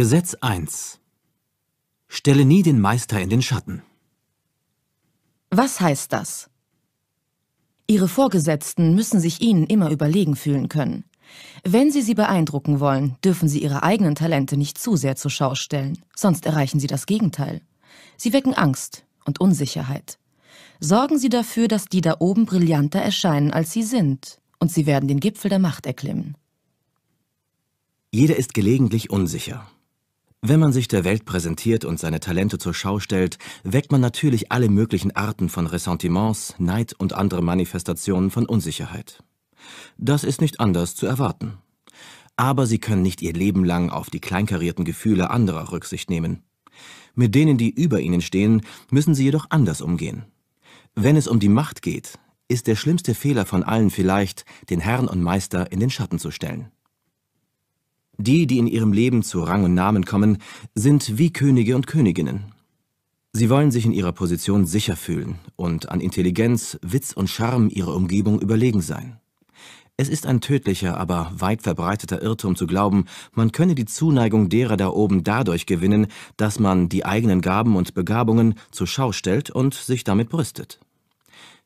Gesetz 1 Stelle nie den Meister in den Schatten. Was heißt das? Ihre Vorgesetzten müssen sich Ihnen immer überlegen fühlen können. Wenn Sie sie beeindrucken wollen, dürfen Sie Ihre eigenen Talente nicht zu sehr zur Schau stellen, sonst erreichen Sie das Gegenteil. Sie wecken Angst und Unsicherheit. Sorgen Sie dafür, dass die da oben brillanter erscheinen, als sie sind, und Sie werden den Gipfel der Macht erklimmen. Jeder ist gelegentlich unsicher. Wenn man sich der Welt präsentiert und seine Talente zur Schau stellt, weckt man natürlich alle möglichen Arten von Ressentiments, Neid und andere Manifestationen von Unsicherheit. Das ist nicht anders zu erwarten. Aber sie können nicht ihr Leben lang auf die kleinkarierten Gefühle anderer Rücksicht nehmen. Mit denen, die über ihnen stehen, müssen sie jedoch anders umgehen. Wenn es um die Macht geht, ist der schlimmste Fehler von allen vielleicht, den Herrn und Meister in den Schatten zu stellen. Die, die in ihrem Leben zu Rang und Namen kommen, sind wie Könige und Königinnen. Sie wollen sich in ihrer Position sicher fühlen und an Intelligenz, Witz und Charme ihrer Umgebung überlegen sein. Es ist ein tödlicher, aber weit verbreiteter Irrtum zu glauben, man könne die Zuneigung derer da oben dadurch gewinnen, dass man die eigenen Gaben und Begabungen zur Schau stellt und sich damit brüstet.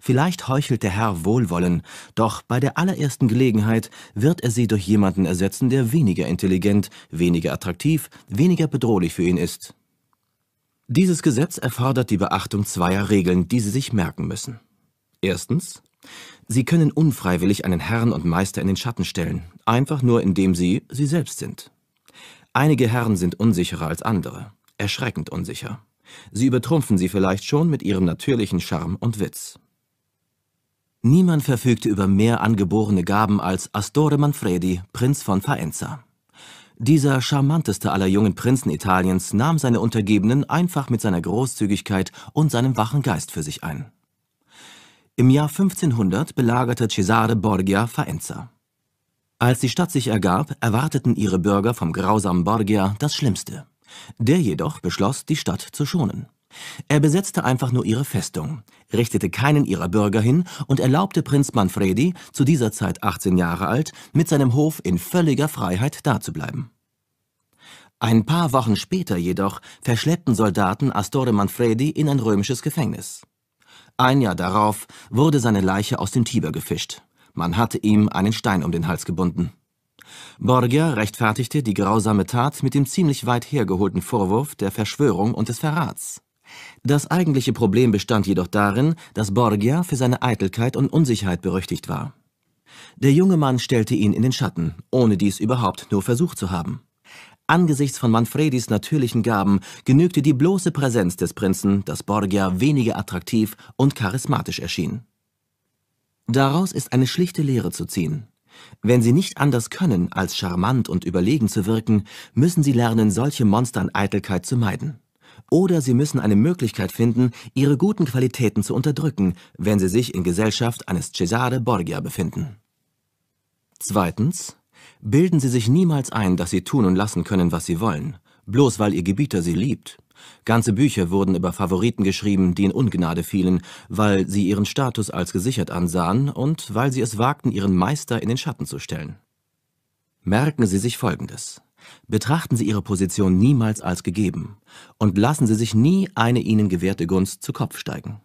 Vielleicht heuchelt der Herr Wohlwollen, doch bei der allerersten Gelegenheit wird er sie durch jemanden ersetzen, der weniger intelligent, weniger attraktiv, weniger bedrohlich für ihn ist. Dieses Gesetz erfordert die Beachtung zweier Regeln, die Sie sich merken müssen. Erstens, Sie können unfreiwillig einen Herrn und Meister in den Schatten stellen, einfach nur indem Sie Sie selbst sind. Einige Herren sind unsicherer als andere, erschreckend unsicher. Sie übertrumpfen sie vielleicht schon mit ihrem natürlichen Charme und Witz. Niemand verfügte über mehr angeborene Gaben als Astore Manfredi, Prinz von Faenza. Dieser charmanteste aller jungen Prinzen Italiens nahm seine Untergebenen einfach mit seiner Großzügigkeit und seinem wachen Geist für sich ein. Im Jahr 1500 belagerte Cesare Borgia Faenza. Als die Stadt sich ergab, erwarteten ihre Bürger vom grausamen Borgia das Schlimmste. Der jedoch beschloss, die Stadt zu schonen. Er besetzte einfach nur ihre Festung, richtete keinen ihrer Bürger hin und erlaubte Prinz Manfredi, zu dieser Zeit 18 Jahre alt, mit seinem Hof in völliger Freiheit dazubleiben. Ein paar Wochen später jedoch verschleppten Soldaten Astore Manfredi in ein römisches Gefängnis. Ein Jahr darauf wurde seine Leiche aus dem Tiber gefischt. Man hatte ihm einen Stein um den Hals gebunden. Borgia rechtfertigte die grausame Tat mit dem ziemlich weit hergeholten Vorwurf der Verschwörung und des Verrats. Das eigentliche Problem bestand jedoch darin, dass Borgia für seine Eitelkeit und Unsicherheit berüchtigt war. Der junge Mann stellte ihn in den Schatten, ohne dies überhaupt nur versucht zu haben. Angesichts von Manfredis natürlichen Gaben genügte die bloße Präsenz des Prinzen, dass Borgia weniger attraktiv und charismatisch erschien. Daraus ist eine schlichte Lehre zu ziehen. Wenn sie nicht anders können, als charmant und überlegen zu wirken, müssen sie lernen, solche Monstern Eitelkeit zu meiden oder sie müssen eine Möglichkeit finden, ihre guten Qualitäten zu unterdrücken, wenn sie sich in Gesellschaft eines Cesare Borgia befinden. Zweitens. Bilden Sie sich niemals ein, dass Sie tun und lassen können, was Sie wollen, bloß weil Ihr Gebieter Sie liebt. Ganze Bücher wurden über Favoriten geschrieben, die in Ungnade fielen, weil sie ihren Status als gesichert ansahen und weil sie es wagten, ihren Meister in den Schatten zu stellen. Merken Sie sich Folgendes. Betrachten Sie Ihre Position niemals als gegeben und lassen Sie sich nie eine Ihnen gewährte Gunst zu Kopf steigen.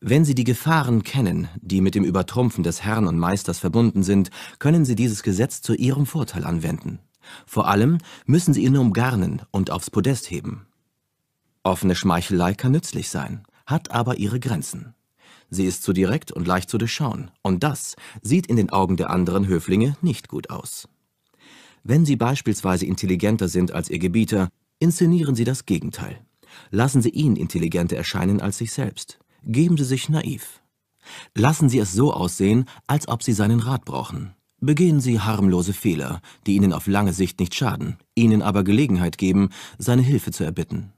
Wenn Sie die Gefahren kennen, die mit dem Übertrumpfen des Herrn und Meisters verbunden sind, können Sie dieses Gesetz zu Ihrem Vorteil anwenden. Vor allem müssen Sie ihn umgarnen und aufs Podest heben. Offene Schmeichelei kann nützlich sein, hat aber ihre Grenzen. Sie ist zu direkt und leicht zu durchschauen, und das sieht in den Augen der anderen Höflinge nicht gut aus. Wenn Sie beispielsweise intelligenter sind als Ihr Gebieter, inszenieren Sie das Gegenteil. Lassen Sie ihn intelligenter erscheinen als sich selbst. Geben Sie sich naiv. Lassen Sie es so aussehen, als ob Sie seinen Rat brauchen. Begehen Sie harmlose Fehler, die Ihnen auf lange Sicht nicht schaden, Ihnen aber Gelegenheit geben, seine Hilfe zu erbitten.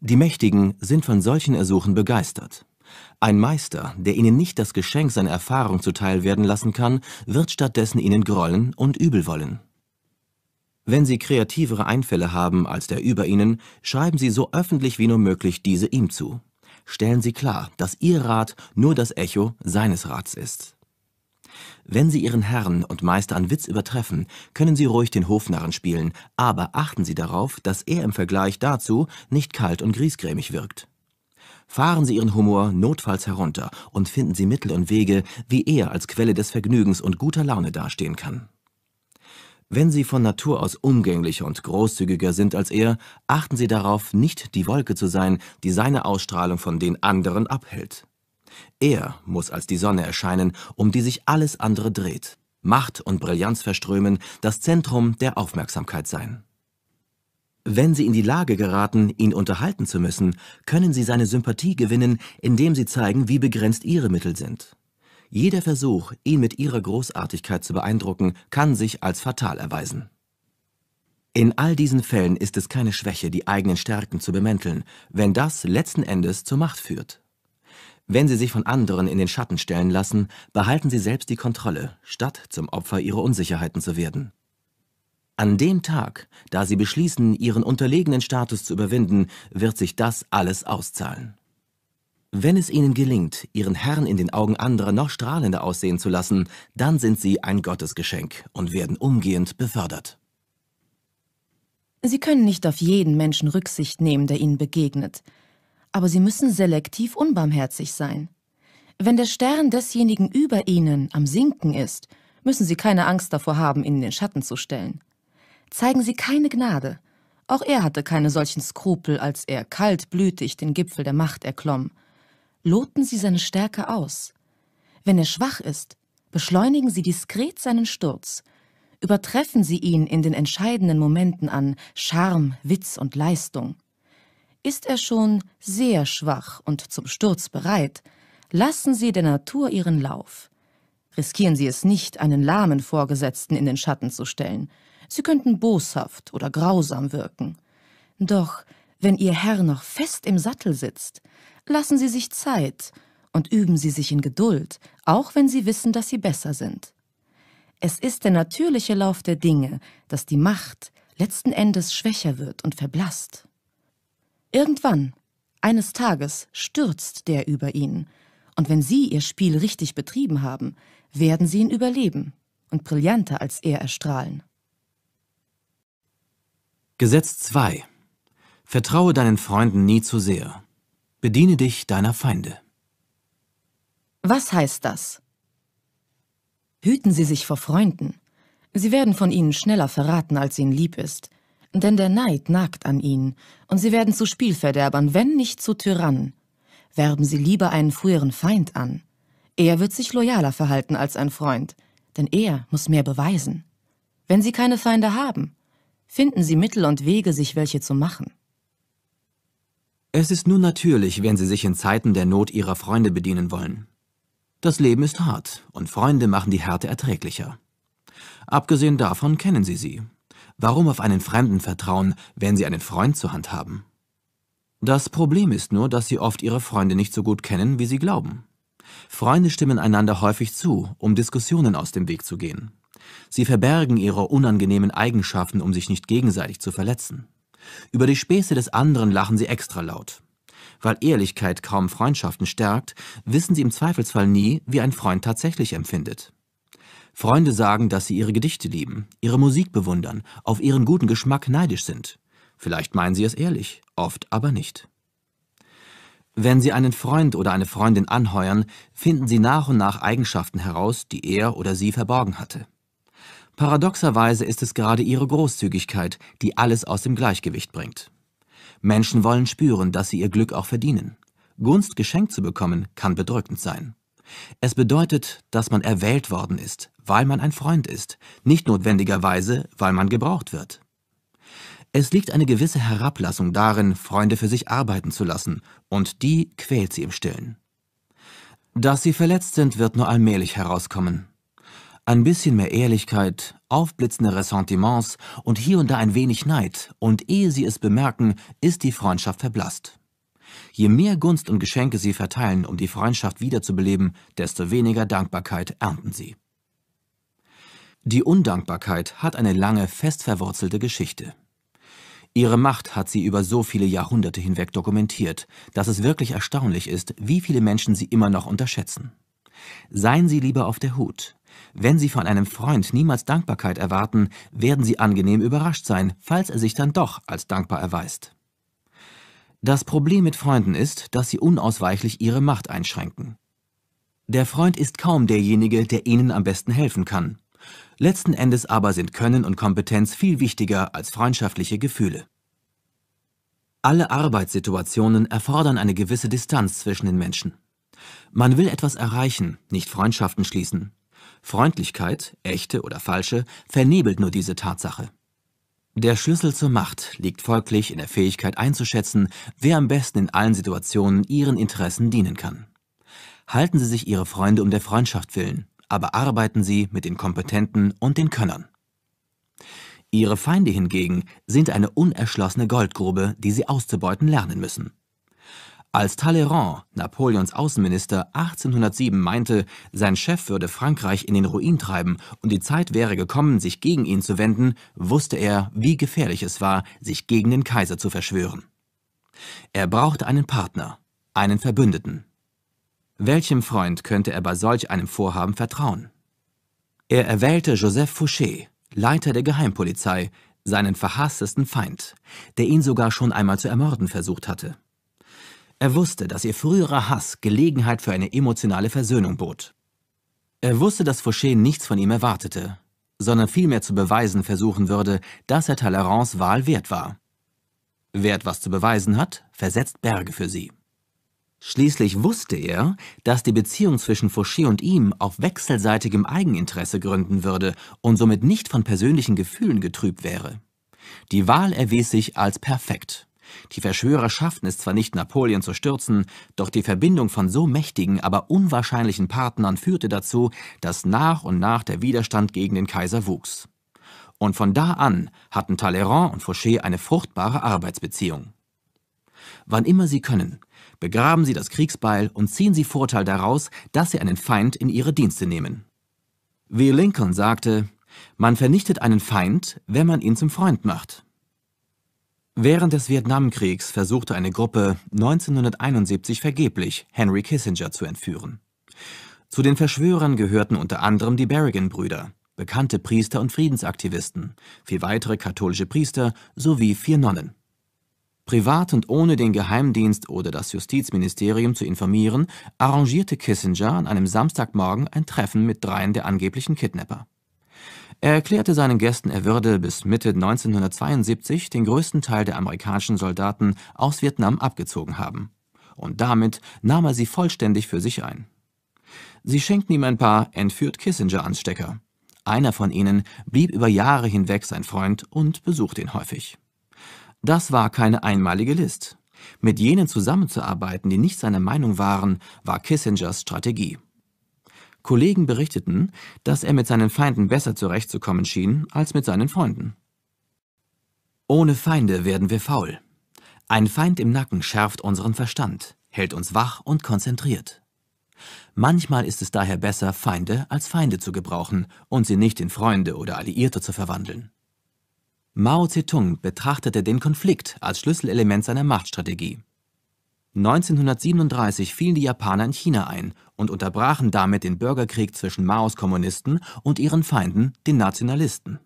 Die Mächtigen sind von solchen Ersuchen begeistert. Ein Meister, der Ihnen nicht das Geschenk seiner Erfahrung zuteilwerden lassen kann, wird stattdessen Ihnen grollen und übel wollen. Wenn Sie kreativere Einfälle haben als der über Ihnen, schreiben Sie so öffentlich wie nur möglich diese ihm zu. Stellen Sie klar, dass Ihr Rat nur das Echo seines Rats ist. Wenn Sie Ihren Herrn und Meister an Witz übertreffen, können Sie ruhig den Hofnarren spielen, aber achten Sie darauf, dass er im Vergleich dazu nicht kalt und griesgrämig wirkt. Fahren Sie Ihren Humor notfalls herunter und finden Sie Mittel und Wege, wie er als Quelle des Vergnügens und guter Laune dastehen kann. Wenn Sie von Natur aus umgänglicher und großzügiger sind als er, achten Sie darauf, nicht die Wolke zu sein, die seine Ausstrahlung von den anderen abhält. Er muss als die Sonne erscheinen, um die sich alles andere dreht. Macht und Brillanz verströmen, das Zentrum der Aufmerksamkeit sein. Wenn Sie in die Lage geraten, ihn unterhalten zu müssen, können Sie seine Sympathie gewinnen, indem Sie zeigen, wie begrenzt Ihre Mittel sind. Jeder Versuch, ihn mit ihrer Großartigkeit zu beeindrucken, kann sich als fatal erweisen. In all diesen Fällen ist es keine Schwäche, die eigenen Stärken zu bemänteln, wenn das letzten Endes zur Macht führt. Wenn sie sich von anderen in den Schatten stellen lassen, behalten sie selbst die Kontrolle, statt zum Opfer ihrer Unsicherheiten zu werden. An dem Tag, da sie beschließen, ihren unterlegenen Status zu überwinden, wird sich das alles auszahlen. Wenn es ihnen gelingt, ihren Herrn in den Augen anderer noch strahlender aussehen zu lassen, dann sind sie ein Gottesgeschenk und werden umgehend befördert. Sie können nicht auf jeden Menschen Rücksicht nehmen, der ihnen begegnet. Aber sie müssen selektiv unbarmherzig sein. Wenn der Stern desjenigen über ihnen am Sinken ist, müssen sie keine Angst davor haben, ihn in den Schatten zu stellen. Zeigen sie keine Gnade. Auch er hatte keine solchen Skrupel, als er kaltblütig den Gipfel der Macht erklomm loten Sie seine Stärke aus. Wenn er schwach ist, beschleunigen Sie diskret seinen Sturz. Übertreffen Sie ihn in den entscheidenden Momenten an Charme, Witz und Leistung. Ist er schon sehr schwach und zum Sturz bereit, lassen Sie der Natur ihren Lauf. Riskieren Sie es nicht, einen lahmen Vorgesetzten in den Schatten zu stellen. Sie könnten boshaft oder grausam wirken. Doch wenn Ihr Herr noch fest im Sattel sitzt, Lassen Sie sich Zeit und üben Sie sich in Geduld, auch wenn Sie wissen, dass Sie besser sind. Es ist der natürliche Lauf der Dinge, dass die Macht letzten Endes schwächer wird und verblasst. Irgendwann, eines Tages, stürzt der über ihn, und wenn Sie Ihr Spiel richtig betrieben haben, werden Sie ihn überleben und brillanter als er erstrahlen. Gesetz 2 Vertraue deinen Freunden nie zu sehr. Bediene dich deiner Feinde. Was heißt das? Hüten Sie sich vor Freunden. Sie werden von ihnen schneller verraten, als ihnen lieb ist. Denn der Neid nagt an ihnen, und sie werden zu Spielverderbern, wenn nicht zu Tyrannen. Werben Sie lieber einen früheren Feind an. Er wird sich loyaler verhalten als ein Freund, denn er muss mehr beweisen. Wenn Sie keine Feinde haben, finden Sie Mittel und Wege, sich welche zu machen. Es ist nur natürlich, wenn sie sich in Zeiten der Not ihrer Freunde bedienen wollen. Das Leben ist hart und Freunde machen die Härte erträglicher. Abgesehen davon kennen sie sie. Warum auf einen Fremden vertrauen, wenn sie einen Freund zur Hand haben? Das Problem ist nur, dass sie oft ihre Freunde nicht so gut kennen, wie sie glauben. Freunde stimmen einander häufig zu, um Diskussionen aus dem Weg zu gehen. Sie verbergen ihre unangenehmen Eigenschaften, um sich nicht gegenseitig zu verletzen. Über die Späße des anderen lachen sie extra laut. Weil Ehrlichkeit kaum Freundschaften stärkt, wissen sie im Zweifelsfall nie, wie ein Freund tatsächlich empfindet. Freunde sagen, dass sie ihre Gedichte lieben, ihre Musik bewundern, auf ihren guten Geschmack neidisch sind. Vielleicht meinen sie es ehrlich, oft aber nicht. Wenn Sie einen Freund oder eine Freundin anheuern, finden Sie nach und nach Eigenschaften heraus, die er oder sie verborgen hatte. Paradoxerweise ist es gerade ihre Großzügigkeit, die alles aus dem Gleichgewicht bringt. Menschen wollen spüren, dass sie ihr Glück auch verdienen. Gunst geschenkt zu bekommen, kann bedrückend sein. Es bedeutet, dass man erwählt worden ist, weil man ein Freund ist, nicht notwendigerweise, weil man gebraucht wird. Es liegt eine gewisse Herablassung darin, Freunde für sich arbeiten zu lassen, und die quält sie im stillen. Dass sie verletzt sind, wird nur allmählich herauskommen. Ein bisschen mehr Ehrlichkeit, aufblitzende Ressentiments und hier und da ein wenig Neid, und ehe sie es bemerken, ist die Freundschaft verblasst. Je mehr Gunst und Geschenke sie verteilen, um die Freundschaft wiederzubeleben, desto weniger Dankbarkeit ernten sie. Die Undankbarkeit hat eine lange, fest verwurzelte Geschichte. Ihre Macht hat sie über so viele Jahrhunderte hinweg dokumentiert, dass es wirklich erstaunlich ist, wie viele Menschen sie immer noch unterschätzen. Seien Sie lieber auf der Hut, wenn Sie von einem Freund niemals Dankbarkeit erwarten, werden Sie angenehm überrascht sein, falls er sich dann doch als dankbar erweist. Das Problem mit Freunden ist, dass sie unausweichlich ihre Macht einschränken. Der Freund ist kaum derjenige, der Ihnen am besten helfen kann. Letzten Endes aber sind Können und Kompetenz viel wichtiger als freundschaftliche Gefühle. Alle Arbeitssituationen erfordern eine gewisse Distanz zwischen den Menschen. Man will etwas erreichen, nicht Freundschaften schließen. Freundlichkeit, echte oder falsche, vernebelt nur diese Tatsache. Der Schlüssel zur Macht liegt folglich in der Fähigkeit einzuschätzen, wer am besten in allen Situationen Ihren Interessen dienen kann. Halten Sie sich Ihre Freunde um der Freundschaft willen, aber arbeiten Sie mit den Kompetenten und den Könnern. Ihre Feinde hingegen sind eine unerschlossene Goldgrube, die Sie auszubeuten lernen müssen. Als Talleyrand, Napoleons Außenminister, 1807 meinte, sein Chef würde Frankreich in den Ruin treiben und die Zeit wäre gekommen, sich gegen ihn zu wenden, wusste er, wie gefährlich es war, sich gegen den Kaiser zu verschwören. Er brauchte einen Partner, einen Verbündeten. Welchem Freund könnte er bei solch einem Vorhaben vertrauen? Er erwählte Joseph Fouché, Leiter der Geheimpolizei, seinen verhasstesten Feind, der ihn sogar schon einmal zu ermorden versucht hatte. Er wusste, dass ihr früherer Hass Gelegenheit für eine emotionale Versöhnung bot. Er wusste, dass Fauché nichts von ihm erwartete, sondern vielmehr zu beweisen versuchen würde, dass er Talleyrand's Wahl wert war. Wer etwas zu beweisen hat, versetzt Berge für sie. Schließlich wusste er, dass die Beziehung zwischen Fauché und ihm auf wechselseitigem Eigeninteresse gründen würde und somit nicht von persönlichen Gefühlen getrübt wäre. Die Wahl erwies sich als perfekt. Die Verschwörer schafften es zwar nicht, Napoleon zu stürzen, doch die Verbindung von so mächtigen, aber unwahrscheinlichen Partnern führte dazu, dass nach und nach der Widerstand gegen den Kaiser wuchs. Und von da an hatten Talleyrand und Fouché eine fruchtbare Arbeitsbeziehung. Wann immer Sie können, begraben Sie das Kriegsbeil und ziehen Sie Vorteil daraus, dass Sie einen Feind in Ihre Dienste nehmen. Wie Lincoln sagte, man vernichtet einen Feind, wenn man ihn zum Freund macht. Während des Vietnamkriegs versuchte eine Gruppe 1971 vergeblich, Henry Kissinger zu entführen. Zu den Verschwörern gehörten unter anderem die Berrigan-Brüder, bekannte Priester und Friedensaktivisten, vier weitere katholische Priester sowie vier Nonnen. Privat und ohne den Geheimdienst oder das Justizministerium zu informieren, arrangierte Kissinger an einem Samstagmorgen ein Treffen mit dreien der angeblichen Kidnapper. Er erklärte seinen Gästen, er würde bis Mitte 1972 den größten Teil der amerikanischen Soldaten aus Vietnam abgezogen haben. Und damit nahm er sie vollständig für sich ein. Sie schenkten ihm ein paar entführt Kissinger-Anstecker. Einer von ihnen blieb über Jahre hinweg sein Freund und besuchte ihn häufig. Das war keine einmalige List. Mit jenen zusammenzuarbeiten, die nicht seiner Meinung waren, war Kissingers Strategie. Kollegen berichteten, dass er mit seinen Feinden besser zurechtzukommen schien als mit seinen Freunden. Ohne Feinde werden wir faul. Ein Feind im Nacken schärft unseren Verstand, hält uns wach und konzentriert. Manchmal ist es daher besser, Feinde als Feinde zu gebrauchen und sie nicht in Freunde oder Alliierte zu verwandeln. Mao Zedong betrachtete den Konflikt als Schlüsselelement seiner Machtstrategie. 1937 fielen die Japaner in China ein und unterbrachen damit den Bürgerkrieg zwischen Maos Kommunisten und ihren Feinden, den Nationalisten.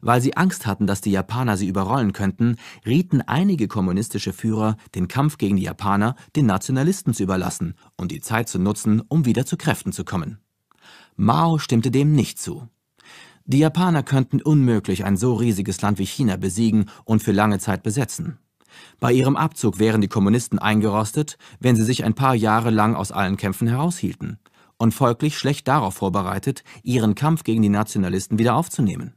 Weil sie Angst hatten, dass die Japaner sie überrollen könnten, rieten einige kommunistische Führer, den Kampf gegen die Japaner den Nationalisten zu überlassen und die Zeit zu nutzen, um wieder zu Kräften zu kommen. Mao stimmte dem nicht zu. Die Japaner könnten unmöglich ein so riesiges Land wie China besiegen und für lange Zeit besetzen. Bei ihrem Abzug wären die Kommunisten eingerostet, wenn sie sich ein paar Jahre lang aus allen Kämpfen heraushielten und folglich schlecht darauf vorbereitet, ihren Kampf gegen die Nationalisten wieder aufzunehmen.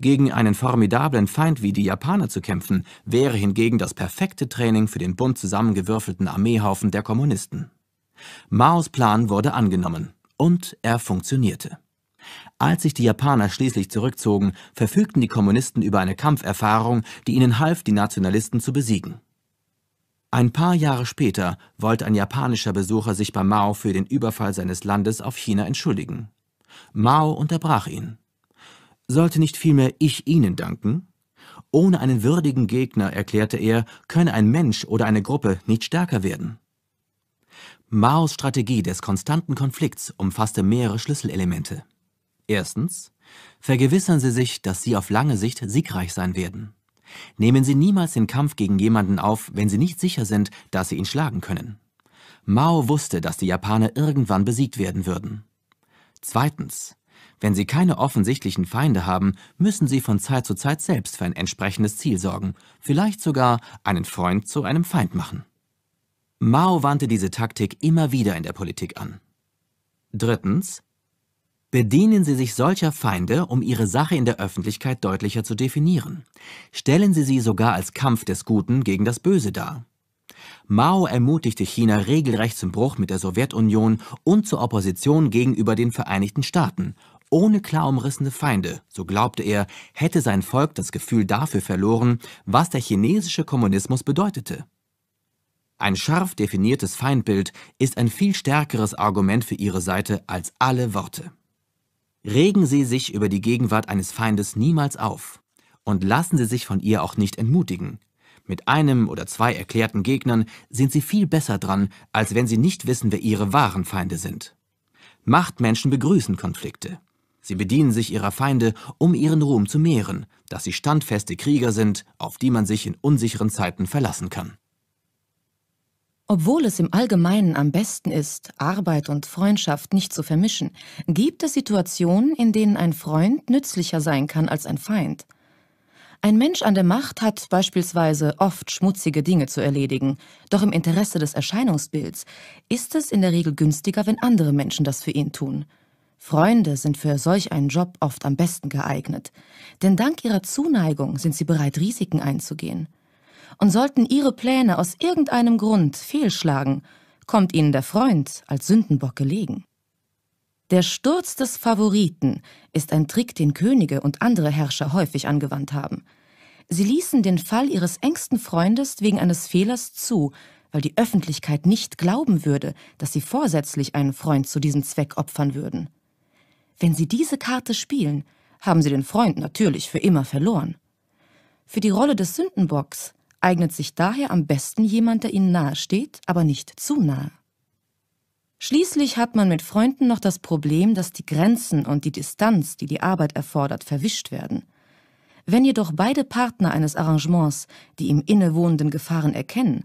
Gegen einen formidablen Feind wie die Japaner zu kämpfen, wäre hingegen das perfekte Training für den bunt zusammengewürfelten Armeehaufen der Kommunisten. Maos Plan wurde angenommen und er funktionierte. Als sich die Japaner schließlich zurückzogen, verfügten die Kommunisten über eine Kampferfahrung, die ihnen half, die Nationalisten zu besiegen. Ein paar Jahre später wollte ein japanischer Besucher sich bei Mao für den Überfall seines Landes auf China entschuldigen. Mao unterbrach ihn. Sollte nicht vielmehr ich Ihnen danken? Ohne einen würdigen Gegner, erklärte er, könne ein Mensch oder eine Gruppe nicht stärker werden. Maos Strategie des konstanten Konflikts umfasste mehrere Schlüsselelemente. Erstens. Vergewissern Sie sich, dass Sie auf lange Sicht siegreich sein werden. Nehmen Sie niemals den Kampf gegen jemanden auf, wenn Sie nicht sicher sind, dass Sie ihn schlagen können. Mao wusste, dass die Japaner irgendwann besiegt werden würden. Zweitens. Wenn Sie keine offensichtlichen Feinde haben, müssen Sie von Zeit zu Zeit selbst für ein entsprechendes Ziel sorgen, vielleicht sogar einen Freund zu einem Feind machen. Mao wandte diese Taktik immer wieder in der Politik an. Drittens, Bedienen Sie sich solcher Feinde, um Ihre Sache in der Öffentlichkeit deutlicher zu definieren. Stellen Sie sie sogar als Kampf des Guten gegen das Böse dar. Mao ermutigte China regelrecht zum Bruch mit der Sowjetunion und zur Opposition gegenüber den Vereinigten Staaten. Ohne klar umrissene Feinde, so glaubte er, hätte sein Volk das Gefühl dafür verloren, was der chinesische Kommunismus bedeutete. Ein scharf definiertes Feindbild ist ein viel stärkeres Argument für ihre Seite als alle Worte. Regen Sie sich über die Gegenwart eines Feindes niemals auf und lassen Sie sich von ihr auch nicht entmutigen. Mit einem oder zwei erklärten Gegnern sind Sie viel besser dran, als wenn Sie nicht wissen, wer Ihre wahren Feinde sind. Machtmenschen begrüßen Konflikte. Sie bedienen sich ihrer Feinde, um ihren Ruhm zu mehren, dass sie standfeste Krieger sind, auf die man sich in unsicheren Zeiten verlassen kann. Obwohl es im Allgemeinen am besten ist, Arbeit und Freundschaft nicht zu vermischen, gibt es Situationen, in denen ein Freund nützlicher sein kann als ein Feind. Ein Mensch an der Macht hat beispielsweise oft schmutzige Dinge zu erledigen, doch im Interesse des Erscheinungsbilds ist es in der Regel günstiger, wenn andere Menschen das für ihn tun. Freunde sind für solch einen Job oft am besten geeignet, denn dank ihrer Zuneigung sind sie bereit, Risiken einzugehen und sollten Ihre Pläne aus irgendeinem Grund fehlschlagen, kommt Ihnen der Freund als Sündenbock gelegen. Der Sturz des Favoriten ist ein Trick, den Könige und andere Herrscher häufig angewandt haben. Sie ließen den Fall ihres engsten Freundes wegen eines Fehlers zu, weil die Öffentlichkeit nicht glauben würde, dass sie vorsätzlich einen Freund zu diesem Zweck opfern würden. Wenn sie diese Karte spielen, haben sie den Freund natürlich für immer verloren. Für die Rolle des Sündenbocks eignet sich daher am besten jemand, der ihnen nahe steht, aber nicht zu nahe. Schließlich hat man mit Freunden noch das Problem, dass die Grenzen und die Distanz, die die Arbeit erfordert, verwischt werden. Wenn jedoch beide Partner eines Arrangements die im innewohnenden Gefahren erkennen,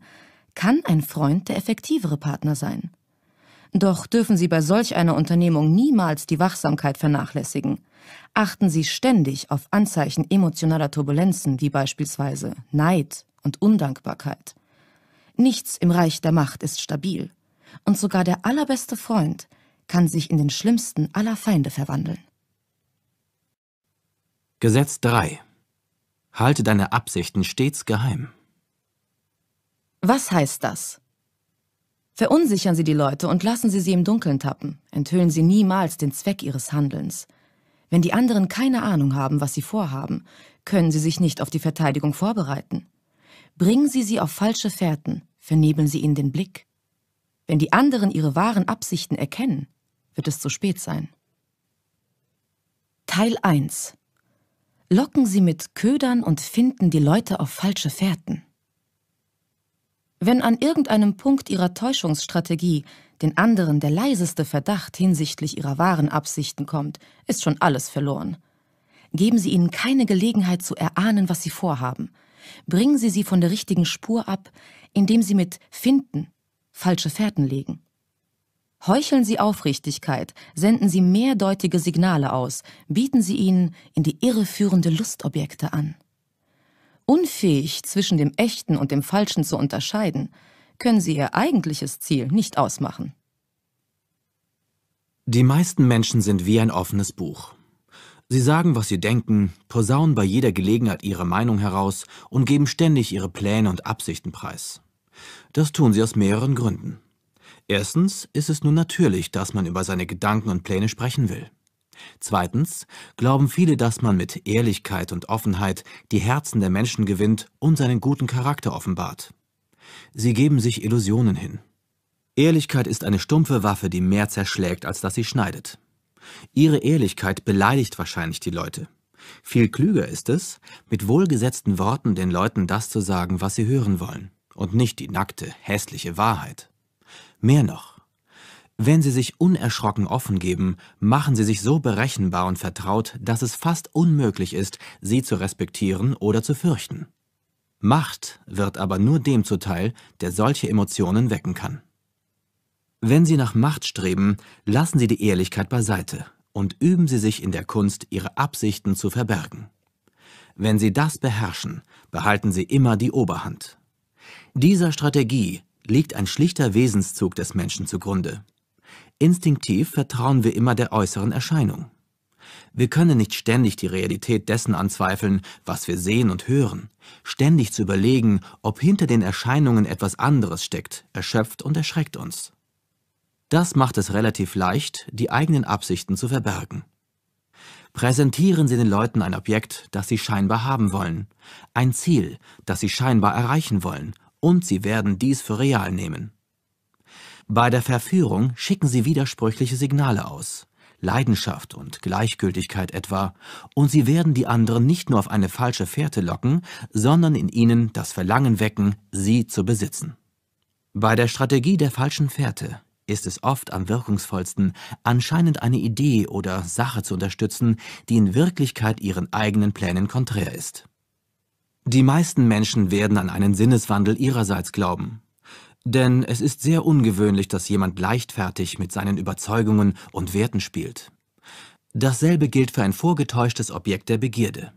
kann ein Freund der effektivere Partner sein. Doch dürfen Sie bei solch einer Unternehmung niemals die Wachsamkeit vernachlässigen. Achten Sie ständig auf Anzeichen emotionaler Turbulenzen wie beispielsweise Neid, und Undankbarkeit. Nichts im Reich der Macht ist stabil, und sogar der allerbeste Freund kann sich in den schlimmsten aller Feinde verwandeln. Gesetz 3 Halte deine Absichten stets geheim. Was heißt das? Verunsichern Sie die Leute und lassen Sie sie im Dunkeln tappen, enthüllen Sie niemals den Zweck Ihres Handelns. Wenn die anderen keine Ahnung haben, was sie vorhaben, können sie sich nicht auf die Verteidigung vorbereiten. Bringen Sie sie auf falsche Fährten, vernebeln Sie ihnen den Blick. Wenn die anderen ihre wahren Absichten erkennen, wird es zu spät sein. Teil 1 Locken Sie mit Ködern und finden die Leute auf falsche Fährten. Wenn an irgendeinem Punkt Ihrer Täuschungsstrategie den anderen der leiseste Verdacht hinsichtlich Ihrer wahren Absichten kommt, ist schon alles verloren. Geben Sie ihnen keine Gelegenheit zu erahnen, was Sie vorhaben – bringen Sie sie von der richtigen Spur ab, indem Sie mit Finden falsche Fährten legen. Heucheln Sie Aufrichtigkeit, senden Sie mehrdeutige Signale aus, bieten Sie ihnen in die irreführende Lustobjekte an. Unfähig zwischen dem Echten und dem Falschen zu unterscheiden, können Sie Ihr eigentliches Ziel nicht ausmachen. Die meisten Menschen sind wie ein offenes Buch. Sie sagen, was sie denken, posaunen bei jeder Gelegenheit ihre Meinung heraus und geben ständig ihre Pläne und Absichten preis. Das tun sie aus mehreren Gründen. Erstens ist es nun natürlich, dass man über seine Gedanken und Pläne sprechen will. Zweitens glauben viele, dass man mit Ehrlichkeit und Offenheit die Herzen der Menschen gewinnt und seinen guten Charakter offenbart. Sie geben sich Illusionen hin. Ehrlichkeit ist eine stumpfe Waffe, die mehr zerschlägt, als dass sie schneidet. Ihre Ehrlichkeit beleidigt wahrscheinlich die Leute. Viel klüger ist es, mit wohlgesetzten Worten den Leuten das zu sagen, was sie hören wollen, und nicht die nackte, hässliche Wahrheit. Mehr noch, wenn Sie sich unerschrocken offen geben, machen Sie sich so berechenbar und vertraut, dass es fast unmöglich ist, Sie zu respektieren oder zu fürchten. Macht wird aber nur dem zuteil, der solche Emotionen wecken kann. Wenn Sie nach Macht streben, lassen Sie die Ehrlichkeit beiseite und üben Sie sich in der Kunst, Ihre Absichten zu verbergen. Wenn Sie das beherrschen, behalten Sie immer die Oberhand. Dieser Strategie liegt ein schlichter Wesenszug des Menschen zugrunde. Instinktiv vertrauen wir immer der äußeren Erscheinung. Wir können nicht ständig die Realität dessen anzweifeln, was wir sehen und hören, ständig zu überlegen, ob hinter den Erscheinungen etwas anderes steckt, erschöpft und erschreckt uns. Das macht es relativ leicht, die eigenen Absichten zu verbergen. Präsentieren Sie den Leuten ein Objekt, das Sie scheinbar haben wollen, ein Ziel, das Sie scheinbar erreichen wollen, und Sie werden dies für real nehmen. Bei der Verführung schicken Sie widersprüchliche Signale aus, Leidenschaft und Gleichgültigkeit etwa, und Sie werden die anderen nicht nur auf eine falsche Fährte locken, sondern in ihnen das Verlangen wecken, sie zu besitzen. Bei der Strategie der falschen Fährte ist es oft am wirkungsvollsten, anscheinend eine Idee oder Sache zu unterstützen, die in Wirklichkeit ihren eigenen Plänen konträr ist. Die meisten Menschen werden an einen Sinneswandel ihrerseits glauben. Denn es ist sehr ungewöhnlich, dass jemand leichtfertig mit seinen Überzeugungen und Werten spielt. Dasselbe gilt für ein vorgetäuschtes Objekt der Begierde.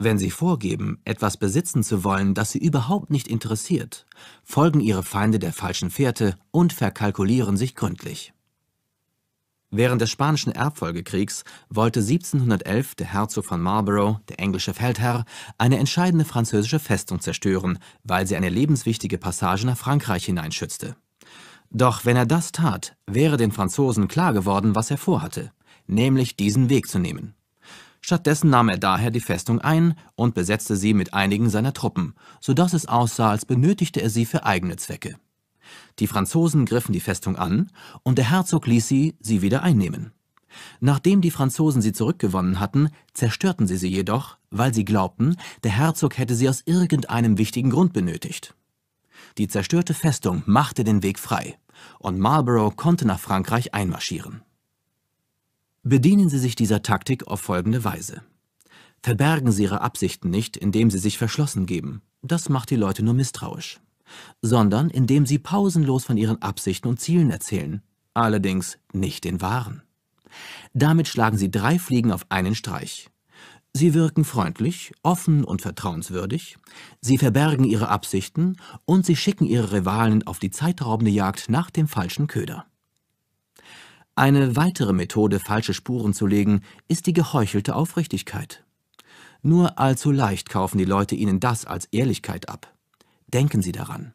Wenn sie vorgeben, etwas besitzen zu wollen, das sie überhaupt nicht interessiert, folgen ihre Feinde der falschen Fährte und verkalkulieren sich gründlich. Während des Spanischen Erbfolgekriegs wollte 1711 der Herzog von Marlborough, der englische Feldherr, eine entscheidende französische Festung zerstören, weil sie eine lebenswichtige Passage nach Frankreich hineinschützte. Doch wenn er das tat, wäre den Franzosen klar geworden, was er vorhatte, nämlich diesen Weg zu nehmen. Stattdessen nahm er daher die Festung ein und besetzte sie mit einigen seiner Truppen, so dass es aussah, als benötigte er sie für eigene Zwecke. Die Franzosen griffen die Festung an, und der Herzog ließ sie, sie wieder einnehmen. Nachdem die Franzosen sie zurückgewonnen hatten, zerstörten sie sie jedoch, weil sie glaubten, der Herzog hätte sie aus irgendeinem wichtigen Grund benötigt. Die zerstörte Festung machte den Weg frei, und Marlborough konnte nach Frankreich einmarschieren. Bedienen Sie sich dieser Taktik auf folgende Weise. Verbergen Sie Ihre Absichten nicht, indem Sie sich verschlossen geben. Das macht die Leute nur misstrauisch. Sondern indem Sie pausenlos von Ihren Absichten und Zielen erzählen. Allerdings nicht den wahren. Damit schlagen Sie drei Fliegen auf einen Streich. Sie wirken freundlich, offen und vertrauenswürdig, sie verbergen ihre Absichten und sie schicken ihre Rivalen auf die zeitraubende Jagd nach dem falschen Köder. Eine weitere Methode, falsche Spuren zu legen, ist die geheuchelte Aufrichtigkeit. Nur allzu leicht kaufen die Leute Ihnen das als Ehrlichkeit ab. Denken Sie daran.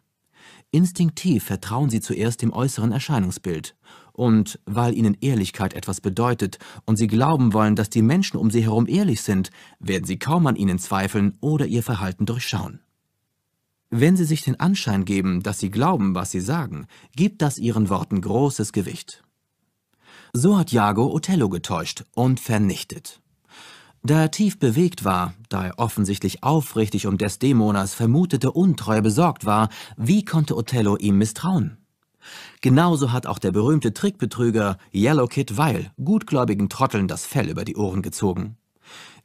Instinktiv vertrauen Sie zuerst dem äußeren Erscheinungsbild. Und weil Ihnen Ehrlichkeit etwas bedeutet und Sie glauben wollen, dass die Menschen um Sie herum ehrlich sind, werden Sie kaum an Ihnen zweifeln oder Ihr Verhalten durchschauen. Wenn Sie sich den Anschein geben, dass Sie glauben, was Sie sagen, gibt das Ihren Worten großes Gewicht. So hat Jago Othello getäuscht und vernichtet. Da er tief bewegt war, da er offensichtlich aufrichtig um Desdemonas vermutete Untreue besorgt war, wie konnte Othello ihm misstrauen? Genauso hat auch der berühmte Trickbetrüger Yellow Kid Weil gutgläubigen Trotteln das Fell über die Ohren gezogen.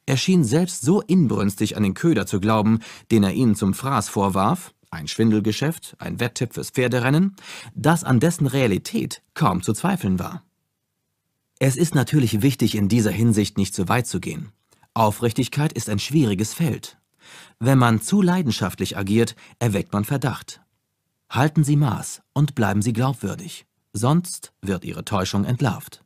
Er schien selbst so inbrünstig an den Köder zu glauben, den er ihnen zum Fraß vorwarf, ein Schwindelgeschäft, ein Wetttipp fürs Pferderennen, dass an dessen Realität kaum zu zweifeln war. Es ist natürlich wichtig, in dieser Hinsicht nicht zu weit zu gehen. Aufrichtigkeit ist ein schwieriges Feld. Wenn man zu leidenschaftlich agiert, erweckt man Verdacht. Halten Sie Maß und bleiben Sie glaubwürdig, sonst wird Ihre Täuschung entlarvt.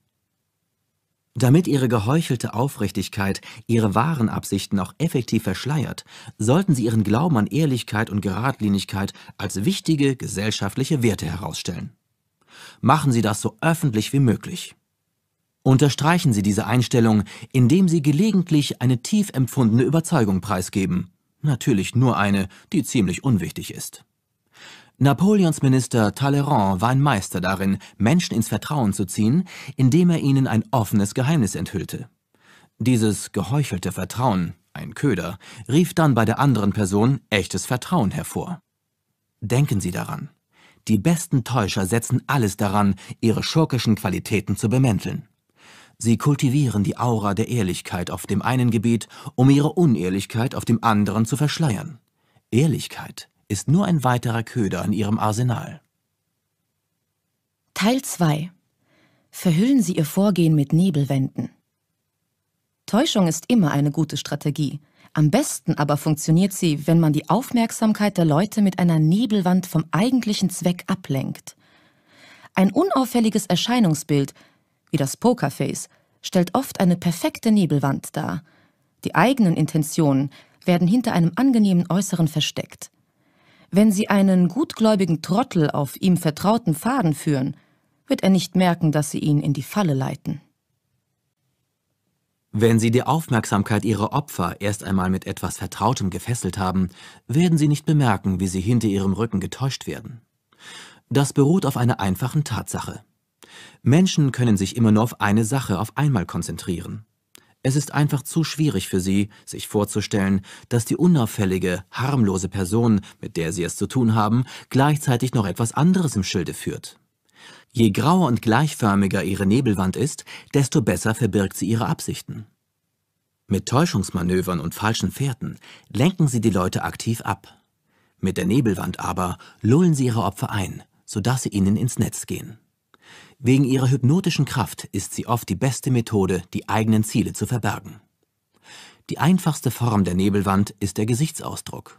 Damit Ihre geheuchelte Aufrichtigkeit Ihre wahren Absichten auch effektiv verschleiert, sollten Sie Ihren Glauben an Ehrlichkeit und Geradlinigkeit als wichtige gesellschaftliche Werte herausstellen. Machen Sie das so öffentlich wie möglich. Unterstreichen Sie diese Einstellung, indem Sie gelegentlich eine tief empfundene Überzeugung preisgeben. Natürlich nur eine, die ziemlich unwichtig ist. Napoleons Minister Talleyrand war ein Meister darin, Menschen ins Vertrauen zu ziehen, indem er ihnen ein offenes Geheimnis enthüllte. Dieses geheuchelte Vertrauen, ein Köder, rief dann bei der anderen Person echtes Vertrauen hervor. Denken Sie daran. Die besten Täuscher setzen alles daran, ihre schurkischen Qualitäten zu bemänteln. Sie kultivieren die Aura der Ehrlichkeit auf dem einen Gebiet, um ihre Unehrlichkeit auf dem anderen zu verschleiern. Ehrlichkeit ist nur ein weiterer Köder in ihrem Arsenal. Teil 2 Verhüllen Sie Ihr Vorgehen mit Nebelwänden. Täuschung ist immer eine gute Strategie. Am besten aber funktioniert sie, wenn man die Aufmerksamkeit der Leute mit einer Nebelwand vom eigentlichen Zweck ablenkt. Ein unauffälliges Erscheinungsbild wie das Pokerface, stellt oft eine perfekte Nebelwand dar. Die eigenen Intentionen werden hinter einem angenehmen Äußeren versteckt. Wenn Sie einen gutgläubigen Trottel auf ihm vertrauten Faden führen, wird er nicht merken, dass Sie ihn in die Falle leiten. Wenn Sie die Aufmerksamkeit Ihrer Opfer erst einmal mit etwas Vertrautem gefesselt haben, werden Sie nicht bemerken, wie Sie hinter Ihrem Rücken getäuscht werden. Das beruht auf einer einfachen Tatsache. Menschen können sich immer nur auf eine Sache auf einmal konzentrieren. Es ist einfach zu schwierig für sie, sich vorzustellen, dass die unauffällige, harmlose Person, mit der sie es zu tun haben, gleichzeitig noch etwas anderes im Schilde führt. Je grauer und gleichförmiger ihre Nebelwand ist, desto besser verbirgt sie ihre Absichten. Mit Täuschungsmanövern und falschen Fährten lenken sie die Leute aktiv ab. Mit der Nebelwand aber lullen sie ihre Opfer ein, sodass sie ihnen ins Netz gehen. Wegen ihrer hypnotischen Kraft ist sie oft die beste Methode, die eigenen Ziele zu verbergen. Die einfachste Form der Nebelwand ist der Gesichtsausdruck.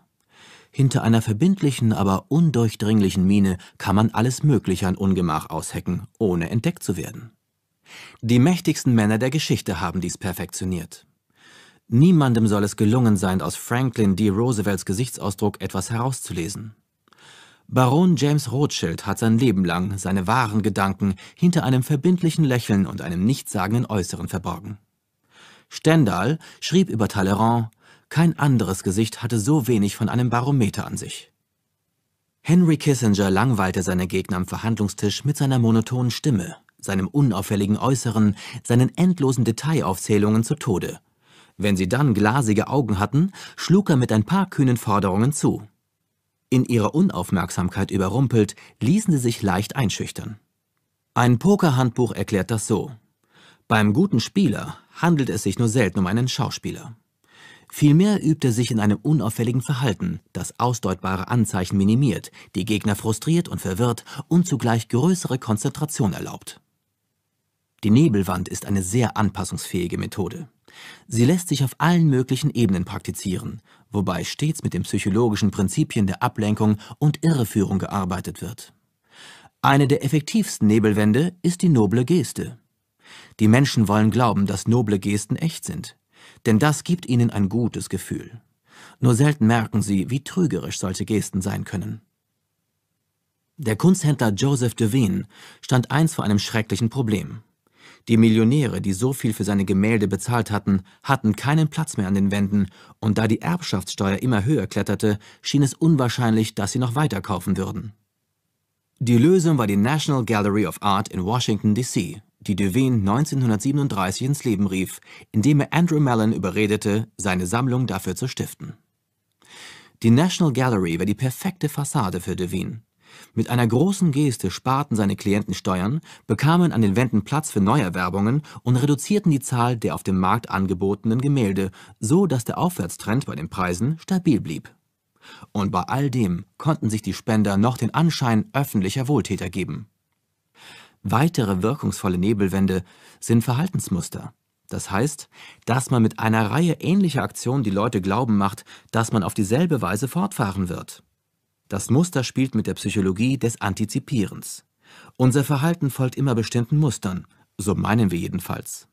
Hinter einer verbindlichen, aber undurchdringlichen Miene kann man alles Mögliche an Ungemach aushecken, ohne entdeckt zu werden. Die mächtigsten Männer der Geschichte haben dies perfektioniert. Niemandem soll es gelungen sein, aus Franklin D. Roosevelts Gesichtsausdruck etwas herauszulesen. Baron James Rothschild hat sein Leben lang seine wahren Gedanken hinter einem verbindlichen Lächeln und einem nichtssagenden Äußeren verborgen. Stendhal schrieb über Talleyrand, kein anderes Gesicht hatte so wenig von einem Barometer an sich. Henry Kissinger langweilte seine Gegner am Verhandlungstisch mit seiner monotonen Stimme, seinem unauffälligen Äußeren, seinen endlosen Detailaufzählungen zu Tode. Wenn sie dann glasige Augen hatten, schlug er mit ein paar kühnen Forderungen zu. In ihrer Unaufmerksamkeit überrumpelt, ließen sie sich leicht einschüchtern. Ein Pokerhandbuch erklärt das so. Beim guten Spieler handelt es sich nur selten um einen Schauspieler. Vielmehr übt er sich in einem unauffälligen Verhalten, das ausdeutbare Anzeichen minimiert, die Gegner frustriert und verwirrt und zugleich größere Konzentration erlaubt. Die Nebelwand ist eine sehr anpassungsfähige Methode. Sie lässt sich auf allen möglichen Ebenen praktizieren, wobei stets mit den psychologischen Prinzipien der Ablenkung und Irreführung gearbeitet wird. Eine der effektivsten Nebelwände ist die noble Geste. Die Menschen wollen glauben, dass noble Gesten echt sind, denn das gibt ihnen ein gutes Gefühl. Nur selten merken sie, wie trügerisch solche Gesten sein können. Der Kunsthändler Joseph Devine stand einst vor einem schrecklichen Problem. Die Millionäre, die so viel für seine Gemälde bezahlt hatten, hatten keinen Platz mehr an den Wänden, und da die Erbschaftssteuer immer höher kletterte, schien es unwahrscheinlich, dass sie noch weiter kaufen würden. Die Lösung war die National Gallery of Art in Washington, D.C., die Devine 1937 ins Leben rief, indem er Andrew Mellon überredete, seine Sammlung dafür zu stiften. Die National Gallery war die perfekte Fassade für Devine. Mit einer großen Geste sparten seine Klienten Steuern, bekamen an den Wänden Platz für Neuerwerbungen und reduzierten die Zahl der auf dem Markt angebotenen Gemälde, so dass der Aufwärtstrend bei den Preisen stabil blieb. Und bei all dem konnten sich die Spender noch den Anschein öffentlicher Wohltäter geben. Weitere wirkungsvolle Nebelwände sind Verhaltensmuster. Das heißt, dass man mit einer Reihe ähnlicher Aktionen die Leute glauben macht, dass man auf dieselbe Weise fortfahren wird. Das Muster spielt mit der Psychologie des Antizipierens. Unser Verhalten folgt immer bestimmten Mustern, so meinen wir jedenfalls.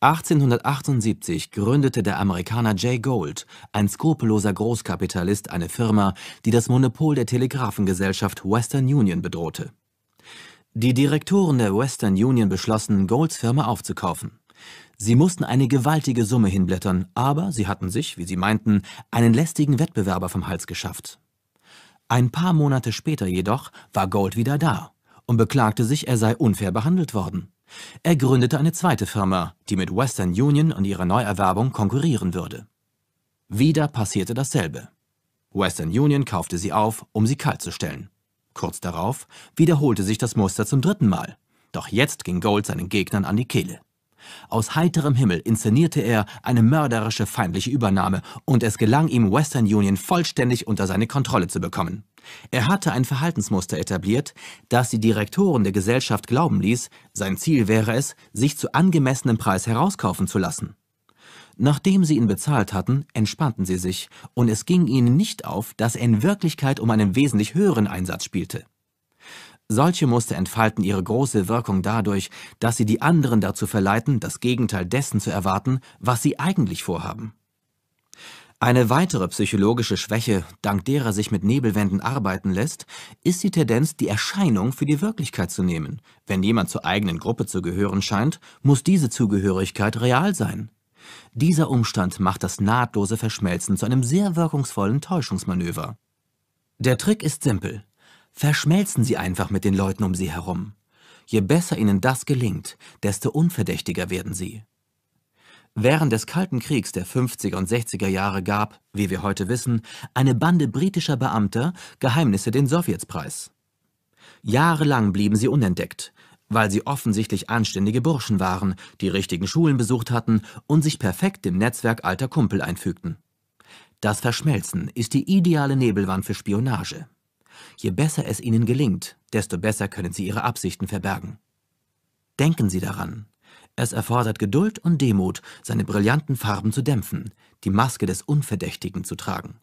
1878 gründete der Amerikaner Jay Gould, ein skrupelloser Großkapitalist, eine Firma, die das Monopol der Telegrafengesellschaft Western Union bedrohte. Die Direktoren der Western Union beschlossen, Goulds Firma aufzukaufen. Sie mussten eine gewaltige Summe hinblättern, aber sie hatten sich, wie sie meinten, einen lästigen Wettbewerber vom Hals geschafft. Ein paar Monate später jedoch war Gold wieder da und beklagte sich, er sei unfair behandelt worden. Er gründete eine zweite Firma, die mit Western Union und ihrer Neuerwerbung konkurrieren würde. Wieder passierte dasselbe. Western Union kaufte sie auf, um sie kaltzustellen. Kurz darauf wiederholte sich das Muster zum dritten Mal. Doch jetzt ging Gold seinen Gegnern an die Kehle. Aus heiterem Himmel inszenierte er eine mörderische feindliche Übernahme und es gelang ihm, Western Union vollständig unter seine Kontrolle zu bekommen. Er hatte ein Verhaltensmuster etabliert, das die Direktoren der Gesellschaft glauben ließ, sein Ziel wäre es, sich zu angemessenem Preis herauskaufen zu lassen. Nachdem sie ihn bezahlt hatten, entspannten sie sich, und es ging ihnen nicht auf, dass er in Wirklichkeit um einen wesentlich höheren Einsatz spielte. Solche Muster entfalten ihre große Wirkung dadurch, dass sie die anderen dazu verleiten, das Gegenteil dessen zu erwarten, was sie eigentlich vorhaben. Eine weitere psychologische Schwäche, dank derer sich mit Nebelwänden arbeiten lässt, ist die Tendenz, die Erscheinung für die Wirklichkeit zu nehmen. Wenn jemand zur eigenen Gruppe zu gehören scheint, muss diese Zugehörigkeit real sein. Dieser Umstand macht das nahtlose Verschmelzen zu einem sehr wirkungsvollen Täuschungsmanöver. Der Trick ist simpel verschmelzen sie einfach mit den Leuten um sie herum. Je besser ihnen das gelingt, desto unverdächtiger werden sie. Während des Kalten Kriegs der 50er und 60er Jahre gab, wie wir heute wissen, eine Bande britischer Beamter Geheimnisse den Sowjets preis. Jahrelang blieben sie unentdeckt, weil sie offensichtlich anständige Burschen waren, die richtigen Schulen besucht hatten und sich perfekt im Netzwerk alter Kumpel einfügten. Das Verschmelzen ist die ideale Nebelwand für Spionage. Je besser es ihnen gelingt, desto besser können sie ihre Absichten verbergen. Denken Sie daran. Es erfordert Geduld und Demut, seine brillanten Farben zu dämpfen, die Maske des Unverdächtigen zu tragen.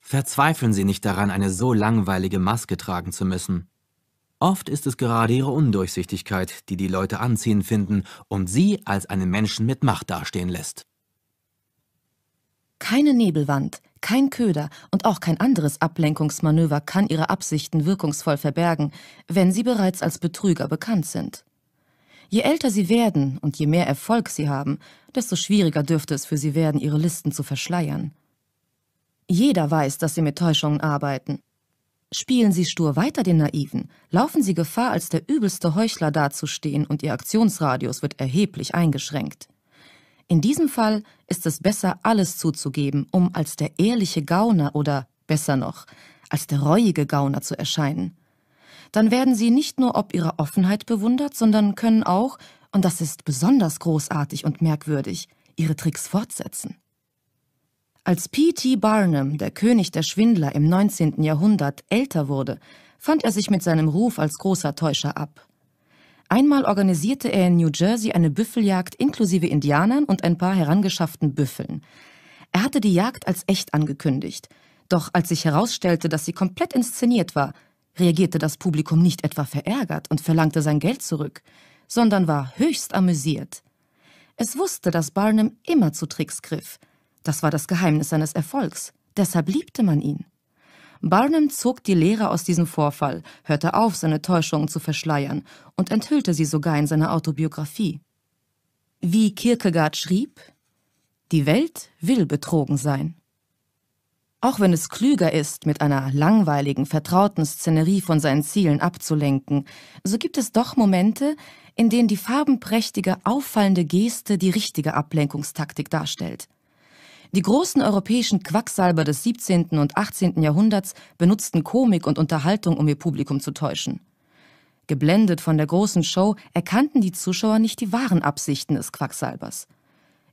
Verzweifeln Sie nicht daran, eine so langweilige Maske tragen zu müssen. Oft ist es gerade Ihre Undurchsichtigkeit, die die Leute anziehen finden und Sie als einen Menschen mit Macht dastehen lässt. Keine Nebelwand, kein Köder und auch kein anderes Ablenkungsmanöver kann ihre Absichten wirkungsvoll verbergen, wenn sie bereits als Betrüger bekannt sind. Je älter sie werden und je mehr Erfolg sie haben, desto schwieriger dürfte es für sie werden, ihre Listen zu verschleiern. Jeder weiß, dass sie mit Täuschungen arbeiten. Spielen sie stur weiter den Naiven, laufen sie Gefahr, als der übelste Heuchler dazustehen und ihr Aktionsradius wird erheblich eingeschränkt. In diesem Fall ist es besser, alles zuzugeben, um als der ehrliche Gauner oder, besser noch, als der reuige Gauner zu erscheinen. Dann werden sie nicht nur ob ihrer Offenheit bewundert, sondern können auch, und das ist besonders großartig und merkwürdig, ihre Tricks fortsetzen. Als P.T. Barnum, der König der Schwindler im 19. Jahrhundert, älter wurde, fand er sich mit seinem Ruf als großer Täuscher ab Einmal organisierte er in New Jersey eine Büffeljagd inklusive Indianern und ein paar herangeschafften Büffeln. Er hatte die Jagd als echt angekündigt. Doch als sich herausstellte, dass sie komplett inszeniert war, reagierte das Publikum nicht etwa verärgert und verlangte sein Geld zurück, sondern war höchst amüsiert. Es wusste, dass Barnum immer zu Tricks griff. Das war das Geheimnis seines Erfolgs. Deshalb liebte man ihn. Barnum zog die Lehre aus diesem Vorfall, hörte auf, seine Täuschungen zu verschleiern und enthüllte sie sogar in seiner Autobiografie. Wie Kierkegaard schrieb, die Welt will betrogen sein. Auch wenn es klüger ist, mit einer langweiligen, vertrauten Szenerie von seinen Zielen abzulenken, so gibt es doch Momente, in denen die farbenprächtige, auffallende Geste die richtige Ablenkungstaktik darstellt. Die großen europäischen Quacksalber des 17. und 18. Jahrhunderts benutzten Komik und Unterhaltung, um ihr Publikum zu täuschen. Geblendet von der großen Show erkannten die Zuschauer nicht die wahren Absichten des Quacksalbers.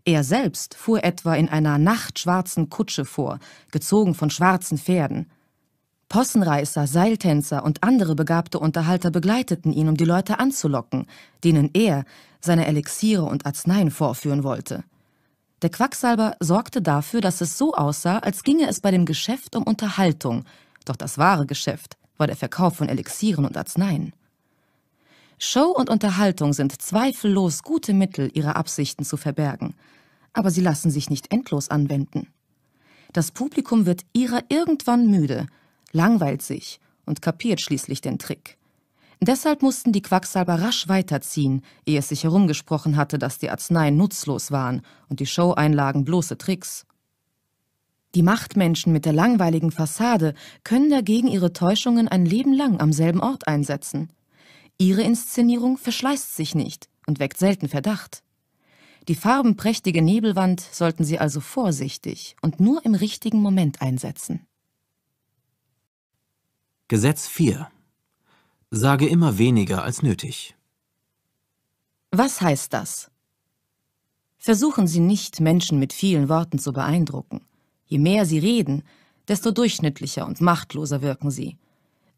Er selbst fuhr etwa in einer nachtschwarzen Kutsche vor, gezogen von schwarzen Pferden. Possenreißer, Seiltänzer und andere begabte Unterhalter begleiteten ihn, um die Leute anzulocken, denen er seine Elixiere und Arzneien vorführen wollte. Der Quacksalber sorgte dafür, dass es so aussah, als ginge es bei dem Geschäft um Unterhaltung, doch das wahre Geschäft war der Verkauf von Elixieren und Arzneien. Show und Unterhaltung sind zweifellos gute Mittel, ihre Absichten zu verbergen, aber sie lassen sich nicht endlos anwenden. Das Publikum wird ihrer irgendwann müde, langweilt sich und kapiert schließlich den Trick. Deshalb mussten die Quacksalber rasch weiterziehen, ehe es sich herumgesprochen hatte, dass die Arzneien nutzlos waren und die Show-Einlagen bloße Tricks. Die Machtmenschen mit der langweiligen Fassade können dagegen ihre Täuschungen ein Leben lang am selben Ort einsetzen. Ihre Inszenierung verschleißt sich nicht und weckt selten Verdacht. Die farbenprächtige Nebelwand sollten Sie also vorsichtig und nur im richtigen Moment einsetzen. Gesetz 4 Sage immer weniger als nötig. Was heißt das? Versuchen Sie nicht, Menschen mit vielen Worten zu beeindrucken. Je mehr sie reden, desto durchschnittlicher und machtloser wirken sie.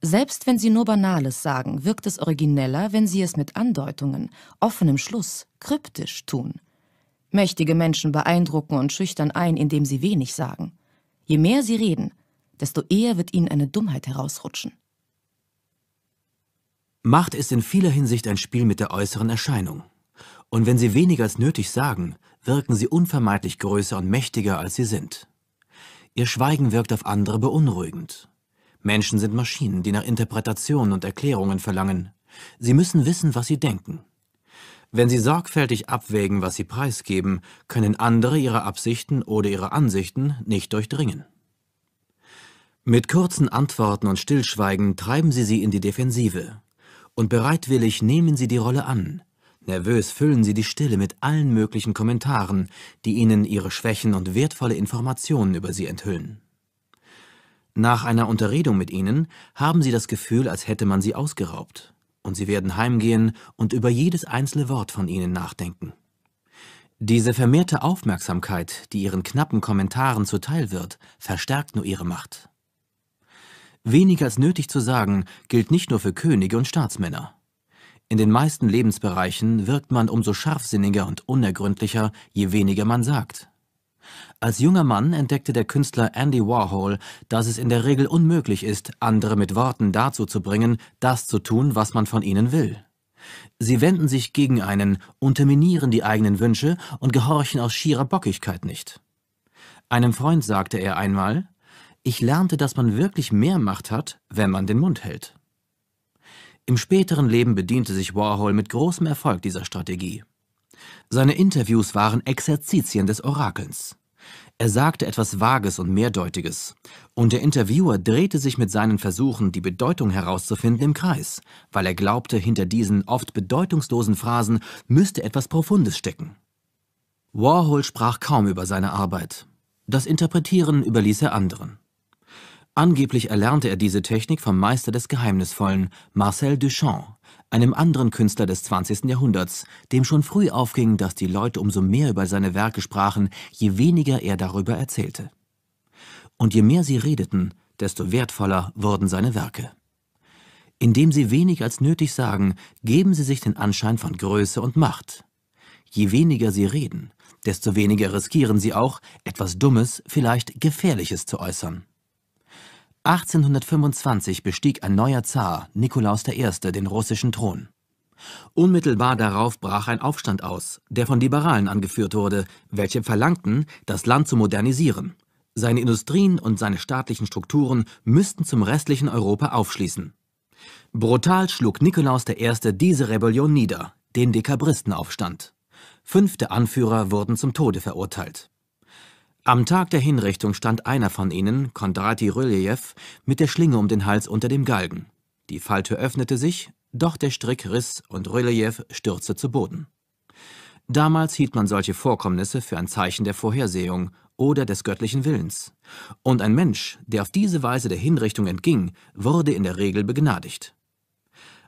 Selbst wenn sie nur Banales sagen, wirkt es origineller, wenn sie es mit Andeutungen, offenem Schluss, kryptisch tun. Mächtige Menschen beeindrucken und schüchtern ein, indem sie wenig sagen. Je mehr sie reden, desto eher wird ihnen eine Dummheit herausrutschen. Macht ist in vieler Hinsicht ein Spiel mit der äußeren Erscheinung. Und wenn sie weniger als nötig sagen, wirken sie unvermeidlich größer und mächtiger, als sie sind. Ihr Schweigen wirkt auf andere beunruhigend. Menschen sind Maschinen, die nach Interpretationen und Erklärungen verlangen. Sie müssen wissen, was sie denken. Wenn sie sorgfältig abwägen, was sie preisgeben, können andere ihre Absichten oder ihre Ansichten nicht durchdringen. Mit kurzen Antworten und Stillschweigen treiben sie sie in die Defensive, und bereitwillig nehmen sie die Rolle an. Nervös füllen sie die Stille mit allen möglichen Kommentaren, die ihnen ihre Schwächen und wertvolle Informationen über sie enthüllen. Nach einer Unterredung mit ihnen haben sie das Gefühl, als hätte man sie ausgeraubt, und sie werden heimgehen und über jedes einzelne Wort von ihnen nachdenken. Diese vermehrte Aufmerksamkeit, die ihren knappen Kommentaren zuteil wird, verstärkt nur ihre Macht. Weniger als nötig zu sagen gilt nicht nur für Könige und Staatsmänner. In den meisten Lebensbereichen wirkt man umso scharfsinniger und unergründlicher, je weniger man sagt. Als junger Mann entdeckte der Künstler Andy Warhol, dass es in der Regel unmöglich ist, andere mit Worten dazu zu bringen, das zu tun, was man von ihnen will. Sie wenden sich gegen einen, unterminieren die eigenen Wünsche und gehorchen aus schierer Bockigkeit nicht. Einem Freund sagte er einmal, ich lernte, dass man wirklich mehr Macht hat, wenn man den Mund hält. Im späteren Leben bediente sich Warhol mit großem Erfolg dieser Strategie. Seine Interviews waren Exerzitien des Orakelns. Er sagte etwas Vages und Mehrdeutiges, und der Interviewer drehte sich mit seinen Versuchen, die Bedeutung herauszufinden, im Kreis, weil er glaubte, hinter diesen oft bedeutungslosen Phrasen müsste etwas Profundes stecken. Warhol sprach kaum über seine Arbeit. Das Interpretieren überließ er anderen. Angeblich erlernte er diese Technik vom Meister des Geheimnisvollen, Marcel Duchamp, einem anderen Künstler des 20. Jahrhunderts, dem schon früh aufging, dass die Leute umso mehr über seine Werke sprachen, je weniger er darüber erzählte. Und je mehr sie redeten, desto wertvoller wurden seine Werke. Indem sie wenig als nötig sagen, geben sie sich den Anschein von Größe und Macht. Je weniger sie reden, desto weniger riskieren sie auch, etwas Dummes, vielleicht Gefährliches zu äußern. 1825 bestieg ein neuer Zar, Nikolaus I., den russischen Thron. Unmittelbar darauf brach ein Aufstand aus, der von Liberalen angeführt wurde, welche verlangten, das Land zu modernisieren. Seine Industrien und seine staatlichen Strukturen müssten zum restlichen Europa aufschließen. Brutal schlug Nikolaus I. diese Rebellion nieder, den Dekabristenaufstand. Fünfte Anführer wurden zum Tode verurteilt. Am Tag der Hinrichtung stand einer von ihnen, Kondrati Rylejew, mit der Schlinge um den Hals unter dem Galgen. Die Falltür öffnete sich, doch der Strick riss und Rylejew stürzte zu Boden. Damals hielt man solche Vorkommnisse für ein Zeichen der Vorhersehung oder des göttlichen Willens. Und ein Mensch, der auf diese Weise der Hinrichtung entging, wurde in der Regel begnadigt.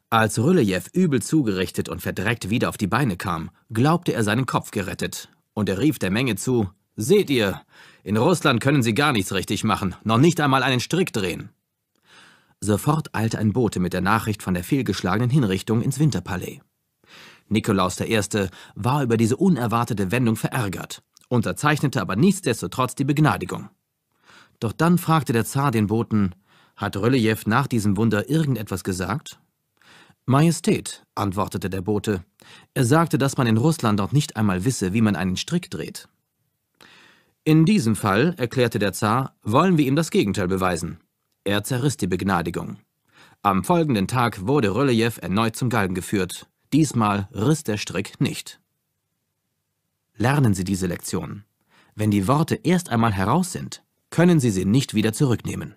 Als Rylejew übel zugerichtet und verdreckt wieder auf die Beine kam, glaubte er seinen Kopf gerettet, und er rief der Menge zu Seht ihr, in Russland können sie gar nichts richtig machen, noch nicht einmal einen Strick drehen. Sofort eilte ein Bote mit der Nachricht von der fehlgeschlagenen Hinrichtung ins Winterpalais. Nikolaus I. war über diese unerwartete Wendung verärgert, unterzeichnete aber nichtsdestotrotz die Begnadigung. Doch dann fragte der Zar den Boten, hat Rölejew nach diesem Wunder irgendetwas gesagt? Majestät, antwortete der Bote, er sagte, dass man in Russland noch nicht einmal wisse, wie man einen Strick dreht. In diesem Fall, erklärte der Zar, wollen wir ihm das Gegenteil beweisen. Er zerriss die Begnadigung. Am folgenden Tag wurde Rölejew erneut zum Galgen geführt. Diesmal riss der Strick nicht. Lernen Sie diese Lektion. Wenn die Worte erst einmal heraus sind, können Sie sie nicht wieder zurücknehmen.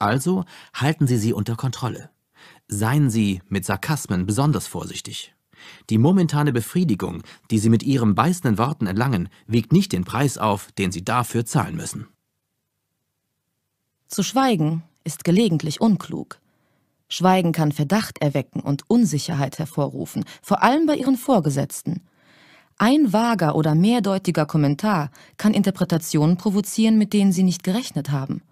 Also halten Sie sie unter Kontrolle. Seien Sie mit Sarkasmen besonders vorsichtig. Die momentane Befriedigung, die Sie mit Ihren beißenden Worten erlangen, wiegt nicht den Preis auf, den Sie dafür zahlen müssen. Zu schweigen ist gelegentlich unklug. Schweigen kann Verdacht erwecken und Unsicherheit hervorrufen, vor allem bei Ihren Vorgesetzten. Ein vager oder mehrdeutiger Kommentar kann Interpretationen provozieren, mit denen Sie nicht gerechnet haben.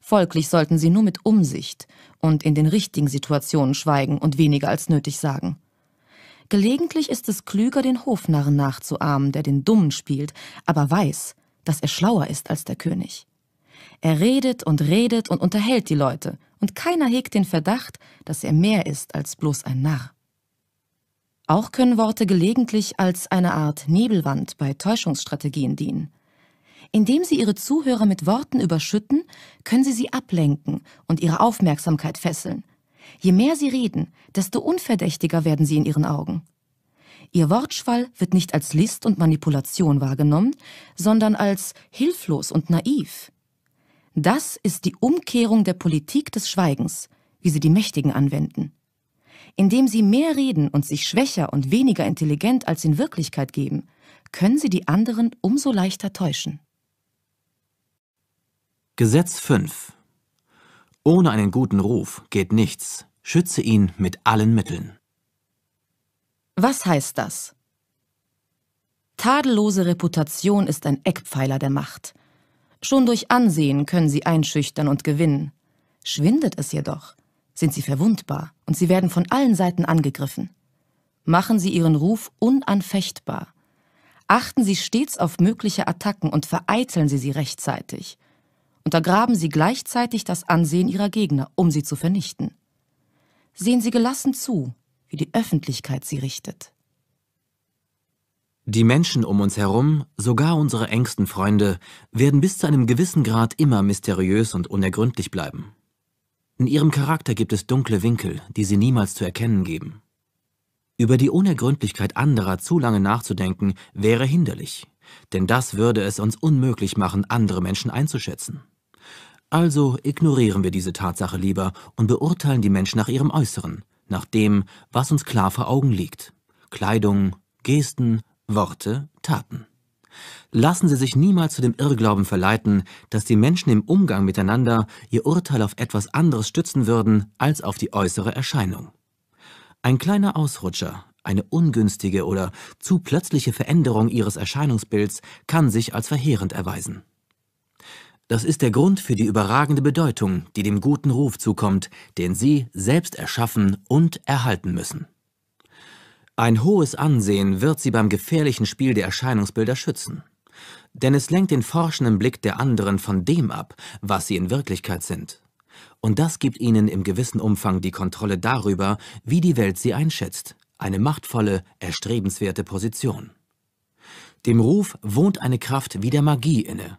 Folglich sollten Sie nur mit Umsicht und in den richtigen Situationen schweigen und weniger als nötig sagen. Gelegentlich ist es klüger, den Hofnarren nachzuahmen, der den Dummen spielt, aber weiß, dass er schlauer ist als der König. Er redet und redet und unterhält die Leute, und keiner hegt den Verdacht, dass er mehr ist als bloß ein Narr. Auch können Worte gelegentlich als eine Art Nebelwand bei Täuschungsstrategien dienen. Indem sie ihre Zuhörer mit Worten überschütten, können sie sie ablenken und ihre Aufmerksamkeit fesseln, Je mehr sie reden, desto unverdächtiger werden sie in ihren Augen. Ihr Wortschwall wird nicht als List und Manipulation wahrgenommen, sondern als hilflos und naiv. Das ist die Umkehrung der Politik des Schweigens, wie sie die Mächtigen anwenden. Indem sie mehr reden und sich schwächer und weniger intelligent als in Wirklichkeit geben, können sie die anderen umso leichter täuschen. Gesetz 5 ohne einen guten Ruf geht nichts. Schütze ihn mit allen Mitteln. Was heißt das? Tadellose Reputation ist ein Eckpfeiler der Macht. Schon durch Ansehen können sie einschüchtern und gewinnen. Schwindet es jedoch, sind sie verwundbar und sie werden von allen Seiten angegriffen. Machen sie ihren Ruf unanfechtbar. Achten sie stets auf mögliche Attacken und vereiteln sie sie rechtzeitig untergraben sie gleichzeitig das Ansehen ihrer Gegner, um sie zu vernichten. Sehen Sie gelassen zu, wie die Öffentlichkeit sie richtet. Die Menschen um uns herum, sogar unsere engsten Freunde, werden bis zu einem gewissen Grad immer mysteriös und unergründlich bleiben. In ihrem Charakter gibt es dunkle Winkel, die sie niemals zu erkennen geben. Über die Unergründlichkeit anderer zu lange nachzudenken, wäre hinderlich, denn das würde es uns unmöglich machen, andere Menschen einzuschätzen. Also ignorieren wir diese Tatsache lieber und beurteilen die Menschen nach ihrem Äußeren, nach dem, was uns klar vor Augen liegt. Kleidung, Gesten, Worte, Taten. Lassen Sie sich niemals zu dem Irrglauben verleiten, dass die Menschen im Umgang miteinander ihr Urteil auf etwas anderes stützen würden als auf die äußere Erscheinung. Ein kleiner Ausrutscher, eine ungünstige oder zu plötzliche Veränderung ihres Erscheinungsbilds kann sich als verheerend erweisen. Das ist der Grund für die überragende Bedeutung, die dem guten Ruf zukommt, den sie selbst erschaffen und erhalten müssen. Ein hohes Ansehen wird sie beim gefährlichen Spiel der Erscheinungsbilder schützen. Denn es lenkt den forschenden Blick der anderen von dem ab, was sie in Wirklichkeit sind. Und das gibt ihnen im gewissen Umfang die Kontrolle darüber, wie die Welt sie einschätzt. Eine machtvolle, erstrebenswerte Position. Dem Ruf wohnt eine Kraft wie der Magie inne,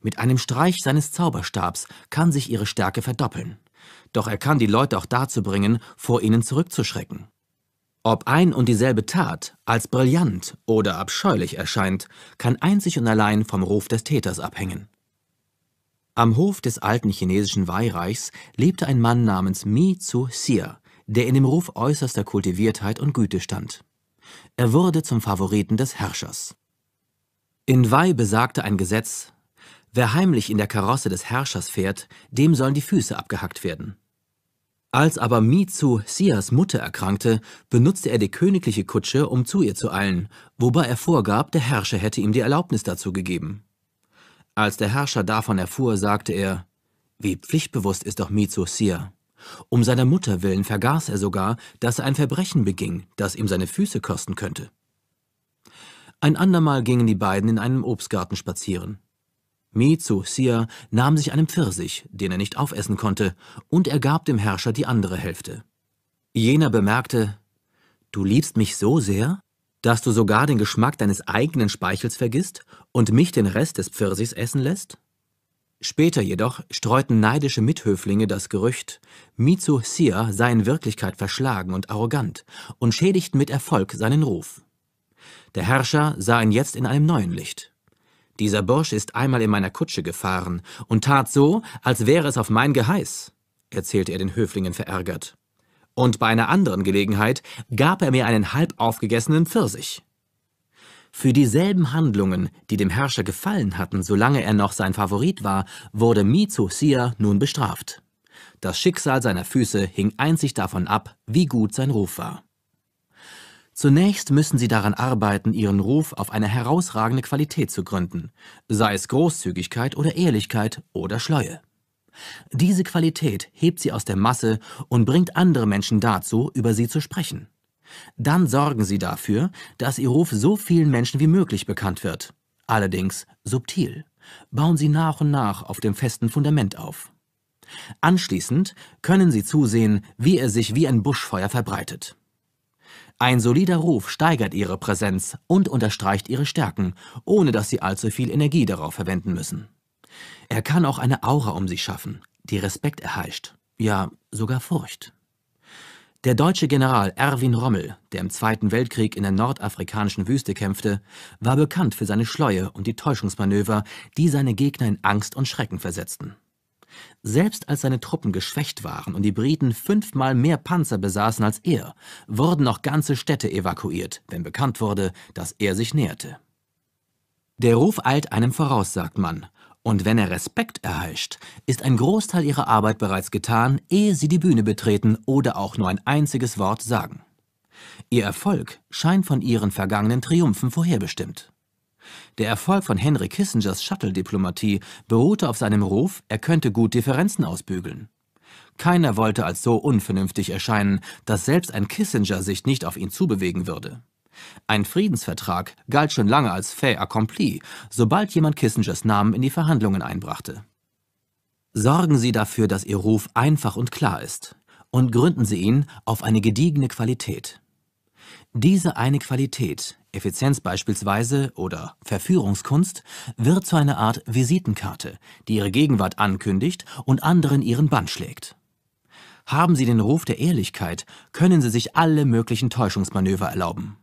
mit einem Streich seines Zauberstabs kann sich ihre Stärke verdoppeln. Doch er kann die Leute auch dazu bringen, vor ihnen zurückzuschrecken. Ob ein und dieselbe Tat als brillant oder abscheulich erscheint, kann einzig und allein vom Ruf des Täters abhängen. Am Hof des alten chinesischen Weihreichs lebte ein Mann namens Mi Zu Xia, der in dem Ruf äußerster Kultiviertheit und Güte stand. Er wurde zum Favoriten des Herrschers. In Wei besagte ein Gesetz, Wer heimlich in der Karosse des Herrschers fährt, dem sollen die Füße abgehackt werden. Als aber Mitsu Sias Mutter erkrankte, benutzte er die königliche Kutsche, um zu ihr zu eilen, wobei er vorgab, der Herrscher hätte ihm die Erlaubnis dazu gegeben. Als der Herrscher davon erfuhr, sagte er, wie pflichtbewusst ist doch Mitsu Sia. Um seiner Mutter willen vergaß er sogar, dass er ein Verbrechen beging, das ihm seine Füße kosten könnte. Ein andermal gingen die beiden in einem Obstgarten spazieren. Mizu Sia, nahm sich einen Pfirsich, den er nicht aufessen konnte, und er gab dem Herrscher die andere Hälfte. Jener bemerkte, »Du liebst mich so sehr, dass du sogar den Geschmack deines eigenen Speichels vergisst und mich den Rest des Pfirsichs essen lässt?« Später jedoch streuten neidische Mithöflinge das Gerücht, Mizu Sia sei in Wirklichkeit verschlagen und arrogant und schädigten mit Erfolg seinen Ruf. Der Herrscher sah ihn jetzt in einem neuen Licht. Dieser Bursch ist einmal in meiner Kutsche gefahren und tat so, als wäre es auf mein Geheiß, erzählte er den Höflingen verärgert. Und bei einer anderen Gelegenheit gab er mir einen halb aufgegessenen Pfirsich. Für dieselben Handlungen, die dem Herrscher gefallen hatten, solange er noch sein Favorit war, wurde Mizu Sia nun bestraft. Das Schicksal seiner Füße hing einzig davon ab, wie gut sein Ruf war. Zunächst müssen sie daran arbeiten, ihren Ruf auf eine herausragende Qualität zu gründen, sei es Großzügigkeit oder Ehrlichkeit oder Schleue. Diese Qualität hebt sie aus der Masse und bringt andere Menschen dazu, über sie zu sprechen. Dann sorgen sie dafür, dass ihr Ruf so vielen Menschen wie möglich bekannt wird. Allerdings subtil. Bauen sie nach und nach auf dem festen Fundament auf. Anschließend können sie zusehen, wie er sich wie ein Buschfeuer verbreitet. Ein solider Ruf steigert ihre Präsenz und unterstreicht ihre Stärken, ohne dass sie allzu viel Energie darauf verwenden müssen. Er kann auch eine Aura um sich schaffen, die Respekt erheischt, ja sogar Furcht. Der deutsche General Erwin Rommel, der im Zweiten Weltkrieg in der nordafrikanischen Wüste kämpfte, war bekannt für seine Schleue und die Täuschungsmanöver, die seine Gegner in Angst und Schrecken versetzten. Selbst als seine Truppen geschwächt waren und die Briten fünfmal mehr Panzer besaßen als er, wurden noch ganze Städte evakuiert, wenn bekannt wurde, dass er sich näherte. Der Ruf eilt einem voraus, sagt man, und wenn er Respekt erheischt, ist ein Großteil ihrer Arbeit bereits getan, ehe sie die Bühne betreten oder auch nur ein einziges Wort sagen. Ihr Erfolg scheint von ihren vergangenen Triumphen vorherbestimmt. Der Erfolg von Henry Kissingers Shuttle-Diplomatie beruhte auf seinem Ruf, er könnte gut Differenzen ausbügeln. Keiner wollte als so unvernünftig erscheinen, dass selbst ein Kissinger sich nicht auf ihn zubewegen würde. Ein Friedensvertrag galt schon lange als fait accompli, sobald jemand Kissingers Namen in die Verhandlungen einbrachte. Sorgen Sie dafür, dass Ihr Ruf einfach und klar ist und gründen Sie ihn auf eine gediegene Qualität. Diese eine Qualität Effizienz beispielsweise oder Verführungskunst, wird zu einer Art Visitenkarte, die ihre Gegenwart ankündigt und anderen ihren Bann schlägt. Haben sie den Ruf der Ehrlichkeit, können sie sich alle möglichen Täuschungsmanöver erlauben.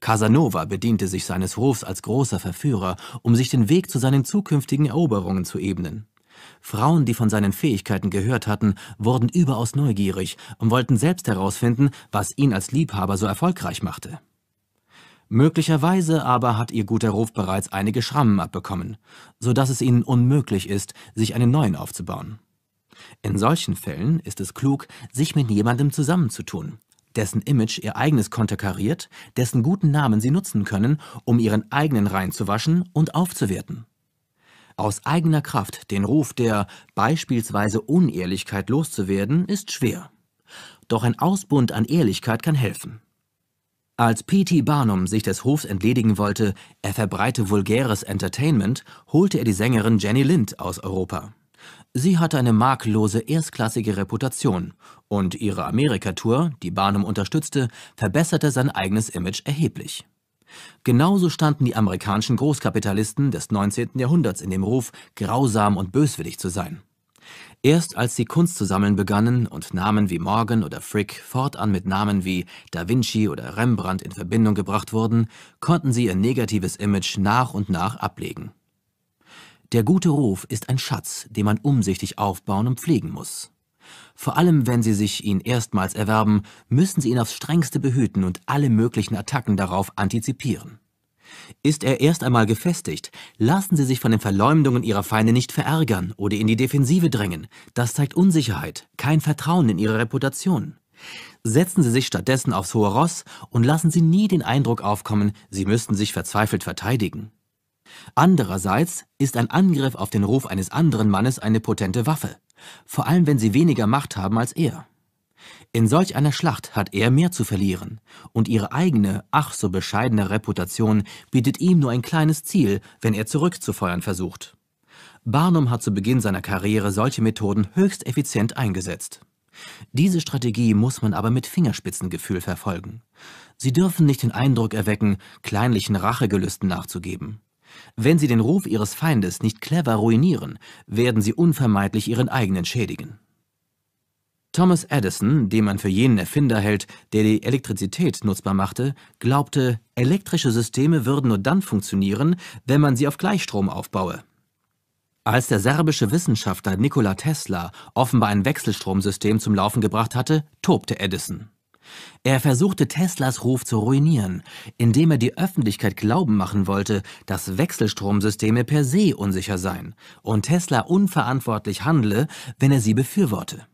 Casanova bediente sich seines Rufs als großer Verführer, um sich den Weg zu seinen zukünftigen Eroberungen zu ebnen. Frauen, die von seinen Fähigkeiten gehört hatten, wurden überaus neugierig und wollten selbst herausfinden, was ihn als Liebhaber so erfolgreich machte. Möglicherweise aber hat ihr guter Ruf bereits einige Schrammen abbekommen, so dass es ihnen unmöglich ist, sich einen neuen aufzubauen. In solchen Fällen ist es klug, sich mit jemandem zusammenzutun, dessen Image ihr eigenes konterkariert, dessen guten Namen sie nutzen können, um ihren eigenen reinzuwaschen und aufzuwerten. Aus eigener Kraft den Ruf der beispielsweise Unehrlichkeit loszuwerden, ist schwer. Doch ein Ausbund an Ehrlichkeit kann helfen. Als P.T. Barnum sich des Hofs entledigen wollte, er verbreite vulgäres Entertainment, holte er die Sängerin Jenny Lind aus Europa. Sie hatte eine makellose erstklassige Reputation und ihre Amerika-Tour, die Barnum unterstützte, verbesserte sein eigenes Image erheblich. Genauso standen die amerikanischen Großkapitalisten des 19. Jahrhunderts in dem Ruf, grausam und böswillig zu sein. Erst als sie Kunst zu sammeln begannen und Namen wie Morgan oder Frick fortan mit Namen wie Da Vinci oder Rembrandt in Verbindung gebracht wurden, konnten sie ihr negatives Image nach und nach ablegen. Der gute Ruf ist ein Schatz, den man umsichtig aufbauen und pflegen muss. Vor allem, wenn Sie sich ihn erstmals erwerben, müssen Sie ihn aufs strengste behüten und alle möglichen Attacken darauf antizipieren. Ist er erst einmal gefestigt, lassen Sie sich von den Verleumdungen Ihrer Feinde nicht verärgern oder in die Defensive drängen. Das zeigt Unsicherheit, kein Vertrauen in Ihre Reputation. Setzen Sie sich stattdessen aufs hohe Ross und lassen Sie nie den Eindruck aufkommen, Sie müssten sich verzweifelt verteidigen. Andererseits ist ein Angriff auf den Ruf eines anderen Mannes eine potente Waffe, vor allem wenn Sie weniger Macht haben als er. In solch einer Schlacht hat er mehr zu verlieren, und ihre eigene, ach so bescheidene Reputation bietet ihm nur ein kleines Ziel, wenn er zurückzufeuern versucht. Barnum hat zu Beginn seiner Karriere solche Methoden höchst effizient eingesetzt. Diese Strategie muss man aber mit Fingerspitzengefühl verfolgen. Sie dürfen nicht den Eindruck erwecken, kleinlichen Rachegelüsten nachzugeben. Wenn sie den Ruf ihres Feindes nicht clever ruinieren, werden sie unvermeidlich ihren eigenen schädigen. Thomas Edison, den man für jenen Erfinder hält, der die Elektrizität nutzbar machte, glaubte, elektrische Systeme würden nur dann funktionieren, wenn man sie auf Gleichstrom aufbaue. Als der serbische Wissenschaftler Nikola Tesla offenbar ein Wechselstromsystem zum Laufen gebracht hatte, tobte Edison. Er versuchte Teslas Ruf zu ruinieren, indem er die Öffentlichkeit glauben machen wollte, dass Wechselstromsysteme per se unsicher seien und Tesla unverantwortlich handle, wenn er sie befürworte.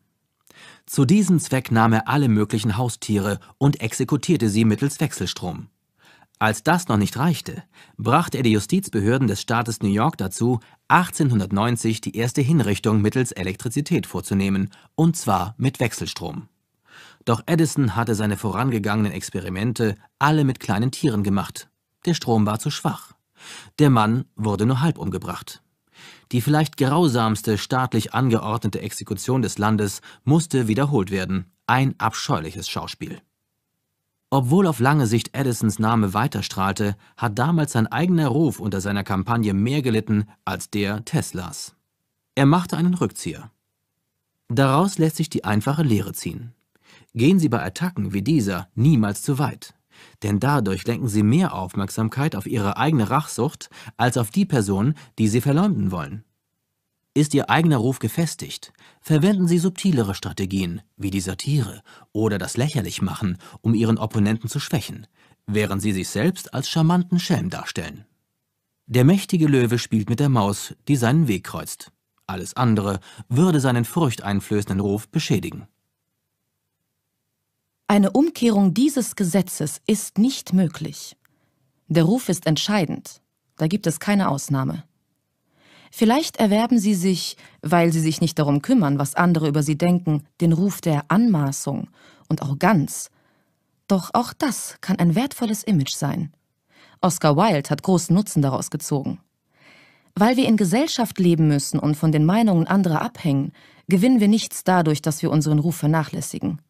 Zu diesem Zweck nahm er alle möglichen Haustiere und exekutierte sie mittels Wechselstrom. Als das noch nicht reichte, brachte er die Justizbehörden des Staates New York dazu, 1890 die erste Hinrichtung mittels Elektrizität vorzunehmen, und zwar mit Wechselstrom. Doch Edison hatte seine vorangegangenen Experimente alle mit kleinen Tieren gemacht. Der Strom war zu schwach. Der Mann wurde nur halb umgebracht. Die vielleicht grausamste staatlich angeordnete Exekution des Landes musste wiederholt werden. Ein abscheuliches Schauspiel. Obwohl auf lange Sicht Edisons Name weiterstrahlte, hat damals sein eigener Ruf unter seiner Kampagne mehr gelitten als der Teslas. Er machte einen Rückzieher. Daraus lässt sich die einfache Lehre ziehen. Gehen Sie bei Attacken wie dieser niemals zu weit denn dadurch lenken sie mehr Aufmerksamkeit auf ihre eigene Rachsucht als auf die Person, die sie verleumden wollen. Ist ihr eigener Ruf gefestigt, verwenden sie subtilere Strategien wie die Satire oder das Lächerlichmachen, um ihren Opponenten zu schwächen, während sie sich selbst als charmanten Schelm darstellen. Der mächtige Löwe spielt mit der Maus, die seinen Weg kreuzt. Alles andere würde seinen furchteinflößenden Ruf beschädigen. Eine Umkehrung dieses Gesetzes ist nicht möglich. Der Ruf ist entscheidend, da gibt es keine Ausnahme. Vielleicht erwerben sie sich, weil sie sich nicht darum kümmern, was andere über sie denken, den Ruf der Anmaßung und Arroganz. Doch auch das kann ein wertvolles Image sein. Oscar Wilde hat großen Nutzen daraus gezogen. Weil wir in Gesellschaft leben müssen und von den Meinungen anderer abhängen, gewinnen wir nichts dadurch, dass wir unseren Ruf vernachlässigen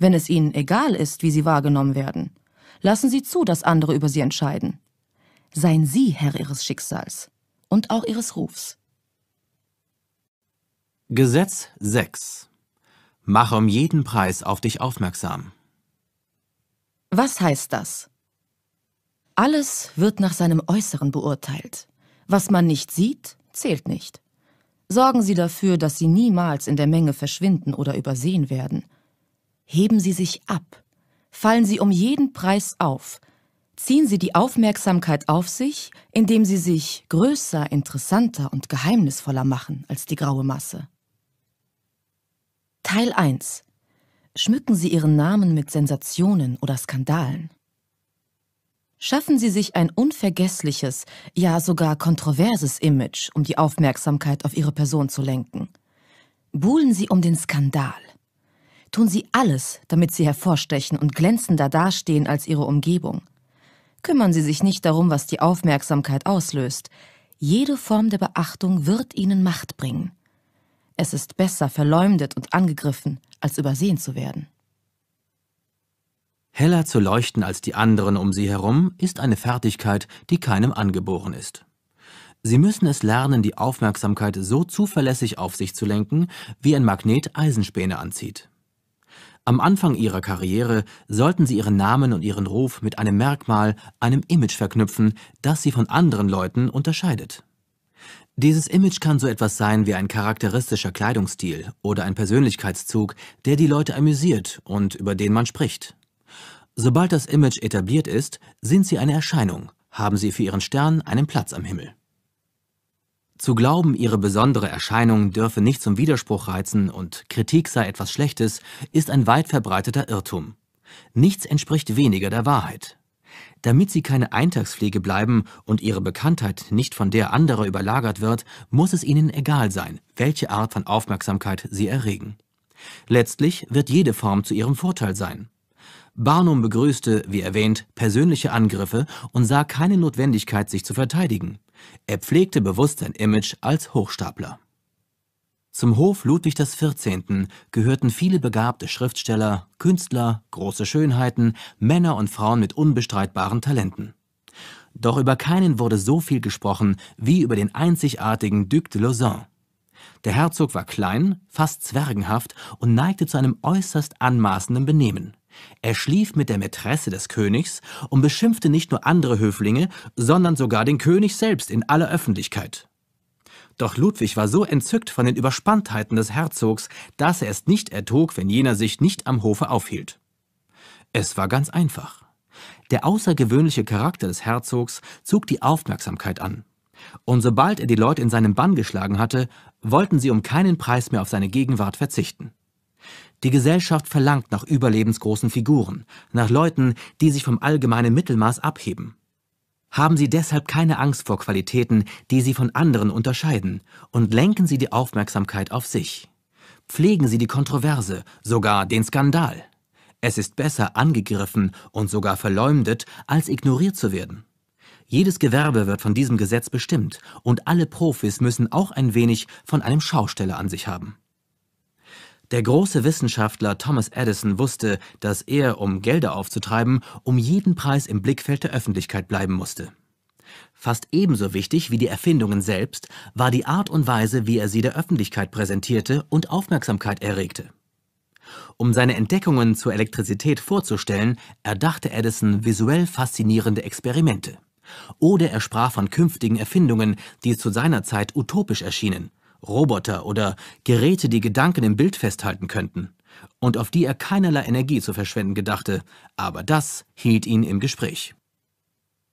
wenn es Ihnen egal ist, wie Sie wahrgenommen werden. Lassen Sie zu, dass andere über Sie entscheiden. Seien Sie Herr Ihres Schicksals und auch Ihres Rufs. Gesetz 6 Mach um jeden Preis auf dich aufmerksam. Was heißt das? Alles wird nach seinem Äußeren beurteilt. Was man nicht sieht, zählt nicht. Sorgen Sie dafür, dass Sie niemals in der Menge verschwinden oder übersehen werden – Heben Sie sich ab. Fallen Sie um jeden Preis auf. Ziehen Sie die Aufmerksamkeit auf sich, indem Sie sich größer, interessanter und geheimnisvoller machen als die graue Masse. Teil 1. Schmücken Sie Ihren Namen mit Sensationen oder Skandalen. Schaffen Sie sich ein unvergessliches, ja sogar kontroverses Image, um die Aufmerksamkeit auf Ihre Person zu lenken. Buhlen Sie um den Skandal tun sie alles, damit sie hervorstechen und glänzender dastehen als ihre Umgebung. Kümmern sie sich nicht darum, was die Aufmerksamkeit auslöst. Jede Form der Beachtung wird ihnen Macht bringen. Es ist besser, verleumdet und angegriffen, als übersehen zu werden. Heller zu leuchten als die anderen um sie herum ist eine Fertigkeit, die keinem angeboren ist. Sie müssen es lernen, die Aufmerksamkeit so zuverlässig auf sich zu lenken, wie ein Magnet Eisenspäne anzieht. Am Anfang ihrer Karriere sollten sie ihren Namen und ihren Ruf mit einem Merkmal, einem Image verknüpfen, das sie von anderen Leuten unterscheidet. Dieses Image kann so etwas sein wie ein charakteristischer Kleidungsstil oder ein Persönlichkeitszug, der die Leute amüsiert und über den man spricht. Sobald das Image etabliert ist, sind sie eine Erscheinung, haben sie für ihren Stern einen Platz am Himmel. Zu glauben, ihre besondere Erscheinung dürfe nicht zum Widerspruch reizen und Kritik sei etwas Schlechtes, ist ein weit verbreiteter Irrtum. Nichts entspricht weniger der Wahrheit. Damit sie keine Eintagspflege bleiben und ihre Bekanntheit nicht von der anderer überlagert wird, muss es ihnen egal sein, welche Art von Aufmerksamkeit sie erregen. Letztlich wird jede Form zu ihrem Vorteil sein. Barnum begrüßte, wie erwähnt, persönliche Angriffe und sah keine Notwendigkeit, sich zu verteidigen. Er pflegte bewusst sein Image als Hochstapler. Zum Hof Ludwig XIV. gehörten viele begabte Schriftsteller, Künstler, große Schönheiten, Männer und Frauen mit unbestreitbaren Talenten. Doch über keinen wurde so viel gesprochen wie über den einzigartigen Duc de Lausanne. Der Herzog war klein, fast zwergenhaft und neigte zu einem äußerst anmaßenden Benehmen. Er schlief mit der Mätresse des Königs und beschimpfte nicht nur andere Höflinge, sondern sogar den König selbst in aller Öffentlichkeit. Doch Ludwig war so entzückt von den Überspanntheiten des Herzogs, dass er es nicht ertrug, wenn jener sich nicht am Hofe aufhielt. Es war ganz einfach. Der außergewöhnliche Charakter des Herzogs zog die Aufmerksamkeit an. Und sobald er die Leute in seinen Bann geschlagen hatte, wollten sie um keinen Preis mehr auf seine Gegenwart verzichten. Die Gesellschaft verlangt nach überlebensgroßen Figuren, nach Leuten, die sich vom allgemeinen Mittelmaß abheben. Haben Sie deshalb keine Angst vor Qualitäten, die Sie von anderen unterscheiden, und lenken Sie die Aufmerksamkeit auf sich. Pflegen Sie die Kontroverse, sogar den Skandal. Es ist besser, angegriffen und sogar verleumdet, als ignoriert zu werden. Jedes Gewerbe wird von diesem Gesetz bestimmt, und alle Profis müssen auch ein wenig von einem Schausteller an sich haben. Der große Wissenschaftler Thomas Edison wusste, dass er, um Gelder aufzutreiben, um jeden Preis im Blickfeld der Öffentlichkeit bleiben musste. Fast ebenso wichtig wie die Erfindungen selbst war die Art und Weise, wie er sie der Öffentlichkeit präsentierte und Aufmerksamkeit erregte. Um seine Entdeckungen zur Elektrizität vorzustellen, erdachte Edison visuell faszinierende Experimente. Oder er sprach von künftigen Erfindungen, die zu seiner Zeit utopisch erschienen, Roboter oder Geräte, die Gedanken im Bild festhalten könnten und auf die er keinerlei Energie zu verschwenden gedachte, aber das hielt ihn im Gespräch.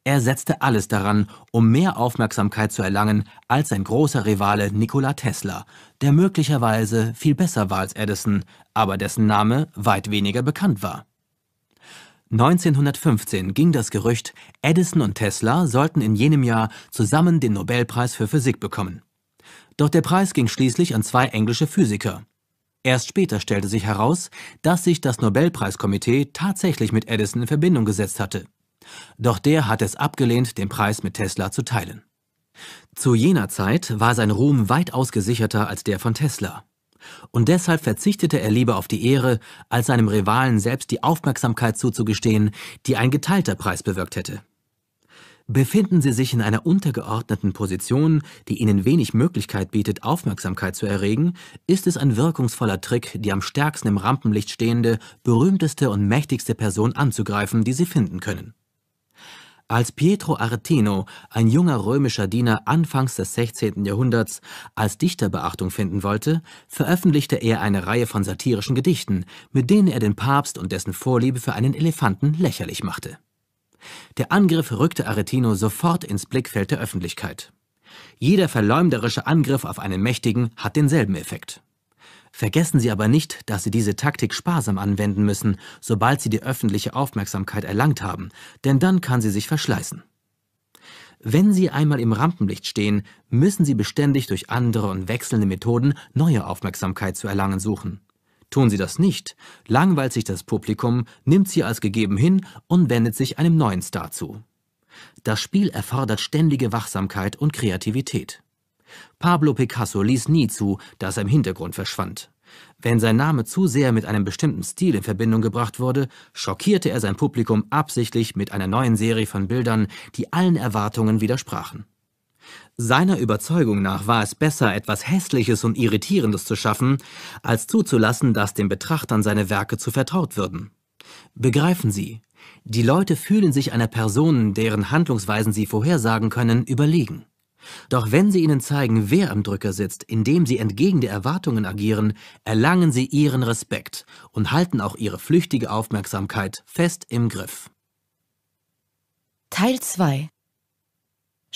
Er setzte alles daran, um mehr Aufmerksamkeit zu erlangen als sein großer Rivale Nikola Tesla, der möglicherweise viel besser war als Edison, aber dessen Name weit weniger bekannt war. 1915 ging das Gerücht, Edison und Tesla sollten in jenem Jahr zusammen den Nobelpreis für Physik bekommen. Doch der Preis ging schließlich an zwei englische Physiker. Erst später stellte sich heraus, dass sich das Nobelpreiskomitee tatsächlich mit Edison in Verbindung gesetzt hatte. Doch der hat es abgelehnt, den Preis mit Tesla zu teilen. Zu jener Zeit war sein Ruhm weitaus gesicherter als der von Tesla. Und deshalb verzichtete er lieber auf die Ehre, als seinem Rivalen selbst die Aufmerksamkeit zuzugestehen, die ein geteilter Preis bewirkt hätte. Befinden Sie sich in einer untergeordneten Position, die Ihnen wenig Möglichkeit bietet, Aufmerksamkeit zu erregen, ist es ein wirkungsvoller Trick, die am stärksten im Rampenlicht stehende, berühmteste und mächtigste Person anzugreifen, die Sie finden können. Als Pietro Aretino, ein junger römischer Diener Anfangs des 16. Jahrhunderts, als Dichter Beachtung finden wollte, veröffentlichte er eine Reihe von satirischen Gedichten, mit denen er den Papst und dessen Vorliebe für einen Elefanten lächerlich machte. Der Angriff rückte Aretino sofort ins Blickfeld der Öffentlichkeit. Jeder verleumderische Angriff auf einen Mächtigen hat denselben Effekt. Vergessen Sie aber nicht, dass Sie diese Taktik sparsam anwenden müssen, sobald Sie die öffentliche Aufmerksamkeit erlangt haben, denn dann kann sie sich verschleißen. Wenn Sie einmal im Rampenlicht stehen, müssen Sie beständig durch andere und wechselnde Methoden neue Aufmerksamkeit zu erlangen suchen. Tun sie das nicht, langweilt sich das Publikum, nimmt sie als gegeben hin und wendet sich einem neuen Star zu. Das Spiel erfordert ständige Wachsamkeit und Kreativität. Pablo Picasso ließ nie zu, dass er im Hintergrund verschwand. Wenn sein Name zu sehr mit einem bestimmten Stil in Verbindung gebracht wurde, schockierte er sein Publikum absichtlich mit einer neuen Serie von Bildern, die allen Erwartungen widersprachen. Seiner Überzeugung nach war es besser, etwas Hässliches und Irritierendes zu schaffen, als zuzulassen, dass den Betrachtern seine Werke zu vertraut würden. Begreifen Sie, die Leute fühlen sich einer Person, deren Handlungsweisen sie vorhersagen können, überlegen. Doch wenn Sie ihnen zeigen, wer am Drücker sitzt, indem Sie entgegen der Erwartungen agieren, erlangen Sie Ihren Respekt und halten auch Ihre flüchtige Aufmerksamkeit fest im Griff. Teil 2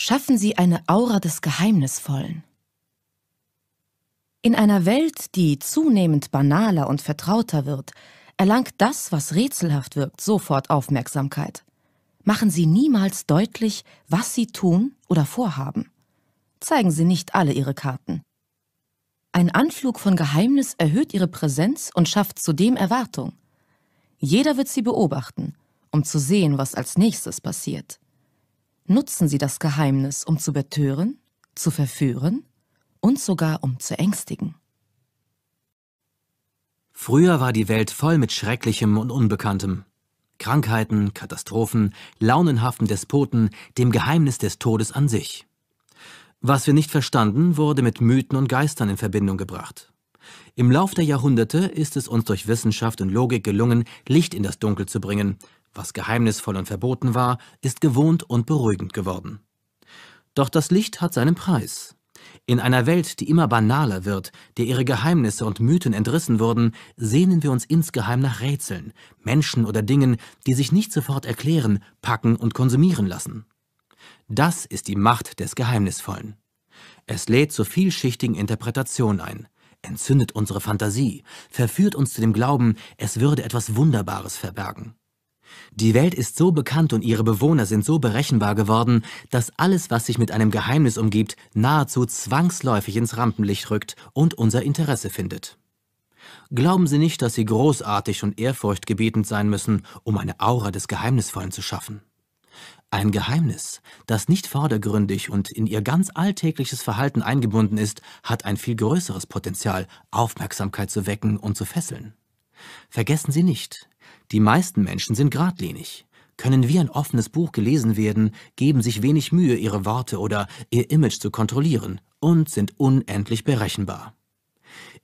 schaffen sie eine Aura des Geheimnisvollen. In einer Welt, die zunehmend banaler und vertrauter wird, erlangt das, was rätselhaft wirkt, sofort Aufmerksamkeit. Machen Sie niemals deutlich, was Sie tun oder vorhaben. Zeigen Sie nicht alle Ihre Karten. Ein Anflug von Geheimnis erhöht Ihre Präsenz und schafft zudem Erwartung. Jeder wird Sie beobachten, um zu sehen, was als nächstes passiert nutzen sie das Geheimnis, um zu betören, zu verführen und sogar um zu ängstigen. Früher war die Welt voll mit Schrecklichem und Unbekanntem. Krankheiten, Katastrophen, launenhaften Despoten, dem Geheimnis des Todes an sich. Was wir nicht verstanden, wurde mit Mythen und Geistern in Verbindung gebracht. Im Lauf der Jahrhunderte ist es uns durch Wissenschaft und Logik gelungen, Licht in das Dunkel zu bringen, was geheimnisvoll und verboten war, ist gewohnt und beruhigend geworden. Doch das Licht hat seinen Preis. In einer Welt, die immer banaler wird, der ihre Geheimnisse und Mythen entrissen wurden, sehnen wir uns insgeheim nach Rätseln, Menschen oder Dingen, die sich nicht sofort erklären, packen und konsumieren lassen. Das ist die Macht des Geheimnisvollen. Es lädt zur vielschichtigen Interpretation ein, entzündet unsere Fantasie, verführt uns zu dem Glauben, es würde etwas Wunderbares verbergen. Die Welt ist so bekannt und ihre Bewohner sind so berechenbar geworden, dass alles, was sich mit einem Geheimnis umgibt, nahezu zwangsläufig ins Rampenlicht rückt und unser Interesse findet. Glauben Sie nicht, dass Sie großartig und ehrfurchtgebietend sein müssen, um eine Aura des Geheimnisvollen zu schaffen. Ein Geheimnis, das nicht vordergründig und in Ihr ganz alltägliches Verhalten eingebunden ist, hat ein viel größeres Potenzial, Aufmerksamkeit zu wecken und zu fesseln. Vergessen Sie nicht, die meisten Menschen sind geradlinig, können wie ein offenes Buch gelesen werden, geben sich wenig Mühe, ihre Worte oder ihr Image zu kontrollieren und sind unendlich berechenbar.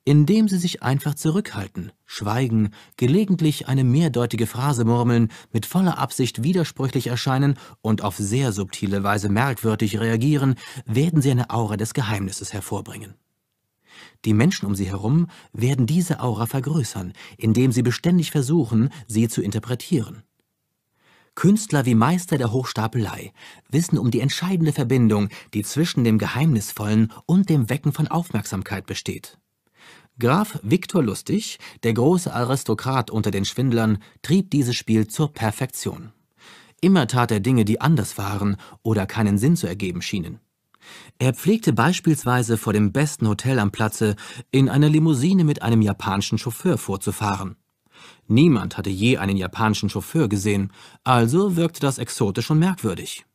Indem sie sich einfach zurückhalten, schweigen, gelegentlich eine mehrdeutige Phrase murmeln, mit voller Absicht widersprüchlich erscheinen und auf sehr subtile Weise merkwürdig reagieren, werden sie eine Aura des Geheimnisses hervorbringen. Die Menschen um sie herum werden diese Aura vergrößern, indem sie beständig versuchen, sie zu interpretieren. Künstler wie Meister der Hochstapelei wissen um die entscheidende Verbindung, die zwischen dem Geheimnisvollen und dem Wecken von Aufmerksamkeit besteht. Graf Viktor Lustig, der große Aristokrat unter den Schwindlern, trieb dieses Spiel zur Perfektion. Immer tat er Dinge, die anders waren oder keinen Sinn zu ergeben schienen. Er pflegte beispielsweise vor dem besten Hotel am Platze in einer Limousine mit einem japanischen Chauffeur vorzufahren. Niemand hatte je einen japanischen Chauffeur gesehen, also wirkte das exotisch und merkwürdig.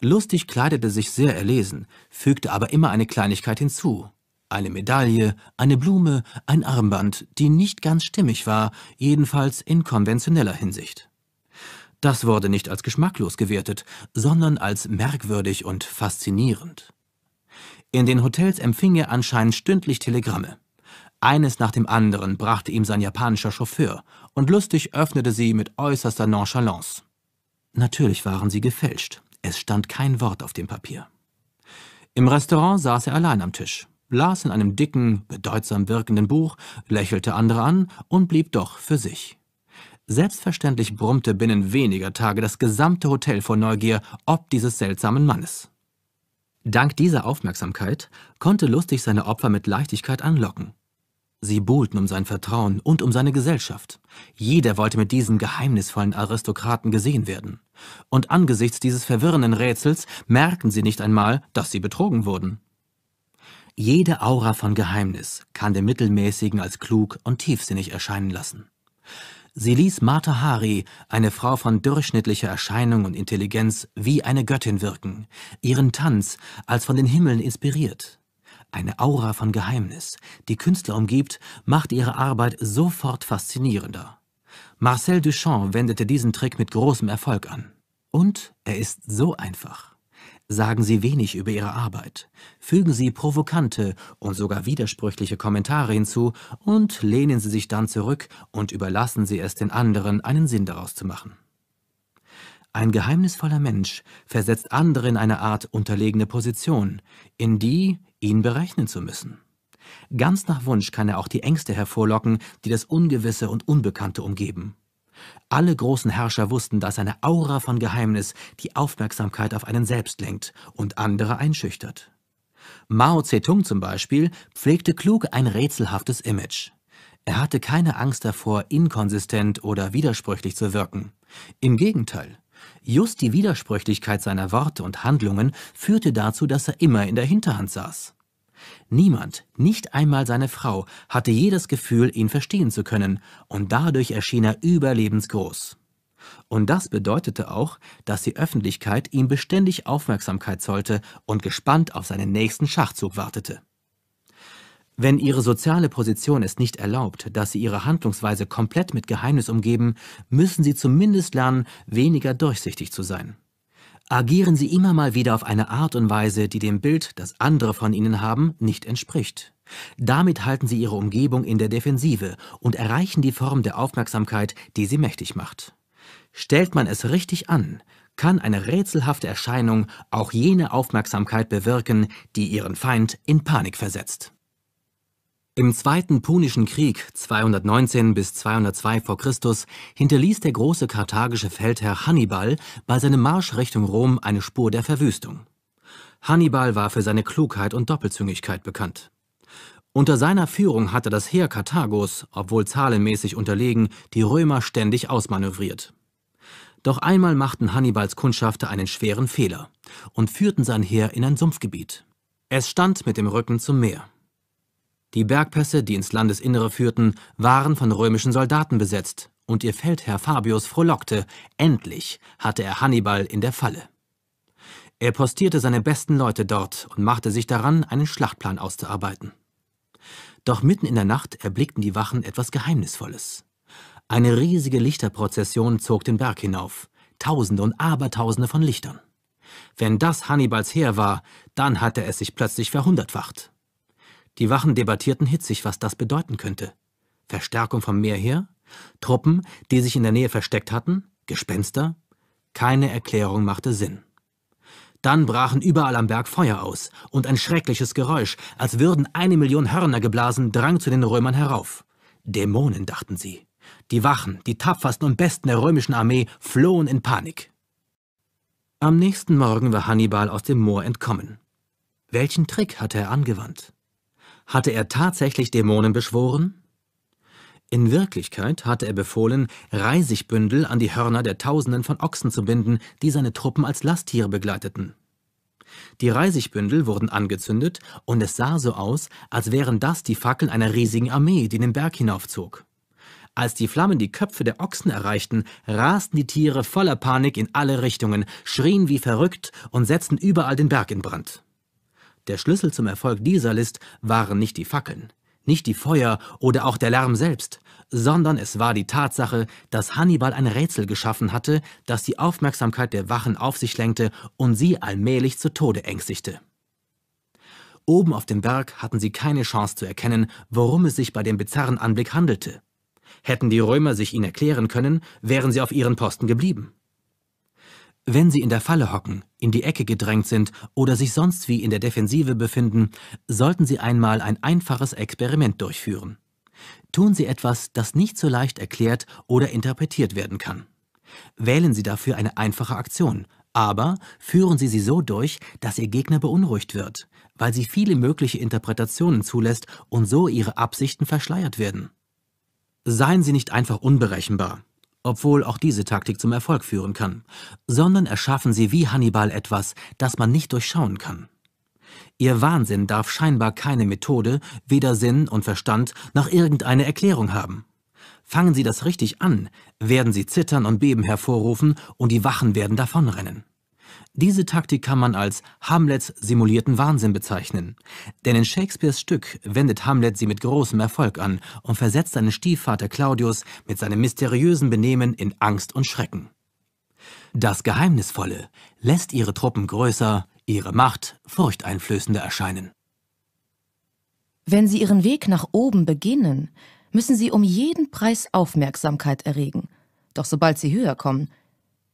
Lustig kleidete sich sehr erlesen, fügte aber immer eine Kleinigkeit hinzu. Eine Medaille, eine Blume, ein Armband, die nicht ganz stimmig war, jedenfalls in konventioneller Hinsicht. Das wurde nicht als geschmacklos gewertet, sondern als merkwürdig und faszinierend. In den Hotels empfing er anscheinend stündlich Telegramme. Eines nach dem anderen brachte ihm sein japanischer Chauffeur und lustig öffnete sie mit äußerster Nonchalance. Natürlich waren sie gefälscht. Es stand kein Wort auf dem Papier. Im Restaurant saß er allein am Tisch, las in einem dicken, bedeutsam wirkenden Buch, lächelte andere an und blieb doch für sich. Selbstverständlich brummte binnen weniger Tage das gesamte Hotel vor Neugier ob dieses seltsamen Mannes. Dank dieser Aufmerksamkeit konnte Lustig seine Opfer mit Leichtigkeit anlocken. Sie buhlten um sein Vertrauen und um seine Gesellschaft. Jeder wollte mit diesem geheimnisvollen Aristokraten gesehen werden. Und angesichts dieses verwirrenden Rätsels merken sie nicht einmal, dass sie betrogen wurden. Jede Aura von Geheimnis kann den Mittelmäßigen als klug und tiefsinnig erscheinen lassen. Sie ließ Martha Hari, eine Frau von durchschnittlicher Erscheinung und Intelligenz, wie eine Göttin wirken, ihren Tanz als von den Himmeln inspiriert. Eine Aura von Geheimnis, die Künstler umgibt, macht ihre Arbeit sofort faszinierender. Marcel Duchamp wendete diesen Trick mit großem Erfolg an. Und er ist so einfach. Sagen Sie wenig über Ihre Arbeit, fügen Sie provokante und sogar widersprüchliche Kommentare hinzu und lehnen Sie sich dann zurück und überlassen Sie es den anderen, einen Sinn daraus zu machen. Ein geheimnisvoller Mensch versetzt andere in eine Art unterlegene Position, in die, ihn berechnen zu müssen. Ganz nach Wunsch kann er auch die Ängste hervorlocken, die das Ungewisse und Unbekannte umgeben. Alle großen Herrscher wussten, dass eine Aura von Geheimnis die Aufmerksamkeit auf einen selbst lenkt und andere einschüchtert. Mao Zedong zum Beispiel pflegte klug ein rätselhaftes Image. Er hatte keine Angst davor, inkonsistent oder widersprüchlich zu wirken. Im Gegenteil, just die Widersprüchlichkeit seiner Worte und Handlungen führte dazu, dass er immer in der Hinterhand saß. Niemand, nicht einmal seine Frau, hatte je das Gefühl, ihn verstehen zu können, und dadurch erschien er überlebensgroß. Und das bedeutete auch, dass die Öffentlichkeit ihm beständig Aufmerksamkeit zollte und gespannt auf seinen nächsten Schachzug wartete. Wenn ihre soziale Position es nicht erlaubt, dass sie ihre Handlungsweise komplett mit Geheimnis umgeben, müssen sie zumindest lernen, weniger durchsichtig zu sein agieren sie immer mal wieder auf eine Art und Weise, die dem Bild, das andere von ihnen haben, nicht entspricht. Damit halten sie ihre Umgebung in der Defensive und erreichen die Form der Aufmerksamkeit, die sie mächtig macht. Stellt man es richtig an, kann eine rätselhafte Erscheinung auch jene Aufmerksamkeit bewirken, die ihren Feind in Panik versetzt. Im Zweiten Punischen Krieg 219 bis 202 vor Christus hinterließ der große karthagische Feldherr Hannibal bei seinem Marsch Richtung Rom eine Spur der Verwüstung. Hannibal war für seine Klugheit und Doppelzüngigkeit bekannt. Unter seiner Führung hatte das Heer Karthagos, obwohl zahlenmäßig unterlegen, die Römer ständig ausmanövriert. Doch einmal machten Hannibals Kundschafter einen schweren Fehler und führten sein Heer in ein Sumpfgebiet. Es stand mit dem Rücken zum Meer. Die Bergpässe, die ins Landesinnere führten, waren von römischen Soldaten besetzt, und ihr Feldherr Fabius frohlockte, endlich hatte er Hannibal in der Falle. Er postierte seine besten Leute dort und machte sich daran, einen Schlachtplan auszuarbeiten. Doch mitten in der Nacht erblickten die Wachen etwas Geheimnisvolles. Eine riesige Lichterprozession zog den Berg hinauf, Tausende und Abertausende von Lichtern. Wenn das Hannibals Heer war, dann hatte es sich plötzlich verhundertfacht. Die Wachen debattierten hitzig, was das bedeuten könnte. Verstärkung vom Meer her? Truppen, die sich in der Nähe versteckt hatten? Gespenster? Keine Erklärung machte Sinn. Dann brachen überall am Berg Feuer aus, und ein schreckliches Geräusch, als würden eine Million Hörner geblasen, drang zu den Römern herauf. Dämonen, dachten sie. Die Wachen, die tapfersten und besten der römischen Armee, flohen in Panik. Am nächsten Morgen war Hannibal aus dem Moor entkommen. Welchen Trick hatte er angewandt? Hatte er tatsächlich Dämonen beschworen? In Wirklichkeit hatte er befohlen, Reisigbündel an die Hörner der Tausenden von Ochsen zu binden, die seine Truppen als Lasttiere begleiteten. Die Reisigbündel wurden angezündet, und es sah so aus, als wären das die Fackeln einer riesigen Armee, die den Berg hinaufzog. Als die Flammen die Köpfe der Ochsen erreichten, rasten die Tiere voller Panik in alle Richtungen, schrien wie verrückt und setzten überall den Berg in Brand. Der Schlüssel zum Erfolg dieser List waren nicht die Fackeln, nicht die Feuer oder auch der Lärm selbst, sondern es war die Tatsache, dass Hannibal ein Rätsel geschaffen hatte, das die Aufmerksamkeit der Wachen auf sich lenkte und sie allmählich zu Tode ängstigte. Oben auf dem Berg hatten sie keine Chance zu erkennen, worum es sich bei dem bizarren Anblick handelte. Hätten die Römer sich ihn erklären können, wären sie auf ihren Posten geblieben. Wenn sie in der Falle hocken, in die Ecke gedrängt sind oder sich sonst wie in der Defensive befinden, sollten sie einmal ein einfaches Experiment durchführen. Tun sie etwas, das nicht so leicht erklärt oder interpretiert werden kann. Wählen Sie dafür eine einfache Aktion, aber führen Sie sie so durch, dass Ihr Gegner beunruhigt wird, weil sie viele mögliche Interpretationen zulässt und so Ihre Absichten verschleiert werden. Seien Sie nicht einfach unberechenbar obwohl auch diese Taktik zum Erfolg führen kann, sondern erschaffen sie wie Hannibal etwas, das man nicht durchschauen kann. Ihr Wahnsinn darf scheinbar keine Methode, weder Sinn und Verstand noch irgendeine Erklärung haben. Fangen Sie das richtig an, werden Sie Zittern und Beben hervorrufen und die Wachen werden davonrennen. Diese Taktik kann man als Hamlets simulierten Wahnsinn bezeichnen. Denn in Shakespeares Stück wendet Hamlet sie mit großem Erfolg an und versetzt seinen Stiefvater Claudius mit seinem mysteriösen Benehmen in Angst und Schrecken. Das Geheimnisvolle lässt ihre Truppen größer, ihre Macht furchteinflößender erscheinen. Wenn sie ihren Weg nach oben beginnen, müssen sie um jeden Preis Aufmerksamkeit erregen. Doch sobald sie höher kommen,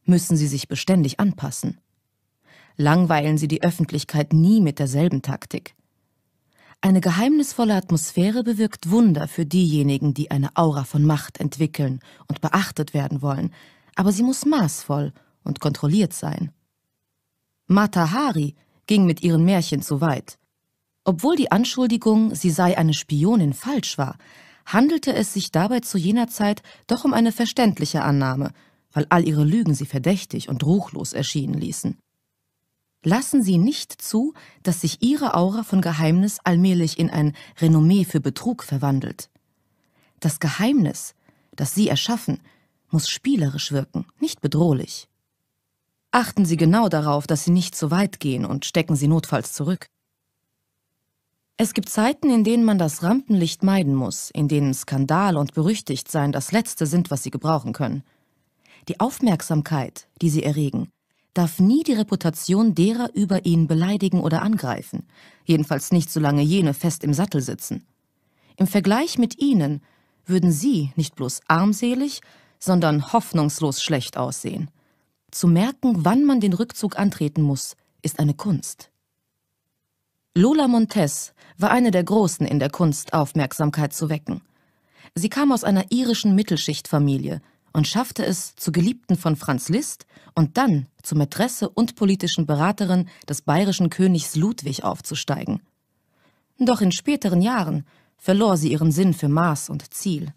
müssen sie sich beständig anpassen langweilen sie die Öffentlichkeit nie mit derselben Taktik. Eine geheimnisvolle Atmosphäre bewirkt Wunder für diejenigen, die eine Aura von Macht entwickeln und beachtet werden wollen, aber sie muss maßvoll und kontrolliert sein. Mata Hari ging mit ihren Märchen zu weit. Obwohl die Anschuldigung, sie sei eine Spionin, falsch war, handelte es sich dabei zu jener Zeit doch um eine verständliche Annahme, weil all ihre Lügen sie verdächtig und ruchlos erschienen ließen. Lassen Sie nicht zu, dass sich Ihre Aura von Geheimnis allmählich in ein Renommee für Betrug verwandelt. Das Geheimnis, das Sie erschaffen, muss spielerisch wirken, nicht bedrohlich. Achten Sie genau darauf, dass Sie nicht zu weit gehen und stecken Sie notfalls zurück. Es gibt Zeiten, in denen man das Rampenlicht meiden muss, in denen Skandal und Berüchtigtsein das Letzte sind, was Sie gebrauchen können. Die Aufmerksamkeit, die Sie erregen, darf nie die Reputation derer über ihn beleidigen oder angreifen, jedenfalls nicht solange jene fest im Sattel sitzen. Im Vergleich mit ihnen würden sie nicht bloß armselig, sondern hoffnungslos schlecht aussehen. Zu merken, wann man den Rückzug antreten muss, ist eine Kunst. Lola Montes war eine der Großen in der Kunst, Aufmerksamkeit zu wecken. Sie kam aus einer irischen Mittelschichtfamilie, und schaffte es zur Geliebten von Franz Liszt und dann zur Mätresse und politischen Beraterin des bayerischen Königs Ludwig aufzusteigen. Doch in späteren Jahren verlor sie ihren Sinn für Maß und Ziel.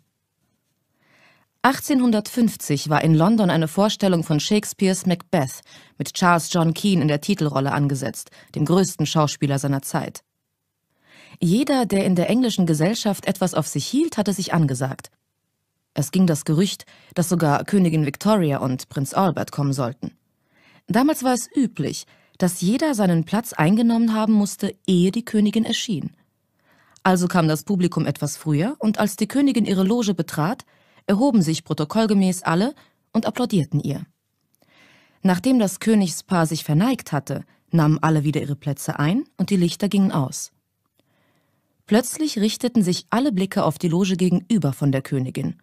1850 war in London eine Vorstellung von Shakespeares Macbeth mit Charles John Keane in der Titelrolle angesetzt, dem größten Schauspieler seiner Zeit. Jeder, der in der englischen Gesellschaft etwas auf sich hielt, hatte sich angesagt – es ging das Gerücht, dass sogar Königin Victoria und Prinz Albert kommen sollten. Damals war es üblich, dass jeder seinen Platz eingenommen haben musste, ehe die Königin erschien. Also kam das Publikum etwas früher, und als die Königin ihre Loge betrat, erhoben sich protokollgemäß alle und applaudierten ihr. Nachdem das Königspaar sich verneigt hatte, nahmen alle wieder ihre Plätze ein und die Lichter gingen aus. Plötzlich richteten sich alle Blicke auf die Loge gegenüber von der Königin.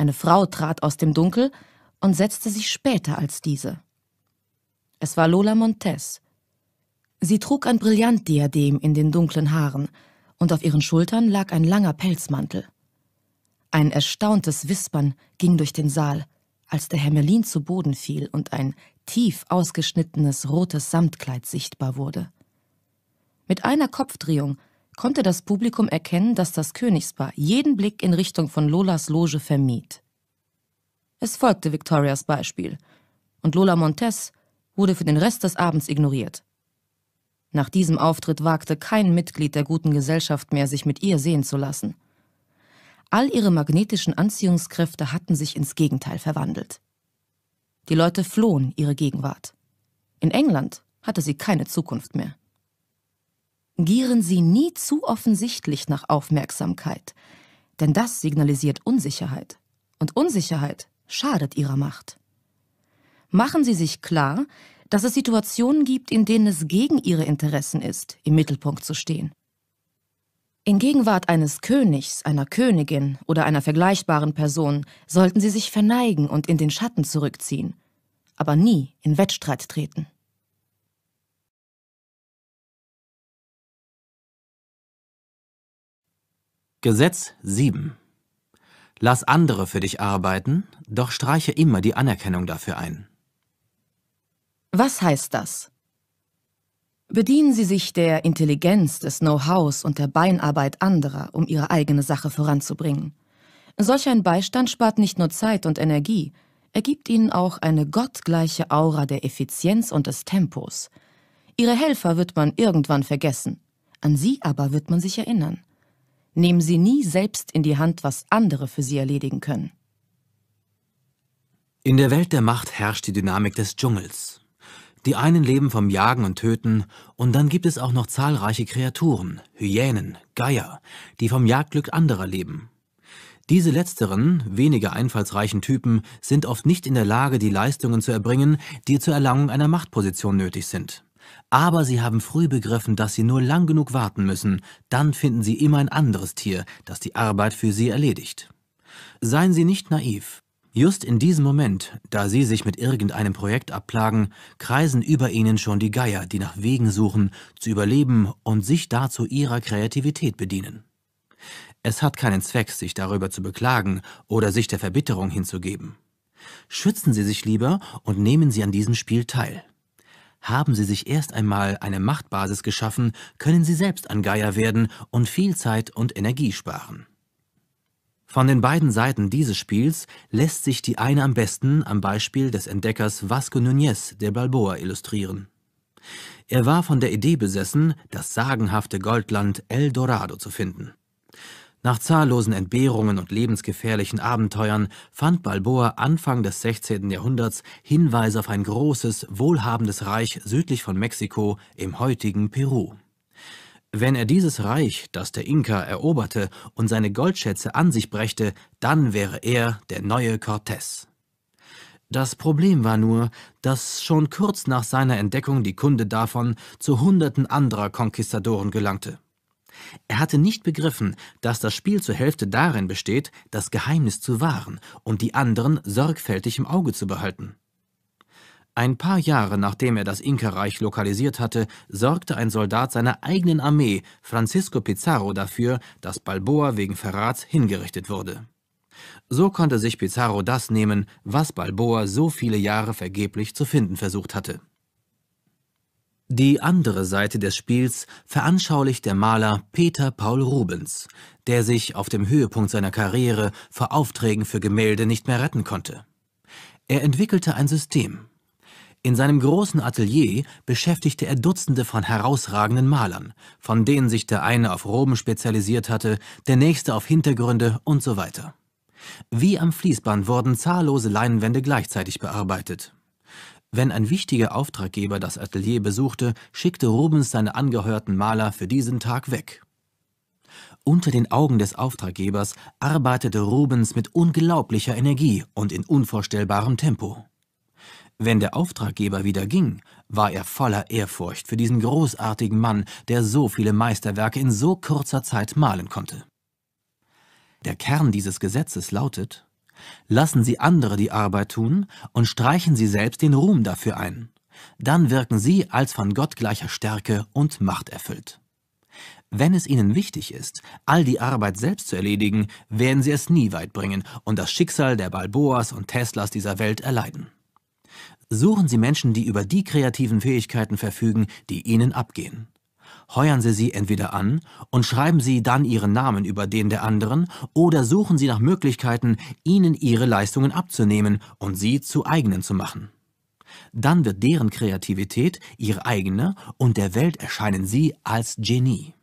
Eine Frau trat aus dem Dunkel und setzte sich später als diese. Es war Lola Montes. Sie trug ein Brillantdiadem in den dunklen Haaren und auf ihren Schultern lag ein langer Pelzmantel. Ein erstauntes Wispern ging durch den Saal, als der Hermelin zu Boden fiel und ein tief ausgeschnittenes rotes Samtkleid sichtbar wurde. Mit einer Kopfdrehung konnte das Publikum erkennen, dass das Königspaar jeden Blick in Richtung von Lolas Loge vermied. Es folgte Victorias Beispiel und Lola Montes wurde für den Rest des Abends ignoriert. Nach diesem Auftritt wagte kein Mitglied der guten Gesellschaft mehr, sich mit ihr sehen zu lassen. All ihre magnetischen Anziehungskräfte hatten sich ins Gegenteil verwandelt. Die Leute flohen ihre Gegenwart. In England hatte sie keine Zukunft mehr gieren sie nie zu offensichtlich nach Aufmerksamkeit, denn das signalisiert Unsicherheit. Und Unsicherheit schadet ihrer Macht. Machen Sie sich klar, dass es Situationen gibt, in denen es gegen Ihre Interessen ist, im Mittelpunkt zu stehen. In Gegenwart eines Königs, einer Königin oder einer vergleichbaren Person sollten Sie sich verneigen und in den Schatten zurückziehen, aber nie in Wettstreit treten. Gesetz 7 Lass andere für dich arbeiten, doch streiche immer die Anerkennung dafür ein. Was heißt das? Bedienen Sie sich der Intelligenz, des Know-hows und der Beinarbeit anderer, um Ihre eigene Sache voranzubringen. Solch ein Beistand spart nicht nur Zeit und Energie, er gibt Ihnen auch eine gottgleiche Aura der Effizienz und des Tempos. Ihre Helfer wird man irgendwann vergessen, an Sie aber wird man sich erinnern nehmen sie nie selbst in die Hand, was andere für sie erledigen können. In der Welt der Macht herrscht die Dynamik des Dschungels. Die einen leben vom Jagen und Töten, und dann gibt es auch noch zahlreiche Kreaturen, Hyänen, Geier, die vom Jagdglück anderer leben. Diese letzteren, weniger einfallsreichen Typen, sind oft nicht in der Lage, die Leistungen zu erbringen, die zur Erlangung einer Machtposition nötig sind. Aber sie haben früh begriffen, dass sie nur lang genug warten müssen, dann finden sie immer ein anderes Tier, das die Arbeit für sie erledigt. Seien Sie nicht naiv. Just in diesem Moment, da Sie sich mit irgendeinem Projekt abplagen, kreisen über Ihnen schon die Geier, die nach Wegen suchen, zu überleben und sich dazu Ihrer Kreativität bedienen. Es hat keinen Zweck, sich darüber zu beklagen oder sich der Verbitterung hinzugeben. Schützen Sie sich lieber und nehmen Sie an diesem Spiel teil. Haben sie sich erst einmal eine Machtbasis geschaffen, können sie selbst ein Geier werden und viel Zeit und Energie sparen. Von den beiden Seiten dieses Spiels lässt sich die eine am besten am Beispiel des Entdeckers Vasco Núñez de Balboa illustrieren. Er war von der Idee besessen, das sagenhafte Goldland El Dorado zu finden. Nach zahllosen Entbehrungen und lebensgefährlichen Abenteuern fand Balboa Anfang des 16. Jahrhunderts Hinweise auf ein großes, wohlhabendes Reich südlich von Mexiko im heutigen Peru. Wenn er dieses Reich, das der Inka eroberte und seine Goldschätze an sich brächte, dann wäre er der neue Cortés. Das Problem war nur, dass schon kurz nach seiner Entdeckung die Kunde davon zu Hunderten anderer Konquistadoren gelangte. Er hatte nicht begriffen, dass das Spiel zur Hälfte darin besteht, das Geheimnis zu wahren und die anderen sorgfältig im Auge zu behalten. Ein paar Jahre nachdem er das Inka-Reich lokalisiert hatte, sorgte ein Soldat seiner eigenen Armee, Francisco Pizarro, dafür, dass Balboa wegen Verrats hingerichtet wurde. So konnte sich Pizarro das nehmen, was Balboa so viele Jahre vergeblich zu finden versucht hatte. Die andere Seite des Spiels veranschaulicht der Maler Peter Paul Rubens, der sich auf dem Höhepunkt seiner Karriere vor Aufträgen für Gemälde nicht mehr retten konnte. Er entwickelte ein System. In seinem großen Atelier beschäftigte er Dutzende von herausragenden Malern, von denen sich der eine auf Roben spezialisiert hatte, der nächste auf Hintergründe und so weiter. Wie am Fließband wurden zahllose Leinwände gleichzeitig bearbeitet. Wenn ein wichtiger Auftraggeber das Atelier besuchte, schickte Rubens seine angehörten Maler für diesen Tag weg. Unter den Augen des Auftraggebers arbeitete Rubens mit unglaublicher Energie und in unvorstellbarem Tempo. Wenn der Auftraggeber wieder ging, war er voller Ehrfurcht für diesen großartigen Mann, der so viele Meisterwerke in so kurzer Zeit malen konnte. Der Kern dieses Gesetzes lautet, lassen Sie andere die Arbeit tun und streichen Sie selbst den Ruhm dafür ein. Dann wirken Sie als von Gott gleicher Stärke und Macht erfüllt. Wenn es Ihnen wichtig ist, all die Arbeit selbst zu erledigen, werden Sie es nie weit bringen und das Schicksal der Balboas und Teslas dieser Welt erleiden. Suchen Sie Menschen, die über die kreativen Fähigkeiten verfügen, die Ihnen abgehen heuern Sie sie entweder an und schreiben Sie dann Ihren Namen über den der anderen oder suchen Sie nach Möglichkeiten, ihnen ihre Leistungen abzunehmen und sie zu eigenen zu machen. Dann wird deren Kreativität ihre eigene und der Welt erscheinen sie als Genie.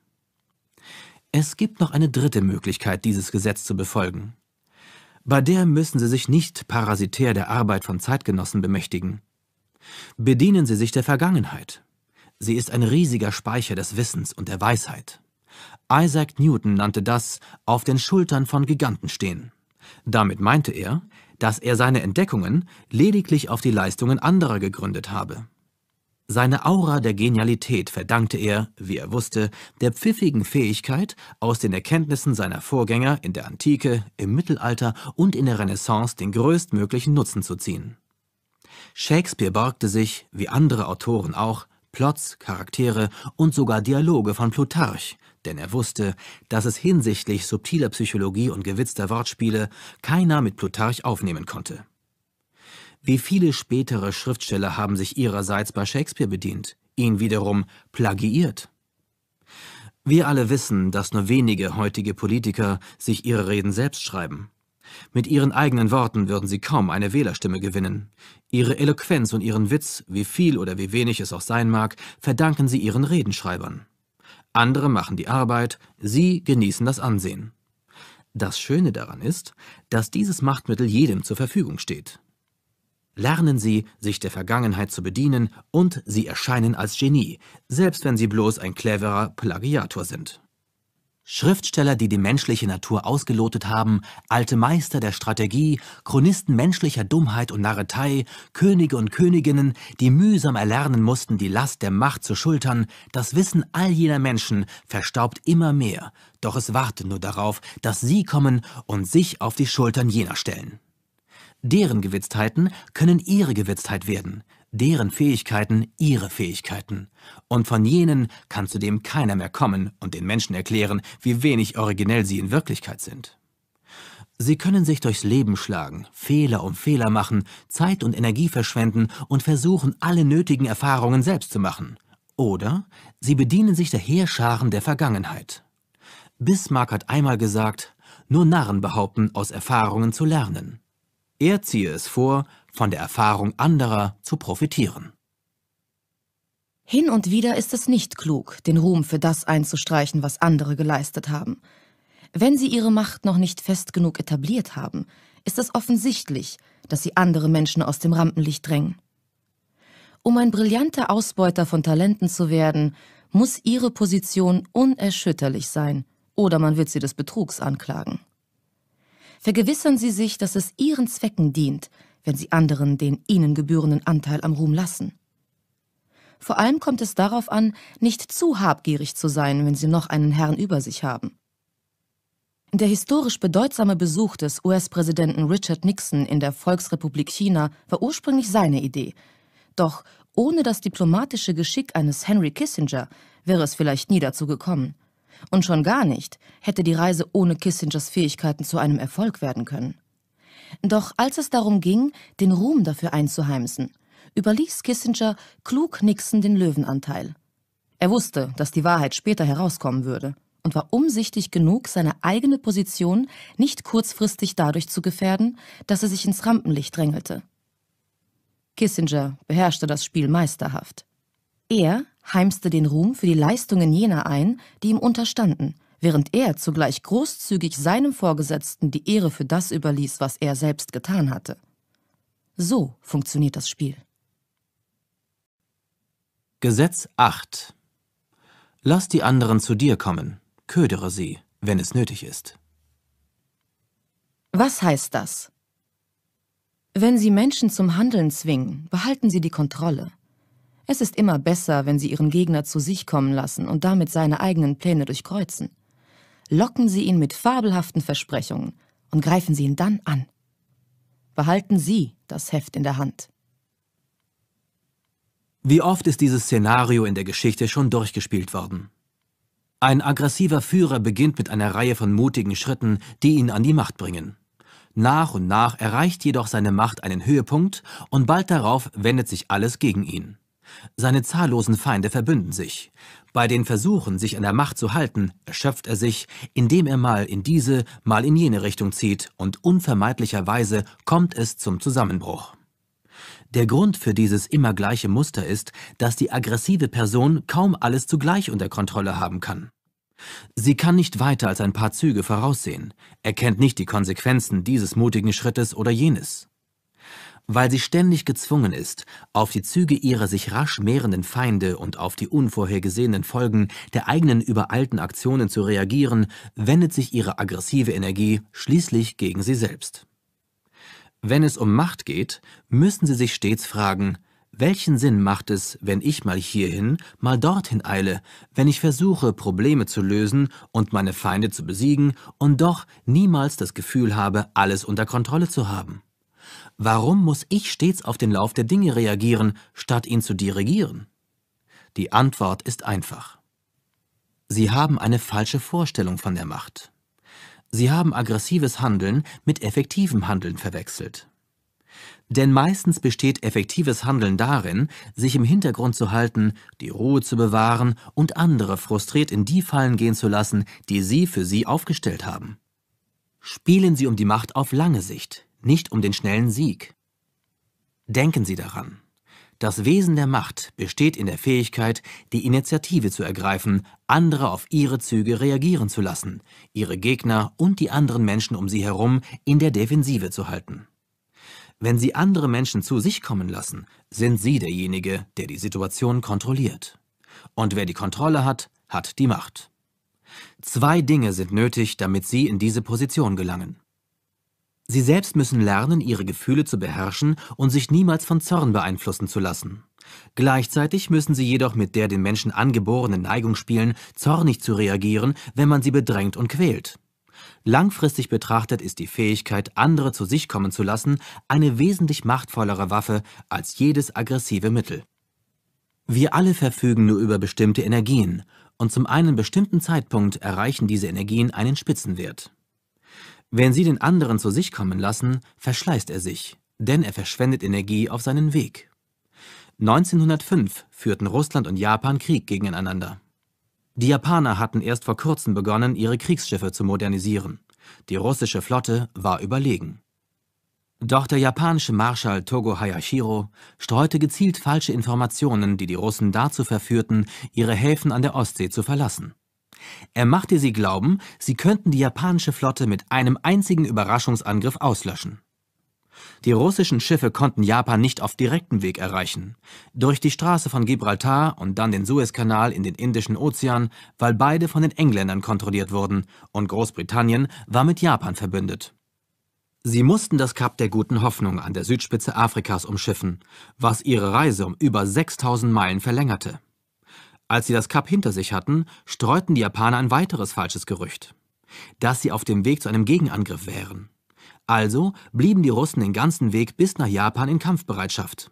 Es gibt noch eine dritte Möglichkeit, dieses Gesetz zu befolgen. Bei der müssen Sie sich nicht parasitär der Arbeit von Zeitgenossen bemächtigen. Bedienen Sie sich der Vergangenheit. Sie ist ein riesiger Speicher des Wissens und der Weisheit. Isaac Newton nannte das auf den Schultern von Giganten stehen. Damit meinte er, dass er seine Entdeckungen lediglich auf die Leistungen anderer gegründet habe. Seine Aura der Genialität verdankte er, wie er wusste, der pfiffigen Fähigkeit, aus den Erkenntnissen seiner Vorgänger in der Antike, im Mittelalter und in der Renaissance den größtmöglichen Nutzen zu ziehen. Shakespeare borgte sich, wie andere Autoren auch, Plots, Charaktere und sogar Dialoge von Plutarch, denn er wusste, dass es hinsichtlich subtiler Psychologie und gewitzter Wortspiele keiner mit Plutarch aufnehmen konnte. Wie viele spätere Schriftsteller haben sich ihrerseits bei Shakespeare bedient, ihn wiederum plagiiert. Wir alle wissen, dass nur wenige heutige Politiker sich ihre Reden selbst schreiben. Mit ihren eigenen Worten würden sie kaum eine Wählerstimme gewinnen. Ihre Eloquenz und ihren Witz, wie viel oder wie wenig es auch sein mag, verdanken sie ihren Redenschreibern. Andere machen die Arbeit, sie genießen das Ansehen. Das Schöne daran ist, dass dieses Machtmittel jedem zur Verfügung steht. Lernen Sie, sich der Vergangenheit zu bedienen, und Sie erscheinen als Genie, selbst wenn Sie bloß ein cleverer Plagiator sind. Schriftsteller, die die menschliche Natur ausgelotet haben, alte Meister der Strategie, Chronisten menschlicher Dummheit und Narretei, Könige und Königinnen, die mühsam erlernen mussten, die Last der Macht zu schultern, das Wissen all jener Menschen verstaubt immer mehr, doch es wartet nur darauf, dass sie kommen und sich auf die Schultern jener stellen. Deren Gewitztheiten können ihre Gewitztheit werden, deren Fähigkeiten ihre Fähigkeiten. Und von jenen kann zudem keiner mehr kommen und den Menschen erklären, wie wenig originell sie in Wirklichkeit sind. Sie können sich durchs Leben schlagen, Fehler um Fehler machen, Zeit und Energie verschwenden und versuchen, alle nötigen Erfahrungen selbst zu machen. Oder sie bedienen sich der Heerscharen der Vergangenheit. Bismarck hat einmal gesagt, nur Narren behaupten, aus Erfahrungen zu lernen. Er ziehe es vor, von der Erfahrung anderer zu profitieren. Hin und wieder ist es nicht klug, den Ruhm für das einzustreichen, was andere geleistet haben. Wenn sie ihre Macht noch nicht fest genug etabliert haben, ist es offensichtlich, dass sie andere Menschen aus dem Rampenlicht drängen. Um ein brillanter Ausbeuter von Talenten zu werden, muss ihre Position unerschütterlich sein, oder man wird sie des Betrugs anklagen. Vergewissern Sie sich, dass es Ihren Zwecken dient wenn sie anderen den ihnen gebührenden Anteil am Ruhm lassen. Vor allem kommt es darauf an, nicht zu habgierig zu sein, wenn sie noch einen Herrn über sich haben. Der historisch bedeutsame Besuch des US-Präsidenten Richard Nixon in der Volksrepublik China war ursprünglich seine Idee. Doch ohne das diplomatische Geschick eines Henry Kissinger wäre es vielleicht nie dazu gekommen. Und schon gar nicht hätte die Reise ohne Kissingers Fähigkeiten zu einem Erfolg werden können. Doch als es darum ging, den Ruhm dafür einzuheimsen, überließ Kissinger klug Nixon den Löwenanteil. Er wusste, dass die Wahrheit später herauskommen würde und war umsichtig genug, seine eigene Position nicht kurzfristig dadurch zu gefährden, dass er sich ins Rampenlicht drängelte. Kissinger beherrschte das Spiel meisterhaft. Er heimste den Ruhm für die Leistungen jener ein, die ihm unterstanden – während er zugleich großzügig seinem Vorgesetzten die Ehre für das überließ, was er selbst getan hatte. So funktioniert das Spiel. Gesetz 8 Lass die anderen zu dir kommen, ködere sie, wenn es nötig ist. Was heißt das? Wenn Sie Menschen zum Handeln zwingen, behalten Sie die Kontrolle. Es ist immer besser, wenn Sie Ihren Gegner zu sich kommen lassen und damit seine eigenen Pläne durchkreuzen locken Sie ihn mit fabelhaften Versprechungen und greifen Sie ihn dann an. Behalten Sie das Heft in der Hand. Wie oft ist dieses Szenario in der Geschichte schon durchgespielt worden? Ein aggressiver Führer beginnt mit einer Reihe von mutigen Schritten, die ihn an die Macht bringen. Nach und nach erreicht jedoch seine Macht einen Höhepunkt und bald darauf wendet sich alles gegen ihn. Seine zahllosen Feinde verbünden sich. Bei den Versuchen, sich an der Macht zu halten, erschöpft er sich, indem er mal in diese, mal in jene Richtung zieht und unvermeidlicherweise kommt es zum Zusammenbruch. Der Grund für dieses immer gleiche Muster ist, dass die aggressive Person kaum alles zugleich unter Kontrolle haben kann. Sie kann nicht weiter als ein paar Züge voraussehen, erkennt nicht die Konsequenzen dieses mutigen Schrittes oder jenes. Weil sie ständig gezwungen ist, auf die Züge ihrer sich rasch mehrenden Feinde und auf die unvorhergesehenen Folgen der eigenen übereilten Aktionen zu reagieren, wendet sich ihre aggressive Energie schließlich gegen sie selbst. Wenn es um Macht geht, müssen sie sich stets fragen, welchen Sinn macht es, wenn ich mal hierhin, mal dorthin eile, wenn ich versuche, Probleme zu lösen und meine Feinde zu besiegen und doch niemals das Gefühl habe, alles unter Kontrolle zu haben? Warum muss ich stets auf den Lauf der Dinge reagieren, statt ihn zu dirigieren? Die Antwort ist einfach. Sie haben eine falsche Vorstellung von der Macht. Sie haben aggressives Handeln mit effektivem Handeln verwechselt. Denn meistens besteht effektives Handeln darin, sich im Hintergrund zu halten, die Ruhe zu bewahren und andere frustriert in die Fallen gehen zu lassen, die Sie für Sie aufgestellt haben. Spielen Sie um die Macht auf lange Sicht, nicht um den schnellen Sieg. Denken Sie daran. Das Wesen der Macht besteht in der Fähigkeit, die Initiative zu ergreifen, andere auf ihre Züge reagieren zu lassen, ihre Gegner und die anderen Menschen um sie herum in der Defensive zu halten. Wenn sie andere Menschen zu sich kommen lassen, sind sie derjenige, der die Situation kontrolliert. Und wer die Kontrolle hat, hat die Macht. Zwei Dinge sind nötig, damit sie in diese Position gelangen. Sie selbst müssen lernen, ihre Gefühle zu beherrschen und sich niemals von Zorn beeinflussen zu lassen. Gleichzeitig müssen sie jedoch mit der den Menschen angeborenen Neigung spielen, zornig zu reagieren, wenn man sie bedrängt und quält. Langfristig betrachtet ist die Fähigkeit, andere zu sich kommen zu lassen, eine wesentlich machtvollere Waffe als jedes aggressive Mittel. Wir alle verfügen nur über bestimmte Energien, und zum einen bestimmten Zeitpunkt erreichen diese Energien einen Spitzenwert. Wenn sie den anderen zu sich kommen lassen, verschleißt er sich, denn er verschwendet Energie auf seinen Weg. 1905 führten Russland und Japan Krieg gegeneinander. Die Japaner hatten erst vor kurzem begonnen, ihre Kriegsschiffe zu modernisieren. Die russische Flotte war überlegen. Doch der japanische Marschall Togo Hayashiro streute gezielt falsche Informationen, die die Russen dazu verführten, ihre Häfen an der Ostsee zu verlassen. Er machte sie glauben, sie könnten die japanische Flotte mit einem einzigen Überraschungsangriff auslöschen. Die russischen Schiffe konnten Japan nicht auf direktem Weg erreichen. Durch die Straße von Gibraltar und dann den Suezkanal in den Indischen Ozean, weil beide von den Engländern kontrolliert wurden und Großbritannien war mit Japan verbündet. Sie mussten das Kap der guten Hoffnung an der Südspitze Afrikas umschiffen, was ihre Reise um über 6000 Meilen verlängerte. Als sie das Kap hinter sich hatten, streuten die Japaner ein weiteres falsches Gerücht, dass sie auf dem Weg zu einem Gegenangriff wären. Also blieben die Russen den ganzen Weg bis nach Japan in Kampfbereitschaft.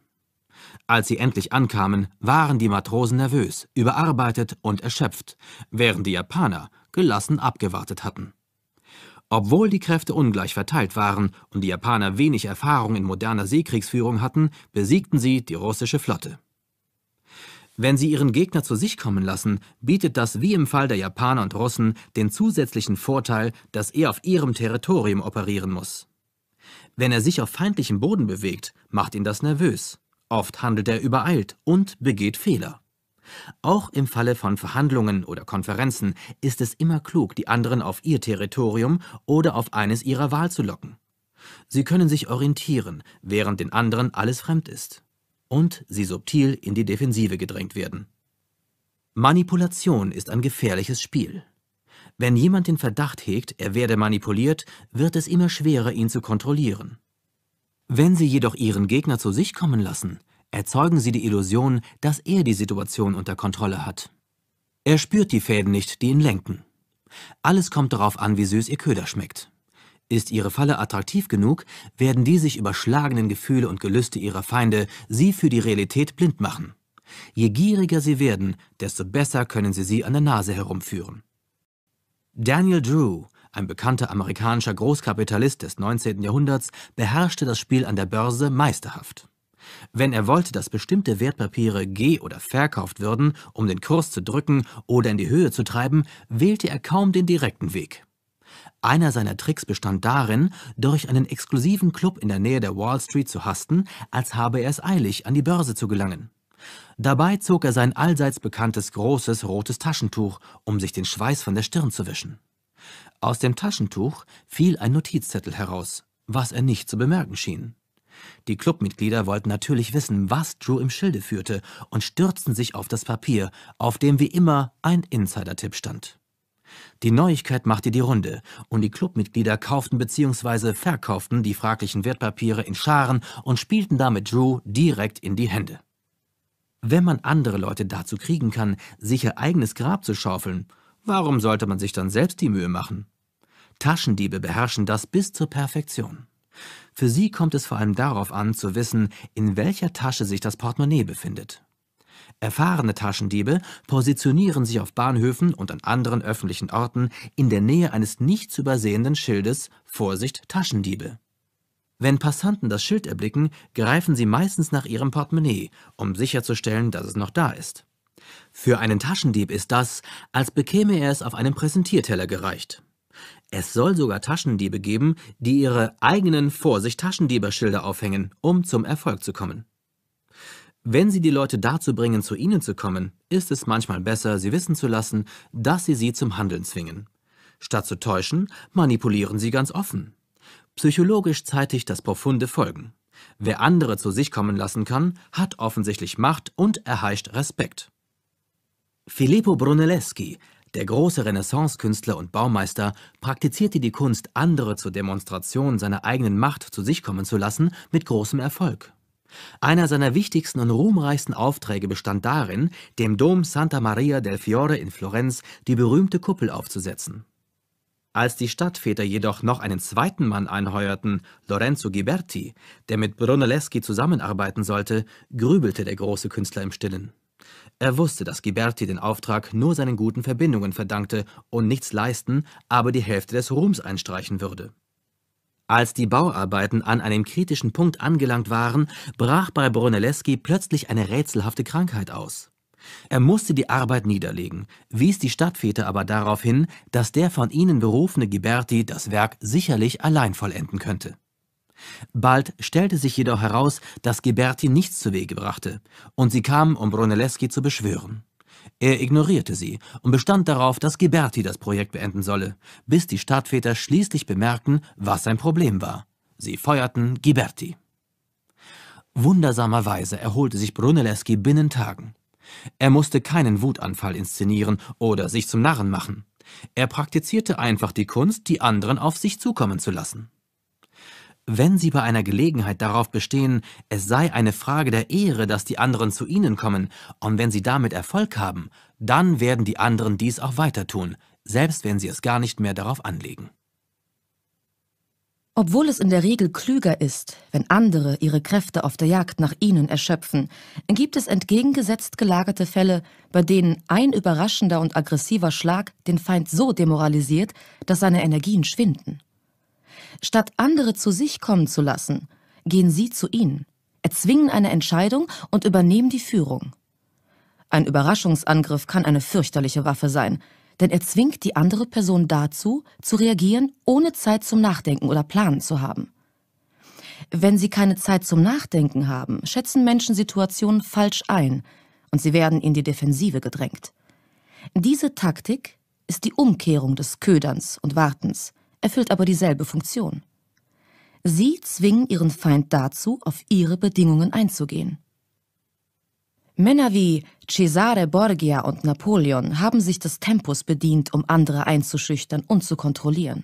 Als sie endlich ankamen, waren die Matrosen nervös, überarbeitet und erschöpft, während die Japaner gelassen abgewartet hatten. Obwohl die Kräfte ungleich verteilt waren und die Japaner wenig Erfahrung in moderner Seekriegsführung hatten, besiegten sie die russische Flotte. Wenn sie ihren Gegner zu sich kommen lassen, bietet das wie im Fall der Japaner und Russen den zusätzlichen Vorteil, dass er auf ihrem Territorium operieren muss. Wenn er sich auf feindlichem Boden bewegt, macht ihn das nervös. Oft handelt er übereilt und begeht Fehler. Auch im Falle von Verhandlungen oder Konferenzen ist es immer klug, die anderen auf ihr Territorium oder auf eines ihrer Wahl zu locken. Sie können sich orientieren, während den anderen alles fremd ist und sie subtil in die Defensive gedrängt werden. Manipulation ist ein gefährliches Spiel. Wenn jemand den Verdacht hegt, er werde manipuliert, wird es immer schwerer, ihn zu kontrollieren. Wenn Sie jedoch Ihren Gegner zu sich kommen lassen, erzeugen Sie die Illusion, dass er die Situation unter Kontrolle hat. Er spürt die Fäden nicht, die ihn lenken. Alles kommt darauf an, wie süß Ihr Köder schmeckt. Ist ihre Falle attraktiv genug, werden die sich überschlagenen Gefühle und Gelüste ihrer Feinde sie für die Realität blind machen. Je gieriger sie werden, desto besser können sie sie an der Nase herumführen. Daniel Drew, ein bekannter amerikanischer Großkapitalist des 19. Jahrhunderts, beherrschte das Spiel an der Börse meisterhaft. Wenn er wollte, dass bestimmte Wertpapiere geh- oder verkauft würden, um den Kurs zu drücken oder in die Höhe zu treiben, wählte er kaum den direkten Weg. Einer seiner Tricks bestand darin, durch einen exklusiven Club in der Nähe der Wall Street zu hasten, als habe er es eilig, an die Börse zu gelangen. Dabei zog er sein allseits bekanntes großes rotes Taschentuch, um sich den Schweiß von der Stirn zu wischen. Aus dem Taschentuch fiel ein Notizzettel heraus, was er nicht zu bemerken schien. Die Clubmitglieder wollten natürlich wissen, was Drew im Schilde führte und stürzten sich auf das Papier, auf dem wie immer ein Insider-Tipp stand. Die Neuigkeit machte die Runde und die Clubmitglieder kauften bzw. verkauften die fraglichen Wertpapiere in Scharen und spielten damit Drew direkt in die Hände. Wenn man andere Leute dazu kriegen kann, sich ihr eigenes Grab zu schaufeln, warum sollte man sich dann selbst die Mühe machen? Taschendiebe beherrschen das bis zur Perfektion. Für sie kommt es vor allem darauf an, zu wissen, in welcher Tasche sich das Portemonnaie befindet. Erfahrene Taschendiebe positionieren sich auf Bahnhöfen und an anderen öffentlichen Orten in der Nähe eines nicht zu übersehenden Schildes Vorsicht Taschendiebe. Wenn Passanten das Schild erblicken, greifen sie meistens nach ihrem Portemonnaie, um sicherzustellen, dass es noch da ist. Für einen Taschendieb ist das, als bekäme er es auf einem Präsentierteller gereicht. Es soll sogar Taschendiebe geben, die ihre eigenen Vorsicht Taschendieber-Schilder aufhängen, um zum Erfolg zu kommen. Wenn Sie die Leute dazu bringen, zu Ihnen zu kommen, ist es manchmal besser, sie wissen zu lassen, dass Sie sie zum Handeln zwingen. Statt zu täuschen, manipulieren Sie ganz offen. Psychologisch zeitigt das profunde Folgen. Wer andere zu sich kommen lassen kann, hat offensichtlich Macht und erheischt Respekt. Filippo Brunelleschi, der große Renaissance-Künstler und Baumeister, praktizierte die Kunst, andere zur Demonstration seiner eigenen Macht zu sich kommen zu lassen, mit großem Erfolg. Einer seiner wichtigsten und ruhmreichsten Aufträge bestand darin, dem Dom Santa Maria del Fiore in Florenz die berühmte Kuppel aufzusetzen. Als die Stadtväter jedoch noch einen zweiten Mann einheuerten, Lorenzo Ghiberti, der mit Brunelleschi zusammenarbeiten sollte, grübelte der große Künstler im Stillen. Er wusste, dass Ghiberti den Auftrag nur seinen guten Verbindungen verdankte und nichts leisten, aber die Hälfte des Ruhms einstreichen würde. Als die Bauarbeiten an einem kritischen Punkt angelangt waren, brach bei Brunelleschi plötzlich eine rätselhafte Krankheit aus. Er musste die Arbeit niederlegen, wies die Stadtväter aber darauf hin, dass der von ihnen berufene Ghiberti das Werk sicherlich allein vollenden könnte. Bald stellte sich jedoch heraus, dass Ghiberti nichts zu Wege brachte, und sie kamen, um Brunelleschi zu beschwören. Er ignorierte sie und bestand darauf, dass Ghiberti das Projekt beenden solle, bis die Stadtväter schließlich bemerkten, was sein Problem war. Sie feuerten Ghiberti. Wundersamerweise erholte sich Brunelleschi binnen Tagen. Er musste keinen Wutanfall inszenieren oder sich zum Narren machen. Er praktizierte einfach die Kunst, die anderen auf sich zukommen zu lassen wenn Sie bei einer Gelegenheit darauf bestehen, es sei eine Frage der Ehre, dass die anderen zu Ihnen kommen, und wenn Sie damit Erfolg haben, dann werden die anderen dies auch weiter tun, selbst wenn Sie es gar nicht mehr darauf anlegen. Obwohl es in der Regel klüger ist, wenn andere ihre Kräfte auf der Jagd nach ihnen erschöpfen, gibt es entgegengesetzt gelagerte Fälle, bei denen ein überraschender und aggressiver Schlag den Feind so demoralisiert, dass seine Energien schwinden. Statt andere zu sich kommen zu lassen, gehen sie zu ihnen, erzwingen eine Entscheidung und übernehmen die Führung. Ein Überraschungsangriff kann eine fürchterliche Waffe sein, denn er zwingt die andere Person dazu, zu reagieren, ohne Zeit zum Nachdenken oder Planen zu haben. Wenn sie keine Zeit zum Nachdenken haben, schätzen Menschen Situationen falsch ein und sie werden in die Defensive gedrängt. Diese Taktik ist die Umkehrung des Köderns und Wartens erfüllt aber dieselbe Funktion. Sie zwingen ihren Feind dazu, auf ihre Bedingungen einzugehen. Männer wie Cesare Borgia und Napoleon haben sich des Tempos bedient, um andere einzuschüchtern und zu kontrollieren.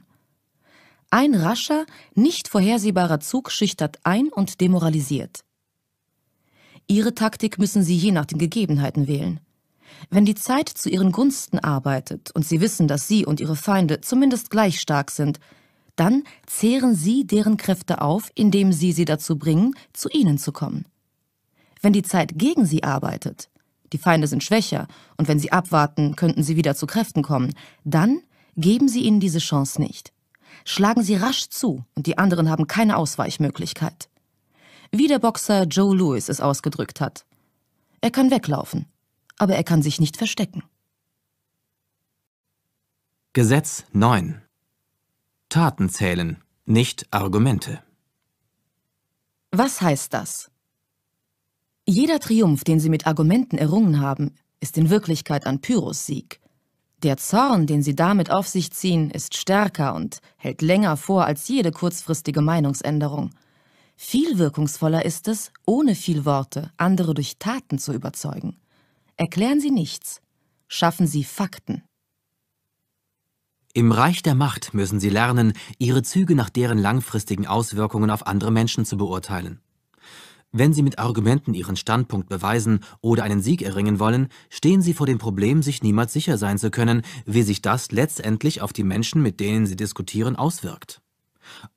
Ein rascher, nicht vorhersehbarer Zug schüchtert ein und demoralisiert. Ihre Taktik müssen sie je nach den Gegebenheiten wählen. Wenn die Zeit zu ihren Gunsten arbeitet und sie wissen, dass sie und ihre Feinde zumindest gleich stark sind, dann zehren sie deren Kräfte auf, indem sie sie dazu bringen, zu ihnen zu kommen. Wenn die Zeit gegen sie arbeitet, die Feinde sind schwächer und wenn sie abwarten, könnten sie wieder zu Kräften kommen, dann geben sie ihnen diese Chance nicht. Schlagen sie rasch zu und die anderen haben keine Ausweichmöglichkeit. Wie der Boxer Joe Lewis es ausgedrückt hat. Er kann weglaufen, aber er kann sich nicht verstecken. Gesetz 9 Taten zählen, nicht Argumente. Was heißt das? Jeder Triumph, den sie mit Argumenten errungen haben, ist in Wirklichkeit ein Pyrrhus-Sieg. Der Zorn, den sie damit auf sich ziehen, ist stärker und hält länger vor als jede kurzfristige Meinungsänderung. Viel wirkungsvoller ist es, ohne viel Worte andere durch Taten zu überzeugen. Erklären Sie nichts. Schaffen Sie Fakten. Im Reich der Macht müssen Sie lernen, Ihre Züge nach deren langfristigen Auswirkungen auf andere Menschen zu beurteilen. Wenn Sie mit Argumenten Ihren Standpunkt beweisen oder einen Sieg erringen wollen, stehen Sie vor dem Problem, sich niemals sicher sein zu können, wie sich das letztendlich auf die Menschen, mit denen Sie diskutieren, auswirkt.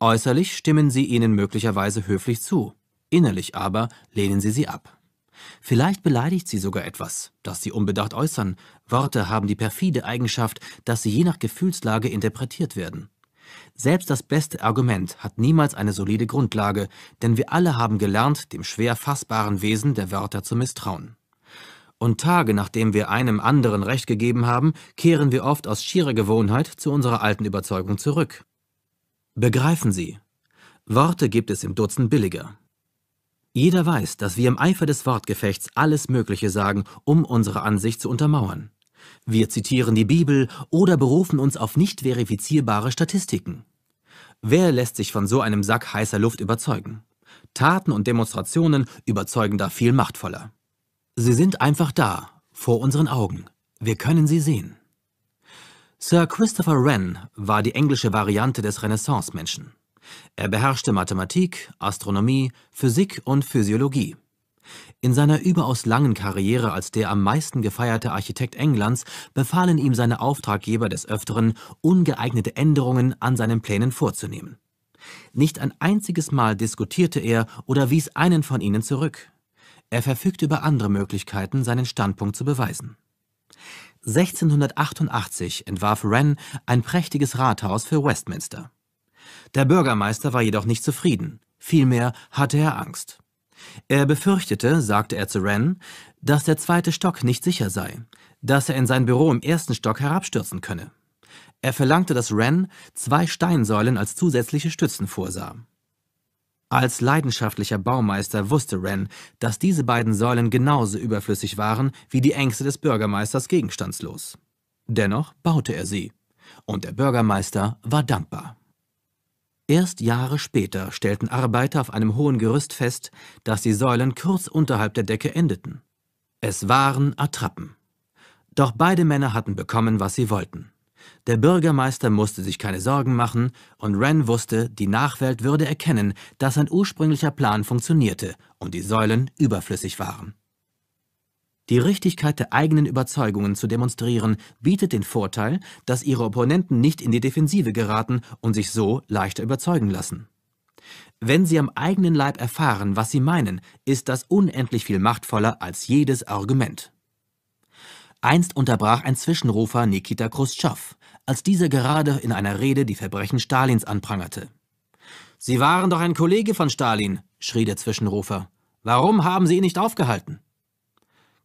Äußerlich stimmen Sie ihnen möglicherweise höflich zu, innerlich aber lehnen Sie sie ab. Vielleicht beleidigt sie sogar etwas, das sie unbedacht äußern. Worte haben die perfide Eigenschaft, dass sie je nach Gefühlslage interpretiert werden. Selbst das beste Argument hat niemals eine solide Grundlage, denn wir alle haben gelernt, dem schwer fassbaren Wesen der Wörter zu misstrauen. Und Tage nachdem wir einem anderen Recht gegeben haben, kehren wir oft aus schierer Gewohnheit zu unserer alten Überzeugung zurück. Begreifen Sie. Worte gibt es im Dutzend billiger. Jeder weiß, dass wir im Eifer des Wortgefechts alles Mögliche sagen, um unsere Ansicht zu untermauern. Wir zitieren die Bibel oder berufen uns auf nicht verifizierbare Statistiken. Wer lässt sich von so einem Sack heißer Luft überzeugen? Taten und Demonstrationen überzeugen da viel machtvoller. Sie sind einfach da, vor unseren Augen. Wir können sie sehen. Sir Christopher Wren war die englische Variante des Renaissance-Menschen. Er beherrschte Mathematik, Astronomie, Physik und Physiologie. In seiner überaus langen Karriere als der am meisten gefeierte Architekt Englands befahlen ihm seine Auftraggeber des Öfteren, ungeeignete Änderungen an seinen Plänen vorzunehmen. Nicht ein einziges Mal diskutierte er oder wies einen von ihnen zurück. Er verfügte über andere Möglichkeiten, seinen Standpunkt zu beweisen. 1688 entwarf Wren ein prächtiges Rathaus für Westminster. Der Bürgermeister war jedoch nicht zufrieden, vielmehr hatte er Angst. Er befürchtete, sagte er zu Ren, dass der zweite Stock nicht sicher sei, dass er in sein Büro im ersten Stock herabstürzen könne. Er verlangte, dass Ren zwei Steinsäulen als zusätzliche Stützen vorsah. Als leidenschaftlicher Baumeister wusste Ren, dass diese beiden Säulen genauso überflüssig waren wie die Ängste des Bürgermeisters gegenstandslos. Dennoch baute er sie, und der Bürgermeister war dankbar. Erst Jahre später stellten Arbeiter auf einem hohen Gerüst fest, dass die Säulen kurz unterhalb der Decke endeten. Es waren Attrappen. Doch beide Männer hatten bekommen, was sie wollten. Der Bürgermeister musste sich keine Sorgen machen und Wren wusste, die Nachwelt würde erkennen, dass sein ursprünglicher Plan funktionierte und die Säulen überflüssig waren. Die Richtigkeit der eigenen Überzeugungen zu demonstrieren, bietet den Vorteil, dass ihre Opponenten nicht in die Defensive geraten und sich so leichter überzeugen lassen. Wenn sie am eigenen Leib erfahren, was sie meinen, ist das unendlich viel machtvoller als jedes Argument. Einst unterbrach ein Zwischenrufer Nikita Khrushchev, als dieser gerade in einer Rede die Verbrechen Stalins anprangerte. Sie waren doch ein Kollege von Stalin, schrie der Zwischenrufer. Warum haben Sie ihn nicht aufgehalten?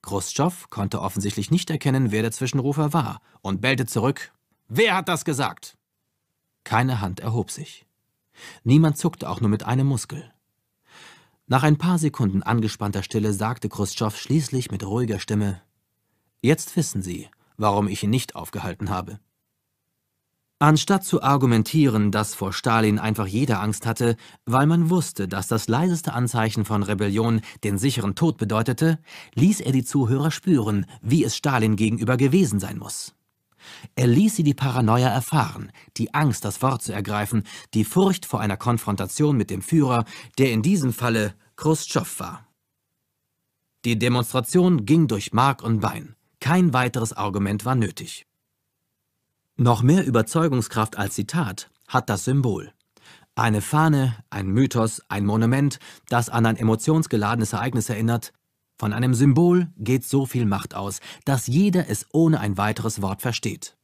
Khrushchev konnte offensichtlich nicht erkennen, wer der Zwischenrufer war, und bellte zurück, »Wer hat das gesagt?« Keine Hand erhob sich. Niemand zuckte auch nur mit einem Muskel. Nach ein paar Sekunden angespannter Stille sagte Khrushchev schließlich mit ruhiger Stimme, »Jetzt wissen Sie, warum ich ihn nicht aufgehalten habe.« Anstatt zu argumentieren, dass vor Stalin einfach jeder Angst hatte, weil man wusste, dass das leiseste Anzeichen von Rebellion den sicheren Tod bedeutete, ließ er die Zuhörer spüren, wie es Stalin gegenüber gewesen sein muss. Er ließ sie die Paranoia erfahren, die Angst, das Wort zu ergreifen, die Furcht vor einer Konfrontation mit dem Führer, der in diesem Falle Khrushchev war. Die Demonstration ging durch Mark und Bein. Kein weiteres Argument war nötig. Noch mehr Überzeugungskraft als Zitat hat das Symbol. Eine Fahne, ein Mythos, ein Monument, das an ein emotionsgeladenes Ereignis erinnert. Von einem Symbol geht so viel Macht aus, dass jeder es ohne ein weiteres Wort versteht.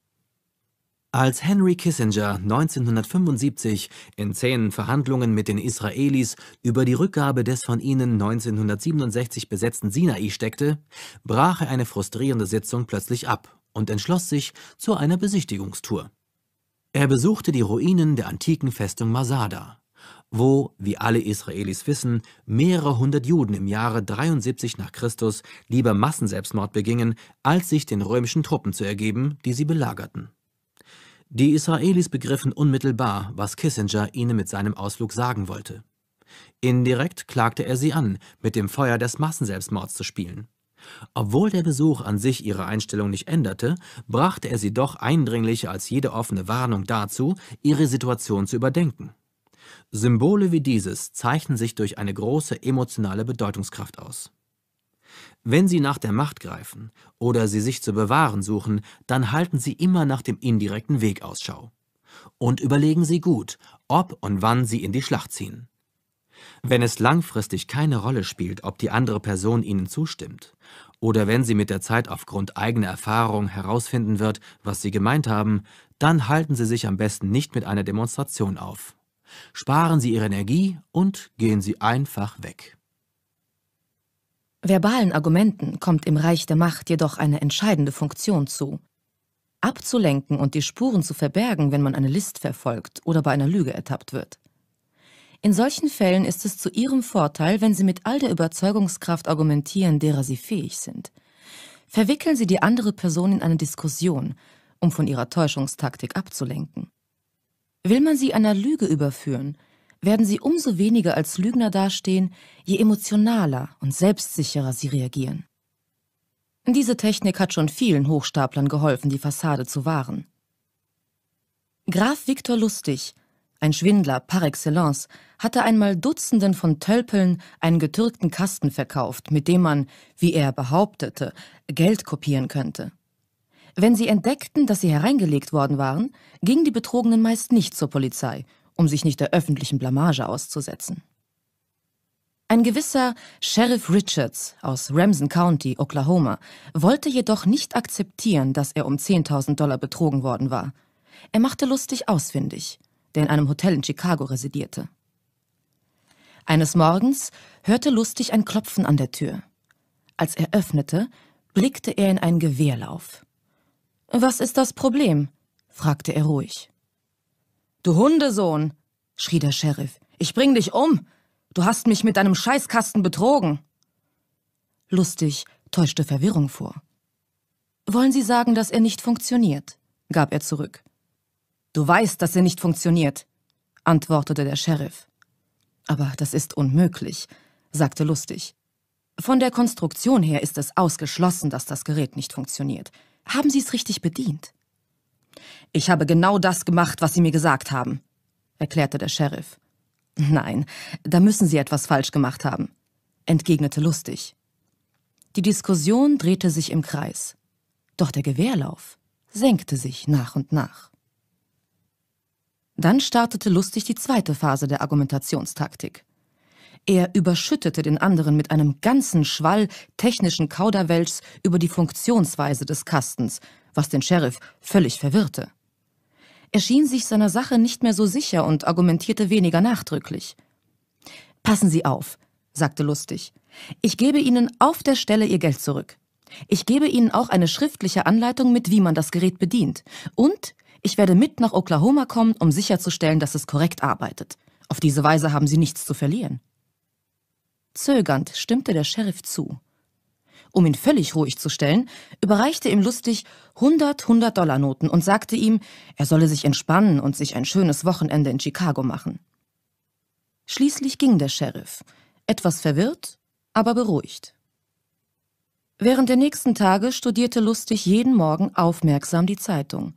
Als Henry Kissinger 1975 in zähen Verhandlungen mit den Israelis über die Rückgabe des von ihnen 1967 besetzten Sinai steckte, brach er eine frustrierende Sitzung plötzlich ab und entschloss sich zu einer Besichtigungstour. Er besuchte die Ruinen der antiken Festung Masada, wo, wie alle Israelis wissen, mehrere hundert Juden im Jahre 73 nach Christus lieber Massenselbstmord begingen, als sich den römischen Truppen zu ergeben, die sie belagerten. Die Israelis begriffen unmittelbar, was Kissinger ihnen mit seinem Ausflug sagen wollte. Indirekt klagte er sie an, mit dem Feuer des Massenselbstmords zu spielen. Obwohl der Besuch an sich ihre Einstellung nicht änderte, brachte er sie doch eindringlicher als jede offene Warnung dazu, ihre Situation zu überdenken. Symbole wie dieses zeichnen sich durch eine große emotionale Bedeutungskraft aus. Wenn sie nach der Macht greifen oder sie sich zu bewahren suchen, dann halten sie immer nach dem indirekten Weg Ausschau. Und überlegen sie gut, ob und wann sie in die Schlacht ziehen. Wenn es langfristig keine Rolle spielt, ob die andere Person ihnen zustimmt oder wenn sie mit der Zeit aufgrund eigener Erfahrung herausfinden wird, was sie gemeint haben, dann halten Sie sich am besten nicht mit einer Demonstration auf. Sparen Sie Ihre Energie und gehen Sie einfach weg. Verbalen Argumenten kommt im Reich der Macht jedoch eine entscheidende Funktion zu. Abzulenken und die Spuren zu verbergen, wenn man eine List verfolgt oder bei einer Lüge ertappt wird. In solchen Fällen ist es zu ihrem Vorteil, wenn sie mit all der Überzeugungskraft argumentieren, derer sie fähig sind. Verwickeln sie die andere Person in eine Diskussion, um von ihrer Täuschungstaktik abzulenken. Will man sie einer Lüge überführen, werden sie umso weniger als Lügner dastehen, je emotionaler und selbstsicherer sie reagieren. Diese Technik hat schon vielen Hochstaplern geholfen, die Fassade zu wahren. Graf Viktor Lustig ein Schwindler par excellence hatte einmal Dutzenden von Tölpeln einen getürkten Kasten verkauft, mit dem man, wie er behauptete, Geld kopieren könnte. Wenn sie entdeckten, dass sie hereingelegt worden waren, gingen die Betrogenen meist nicht zur Polizei, um sich nicht der öffentlichen Blamage auszusetzen. Ein gewisser Sheriff Richards aus Ramsen County, Oklahoma, wollte jedoch nicht akzeptieren, dass er um 10.000 Dollar betrogen worden war. Er machte lustig ausfindig der in einem Hotel in Chicago residierte. Eines Morgens hörte Lustig ein Klopfen an der Tür. Als er öffnete, blickte er in einen Gewehrlauf. Was ist das Problem? fragte er ruhig. Du Hundesohn, schrie der Sheriff, ich bring dich um. Du hast mich mit deinem Scheißkasten betrogen. Lustig täuschte Verwirrung vor. Wollen Sie sagen, dass er nicht funktioniert? gab er zurück. Du weißt, dass er nicht funktioniert, antwortete der Sheriff. Aber das ist unmöglich, sagte Lustig. Von der Konstruktion her ist es ausgeschlossen, dass das Gerät nicht funktioniert. Haben Sie es richtig bedient? Ich habe genau das gemacht, was Sie mir gesagt haben, erklärte der Sheriff. Nein, da müssen Sie etwas falsch gemacht haben, entgegnete Lustig. Die Diskussion drehte sich im Kreis. Doch der Gewehrlauf senkte sich nach und nach. Dann startete Lustig die zweite Phase der Argumentationstaktik. Er überschüttete den anderen mit einem ganzen Schwall technischen Kauderwelschs über die Funktionsweise des Kastens, was den Sheriff völlig verwirrte. Er schien sich seiner Sache nicht mehr so sicher und argumentierte weniger nachdrücklich. Passen Sie auf, sagte Lustig. Ich gebe Ihnen auf der Stelle Ihr Geld zurück. Ich gebe Ihnen auch eine schriftliche Anleitung mit, wie man das Gerät bedient. Und ich werde mit nach Oklahoma kommen, um sicherzustellen, dass es korrekt arbeitet. Auf diese Weise haben sie nichts zu verlieren. Zögernd stimmte der Sheriff zu. Um ihn völlig ruhig zu stellen, überreichte ihm lustig 100 100-Dollar-Noten und sagte ihm, er solle sich entspannen und sich ein schönes Wochenende in Chicago machen. Schließlich ging der Sheriff, etwas verwirrt, aber beruhigt. Während der nächsten Tage studierte Lustig jeden Morgen aufmerksam die Zeitung.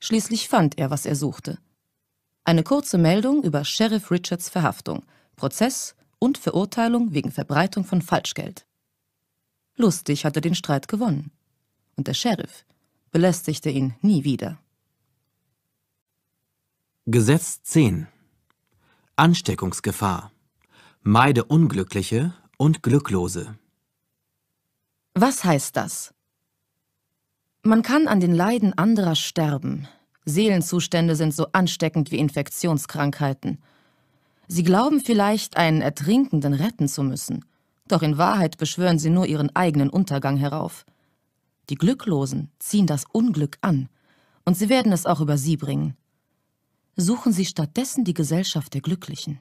Schließlich fand er, was er suchte. Eine kurze Meldung über Sheriff Richards Verhaftung, Prozess und Verurteilung wegen Verbreitung von Falschgeld. Lustig hatte den Streit gewonnen. Und der Sheriff belästigte ihn nie wieder. Gesetz 10 Ansteckungsgefahr. Meide Unglückliche und Glücklose. Was heißt das? Man kann an den Leiden anderer sterben. Seelenzustände sind so ansteckend wie Infektionskrankheiten. Sie glauben vielleicht, einen Ertrinkenden retten zu müssen. Doch in Wahrheit beschwören sie nur ihren eigenen Untergang herauf. Die Glücklosen ziehen das Unglück an. Und sie werden es auch über sie bringen. Suchen Sie stattdessen die Gesellschaft der Glücklichen.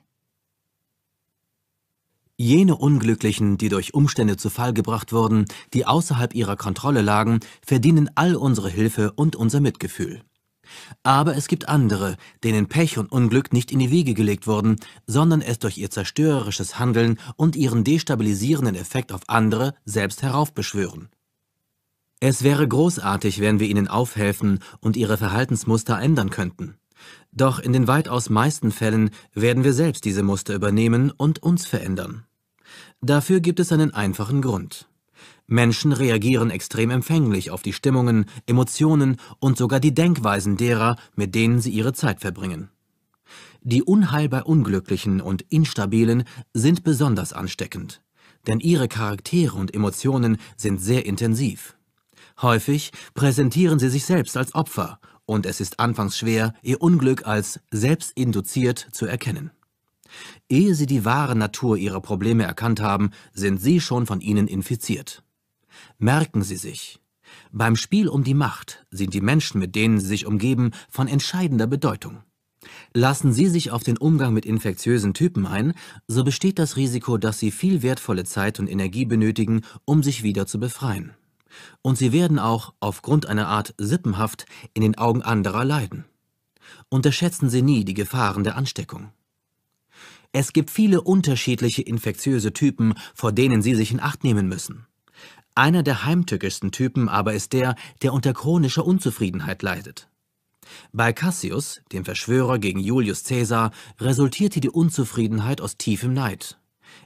Jene Unglücklichen, die durch Umstände zu Fall gebracht wurden, die außerhalb ihrer Kontrolle lagen, verdienen all unsere Hilfe und unser Mitgefühl. Aber es gibt andere, denen Pech und Unglück nicht in die Wiege gelegt wurden, sondern es durch ihr zerstörerisches Handeln und ihren destabilisierenden Effekt auf andere selbst heraufbeschwören. Es wäre großartig, wenn wir ihnen aufhelfen und ihre Verhaltensmuster ändern könnten. Doch in den weitaus meisten Fällen werden wir selbst diese Muster übernehmen und uns verändern. Dafür gibt es einen einfachen Grund. Menschen reagieren extrem empfänglich auf die Stimmungen, Emotionen und sogar die Denkweisen derer, mit denen sie ihre Zeit verbringen. Die unheilbar Unglücklichen und Instabilen sind besonders ansteckend, denn ihre Charaktere und Emotionen sind sehr intensiv. Häufig präsentieren sie sich selbst als Opfer und es ist anfangs schwer, ihr Unglück als selbstinduziert zu erkennen. Ehe sie die wahre Natur ihrer Probleme erkannt haben, sind sie schon von ihnen infiziert. Merken Sie sich, beim Spiel um die Macht sind die Menschen, mit denen Sie sich umgeben, von entscheidender Bedeutung. Lassen Sie sich auf den Umgang mit infektiösen Typen ein, so besteht das Risiko, dass Sie viel wertvolle Zeit und Energie benötigen, um sich wieder zu befreien und sie werden auch aufgrund einer Art Sippenhaft in den Augen anderer leiden. Unterschätzen Sie nie die Gefahren der Ansteckung. Es gibt viele unterschiedliche infektiöse Typen, vor denen Sie sich in Acht nehmen müssen. Einer der heimtückischsten Typen aber ist der, der unter chronischer Unzufriedenheit leidet. Bei Cassius, dem Verschwörer gegen Julius Caesar, resultierte die Unzufriedenheit aus tiefem Neid.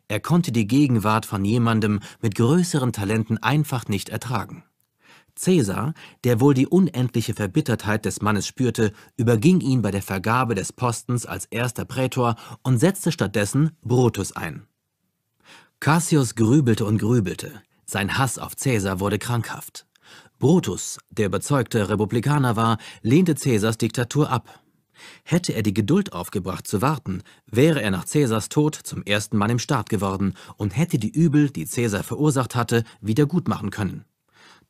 Er konnte die Gegenwart von jemandem mit größeren Talenten einfach nicht ertragen. Cäsar, der wohl die unendliche Verbittertheit des Mannes spürte, überging ihn bei der Vergabe des Postens als erster Prätor und setzte stattdessen Brutus ein. Cassius grübelte und grübelte. Sein Hass auf Cäsar wurde krankhaft. Brutus, der überzeugte Republikaner war, lehnte Cäsars Diktatur ab. Hätte er die Geduld aufgebracht zu warten, wäre er nach Cäsars Tod zum ersten Mann im Staat geworden und hätte die Übel, die Cäsar verursacht hatte, wieder gutmachen können.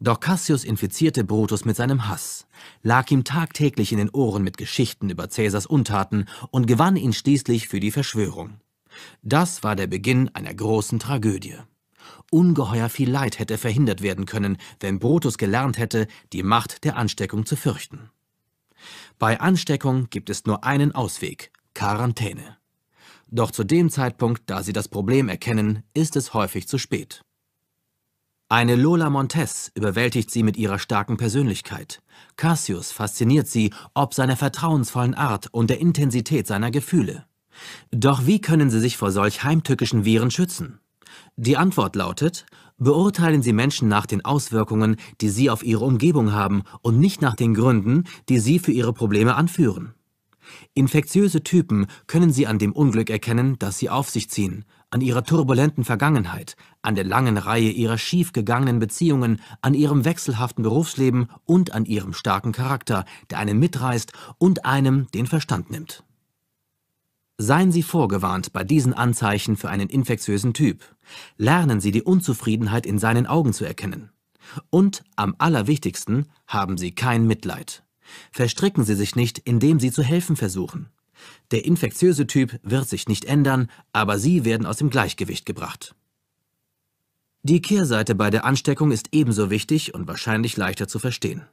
Doch Cassius infizierte Brutus mit seinem Hass, lag ihm tagtäglich in den Ohren mit Geschichten über Cäsars Untaten und gewann ihn schließlich für die Verschwörung. Das war der Beginn einer großen Tragödie. Ungeheuer viel Leid hätte verhindert werden können, wenn Brutus gelernt hätte, die Macht der Ansteckung zu fürchten. Bei Ansteckung gibt es nur einen Ausweg, Quarantäne. Doch zu dem Zeitpunkt, da sie das Problem erkennen, ist es häufig zu spät. Eine Lola Montes überwältigt sie mit ihrer starken Persönlichkeit. Cassius fasziniert sie ob seiner vertrauensvollen Art und der Intensität seiner Gefühle. Doch wie können sie sich vor solch heimtückischen Viren schützen? Die Antwort lautet, Beurteilen Sie Menschen nach den Auswirkungen, die sie auf ihre Umgebung haben und nicht nach den Gründen, die sie für ihre Probleme anführen. Infektiöse Typen können Sie an dem Unglück erkennen, das sie auf sich ziehen, an ihrer turbulenten Vergangenheit, an der langen Reihe ihrer schiefgegangenen Beziehungen, an ihrem wechselhaften Berufsleben und an ihrem starken Charakter, der einen mitreißt und einem den Verstand nimmt. Seien Sie vorgewarnt bei diesen Anzeichen für einen infektiösen Typ. Lernen Sie die Unzufriedenheit in seinen Augen zu erkennen. Und am allerwichtigsten, haben Sie kein Mitleid. Verstricken Sie sich nicht, indem Sie zu helfen versuchen. Der infektiöse Typ wird sich nicht ändern, aber Sie werden aus dem Gleichgewicht gebracht. Die Kehrseite bei der Ansteckung ist ebenso wichtig und wahrscheinlich leichter zu verstehen.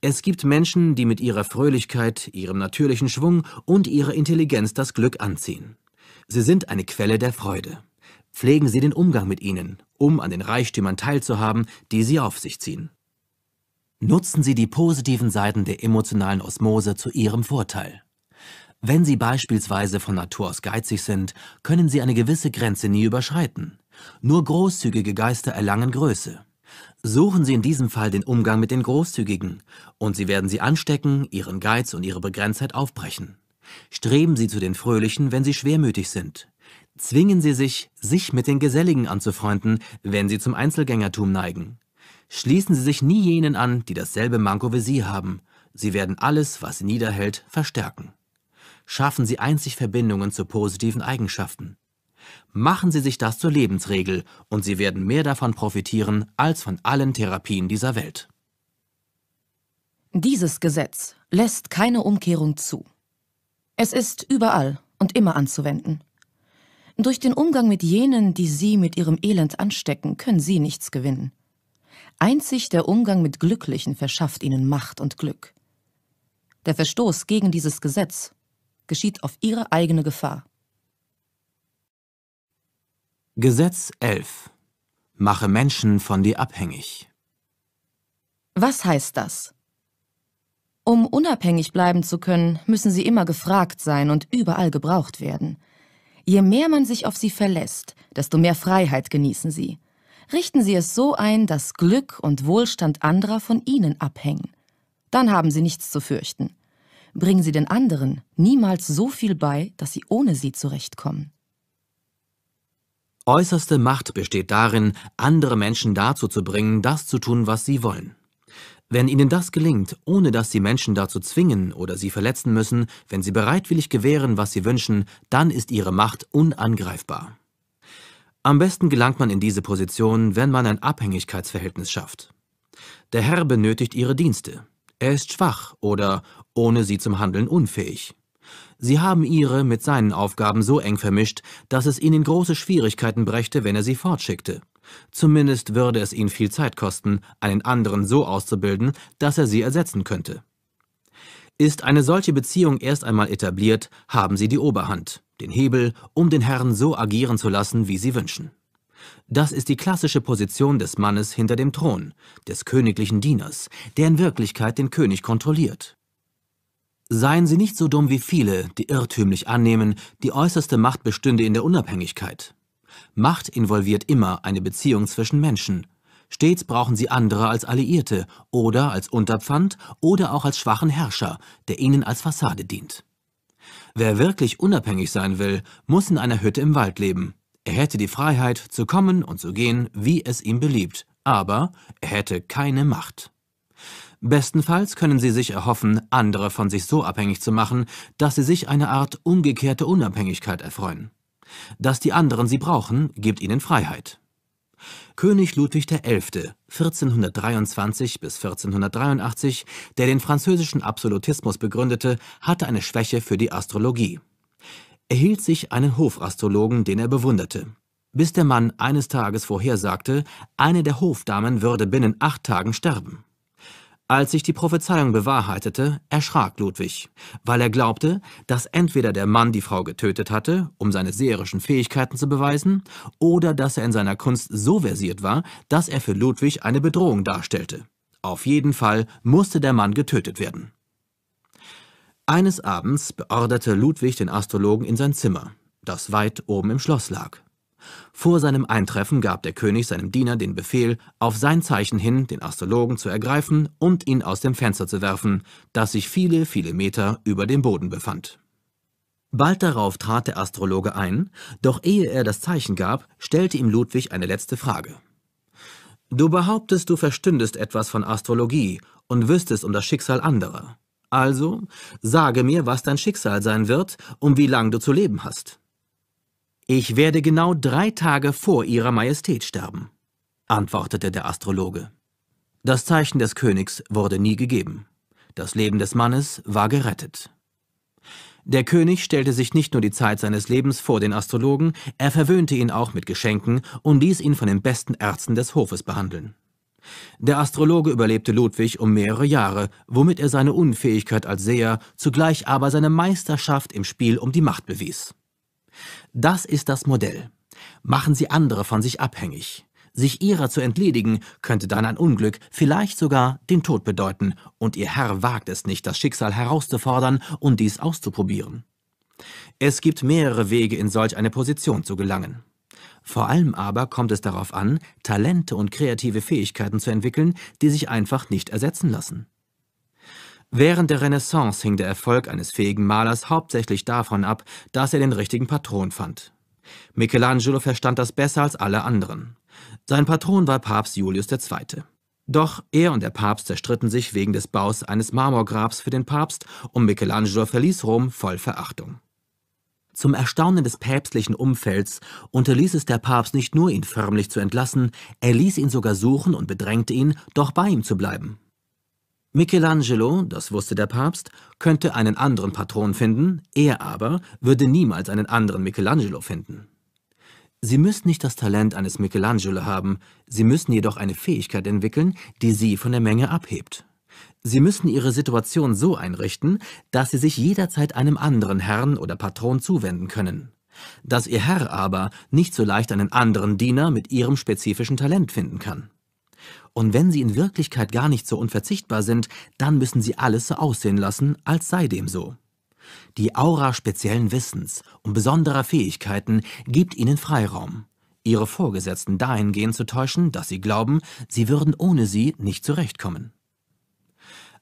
Es gibt Menschen, die mit ihrer Fröhlichkeit, ihrem natürlichen Schwung und ihrer Intelligenz das Glück anziehen. Sie sind eine Quelle der Freude. Pflegen Sie den Umgang mit ihnen, um an den Reichtümern teilzuhaben, die sie auf sich ziehen. Nutzen Sie die positiven Seiten der emotionalen Osmose zu Ihrem Vorteil. Wenn Sie beispielsweise von Natur aus geizig sind, können Sie eine gewisse Grenze nie überschreiten. Nur großzügige Geister erlangen Größe. Suchen Sie in diesem Fall den Umgang mit den Großzügigen, und sie werden Sie anstecken, Ihren Geiz und Ihre Begrenztheit aufbrechen. Streben Sie zu den Fröhlichen, wenn Sie schwermütig sind. Zwingen Sie sich, sich mit den Geselligen anzufreunden, wenn Sie zum Einzelgängertum neigen. Schließen Sie sich nie jenen an, die dasselbe Manko wie Sie haben. Sie werden alles, was Sie niederhält, verstärken. Schaffen Sie einzig Verbindungen zu positiven Eigenschaften. Machen Sie sich das zur Lebensregel und Sie werden mehr davon profitieren als von allen Therapien dieser Welt. Dieses Gesetz lässt keine Umkehrung zu. Es ist überall und immer anzuwenden. Durch den Umgang mit jenen, die Sie mit Ihrem Elend anstecken, können Sie nichts gewinnen. Einzig der Umgang mit Glücklichen verschafft Ihnen Macht und Glück. Der Verstoß gegen dieses Gesetz geschieht auf Ihre eigene Gefahr. Gesetz 11 Mache Menschen von dir abhängig. Was heißt das? Um unabhängig bleiben zu können, müssen sie immer gefragt sein und überall gebraucht werden. Je mehr man sich auf sie verlässt, desto mehr Freiheit genießen sie. Richten sie es so ein, dass Glück und Wohlstand anderer von ihnen abhängen. Dann haben sie nichts zu fürchten. Bringen sie den anderen niemals so viel bei, dass sie ohne sie zurechtkommen. Äußerste Macht besteht darin, andere Menschen dazu zu bringen, das zu tun, was sie wollen. Wenn ihnen das gelingt, ohne dass sie Menschen dazu zwingen oder sie verletzen müssen, wenn sie bereitwillig gewähren, was sie wünschen, dann ist ihre Macht unangreifbar. Am besten gelangt man in diese Position, wenn man ein Abhängigkeitsverhältnis schafft. Der Herr benötigt ihre Dienste. Er ist schwach oder ohne sie zum Handeln unfähig. Sie haben ihre mit seinen Aufgaben so eng vermischt, dass es ihnen große Schwierigkeiten brächte, wenn er sie fortschickte. Zumindest würde es ihn viel Zeit kosten, einen anderen so auszubilden, dass er sie ersetzen könnte. Ist eine solche Beziehung erst einmal etabliert, haben sie die Oberhand, den Hebel, um den Herrn so agieren zu lassen, wie sie wünschen. Das ist die klassische Position des Mannes hinter dem Thron, des königlichen Dieners, der in Wirklichkeit den König kontrolliert. Seien Sie nicht so dumm wie viele, die irrtümlich annehmen, die äußerste Macht bestünde in der Unabhängigkeit. Macht involviert immer eine Beziehung zwischen Menschen. Stets brauchen sie andere als Alliierte oder als Unterpfand oder auch als schwachen Herrscher, der ihnen als Fassade dient. Wer wirklich unabhängig sein will, muss in einer Hütte im Wald leben. Er hätte die Freiheit, zu kommen und zu gehen, wie es ihm beliebt, aber er hätte keine Macht. Bestenfalls können sie sich erhoffen, andere von sich so abhängig zu machen, dass sie sich eine Art umgekehrte Unabhängigkeit erfreuen. Dass die anderen sie brauchen, gibt ihnen Freiheit. König Ludwig XI. 1423 bis 1483, der den französischen Absolutismus begründete, hatte eine Schwäche für die Astrologie. Er hielt sich einen Hofastrologen, den er bewunderte. Bis der Mann eines Tages vorhersagte, eine der Hofdamen würde binnen acht Tagen sterben. Als sich die Prophezeiung bewahrheitete, erschrak Ludwig, weil er glaubte, dass entweder der Mann die Frau getötet hatte, um seine seherischen Fähigkeiten zu beweisen, oder dass er in seiner Kunst so versiert war, dass er für Ludwig eine Bedrohung darstellte. Auf jeden Fall musste der Mann getötet werden. Eines Abends beorderte Ludwig den Astrologen in sein Zimmer, das weit oben im Schloss lag. Vor seinem Eintreffen gab der König seinem Diener den Befehl, auf sein Zeichen hin den Astrologen zu ergreifen und ihn aus dem Fenster zu werfen, das sich viele, viele Meter über dem Boden befand. Bald darauf trat der Astrologe ein, doch ehe er das Zeichen gab, stellte ihm Ludwig eine letzte Frage. Du behauptest, du verstündest etwas von Astrologie und wüsstest um das Schicksal anderer. Also, sage mir, was dein Schicksal sein wird und wie lange du zu leben hast. Ich werde genau drei Tage vor Ihrer Majestät sterben, antwortete der Astrologe. Das Zeichen des Königs wurde nie gegeben. Das Leben des Mannes war gerettet. Der König stellte sich nicht nur die Zeit seines Lebens vor den Astrologen, er verwöhnte ihn auch mit Geschenken und ließ ihn von den besten Ärzten des Hofes behandeln. Der Astrologe überlebte Ludwig um mehrere Jahre, womit er seine Unfähigkeit als Seher, zugleich aber seine Meisterschaft im Spiel um die Macht bewies. Das ist das Modell. Machen Sie andere von sich abhängig. Sich ihrer zu entledigen, könnte dann ein Unglück, vielleicht sogar den Tod bedeuten, und ihr Herr wagt es nicht, das Schicksal herauszufordern und dies auszuprobieren. Es gibt mehrere Wege, in solch eine Position zu gelangen. Vor allem aber kommt es darauf an, Talente und kreative Fähigkeiten zu entwickeln, die sich einfach nicht ersetzen lassen. Während der Renaissance hing der Erfolg eines fähigen Malers hauptsächlich davon ab, dass er den richtigen Patron fand. Michelangelo verstand das besser als alle anderen. Sein Patron war Papst Julius II. Doch er und der Papst zerstritten sich wegen des Baus eines Marmorgrabs für den Papst und Michelangelo verließ Rom voll Verachtung. Zum Erstaunen des päpstlichen Umfelds unterließ es der Papst nicht nur, ihn förmlich zu entlassen, er ließ ihn sogar suchen und bedrängte ihn, doch bei ihm zu bleiben. Michelangelo, das wusste der Papst, könnte einen anderen Patron finden, er aber würde niemals einen anderen Michelangelo finden. Sie müssen nicht das Talent eines Michelangelo haben, Sie müssen jedoch eine Fähigkeit entwickeln, die Sie von der Menge abhebt. Sie müssen Ihre Situation so einrichten, dass Sie sich jederzeit einem anderen Herrn oder Patron zuwenden können. Dass Ihr Herr aber nicht so leicht einen anderen Diener mit Ihrem spezifischen Talent finden kann. Und wenn sie in Wirklichkeit gar nicht so unverzichtbar sind, dann müssen sie alles so aussehen lassen, als sei dem so. Die Aura speziellen Wissens und besonderer Fähigkeiten gibt ihnen Freiraum, ihre Vorgesetzten dahingehend zu täuschen, dass sie glauben, sie würden ohne sie nicht zurechtkommen.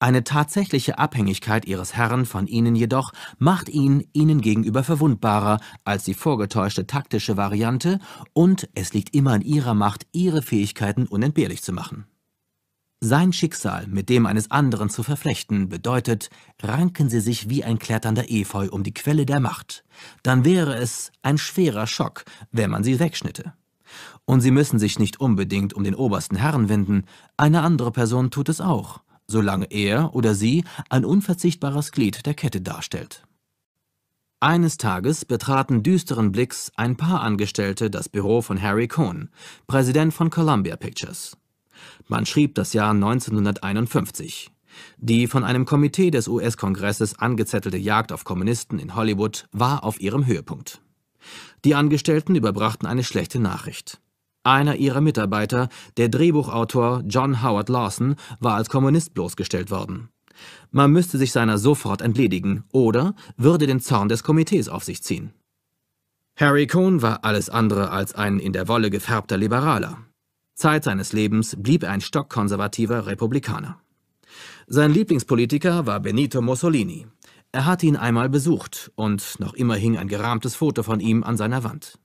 Eine tatsächliche Abhängigkeit ihres Herrn von ihnen jedoch macht ihn ihnen gegenüber verwundbarer als die vorgetäuschte taktische Variante und es liegt immer in ihrer Macht, ihre Fähigkeiten unentbehrlich zu machen. Sein Schicksal mit dem eines anderen zu verflechten bedeutet, ranken sie sich wie ein kletternder Efeu um die Quelle der Macht. Dann wäre es ein schwerer Schock, wenn man sie wegschnitte. Und sie müssen sich nicht unbedingt um den obersten Herrn wenden, eine andere Person tut es auch – solange er oder sie ein unverzichtbares Glied der Kette darstellt. Eines Tages betraten düsteren Blicks ein paar Angestellte das Büro von Harry Cohn, Präsident von Columbia Pictures. Man schrieb das Jahr 1951. Die von einem Komitee des US-Kongresses angezettelte Jagd auf Kommunisten in Hollywood war auf ihrem Höhepunkt. Die Angestellten überbrachten eine schlechte Nachricht. Einer ihrer Mitarbeiter, der Drehbuchautor John Howard Lawson, war als Kommunist bloßgestellt worden. Man müsste sich seiner sofort entledigen oder würde den Zorn des Komitees auf sich ziehen. Harry Cohn war alles andere als ein in der Wolle gefärbter Liberaler. Zeit seines Lebens blieb er ein stockkonservativer Republikaner. Sein Lieblingspolitiker war Benito Mussolini. Er hatte ihn einmal besucht und noch immer hing ein gerahmtes Foto von ihm an seiner Wand.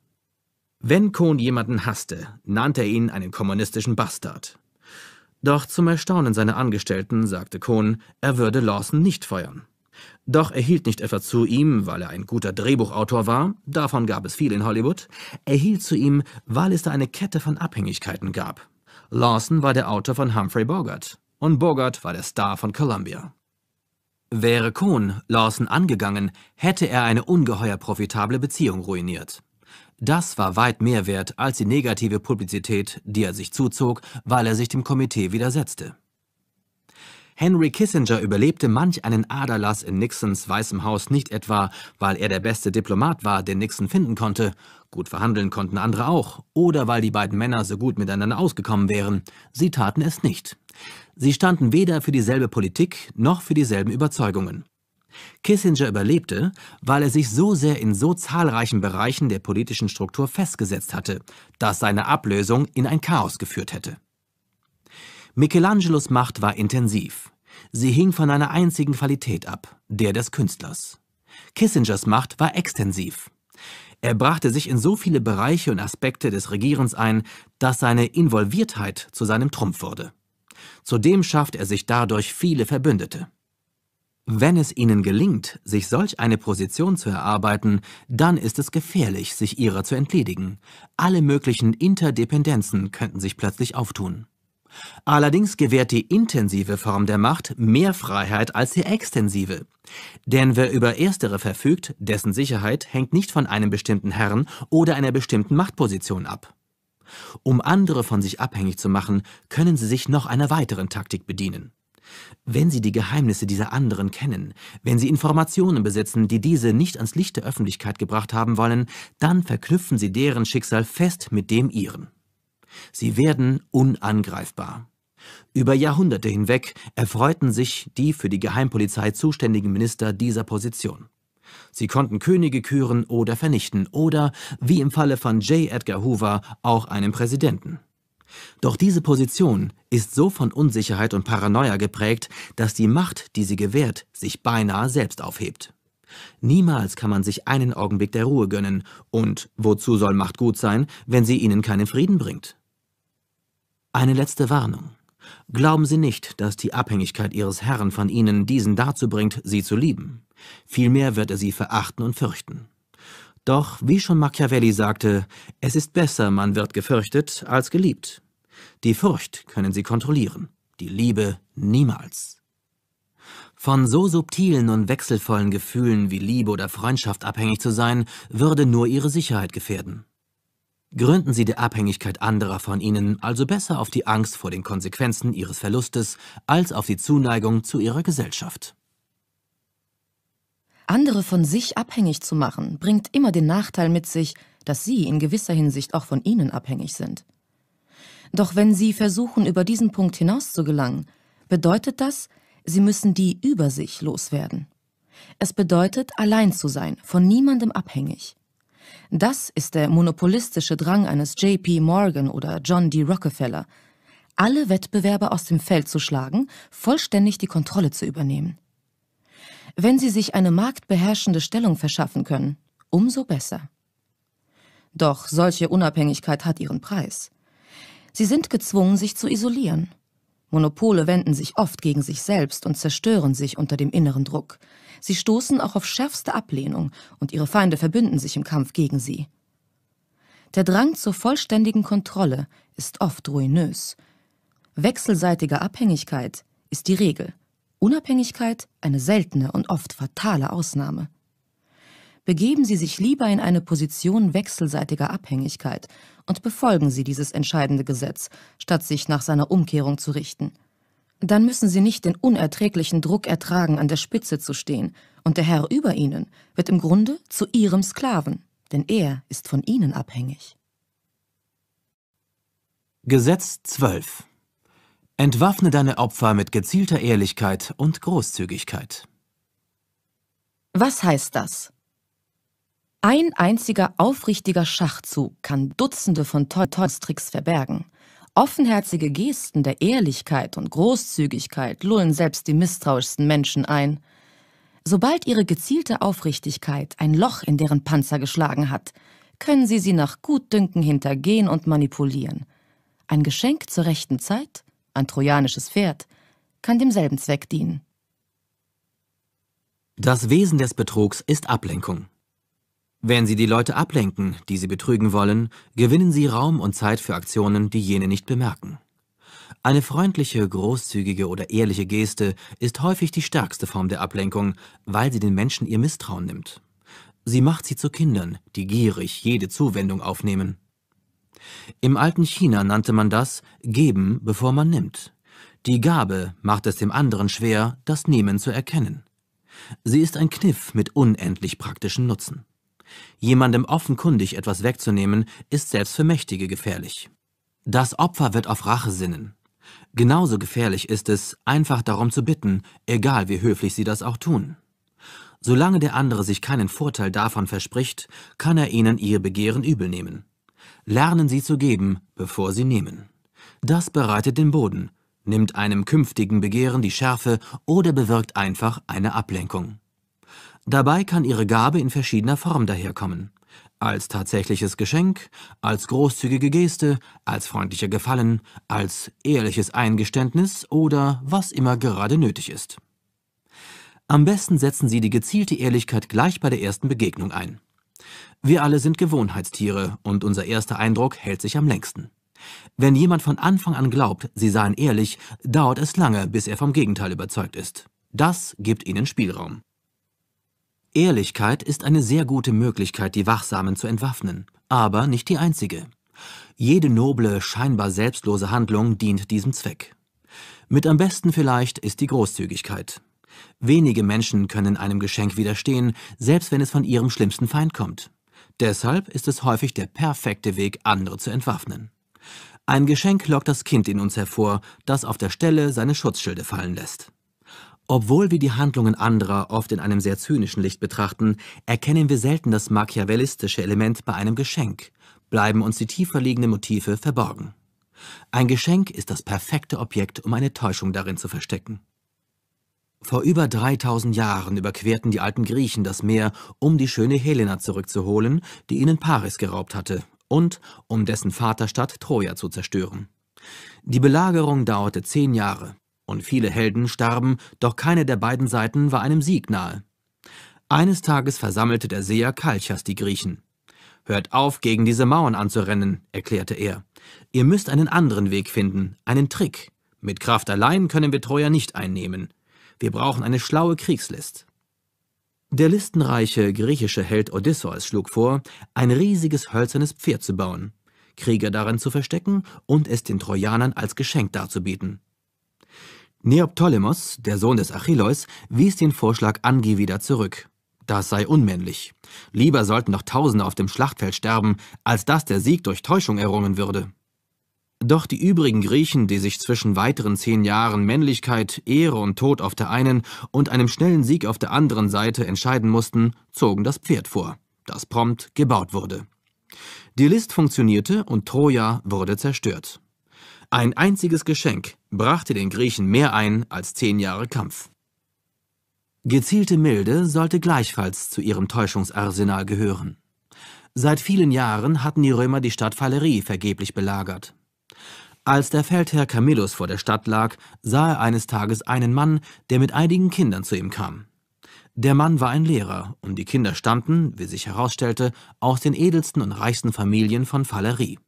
Wenn Kohn jemanden hasste, nannte er ihn einen kommunistischen Bastard. Doch zum Erstaunen seiner Angestellten sagte Kohn, er würde Lawson nicht feuern. Doch er hielt nicht etwa zu ihm, weil er ein guter Drehbuchautor war, davon gab es viel in Hollywood, er hielt zu ihm, weil es da eine Kette von Abhängigkeiten gab. Lawson war der Autor von Humphrey Bogart und Bogart war der Star von Columbia. Wäre Cohn Lawson angegangen, hätte er eine ungeheuer profitable Beziehung ruiniert. Das war weit mehr wert als die negative Publizität, die er sich zuzog, weil er sich dem Komitee widersetzte. Henry Kissinger überlebte manch einen Aderlass in Nixons Weißem Haus nicht etwa, weil er der beste Diplomat war, den Nixon finden konnte, gut verhandeln konnten andere auch, oder weil die beiden Männer so gut miteinander ausgekommen wären. Sie taten es nicht. Sie standen weder für dieselbe Politik noch für dieselben Überzeugungen. Kissinger überlebte, weil er sich so sehr in so zahlreichen Bereichen der politischen Struktur festgesetzt hatte, dass seine Ablösung in ein Chaos geführt hätte. Michelangelos Macht war intensiv. Sie hing von einer einzigen Qualität ab, der des Künstlers. Kissingers Macht war extensiv. Er brachte sich in so viele Bereiche und Aspekte des Regierens ein, dass seine Involviertheit zu seinem Trumpf wurde. Zudem schaffte er sich dadurch viele Verbündete. Wenn es ihnen gelingt, sich solch eine Position zu erarbeiten, dann ist es gefährlich, sich ihrer zu entledigen. Alle möglichen Interdependenzen könnten sich plötzlich auftun. Allerdings gewährt die intensive Form der Macht mehr Freiheit als die extensive. Denn wer über erstere verfügt, dessen Sicherheit hängt nicht von einem bestimmten Herrn oder einer bestimmten Machtposition ab. Um andere von sich abhängig zu machen, können sie sich noch einer weiteren Taktik bedienen. Wenn Sie die Geheimnisse dieser anderen kennen, wenn Sie Informationen besitzen, die diese nicht ans Licht der Öffentlichkeit gebracht haben wollen, dann verknüpfen Sie deren Schicksal fest mit dem Ihren. Sie werden unangreifbar. Über Jahrhunderte hinweg erfreuten sich die für die Geheimpolizei zuständigen Minister dieser Position. Sie konnten Könige küren oder vernichten oder, wie im Falle von J. Edgar Hoover, auch einen Präsidenten. Doch diese Position ist so von Unsicherheit und Paranoia geprägt, dass die Macht, die sie gewährt, sich beinahe selbst aufhebt. Niemals kann man sich einen Augenblick der Ruhe gönnen, und wozu soll Macht gut sein, wenn sie ihnen keinen Frieden bringt? Eine letzte Warnung. Glauben Sie nicht, dass die Abhängigkeit Ihres Herrn von Ihnen diesen dazu bringt, Sie zu lieben. Vielmehr wird er Sie verachten und fürchten. Doch wie schon Machiavelli sagte, es ist besser, man wird gefürchtet, als geliebt. Die Furcht können sie kontrollieren, die Liebe niemals. Von so subtilen und wechselvollen Gefühlen wie Liebe oder Freundschaft abhängig zu sein, würde nur ihre Sicherheit gefährden. Gründen Sie die Abhängigkeit anderer von Ihnen also besser auf die Angst vor den Konsequenzen Ihres Verlustes als auf die Zuneigung zu Ihrer Gesellschaft. Andere von sich abhängig zu machen, bringt immer den Nachteil mit sich, dass sie in gewisser Hinsicht auch von ihnen abhängig sind. Doch wenn sie versuchen, über diesen Punkt hinaus zu gelangen, bedeutet das, sie müssen die über sich loswerden. Es bedeutet, allein zu sein, von niemandem abhängig. Das ist der monopolistische Drang eines JP Morgan oder John D. Rockefeller, alle Wettbewerber aus dem Feld zu schlagen, vollständig die Kontrolle zu übernehmen. Wenn sie sich eine marktbeherrschende Stellung verschaffen können, umso besser. Doch solche Unabhängigkeit hat ihren Preis. Sie sind gezwungen, sich zu isolieren. Monopole wenden sich oft gegen sich selbst und zerstören sich unter dem inneren Druck. Sie stoßen auch auf schärfste Ablehnung und ihre Feinde verbünden sich im Kampf gegen sie. Der Drang zur vollständigen Kontrolle ist oft ruinös. Wechselseitige Abhängigkeit ist die Regel Unabhängigkeit eine seltene und oft fatale Ausnahme. Begeben Sie sich lieber in eine Position wechselseitiger Abhängigkeit und befolgen Sie dieses entscheidende Gesetz, statt sich nach seiner Umkehrung zu richten. Dann müssen Sie nicht den unerträglichen Druck ertragen, an der Spitze zu stehen, und der Herr über Ihnen wird im Grunde zu Ihrem Sklaven, denn er ist von Ihnen abhängig. Gesetz 12 Entwaffne deine Opfer mit gezielter Ehrlichkeit und Großzügigkeit. Was heißt das? Ein einziger aufrichtiger Schachzug kann Dutzende von Teutonstricks verbergen. Offenherzige Gesten der Ehrlichkeit und Großzügigkeit lullen selbst die misstrauischsten Menschen ein. Sobald ihre gezielte Aufrichtigkeit ein Loch in deren Panzer geschlagen hat, können sie sie nach Gutdünken hintergehen und manipulieren. Ein Geschenk zur rechten Zeit? ein trojanisches Pferd, kann demselben Zweck dienen. Das Wesen des Betrugs ist Ablenkung. Wenn Sie die Leute ablenken, die Sie betrügen wollen, gewinnen Sie Raum und Zeit für Aktionen, die jene nicht bemerken. Eine freundliche, großzügige oder ehrliche Geste ist häufig die stärkste Form der Ablenkung, weil sie den Menschen ihr Misstrauen nimmt. Sie macht sie zu Kindern, die gierig jede Zuwendung aufnehmen. Im alten China nannte man das Geben, bevor man nimmt. Die Gabe macht es dem anderen schwer, das Nehmen zu erkennen. Sie ist ein Kniff mit unendlich praktischen Nutzen. Jemandem offenkundig etwas wegzunehmen, ist selbst für Mächtige gefährlich. Das Opfer wird auf Rache sinnen. Genauso gefährlich ist es, einfach darum zu bitten, egal wie höflich sie das auch tun. Solange der andere sich keinen Vorteil davon verspricht, kann er ihnen ihr Begehren übel nehmen. Lernen Sie zu geben, bevor Sie nehmen. Das bereitet den Boden, nimmt einem künftigen Begehren die Schärfe oder bewirkt einfach eine Ablenkung. Dabei kann Ihre Gabe in verschiedener Form daherkommen. Als tatsächliches Geschenk, als großzügige Geste, als freundlicher Gefallen, als ehrliches Eingeständnis oder was immer gerade nötig ist. Am besten setzen Sie die gezielte Ehrlichkeit gleich bei der ersten Begegnung ein. Wir alle sind Gewohnheitstiere und unser erster Eindruck hält sich am längsten. Wenn jemand von Anfang an glaubt, sie seien ehrlich, dauert es lange, bis er vom Gegenteil überzeugt ist. Das gibt ihnen Spielraum. Ehrlichkeit ist eine sehr gute Möglichkeit, die Wachsamen zu entwaffnen, aber nicht die einzige. Jede noble, scheinbar selbstlose Handlung dient diesem Zweck. Mit am besten vielleicht ist die Großzügigkeit. Wenige Menschen können einem Geschenk widerstehen, selbst wenn es von ihrem schlimmsten Feind kommt. Deshalb ist es häufig der perfekte Weg, andere zu entwaffnen. Ein Geschenk lockt das Kind in uns hervor, das auf der Stelle seine Schutzschilde fallen lässt. Obwohl wir die Handlungen anderer oft in einem sehr zynischen Licht betrachten, erkennen wir selten das machiavellistische Element bei einem Geschenk, bleiben uns die tiefer liegenden Motive verborgen. Ein Geschenk ist das perfekte Objekt, um eine Täuschung darin zu verstecken. Vor über 3000 Jahren überquerten die alten Griechen das Meer, um die schöne Helena zurückzuholen, die ihnen Paris geraubt hatte, und um dessen Vaterstadt Troja zu zerstören. Die Belagerung dauerte zehn Jahre, und viele Helden starben, doch keine der beiden Seiten war einem Sieg nahe. Eines Tages versammelte der Seher Kalchas die Griechen. Hört auf, gegen diese Mauern anzurennen, erklärte er. Ihr müsst einen anderen Weg finden, einen Trick. Mit Kraft allein können wir Troja nicht einnehmen. Wir brauchen eine schlaue Kriegslist. Der listenreiche griechische Held Odysseus schlug vor, ein riesiges hölzernes Pferd zu bauen, Krieger darin zu verstecken und es den Trojanern als Geschenk darzubieten. Neoptolemos, der Sohn des Achilleus, wies den Vorschlag angewidert zurück. Das sei unmännlich. Lieber sollten noch Tausende auf dem Schlachtfeld sterben, als dass der Sieg durch Täuschung errungen würde. Doch die übrigen Griechen, die sich zwischen weiteren zehn Jahren Männlichkeit, Ehre und Tod auf der einen und einem schnellen Sieg auf der anderen Seite entscheiden mussten, zogen das Pferd vor, das prompt gebaut wurde. Die List funktionierte und Troja wurde zerstört. Ein einziges Geschenk brachte den Griechen mehr ein als zehn Jahre Kampf. Gezielte Milde sollte gleichfalls zu ihrem Täuschungsarsenal gehören. Seit vielen Jahren hatten die Römer die Stadt Falerii vergeblich belagert. Als der Feldherr Camillus vor der Stadt lag, sah er eines Tages einen Mann, der mit einigen Kindern zu ihm kam. Der Mann war ein Lehrer, und die Kinder stammten, wie sich herausstellte, aus den edelsten und reichsten Familien von Falerie.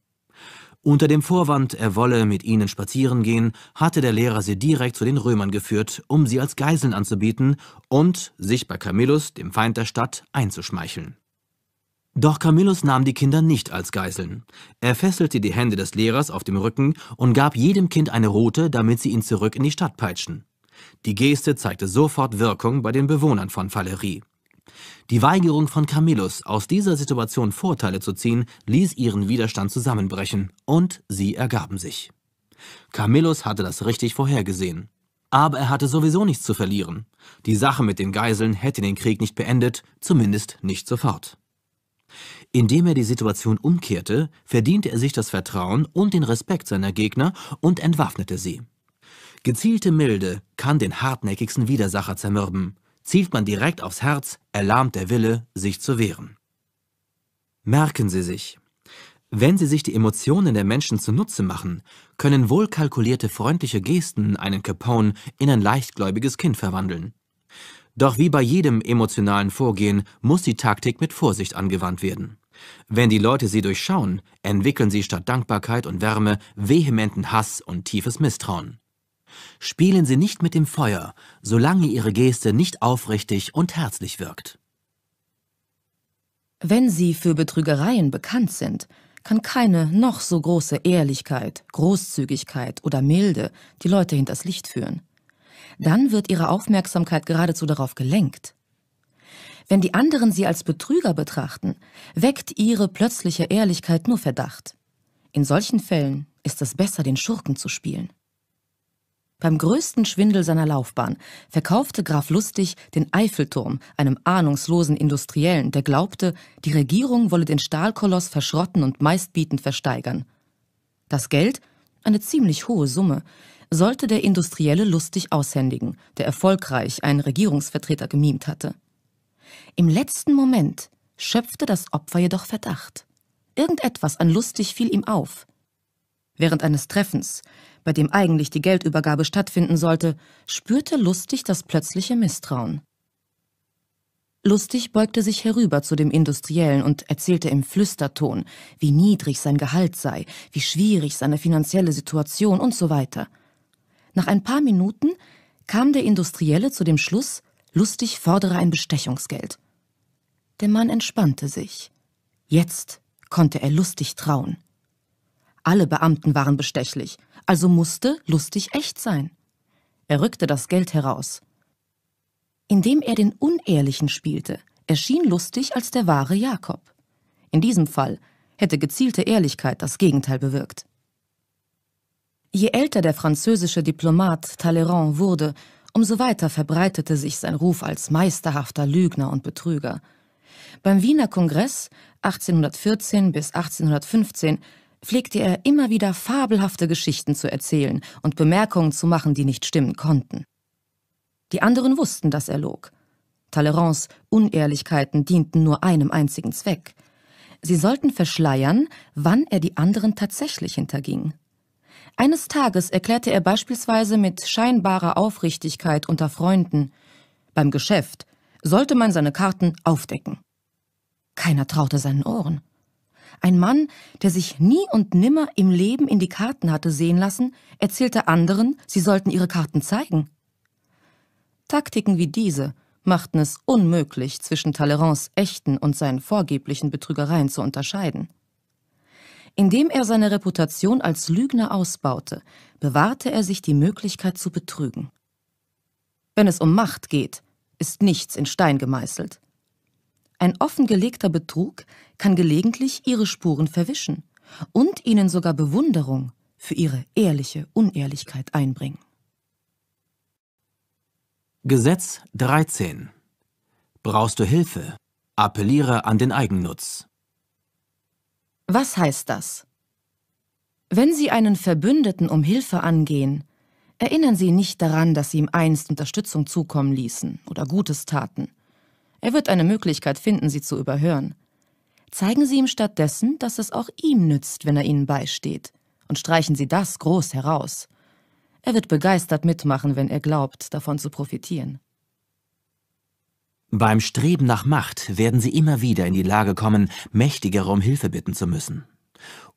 Unter dem Vorwand, er wolle mit ihnen spazieren gehen, hatte der Lehrer sie direkt zu den Römern geführt, um sie als Geiseln anzubieten und sich bei Camillus, dem Feind der Stadt, einzuschmeicheln. Doch Camillus nahm die Kinder nicht als Geiseln. Er fesselte die Hände des Lehrers auf dem Rücken und gab jedem Kind eine rote, damit sie ihn zurück in die Stadt peitschen. Die Geste zeigte sofort Wirkung bei den Bewohnern von Valerie. Die Weigerung von Camillus, aus dieser Situation Vorteile zu ziehen, ließ ihren Widerstand zusammenbrechen und sie ergaben sich. Camillus hatte das richtig vorhergesehen. Aber er hatte sowieso nichts zu verlieren. Die Sache mit den Geiseln hätte den Krieg nicht beendet, zumindest nicht sofort. Indem er die Situation umkehrte, verdiente er sich das Vertrauen und den Respekt seiner Gegner und entwaffnete sie. Gezielte Milde kann den hartnäckigsten Widersacher zermürben. Zielt man direkt aufs Herz, erlahmt der Wille, sich zu wehren. Merken Sie sich, wenn Sie sich die Emotionen der Menschen zunutze machen, können wohlkalkulierte freundliche Gesten einen Capone in ein leichtgläubiges Kind verwandeln. Doch wie bei jedem emotionalen Vorgehen muss die Taktik mit Vorsicht angewandt werden. Wenn die Leute sie durchschauen, entwickeln sie statt Dankbarkeit und Wärme vehementen Hass und tiefes Misstrauen. Spielen Sie nicht mit dem Feuer, solange Ihre Geste nicht aufrichtig und herzlich wirkt. Wenn Sie für Betrügereien bekannt sind, kann keine noch so große Ehrlichkeit, Großzügigkeit oder Milde die Leute hinters Licht führen dann wird ihre Aufmerksamkeit geradezu darauf gelenkt. Wenn die anderen sie als Betrüger betrachten, weckt ihre plötzliche Ehrlichkeit nur Verdacht. In solchen Fällen ist es besser, den Schurken zu spielen. Beim größten Schwindel seiner Laufbahn verkaufte Graf Lustig den Eiffelturm einem ahnungslosen Industriellen, der glaubte, die Regierung wolle den Stahlkoloss verschrotten und meistbietend versteigern. Das Geld, eine ziemlich hohe Summe, sollte der Industrielle lustig aushändigen, der erfolgreich einen Regierungsvertreter gemimt hatte. Im letzten Moment schöpfte das Opfer jedoch Verdacht. Irgendetwas an lustig fiel ihm auf. Während eines Treffens, bei dem eigentlich die Geldübergabe stattfinden sollte, spürte Lustig das plötzliche Misstrauen. Lustig beugte sich herüber zu dem Industriellen und erzählte im Flüsterton, wie niedrig sein Gehalt sei, wie schwierig seine finanzielle Situation und so weiter. Nach ein paar Minuten kam der Industrielle zu dem Schluss, Lustig fordere ein Bestechungsgeld. Der Mann entspannte sich. Jetzt konnte er Lustig trauen. Alle Beamten waren bestechlich, also musste Lustig echt sein. Er rückte das Geld heraus. Indem er den Unehrlichen spielte, erschien Lustig als der wahre Jakob. In diesem Fall hätte gezielte Ehrlichkeit das Gegenteil bewirkt. Je älter der französische Diplomat Talleyrand wurde, umso weiter verbreitete sich sein Ruf als meisterhafter Lügner und Betrüger. Beim Wiener Kongress 1814 bis 1815 pflegte er immer wieder fabelhafte Geschichten zu erzählen und Bemerkungen zu machen, die nicht stimmen konnten. Die anderen wussten, dass er log. Talleyrand's Unehrlichkeiten dienten nur einem einzigen Zweck. Sie sollten verschleiern, wann er die anderen tatsächlich hinterging. Eines Tages erklärte er beispielsweise mit scheinbarer Aufrichtigkeit unter Freunden, beim Geschäft sollte man seine Karten aufdecken. Keiner traute seinen Ohren. Ein Mann, der sich nie und nimmer im Leben in die Karten hatte sehen lassen, erzählte anderen, sie sollten ihre Karten zeigen. Taktiken wie diese machten es unmöglich, zwischen Talleyrand's echten und seinen vorgeblichen Betrügereien zu unterscheiden. Indem er seine Reputation als Lügner ausbaute, bewahrte er sich die Möglichkeit zu betrügen. Wenn es um Macht geht, ist nichts in Stein gemeißelt. Ein offengelegter Betrug kann gelegentlich ihre Spuren verwischen und ihnen sogar Bewunderung für ihre ehrliche Unehrlichkeit einbringen. Gesetz 13 Brauchst du Hilfe? Appelliere an den Eigennutz. Was heißt das? Wenn Sie einen Verbündeten um Hilfe angehen, erinnern Sie nicht daran, dass Sie ihm einst Unterstützung zukommen ließen oder Gutes taten. Er wird eine Möglichkeit finden, Sie zu überhören. Zeigen Sie ihm stattdessen, dass es auch ihm nützt, wenn er Ihnen beisteht, und streichen Sie das groß heraus. Er wird begeistert mitmachen, wenn er glaubt, davon zu profitieren. Beim Streben nach Macht werden sie immer wieder in die Lage kommen, Mächtigere um Hilfe bitten zu müssen.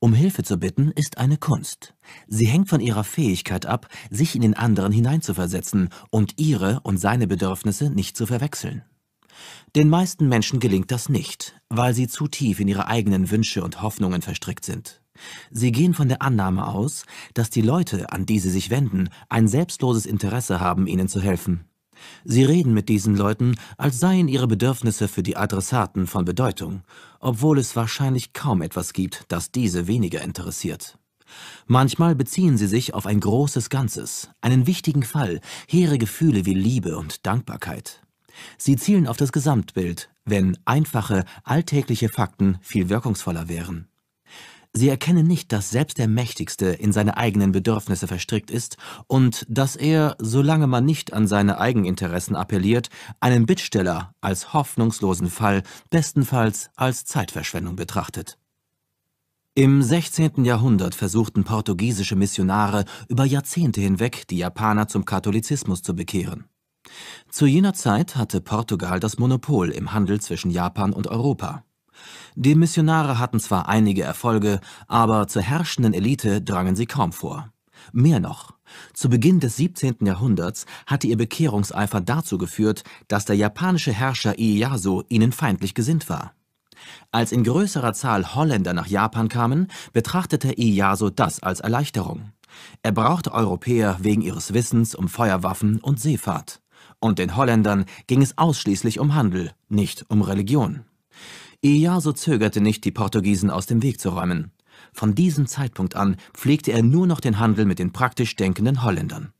Um Hilfe zu bitten ist eine Kunst. Sie hängt von ihrer Fähigkeit ab, sich in den anderen hineinzuversetzen und ihre und seine Bedürfnisse nicht zu verwechseln. Den meisten Menschen gelingt das nicht, weil sie zu tief in ihre eigenen Wünsche und Hoffnungen verstrickt sind. Sie gehen von der Annahme aus, dass die Leute, an die sie sich wenden, ein selbstloses Interesse haben, ihnen zu helfen. Sie reden mit diesen Leuten, als seien ihre Bedürfnisse für die Adressaten von Bedeutung, obwohl es wahrscheinlich kaum etwas gibt, das diese weniger interessiert. Manchmal beziehen sie sich auf ein großes Ganzes, einen wichtigen Fall, hehre Gefühle wie Liebe und Dankbarkeit. Sie zielen auf das Gesamtbild, wenn einfache, alltägliche Fakten viel wirkungsvoller wären. Sie erkennen nicht, dass selbst der Mächtigste in seine eigenen Bedürfnisse verstrickt ist und dass er, solange man nicht an seine Eigeninteressen appelliert, einen Bittsteller als hoffnungslosen Fall bestenfalls als Zeitverschwendung betrachtet. Im 16. Jahrhundert versuchten portugiesische Missionare über Jahrzehnte hinweg, die Japaner zum Katholizismus zu bekehren. Zu jener Zeit hatte Portugal das Monopol im Handel zwischen Japan und Europa. Die Missionare hatten zwar einige Erfolge, aber zur herrschenden Elite drangen sie kaum vor. Mehr noch, zu Beginn des 17. Jahrhunderts hatte ihr Bekehrungseifer dazu geführt, dass der japanische Herrscher Ieyasu ihnen feindlich gesinnt war. Als in größerer Zahl Holländer nach Japan kamen, betrachtete Ieyasu das als Erleichterung. Er brauchte Europäer wegen ihres Wissens um Feuerwaffen und Seefahrt. Und den Holländern ging es ausschließlich um Handel, nicht um Religion. Ijaso zögerte nicht, die Portugiesen aus dem Weg zu räumen. Von diesem Zeitpunkt an pflegte er nur noch den Handel mit den praktisch denkenden Holländern.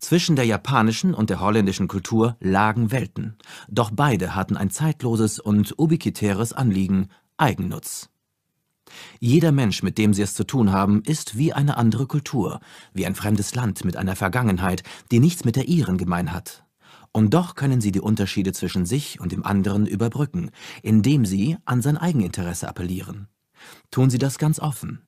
Zwischen der japanischen und der holländischen Kultur lagen Welten, doch beide hatten ein zeitloses und ubiquitäres Anliegen, Eigennutz. Jeder Mensch, mit dem sie es zu tun haben, ist wie eine andere Kultur, wie ein fremdes Land mit einer Vergangenheit, die nichts mit der ihren gemein hat. Und doch können sie die Unterschiede zwischen sich und dem anderen überbrücken, indem sie an sein Eigeninteresse appellieren. Tun sie das ganz offen.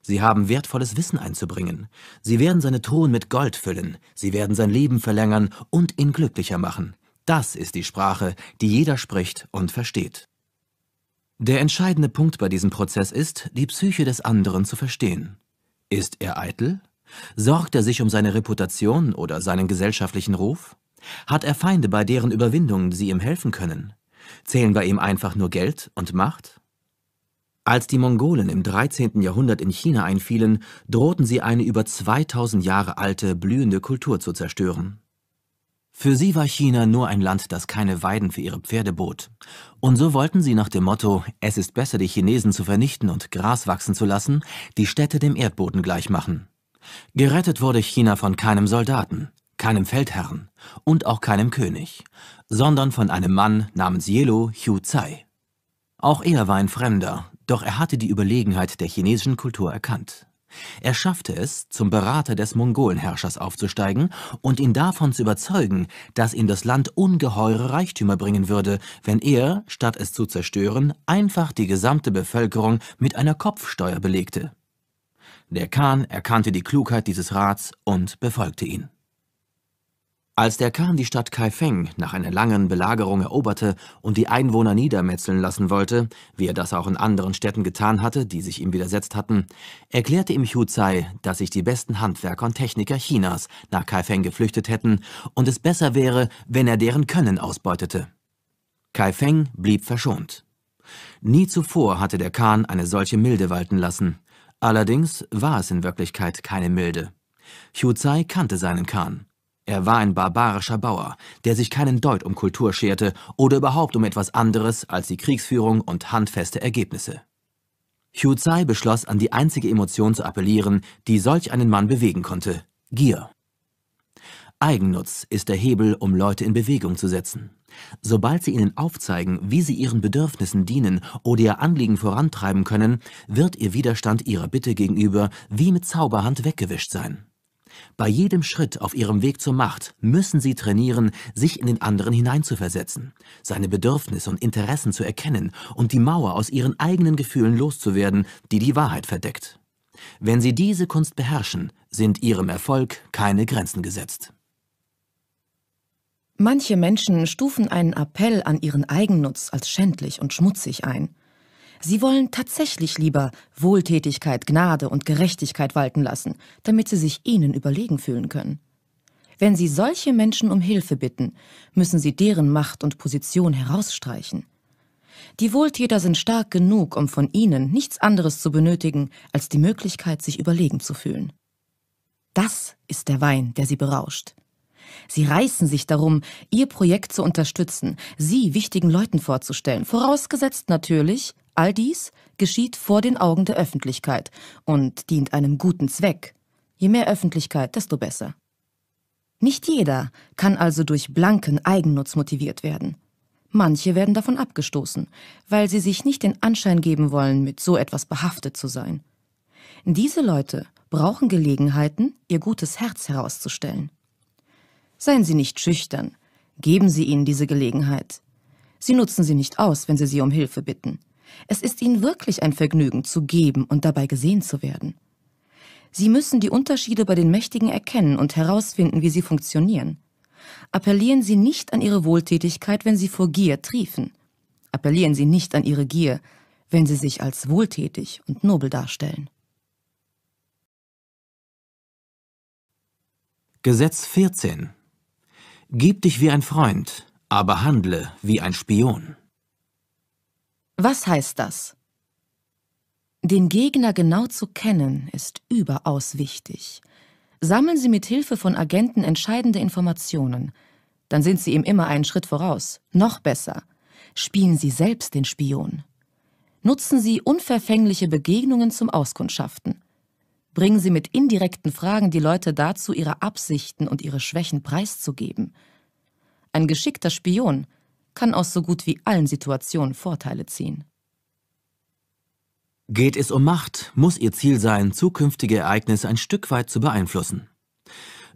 Sie haben wertvolles Wissen einzubringen. Sie werden seine Truhen mit Gold füllen. Sie werden sein Leben verlängern und ihn glücklicher machen. Das ist die Sprache, die jeder spricht und versteht. Der entscheidende Punkt bei diesem Prozess ist, die Psyche des anderen zu verstehen. Ist er eitel? Sorgt er sich um seine Reputation oder seinen gesellschaftlichen Ruf? Hat er Feinde, bei deren Überwindung sie ihm helfen können? Zählen bei ihm einfach nur Geld und Macht? Als die Mongolen im 13. Jahrhundert in China einfielen, drohten sie eine über 2000 Jahre alte, blühende Kultur zu zerstören. Für sie war China nur ein Land, das keine Weiden für ihre Pferde bot. Und so wollten sie nach dem Motto, es ist besser, die Chinesen zu vernichten und Gras wachsen zu lassen, die Städte dem Erdboden gleichmachen. Gerettet wurde China von keinem Soldaten keinem Feldherrn und auch keinem König, sondern von einem Mann namens Yelo Hu Tsai. Auch er war ein Fremder, doch er hatte die Überlegenheit der chinesischen Kultur erkannt. Er schaffte es, zum Berater des Mongolenherrschers aufzusteigen und ihn davon zu überzeugen, dass ihm das Land ungeheure Reichtümer bringen würde, wenn er, statt es zu zerstören, einfach die gesamte Bevölkerung mit einer Kopfsteuer belegte. Der Khan erkannte die Klugheit dieses Rats und befolgte ihn. Als der Khan die Stadt Kaifeng nach einer langen Belagerung eroberte und die Einwohner niedermetzeln lassen wollte, wie er das auch in anderen Städten getan hatte, die sich ihm widersetzt hatten, erklärte ihm Hu Tsai, dass sich die besten Handwerker und Techniker Chinas nach Kaifeng geflüchtet hätten und es besser wäre, wenn er deren Können ausbeutete. Kaifeng blieb verschont. Nie zuvor hatte der Khan eine solche Milde walten lassen. Allerdings war es in Wirklichkeit keine Milde. Hu Tsai kannte seinen Khan. Er war ein barbarischer Bauer, der sich keinen Deut um Kultur scherte oder überhaupt um etwas anderes als die Kriegsführung und handfeste Ergebnisse. Hu Tsai beschloss, an die einzige Emotion zu appellieren, die solch einen Mann bewegen konnte, Gier. Eigennutz ist der Hebel, um Leute in Bewegung zu setzen. Sobald sie ihnen aufzeigen, wie sie ihren Bedürfnissen dienen oder ihr Anliegen vorantreiben können, wird ihr Widerstand ihrer Bitte gegenüber wie mit Zauberhand weggewischt sein. Bei jedem Schritt auf ihrem Weg zur Macht müssen sie trainieren, sich in den anderen hineinzuversetzen, seine Bedürfnisse und Interessen zu erkennen und die Mauer aus ihren eigenen Gefühlen loszuwerden, die die Wahrheit verdeckt. Wenn sie diese Kunst beherrschen, sind ihrem Erfolg keine Grenzen gesetzt. Manche Menschen stufen einen Appell an ihren Eigennutz als schändlich und schmutzig ein. Sie wollen tatsächlich lieber Wohltätigkeit, Gnade und Gerechtigkeit walten lassen, damit sie sich ihnen überlegen fühlen können. Wenn sie solche Menschen um Hilfe bitten, müssen sie deren Macht und Position herausstreichen. Die Wohltäter sind stark genug, um von ihnen nichts anderes zu benötigen, als die Möglichkeit, sich überlegen zu fühlen. Das ist der Wein, der sie berauscht. Sie reißen sich darum, ihr Projekt zu unterstützen, sie wichtigen Leuten vorzustellen, vorausgesetzt natürlich, All dies geschieht vor den Augen der Öffentlichkeit und dient einem guten Zweck. Je mehr Öffentlichkeit, desto besser. Nicht jeder kann also durch blanken Eigennutz motiviert werden. Manche werden davon abgestoßen, weil sie sich nicht den Anschein geben wollen, mit so etwas behaftet zu sein. Diese Leute brauchen Gelegenheiten, ihr gutes Herz herauszustellen. Seien Sie nicht schüchtern, geben Sie ihnen diese Gelegenheit. Sie nutzen sie nicht aus, wenn Sie sie um Hilfe bitten. Es ist ihnen wirklich ein Vergnügen zu geben und dabei gesehen zu werden. Sie müssen die Unterschiede bei den Mächtigen erkennen und herausfinden, wie sie funktionieren. Appellieren Sie nicht an Ihre Wohltätigkeit, wenn Sie vor Gier triefen. Appellieren Sie nicht an Ihre Gier, wenn Sie sich als wohltätig und nobel darstellen. Gesetz 14 Gib dich wie ein Freund, aber handle wie ein Spion. Was heißt das? Den Gegner genau zu kennen ist überaus wichtig. Sammeln Sie mit Hilfe von Agenten entscheidende Informationen, dann sind Sie ihm immer einen Schritt voraus. Noch besser, spielen Sie selbst den Spion. Nutzen Sie unverfängliche Begegnungen zum Auskundschaften. Bringen Sie mit indirekten Fragen die Leute dazu, ihre Absichten und ihre Schwächen preiszugeben. Ein geschickter Spion kann aus so gut wie allen Situationen Vorteile ziehen. Geht es um Macht, muss ihr Ziel sein, zukünftige Ereignisse ein Stück weit zu beeinflussen.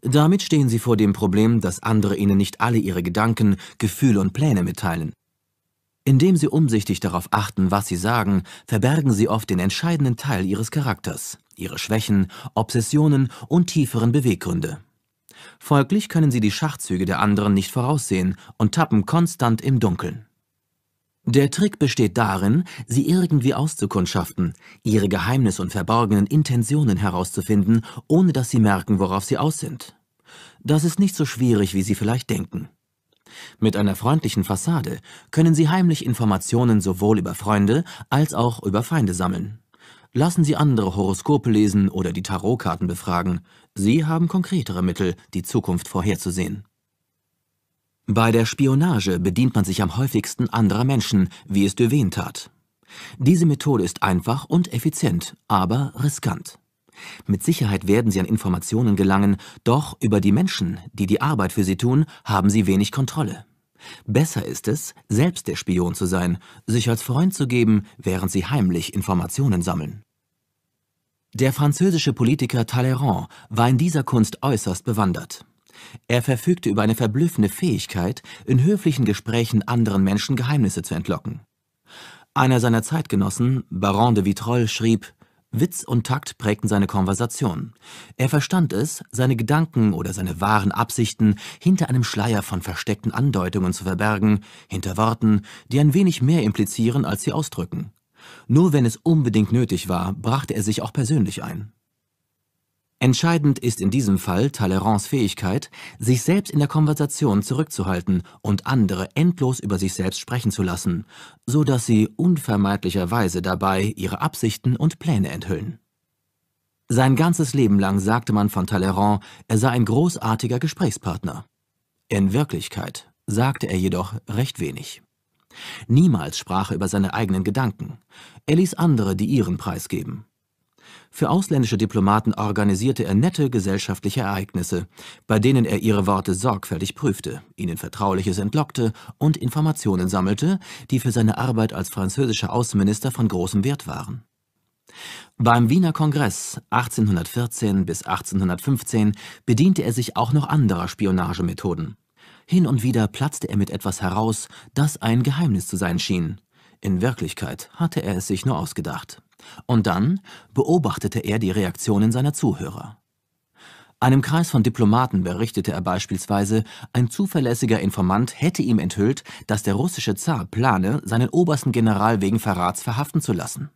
Damit stehen sie vor dem Problem, dass andere ihnen nicht alle ihre Gedanken, Gefühle und Pläne mitteilen. Indem sie umsichtig darauf achten, was sie sagen, verbergen sie oft den entscheidenden Teil ihres Charakters, ihre Schwächen, Obsessionen und tieferen Beweggründe. Folglich können sie die Schachzüge der anderen nicht voraussehen und tappen konstant im Dunkeln. Der Trick besteht darin, sie irgendwie auszukundschaften, ihre Geheimnis und verborgenen Intentionen herauszufinden, ohne dass sie merken, worauf sie aus sind. Das ist nicht so schwierig, wie sie vielleicht denken. Mit einer freundlichen Fassade können Sie heimlich Informationen sowohl über Freunde als auch über Feinde sammeln. Lassen Sie andere Horoskope lesen oder die Tarotkarten befragen. Sie haben konkretere Mittel, die Zukunft vorherzusehen. Bei der Spionage bedient man sich am häufigsten anderer Menschen, wie es Döven tat. Diese Methode ist einfach und effizient, aber riskant. Mit Sicherheit werden sie an Informationen gelangen, doch über die Menschen, die die Arbeit für sie tun, haben sie wenig Kontrolle. Besser ist es, selbst der Spion zu sein, sich als Freund zu geben, während sie heimlich Informationen sammeln. Der französische Politiker Talleyrand war in dieser Kunst äußerst bewandert. Er verfügte über eine verblüffende Fähigkeit, in höflichen Gesprächen anderen Menschen Geheimnisse zu entlocken. Einer seiner Zeitgenossen, Baron de Vitrolles, schrieb, Witz und Takt prägten seine Konversation. Er verstand es, seine Gedanken oder seine wahren Absichten hinter einem Schleier von versteckten Andeutungen zu verbergen, hinter Worten, die ein wenig mehr implizieren, als sie ausdrücken. Nur wenn es unbedingt nötig war, brachte er sich auch persönlich ein. Entscheidend ist in diesem Fall Talleyrand's Fähigkeit, sich selbst in der Konversation zurückzuhalten und andere endlos über sich selbst sprechen zu lassen, so dass sie unvermeidlicherweise dabei ihre Absichten und Pläne enthüllen. Sein ganzes Leben lang sagte man von Talleyrand, er sei ein großartiger Gesprächspartner. In Wirklichkeit sagte er jedoch recht wenig. Niemals sprach er über seine eigenen Gedanken, er ließ andere die ihren preisgeben. Für ausländische Diplomaten organisierte er nette gesellschaftliche Ereignisse, bei denen er ihre Worte sorgfältig prüfte, ihnen Vertrauliches entlockte und Informationen sammelte, die für seine Arbeit als französischer Außenminister von großem Wert waren. Beim Wiener Kongress 1814 bis 1815 bediente er sich auch noch anderer Spionagemethoden. Hin und wieder platzte er mit etwas heraus, das ein Geheimnis zu sein schien. In Wirklichkeit hatte er es sich nur ausgedacht. Und dann beobachtete er die Reaktionen seiner Zuhörer. Einem Kreis von Diplomaten berichtete er beispielsweise, ein zuverlässiger Informant hätte ihm enthüllt, dass der russische Zar plane, seinen obersten General wegen Verrats verhaften zu lassen.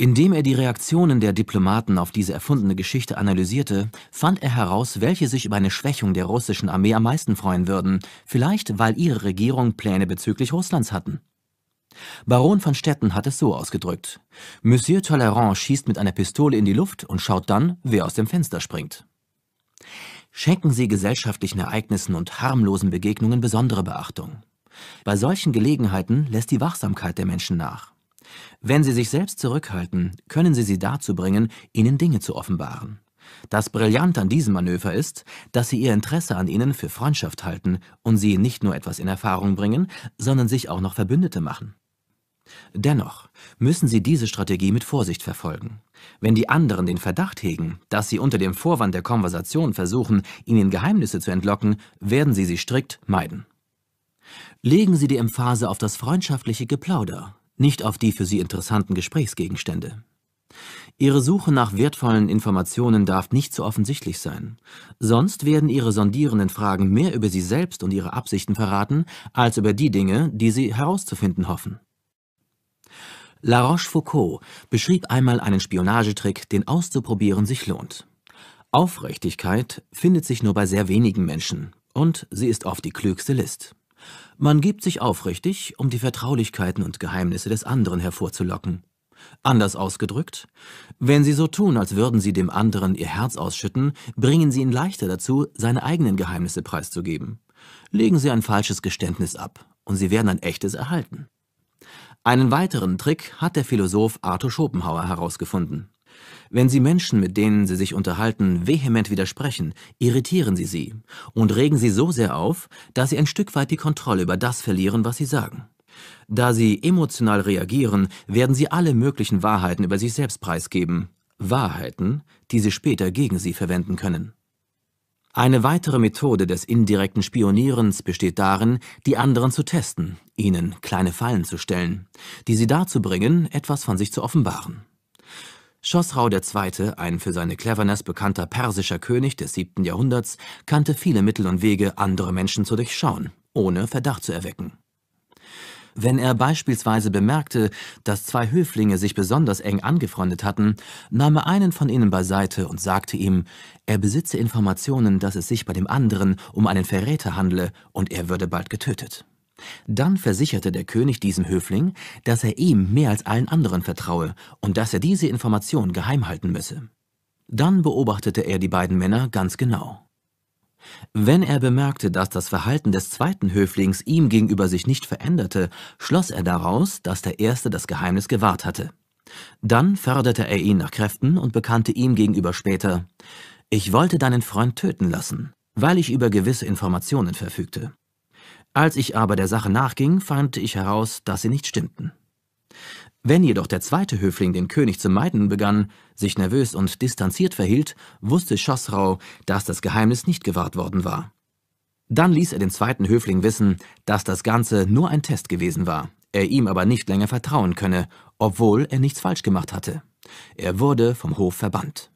Indem er die Reaktionen der Diplomaten auf diese erfundene Geschichte analysierte, fand er heraus, welche sich über eine Schwächung der russischen Armee am meisten freuen würden, vielleicht weil ihre Regierung Pläne bezüglich Russlands hatten. Baron von Stetten hat es so ausgedrückt. Monsieur Tolerant schießt mit einer Pistole in die Luft und schaut dann, wer aus dem Fenster springt. Schenken Sie gesellschaftlichen Ereignissen und harmlosen Begegnungen besondere Beachtung. Bei solchen Gelegenheiten lässt die Wachsamkeit der Menschen nach. Wenn sie sich selbst zurückhalten, können sie sie dazu bringen, ihnen Dinge zu offenbaren. Das Brillante an diesem Manöver ist, dass sie ihr Interesse an ihnen für Freundschaft halten und sie nicht nur etwas in Erfahrung bringen, sondern sich auch noch Verbündete machen. Dennoch müssen sie diese Strategie mit Vorsicht verfolgen. Wenn die anderen den Verdacht hegen, dass sie unter dem Vorwand der Konversation versuchen, ihnen Geheimnisse zu entlocken, werden sie sie strikt meiden. Legen Sie die Emphase auf das freundschaftliche Geplauder, nicht auf die für sie interessanten Gesprächsgegenstände. Ihre Suche nach wertvollen Informationen darf nicht zu so offensichtlich sein, sonst werden Ihre sondierenden Fragen mehr über Sie selbst und Ihre Absichten verraten, als über die Dinge, die Sie herauszufinden hoffen. La Rochefoucauld beschrieb einmal einen Spionagetrick, den auszuprobieren sich lohnt. Aufrichtigkeit findet sich nur bei sehr wenigen Menschen, und sie ist oft die klügste List. Man gibt sich aufrichtig, um die Vertraulichkeiten und Geheimnisse des anderen hervorzulocken. Anders ausgedrückt, wenn Sie so tun, als würden Sie dem anderen Ihr Herz ausschütten, bringen Sie ihn leichter dazu, seine eigenen Geheimnisse preiszugeben. Legen Sie ein falsches Geständnis ab, und Sie werden ein echtes erhalten. Einen weiteren Trick hat der Philosoph Arthur Schopenhauer herausgefunden. Wenn Sie Menschen, mit denen Sie sich unterhalten, vehement widersprechen, irritieren Sie sie und regen Sie so sehr auf, dass Sie ein Stück weit die Kontrolle über das verlieren, was Sie sagen. Da Sie emotional reagieren, werden Sie alle möglichen Wahrheiten über sich selbst preisgeben. Wahrheiten, die Sie später gegen Sie verwenden können. Eine weitere Methode des indirekten Spionierens besteht darin, die anderen zu testen, ihnen kleine Fallen zu stellen, die sie dazu bringen, etwas von sich zu offenbaren. Chosrau II., ein für seine Cleverness bekannter persischer König des 7. Jahrhunderts, kannte viele Mittel und Wege, andere Menschen zu durchschauen, ohne Verdacht zu erwecken. Wenn er beispielsweise bemerkte, dass zwei Höflinge sich besonders eng angefreundet hatten, nahm er einen von ihnen beiseite und sagte ihm, er besitze Informationen, dass es sich bei dem anderen um einen Verräter handle und er würde bald getötet. Dann versicherte der König diesem Höfling, dass er ihm mehr als allen anderen vertraue und dass er diese Information geheim halten müsse. Dann beobachtete er die beiden Männer ganz genau. Wenn er bemerkte, dass das Verhalten des zweiten Höflings ihm gegenüber sich nicht veränderte, schloss er daraus, dass der erste das Geheimnis gewahrt hatte. Dann förderte er ihn nach Kräften und bekannte ihm gegenüber später, »Ich wollte deinen Freund töten lassen, weil ich über gewisse Informationen verfügte. Als ich aber der Sache nachging, fand ich heraus, dass sie nicht stimmten. Wenn jedoch der zweite Höfling den König zu meiden begann, sich nervös und distanziert verhielt, wusste Schossrau, dass das Geheimnis nicht gewahrt worden war. Dann ließ er den zweiten Höfling wissen, dass das Ganze nur ein Test gewesen war, er ihm aber nicht länger vertrauen könne, obwohl er nichts falsch gemacht hatte. Er wurde vom Hof verbannt.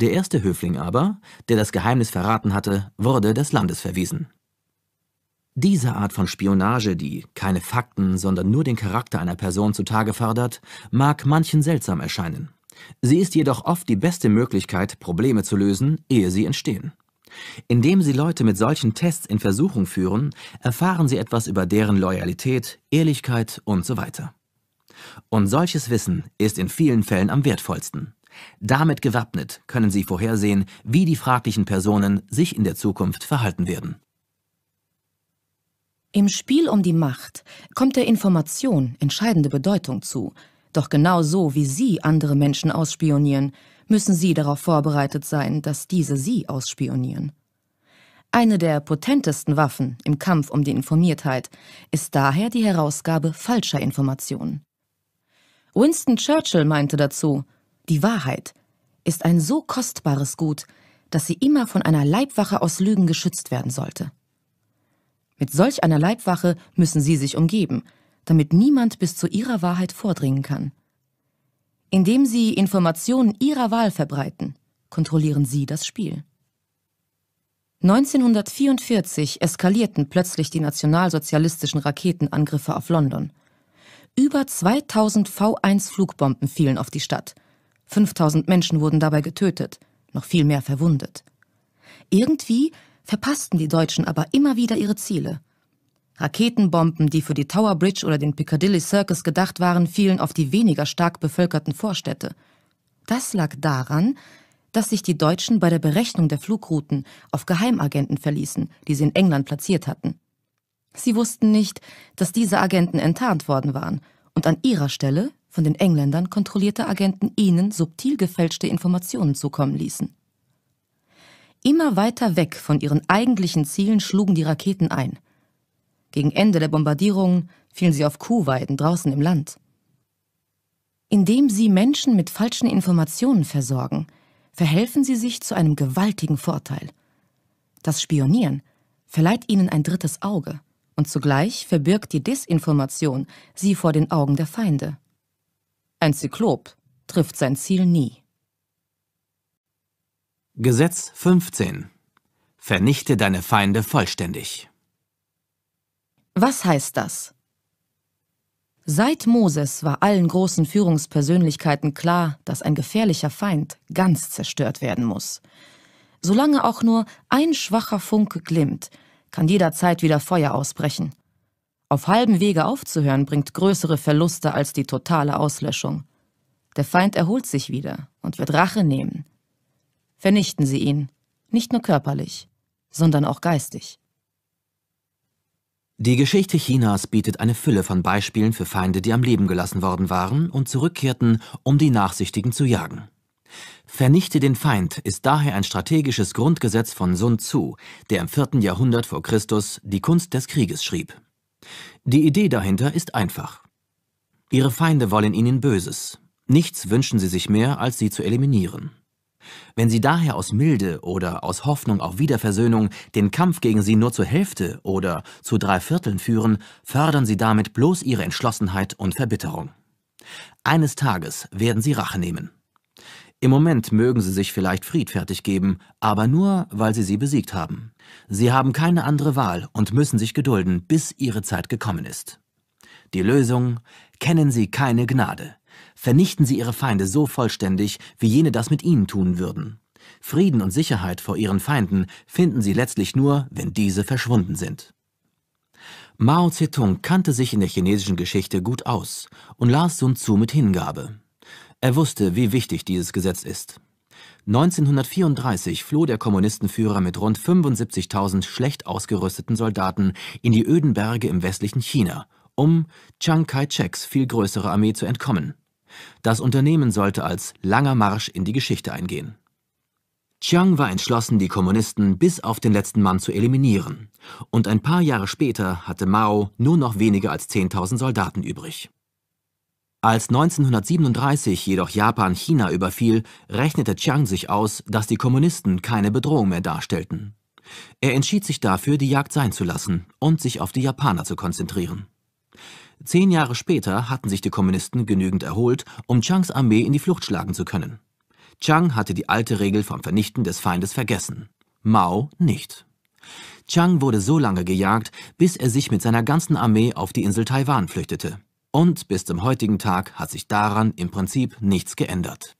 Der erste Höfling aber, der das Geheimnis verraten hatte, wurde des Landes verwiesen. Diese Art von Spionage, die keine Fakten, sondern nur den Charakter einer Person zutage fördert, mag manchen seltsam erscheinen. Sie ist jedoch oft die beste Möglichkeit, Probleme zu lösen, ehe sie entstehen. Indem Sie Leute mit solchen Tests in Versuchung führen, erfahren Sie etwas über deren Loyalität, Ehrlichkeit und so weiter. Und solches Wissen ist in vielen Fällen am wertvollsten. Damit gewappnet können Sie vorhersehen, wie die fraglichen Personen sich in der Zukunft verhalten werden. Im Spiel um die Macht kommt der Information entscheidende Bedeutung zu. Doch genau so wie Sie andere Menschen ausspionieren, müssen Sie darauf vorbereitet sein, dass diese Sie ausspionieren. Eine der potentesten Waffen im Kampf um die Informiertheit ist daher die Herausgabe falscher Informationen. Winston Churchill meinte dazu, die Wahrheit ist ein so kostbares Gut, dass sie immer von einer Leibwache aus Lügen geschützt werden sollte. Mit solch einer Leibwache müssen sie sich umgeben, damit niemand bis zu ihrer Wahrheit vordringen kann. Indem sie Informationen ihrer Wahl verbreiten, kontrollieren sie das Spiel. 1944 eskalierten plötzlich die nationalsozialistischen Raketenangriffe auf London. Über 2000 V1 Flugbomben fielen auf die Stadt. 5000 Menschen wurden dabei getötet, noch viel mehr verwundet. Irgendwie verpassten die Deutschen aber immer wieder ihre Ziele. Raketenbomben, die für die Tower Bridge oder den Piccadilly Circus gedacht waren, fielen auf die weniger stark bevölkerten Vorstädte. Das lag daran, dass sich die Deutschen bei der Berechnung der Flugrouten auf Geheimagenten verließen, die sie in England platziert hatten. Sie wussten nicht, dass diese Agenten enttarnt worden waren und an ihrer Stelle von den Engländern kontrollierte Agenten ihnen subtil gefälschte Informationen zukommen ließen. Immer weiter weg von ihren eigentlichen Zielen schlugen die Raketen ein. Gegen Ende der Bombardierungen fielen sie auf Kuhweiden draußen im Land. Indem sie Menschen mit falschen Informationen versorgen, verhelfen sie sich zu einem gewaltigen Vorteil. Das Spionieren verleiht ihnen ein drittes Auge und zugleich verbirgt die Desinformation sie vor den Augen der Feinde. Ein Zyklop trifft sein Ziel nie. Gesetz 15 Vernichte deine Feinde vollständig. Was heißt das? Seit Moses war allen großen Führungspersönlichkeiten klar, dass ein gefährlicher Feind ganz zerstört werden muss. Solange auch nur ein schwacher Funke glimmt, kann jederzeit wieder Feuer ausbrechen. Auf halbem Wege aufzuhören bringt größere Verluste als die totale Auslöschung. Der Feind erholt sich wieder und wird Rache nehmen, vernichten sie ihn, nicht nur körperlich, sondern auch geistig. Die Geschichte Chinas bietet eine Fülle von Beispielen für Feinde, die am Leben gelassen worden waren und zurückkehrten, um die Nachsichtigen zu jagen. Vernichte den Feind ist daher ein strategisches Grundgesetz von Sun Tzu, der im 4. Jahrhundert vor Christus die Kunst des Krieges schrieb. Die Idee dahinter ist einfach. Ihre Feinde wollen ihnen Böses. Nichts wünschen sie sich mehr, als sie zu eliminieren. Wenn sie daher aus Milde oder aus Hoffnung auf Wiederversöhnung den Kampf gegen sie nur zur Hälfte oder zu drei Vierteln führen, fördern sie damit bloß ihre Entschlossenheit und Verbitterung. Eines Tages werden sie Rache nehmen. Im Moment mögen sie sich vielleicht friedfertig geben, aber nur, weil sie sie besiegt haben. Sie haben keine andere Wahl und müssen sich gedulden, bis ihre Zeit gekommen ist. Die Lösung kennen sie keine Gnade vernichten sie ihre Feinde so vollständig, wie jene das mit ihnen tun würden. Frieden und Sicherheit vor ihren Feinden finden sie letztlich nur, wenn diese verschwunden sind. Mao Zedong kannte sich in der chinesischen Geschichte gut aus und las Sun Tzu mit Hingabe. Er wusste, wie wichtig dieses Gesetz ist. 1934 floh der Kommunistenführer mit rund 75.000 schlecht ausgerüsteten Soldaten in die öden Berge im westlichen China, um Chiang Kai-sheks viel größere Armee zu entkommen. Das Unternehmen sollte als langer Marsch in die Geschichte eingehen. Chiang war entschlossen, die Kommunisten bis auf den letzten Mann zu eliminieren. Und ein paar Jahre später hatte Mao nur noch weniger als 10.000 Soldaten übrig. Als 1937 jedoch Japan China überfiel, rechnete Chiang sich aus, dass die Kommunisten keine Bedrohung mehr darstellten. Er entschied sich dafür, die Jagd sein zu lassen und sich auf die Japaner zu konzentrieren. Zehn Jahre später hatten sich die Kommunisten genügend erholt, um Changs Armee in die Flucht schlagen zu können. Chang hatte die alte Regel vom Vernichten des Feindes vergessen. Mao nicht. Chang wurde so lange gejagt, bis er sich mit seiner ganzen Armee auf die Insel Taiwan flüchtete. Und bis zum heutigen Tag hat sich daran im Prinzip nichts geändert.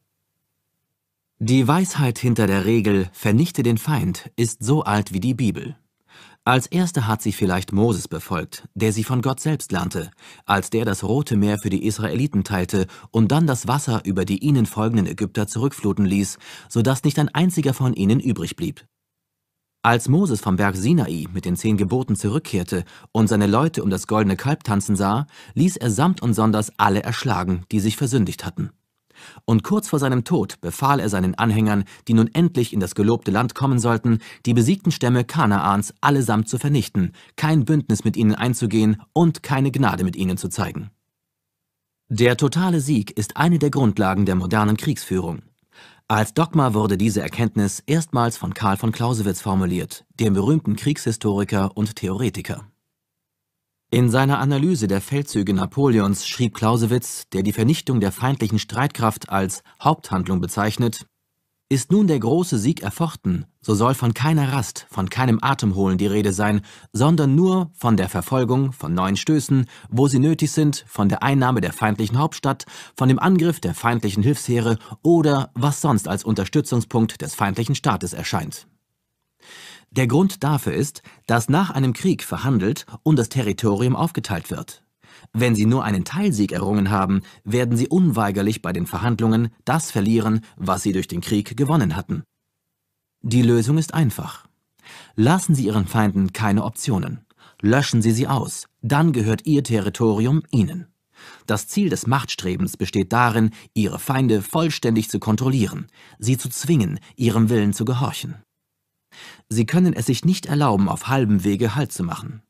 Die Weisheit hinter der Regel Vernichte den Feind ist so alt wie die Bibel. Als erste hat sie vielleicht Moses befolgt, der sie von Gott selbst lernte, als der das Rote Meer für die Israeliten teilte und dann das Wasser über die ihnen folgenden Ägypter zurückfluten ließ, so dass nicht ein einziger von ihnen übrig blieb. Als Moses vom Berg Sinai mit den zehn Geboten zurückkehrte und seine Leute um das goldene Kalb tanzen sah, ließ er samt und sonders alle erschlagen, die sich versündigt hatten. Und kurz vor seinem Tod befahl er seinen Anhängern, die nun endlich in das gelobte Land kommen sollten, die besiegten Stämme Kanaans allesamt zu vernichten, kein Bündnis mit ihnen einzugehen und keine Gnade mit ihnen zu zeigen. Der totale Sieg ist eine der Grundlagen der modernen Kriegsführung. Als Dogma wurde diese Erkenntnis erstmals von Karl von Clausewitz formuliert, dem berühmten Kriegshistoriker und Theoretiker. In seiner Analyse der Feldzüge Napoleons schrieb Clausewitz, der die Vernichtung der feindlichen Streitkraft als Haupthandlung bezeichnet, ist nun der große Sieg erfochten, so soll von keiner Rast, von keinem Atemholen die Rede sein, sondern nur von der Verfolgung, von neuen Stößen, wo sie nötig sind, von der Einnahme der feindlichen Hauptstadt, von dem Angriff der feindlichen Hilfsheere oder was sonst als Unterstützungspunkt des feindlichen Staates erscheint. Der Grund dafür ist, dass nach einem Krieg verhandelt und das Territorium aufgeteilt wird. Wenn sie nur einen Teilsieg errungen haben, werden sie unweigerlich bei den Verhandlungen das verlieren, was sie durch den Krieg gewonnen hatten. Die Lösung ist einfach. Lassen Sie Ihren Feinden keine Optionen. Löschen Sie sie aus, dann gehört Ihr Territorium Ihnen. Das Ziel des Machtstrebens besteht darin, Ihre Feinde vollständig zu kontrollieren, sie zu zwingen, ihrem Willen zu gehorchen. Sie können es sich nicht erlauben, auf halbem Wege Halt zu machen.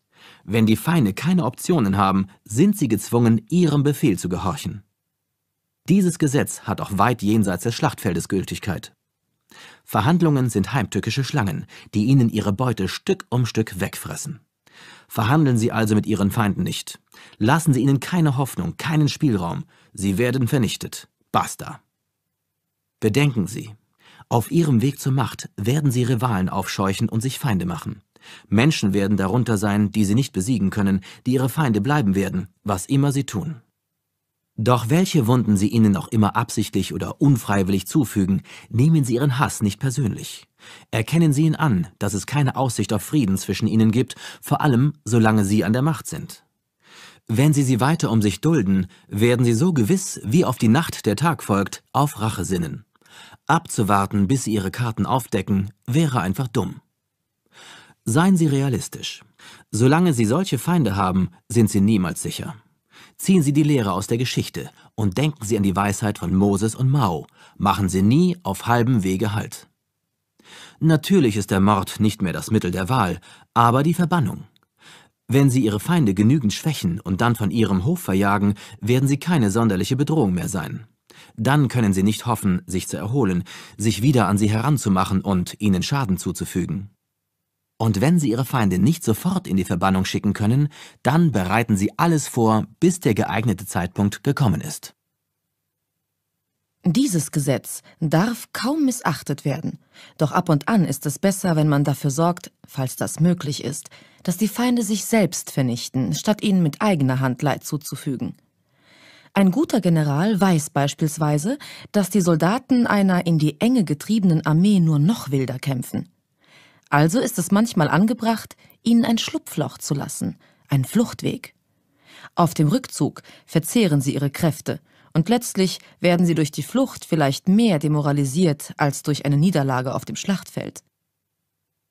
Wenn die Feinde keine Optionen haben, sind sie gezwungen, ihrem Befehl zu gehorchen. Dieses Gesetz hat auch weit jenseits des Schlachtfeldes Gültigkeit. Verhandlungen sind heimtückische Schlangen, die ihnen ihre Beute Stück um Stück wegfressen. Verhandeln Sie also mit Ihren Feinden nicht. Lassen Sie ihnen keine Hoffnung, keinen Spielraum. Sie werden vernichtet. Basta. Bedenken Sie, auf ihrem Weg zur Macht werden sie Rivalen aufscheuchen und sich Feinde machen. Menschen werden darunter sein, die sie nicht besiegen können, die ihre Feinde bleiben werden, was immer sie tun. Doch welche Wunden sie ihnen auch immer absichtlich oder unfreiwillig zufügen, nehmen sie ihren Hass nicht persönlich. Erkennen sie ihn an, dass es keine Aussicht auf Frieden zwischen ihnen gibt, vor allem solange sie an der Macht sind. Wenn sie sie weiter um sich dulden, werden sie so gewiss, wie auf die Nacht der Tag folgt, auf Rache sinnen. Abzuwarten, bis sie ihre Karten aufdecken, wäre einfach dumm. Seien Sie realistisch. Solange Sie solche Feinde haben, sind Sie niemals sicher. Ziehen Sie die Lehre aus der Geschichte und denken Sie an die Weisheit von Moses und Mao. Machen Sie nie auf halbem Wege Halt. Natürlich ist der Mord nicht mehr das Mittel der Wahl, aber die Verbannung. Wenn Sie Ihre Feinde genügend schwächen und dann von Ihrem Hof verjagen, werden Sie keine sonderliche Bedrohung mehr sein dann können sie nicht hoffen, sich zu erholen, sich wieder an sie heranzumachen und ihnen Schaden zuzufügen. Und wenn sie ihre Feinde nicht sofort in die Verbannung schicken können, dann bereiten sie alles vor, bis der geeignete Zeitpunkt gekommen ist. Dieses Gesetz darf kaum missachtet werden. Doch ab und an ist es besser, wenn man dafür sorgt, falls das möglich ist, dass die Feinde sich selbst vernichten, statt ihnen mit eigener Hand Leid zuzufügen. Ein guter General weiß beispielsweise, dass die Soldaten einer in die Enge getriebenen Armee nur noch wilder kämpfen. Also ist es manchmal angebracht, ihnen ein Schlupfloch zu lassen, einen Fluchtweg. Auf dem Rückzug verzehren sie ihre Kräfte und letztlich werden sie durch die Flucht vielleicht mehr demoralisiert als durch eine Niederlage auf dem Schlachtfeld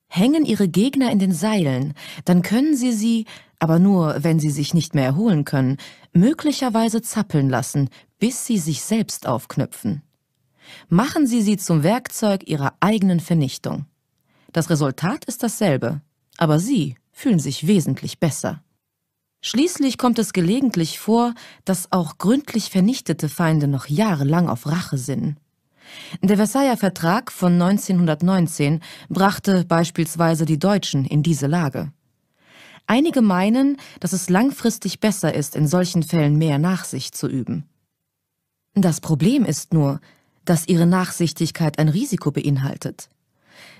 hängen ihre Gegner in den Seilen, dann können sie sie, aber nur, wenn sie sich nicht mehr erholen können, möglicherweise zappeln lassen, bis sie sich selbst aufknüpfen. Machen sie sie zum Werkzeug ihrer eigenen Vernichtung. Das Resultat ist dasselbe, aber sie fühlen sich wesentlich besser. Schließlich kommt es gelegentlich vor, dass auch gründlich vernichtete Feinde noch jahrelang auf Rache sinnen. Der Versailler Vertrag von 1919 brachte beispielsweise die Deutschen in diese Lage. Einige meinen, dass es langfristig besser ist, in solchen Fällen mehr Nachsicht zu üben. Das Problem ist nur, dass ihre Nachsichtigkeit ein Risiko beinhaltet.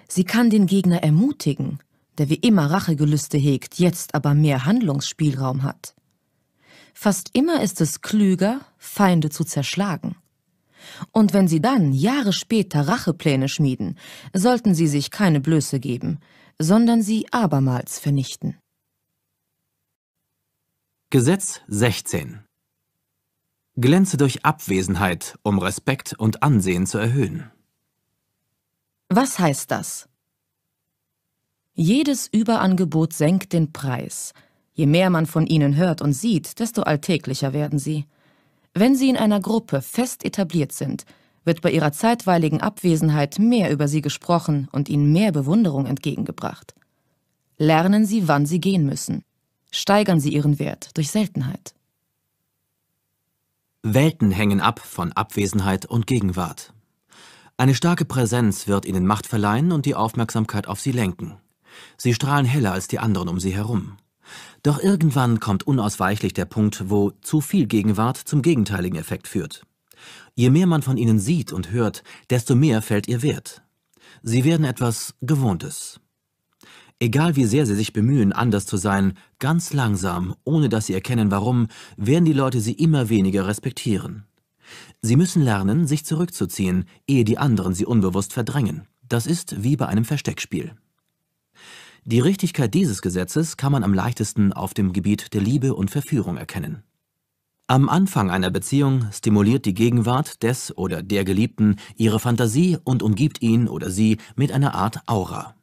Sie kann den Gegner ermutigen, der wie immer Rachegelüste hegt, jetzt aber mehr Handlungsspielraum hat. Fast immer ist es klüger, Feinde zu zerschlagen. Und wenn sie dann Jahre später Rachepläne schmieden, sollten sie sich keine Blöße geben, sondern sie abermals vernichten. Gesetz 16 Glänze durch Abwesenheit, um Respekt und Ansehen zu erhöhen. Was heißt das? Jedes Überangebot senkt den Preis. Je mehr man von ihnen hört und sieht, desto alltäglicher werden sie. Wenn sie in einer Gruppe fest etabliert sind, wird bei ihrer zeitweiligen Abwesenheit mehr über sie gesprochen und ihnen mehr Bewunderung entgegengebracht. Lernen sie, wann sie gehen müssen. Steigern sie ihren Wert durch Seltenheit. Welten hängen ab von Abwesenheit und Gegenwart. Eine starke Präsenz wird ihnen Macht verleihen und die Aufmerksamkeit auf sie lenken. Sie strahlen heller als die anderen um sie herum. Doch irgendwann kommt unausweichlich der Punkt, wo zu viel Gegenwart zum gegenteiligen Effekt führt. Je mehr man von ihnen sieht und hört, desto mehr fällt ihr Wert. Sie werden etwas Gewohntes. Egal wie sehr sie sich bemühen, anders zu sein, ganz langsam, ohne dass sie erkennen warum, werden die Leute sie immer weniger respektieren. Sie müssen lernen, sich zurückzuziehen, ehe die anderen sie unbewusst verdrängen. Das ist wie bei einem Versteckspiel. Die Richtigkeit dieses Gesetzes kann man am leichtesten auf dem Gebiet der Liebe und Verführung erkennen. Am Anfang einer Beziehung stimuliert die Gegenwart des oder der Geliebten ihre Fantasie und umgibt ihn oder sie mit einer Art Aura.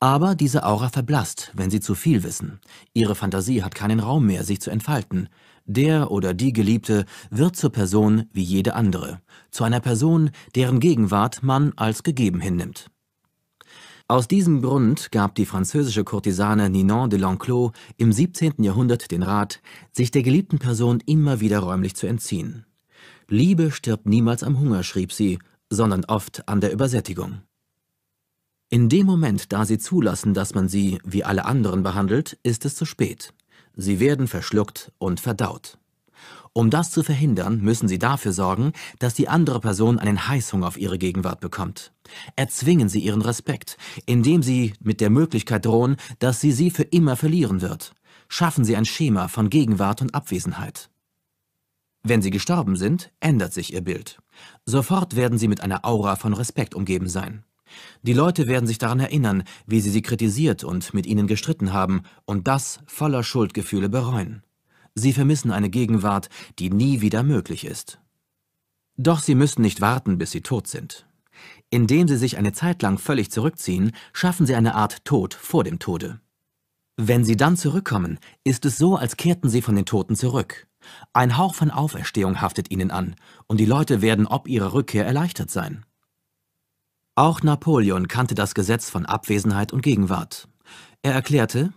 Aber diese Aura verblasst, wenn sie zu viel wissen. Ihre Fantasie hat keinen Raum mehr, sich zu entfalten. Der oder die Geliebte wird zur Person wie jede andere, zu einer Person, deren Gegenwart man als gegeben hinnimmt. Aus diesem Grund gab die französische Kurtisane Ninon de Lenclos im 17. Jahrhundert den Rat, sich der geliebten Person immer wieder räumlich zu entziehen. Liebe stirbt niemals am Hunger, schrieb sie, sondern oft an der Übersättigung. In dem Moment, da sie zulassen, dass man sie wie alle anderen behandelt, ist es zu spät. Sie werden verschluckt und verdaut. Um das zu verhindern, müssen Sie dafür sorgen, dass die andere Person einen Heißhunger auf Ihre Gegenwart bekommt. Erzwingen Sie ihren Respekt, indem Sie mit der Möglichkeit drohen, dass sie sie für immer verlieren wird. Schaffen Sie ein Schema von Gegenwart und Abwesenheit. Wenn Sie gestorben sind, ändert sich Ihr Bild. Sofort werden Sie mit einer Aura von Respekt umgeben sein. Die Leute werden sich daran erinnern, wie Sie sie kritisiert und mit ihnen gestritten haben und das voller Schuldgefühle bereuen. Sie vermissen eine Gegenwart, die nie wieder möglich ist. Doch sie müssen nicht warten, bis sie tot sind. Indem sie sich eine Zeit lang völlig zurückziehen, schaffen sie eine Art Tod vor dem Tode. Wenn sie dann zurückkommen, ist es so, als kehrten sie von den Toten zurück. Ein Hauch von Auferstehung haftet ihnen an, und die Leute werden ob ihrer Rückkehr erleichtert sein. Auch Napoleon kannte das Gesetz von Abwesenheit und Gegenwart. Er erklärte,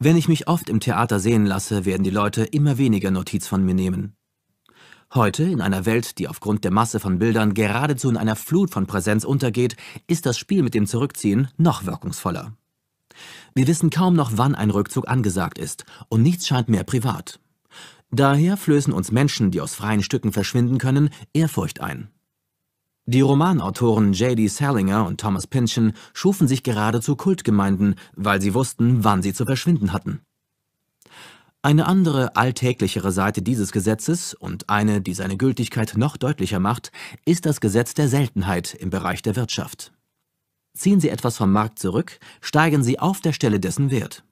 wenn ich mich oft im Theater sehen lasse, werden die Leute immer weniger Notiz von mir nehmen. Heute, in einer Welt, die aufgrund der Masse von Bildern geradezu in einer Flut von Präsenz untergeht, ist das Spiel mit dem Zurückziehen noch wirkungsvoller. Wir wissen kaum noch, wann ein Rückzug angesagt ist, und nichts scheint mehr privat. Daher flößen uns Menschen, die aus freien Stücken verschwinden können, Ehrfurcht ein. Die Romanautoren J.D. Salinger und Thomas Pynchon schufen sich geradezu Kultgemeinden, weil sie wussten, wann sie zu verschwinden hatten. Eine andere, alltäglichere Seite dieses Gesetzes und eine, die seine Gültigkeit noch deutlicher macht, ist das Gesetz der Seltenheit im Bereich der Wirtschaft. Ziehen Sie etwas vom Markt zurück, steigen Sie auf der Stelle dessen Wert.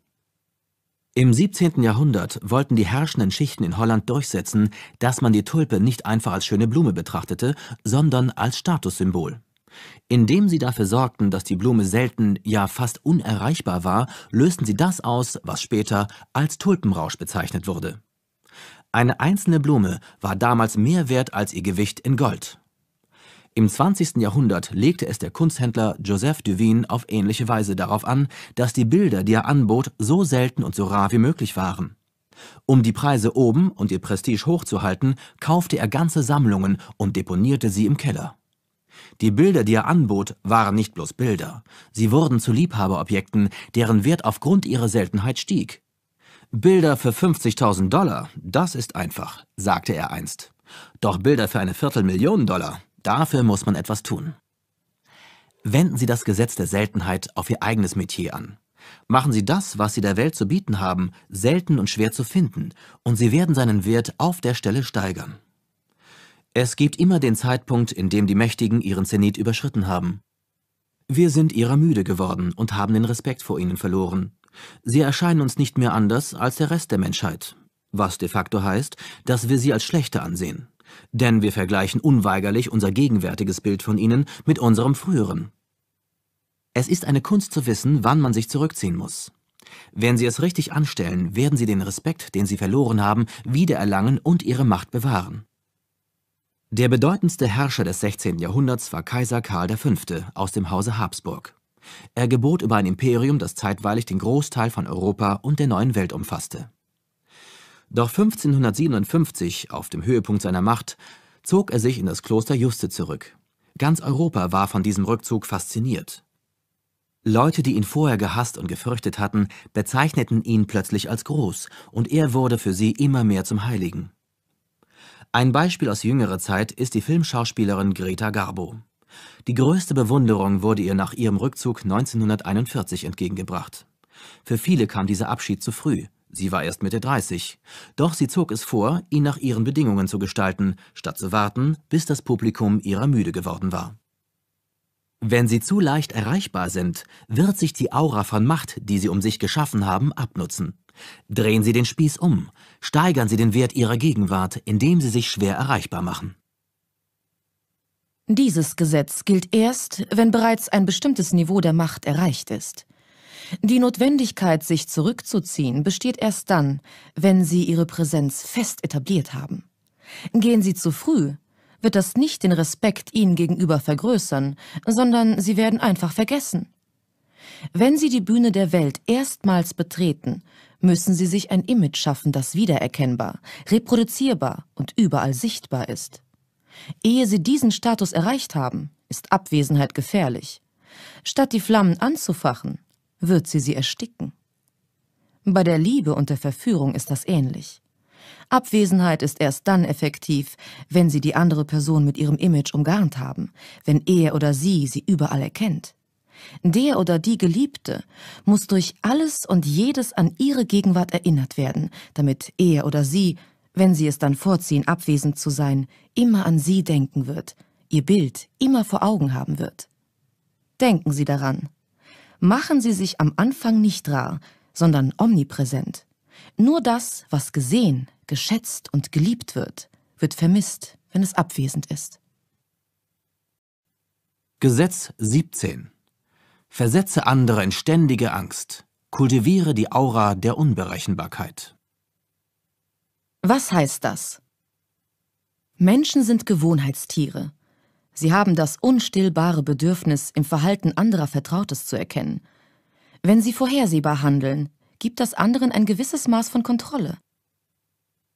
Im 17. Jahrhundert wollten die herrschenden Schichten in Holland durchsetzen, dass man die Tulpe nicht einfach als schöne Blume betrachtete, sondern als Statussymbol. Indem sie dafür sorgten, dass die Blume selten, ja fast unerreichbar war, lösten sie das aus, was später als Tulpenrausch bezeichnet wurde. Eine einzelne Blume war damals mehr wert als ihr Gewicht in Gold. Im 20. Jahrhundert legte es der Kunsthändler Joseph Duvin auf ähnliche Weise darauf an, dass die Bilder, die er anbot, so selten und so rar wie möglich waren. Um die Preise oben und ihr Prestige hochzuhalten, kaufte er ganze Sammlungen und deponierte sie im Keller. Die Bilder, die er anbot, waren nicht bloß Bilder. Sie wurden zu Liebhaberobjekten, deren Wert aufgrund ihrer Seltenheit stieg. Bilder für 50.000 Dollar, das ist einfach, sagte er einst. Doch Bilder für eine Viertelmillion Dollar, Dafür muss man etwas tun. Wenden Sie das Gesetz der Seltenheit auf Ihr eigenes Metier an. Machen Sie das, was Sie der Welt zu bieten haben, selten und schwer zu finden, und Sie werden seinen Wert auf der Stelle steigern. Es gibt immer den Zeitpunkt, in dem die Mächtigen ihren Zenit überschritten haben. Wir sind ihrer müde geworden und haben den Respekt vor ihnen verloren. Sie erscheinen uns nicht mehr anders als der Rest der Menschheit, was de facto heißt, dass wir sie als schlechter ansehen denn wir vergleichen unweigerlich unser gegenwärtiges Bild von ihnen mit unserem früheren. Es ist eine Kunst zu wissen, wann man sich zurückziehen muss. Wenn Sie es richtig anstellen, werden Sie den Respekt, den Sie verloren haben, wiedererlangen und Ihre Macht bewahren. Der bedeutendste Herrscher des 16. Jahrhunderts war Kaiser Karl V. aus dem Hause Habsburg. Er gebot über ein Imperium, das zeitweilig den Großteil von Europa und der neuen Welt umfasste. Doch 1557, auf dem Höhepunkt seiner Macht, zog er sich in das Kloster Juste zurück. Ganz Europa war von diesem Rückzug fasziniert. Leute, die ihn vorher gehasst und gefürchtet hatten, bezeichneten ihn plötzlich als groß, und er wurde für sie immer mehr zum Heiligen. Ein Beispiel aus jüngerer Zeit ist die Filmschauspielerin Greta Garbo. Die größte Bewunderung wurde ihr nach ihrem Rückzug 1941 entgegengebracht. Für viele kam dieser Abschied zu früh, Sie war erst Mitte 30. Doch sie zog es vor, ihn nach ihren Bedingungen zu gestalten, statt zu warten, bis das Publikum ihrer müde geworden war. Wenn sie zu leicht erreichbar sind, wird sich die Aura von Macht, die sie um sich geschaffen haben, abnutzen. Drehen Sie den Spieß um, steigern Sie den Wert Ihrer Gegenwart, indem Sie sich schwer erreichbar machen. Dieses Gesetz gilt erst, wenn bereits ein bestimmtes Niveau der Macht erreicht ist. Die Notwendigkeit, sich zurückzuziehen, besteht erst dann, wenn Sie Ihre Präsenz fest etabliert haben. Gehen Sie zu früh, wird das nicht den Respekt Ihnen gegenüber vergrößern, sondern Sie werden einfach vergessen. Wenn Sie die Bühne der Welt erstmals betreten, müssen Sie sich ein Image schaffen, das wiedererkennbar, reproduzierbar und überall sichtbar ist. Ehe Sie diesen Status erreicht haben, ist Abwesenheit gefährlich. Statt die Flammen anzufachen, wird sie sie ersticken. Bei der Liebe und der Verführung ist das ähnlich. Abwesenheit ist erst dann effektiv, wenn sie die andere Person mit ihrem Image umgarnt haben, wenn er oder sie sie überall erkennt. Der oder die Geliebte muss durch alles und jedes an ihre Gegenwart erinnert werden, damit er oder sie, wenn sie es dann vorziehen, abwesend zu sein, immer an sie denken wird, ihr Bild immer vor Augen haben wird. Denken Sie daran, machen sie sich am Anfang nicht rar, sondern omnipräsent. Nur das, was gesehen, geschätzt und geliebt wird, wird vermisst, wenn es abwesend ist. Gesetz 17 Versetze andere in ständige Angst. Kultiviere die Aura der Unberechenbarkeit. Was heißt das? Menschen sind Gewohnheitstiere Sie haben das unstillbare Bedürfnis, im Verhalten anderer Vertrautes zu erkennen. Wenn Sie vorhersehbar handeln, gibt das anderen ein gewisses Maß von Kontrolle.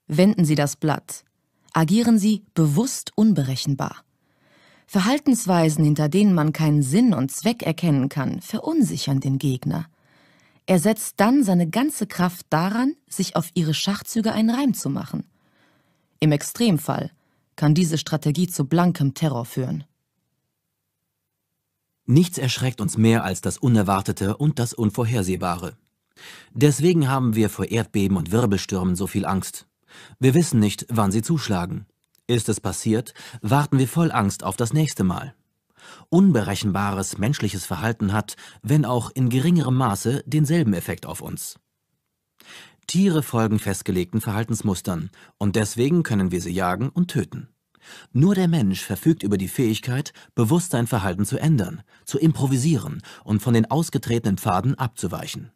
Wenden Sie das Blatt. Agieren Sie bewusst unberechenbar. Verhaltensweisen, hinter denen man keinen Sinn und Zweck erkennen kann, verunsichern den Gegner. Er setzt dann seine ganze Kraft daran, sich auf ihre Schachzüge einen Reim zu machen. Im Extremfall kann diese Strategie zu blankem Terror führen. Nichts erschreckt uns mehr als das Unerwartete und das Unvorhersehbare. Deswegen haben wir vor Erdbeben und Wirbelstürmen so viel Angst. Wir wissen nicht, wann sie zuschlagen. Ist es passiert, warten wir voll Angst auf das nächste Mal. Unberechenbares menschliches Verhalten hat, wenn auch in geringerem Maße, denselben Effekt auf uns. Tiere folgen festgelegten Verhaltensmustern und deswegen können wir sie jagen und töten. Nur der Mensch verfügt über die Fähigkeit, bewusst sein Verhalten zu ändern, zu improvisieren und von den ausgetretenen Pfaden abzuweichen.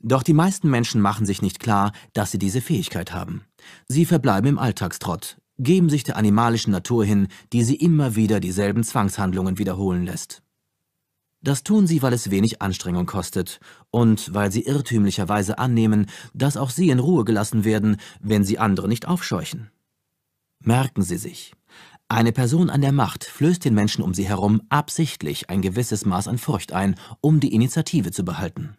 Doch die meisten Menschen machen sich nicht klar, dass sie diese Fähigkeit haben. Sie verbleiben im Alltagstrott, geben sich der animalischen Natur hin, die sie immer wieder dieselben Zwangshandlungen wiederholen lässt. Das tun sie, weil es wenig Anstrengung kostet und weil sie irrtümlicherweise annehmen, dass auch sie in Ruhe gelassen werden, wenn sie andere nicht aufscheuchen. Merken Sie sich, eine Person an der Macht flößt den Menschen um sie herum absichtlich ein gewisses Maß an Furcht ein, um die Initiative zu behalten.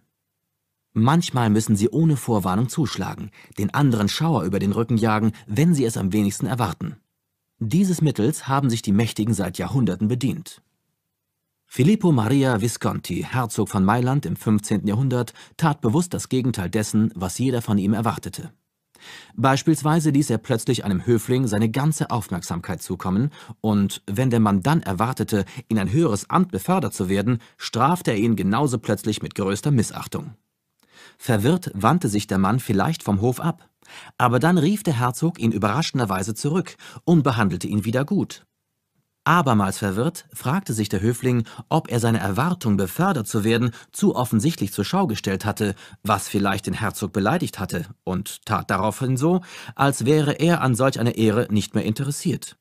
Manchmal müssen sie ohne Vorwarnung zuschlagen, den anderen Schauer über den Rücken jagen, wenn sie es am wenigsten erwarten. Dieses Mittels haben sich die Mächtigen seit Jahrhunderten bedient. Filippo Maria Visconti, Herzog von Mailand im 15. Jahrhundert, tat bewusst das Gegenteil dessen, was jeder von ihm erwartete. Beispielsweise ließ er plötzlich einem Höfling seine ganze Aufmerksamkeit zukommen und wenn der Mann dann erwartete, in ein höheres Amt befördert zu werden, strafte er ihn genauso plötzlich mit größter Missachtung. Verwirrt wandte sich der Mann vielleicht vom Hof ab, aber dann rief der Herzog ihn überraschenderweise zurück und behandelte ihn wieder gut. Abermals verwirrt, fragte sich der Höfling, ob er seine Erwartung, befördert zu werden, zu offensichtlich zur Schau gestellt hatte, was vielleicht den Herzog beleidigt hatte, und tat daraufhin so, als wäre er an solch einer Ehre nicht mehr interessiert.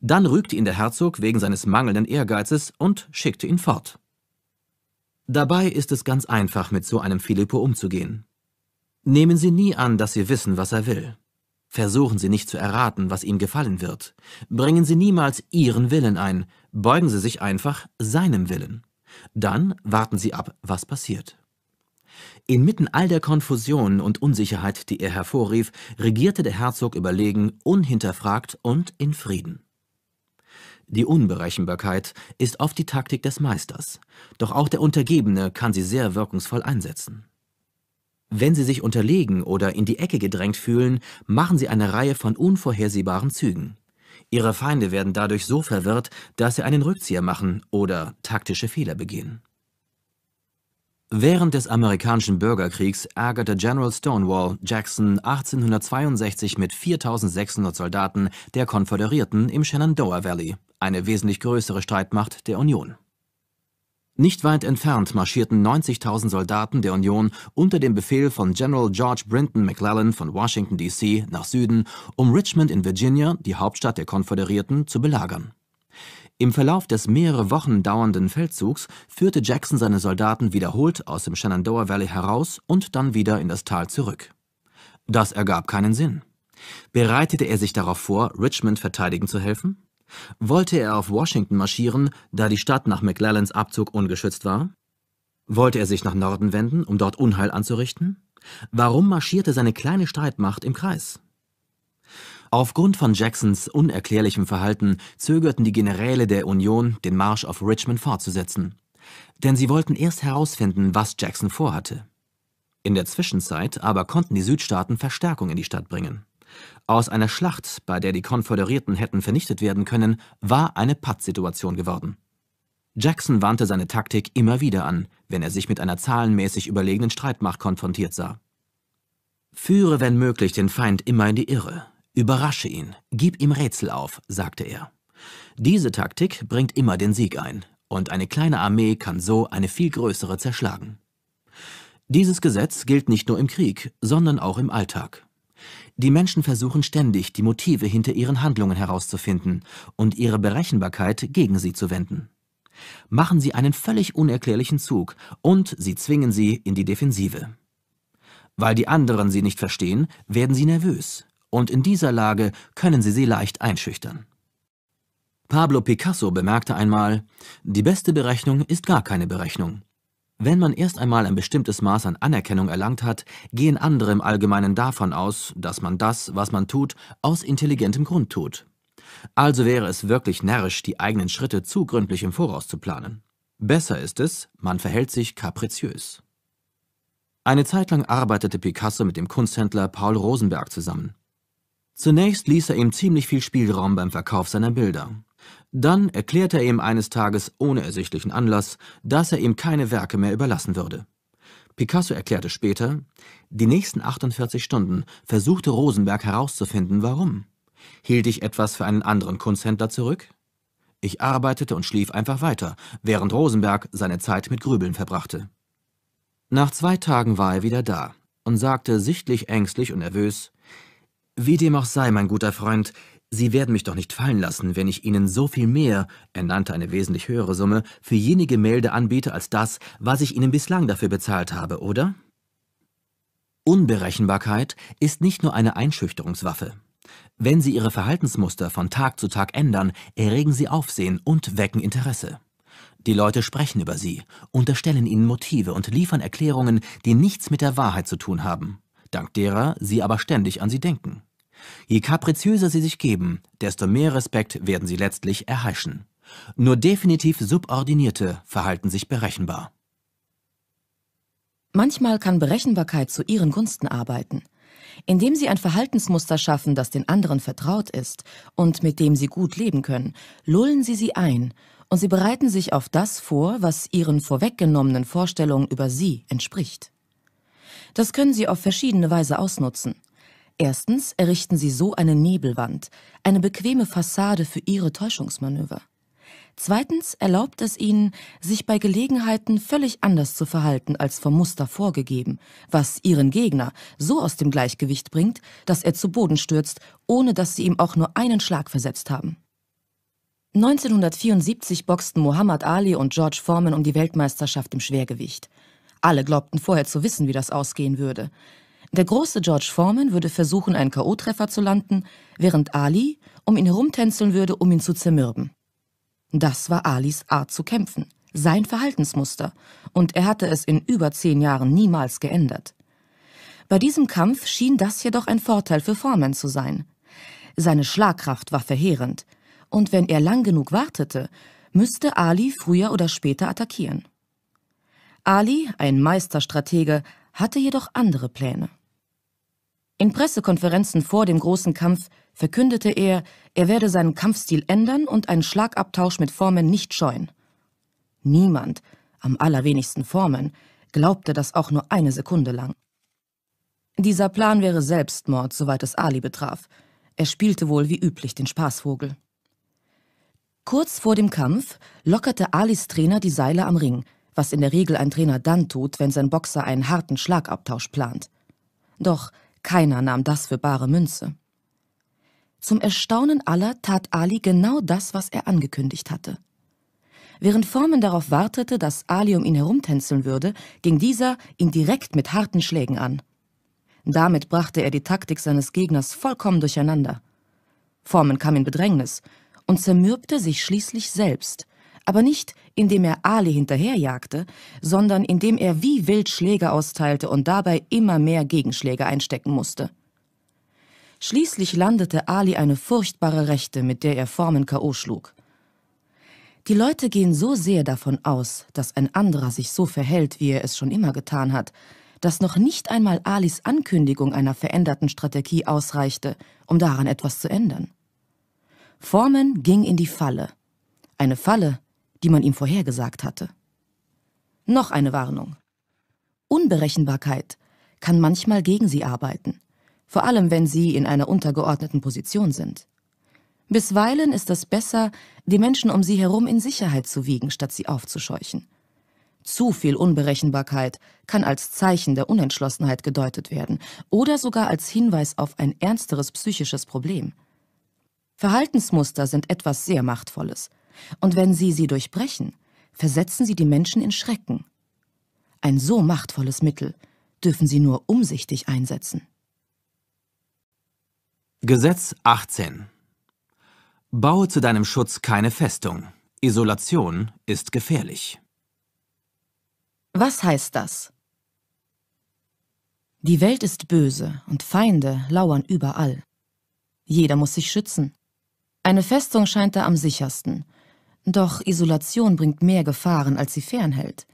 Dann rügte ihn der Herzog wegen seines mangelnden Ehrgeizes und schickte ihn fort. Dabei ist es ganz einfach, mit so einem Filippo umzugehen. Nehmen Sie nie an, dass Sie wissen, was er will. Versuchen Sie nicht zu erraten, was ihm gefallen wird. Bringen Sie niemals Ihren Willen ein, beugen Sie sich einfach seinem Willen. Dann warten Sie ab, was passiert. Inmitten all der Konfusion und Unsicherheit, die er hervorrief, regierte der Herzog überlegen, unhinterfragt und in Frieden. Die Unberechenbarkeit ist oft die Taktik des Meisters, doch auch der Untergebene kann sie sehr wirkungsvoll einsetzen. Wenn Sie sich unterlegen oder in die Ecke gedrängt fühlen, machen Sie eine Reihe von unvorhersehbaren Zügen. Ihre Feinde werden dadurch so verwirrt, dass sie einen Rückzieher machen oder taktische Fehler begehen. Während des amerikanischen Bürgerkriegs ärgerte General Stonewall Jackson 1862 mit 4600 Soldaten der Konföderierten im Shenandoah Valley, eine wesentlich größere Streitmacht der Union. Nicht weit entfernt marschierten 90.000 Soldaten der Union unter dem Befehl von General George Brinton McClellan von Washington, D.C. nach Süden, um Richmond in Virginia, die Hauptstadt der Konföderierten, zu belagern. Im Verlauf des mehrere Wochen dauernden Feldzugs führte Jackson seine Soldaten wiederholt aus dem Shenandoah Valley heraus und dann wieder in das Tal zurück. Das ergab keinen Sinn. Bereitete er sich darauf vor, Richmond verteidigen zu helfen? Wollte er auf Washington marschieren, da die Stadt nach McClellans Abzug ungeschützt war? Wollte er sich nach Norden wenden, um dort Unheil anzurichten? Warum marschierte seine kleine Streitmacht im Kreis? Aufgrund von Jacksons unerklärlichem Verhalten zögerten die Generäle der Union, den Marsch auf Richmond fortzusetzen. Denn sie wollten erst herausfinden, was Jackson vorhatte. In der Zwischenzeit aber konnten die Südstaaten Verstärkung in die Stadt bringen. Aus einer Schlacht, bei der die Konföderierten hätten vernichtet werden können, war eine Pattsituation geworden. Jackson wandte seine Taktik immer wieder an, wenn er sich mit einer zahlenmäßig überlegenen Streitmacht konfrontiert sah. Führe, wenn möglich, den Feind immer in die Irre. Überrasche ihn, gib ihm Rätsel auf, sagte er. Diese Taktik bringt immer den Sieg ein, und eine kleine Armee kann so eine viel größere zerschlagen. Dieses Gesetz gilt nicht nur im Krieg, sondern auch im Alltag. Die Menschen versuchen ständig, die Motive hinter ihren Handlungen herauszufinden und ihre Berechenbarkeit gegen sie zu wenden. Machen sie einen völlig unerklärlichen Zug und sie zwingen sie in die Defensive. Weil die anderen sie nicht verstehen, werden sie nervös und in dieser Lage können sie sie leicht einschüchtern. Pablo Picasso bemerkte einmal, die beste Berechnung ist gar keine Berechnung, wenn man erst einmal ein bestimmtes Maß an Anerkennung erlangt hat, gehen andere im Allgemeinen davon aus, dass man das, was man tut, aus intelligentem Grund tut. Also wäre es wirklich närrisch, die eigenen Schritte zu gründlich im Voraus zu planen. Besser ist es, man verhält sich kapriziös. Eine Zeit lang arbeitete Picasso mit dem Kunsthändler Paul Rosenberg zusammen. Zunächst ließ er ihm ziemlich viel Spielraum beim Verkauf seiner Bilder. Dann erklärte er ihm eines Tages ohne ersichtlichen Anlass, dass er ihm keine Werke mehr überlassen würde. Picasso erklärte später, die nächsten 48 Stunden versuchte Rosenberg herauszufinden, warum. Hielt ich etwas für einen anderen Kunsthändler zurück? Ich arbeitete und schlief einfach weiter, während Rosenberg seine Zeit mit Grübeln verbrachte. Nach zwei Tagen war er wieder da und sagte sichtlich ängstlich und nervös, Wie dem auch sei, mein guter Freund, Sie werden mich doch nicht fallen lassen, wenn ich Ihnen so viel mehr, er nannte eine wesentlich höhere Summe, für jene Gemälde anbiete als das, was ich Ihnen bislang dafür bezahlt habe, oder? Unberechenbarkeit ist nicht nur eine Einschüchterungswaffe. Wenn Sie Ihre Verhaltensmuster von Tag zu Tag ändern, erregen Sie Aufsehen und wecken Interesse. Die Leute sprechen über Sie, unterstellen Ihnen Motive und liefern Erklärungen, die nichts mit der Wahrheit zu tun haben, dank derer Sie aber ständig an sie denken. Je kapriziöser sie sich geben, desto mehr Respekt werden sie letztlich erheischen. Nur definitiv Subordinierte verhalten sich berechenbar. Manchmal kann Berechenbarkeit zu ihren Gunsten arbeiten. Indem sie ein Verhaltensmuster schaffen, das den anderen vertraut ist und mit dem sie gut leben können, lullen sie sie ein und sie bereiten sich auf das vor, was ihren vorweggenommenen Vorstellungen über sie entspricht. Das können sie auf verschiedene Weise ausnutzen. Erstens errichten sie so eine Nebelwand, eine bequeme Fassade für ihre Täuschungsmanöver. Zweitens erlaubt es ihnen, sich bei Gelegenheiten völlig anders zu verhalten als vom Muster vorgegeben, was ihren Gegner so aus dem Gleichgewicht bringt, dass er zu Boden stürzt, ohne dass sie ihm auch nur einen Schlag versetzt haben. 1974 boxten Muhammad Ali und George Foreman um die Weltmeisterschaft im Schwergewicht. Alle glaubten vorher zu wissen, wie das ausgehen würde. Der große George Foreman würde versuchen, einen K.O.-Treffer zu landen, während Ali um ihn herumtänzeln würde, um ihn zu zermürben. Das war Alis Art zu kämpfen, sein Verhaltensmuster, und er hatte es in über zehn Jahren niemals geändert. Bei diesem Kampf schien das jedoch ein Vorteil für Foreman zu sein. Seine Schlagkraft war verheerend, und wenn er lang genug wartete, müsste Ali früher oder später attackieren. Ali, ein Meisterstratege, hatte jedoch andere Pläne. In Pressekonferenzen vor dem großen Kampf verkündete er, er werde seinen Kampfstil ändern und einen Schlagabtausch mit Formen nicht scheuen. Niemand, am allerwenigsten Formen, glaubte das auch nur eine Sekunde lang. Dieser Plan wäre Selbstmord, soweit es Ali betraf. Er spielte wohl wie üblich den Spaßvogel. Kurz vor dem Kampf lockerte Alis Trainer die Seile am Ring, was in der Regel ein Trainer dann tut, wenn sein Boxer einen harten Schlagabtausch plant. Doch keiner nahm das für bare Münze. Zum Erstaunen aller tat Ali genau das, was er angekündigt hatte. Während Forman darauf wartete, dass Ali um ihn herumtänzeln würde, ging dieser ihn direkt mit harten Schlägen an. Damit brachte er die Taktik seines Gegners vollkommen durcheinander. Forman kam in Bedrängnis und zermürbte sich schließlich selbst, aber nicht indem er Ali hinterherjagte, sondern indem er wie wild Schläge austeilte und dabei immer mehr Gegenschläge einstecken musste. Schließlich landete Ali eine furchtbare Rechte, mit der er Formen K.O. schlug. Die Leute gehen so sehr davon aus, dass ein anderer sich so verhält, wie er es schon immer getan hat, dass noch nicht einmal Alis Ankündigung einer veränderten Strategie ausreichte, um daran etwas zu ändern. Formen ging in die Falle. Eine Falle, die man ihm vorhergesagt hatte. Noch eine Warnung. Unberechenbarkeit kann manchmal gegen sie arbeiten, vor allem wenn sie in einer untergeordneten Position sind. Bisweilen ist es besser, die Menschen um sie herum in Sicherheit zu wiegen, statt sie aufzuscheuchen. Zu viel Unberechenbarkeit kann als Zeichen der Unentschlossenheit gedeutet werden oder sogar als Hinweis auf ein ernsteres psychisches Problem. Verhaltensmuster sind etwas sehr Machtvolles – und wenn sie sie durchbrechen, versetzen sie die Menschen in Schrecken. Ein so machtvolles Mittel dürfen sie nur umsichtig einsetzen. Gesetz 18 Baue zu deinem Schutz keine Festung. Isolation ist gefährlich. Was heißt das? Die Welt ist böse und Feinde lauern überall. Jeder muss sich schützen. Eine Festung scheint da am sichersten doch Isolation bringt mehr Gefahren, als sie fernhält.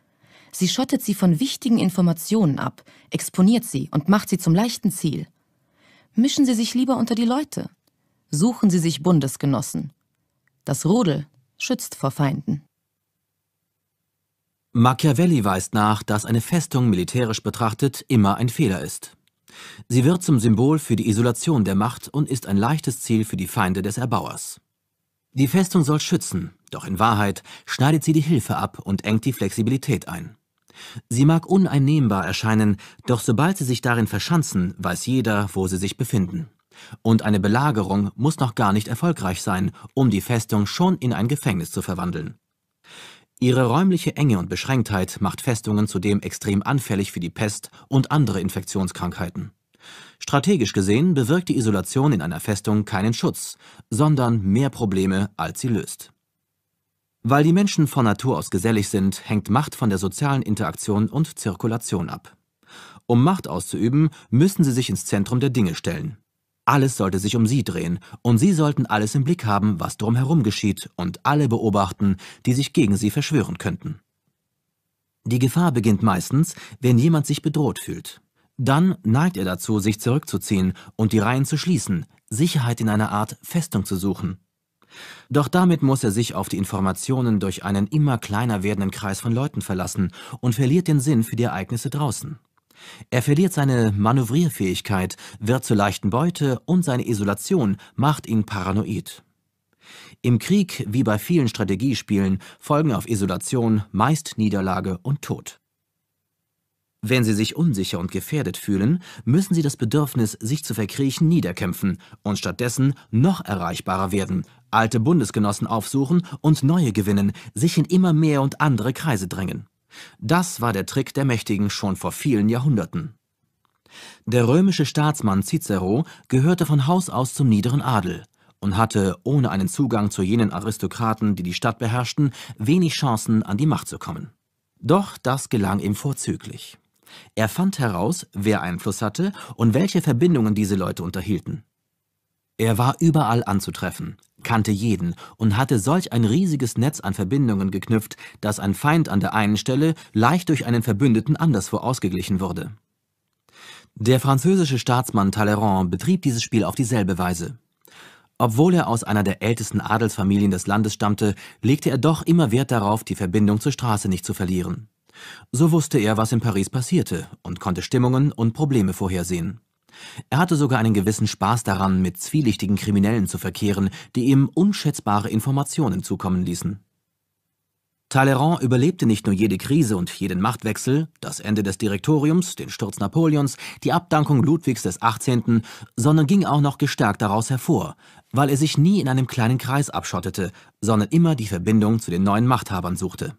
Sie schottet sie von wichtigen Informationen ab, exponiert sie und macht sie zum leichten Ziel. Mischen Sie sich lieber unter die Leute. Suchen Sie sich Bundesgenossen. Das Rudel schützt vor Feinden. Machiavelli weist nach, dass eine Festung militärisch betrachtet immer ein Fehler ist. Sie wird zum Symbol für die Isolation der Macht und ist ein leichtes Ziel für die Feinde des Erbauers. Die Festung soll schützen, doch in Wahrheit schneidet sie die Hilfe ab und engt die Flexibilität ein. Sie mag uneinnehmbar erscheinen, doch sobald sie sich darin verschanzen, weiß jeder, wo sie sich befinden. Und eine Belagerung muss noch gar nicht erfolgreich sein, um die Festung schon in ein Gefängnis zu verwandeln. Ihre räumliche Enge und Beschränktheit macht Festungen zudem extrem anfällig für die Pest und andere Infektionskrankheiten. Strategisch gesehen bewirkt die Isolation in einer Festung keinen Schutz, sondern mehr Probleme, als sie löst. Weil die Menschen von Natur aus gesellig sind, hängt Macht von der sozialen Interaktion und Zirkulation ab. Um Macht auszuüben, müssen sie sich ins Zentrum der Dinge stellen. Alles sollte sich um sie drehen, und sie sollten alles im Blick haben, was drumherum geschieht, und alle beobachten, die sich gegen sie verschwören könnten. Die Gefahr beginnt meistens, wenn jemand sich bedroht fühlt. Dann neigt er dazu, sich zurückzuziehen und die Reihen zu schließen, Sicherheit in einer Art Festung zu suchen. Doch damit muss er sich auf die Informationen durch einen immer kleiner werdenden Kreis von Leuten verlassen und verliert den Sinn für die Ereignisse draußen. Er verliert seine Manövrierfähigkeit, wird zur leichten Beute und seine Isolation macht ihn paranoid. Im Krieg, wie bei vielen Strategiespielen, folgen auf Isolation meist Niederlage und Tod. Wenn sie sich unsicher und gefährdet fühlen, müssen sie das Bedürfnis, sich zu verkriechen, niederkämpfen und stattdessen noch erreichbarer werden, alte Bundesgenossen aufsuchen und neue gewinnen, sich in immer mehr und andere Kreise drängen. Das war der Trick der Mächtigen schon vor vielen Jahrhunderten. Der römische Staatsmann Cicero gehörte von Haus aus zum niederen Adel und hatte, ohne einen Zugang zu jenen Aristokraten, die die Stadt beherrschten, wenig Chancen, an die Macht zu kommen. Doch das gelang ihm vorzüglich. Er fand heraus, wer Einfluss hatte und welche Verbindungen diese Leute unterhielten. Er war überall anzutreffen, kannte jeden und hatte solch ein riesiges Netz an Verbindungen geknüpft, dass ein Feind an der einen Stelle leicht durch einen Verbündeten anderswo ausgeglichen wurde. Der französische Staatsmann Talleyrand betrieb dieses Spiel auf dieselbe Weise. Obwohl er aus einer der ältesten Adelsfamilien des Landes stammte, legte er doch immer Wert darauf, die Verbindung zur Straße nicht zu verlieren. So wusste er, was in Paris passierte und konnte Stimmungen und Probleme vorhersehen. Er hatte sogar einen gewissen Spaß daran, mit zwielichtigen Kriminellen zu verkehren, die ihm unschätzbare Informationen zukommen ließen. Talleyrand überlebte nicht nur jede Krise und jeden Machtwechsel, das Ende des Direktoriums, den Sturz Napoleons, die Abdankung Ludwigs des 18., sondern ging auch noch gestärkt daraus hervor, weil er sich nie in einem kleinen Kreis abschottete, sondern immer die Verbindung zu den neuen Machthabern suchte.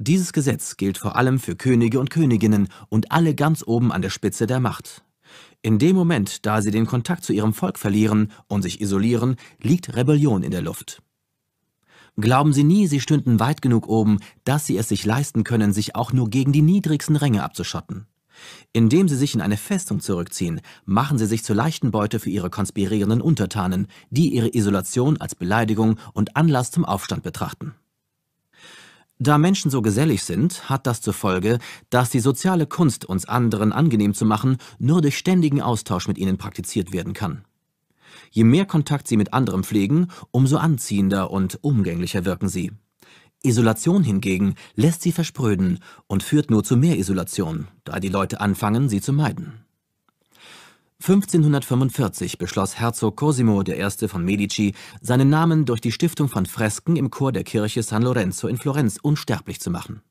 Dieses Gesetz gilt vor allem für Könige und Königinnen und alle ganz oben an der Spitze der Macht. In dem Moment, da sie den Kontakt zu ihrem Volk verlieren und sich isolieren, liegt Rebellion in der Luft. Glauben Sie nie, Sie stünden weit genug oben, dass Sie es sich leisten können, sich auch nur gegen die niedrigsten Ränge abzuschotten. Indem Sie sich in eine Festung zurückziehen, machen Sie sich zur leichten Beute für Ihre konspirierenden Untertanen, die Ihre Isolation als Beleidigung und Anlass zum Aufstand betrachten. Da Menschen so gesellig sind, hat das zur Folge, dass die soziale Kunst, uns anderen angenehm zu machen, nur durch ständigen Austausch mit ihnen praktiziert werden kann. Je mehr Kontakt sie mit anderen pflegen, umso anziehender und umgänglicher wirken sie. Isolation hingegen lässt sie verspröden und führt nur zu mehr Isolation, da die Leute anfangen, sie zu meiden. 1545 beschloss Herzog Cosimo I. von Medici, seinen Namen durch die Stiftung von Fresken im Chor der Kirche San Lorenzo in Florenz unsterblich zu machen.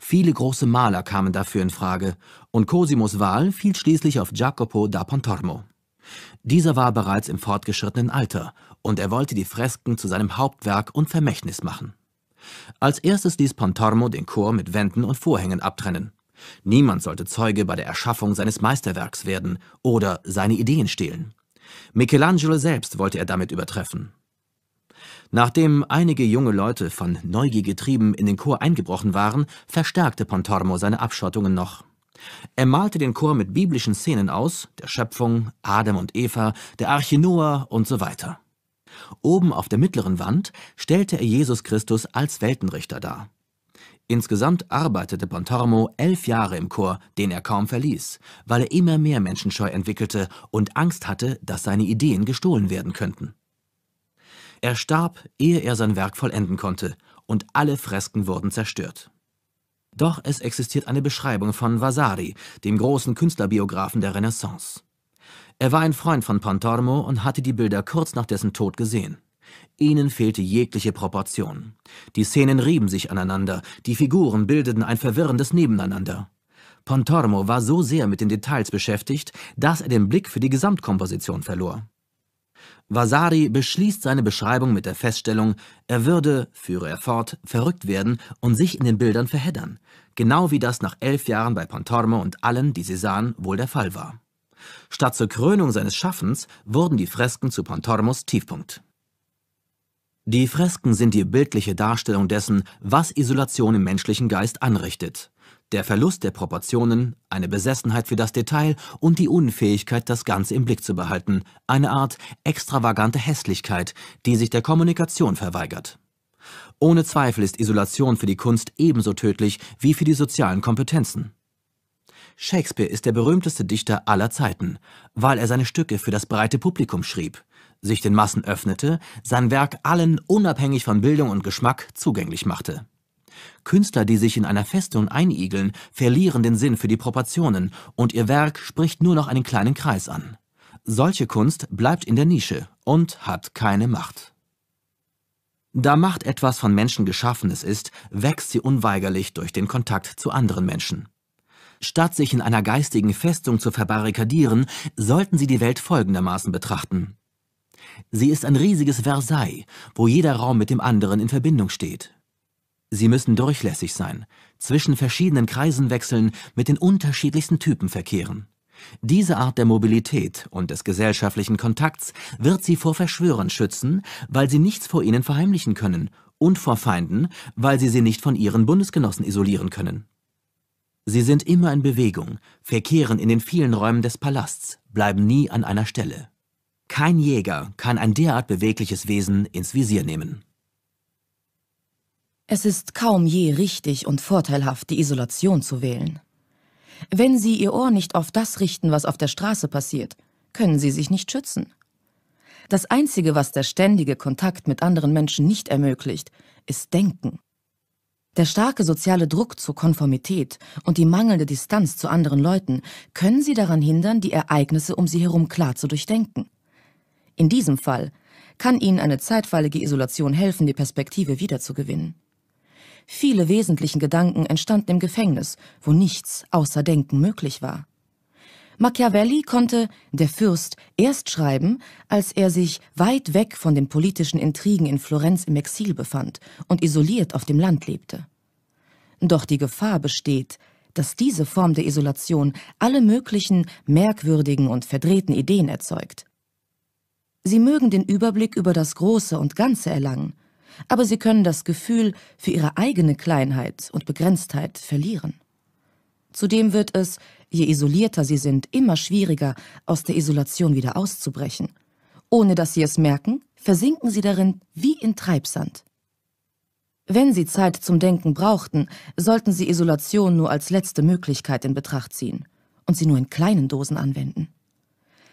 Viele große Maler kamen dafür in Frage, und Cosimos Wahl fiel schließlich auf Jacopo da Pontormo. Dieser war bereits im fortgeschrittenen Alter, und er wollte die Fresken zu seinem Hauptwerk und Vermächtnis machen. Als erstes ließ Pontormo den Chor mit Wänden und Vorhängen abtrennen. Niemand sollte Zeuge bei der Erschaffung seines Meisterwerks werden oder seine Ideen stehlen. Michelangelo selbst wollte er damit übertreffen. Nachdem einige junge Leute von Neugier getrieben in den Chor eingebrochen waren, verstärkte Pontormo seine Abschottungen noch. Er malte den Chor mit biblischen Szenen aus, der Schöpfung, Adam und Eva, der Arche Noah und so weiter. Oben auf der mittleren Wand stellte er Jesus Christus als Weltenrichter dar. Insgesamt arbeitete Pontormo elf Jahre im Chor, den er kaum verließ, weil er immer mehr Menschenscheu entwickelte und Angst hatte, dass seine Ideen gestohlen werden könnten. Er starb, ehe er sein Werk vollenden konnte, und alle Fresken wurden zerstört. Doch es existiert eine Beschreibung von Vasari, dem großen Künstlerbiografen der Renaissance. Er war ein Freund von Pontormo und hatte die Bilder kurz nach dessen Tod gesehen. Ihnen fehlte jegliche Proportion. Die Szenen rieben sich aneinander, die Figuren bildeten ein verwirrendes Nebeneinander. Pontormo war so sehr mit den Details beschäftigt, dass er den Blick für die Gesamtkomposition verlor. Vasari beschließt seine Beschreibung mit der Feststellung, er würde, führe er fort, verrückt werden und sich in den Bildern verheddern, genau wie das nach elf Jahren bei Pontormo und allen, die sie sahen, wohl der Fall war. Statt zur Krönung seines Schaffens wurden die Fresken zu Pontormos Tiefpunkt. Die Fresken sind die bildliche Darstellung dessen, was Isolation im menschlichen Geist anrichtet. Der Verlust der Proportionen, eine Besessenheit für das Detail und die Unfähigkeit, das Ganze im Blick zu behalten, eine Art extravagante Hässlichkeit, die sich der Kommunikation verweigert. Ohne Zweifel ist Isolation für die Kunst ebenso tödlich wie für die sozialen Kompetenzen. Shakespeare ist der berühmteste Dichter aller Zeiten, weil er seine Stücke für das breite Publikum schrieb sich den Massen öffnete, sein Werk allen unabhängig von Bildung und Geschmack zugänglich machte. Künstler, die sich in einer Festung einigeln, verlieren den Sinn für die Proportionen und ihr Werk spricht nur noch einen kleinen Kreis an. Solche Kunst bleibt in der Nische und hat keine Macht. Da Macht etwas von Menschen Geschaffenes ist, wächst sie unweigerlich durch den Kontakt zu anderen Menschen. Statt sich in einer geistigen Festung zu verbarrikadieren, sollten sie die Welt folgendermaßen betrachten. Sie ist ein riesiges Versailles, wo jeder Raum mit dem anderen in Verbindung steht. Sie müssen durchlässig sein, zwischen verschiedenen Kreisen wechseln, mit den unterschiedlichsten Typen verkehren. Diese Art der Mobilität und des gesellschaftlichen Kontakts wird sie vor Verschwörern schützen, weil sie nichts vor ihnen verheimlichen können und vor Feinden, weil sie sie nicht von ihren Bundesgenossen isolieren können. Sie sind immer in Bewegung, verkehren in den vielen Räumen des Palasts, bleiben nie an einer Stelle. Kein Jäger kann ein derart bewegliches Wesen ins Visier nehmen. Es ist kaum je richtig und vorteilhaft, die Isolation zu wählen. Wenn Sie Ihr Ohr nicht auf das richten, was auf der Straße passiert, können Sie sich nicht schützen. Das Einzige, was der ständige Kontakt mit anderen Menschen nicht ermöglicht, ist Denken. Der starke soziale Druck zur Konformität und die mangelnde Distanz zu anderen Leuten können sie daran hindern, die Ereignisse um sie herum klar zu durchdenken. In diesem Fall kann ihnen eine zeitweilige Isolation helfen, die Perspektive wiederzugewinnen. Viele wesentlichen Gedanken entstanden im Gefängnis, wo nichts außer Denken möglich war. Machiavelli konnte Der Fürst erst schreiben, als er sich weit weg von den politischen Intrigen in Florenz im Exil befand und isoliert auf dem Land lebte. Doch die Gefahr besteht, dass diese Form der Isolation alle möglichen merkwürdigen und verdrehten Ideen erzeugt. Sie mögen den Überblick über das Große und Ganze erlangen, aber sie können das Gefühl für ihre eigene Kleinheit und Begrenztheit verlieren. Zudem wird es, je isolierter sie sind, immer schwieriger, aus der Isolation wieder auszubrechen. Ohne dass sie es merken, versinken sie darin wie in Treibsand. Wenn sie Zeit zum Denken brauchten, sollten sie Isolation nur als letzte Möglichkeit in Betracht ziehen und sie nur in kleinen Dosen anwenden.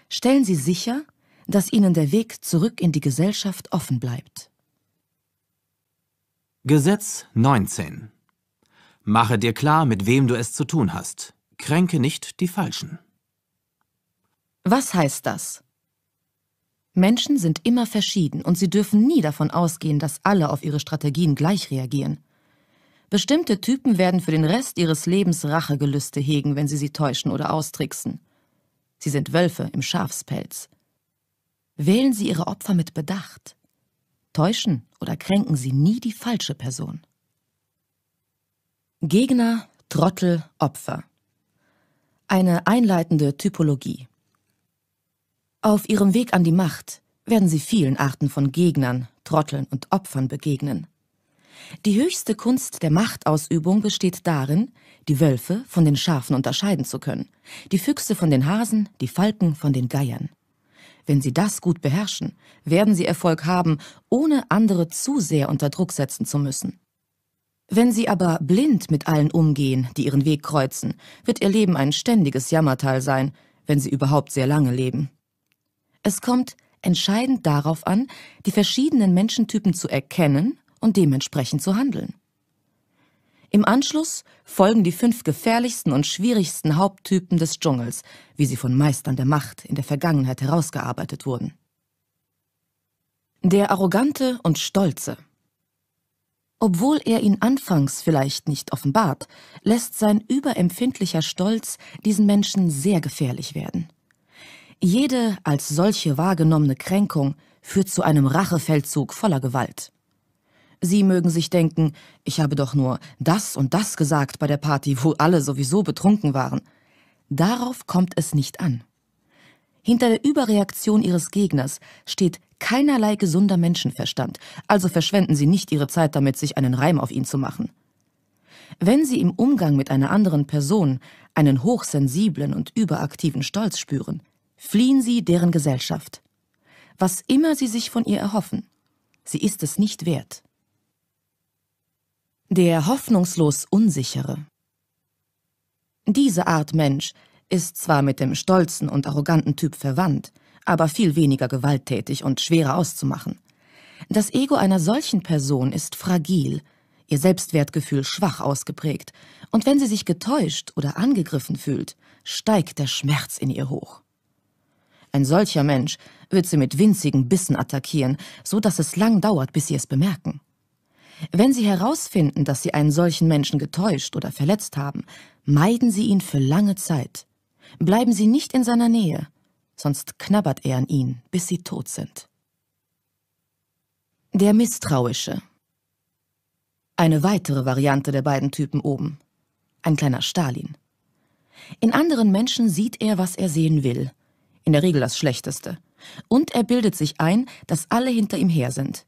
Stellen Sie sicher, dass ihnen der Weg zurück in die Gesellschaft offen bleibt. Gesetz 19 Mache dir klar, mit wem du es zu tun hast. Kränke nicht die Falschen. Was heißt das? Menschen sind immer verschieden und sie dürfen nie davon ausgehen, dass alle auf ihre Strategien gleich reagieren. Bestimmte Typen werden für den Rest ihres Lebens Rachegelüste hegen, wenn sie sie täuschen oder austricksen. Sie sind Wölfe im Schafspelz. Wählen Sie Ihre Opfer mit Bedacht. Täuschen oder kränken Sie nie die falsche Person. Gegner, Trottel, Opfer. Eine einleitende Typologie. Auf Ihrem Weg an die Macht werden Sie vielen Arten von Gegnern, Trotteln und Opfern begegnen. Die höchste Kunst der Machtausübung besteht darin, die Wölfe von den Schafen unterscheiden zu können, die Füchse von den Hasen, die Falken von den Geiern. Wenn Sie das gut beherrschen, werden Sie Erfolg haben, ohne andere zu sehr unter Druck setzen zu müssen. Wenn Sie aber blind mit allen umgehen, die Ihren Weg kreuzen, wird Ihr Leben ein ständiges Jammertal sein, wenn Sie überhaupt sehr lange leben. Es kommt entscheidend darauf an, die verschiedenen Menschentypen zu erkennen und dementsprechend zu handeln. Im Anschluss folgen die fünf gefährlichsten und schwierigsten Haupttypen des Dschungels, wie sie von Meistern der Macht in der Vergangenheit herausgearbeitet wurden. Der Arrogante und Stolze. Obwohl er ihn anfangs vielleicht nicht offenbart, lässt sein überempfindlicher Stolz diesen Menschen sehr gefährlich werden. Jede als solche wahrgenommene Kränkung führt zu einem Rachefeldzug voller Gewalt. Sie mögen sich denken, ich habe doch nur das und das gesagt bei der Party, wo alle sowieso betrunken waren. Darauf kommt es nicht an. Hinter der Überreaktion Ihres Gegners steht keinerlei gesunder Menschenverstand, also verschwenden Sie nicht Ihre Zeit damit, sich einen Reim auf ihn zu machen. Wenn Sie im Umgang mit einer anderen Person einen hochsensiblen und überaktiven Stolz spüren, fliehen Sie deren Gesellschaft. Was immer Sie sich von ihr erhoffen, sie ist es nicht wert. Der hoffnungslos Unsichere. Diese Art Mensch ist zwar mit dem stolzen und arroganten Typ verwandt, aber viel weniger gewalttätig und schwerer auszumachen. Das Ego einer solchen Person ist fragil, ihr Selbstwertgefühl schwach ausgeprägt, und wenn sie sich getäuscht oder angegriffen fühlt, steigt der Schmerz in ihr hoch. Ein solcher Mensch wird sie mit winzigen Bissen attackieren, so dass es lang dauert, bis sie es bemerken. Wenn Sie herausfinden, dass Sie einen solchen Menschen getäuscht oder verletzt haben, meiden Sie ihn für lange Zeit. Bleiben Sie nicht in seiner Nähe, sonst knabbert er an Ihnen, bis Sie tot sind. Der Misstrauische Eine weitere Variante der beiden Typen oben. Ein kleiner Stalin. In anderen Menschen sieht er, was er sehen will. In der Regel das Schlechteste. Und er bildet sich ein, dass alle hinter ihm her sind.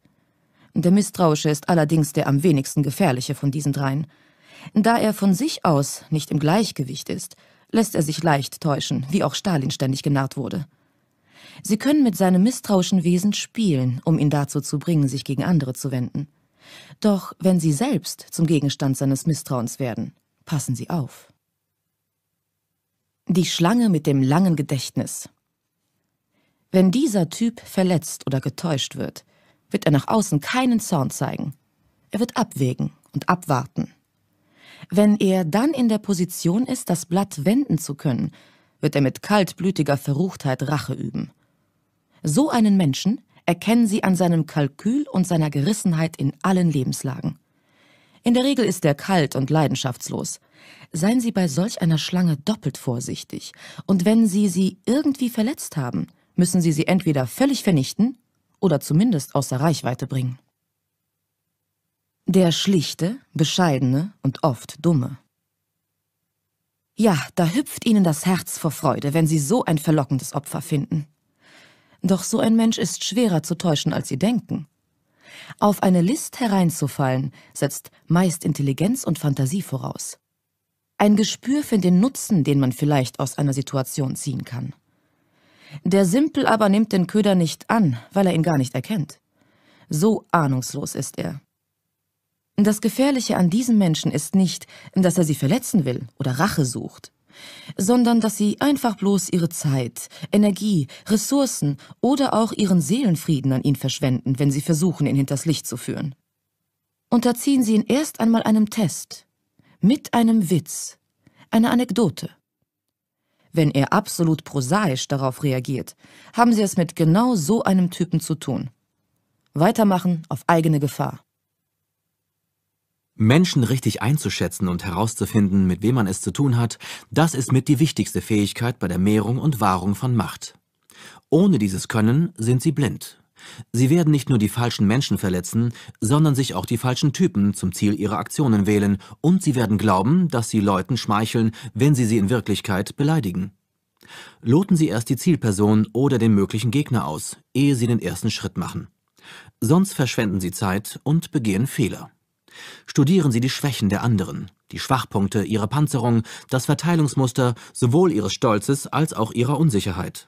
Der Misstrauische ist allerdings der am wenigsten gefährliche von diesen dreien. Da er von sich aus nicht im Gleichgewicht ist, lässt er sich leicht täuschen, wie auch Stalin ständig genarrt wurde. Sie können mit seinem misstrauischen Wesen spielen, um ihn dazu zu bringen, sich gegen andere zu wenden. Doch wenn sie selbst zum Gegenstand seines Misstrauens werden, passen sie auf. Die Schlange mit dem langen Gedächtnis. Wenn dieser Typ verletzt oder getäuscht wird, wird er nach außen keinen Zorn zeigen. Er wird abwägen und abwarten. Wenn er dann in der Position ist, das Blatt wenden zu können, wird er mit kaltblütiger Verruchtheit Rache üben. So einen Menschen erkennen sie an seinem Kalkül und seiner Gerissenheit in allen Lebenslagen. In der Regel ist er kalt und leidenschaftslos. Seien Sie bei solch einer Schlange doppelt vorsichtig. Und wenn Sie sie irgendwie verletzt haben, müssen Sie sie entweder völlig vernichten oder zumindest außer Reichweite bringen. Der schlichte, bescheidene und oft dumme. Ja, da hüpft ihnen das Herz vor Freude, wenn sie so ein verlockendes Opfer finden. Doch so ein Mensch ist schwerer zu täuschen, als sie denken. Auf eine List hereinzufallen, setzt meist Intelligenz und Fantasie voraus. Ein Gespür für den Nutzen, den man vielleicht aus einer Situation ziehen kann. Der Simpel aber nimmt den Köder nicht an, weil er ihn gar nicht erkennt. So ahnungslos ist er. Das Gefährliche an diesem Menschen ist nicht, dass er sie verletzen will oder Rache sucht, sondern dass sie einfach bloß ihre Zeit, Energie, Ressourcen oder auch ihren Seelenfrieden an ihn verschwenden, wenn sie versuchen, ihn hinters Licht zu führen. Unterziehen sie ihn erst einmal einem Test, mit einem Witz, einer Anekdote, wenn er absolut prosaisch darauf reagiert, haben Sie es mit genau so einem Typen zu tun. Weitermachen auf eigene Gefahr. Menschen richtig einzuschätzen und herauszufinden, mit wem man es zu tun hat, das ist mit die wichtigste Fähigkeit bei der Mehrung und Wahrung von Macht. Ohne dieses Können sind sie blind. Sie werden nicht nur die falschen Menschen verletzen, sondern sich auch die falschen Typen zum Ziel ihrer Aktionen wählen, und sie werden glauben, dass sie Leuten schmeicheln, wenn sie sie in Wirklichkeit beleidigen. Loten Sie erst die Zielperson oder den möglichen Gegner aus, ehe Sie den ersten Schritt machen. Sonst verschwenden Sie Zeit und begehen Fehler. Studieren Sie die Schwächen der anderen, die Schwachpunkte ihrer Panzerung, das Verteilungsmuster sowohl ihres Stolzes als auch ihrer Unsicherheit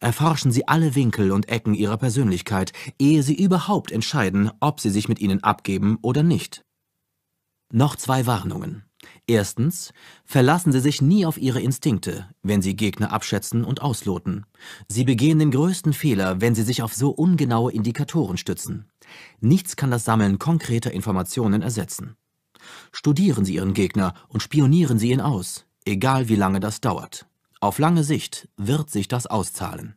erforschen Sie alle Winkel und Ecken Ihrer Persönlichkeit, ehe Sie überhaupt entscheiden, ob Sie sich mit ihnen abgeben oder nicht. Noch zwei Warnungen. Erstens, verlassen Sie sich nie auf Ihre Instinkte, wenn Sie Gegner abschätzen und ausloten. Sie begehen den größten Fehler, wenn Sie sich auf so ungenaue Indikatoren stützen. Nichts kann das Sammeln konkreter Informationen ersetzen. Studieren Sie Ihren Gegner und spionieren Sie ihn aus, egal wie lange das dauert. Auf lange Sicht wird sich das auszahlen.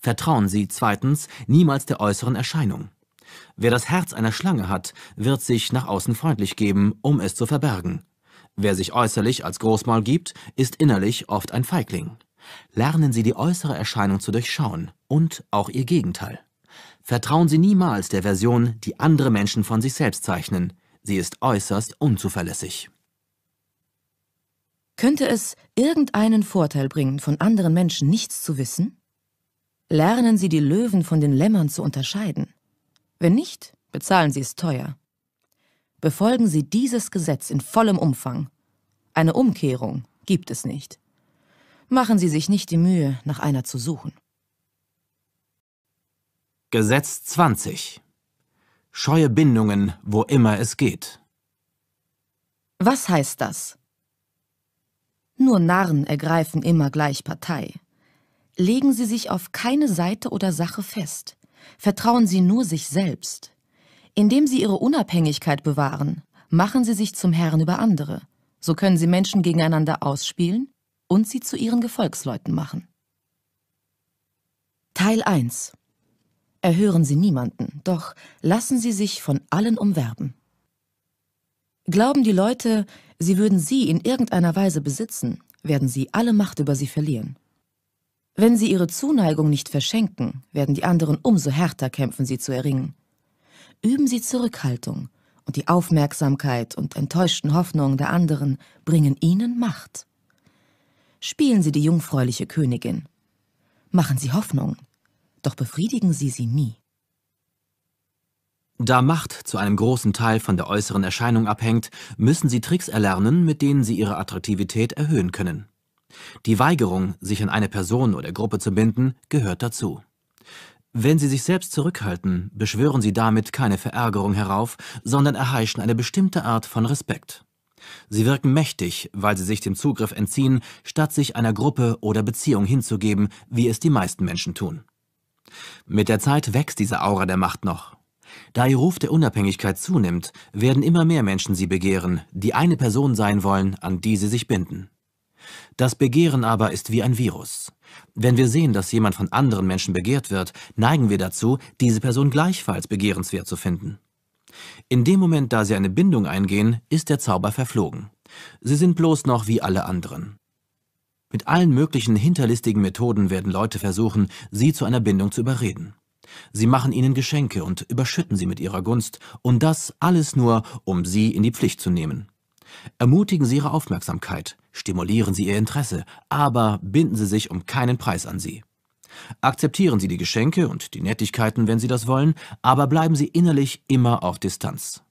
Vertrauen Sie zweitens niemals der äußeren Erscheinung. Wer das Herz einer Schlange hat, wird sich nach außen freundlich geben, um es zu verbergen. Wer sich äußerlich als Großmaul gibt, ist innerlich oft ein Feigling. Lernen Sie die äußere Erscheinung zu durchschauen und auch ihr Gegenteil. Vertrauen Sie niemals der Version, die andere Menschen von sich selbst zeichnen. Sie ist äußerst unzuverlässig. Könnte es irgendeinen Vorteil bringen, von anderen Menschen nichts zu wissen? Lernen Sie die Löwen von den Lämmern zu unterscheiden. Wenn nicht, bezahlen Sie es teuer. Befolgen Sie dieses Gesetz in vollem Umfang. Eine Umkehrung gibt es nicht. Machen Sie sich nicht die Mühe, nach einer zu suchen. Gesetz 20 Scheue Bindungen, wo immer es geht. Was heißt das? Nur Narren ergreifen immer gleich Partei. Legen Sie sich auf keine Seite oder Sache fest. Vertrauen Sie nur sich selbst. Indem Sie Ihre Unabhängigkeit bewahren, machen Sie sich zum Herrn über andere. So können Sie Menschen gegeneinander ausspielen und sie zu Ihren Gefolgsleuten machen. Teil 1 Erhören Sie niemanden, doch lassen Sie sich von allen umwerben. Glauben die Leute, Sie würden sie in irgendeiner Weise besitzen, werden sie alle Macht über sie verlieren. Wenn sie ihre Zuneigung nicht verschenken, werden die anderen umso härter kämpfen, sie zu erringen. Üben sie Zurückhaltung, und die Aufmerksamkeit und enttäuschten Hoffnungen der anderen bringen ihnen Macht. Spielen sie die jungfräuliche Königin. Machen sie Hoffnung, doch befriedigen sie sie nie. Da Macht zu einem großen Teil von der äußeren Erscheinung abhängt, müssen sie Tricks erlernen, mit denen sie ihre Attraktivität erhöhen können. Die Weigerung, sich an eine Person oder Gruppe zu binden, gehört dazu. Wenn sie sich selbst zurückhalten, beschwören sie damit keine Verärgerung herauf, sondern erheischen eine bestimmte Art von Respekt. Sie wirken mächtig, weil sie sich dem Zugriff entziehen, statt sich einer Gruppe oder Beziehung hinzugeben, wie es die meisten Menschen tun. Mit der Zeit wächst diese Aura der Macht noch da ihr Ruf der Unabhängigkeit zunimmt, werden immer mehr Menschen sie begehren, die eine Person sein wollen, an die sie sich binden. Das Begehren aber ist wie ein Virus. Wenn wir sehen, dass jemand von anderen Menschen begehrt wird, neigen wir dazu, diese Person gleichfalls begehrenswert zu finden. In dem Moment, da sie eine Bindung eingehen, ist der Zauber verflogen. Sie sind bloß noch wie alle anderen. Mit allen möglichen hinterlistigen Methoden werden Leute versuchen, sie zu einer Bindung zu überreden. Sie machen ihnen Geschenke und überschütten sie mit ihrer Gunst, und das alles nur, um sie in die Pflicht zu nehmen. Ermutigen Sie ihre Aufmerksamkeit, stimulieren Sie ihr Interesse, aber binden Sie sich um keinen Preis an sie. Akzeptieren Sie die Geschenke und die Nettigkeiten, wenn Sie das wollen, aber bleiben Sie innerlich immer auf Distanz.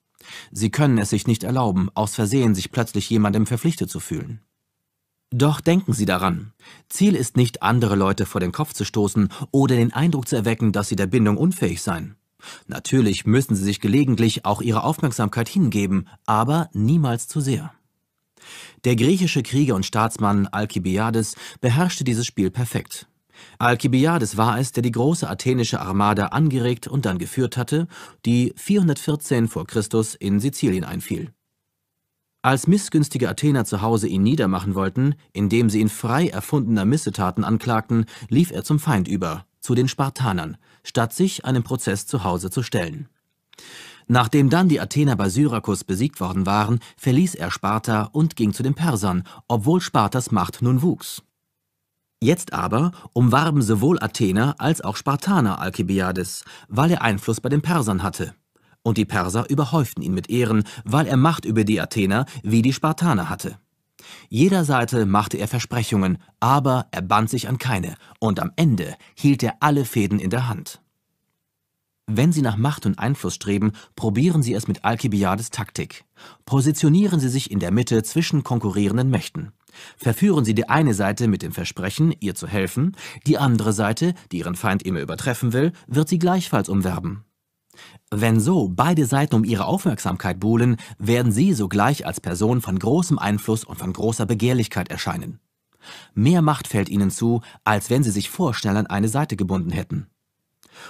Sie können es sich nicht erlauben, aus Versehen sich plötzlich jemandem verpflichtet zu fühlen. Doch denken Sie daran, Ziel ist nicht, andere Leute vor den Kopf zu stoßen oder den Eindruck zu erwecken, dass sie der Bindung unfähig seien. Natürlich müssen Sie sich gelegentlich auch Ihre Aufmerksamkeit hingeben, aber niemals zu sehr. Der griechische Krieger und Staatsmann Alkibiades beherrschte dieses Spiel perfekt. Alkibiades war es, der die große athenische Armada angeregt und dann geführt hatte, die 414 vor Christus in Sizilien einfiel. Als missgünstige Athener zu Hause ihn niedermachen wollten, indem sie ihn frei erfundener Missetaten anklagten, lief er zum Feind über, zu den Spartanern, statt sich einem Prozess zu Hause zu stellen. Nachdem dann die Athener bei Syrakus besiegt worden waren, verließ er Sparta und ging zu den Persern, obwohl Spartas Macht nun wuchs. Jetzt aber umwarben sowohl Athener als auch Spartaner Alkibiades, weil er Einfluss bei den Persern hatte und die Perser überhäuften ihn mit Ehren, weil er Macht über die Athener wie die Spartaner hatte. Jeder Seite machte er Versprechungen, aber er band sich an keine, und am Ende hielt er alle Fäden in der Hand. Wenn Sie nach Macht und Einfluss streben, probieren Sie es mit Alkibiades Taktik. Positionieren Sie sich in der Mitte zwischen konkurrierenden Mächten. Verführen Sie die eine Seite mit dem Versprechen, ihr zu helfen, die andere Seite, die ihren Feind immer übertreffen will, wird sie gleichfalls umwerben. Wenn so beide Seiten um ihre Aufmerksamkeit buhlen, werden sie sogleich als Person von großem Einfluss und von großer Begehrlichkeit erscheinen. Mehr Macht fällt ihnen zu, als wenn sie sich vorschnell an eine Seite gebunden hätten.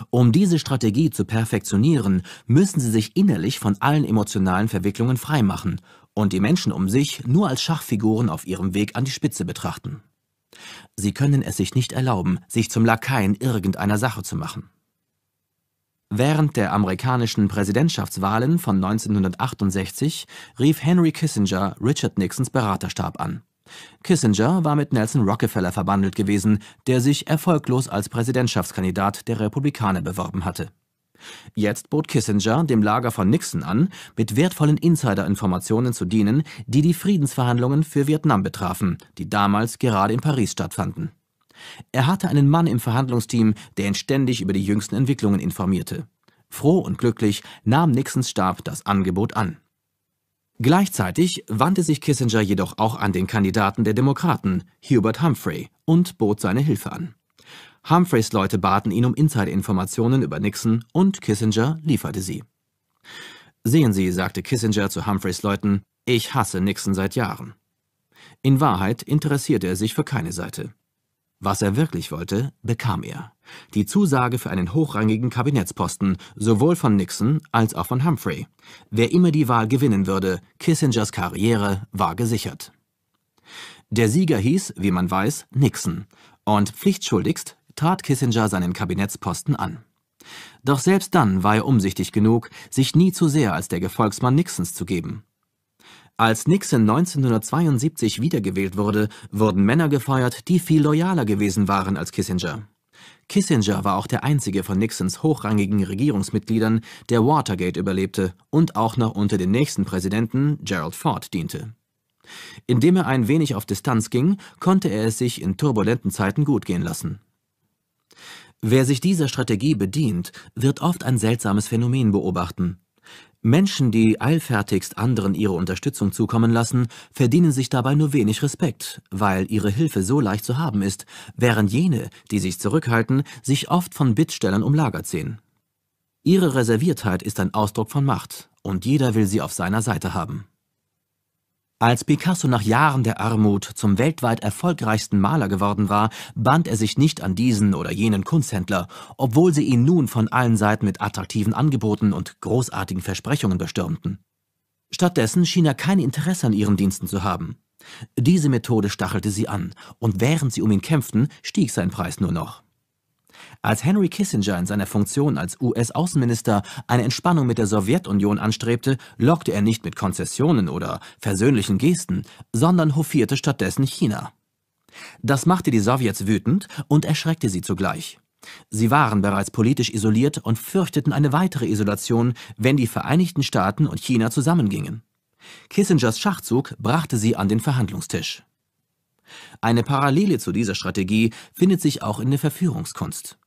Um diese Strategie zu perfektionieren, müssen sie sich innerlich von allen emotionalen Verwicklungen freimachen und die Menschen um sich nur als Schachfiguren auf ihrem Weg an die Spitze betrachten. Sie können es sich nicht erlauben, sich zum Lakaien irgendeiner Sache zu machen. Während der amerikanischen Präsidentschaftswahlen von 1968 rief Henry Kissinger Richard Nixons Beraterstab an. Kissinger war mit Nelson Rockefeller verbandelt gewesen, der sich erfolglos als Präsidentschaftskandidat der Republikaner beworben hatte. Jetzt bot Kissinger dem Lager von Nixon an, mit wertvollen Insiderinformationen zu dienen, die die Friedensverhandlungen für Vietnam betrafen, die damals gerade in Paris stattfanden. Er hatte einen Mann im Verhandlungsteam, der ihn ständig über die jüngsten Entwicklungen informierte. Froh und glücklich nahm Nixons Stab das Angebot an. Gleichzeitig wandte sich Kissinger jedoch auch an den Kandidaten der Demokraten, Hubert Humphrey, und bot seine Hilfe an. Humphreys Leute baten ihn um Insider-Informationen über Nixon und Kissinger lieferte sie. Sehen Sie, sagte Kissinger zu Humphreys Leuten, ich hasse Nixon seit Jahren. In Wahrheit interessierte er sich für keine Seite. Was er wirklich wollte, bekam er. Die Zusage für einen hochrangigen Kabinettsposten, sowohl von Nixon als auch von Humphrey. Wer immer die Wahl gewinnen würde, Kissingers Karriere war gesichert. Der Sieger hieß, wie man weiß, Nixon. Und pflichtschuldigst trat Kissinger seinen Kabinettsposten an. Doch selbst dann war er umsichtig genug, sich nie zu sehr als der Gefolgsmann Nixons zu geben. Als Nixon 1972 wiedergewählt wurde, wurden Männer gefeuert, die viel loyaler gewesen waren als Kissinger. Kissinger war auch der einzige von Nixons hochrangigen Regierungsmitgliedern, der Watergate überlebte und auch noch unter den nächsten Präsidenten, Gerald Ford, diente. Indem er ein wenig auf Distanz ging, konnte er es sich in turbulenten Zeiten gut gehen lassen. Wer sich dieser Strategie bedient, wird oft ein seltsames Phänomen beobachten. Menschen, die eilfertigst anderen ihre Unterstützung zukommen lassen, verdienen sich dabei nur wenig Respekt, weil ihre Hilfe so leicht zu haben ist, während jene, die sich zurückhalten, sich oft von Bittstellern umlagert sehen. Ihre Reserviertheit ist ein Ausdruck von Macht, und jeder will sie auf seiner Seite haben. Als Picasso nach Jahren der Armut zum weltweit erfolgreichsten Maler geworden war, band er sich nicht an diesen oder jenen Kunsthändler, obwohl sie ihn nun von allen Seiten mit attraktiven Angeboten und großartigen Versprechungen bestürmten. Stattdessen schien er kein Interesse an ihren Diensten zu haben. Diese Methode stachelte sie an, und während sie um ihn kämpften, stieg sein Preis nur noch. Als Henry Kissinger in seiner Funktion als US-Außenminister eine Entspannung mit der Sowjetunion anstrebte, lockte er nicht mit Konzessionen oder versöhnlichen Gesten, sondern hofierte stattdessen China. Das machte die Sowjets wütend und erschreckte sie zugleich. Sie waren bereits politisch isoliert und fürchteten eine weitere Isolation, wenn die Vereinigten Staaten und China zusammengingen. Kissingers Schachzug brachte sie an den Verhandlungstisch. Eine Parallele zu dieser Strategie findet sich auch in der Verführungskunst.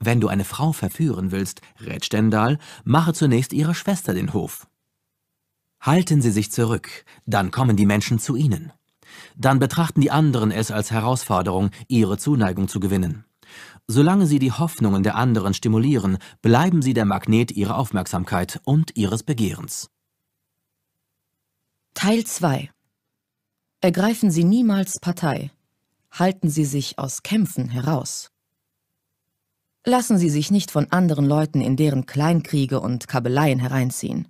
Wenn du eine Frau verführen willst, rät Stendal, mache zunächst ihrer Schwester den Hof. Halten sie sich zurück, dann kommen die Menschen zu ihnen. Dann betrachten die anderen es als Herausforderung, ihre Zuneigung zu gewinnen. Solange sie die Hoffnungen der anderen stimulieren, bleiben sie der Magnet ihrer Aufmerksamkeit und ihres Begehrens. Teil 2 Ergreifen Sie niemals Partei. Halten Sie sich aus Kämpfen heraus. Lassen Sie sich nicht von anderen Leuten in deren Kleinkriege und Kabeleien hereinziehen.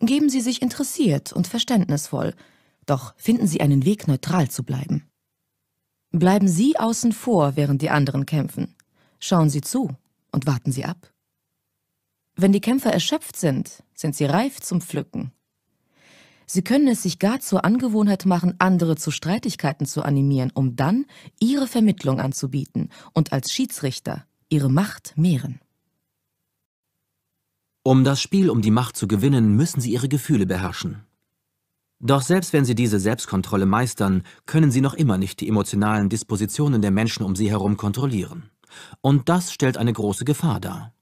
Geben Sie sich interessiert und verständnisvoll, doch finden Sie einen Weg, neutral zu bleiben. Bleiben Sie außen vor, während die anderen kämpfen. Schauen Sie zu und warten Sie ab. Wenn die Kämpfer erschöpft sind, sind sie reif zum Pflücken. Sie können es sich gar zur Angewohnheit machen, andere zu Streitigkeiten zu animieren, um dann ihre Vermittlung anzubieten und als Schiedsrichter ihre Macht mehren. Um das Spiel um die Macht zu gewinnen, müssen sie ihre Gefühle beherrschen. Doch selbst wenn sie diese Selbstkontrolle meistern, können sie noch immer nicht die emotionalen Dispositionen der Menschen um sie herum kontrollieren. Und das stellt eine große Gefahr dar.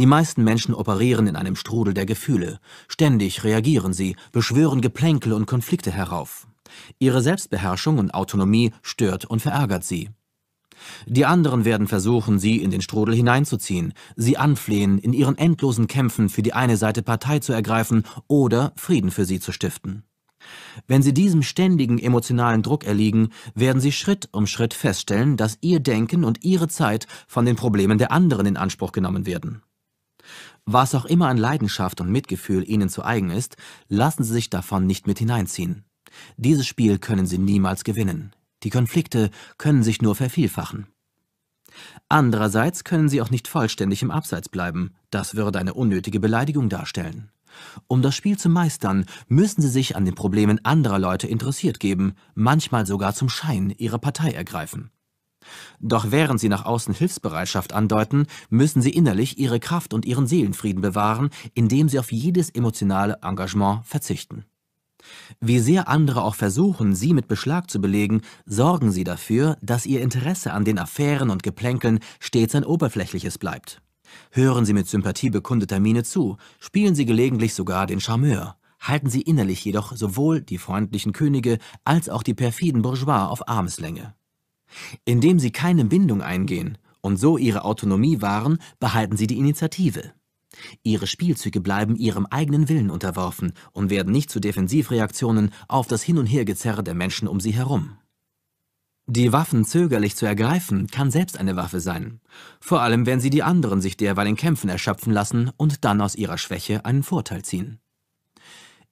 Die meisten Menschen operieren in einem Strudel der Gefühle. Ständig reagieren sie, beschwören Geplänkel und Konflikte herauf. Ihre Selbstbeherrschung und Autonomie stört und verärgert sie. Die anderen werden versuchen, sie in den Strudel hineinzuziehen, sie anflehen, in ihren endlosen Kämpfen für die eine Seite Partei zu ergreifen oder Frieden für sie zu stiften. Wenn sie diesem ständigen emotionalen Druck erliegen, werden sie Schritt um Schritt feststellen, dass ihr Denken und ihre Zeit von den Problemen der anderen in Anspruch genommen werden. Was auch immer an Leidenschaft und Mitgefühl ihnen zu eigen ist, lassen sie sich davon nicht mit hineinziehen. Dieses Spiel können sie niemals gewinnen. Die Konflikte können sich nur vervielfachen. Andererseits können sie auch nicht vollständig im Abseits bleiben, das würde eine unnötige Beleidigung darstellen. Um das Spiel zu meistern, müssen sie sich an den Problemen anderer Leute interessiert geben, manchmal sogar zum Schein ihrer Partei ergreifen. Doch während sie nach außen Hilfsbereitschaft andeuten, müssen sie innerlich ihre Kraft und ihren Seelenfrieden bewahren, indem sie auf jedes emotionale Engagement verzichten. Wie sehr andere auch versuchen, Sie mit Beschlag zu belegen, sorgen Sie dafür, dass Ihr Interesse an den Affären und Geplänkeln stets ein oberflächliches bleibt. Hören Sie mit Sympathie bekundeter Miene zu, spielen Sie gelegentlich sogar den Charmeur. Halten Sie innerlich jedoch sowohl die freundlichen Könige als auch die perfiden Bourgeois auf Armeslänge. Indem Sie keine Bindung eingehen und so Ihre Autonomie wahren, behalten Sie die Initiative. Ihre Spielzüge bleiben ihrem eigenen Willen unterworfen und werden nicht zu Defensivreaktionen auf das Hin- und Hergezerre der Menschen um sie herum. Die Waffen zögerlich zu ergreifen, kann selbst eine Waffe sein. Vor allem, wenn sie die anderen sich derweil in Kämpfen erschöpfen lassen und dann aus ihrer Schwäche einen Vorteil ziehen.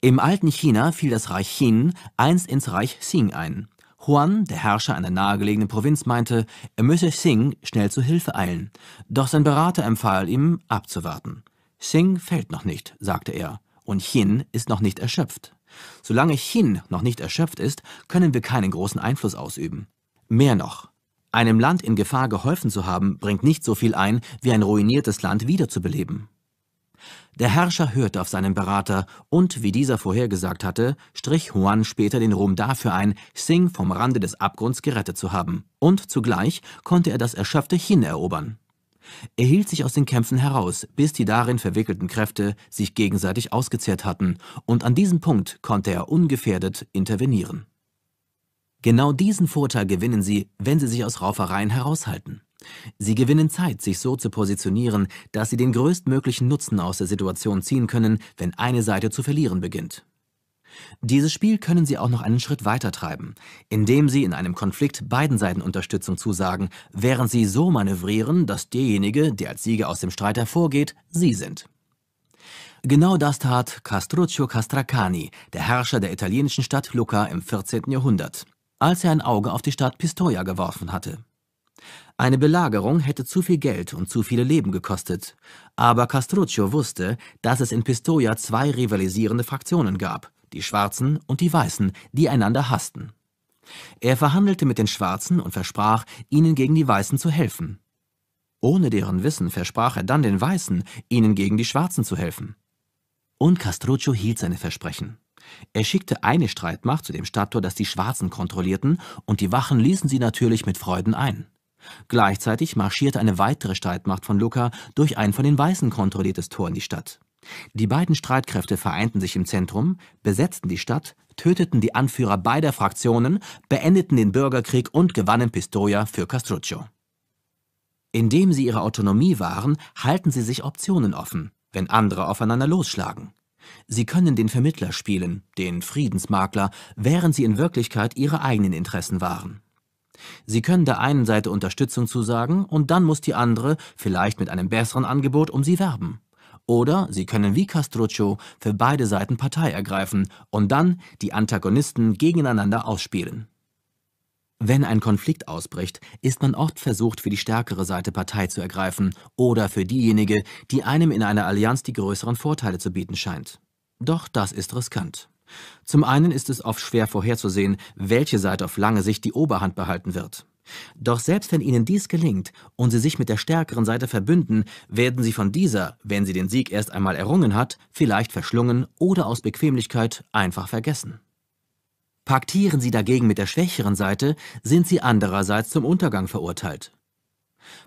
Im alten China fiel das Reich Qin einst ins Reich Xing ein. Huan, der Herrscher einer nahegelegenen Provinz, meinte, er müsse Xing schnell zu Hilfe eilen, doch sein Berater empfahl ihm, abzuwarten. Sing fällt noch nicht, sagte er, und Qin ist noch nicht erschöpft. Solange Qin noch nicht erschöpft ist, können wir keinen großen Einfluss ausüben. Mehr noch. Einem Land in Gefahr geholfen zu haben, bringt nicht so viel ein, wie ein ruiniertes Land wiederzubeleben. Der Herrscher hörte auf seinen Berater und, wie dieser vorhergesagt hatte, strich Huan später den Ruhm dafür ein, Sing vom Rande des Abgrunds gerettet zu haben. Und zugleich konnte er das erschöpfte Qin erobern. Er hielt sich aus den Kämpfen heraus, bis die darin verwickelten Kräfte sich gegenseitig ausgezehrt hatten, und an diesem Punkt konnte er ungefährdet intervenieren. Genau diesen Vorteil gewinnen sie, wenn sie sich aus Raufereien heraushalten. Sie gewinnen Zeit, sich so zu positionieren, dass sie den größtmöglichen Nutzen aus der Situation ziehen können, wenn eine Seite zu verlieren beginnt. Dieses Spiel können sie auch noch einen Schritt weiter treiben, indem sie in einem Konflikt beiden Seiten Unterstützung zusagen, während sie so manövrieren, dass derjenige, der als Sieger aus dem Streit hervorgeht, sie sind. Genau das tat Castruccio Castracani, der Herrscher der italienischen Stadt Lucca im 14. Jahrhundert, als er ein Auge auf die Stadt Pistoia geworfen hatte. Eine Belagerung hätte zu viel Geld und zu viele Leben gekostet, aber Castruccio wusste, dass es in Pistoia zwei rivalisierende Fraktionen gab die Schwarzen und die Weißen, die einander hassten. Er verhandelte mit den Schwarzen und versprach, ihnen gegen die Weißen zu helfen. Ohne deren Wissen versprach er dann den Weißen, ihnen gegen die Schwarzen zu helfen. Und Castruccio hielt seine Versprechen. Er schickte eine Streitmacht zu dem Stadttor, das die Schwarzen kontrollierten, und die Wachen ließen sie natürlich mit Freuden ein. Gleichzeitig marschierte eine weitere Streitmacht von Luca durch ein von den Weißen kontrolliertes Tor in die Stadt. Die beiden Streitkräfte vereinten sich im Zentrum, besetzten die Stadt, töteten die Anführer beider Fraktionen, beendeten den Bürgerkrieg und gewannen Pistoia für Castruccio. Indem sie ihre Autonomie wahren, halten sie sich Optionen offen, wenn andere aufeinander losschlagen. Sie können den Vermittler spielen, den Friedensmakler, während sie in Wirklichkeit ihre eigenen Interessen wahren. Sie können der einen Seite Unterstützung zusagen und dann muss die andere, vielleicht mit einem besseren Angebot, um sie werben. Oder sie können wie Castruccio für beide Seiten Partei ergreifen und dann die Antagonisten gegeneinander ausspielen. Wenn ein Konflikt ausbricht, ist man oft versucht, für die stärkere Seite Partei zu ergreifen oder für diejenige, die einem in einer Allianz die größeren Vorteile zu bieten scheint. Doch das ist riskant. Zum einen ist es oft schwer vorherzusehen, welche Seite auf lange Sicht die Oberhand behalten wird. Doch selbst wenn ihnen dies gelingt und sie sich mit der stärkeren Seite verbünden, werden sie von dieser, wenn sie den Sieg erst einmal errungen hat, vielleicht verschlungen oder aus Bequemlichkeit einfach vergessen. Paktieren sie dagegen mit der schwächeren Seite, sind sie andererseits zum Untergang verurteilt.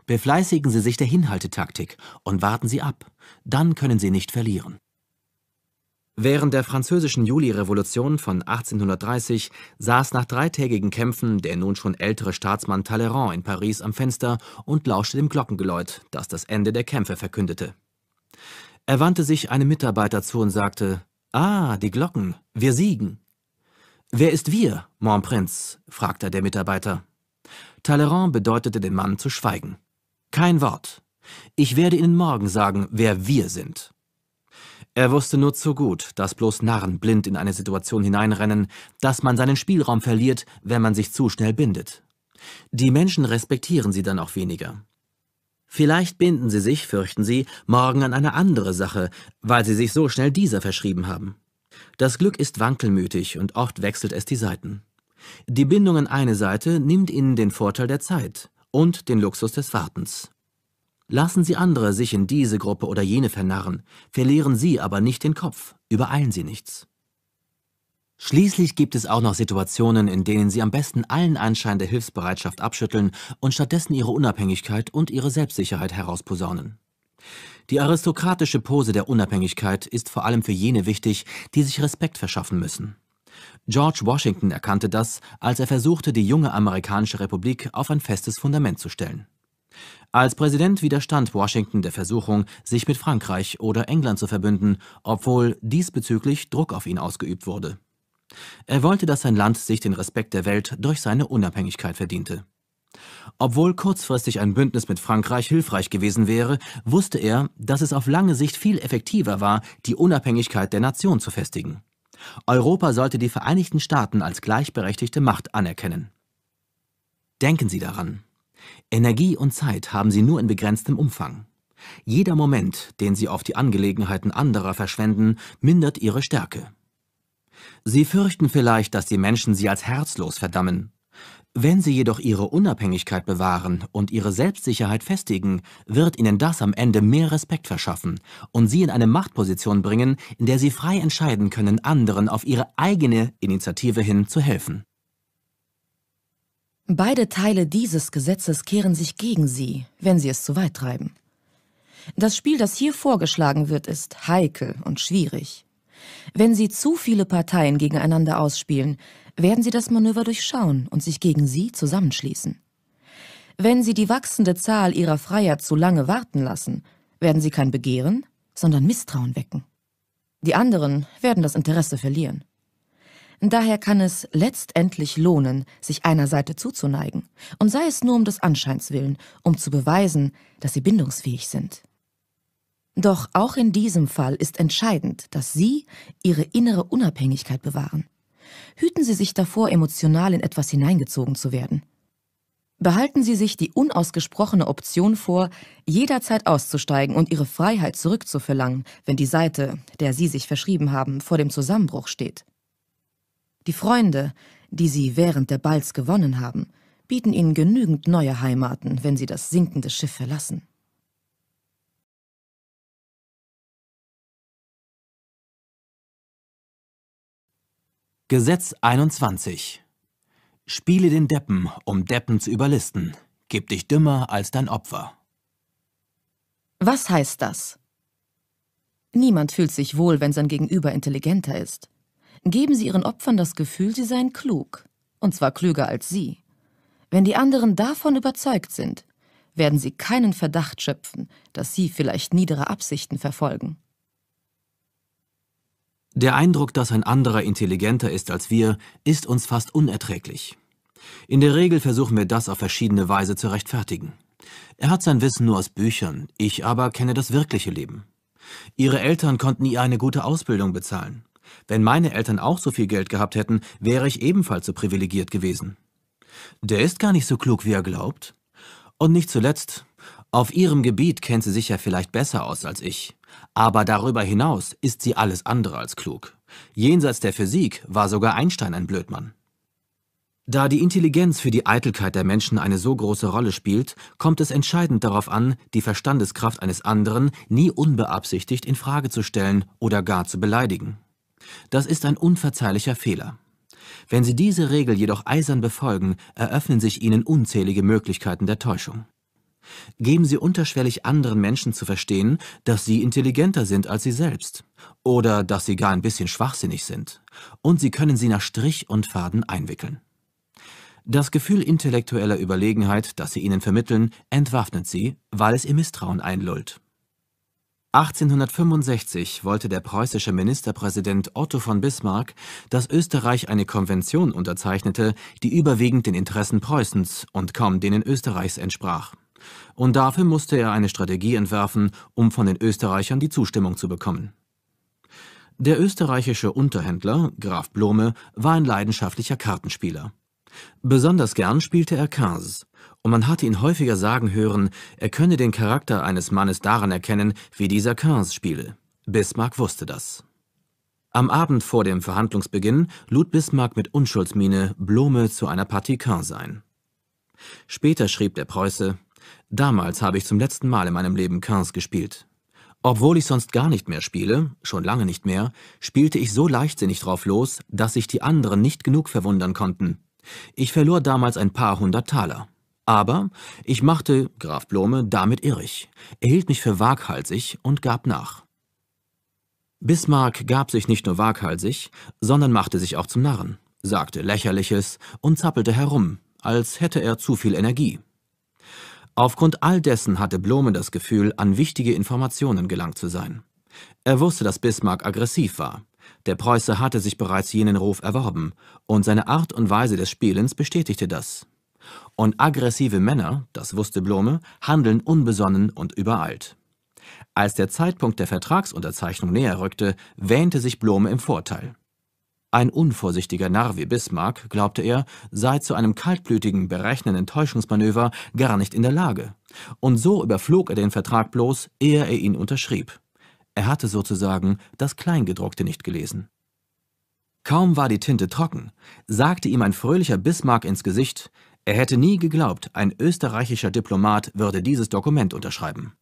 Befleißigen sie sich der Hinhaltetaktik und warten sie ab, dann können sie nicht verlieren. Während der Französischen Julirevolution von 1830 saß nach dreitägigen Kämpfen der nun schon ältere Staatsmann Talleyrand in Paris am Fenster und lauschte dem Glockengeläut, das das Ende der Kämpfe verkündete. Er wandte sich einem Mitarbeiter zu und sagte: Ah, die Glocken, wir siegen. Wer ist wir, Mon Prince? fragte der Mitarbeiter. Talleyrand bedeutete dem Mann zu schweigen. Kein Wort. Ich werde Ihnen morgen sagen, wer wir sind. Er wusste nur zu gut, dass bloß Narren blind in eine Situation hineinrennen, dass man seinen Spielraum verliert, wenn man sich zu schnell bindet. Die Menschen respektieren sie dann auch weniger. Vielleicht binden sie sich, fürchten sie, morgen an eine andere Sache, weil sie sich so schnell dieser verschrieben haben. Das Glück ist wankelmütig und oft wechselt es die Seiten. Die Bindung an eine Seite nimmt ihnen den Vorteil der Zeit und den Luxus des Wartens. Lassen Sie andere sich in diese Gruppe oder jene vernarren, verlieren Sie aber nicht den Kopf, übereilen Sie nichts. Schließlich gibt es auch noch Situationen, in denen Sie am besten allen Anschein der Hilfsbereitschaft abschütteln und stattdessen Ihre Unabhängigkeit und Ihre Selbstsicherheit herausposaunen. Die aristokratische Pose der Unabhängigkeit ist vor allem für jene wichtig, die sich Respekt verschaffen müssen. George Washington erkannte das, als er versuchte, die junge amerikanische Republik auf ein festes Fundament zu stellen. Als Präsident widerstand Washington der Versuchung, sich mit Frankreich oder England zu verbünden, obwohl diesbezüglich Druck auf ihn ausgeübt wurde. Er wollte, dass sein Land sich den Respekt der Welt durch seine Unabhängigkeit verdiente. Obwohl kurzfristig ein Bündnis mit Frankreich hilfreich gewesen wäre, wusste er, dass es auf lange Sicht viel effektiver war, die Unabhängigkeit der Nation zu festigen. Europa sollte die Vereinigten Staaten als gleichberechtigte Macht anerkennen. Denken Sie daran. Energie und Zeit haben sie nur in begrenztem Umfang. Jeder Moment, den sie auf die Angelegenheiten anderer verschwenden, mindert ihre Stärke. Sie fürchten vielleicht, dass die Menschen sie als herzlos verdammen. Wenn sie jedoch ihre Unabhängigkeit bewahren und ihre Selbstsicherheit festigen, wird ihnen das am Ende mehr Respekt verschaffen und sie in eine Machtposition bringen, in der sie frei entscheiden können, anderen auf ihre eigene Initiative hin zu helfen. Beide Teile dieses Gesetzes kehren sich gegen sie, wenn sie es zu weit treiben. Das Spiel, das hier vorgeschlagen wird, ist heikel und schwierig. Wenn Sie zu viele Parteien gegeneinander ausspielen, werden Sie das Manöver durchschauen und sich gegen Sie zusammenschließen. Wenn Sie die wachsende Zahl Ihrer Freier zu lange warten lassen, werden Sie kein Begehren, sondern Misstrauen wecken. Die anderen werden das Interesse verlieren. Daher kann es letztendlich lohnen, sich einer Seite zuzuneigen, und sei es nur um des Anscheins willen, um zu beweisen, dass sie bindungsfähig sind. Doch auch in diesem Fall ist entscheidend, dass Sie Ihre innere Unabhängigkeit bewahren. Hüten Sie sich davor, emotional in etwas hineingezogen zu werden. Behalten Sie sich die unausgesprochene Option vor, jederzeit auszusteigen und Ihre Freiheit zurückzuverlangen, wenn die Seite, der Sie sich verschrieben haben, vor dem Zusammenbruch steht. Die Freunde, die sie während der Balz gewonnen haben, bieten ihnen genügend neue Heimaten, wenn sie das sinkende Schiff verlassen. Gesetz 21 Spiele den Deppen, um Deppen zu überlisten. Gib dich dümmer als dein Opfer. Was heißt das? Niemand fühlt sich wohl, wenn sein Gegenüber intelligenter ist geben sie ihren Opfern das Gefühl, sie seien klug, und zwar klüger als sie. Wenn die anderen davon überzeugt sind, werden sie keinen Verdacht schöpfen, dass sie vielleicht niedere Absichten verfolgen. Der Eindruck, dass ein anderer intelligenter ist als wir, ist uns fast unerträglich. In der Regel versuchen wir das auf verschiedene Weise zu rechtfertigen. Er hat sein Wissen nur aus Büchern, ich aber kenne das wirkliche Leben. Ihre Eltern konnten ihr eine gute Ausbildung bezahlen. Wenn meine Eltern auch so viel Geld gehabt hätten, wäre ich ebenfalls so privilegiert gewesen. Der ist gar nicht so klug, wie er glaubt. Und nicht zuletzt, auf ihrem Gebiet kennt sie sich ja vielleicht besser aus als ich. Aber darüber hinaus ist sie alles andere als klug. Jenseits der Physik war sogar Einstein ein Blödmann. Da die Intelligenz für die Eitelkeit der Menschen eine so große Rolle spielt, kommt es entscheidend darauf an, die Verstandeskraft eines anderen nie unbeabsichtigt in Frage zu stellen oder gar zu beleidigen. Das ist ein unverzeihlicher Fehler. Wenn Sie diese Regel jedoch eisern befolgen, eröffnen sich Ihnen unzählige Möglichkeiten der Täuschung. Geben Sie unterschwellig anderen Menschen zu verstehen, dass Sie intelligenter sind als Sie selbst oder dass Sie gar ein bisschen schwachsinnig sind und Sie können sie nach Strich und Faden einwickeln. Das Gefühl intellektueller Überlegenheit, das Sie ihnen vermitteln, entwaffnet Sie, weil es Ihr Misstrauen einlullt. 1865 wollte der preußische Ministerpräsident Otto von Bismarck, dass Österreich eine Konvention unterzeichnete, die überwiegend den Interessen Preußens und kaum denen Österreichs entsprach. Und dafür musste er eine Strategie entwerfen, um von den Österreichern die Zustimmung zu bekommen. Der österreichische Unterhändler, Graf Blome, war ein leidenschaftlicher Kartenspieler. Besonders gern spielte er Kars und man hatte ihn häufiger sagen hören, er könne den Charakter eines Mannes daran erkennen, wie dieser Quinze spiele. Bismarck wusste das. Am Abend vor dem Verhandlungsbeginn lud Bismarck mit Unschuldsmiene Blome zu einer Partie Quinze ein. Später schrieb der Preuße, Damals habe ich zum letzten Mal in meinem Leben Quinze gespielt. Obwohl ich sonst gar nicht mehr spiele, schon lange nicht mehr, spielte ich so leichtsinnig drauf los, dass sich die anderen nicht genug verwundern konnten. Ich verlor damals ein paar hundert Taler. Aber ich machte Graf Blome damit irrig. Er hielt mich für waghalsig und gab nach. Bismarck gab sich nicht nur waghalsig, sondern machte sich auch zum Narren, sagte Lächerliches und zappelte herum, als hätte er zu viel Energie. Aufgrund all dessen hatte Blome das Gefühl, an wichtige Informationen gelangt zu sein. Er wusste, dass Bismarck aggressiv war. Der Preuße hatte sich bereits jenen Ruf erworben, und seine Art und Weise des Spielens bestätigte das. Und aggressive Männer, das wusste Blome, handeln unbesonnen und übereilt. Als der Zeitpunkt der Vertragsunterzeichnung näher rückte, wähnte sich Blome im Vorteil. Ein unvorsichtiger Narr wie Bismarck, glaubte er, sei zu einem kaltblütigen, berechnenden Täuschungsmanöver gar nicht in der Lage. Und so überflog er den Vertrag bloß, ehe er ihn unterschrieb. Er hatte sozusagen das Kleingedruckte nicht gelesen. Kaum war die Tinte trocken, sagte ihm ein fröhlicher Bismarck ins Gesicht, er hätte nie geglaubt, ein österreichischer Diplomat würde dieses Dokument unterschreiben.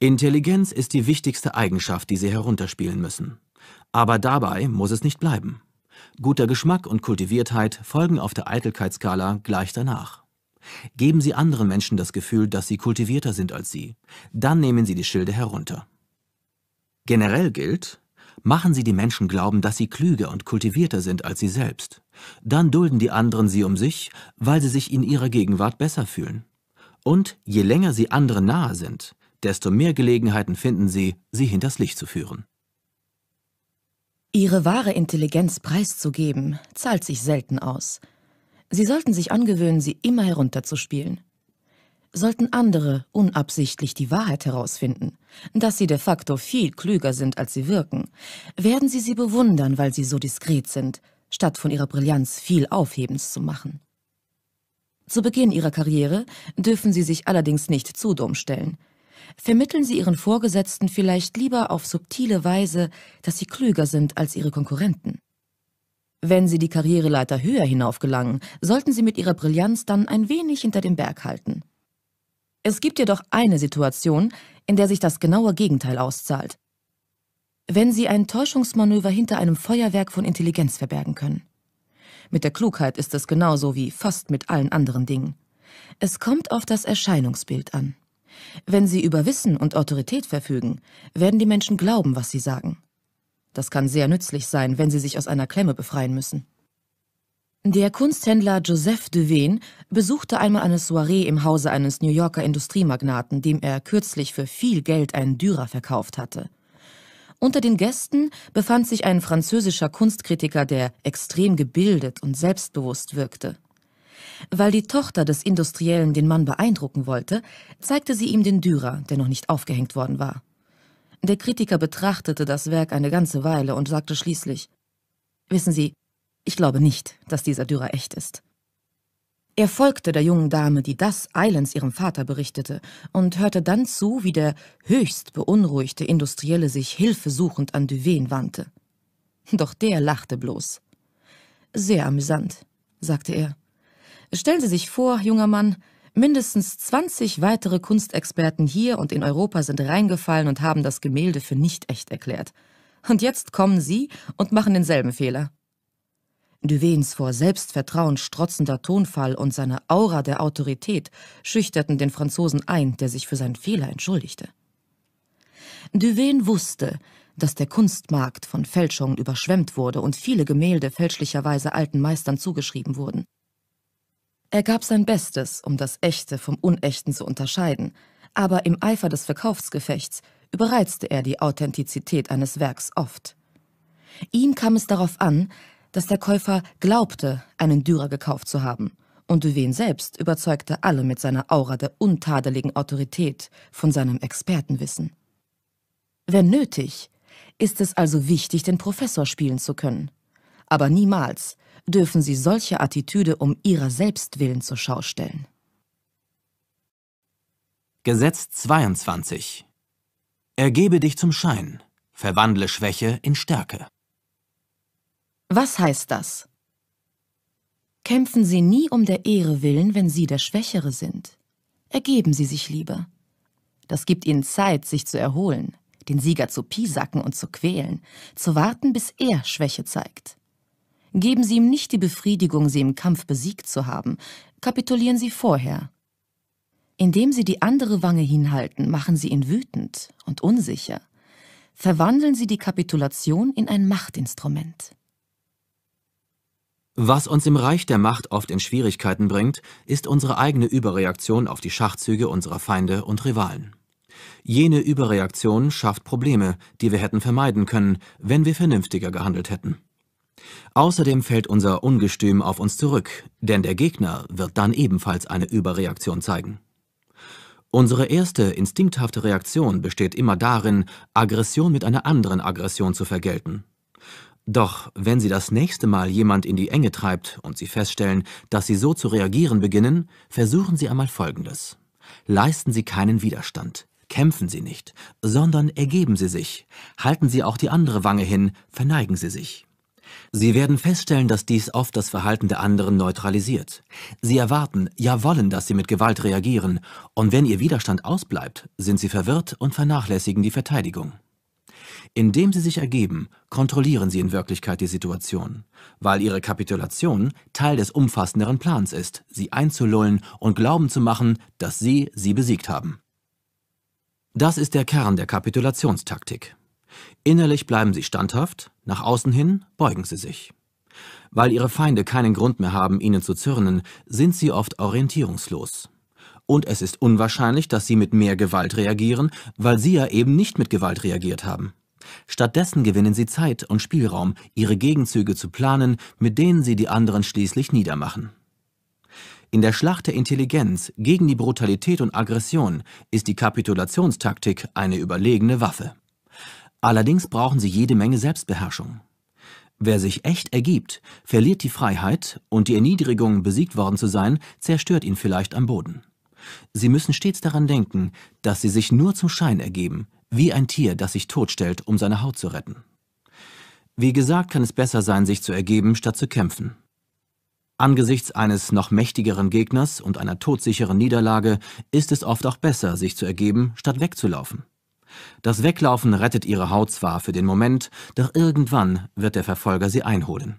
Intelligenz ist die wichtigste Eigenschaft, die Sie herunterspielen müssen. Aber dabei muss es nicht bleiben. Guter Geschmack und Kultiviertheit folgen auf der Eitelkeitsskala gleich danach. Geben Sie anderen Menschen das Gefühl, dass sie kultivierter sind als Sie. Dann nehmen Sie die Schilde herunter. Generell gilt, machen Sie die Menschen glauben, dass sie klüger und kultivierter sind als Sie selbst. Dann dulden die anderen sie um sich, weil sie sich in ihrer Gegenwart besser fühlen. Und je länger sie anderen nahe sind, desto mehr Gelegenheiten finden sie, sie hinters Licht zu führen. Ihre wahre Intelligenz preiszugeben, zahlt sich selten aus. Sie sollten sich angewöhnen, sie immer herunterzuspielen. Sollten andere unabsichtlich die Wahrheit herausfinden, dass sie de facto viel klüger sind, als sie wirken, werden sie sie bewundern, weil sie so diskret sind – statt von ihrer Brillanz viel Aufhebens zu machen. Zu Beginn ihrer Karriere dürfen sie sich allerdings nicht zu dumm stellen. Vermitteln sie ihren Vorgesetzten vielleicht lieber auf subtile Weise, dass sie klüger sind als ihre Konkurrenten. Wenn sie die Karriereleiter höher hinauf gelangen, sollten sie mit ihrer Brillanz dann ein wenig hinter dem Berg halten. Es gibt jedoch eine Situation, in der sich das genaue Gegenteil auszahlt wenn sie ein Täuschungsmanöver hinter einem Feuerwerk von Intelligenz verbergen können. Mit der Klugheit ist es genauso wie fast mit allen anderen Dingen. Es kommt auf das Erscheinungsbild an. Wenn sie über Wissen und Autorität verfügen, werden die Menschen glauben, was sie sagen. Das kann sehr nützlich sein, wenn sie sich aus einer Klemme befreien müssen. Der Kunsthändler Joseph Deven besuchte einmal eine Soiree im Hause eines New Yorker Industriemagnaten, dem er kürzlich für viel Geld einen Dürer verkauft hatte. Unter den Gästen befand sich ein französischer Kunstkritiker, der extrem gebildet und selbstbewusst wirkte. Weil die Tochter des Industriellen den Mann beeindrucken wollte, zeigte sie ihm den Dürer, der noch nicht aufgehängt worden war. Der Kritiker betrachtete das Werk eine ganze Weile und sagte schließlich, Wissen Sie, ich glaube nicht, dass dieser Dürer echt ist. Er folgte der jungen Dame, die das eilends ihrem Vater berichtete, und hörte dann zu, wie der höchst beunruhigte Industrielle sich hilfesuchend an Duven wandte. Doch der lachte bloß. Sehr amüsant, sagte er. Stellen Sie sich vor, junger Mann, mindestens 20 weitere Kunstexperten hier und in Europa sind reingefallen und haben das Gemälde für nicht echt erklärt. Und jetzt kommen Sie und machen denselben Fehler. Duvains vor Selbstvertrauen strotzender Tonfall und seine Aura der Autorität schüchterten den Franzosen ein, der sich für seinen Fehler entschuldigte. Duvain wusste, dass der Kunstmarkt von Fälschungen überschwemmt wurde und viele Gemälde fälschlicherweise alten Meistern zugeschrieben wurden. Er gab sein Bestes, um das Echte vom Unechten zu unterscheiden, aber im Eifer des Verkaufsgefechts überreizte er die Authentizität eines Werks oft. Ihm kam es darauf an, dass der Käufer glaubte, einen Dürer gekauft zu haben. Und Duven selbst überzeugte alle mit seiner Aura der untadeligen Autorität von seinem Expertenwissen. Wenn nötig, ist es also wichtig, den Professor spielen zu können. Aber niemals dürfen Sie solche Attitüde um Ihrer selbst willen zur Schau stellen. Gesetz 22 Ergebe dich zum Schein, verwandle Schwäche in Stärke. Was heißt das? Kämpfen Sie nie um der Ehre willen, wenn Sie der Schwächere sind. Ergeben Sie sich lieber. Das gibt Ihnen Zeit, sich zu erholen, den Sieger zu piesacken und zu quälen, zu warten, bis er Schwäche zeigt. Geben Sie ihm nicht die Befriedigung, Sie im Kampf besiegt zu haben, kapitulieren Sie vorher. Indem Sie die andere Wange hinhalten, machen Sie ihn wütend und unsicher. Verwandeln Sie die Kapitulation in ein Machtinstrument. Was uns im Reich der Macht oft in Schwierigkeiten bringt, ist unsere eigene Überreaktion auf die Schachzüge unserer Feinde und Rivalen. Jene Überreaktion schafft Probleme, die wir hätten vermeiden können, wenn wir vernünftiger gehandelt hätten. Außerdem fällt unser Ungestüm auf uns zurück, denn der Gegner wird dann ebenfalls eine Überreaktion zeigen. Unsere erste instinkthafte Reaktion besteht immer darin, Aggression mit einer anderen Aggression zu vergelten. Doch wenn Sie das nächste Mal jemand in die Enge treibt und Sie feststellen, dass Sie so zu reagieren beginnen, versuchen Sie einmal Folgendes. Leisten Sie keinen Widerstand. Kämpfen Sie nicht, sondern ergeben Sie sich. Halten Sie auch die andere Wange hin, verneigen Sie sich. Sie werden feststellen, dass dies oft das Verhalten der anderen neutralisiert. Sie erwarten, ja wollen, dass sie mit Gewalt reagieren, und wenn ihr Widerstand ausbleibt, sind sie verwirrt und vernachlässigen die Verteidigung. Indem sie sich ergeben, kontrollieren sie in Wirklichkeit die Situation, weil ihre Kapitulation Teil des umfassenderen Plans ist, sie einzulullen und glauben zu machen, dass sie sie besiegt haben. Das ist der Kern der Kapitulationstaktik. Innerlich bleiben sie standhaft, nach außen hin beugen sie sich. Weil ihre Feinde keinen Grund mehr haben, ihnen zu zürnen, sind sie oft orientierungslos. Und es ist unwahrscheinlich, dass sie mit mehr Gewalt reagieren, weil sie ja eben nicht mit Gewalt reagiert haben. Stattdessen gewinnen sie Zeit und Spielraum, ihre Gegenzüge zu planen, mit denen sie die anderen schließlich niedermachen. In der Schlacht der Intelligenz gegen die Brutalität und Aggression ist die Kapitulationstaktik eine überlegene Waffe. Allerdings brauchen sie jede Menge Selbstbeherrschung. Wer sich echt ergibt, verliert die Freiheit und die Erniedrigung, besiegt worden zu sein, zerstört ihn vielleicht am Boden. Sie müssen stets daran denken, dass sie sich nur zum Schein ergeben, wie ein Tier, das sich totstellt, um seine Haut zu retten. Wie gesagt, kann es besser sein, sich zu ergeben, statt zu kämpfen. Angesichts eines noch mächtigeren Gegners und einer todsicheren Niederlage ist es oft auch besser, sich zu ergeben, statt wegzulaufen. Das Weglaufen rettet ihre Haut zwar für den Moment, doch irgendwann wird der Verfolger sie einholen.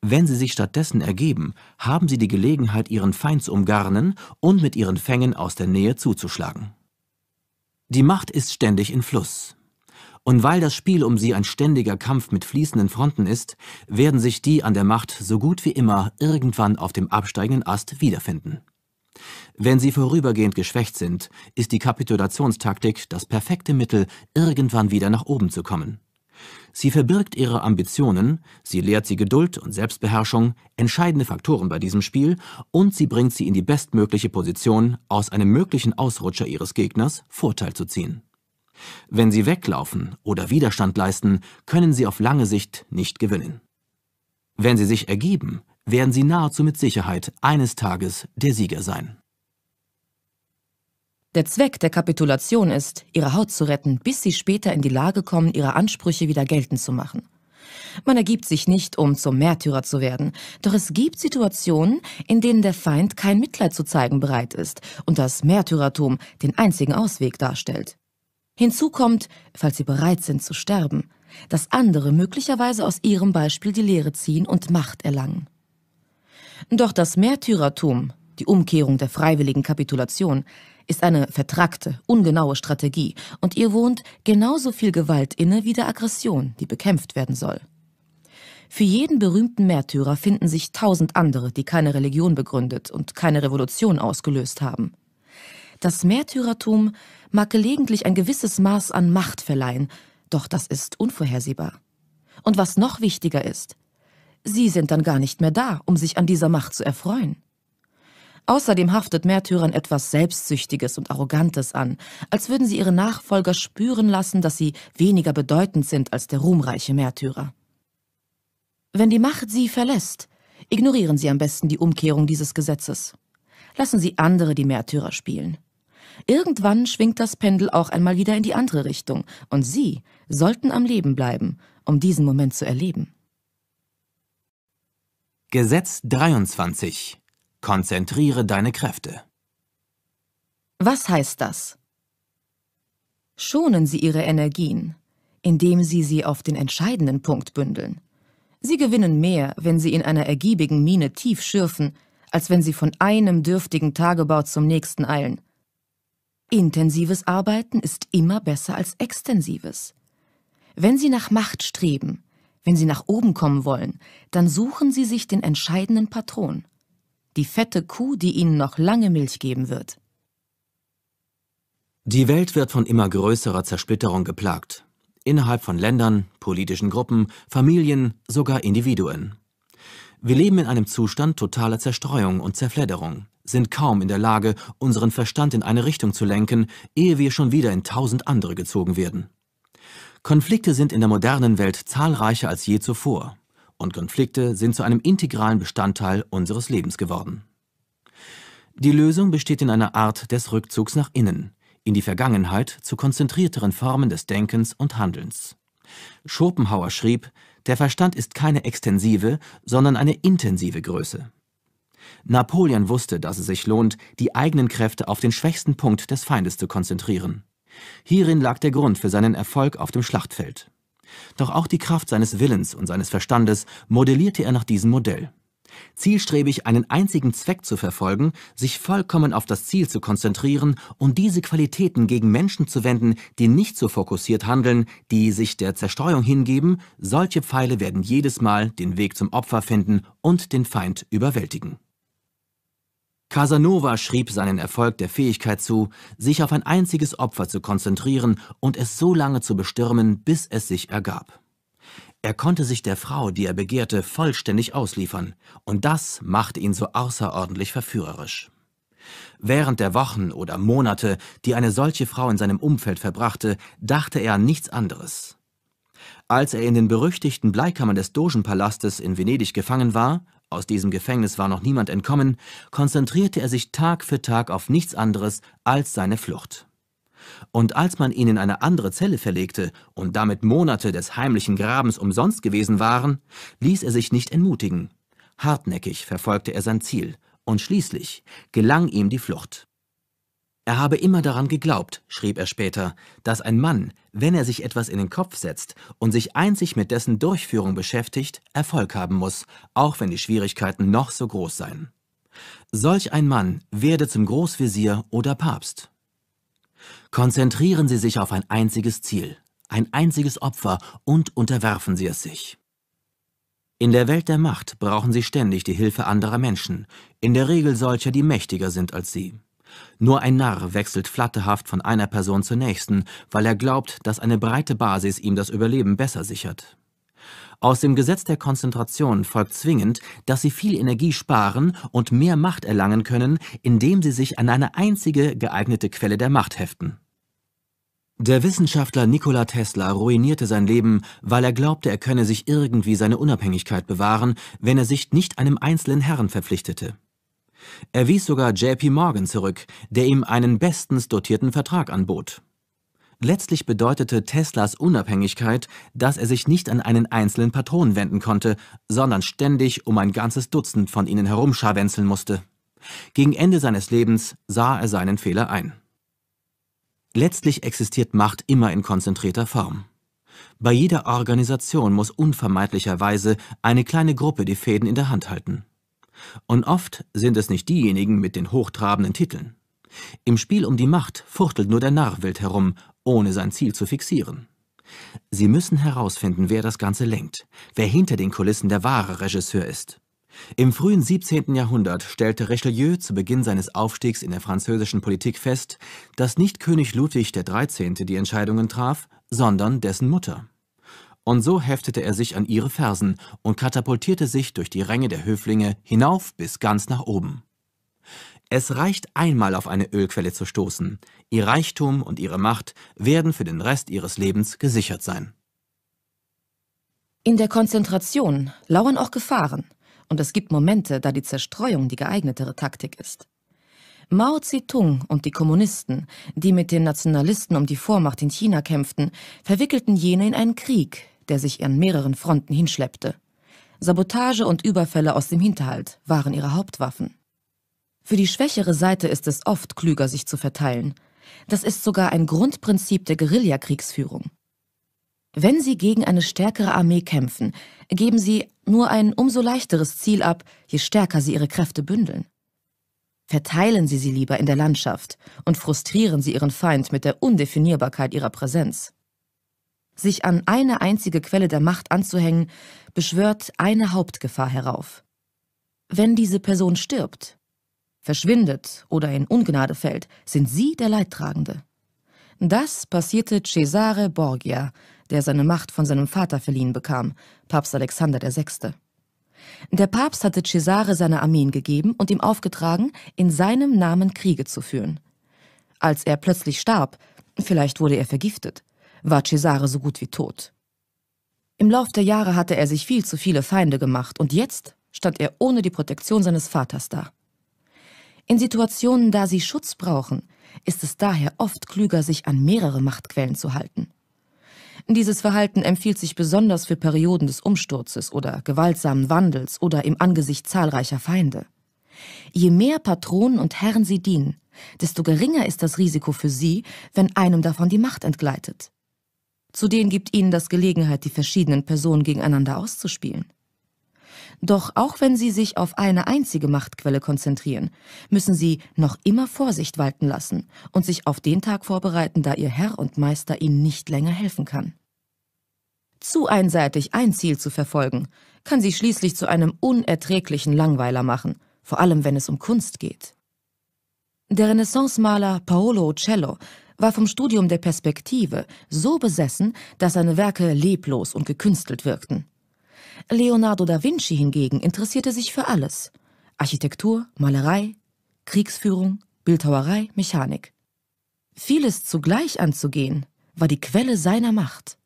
Wenn sie sich stattdessen ergeben, haben sie die Gelegenheit, ihren Feind zu umgarnen und mit ihren Fängen aus der Nähe zuzuschlagen. Die Macht ist ständig in Fluss. Und weil das Spiel um sie ein ständiger Kampf mit fließenden Fronten ist, werden sich die an der Macht so gut wie immer irgendwann auf dem absteigenden Ast wiederfinden. Wenn sie vorübergehend geschwächt sind, ist die Kapitulationstaktik das perfekte Mittel, irgendwann wieder nach oben zu kommen. Sie verbirgt ihre Ambitionen, sie lehrt sie Geduld und Selbstbeherrschung, entscheidende Faktoren bei diesem Spiel, und sie bringt sie in die bestmögliche Position, aus einem möglichen Ausrutscher ihres Gegners Vorteil zu ziehen. Wenn sie weglaufen oder Widerstand leisten, können sie auf lange Sicht nicht gewinnen. Wenn sie sich ergeben, werden sie nahezu mit Sicherheit eines Tages der Sieger sein. Der Zweck der Kapitulation ist, ihre Haut zu retten, bis sie später in die Lage kommen, ihre Ansprüche wieder geltend zu machen. Man ergibt sich nicht, um zum Märtyrer zu werden, doch es gibt Situationen, in denen der Feind kein Mitleid zu zeigen bereit ist und das Märtyrertum den einzigen Ausweg darstellt. Hinzu kommt, falls sie bereit sind zu sterben, dass andere möglicherweise aus ihrem Beispiel die Lehre ziehen und Macht erlangen. Doch das Märtyrertum, die Umkehrung der freiwilligen Kapitulation, ist eine vertrackte, ungenaue Strategie und ihr wohnt genauso viel Gewalt inne wie der Aggression, die bekämpft werden soll. Für jeden berühmten Märtyrer finden sich tausend andere, die keine Religion begründet und keine Revolution ausgelöst haben. Das Märtyrertum mag gelegentlich ein gewisses Maß an Macht verleihen, doch das ist unvorhersehbar. Und was noch wichtiger ist, sie sind dann gar nicht mehr da, um sich an dieser Macht zu erfreuen. Außerdem haftet Märtyrern etwas Selbstsüchtiges und Arrogantes an, als würden sie ihre Nachfolger spüren lassen, dass sie weniger bedeutend sind als der ruhmreiche Märtyrer. Wenn die Macht sie verlässt, ignorieren sie am besten die Umkehrung dieses Gesetzes. Lassen sie andere die Märtyrer spielen. Irgendwann schwingt das Pendel auch einmal wieder in die andere Richtung, und sie sollten am Leben bleiben, um diesen Moment zu erleben. Gesetz 23 Konzentriere deine Kräfte. Was heißt das? Schonen Sie Ihre Energien, indem Sie sie auf den entscheidenden Punkt bündeln. Sie gewinnen mehr, wenn Sie in einer ergiebigen Mine tief schürfen, als wenn Sie von einem dürftigen Tagebau zum nächsten eilen. Intensives Arbeiten ist immer besser als extensives. Wenn Sie nach Macht streben, wenn Sie nach oben kommen wollen, dann suchen Sie sich den entscheidenden Patron die fette Kuh, die ihnen noch lange Milch geben wird. Die Welt wird von immer größerer Zersplitterung geplagt. Innerhalb von Ländern, politischen Gruppen, Familien, sogar Individuen. Wir leben in einem Zustand totaler Zerstreuung und Zerfledderung, sind kaum in der Lage, unseren Verstand in eine Richtung zu lenken, ehe wir schon wieder in tausend andere gezogen werden. Konflikte sind in der modernen Welt zahlreicher als je zuvor und Konflikte sind zu einem integralen Bestandteil unseres Lebens geworden. Die Lösung besteht in einer Art des Rückzugs nach innen, in die Vergangenheit zu konzentrierteren Formen des Denkens und Handelns. Schopenhauer schrieb, der Verstand ist keine extensive, sondern eine intensive Größe. Napoleon wusste, dass es sich lohnt, die eigenen Kräfte auf den schwächsten Punkt des Feindes zu konzentrieren. Hierin lag der Grund für seinen Erfolg auf dem Schlachtfeld. Doch auch die Kraft seines Willens und seines Verstandes modellierte er nach diesem Modell. Zielstrebig einen einzigen Zweck zu verfolgen, sich vollkommen auf das Ziel zu konzentrieren und diese Qualitäten gegen Menschen zu wenden, die nicht so fokussiert handeln, die sich der Zerstreuung hingeben, solche Pfeile werden jedes Mal den Weg zum Opfer finden und den Feind überwältigen. Casanova schrieb seinen Erfolg der Fähigkeit zu, sich auf ein einziges Opfer zu konzentrieren und es so lange zu bestürmen, bis es sich ergab. Er konnte sich der Frau, die er begehrte, vollständig ausliefern, und das machte ihn so außerordentlich verführerisch. Während der Wochen oder Monate, die eine solche Frau in seinem Umfeld verbrachte, dachte er an nichts anderes. Als er in den berüchtigten Bleikammern des Dogenpalastes in Venedig gefangen war, aus diesem Gefängnis war noch niemand entkommen, konzentrierte er sich Tag für Tag auf nichts anderes als seine Flucht. Und als man ihn in eine andere Zelle verlegte und damit Monate des heimlichen Grabens umsonst gewesen waren, ließ er sich nicht entmutigen. Hartnäckig verfolgte er sein Ziel, und schließlich gelang ihm die Flucht. Er habe immer daran geglaubt, schrieb er später, dass ein Mann, wenn er sich etwas in den Kopf setzt und sich einzig mit dessen Durchführung beschäftigt, Erfolg haben muss, auch wenn die Schwierigkeiten noch so groß seien. Solch ein Mann werde zum Großvezier oder Papst. Konzentrieren Sie sich auf ein einziges Ziel, ein einziges Opfer und unterwerfen Sie es sich. In der Welt der Macht brauchen Sie ständig die Hilfe anderer Menschen, in der Regel solcher, die mächtiger sind als Sie. Nur ein Narr wechselt flatterhaft von einer Person zur nächsten, weil er glaubt, dass eine breite Basis ihm das Überleben besser sichert. Aus dem Gesetz der Konzentration folgt zwingend, dass sie viel Energie sparen und mehr Macht erlangen können, indem sie sich an eine einzige geeignete Quelle der Macht heften. Der Wissenschaftler Nikola Tesla ruinierte sein Leben, weil er glaubte, er könne sich irgendwie seine Unabhängigkeit bewahren, wenn er sich nicht einem einzelnen Herren verpflichtete. Er wies sogar JP Morgan zurück, der ihm einen bestens dotierten Vertrag anbot. Letztlich bedeutete Teslas Unabhängigkeit, dass er sich nicht an einen einzelnen Patron wenden konnte, sondern ständig um ein ganzes Dutzend von ihnen herumscharwenzeln musste. Gegen Ende seines Lebens sah er seinen Fehler ein. Letztlich existiert Macht immer in konzentrierter Form. Bei jeder Organisation muss unvermeidlicherweise eine kleine Gruppe die Fäden in der Hand halten. Und oft sind es nicht diejenigen mit den hochtrabenden Titeln. Im Spiel um die Macht fuchtelt nur der Narr wild herum, ohne sein Ziel zu fixieren. Sie müssen herausfinden, wer das Ganze lenkt, wer hinter den Kulissen der wahre Regisseur ist. Im frühen 17. Jahrhundert stellte Richelieu zu Beginn seines Aufstiegs in der französischen Politik fest, dass nicht König Ludwig XIII. die Entscheidungen traf, sondern dessen Mutter. Und so heftete er sich an ihre Fersen und katapultierte sich durch die Ränge der Höflinge hinauf bis ganz nach oben. Es reicht einmal auf eine Ölquelle zu stoßen. Ihr Reichtum und ihre Macht werden für den Rest ihres Lebens gesichert sein. In der Konzentration lauern auch Gefahren. Und es gibt Momente, da die Zerstreuung die geeignetere Taktik ist. Mao Zedong und die Kommunisten, die mit den Nationalisten um die Vormacht in China kämpften, verwickelten jene in einen Krieg, der sich an mehreren Fronten hinschleppte. Sabotage und Überfälle aus dem Hinterhalt waren ihre Hauptwaffen. Für die schwächere Seite ist es oft klüger, sich zu verteilen. Das ist sogar ein Grundprinzip der Guerillakriegsführung. Wenn Sie gegen eine stärkere Armee kämpfen, geben Sie nur ein umso leichteres Ziel ab, je stärker Sie Ihre Kräfte bündeln. Verteilen Sie sie lieber in der Landschaft und frustrieren Sie Ihren Feind mit der Undefinierbarkeit Ihrer Präsenz. Sich an eine einzige Quelle der Macht anzuhängen, beschwört eine Hauptgefahr herauf. Wenn diese Person stirbt, verschwindet oder in Ungnade fällt, sind Sie der Leidtragende. Das passierte Cesare Borgia, der seine Macht von seinem Vater verliehen bekam, Papst Alexander VI. Der Papst hatte Cesare seine Armeen gegeben und ihm aufgetragen, in seinem Namen Kriege zu führen. Als er plötzlich starb, vielleicht wurde er vergiftet, war Cesare so gut wie tot. Im Lauf der Jahre hatte er sich viel zu viele Feinde gemacht und jetzt stand er ohne die Protektion seines Vaters da. In Situationen, da sie Schutz brauchen, ist es daher oft klüger, sich an mehrere Machtquellen zu halten. Dieses Verhalten empfiehlt sich besonders für Perioden des Umsturzes oder gewaltsamen Wandels oder im Angesicht zahlreicher Feinde. Je mehr Patronen und Herren sie dienen, desto geringer ist das Risiko für sie, wenn einem davon die Macht entgleitet. Zudem gibt ihnen das Gelegenheit, die verschiedenen Personen gegeneinander auszuspielen. Doch auch wenn sie sich auf eine einzige Machtquelle konzentrieren, müssen sie noch immer Vorsicht walten lassen und sich auf den Tag vorbereiten, da ihr Herr und Meister ihnen nicht länger helfen kann. Zu einseitig ein Ziel zu verfolgen, kann sie schließlich zu einem unerträglichen Langweiler machen, vor allem wenn es um Kunst geht. Der Renaissance-Maler Paolo Cello war vom Studium der Perspektive so besessen, dass seine Werke leblos und gekünstelt wirkten. Leonardo da Vinci hingegen interessierte sich für alles Architektur, Malerei, Kriegsführung, Bildhauerei, Mechanik. Vieles zugleich anzugehen, war die Quelle seiner Macht.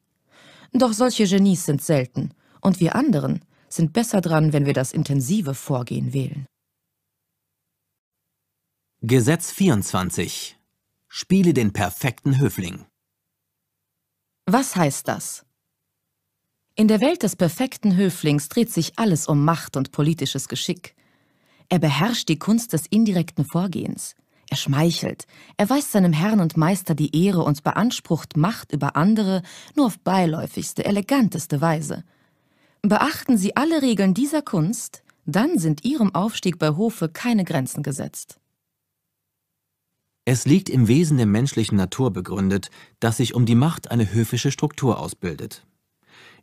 Doch solche Genies sind selten, und wir anderen sind besser dran, wenn wir das intensive Vorgehen wählen. Gesetz 24 Spiele den perfekten Höfling. Was heißt das? In der Welt des perfekten Höflings dreht sich alles um Macht und politisches Geschick. Er beherrscht die Kunst des indirekten Vorgehens. Er schmeichelt, er weist seinem Herrn und Meister die Ehre und beansprucht Macht über andere nur auf beiläufigste, eleganteste Weise. Beachten Sie alle Regeln dieser Kunst, dann sind Ihrem Aufstieg bei Hofe keine Grenzen gesetzt. Es liegt im Wesen der menschlichen Natur begründet, dass sich um die Macht eine höfische Struktur ausbildet.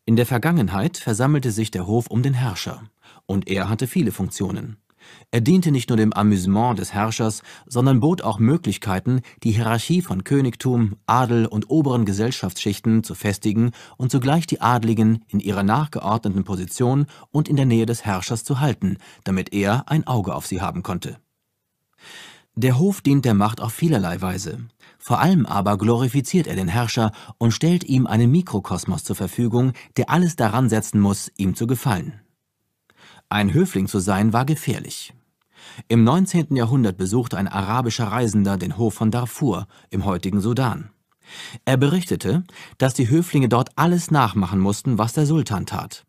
In der Vergangenheit versammelte sich der Hof um den Herrscher, und er hatte viele Funktionen. Er diente nicht nur dem Amüsement des Herrschers, sondern bot auch Möglichkeiten, die Hierarchie von Königtum, Adel und oberen Gesellschaftsschichten zu festigen und zugleich die Adligen in ihrer nachgeordneten Position und in der Nähe des Herrschers zu halten, damit er ein Auge auf sie haben konnte. Der Hof dient der Macht auf vielerlei Weise. Vor allem aber glorifiziert er den Herrscher und stellt ihm einen Mikrokosmos zur Verfügung, der alles daran setzen muss, ihm zu gefallen. Ein Höfling zu sein war gefährlich. Im 19. Jahrhundert besuchte ein arabischer Reisender den Hof von Darfur im heutigen Sudan. Er berichtete, dass die Höflinge dort alles nachmachen mussten, was der Sultan tat.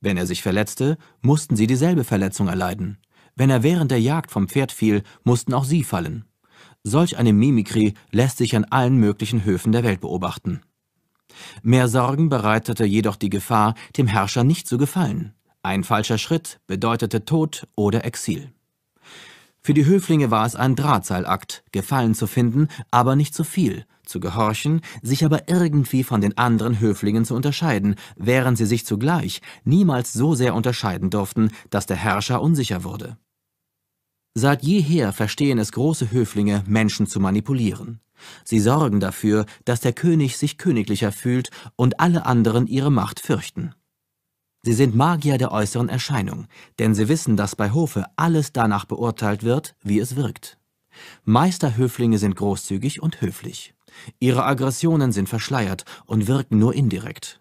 Wenn er sich verletzte, mussten sie dieselbe Verletzung erleiden. Wenn er während der Jagd vom Pferd fiel, mussten auch sie fallen. Solch eine Mimikrie lässt sich an allen möglichen Höfen der Welt beobachten. Mehr Sorgen bereitete jedoch die Gefahr, dem Herrscher nicht zu gefallen. Ein falscher Schritt bedeutete Tod oder Exil. Für die Höflinge war es ein Drahtseilakt, Gefallen zu finden, aber nicht zu viel, zu gehorchen, sich aber irgendwie von den anderen Höflingen zu unterscheiden, während sie sich zugleich niemals so sehr unterscheiden durften, dass der Herrscher unsicher wurde. Seit jeher verstehen es große Höflinge, Menschen zu manipulieren. Sie sorgen dafür, dass der König sich königlicher fühlt und alle anderen ihre Macht fürchten. Sie sind Magier der äußeren Erscheinung, denn sie wissen, dass bei Hofe alles danach beurteilt wird, wie es wirkt. Meisterhöflinge sind großzügig und höflich. Ihre Aggressionen sind verschleiert und wirken nur indirekt.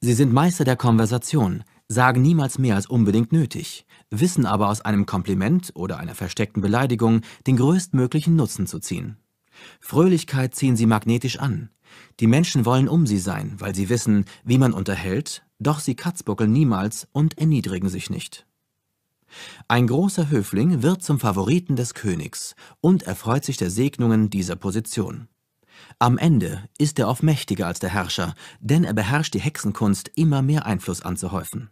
Sie sind Meister der Konversation, sagen niemals mehr als unbedingt nötig, wissen aber aus einem Kompliment oder einer versteckten Beleidigung den größtmöglichen Nutzen zu ziehen. Fröhlichkeit ziehen sie magnetisch an. Die Menschen wollen um sie sein, weil sie wissen, wie man unterhält, doch sie katzbuckeln niemals und erniedrigen sich nicht. Ein großer Höfling wird zum Favoriten des Königs und erfreut sich der Segnungen dieser Position. Am Ende ist er oft mächtiger als der Herrscher, denn er beherrscht die Hexenkunst, immer mehr Einfluss anzuhäufen.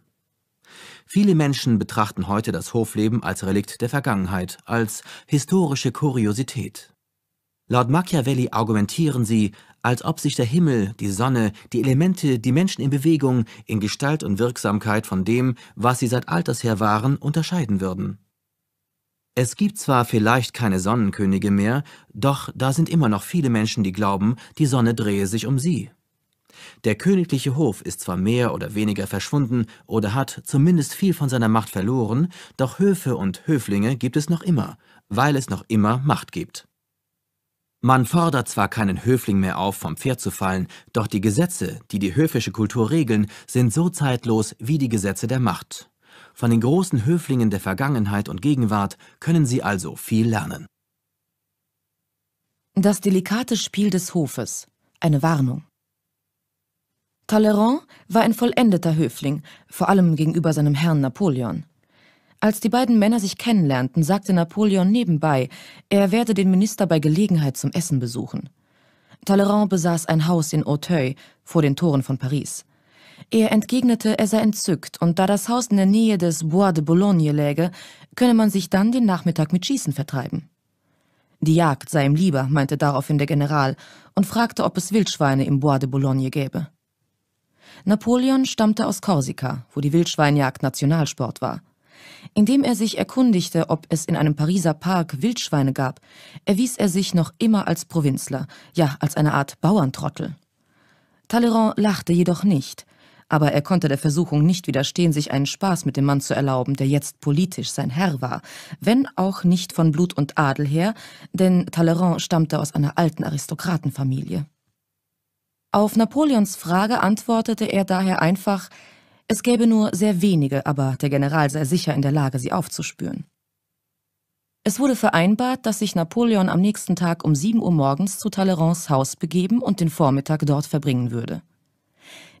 Viele Menschen betrachten heute das Hofleben als Relikt der Vergangenheit, als historische Kuriosität. Laut Machiavelli argumentieren sie, als ob sich der Himmel, die Sonne, die Elemente, die Menschen in Bewegung in Gestalt und Wirksamkeit von dem, was sie seit alters her waren, unterscheiden würden. Es gibt zwar vielleicht keine Sonnenkönige mehr, doch da sind immer noch viele Menschen, die glauben, die Sonne drehe sich um sie. Der königliche Hof ist zwar mehr oder weniger verschwunden oder hat zumindest viel von seiner Macht verloren, doch Höfe und Höflinge gibt es noch immer, weil es noch immer Macht gibt. Man fordert zwar keinen Höfling mehr auf, vom Pferd zu fallen, doch die Gesetze, die die höfische Kultur regeln, sind so zeitlos wie die Gesetze der Macht. Von den großen Höflingen der Vergangenheit und Gegenwart können sie also viel lernen. Das delikate Spiel des Hofes. Eine Warnung. Talleyrand war ein vollendeter Höfling, vor allem gegenüber seinem Herrn Napoleon. Als die beiden Männer sich kennenlernten, sagte Napoleon nebenbei, er werde den Minister bei Gelegenheit zum Essen besuchen. Talleyrand besaß ein Haus in Auteuil, vor den Toren von Paris. Er entgegnete, er sei entzückt, und da das Haus in der Nähe des Bois de Boulogne läge, könne man sich dann den Nachmittag mit Schießen vertreiben. Die Jagd sei ihm lieber, meinte daraufhin der General und fragte, ob es Wildschweine im Bois de Boulogne gäbe. Napoleon stammte aus Korsika, wo die Wildschweinjagd Nationalsport war. Indem er sich erkundigte, ob es in einem Pariser Park Wildschweine gab, erwies er sich noch immer als Provinzler, ja als eine Art Bauerntrottel. Talleyrand lachte jedoch nicht, aber er konnte der Versuchung nicht widerstehen, sich einen Spaß mit dem Mann zu erlauben, der jetzt politisch sein Herr war, wenn auch nicht von Blut und Adel her, denn Talleyrand stammte aus einer alten Aristokratenfamilie. Auf Napoleons Frage antwortete er daher einfach, es gäbe nur sehr wenige, aber der General sei sicher in der Lage, sie aufzuspüren. Es wurde vereinbart, dass sich Napoleon am nächsten Tag um 7 Uhr morgens zu Talleyrands Haus begeben und den Vormittag dort verbringen würde.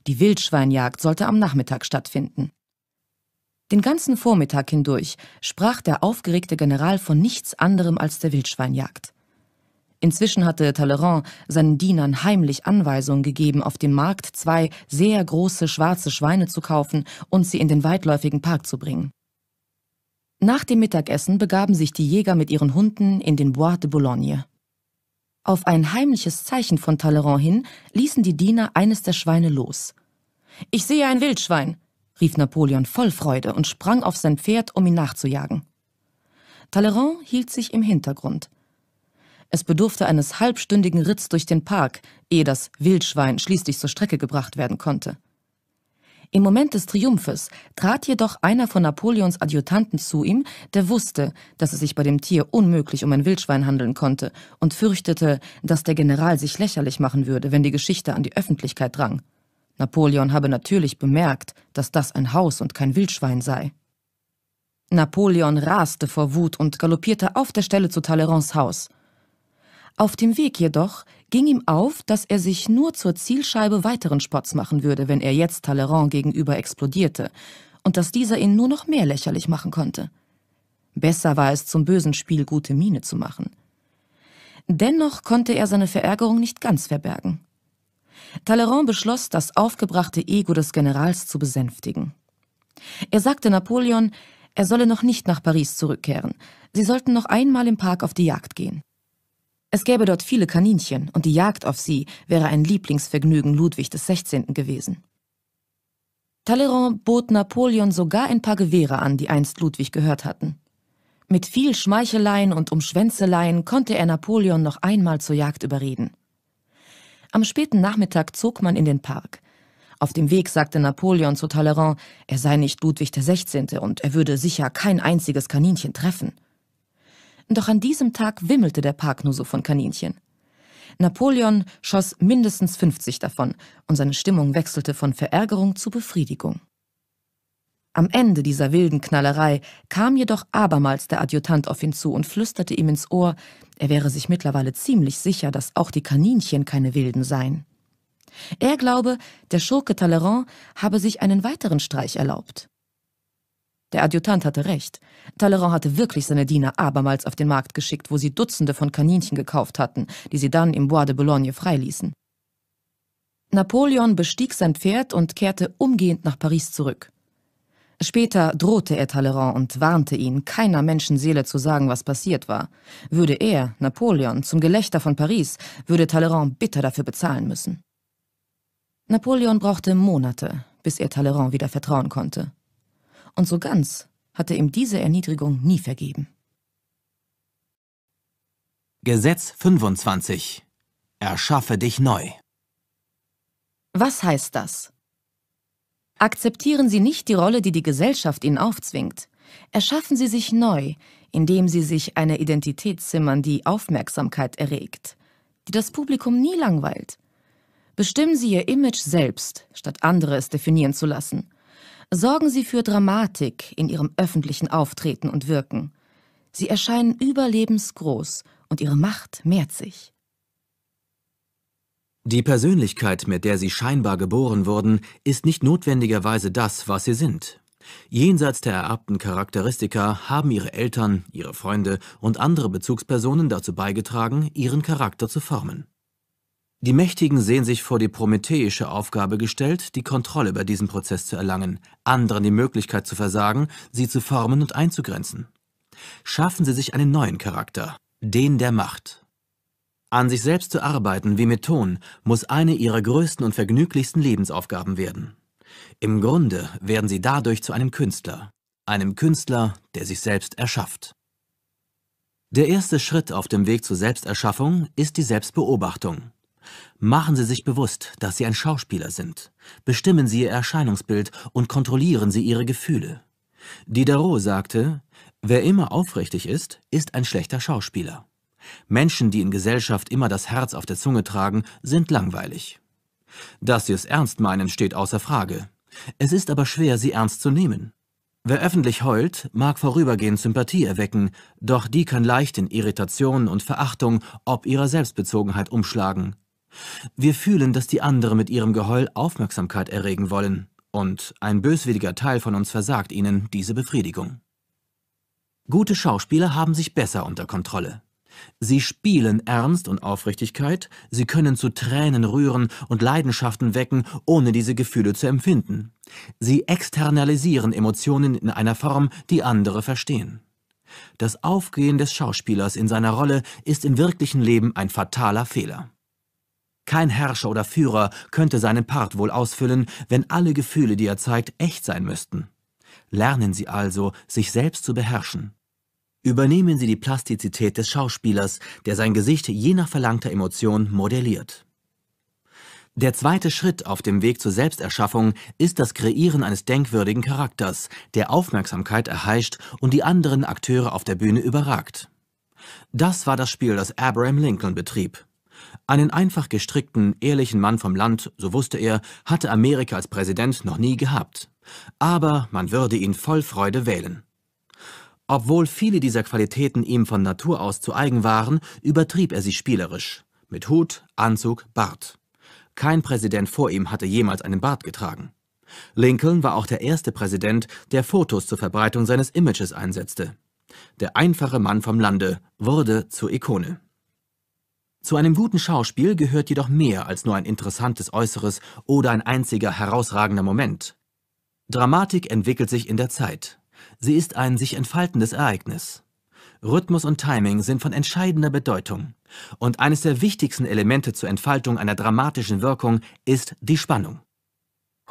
Die Wildschweinjagd sollte am Nachmittag stattfinden. Den ganzen Vormittag hindurch sprach der aufgeregte General von nichts anderem als der Wildschweinjagd. Inzwischen hatte Talleyrand seinen Dienern heimlich Anweisungen gegeben, auf dem Markt zwei sehr große schwarze Schweine zu kaufen und sie in den weitläufigen Park zu bringen. Nach dem Mittagessen begaben sich die Jäger mit ihren Hunden in den Bois de Boulogne. Auf ein heimliches Zeichen von Talleyrand hin ließen die Diener eines der Schweine los. Ich sehe ein Wildschwein, rief Napoleon voll Freude und sprang auf sein Pferd, um ihn nachzujagen. Talleyrand hielt sich im Hintergrund. Es bedurfte eines halbstündigen Ritts durch den Park, ehe das Wildschwein schließlich zur Strecke gebracht werden konnte. Im Moment des Triumphes trat jedoch einer von Napoleons Adjutanten zu ihm, der wusste, dass es sich bei dem Tier unmöglich um ein Wildschwein handeln konnte und fürchtete, dass der General sich lächerlich machen würde, wenn die Geschichte an die Öffentlichkeit drang. Napoleon habe natürlich bemerkt, dass das ein Haus und kein Wildschwein sei. Napoleon raste vor Wut und galoppierte auf der Stelle zu Talleyrand's Haus. Auf dem Weg jedoch ging ihm auf, dass er sich nur zur Zielscheibe weiteren Spots machen würde, wenn er jetzt Talleyrand gegenüber explodierte, und dass dieser ihn nur noch mehr lächerlich machen konnte. Besser war es, zum bösen Spiel gute Miene zu machen. Dennoch konnte er seine Verärgerung nicht ganz verbergen. Talleyrand beschloss, das aufgebrachte Ego des Generals zu besänftigen. Er sagte Napoleon, er solle noch nicht nach Paris zurückkehren, sie sollten noch einmal im Park auf die Jagd gehen. Es gäbe dort viele Kaninchen, und die Jagd auf sie wäre ein Lieblingsvergnügen Ludwig des 16. gewesen. Talleyrand bot Napoleon sogar ein paar Gewehre an, die einst Ludwig gehört hatten. Mit viel Schmeicheleien und Umschwänzeleien konnte er Napoleon noch einmal zur Jagd überreden. Am späten Nachmittag zog man in den Park. Auf dem Weg sagte Napoleon zu Talleyrand, er sei nicht Ludwig XVI. und er würde sicher kein einziges Kaninchen treffen. Doch an diesem Tag wimmelte der Park nur so von Kaninchen. Napoleon schoss mindestens 50 davon und seine Stimmung wechselte von Verärgerung zu Befriedigung. Am Ende dieser wilden Knallerei kam jedoch abermals der Adjutant auf ihn zu und flüsterte ihm ins Ohr, er wäre sich mittlerweile ziemlich sicher, dass auch die Kaninchen keine Wilden seien. Er glaube, der Schurke Talleyrand habe sich einen weiteren Streich erlaubt. Der Adjutant hatte recht. Talleyrand hatte wirklich seine Diener abermals auf den Markt geschickt, wo sie Dutzende von Kaninchen gekauft hatten, die sie dann im Bois de Boulogne freiließen. Napoleon bestieg sein Pferd und kehrte umgehend nach Paris zurück. Später drohte er Talleyrand und warnte ihn, keiner Menschenseele zu sagen, was passiert war. Würde er, Napoleon, zum Gelächter von Paris, würde Talleyrand bitter dafür bezahlen müssen. Napoleon brauchte Monate, bis er Talleyrand wieder vertrauen konnte und so ganz hatte ihm diese Erniedrigung nie vergeben. Gesetz 25 Erschaffe dich neu. Was heißt das? Akzeptieren Sie nicht die Rolle, die die Gesellschaft Ihnen aufzwingt. Erschaffen Sie sich neu, indem Sie sich eine Identität zimmern, die Aufmerksamkeit erregt, die das Publikum nie langweilt. Bestimmen Sie Ihr Image selbst, statt andere es definieren zu lassen sorgen sie für Dramatik in ihrem öffentlichen Auftreten und Wirken. Sie erscheinen überlebensgroß und ihre Macht mehrt sich. Die Persönlichkeit, mit der sie scheinbar geboren wurden, ist nicht notwendigerweise das, was sie sind. Jenseits der ererbten Charakteristika haben ihre Eltern, ihre Freunde und andere Bezugspersonen dazu beigetragen, ihren Charakter zu formen. Die Mächtigen sehen sich vor die prometheische Aufgabe gestellt, die Kontrolle über diesen Prozess zu erlangen, anderen die Möglichkeit zu versagen, sie zu formen und einzugrenzen. Schaffen sie sich einen neuen Charakter, den der Macht. An sich selbst zu arbeiten wie mit Ton muss eine ihrer größten und vergnüglichsten Lebensaufgaben werden. Im Grunde werden sie dadurch zu einem Künstler, einem Künstler, der sich selbst erschafft. Der erste Schritt auf dem Weg zur Selbsterschaffung ist die Selbstbeobachtung. Machen Sie sich bewusst, dass Sie ein Schauspieler sind. Bestimmen Sie Ihr Erscheinungsbild und kontrollieren Sie Ihre Gefühle. Diderot sagte, wer immer aufrichtig ist, ist ein schlechter Schauspieler. Menschen, die in Gesellschaft immer das Herz auf der Zunge tragen, sind langweilig. Dass sie es ernst meinen, steht außer Frage. Es ist aber schwer, sie ernst zu nehmen. Wer öffentlich heult, mag vorübergehend Sympathie erwecken, doch die kann leicht in Irritation und Verachtung ob ihrer Selbstbezogenheit umschlagen. Wir fühlen, dass die anderen mit ihrem Geheul Aufmerksamkeit erregen wollen, und ein böswilliger Teil von uns versagt ihnen diese Befriedigung. Gute Schauspieler haben sich besser unter Kontrolle. Sie spielen Ernst und Aufrichtigkeit, sie können zu Tränen rühren und Leidenschaften wecken, ohne diese Gefühle zu empfinden. Sie externalisieren Emotionen in einer Form, die andere verstehen. Das Aufgehen des Schauspielers in seiner Rolle ist im wirklichen Leben ein fataler Fehler. Kein Herrscher oder Führer könnte seinen Part wohl ausfüllen, wenn alle Gefühle, die er zeigt, echt sein müssten. Lernen Sie also, sich selbst zu beherrschen. Übernehmen Sie die Plastizität des Schauspielers, der sein Gesicht je nach verlangter Emotion modelliert. Der zweite Schritt auf dem Weg zur Selbsterschaffung ist das Kreieren eines denkwürdigen Charakters, der Aufmerksamkeit erheischt und die anderen Akteure auf der Bühne überragt. Das war das Spiel, das Abraham Lincoln betrieb. Einen einfach gestrickten, ehrlichen Mann vom Land, so wusste er, hatte Amerika als Präsident noch nie gehabt. Aber man würde ihn voll Freude wählen. Obwohl viele dieser Qualitäten ihm von Natur aus zu eigen waren, übertrieb er sie spielerisch. Mit Hut, Anzug, Bart. Kein Präsident vor ihm hatte jemals einen Bart getragen. Lincoln war auch der erste Präsident, der Fotos zur Verbreitung seines Images einsetzte. Der einfache Mann vom Lande wurde zur Ikone. Zu einem guten Schauspiel gehört jedoch mehr als nur ein interessantes Äußeres oder ein einziger herausragender Moment. Dramatik entwickelt sich in der Zeit. Sie ist ein sich entfaltendes Ereignis. Rhythmus und Timing sind von entscheidender Bedeutung. Und eines der wichtigsten Elemente zur Entfaltung einer dramatischen Wirkung ist die Spannung.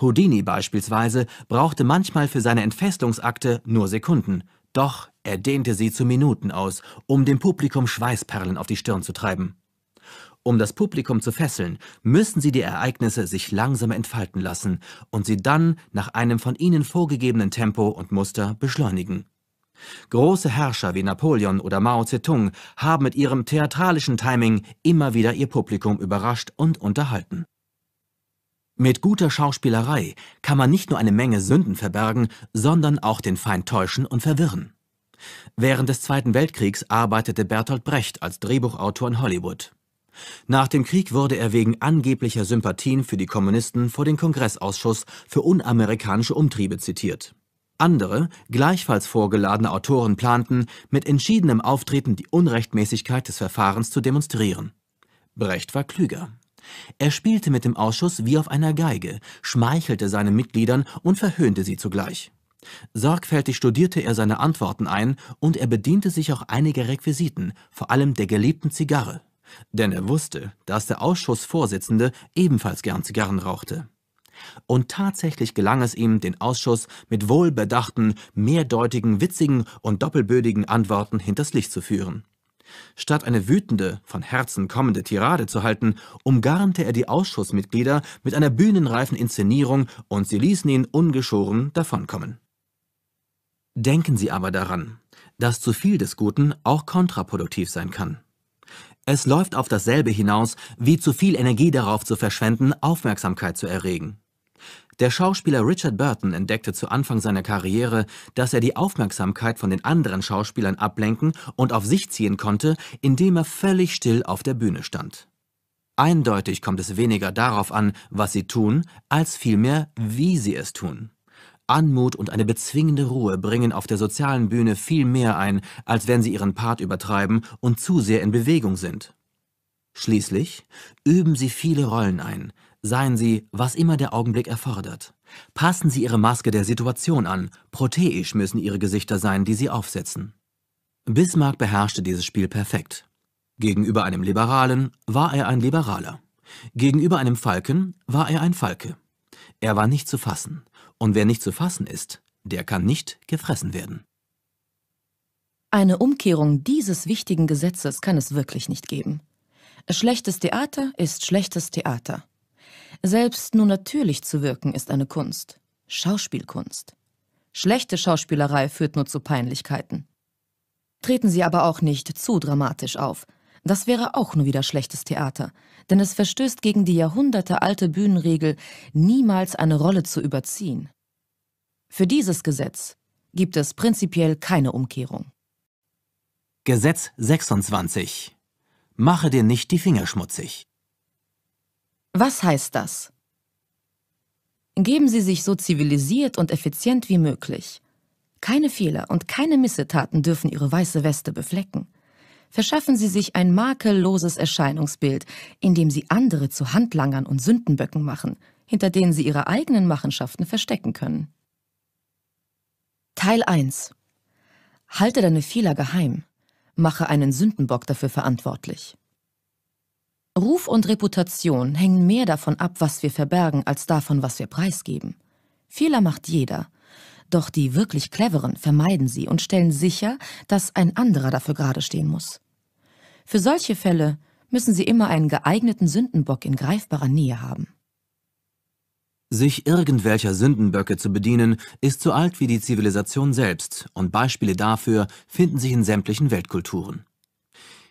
Houdini beispielsweise brauchte manchmal für seine Entfestungsakte nur Sekunden, doch er dehnte sie zu Minuten aus, um dem Publikum Schweißperlen auf die Stirn zu treiben. Um das Publikum zu fesseln, müssen sie die Ereignisse sich langsam entfalten lassen und sie dann nach einem von ihnen vorgegebenen Tempo und Muster beschleunigen. Große Herrscher wie Napoleon oder Mao Zedong haben mit ihrem theatralischen Timing immer wieder ihr Publikum überrascht und unterhalten. Mit guter Schauspielerei kann man nicht nur eine Menge Sünden verbergen, sondern auch den Feind täuschen und verwirren. Während des Zweiten Weltkriegs arbeitete Bertolt Brecht als Drehbuchautor in Hollywood. Nach dem Krieg wurde er wegen angeblicher Sympathien für die Kommunisten vor den Kongressausschuss für unamerikanische Umtriebe zitiert. Andere, gleichfalls vorgeladene Autoren planten, mit entschiedenem Auftreten die Unrechtmäßigkeit des Verfahrens zu demonstrieren. Brecht war klüger. Er spielte mit dem Ausschuss wie auf einer Geige, schmeichelte seinen Mitgliedern und verhöhnte sie zugleich. Sorgfältig studierte er seine Antworten ein und er bediente sich auch einiger Requisiten, vor allem der geliebten Zigarre. Denn er wusste, dass der Ausschussvorsitzende ebenfalls gern Zigarren rauchte. Und tatsächlich gelang es ihm, den Ausschuss mit wohlbedachten, mehrdeutigen, witzigen und doppelbödigen Antworten hinters Licht zu führen. Statt eine wütende, von Herzen kommende Tirade zu halten, umgarnte er die Ausschussmitglieder mit einer bühnenreifen Inszenierung und sie ließen ihn ungeschoren davonkommen. Denken Sie aber daran, dass zu viel des Guten auch kontraproduktiv sein kann. Es läuft auf dasselbe hinaus, wie zu viel Energie darauf zu verschwenden, Aufmerksamkeit zu erregen. Der Schauspieler Richard Burton entdeckte zu Anfang seiner Karriere, dass er die Aufmerksamkeit von den anderen Schauspielern ablenken und auf sich ziehen konnte, indem er völlig still auf der Bühne stand. Eindeutig kommt es weniger darauf an, was sie tun, als vielmehr, wie sie es tun. Anmut und eine bezwingende Ruhe bringen auf der sozialen Bühne viel mehr ein, als wenn sie ihren Part übertreiben und zu sehr in Bewegung sind. Schließlich üben sie viele Rollen ein, seien sie, was immer der Augenblick erfordert. Passen sie ihre Maske der Situation an, proteisch müssen ihre Gesichter sein, die sie aufsetzen. Bismarck beherrschte dieses Spiel perfekt. Gegenüber einem Liberalen war er ein Liberaler. Gegenüber einem Falken war er ein Falke. Er war nicht zu fassen und wer nicht zu fassen ist, der kann nicht gefressen werden. Eine Umkehrung dieses wichtigen Gesetzes kann es wirklich nicht geben. Schlechtes Theater ist schlechtes Theater. Selbst nur natürlich zu wirken ist eine Kunst, Schauspielkunst. Schlechte Schauspielerei führt nur zu Peinlichkeiten. Treten Sie aber auch nicht zu dramatisch auf, das wäre auch nur wieder schlechtes Theater, denn es verstößt gegen die jahrhundertealte Bühnenregel, niemals eine Rolle zu überziehen. Für dieses Gesetz gibt es prinzipiell keine Umkehrung. Gesetz 26 Mache dir nicht die Finger schmutzig. Was heißt das? Geben Sie sich so zivilisiert und effizient wie möglich. Keine Fehler und keine Missetaten dürfen Ihre weiße Weste beflecken verschaffen sie sich ein makelloses Erscheinungsbild, indem sie andere zu Handlangern und Sündenböcken machen, hinter denen sie ihre eigenen Machenschaften verstecken können. Teil 1 Halte deine Fehler geheim. Mache einen Sündenbock dafür verantwortlich. Ruf und Reputation hängen mehr davon ab, was wir verbergen, als davon, was wir preisgeben. Fehler macht jeder – doch die wirklich Cleveren vermeiden sie und stellen sicher, dass ein anderer dafür gerade stehen muss. Für solche Fälle müssen sie immer einen geeigneten Sündenbock in greifbarer Nähe haben. Sich irgendwelcher Sündenböcke zu bedienen, ist so alt wie die Zivilisation selbst, und Beispiele dafür finden sich in sämtlichen Weltkulturen.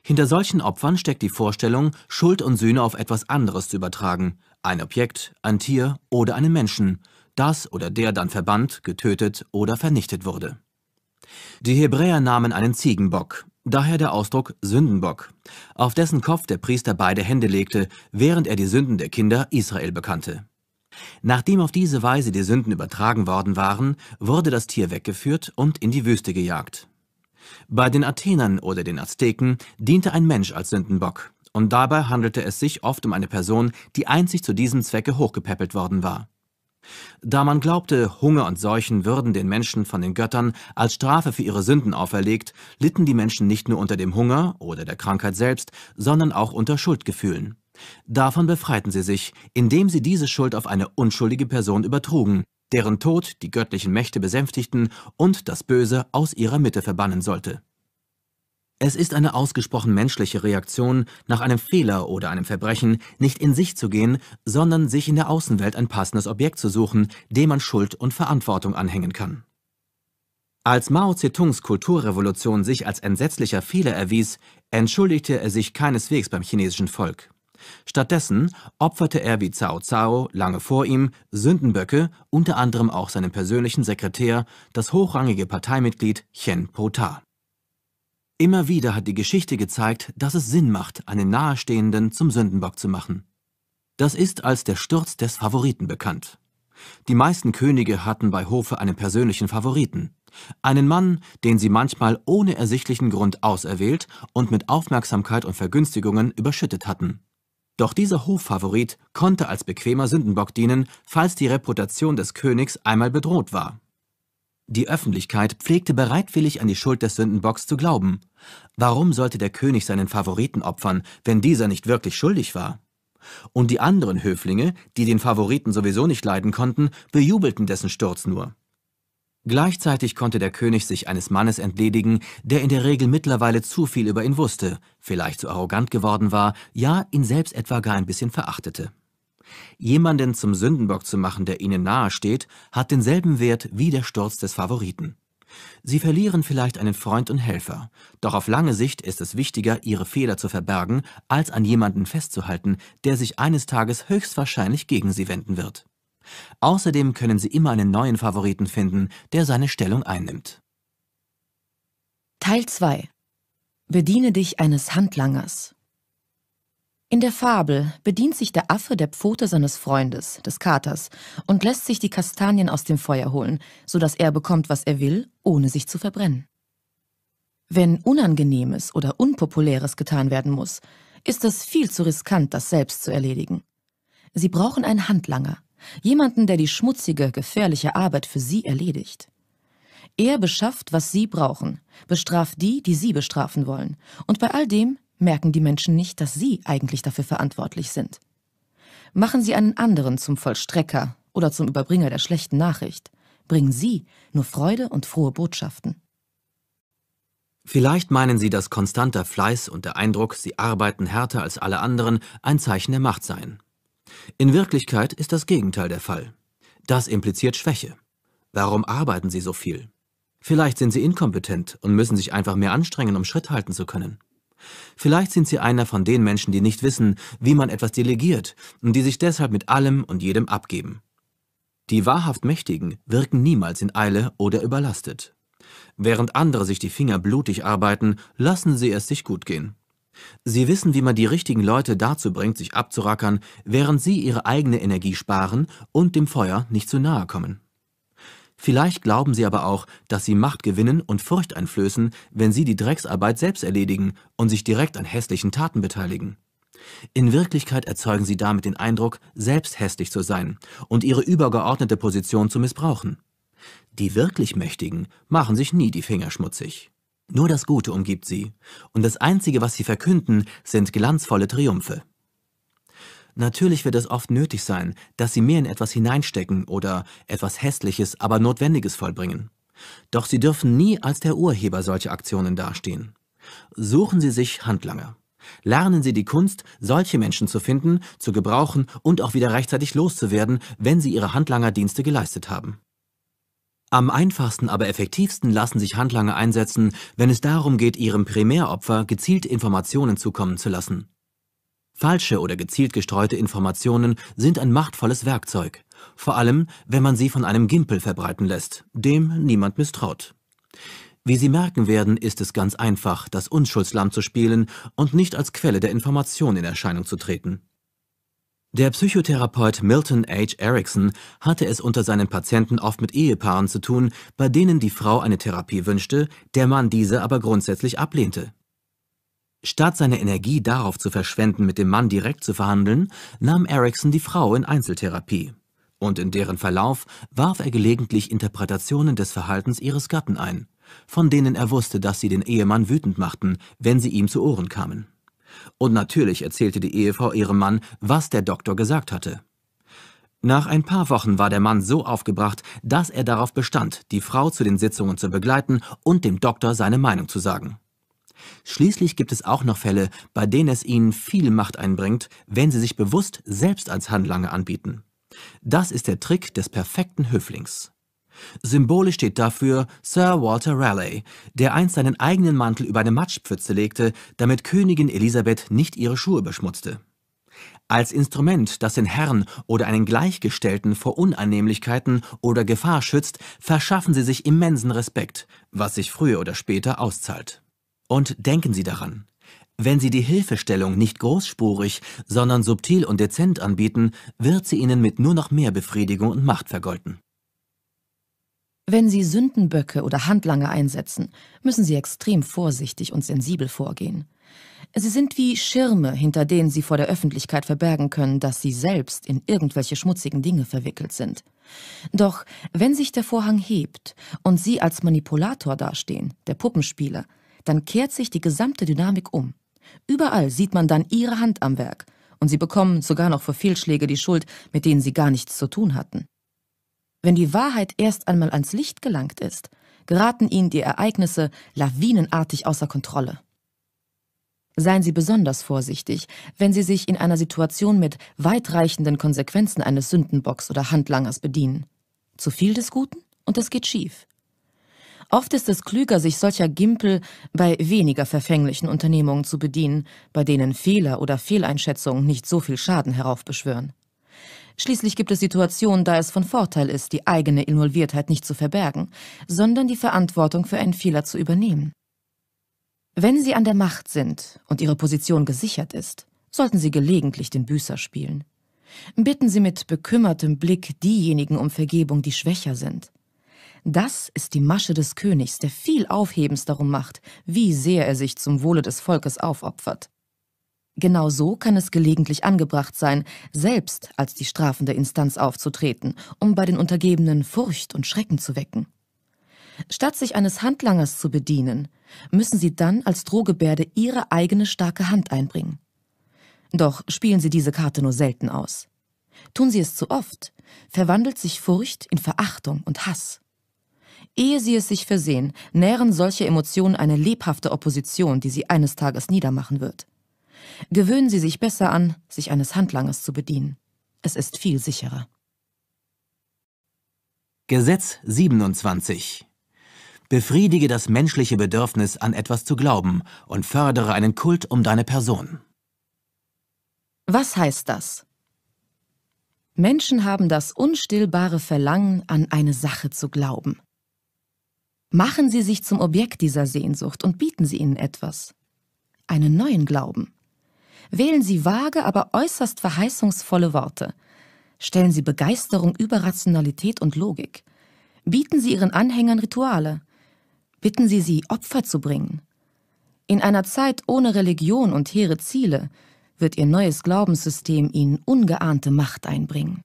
Hinter solchen Opfern steckt die Vorstellung, Schuld und Sühne auf etwas anderes zu übertragen, ein Objekt, ein Tier oder einen Menschen, das oder der dann verbannt, getötet oder vernichtet wurde. Die Hebräer nahmen einen Ziegenbock, daher der Ausdruck Sündenbock, auf dessen Kopf der Priester beide Hände legte, während er die Sünden der Kinder Israel bekannte. Nachdem auf diese Weise die Sünden übertragen worden waren, wurde das Tier weggeführt und in die Wüste gejagt. Bei den Athenern oder den Azteken diente ein Mensch als Sündenbock, und dabei handelte es sich oft um eine Person, die einzig zu diesem Zwecke hochgepäppelt worden war. Da man glaubte, Hunger und Seuchen würden den Menschen von den Göttern als Strafe für ihre Sünden auferlegt, litten die Menschen nicht nur unter dem Hunger oder der Krankheit selbst, sondern auch unter Schuldgefühlen. Davon befreiten sie sich, indem sie diese Schuld auf eine unschuldige Person übertrugen, deren Tod die göttlichen Mächte besänftigten und das Böse aus ihrer Mitte verbannen sollte. Es ist eine ausgesprochen menschliche Reaktion, nach einem Fehler oder einem Verbrechen nicht in sich zu gehen, sondern sich in der Außenwelt ein passendes Objekt zu suchen, dem man Schuld und Verantwortung anhängen kann. Als Mao Zedongs Kulturrevolution sich als entsetzlicher Fehler erwies, entschuldigte er sich keineswegs beim chinesischen Volk. Stattdessen opferte er wie Cao Cao lange vor ihm Sündenböcke, unter anderem auch seinen persönlichen Sekretär, das hochrangige Parteimitglied Chen Po-ta. Immer wieder hat die Geschichte gezeigt, dass es Sinn macht, einen Nahestehenden zum Sündenbock zu machen. Das ist als der Sturz des Favoriten bekannt. Die meisten Könige hatten bei Hofe einen persönlichen Favoriten, einen Mann, den sie manchmal ohne ersichtlichen Grund auserwählt und mit Aufmerksamkeit und Vergünstigungen überschüttet hatten. Doch dieser Hoffavorit konnte als bequemer Sündenbock dienen, falls die Reputation des Königs einmal bedroht war. Die Öffentlichkeit pflegte bereitwillig an die Schuld des Sündenbocks zu glauben. Warum sollte der König seinen Favoriten opfern, wenn dieser nicht wirklich schuldig war? Und die anderen Höflinge, die den Favoriten sowieso nicht leiden konnten, bejubelten dessen Sturz nur. Gleichzeitig konnte der König sich eines Mannes entledigen, der in der Regel mittlerweile zu viel über ihn wusste, vielleicht zu arrogant geworden war, ja ihn selbst etwa gar ein bisschen verachtete. Jemanden zum Sündenbock zu machen, der ihnen nahesteht, hat denselben Wert wie der Sturz des Favoriten. Sie verlieren vielleicht einen Freund und Helfer, doch auf lange Sicht ist es wichtiger, ihre Fehler zu verbergen, als an jemanden festzuhalten, der sich eines Tages höchstwahrscheinlich gegen sie wenden wird. Außerdem können sie immer einen neuen Favoriten finden, der seine Stellung einnimmt. Teil 2 Bediene dich eines Handlangers in der Fabel bedient sich der Affe der Pfote seines Freundes, des Katers, und lässt sich die Kastanien aus dem Feuer holen, sodass er bekommt, was er will, ohne sich zu verbrennen. Wenn Unangenehmes oder Unpopuläres getan werden muss, ist es viel zu riskant, das selbst zu erledigen. Sie brauchen einen Handlanger, jemanden, der die schmutzige, gefährliche Arbeit für sie erledigt. Er beschafft, was sie brauchen, bestraft die, die sie bestrafen wollen, und bei all dem merken die Menschen nicht, dass sie eigentlich dafür verantwortlich sind. Machen sie einen anderen zum Vollstrecker oder zum Überbringer der schlechten Nachricht, bringen sie nur Freude und frohe Botschaften. Vielleicht meinen sie, dass konstanter Fleiß und der Eindruck, sie arbeiten härter als alle anderen, ein Zeichen der Macht seien. In Wirklichkeit ist das Gegenteil der Fall. Das impliziert Schwäche. Warum arbeiten sie so viel? Vielleicht sind sie inkompetent und müssen sich einfach mehr anstrengen, um Schritt halten zu können. Vielleicht sind Sie einer von den Menschen, die nicht wissen, wie man etwas delegiert und die sich deshalb mit allem und jedem abgeben. Die wahrhaft Mächtigen wirken niemals in Eile oder überlastet. Während andere sich die Finger blutig arbeiten, lassen sie es sich gut gehen. Sie wissen, wie man die richtigen Leute dazu bringt, sich abzurackern, während sie ihre eigene Energie sparen und dem Feuer nicht zu nahe kommen. Vielleicht glauben sie aber auch, dass sie Macht gewinnen und Furcht einflößen, wenn sie die Drecksarbeit selbst erledigen und sich direkt an hässlichen Taten beteiligen. In Wirklichkeit erzeugen sie damit den Eindruck, selbst hässlich zu sein und ihre übergeordnete Position zu missbrauchen. Die wirklich Mächtigen machen sich nie die Finger schmutzig. Nur das Gute umgibt sie, und das Einzige, was sie verkünden, sind glanzvolle Triumphe. Natürlich wird es oft nötig sein, dass sie mehr in etwas hineinstecken oder etwas Hässliches, aber Notwendiges vollbringen. Doch sie dürfen nie als der Urheber solcher Aktionen dastehen. Suchen Sie sich Handlanger. Lernen Sie die Kunst, solche Menschen zu finden, zu gebrauchen und auch wieder rechtzeitig loszuwerden, wenn sie ihre Handlangerdienste geleistet haben. Am einfachsten, aber effektivsten lassen sich Handlanger einsetzen, wenn es darum geht, ihrem Primäropfer gezielt Informationen zukommen zu lassen. Falsche oder gezielt gestreute Informationen sind ein machtvolles Werkzeug, vor allem wenn man sie von einem Gimpel verbreiten lässt, dem niemand misstraut. Wie Sie merken werden, ist es ganz einfach, das Unschuldslamm zu spielen und nicht als Quelle der Information in Erscheinung zu treten. Der Psychotherapeut Milton H. Erickson hatte es unter seinen Patienten oft mit Ehepaaren zu tun, bei denen die Frau eine Therapie wünschte, der Mann diese aber grundsätzlich ablehnte. Statt seine Energie darauf zu verschwenden, mit dem Mann direkt zu verhandeln, nahm Erickson die Frau in Einzeltherapie. Und in deren Verlauf warf er gelegentlich Interpretationen des Verhaltens ihres Gatten ein, von denen er wusste, dass sie den Ehemann wütend machten, wenn sie ihm zu Ohren kamen. Und natürlich erzählte die Ehefrau ihrem Mann, was der Doktor gesagt hatte. Nach ein paar Wochen war der Mann so aufgebracht, dass er darauf bestand, die Frau zu den Sitzungen zu begleiten und dem Doktor seine Meinung zu sagen. Schließlich gibt es auch noch Fälle, bei denen es ihnen viel Macht einbringt, wenn sie sich bewusst selbst als Handlanger anbieten. Das ist der Trick des perfekten Höflings. Symbolisch steht dafür Sir Walter Raleigh, der einst seinen eigenen Mantel über eine Matschpfütze legte, damit Königin Elisabeth nicht ihre Schuhe beschmutzte. Als Instrument, das den Herrn oder einen Gleichgestellten vor Unannehmlichkeiten oder Gefahr schützt, verschaffen sie sich immensen Respekt, was sich früher oder später auszahlt. Und denken Sie daran, wenn Sie die Hilfestellung nicht großspurig, sondern subtil und dezent anbieten, wird sie Ihnen mit nur noch mehr Befriedigung und Macht vergolten. Wenn Sie Sündenböcke oder Handlanger einsetzen, müssen Sie extrem vorsichtig und sensibel vorgehen. Sie sind wie Schirme, hinter denen Sie vor der Öffentlichkeit verbergen können, dass Sie selbst in irgendwelche schmutzigen Dinge verwickelt sind. Doch wenn sich der Vorhang hebt und Sie als Manipulator dastehen, der Puppenspieler, dann kehrt sich die gesamte Dynamik um. Überall sieht man dann ihre Hand am Werk und sie bekommen sogar noch für Fehlschläge die Schuld, mit denen sie gar nichts zu tun hatten. Wenn die Wahrheit erst einmal ans Licht gelangt ist, geraten ihnen die Ereignisse lawinenartig außer Kontrolle. Seien Sie besonders vorsichtig, wenn Sie sich in einer Situation mit weitreichenden Konsequenzen eines Sündenbocks oder Handlangers bedienen. Zu viel des Guten und es geht schief. Oft ist es klüger, sich solcher Gimpel bei weniger verfänglichen Unternehmungen zu bedienen, bei denen Fehler oder Fehleinschätzungen nicht so viel Schaden heraufbeschwören. Schließlich gibt es Situationen, da es von Vorteil ist, die eigene Involviertheit nicht zu verbergen, sondern die Verantwortung für einen Fehler zu übernehmen. Wenn Sie an der Macht sind und Ihre Position gesichert ist, sollten Sie gelegentlich den Büßer spielen. Bitten Sie mit bekümmertem Blick diejenigen um Vergebung, die schwächer sind. Das ist die Masche des Königs, der viel Aufhebens darum macht, wie sehr er sich zum Wohle des Volkes aufopfert. Genau so kann es gelegentlich angebracht sein, selbst als die strafende Instanz aufzutreten, um bei den Untergebenen Furcht und Schrecken zu wecken. Statt sich eines Handlangers zu bedienen, müssen sie dann als Drohgebärde ihre eigene starke Hand einbringen. Doch spielen sie diese Karte nur selten aus. Tun sie es zu oft, verwandelt sich Furcht in Verachtung und Hass. Ehe sie es sich versehen, nähren solche Emotionen eine lebhafte Opposition, die sie eines Tages niedermachen wird. Gewöhnen Sie sich besser an, sich eines Handlangers zu bedienen. Es ist viel sicherer. Gesetz 27 Befriedige das menschliche Bedürfnis, an etwas zu glauben, und fördere einen Kult um deine Person. Was heißt das? Menschen haben das unstillbare Verlangen, an eine Sache zu glauben. Machen Sie sich zum Objekt dieser Sehnsucht und bieten Sie ihnen etwas. Einen neuen Glauben. Wählen Sie vage, aber äußerst verheißungsvolle Worte. Stellen Sie Begeisterung über Rationalität und Logik. Bieten Sie Ihren Anhängern Rituale. Bitten Sie sie, Opfer zu bringen. In einer Zeit ohne Religion und hehre Ziele wird Ihr neues Glaubenssystem Ihnen ungeahnte Macht einbringen.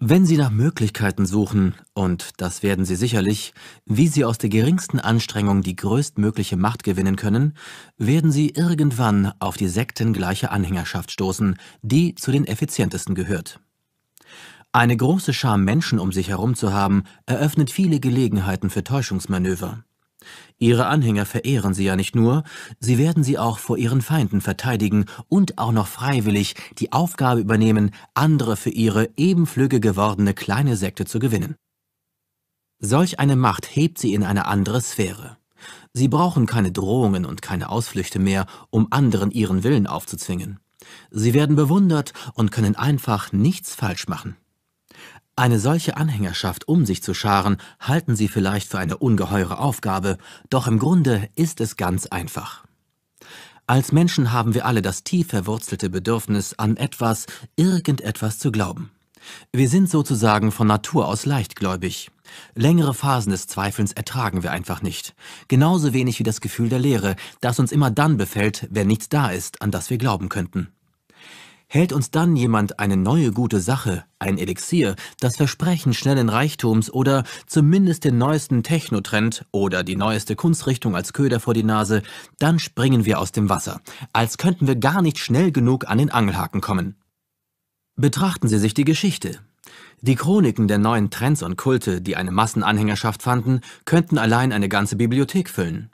Wenn Sie nach Möglichkeiten suchen, und das werden Sie sicherlich, wie Sie aus der geringsten Anstrengung die größtmögliche Macht gewinnen können, werden Sie irgendwann auf die sektengleiche Anhängerschaft stoßen, die zu den effizientesten gehört. Eine große Schar Menschen um sich herum zu haben, eröffnet viele Gelegenheiten für Täuschungsmanöver. Ihre Anhänger verehren sie ja nicht nur, sie werden sie auch vor ihren Feinden verteidigen und auch noch freiwillig die Aufgabe übernehmen, andere für ihre eben flügge gewordene kleine Sekte zu gewinnen. Solch eine Macht hebt sie in eine andere Sphäre. Sie brauchen keine Drohungen und keine Ausflüchte mehr, um anderen ihren Willen aufzuzwingen. Sie werden bewundert und können einfach nichts falsch machen. Eine solche Anhängerschaft um sich zu scharen, halten Sie vielleicht für eine ungeheure Aufgabe, doch im Grunde ist es ganz einfach. Als Menschen haben wir alle das tief verwurzelte Bedürfnis, an etwas, irgendetwas zu glauben. Wir sind sozusagen von Natur aus leichtgläubig. Längere Phasen des Zweifelns ertragen wir einfach nicht. Genauso wenig wie das Gefühl der Leere, das uns immer dann befällt, wenn nichts da ist, an das wir glauben könnten. Hält uns dann jemand eine neue gute Sache, ein Elixier, das Versprechen schnellen Reichtums oder zumindest den neuesten Technotrend oder die neueste Kunstrichtung als Köder vor die Nase, dann springen wir aus dem Wasser, als könnten wir gar nicht schnell genug an den Angelhaken kommen. Betrachten Sie sich die Geschichte. Die Chroniken der neuen Trends und Kulte, die eine Massenanhängerschaft fanden, könnten allein eine ganze Bibliothek füllen.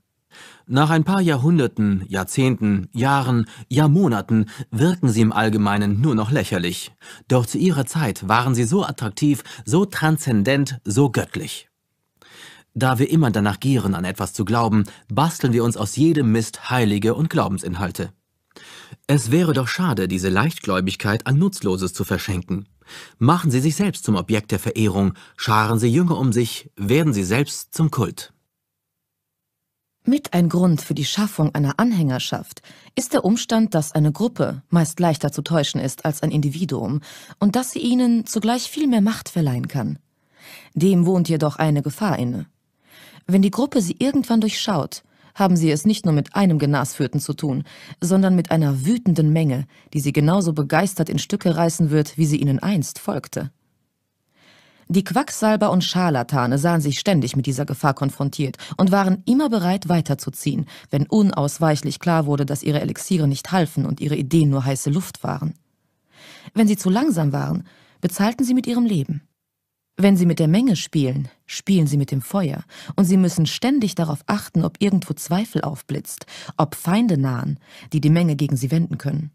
Nach ein paar Jahrhunderten, Jahrzehnten, Jahren, Jahrmonaten wirken sie im Allgemeinen nur noch lächerlich. Doch zu ihrer Zeit waren sie so attraktiv, so transzendent, so göttlich. Da wir immer danach gieren, an etwas zu glauben, basteln wir uns aus jedem Mist Heilige und Glaubensinhalte. Es wäre doch schade, diese Leichtgläubigkeit an Nutzloses zu verschenken. Machen Sie sich selbst zum Objekt der Verehrung, scharen Sie Jünger um sich, werden Sie selbst zum Kult. Mit ein Grund für die Schaffung einer Anhängerschaft ist der Umstand, dass eine Gruppe meist leichter zu täuschen ist als ein Individuum und dass sie ihnen zugleich viel mehr Macht verleihen kann. Dem wohnt jedoch eine Gefahr inne. Wenn die Gruppe sie irgendwann durchschaut, haben sie es nicht nur mit einem Genasführten zu tun, sondern mit einer wütenden Menge, die sie genauso begeistert in Stücke reißen wird, wie sie ihnen einst folgte. Die Quacksalber und Scharlatane sahen sich ständig mit dieser Gefahr konfrontiert und waren immer bereit, weiterzuziehen, wenn unausweichlich klar wurde, dass ihre Elixiere nicht halfen und ihre Ideen nur heiße Luft waren. Wenn sie zu langsam waren, bezahlten sie mit ihrem Leben. Wenn sie mit der Menge spielen, spielen sie mit dem Feuer, und sie müssen ständig darauf achten, ob irgendwo Zweifel aufblitzt, ob Feinde nahen, die die Menge gegen sie wenden können.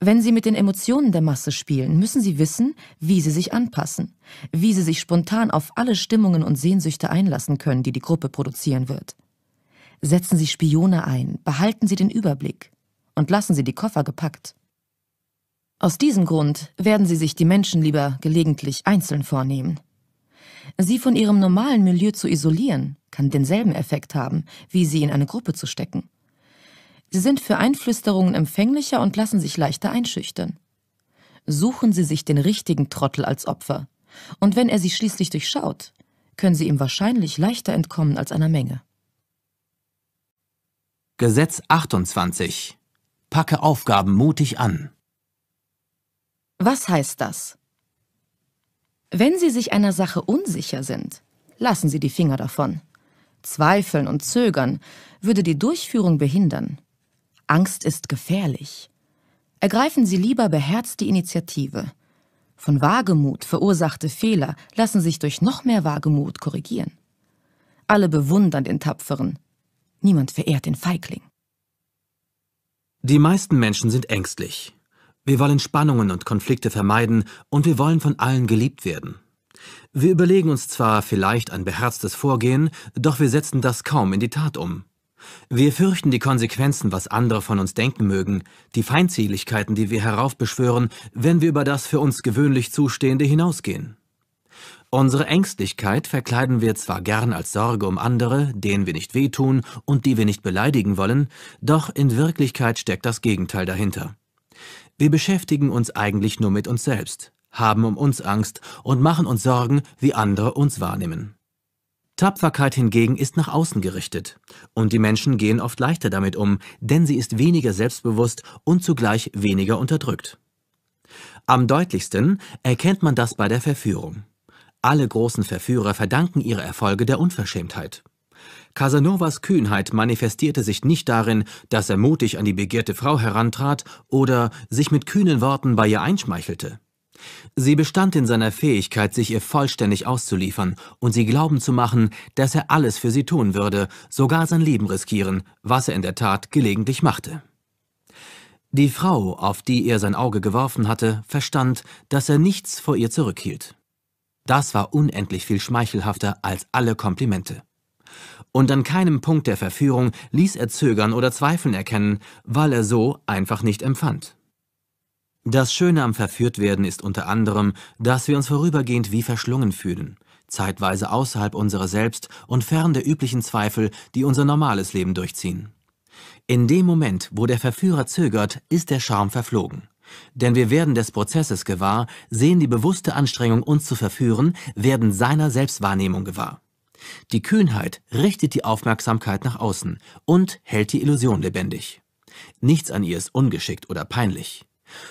Wenn Sie mit den Emotionen der Masse spielen, müssen Sie wissen, wie Sie sich anpassen, wie Sie sich spontan auf alle Stimmungen und Sehnsüchte einlassen können, die die Gruppe produzieren wird. Setzen Sie Spione ein, behalten Sie den Überblick und lassen Sie die Koffer gepackt. Aus diesem Grund werden Sie sich die Menschen lieber gelegentlich einzeln vornehmen. Sie von ihrem normalen Milieu zu isolieren, kann denselben Effekt haben, wie sie in eine Gruppe zu stecken. Sie sind für Einflüsterungen empfänglicher und lassen sich leichter einschüchtern. Suchen Sie sich den richtigen Trottel als Opfer. Und wenn er Sie schließlich durchschaut, können Sie ihm wahrscheinlich leichter entkommen als einer Menge. Gesetz 28. Packe Aufgaben mutig an. Was heißt das? Wenn Sie sich einer Sache unsicher sind, lassen Sie die Finger davon. Zweifeln und Zögern würde die Durchführung behindern. Angst ist gefährlich. Ergreifen Sie lieber beherzt die Initiative. Von Wagemut verursachte Fehler lassen sich durch noch mehr Wagemut korrigieren. Alle bewundern den Tapferen. Niemand verehrt den Feigling. Die meisten Menschen sind ängstlich. Wir wollen Spannungen und Konflikte vermeiden und wir wollen von allen geliebt werden. Wir überlegen uns zwar vielleicht ein beherztes Vorgehen, doch wir setzen das kaum in die Tat um. Wir fürchten die Konsequenzen, was andere von uns denken mögen, die Feindseligkeiten, die wir heraufbeschwören, wenn wir über das für uns gewöhnlich Zustehende hinausgehen. Unsere Ängstlichkeit verkleiden wir zwar gern als Sorge um andere, denen wir nicht wehtun und die wir nicht beleidigen wollen, doch in Wirklichkeit steckt das Gegenteil dahinter. Wir beschäftigen uns eigentlich nur mit uns selbst, haben um uns Angst und machen uns Sorgen, wie andere uns wahrnehmen. Tapferkeit hingegen ist nach außen gerichtet. Und die Menschen gehen oft leichter damit um, denn sie ist weniger selbstbewusst und zugleich weniger unterdrückt. Am deutlichsten erkennt man das bei der Verführung. Alle großen Verführer verdanken ihre Erfolge der Unverschämtheit. Casanovas Kühnheit manifestierte sich nicht darin, dass er mutig an die begehrte Frau herantrat oder sich mit kühnen Worten bei ihr einschmeichelte. Sie bestand in seiner Fähigkeit, sich ihr vollständig auszuliefern und sie glauben zu machen, dass er alles für sie tun würde, sogar sein Leben riskieren, was er in der Tat gelegentlich machte. Die Frau, auf die er sein Auge geworfen hatte, verstand, dass er nichts vor ihr zurückhielt. Das war unendlich viel schmeichelhafter als alle Komplimente. Und an keinem Punkt der Verführung ließ er Zögern oder Zweifeln erkennen, weil er so einfach nicht empfand. Das Schöne am Verführtwerden ist unter anderem, dass wir uns vorübergehend wie verschlungen fühlen, zeitweise außerhalb unserer selbst und fern der üblichen Zweifel, die unser normales Leben durchziehen. In dem Moment, wo der Verführer zögert, ist der Charme verflogen. Denn wir werden des Prozesses gewahr, sehen die bewusste Anstrengung, uns zu verführen, werden seiner Selbstwahrnehmung gewahr. Die Kühnheit richtet die Aufmerksamkeit nach außen und hält die Illusion lebendig. Nichts an ihr ist ungeschickt oder peinlich.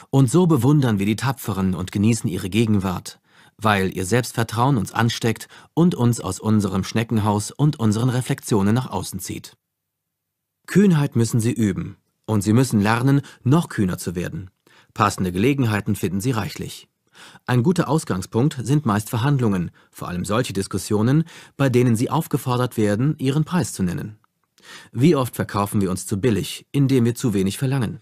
Und so bewundern wir die Tapferen und genießen ihre Gegenwart, weil ihr Selbstvertrauen uns ansteckt und uns aus unserem Schneckenhaus und unseren Reflexionen nach außen zieht. Kühnheit müssen sie üben, und sie müssen lernen, noch kühner zu werden. Passende Gelegenheiten finden sie reichlich. Ein guter Ausgangspunkt sind meist Verhandlungen, vor allem solche Diskussionen, bei denen sie aufgefordert werden, ihren Preis zu nennen. Wie oft verkaufen wir uns zu billig, indem wir zu wenig verlangen?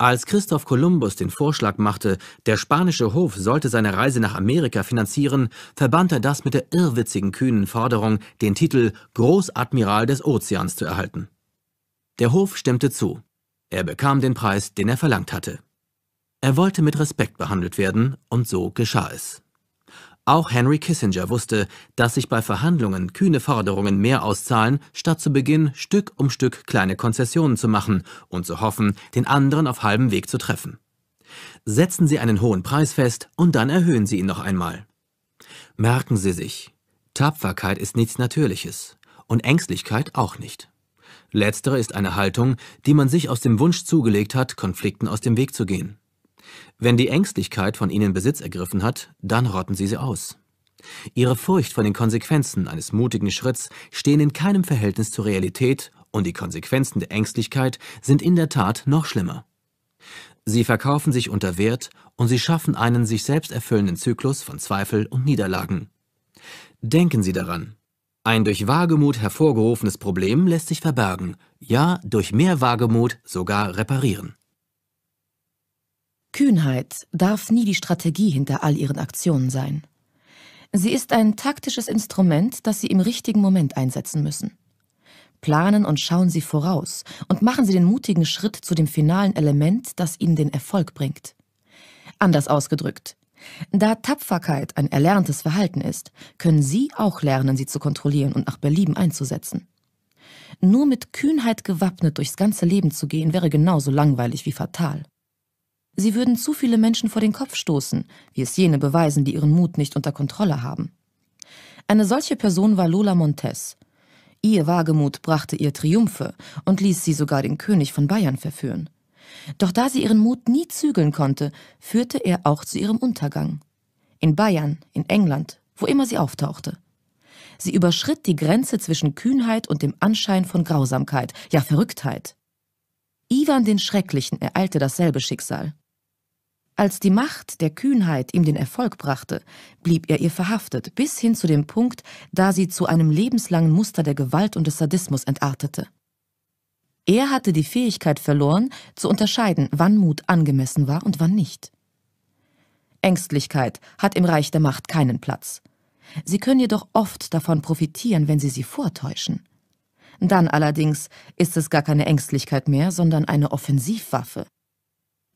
Als Christoph Kolumbus den Vorschlag machte, der spanische Hof sollte seine Reise nach Amerika finanzieren, verband er das mit der irrwitzigen kühnen Forderung, den Titel Großadmiral des Ozeans zu erhalten. Der Hof stimmte zu. Er bekam den Preis, den er verlangt hatte. Er wollte mit Respekt behandelt werden, und so geschah es. Auch Henry Kissinger wusste, dass sich bei Verhandlungen kühne Forderungen mehr auszahlen, statt zu Beginn Stück um Stück kleine Konzessionen zu machen und zu hoffen, den anderen auf halbem Weg zu treffen. Setzen Sie einen hohen Preis fest und dann erhöhen Sie ihn noch einmal. Merken Sie sich, Tapferkeit ist nichts Natürliches und Ängstlichkeit auch nicht. Letztere ist eine Haltung, die man sich aus dem Wunsch zugelegt hat, Konflikten aus dem Weg zu gehen. Wenn die Ängstlichkeit von ihnen Besitz ergriffen hat, dann rotten sie sie aus. Ihre Furcht vor den Konsequenzen eines mutigen Schritts stehen in keinem Verhältnis zur Realität und die Konsequenzen der Ängstlichkeit sind in der Tat noch schlimmer. Sie verkaufen sich unter Wert und sie schaffen einen sich selbst erfüllenden Zyklus von Zweifel und Niederlagen. Denken Sie daran. Ein durch Wagemut hervorgerufenes Problem lässt sich verbergen, ja durch mehr Wagemut sogar reparieren. Kühnheit darf nie die Strategie hinter all ihren Aktionen sein. Sie ist ein taktisches Instrument, das Sie im richtigen Moment einsetzen müssen. Planen und schauen Sie voraus und machen Sie den mutigen Schritt zu dem finalen Element, das Ihnen den Erfolg bringt. Anders ausgedrückt, da Tapferkeit ein erlerntes Verhalten ist, können Sie auch lernen, sie zu kontrollieren und nach Belieben einzusetzen. Nur mit Kühnheit gewappnet durchs ganze Leben zu gehen, wäre genauso langweilig wie fatal. Sie würden zu viele Menschen vor den Kopf stoßen, wie es jene beweisen, die ihren Mut nicht unter Kontrolle haben. Eine solche Person war Lola Montes. Ihr Wagemut brachte ihr Triumphe und ließ sie sogar den König von Bayern verführen. Doch da sie ihren Mut nie zügeln konnte, führte er auch zu ihrem Untergang. In Bayern, in England, wo immer sie auftauchte. Sie überschritt die Grenze zwischen Kühnheit und dem Anschein von Grausamkeit, ja Verrücktheit. Ivan den Schrecklichen ereilte dasselbe Schicksal. Als die Macht der Kühnheit ihm den Erfolg brachte, blieb er ihr verhaftet, bis hin zu dem Punkt, da sie zu einem lebenslangen Muster der Gewalt und des Sadismus entartete. Er hatte die Fähigkeit verloren, zu unterscheiden, wann Mut angemessen war und wann nicht. Ängstlichkeit hat im Reich der Macht keinen Platz. Sie können jedoch oft davon profitieren, wenn sie sie vortäuschen. Dann allerdings ist es gar keine Ängstlichkeit mehr, sondern eine Offensivwaffe.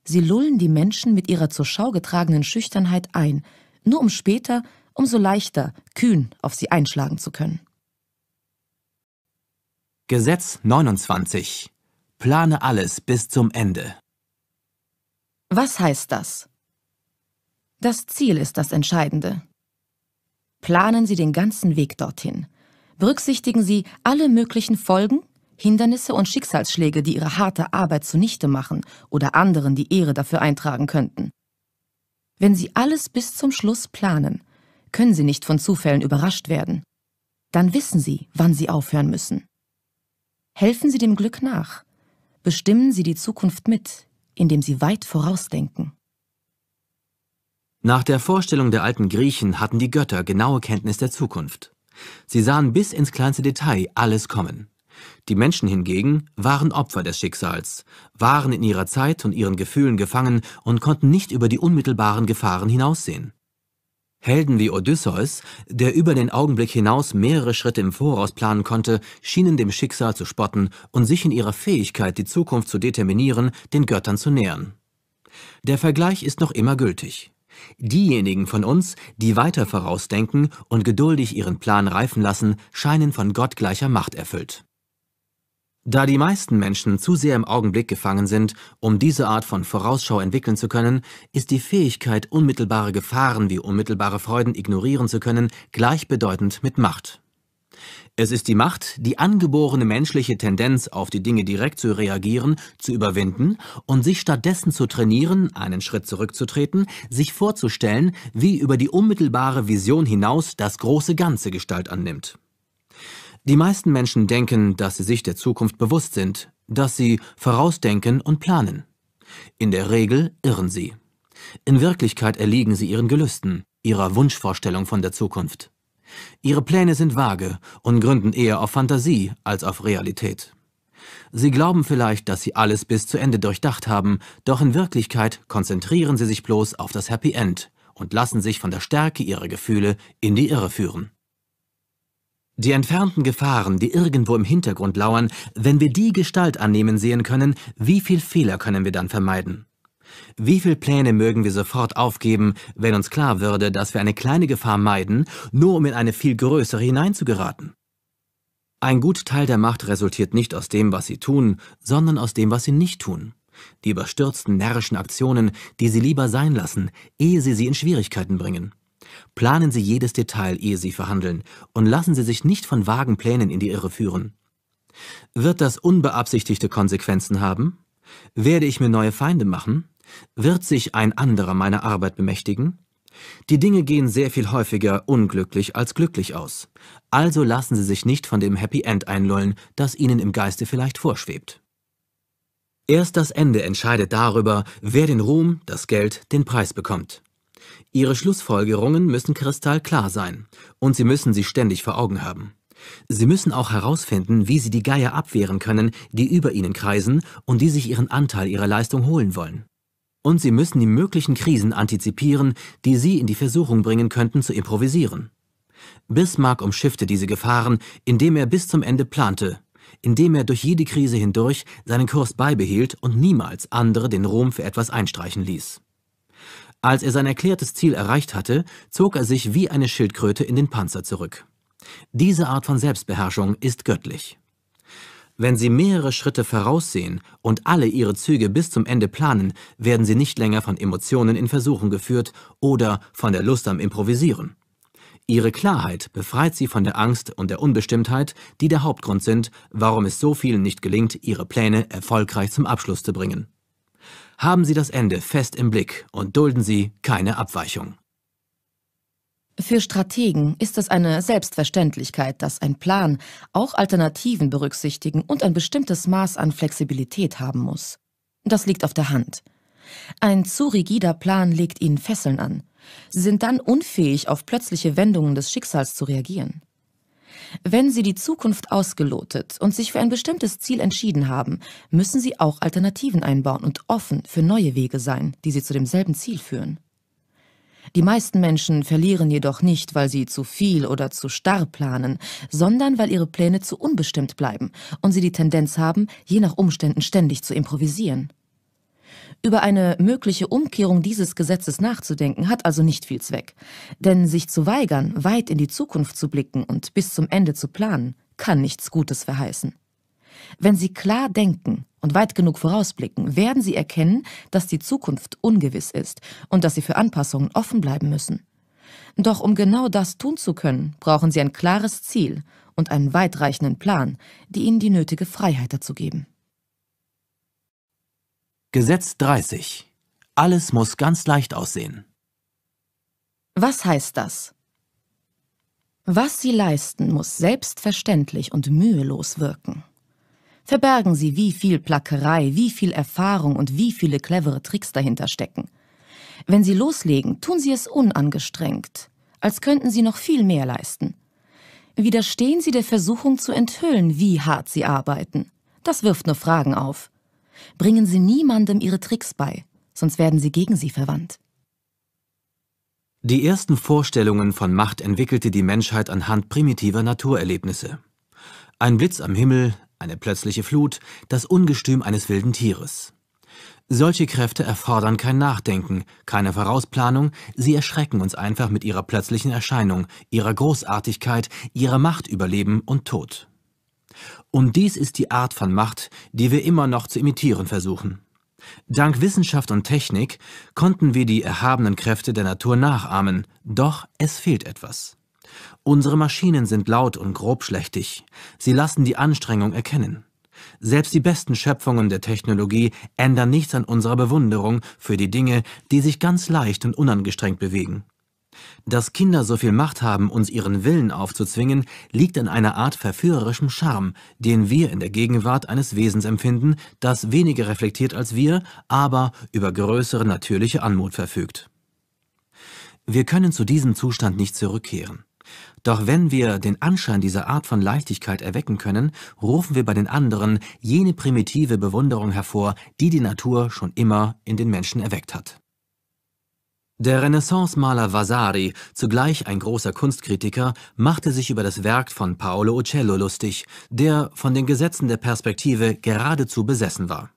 Sie lullen die Menschen mit ihrer zur Schau getragenen Schüchternheit ein, nur um später, umso leichter, kühn auf sie einschlagen zu können. Gesetz 29. Plane alles bis zum Ende. Was heißt das? Das Ziel ist das Entscheidende. Planen Sie den ganzen Weg dorthin. Berücksichtigen Sie alle möglichen Folgen Hindernisse und Schicksalsschläge, die ihre harte Arbeit zunichte machen oder anderen die Ehre dafür eintragen könnten. Wenn sie alles bis zum Schluss planen, können sie nicht von Zufällen überrascht werden. Dann wissen sie, wann sie aufhören müssen. Helfen Sie dem Glück nach. Bestimmen Sie die Zukunft mit, indem Sie weit vorausdenken. Nach der Vorstellung der alten Griechen hatten die Götter genaue Kenntnis der Zukunft. Sie sahen bis ins kleinste Detail alles kommen. Die Menschen hingegen waren Opfer des Schicksals, waren in ihrer Zeit und ihren Gefühlen gefangen und konnten nicht über die unmittelbaren Gefahren hinaussehen. Helden wie Odysseus, der über den Augenblick hinaus mehrere Schritte im Voraus planen konnte, schienen dem Schicksal zu spotten und sich in ihrer Fähigkeit, die Zukunft zu determinieren, den Göttern zu nähern. Der Vergleich ist noch immer gültig. Diejenigen von uns, die weiter vorausdenken und geduldig ihren Plan reifen lassen, scheinen von gottgleicher Macht erfüllt. Da die meisten Menschen zu sehr im Augenblick gefangen sind, um diese Art von Vorausschau entwickeln zu können, ist die Fähigkeit, unmittelbare Gefahren wie unmittelbare Freuden ignorieren zu können, gleichbedeutend mit Macht. Es ist die Macht, die angeborene menschliche Tendenz, auf die Dinge direkt zu reagieren, zu überwinden und sich stattdessen zu trainieren, einen Schritt zurückzutreten, sich vorzustellen, wie über die unmittelbare Vision hinaus das große Ganze Gestalt annimmt. Die meisten Menschen denken, dass sie sich der Zukunft bewusst sind, dass sie vorausdenken und planen. In der Regel irren sie. In Wirklichkeit erliegen sie ihren Gelüsten, ihrer Wunschvorstellung von der Zukunft. Ihre Pläne sind vage und gründen eher auf Fantasie als auf Realität. Sie glauben vielleicht, dass sie alles bis zu Ende durchdacht haben, doch in Wirklichkeit konzentrieren sie sich bloß auf das Happy End und lassen sich von der Stärke ihrer Gefühle in die Irre führen. Die entfernten Gefahren, die irgendwo im Hintergrund lauern, wenn wir die Gestalt annehmen sehen können, wie viel Fehler können wir dann vermeiden? Wie viel Pläne mögen wir sofort aufgeben, wenn uns klar würde, dass wir eine kleine Gefahr meiden, nur um in eine viel größere hineinzugeraten? Ein gut Teil der Macht resultiert nicht aus dem, was sie tun, sondern aus dem, was sie nicht tun. Die überstürzten, närrischen Aktionen, die sie lieber sein lassen, ehe sie sie in Schwierigkeiten bringen. Planen Sie jedes Detail, ehe Sie verhandeln, und lassen Sie sich nicht von vagen Plänen in die Irre führen. Wird das unbeabsichtigte Konsequenzen haben? Werde ich mir neue Feinde machen? Wird sich ein anderer meiner Arbeit bemächtigen? Die Dinge gehen sehr viel häufiger unglücklich als glücklich aus. Also lassen Sie sich nicht von dem Happy End einlullen, das Ihnen im Geiste vielleicht vorschwebt. Erst das Ende entscheidet darüber, wer den Ruhm, das Geld, den Preis bekommt. Ihre Schlussfolgerungen müssen kristallklar sein und Sie müssen sie ständig vor Augen haben. Sie müssen auch herausfinden, wie Sie die Geier abwehren können, die über Ihnen kreisen und die sich ihren Anteil Ihrer Leistung holen wollen. Und Sie müssen die möglichen Krisen antizipieren, die Sie in die Versuchung bringen könnten, zu improvisieren. Bismarck umschiffte diese Gefahren, indem er bis zum Ende plante, indem er durch jede Krise hindurch seinen Kurs beibehielt und niemals andere den Ruhm für etwas einstreichen ließ. Als er sein erklärtes Ziel erreicht hatte, zog er sich wie eine Schildkröte in den Panzer zurück. Diese Art von Selbstbeherrschung ist göttlich. Wenn Sie mehrere Schritte voraussehen und alle Ihre Züge bis zum Ende planen, werden Sie nicht länger von Emotionen in Versuchen geführt oder von der Lust am Improvisieren. Ihre Klarheit befreit Sie von der Angst und der Unbestimmtheit, die der Hauptgrund sind, warum es so vielen nicht gelingt, ihre Pläne erfolgreich zum Abschluss zu bringen. Haben Sie das Ende fest im Blick und dulden Sie keine Abweichung. Für Strategen ist es eine Selbstverständlichkeit, dass ein Plan auch Alternativen berücksichtigen und ein bestimmtes Maß an Flexibilität haben muss. Das liegt auf der Hand. Ein zu rigider Plan legt ihnen Fesseln an. Sie sind dann unfähig, auf plötzliche Wendungen des Schicksals zu reagieren. Wenn Sie die Zukunft ausgelotet und sich für ein bestimmtes Ziel entschieden haben, müssen Sie auch Alternativen einbauen und offen für neue Wege sein, die Sie zu demselben Ziel führen. Die meisten Menschen verlieren jedoch nicht, weil sie zu viel oder zu starr planen, sondern weil ihre Pläne zu unbestimmt bleiben und sie die Tendenz haben, je nach Umständen ständig zu improvisieren. Über eine mögliche Umkehrung dieses Gesetzes nachzudenken, hat also nicht viel Zweck. Denn sich zu weigern, weit in die Zukunft zu blicken und bis zum Ende zu planen, kann nichts Gutes verheißen. Wenn Sie klar denken und weit genug vorausblicken, werden Sie erkennen, dass die Zukunft ungewiss ist und dass Sie für Anpassungen offen bleiben müssen. Doch um genau das tun zu können, brauchen Sie ein klares Ziel und einen weitreichenden Plan, die Ihnen die nötige Freiheit dazu geben. Gesetz 30. Alles muss ganz leicht aussehen. Was heißt das? Was Sie leisten, muss selbstverständlich und mühelos wirken. Verbergen Sie, wie viel Plackerei, wie viel Erfahrung und wie viele clevere Tricks dahinter stecken. Wenn Sie loslegen, tun Sie es unangestrengt, als könnten Sie noch viel mehr leisten. Widerstehen Sie der Versuchung zu enthüllen, wie hart Sie arbeiten. Das wirft nur Fragen auf. Bringen Sie niemandem Ihre Tricks bei, sonst werden sie gegen Sie verwandt. Die ersten Vorstellungen von Macht entwickelte die Menschheit anhand primitiver Naturerlebnisse. Ein Blitz am Himmel, eine plötzliche Flut, das Ungestüm eines wilden Tieres. Solche Kräfte erfordern kein Nachdenken, keine Vorausplanung, sie erschrecken uns einfach mit ihrer plötzlichen Erscheinung, ihrer Großartigkeit, ihrer Macht über Leben und Tod. Und dies ist die Art von Macht, die wir immer noch zu imitieren versuchen. Dank Wissenschaft und Technik konnten wir die erhabenen Kräfte der Natur nachahmen, doch es fehlt etwas. Unsere Maschinen sind laut und grobschlächtig, sie lassen die Anstrengung erkennen. Selbst die besten Schöpfungen der Technologie ändern nichts an unserer Bewunderung für die Dinge, die sich ganz leicht und unangestrengt bewegen. Dass Kinder so viel Macht haben, uns ihren Willen aufzuzwingen, liegt an einer Art verführerischem Charme, den wir in der Gegenwart eines Wesens empfinden, das weniger reflektiert als wir, aber über größere natürliche Anmut verfügt. Wir können zu diesem Zustand nicht zurückkehren. Doch wenn wir den Anschein dieser Art von Leichtigkeit erwecken können, rufen wir bei den anderen jene primitive Bewunderung hervor, die die Natur schon immer in den Menschen erweckt hat. Der Renaissance-Maler Vasari, zugleich ein großer Kunstkritiker, machte sich über das Werk von Paolo Uccello lustig, der von den Gesetzen der Perspektive geradezu besessen war.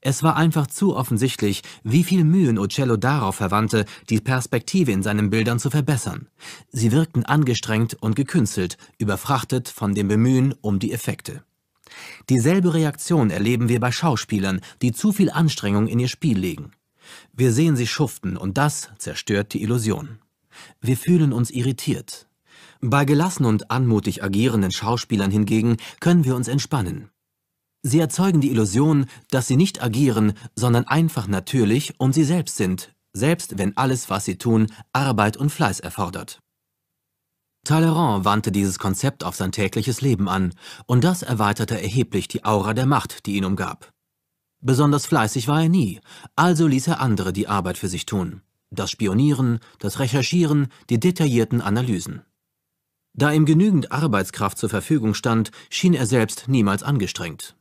Es war einfach zu offensichtlich, wie viel Mühen Uccello darauf verwandte, die Perspektive in seinen Bildern zu verbessern. Sie wirkten angestrengt und gekünstelt, überfrachtet von dem Bemühen um die Effekte. Dieselbe Reaktion erleben wir bei Schauspielern, die zu viel Anstrengung in ihr Spiel legen. Wir sehen sie schuften und das zerstört die Illusion. Wir fühlen uns irritiert. Bei gelassen und anmutig agierenden Schauspielern hingegen können wir uns entspannen. Sie erzeugen die Illusion, dass sie nicht agieren, sondern einfach natürlich und sie selbst sind, selbst wenn alles, was sie tun, Arbeit und Fleiß erfordert. Talleyrand wandte dieses Konzept auf sein tägliches Leben an, und das erweiterte erheblich die Aura der Macht, die ihn umgab. Besonders fleißig war er nie, also ließ er andere die Arbeit für sich tun. Das Spionieren, das Recherchieren, die detaillierten Analysen. Da ihm genügend Arbeitskraft zur Verfügung stand, schien er selbst niemals angestrengt.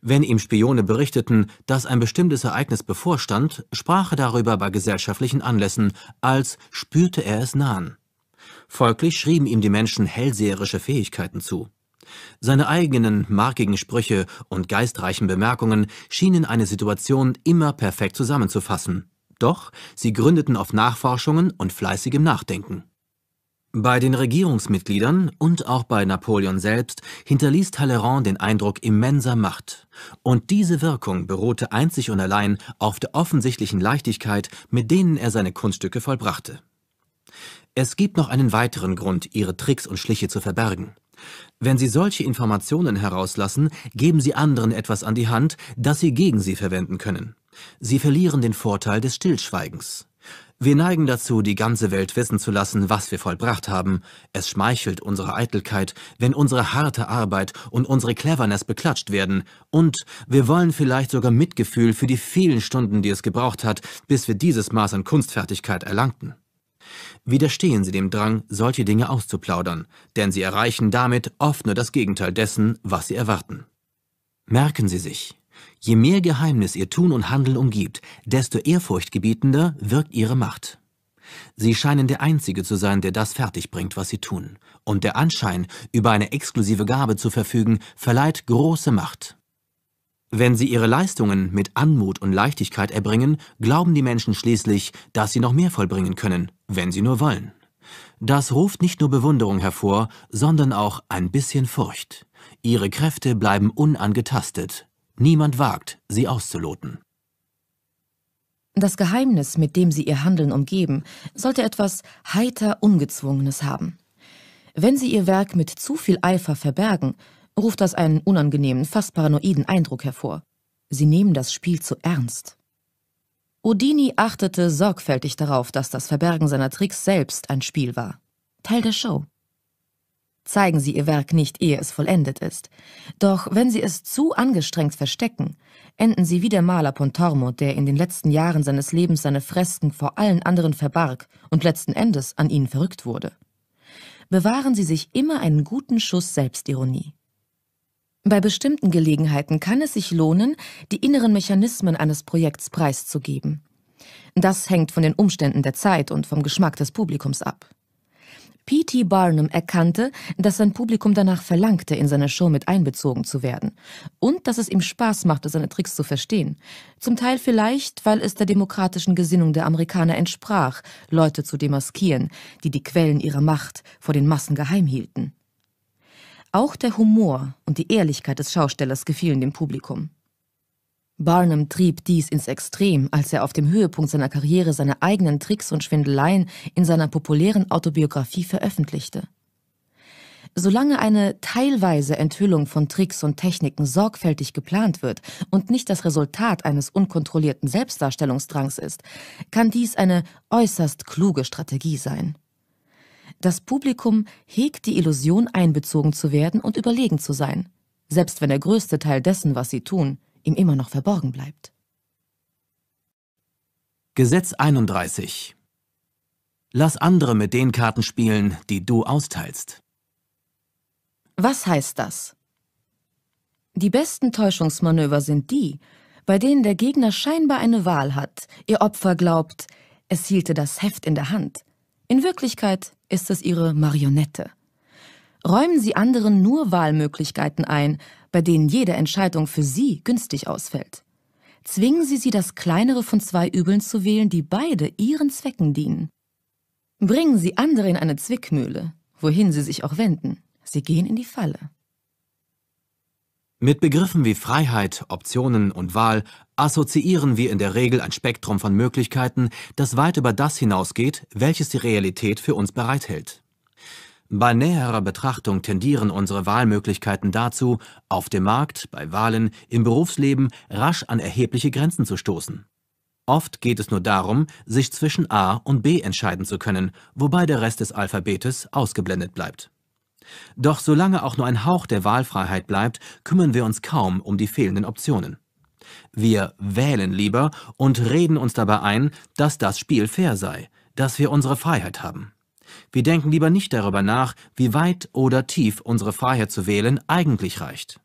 Wenn ihm Spione berichteten, dass ein bestimmtes Ereignis bevorstand, sprach er darüber bei gesellschaftlichen Anlässen, als spürte er es nahen. Folglich schrieben ihm die Menschen hellseherische Fähigkeiten zu. Seine eigenen markigen Sprüche und geistreichen Bemerkungen schienen eine Situation immer perfekt zusammenzufassen. Doch sie gründeten auf Nachforschungen und fleißigem Nachdenken. Bei den Regierungsmitgliedern und auch bei Napoleon selbst hinterließ Talleyrand den Eindruck immenser Macht. Und diese Wirkung beruhte einzig und allein auf der offensichtlichen Leichtigkeit, mit denen er seine Kunststücke vollbrachte. Es gibt noch einen weiteren Grund, ihre Tricks und Schliche zu verbergen. Wenn Sie solche Informationen herauslassen, geben Sie anderen etwas an die Hand, das Sie gegen sie verwenden können. Sie verlieren den Vorteil des Stillschweigens. Wir neigen dazu, die ganze Welt wissen zu lassen, was wir vollbracht haben. Es schmeichelt unsere Eitelkeit, wenn unsere harte Arbeit und unsere Cleverness beklatscht werden. Und wir wollen vielleicht sogar Mitgefühl für die vielen Stunden, die es gebraucht hat, bis wir dieses Maß an Kunstfertigkeit erlangten. Widerstehen Sie dem Drang, solche Dinge auszuplaudern, denn Sie erreichen damit oft nur das Gegenteil dessen, was Sie erwarten. Merken Sie sich, je mehr Geheimnis Ihr Tun und Handeln umgibt, desto ehrfurchtgebietender wirkt Ihre Macht. Sie scheinen der Einzige zu sein, der das fertigbringt, was Sie tun. Und der Anschein, über eine exklusive Gabe zu verfügen, verleiht große Macht. Wenn Sie Ihre Leistungen mit Anmut und Leichtigkeit erbringen, glauben die Menschen schließlich, dass Sie noch mehr vollbringen können wenn sie nur wollen. Das ruft nicht nur Bewunderung hervor, sondern auch ein bisschen Furcht. Ihre Kräfte bleiben unangetastet. Niemand wagt, sie auszuloten. Das Geheimnis, mit dem sie ihr Handeln umgeben, sollte etwas heiter Ungezwungenes haben. Wenn sie ihr Werk mit zu viel Eifer verbergen, ruft das einen unangenehmen, fast paranoiden Eindruck hervor. Sie nehmen das Spiel zu ernst. Houdini achtete sorgfältig darauf, dass das Verbergen seiner Tricks selbst ein Spiel war. Teil der Show. Zeigen Sie Ihr Werk nicht, ehe es vollendet ist. Doch wenn Sie es zu angestrengt verstecken, enden Sie wie der Maler Pontormo, der in den letzten Jahren seines Lebens seine Fresken vor allen anderen verbarg und letzten Endes an ihnen verrückt wurde. Bewahren Sie sich immer einen guten Schuss Selbstironie. Bei bestimmten Gelegenheiten kann es sich lohnen, die inneren Mechanismen eines Projekts preiszugeben. Das hängt von den Umständen der Zeit und vom Geschmack des Publikums ab. P.T. Barnum erkannte, dass sein Publikum danach verlangte, in seine Show mit einbezogen zu werden und dass es ihm Spaß machte, seine Tricks zu verstehen. Zum Teil vielleicht, weil es der demokratischen Gesinnung der Amerikaner entsprach, Leute zu demaskieren, die die Quellen ihrer Macht vor den Massen geheim hielten. Auch der Humor und die Ehrlichkeit des Schaustellers gefielen dem Publikum. Barnum trieb dies ins Extrem, als er auf dem Höhepunkt seiner Karriere seine eigenen Tricks und Schwindeleien in seiner populären Autobiografie veröffentlichte. Solange eine teilweise Enthüllung von Tricks und Techniken sorgfältig geplant wird und nicht das Resultat eines unkontrollierten Selbstdarstellungsdrangs ist, kann dies eine äußerst kluge Strategie sein. Das Publikum hegt die Illusion, einbezogen zu werden und überlegen zu sein, selbst wenn der größte Teil dessen, was sie tun, ihm immer noch verborgen bleibt. Gesetz 31 Lass andere mit den Karten spielen, die du austeilst. Was heißt das? Die besten Täuschungsmanöver sind die, bei denen der Gegner scheinbar eine Wahl hat, ihr Opfer glaubt, es hielte das Heft in der Hand in Wirklichkeit ist es ihre Marionette. Räumen Sie anderen nur Wahlmöglichkeiten ein, bei denen jede Entscheidung für Sie günstig ausfällt. Zwingen Sie sie, das kleinere von zwei Übeln zu wählen, die beide Ihren Zwecken dienen. Bringen Sie andere in eine Zwickmühle, wohin sie sich auch wenden. Sie gehen in die Falle. Mit Begriffen wie Freiheit, Optionen und Wahl assoziieren wir in der Regel ein Spektrum von Möglichkeiten, das weit über das hinausgeht, welches die Realität für uns bereithält. Bei näherer Betrachtung tendieren unsere Wahlmöglichkeiten dazu, auf dem Markt, bei Wahlen, im Berufsleben rasch an erhebliche Grenzen zu stoßen. Oft geht es nur darum, sich zwischen A und B entscheiden zu können, wobei der Rest des Alphabetes ausgeblendet bleibt. Doch solange auch nur ein Hauch der Wahlfreiheit bleibt, kümmern wir uns kaum um die fehlenden Optionen. Wir wählen lieber und reden uns dabei ein, dass das Spiel fair sei, dass wir unsere Freiheit haben. Wir denken lieber nicht darüber nach, wie weit oder tief unsere Freiheit zu wählen eigentlich reicht.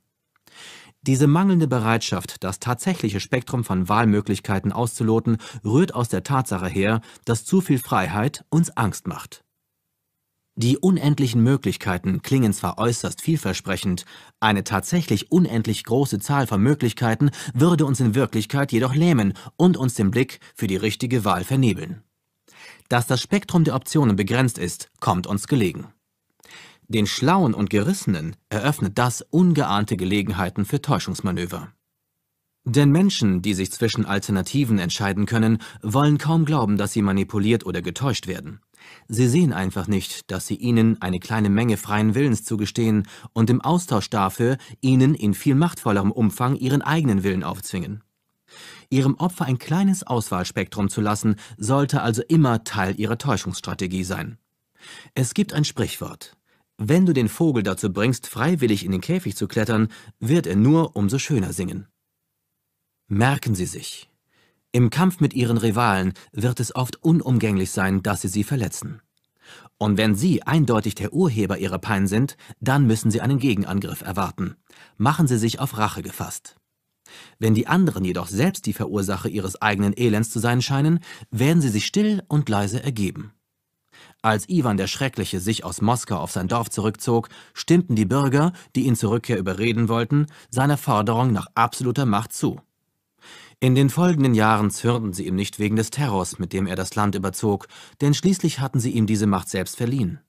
Diese mangelnde Bereitschaft, das tatsächliche Spektrum von Wahlmöglichkeiten auszuloten, rührt aus der Tatsache her, dass zu viel Freiheit uns Angst macht. Die unendlichen Möglichkeiten klingen zwar äußerst vielversprechend, eine tatsächlich unendlich große Zahl von Möglichkeiten würde uns in Wirklichkeit jedoch lähmen und uns den Blick für die richtige Wahl vernebeln. Dass das Spektrum der Optionen begrenzt ist, kommt uns gelegen. Den Schlauen und Gerissenen eröffnet das ungeahnte Gelegenheiten für Täuschungsmanöver. Denn Menschen, die sich zwischen Alternativen entscheiden können, wollen kaum glauben, dass sie manipuliert oder getäuscht werden. Sie sehen einfach nicht, dass sie ihnen eine kleine Menge freien Willens zugestehen und im Austausch dafür ihnen in viel machtvollerem Umfang ihren eigenen Willen aufzwingen. Ihrem Opfer ein kleines Auswahlspektrum zu lassen, sollte also immer Teil ihrer Täuschungsstrategie sein. Es gibt ein Sprichwort. Wenn du den Vogel dazu bringst, freiwillig in den Käfig zu klettern, wird er nur umso schöner singen. Merken Sie sich, im Kampf mit ihren Rivalen wird es oft unumgänglich sein, dass sie sie verletzen. Und wenn Sie eindeutig der Urheber Ihrer Pein sind, dann müssen Sie einen Gegenangriff erwarten. Machen Sie sich auf Rache gefasst. Wenn die anderen jedoch selbst die Verursacher ihres eigenen Elends zu sein scheinen, werden sie sich still und leise ergeben. Als Iwan der Schreckliche sich aus Moskau auf sein Dorf zurückzog, stimmten die Bürger, die ihn zur Rückkehr überreden wollten, seiner Forderung nach absoluter Macht zu. In den folgenden Jahren zürnten sie ihm nicht wegen des Terrors, mit dem er das Land überzog, denn schließlich hatten sie ihm diese Macht selbst verliehen.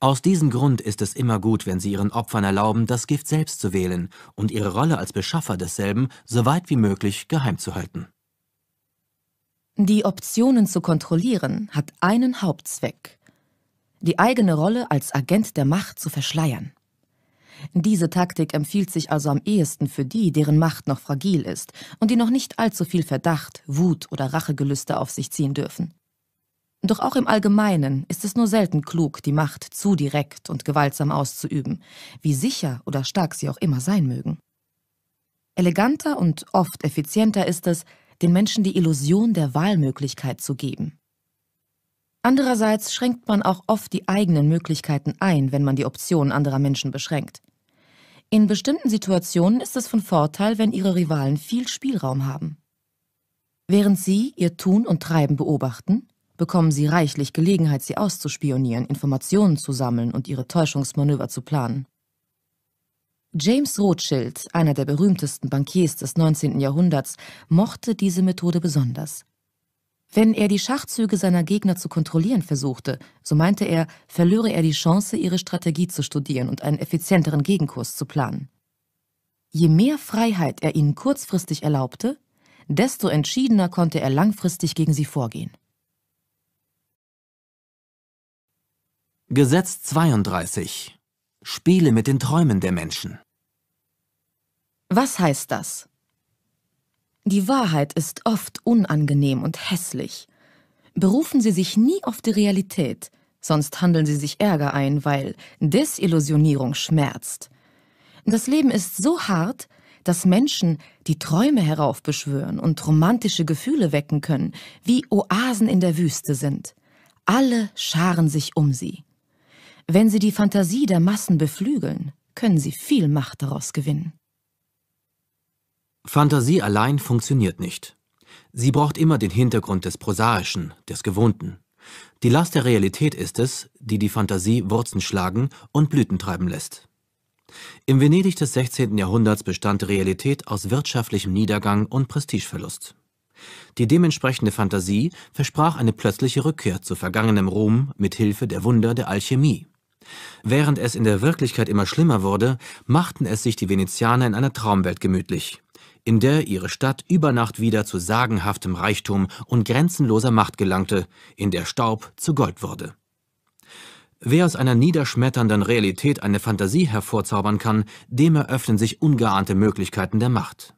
Aus diesem Grund ist es immer gut, wenn sie ihren Opfern erlauben, das Gift selbst zu wählen und ihre Rolle als Beschaffer desselben so weit wie möglich geheim zu halten. Die Optionen zu kontrollieren hat einen Hauptzweck, die eigene Rolle als Agent der Macht zu verschleiern. Diese Taktik empfiehlt sich also am ehesten für die, deren Macht noch fragil ist und die noch nicht allzu viel Verdacht, Wut oder Rachegelüste auf sich ziehen dürfen. Doch auch im Allgemeinen ist es nur selten klug, die Macht zu direkt und gewaltsam auszuüben, wie sicher oder stark sie auch immer sein mögen. Eleganter und oft effizienter ist es, den Menschen die Illusion der Wahlmöglichkeit zu geben. Andererseits schränkt man auch oft die eigenen Möglichkeiten ein, wenn man die Optionen anderer Menschen beschränkt. In bestimmten Situationen ist es von Vorteil, wenn ihre Rivalen viel Spielraum haben. Während sie ihr Tun und Treiben beobachten, bekommen sie reichlich Gelegenheit, sie auszuspionieren, Informationen zu sammeln und ihre Täuschungsmanöver zu planen. James Rothschild, einer der berühmtesten Bankiers des 19. Jahrhunderts, mochte diese Methode besonders. Wenn er die Schachzüge seiner Gegner zu kontrollieren versuchte, so meinte er, verlöre er die Chance, ihre Strategie zu studieren und einen effizienteren Gegenkurs zu planen. Je mehr Freiheit er ihnen kurzfristig erlaubte, desto entschiedener konnte er langfristig gegen sie vorgehen. Gesetz 32 Spiele mit den Träumen der Menschen Was heißt das? Die Wahrheit ist oft unangenehm und hässlich. Berufen Sie sich nie auf die Realität, sonst handeln Sie sich Ärger ein, weil Desillusionierung schmerzt. Das Leben ist so hart, dass Menschen die Träume heraufbeschwören und romantische Gefühle wecken können, wie Oasen in der Wüste sind. Alle scharen sich um sie. Wenn sie die Fantasie der Massen beflügeln, können sie viel Macht daraus gewinnen. Fantasie allein funktioniert nicht. Sie braucht immer den Hintergrund des Prosaischen, des Gewohnten. Die Last der Realität ist es, die die Fantasie Wurzeln schlagen und Blüten treiben lässt. Im Venedig des 16. Jahrhunderts bestand Realität aus wirtschaftlichem Niedergang und Prestigeverlust. Die dementsprechende Fantasie versprach eine plötzliche Rückkehr zu vergangenem Ruhm mit Hilfe der Wunder der Alchemie. Während es in der Wirklichkeit immer schlimmer wurde, machten es sich die Venezianer in einer Traumwelt gemütlich in der ihre Stadt über Nacht wieder zu sagenhaftem Reichtum und grenzenloser Macht gelangte, in der Staub zu Gold wurde. Wer aus einer niederschmetternden Realität eine Fantasie hervorzaubern kann, dem eröffnen sich ungeahnte Möglichkeiten der Macht.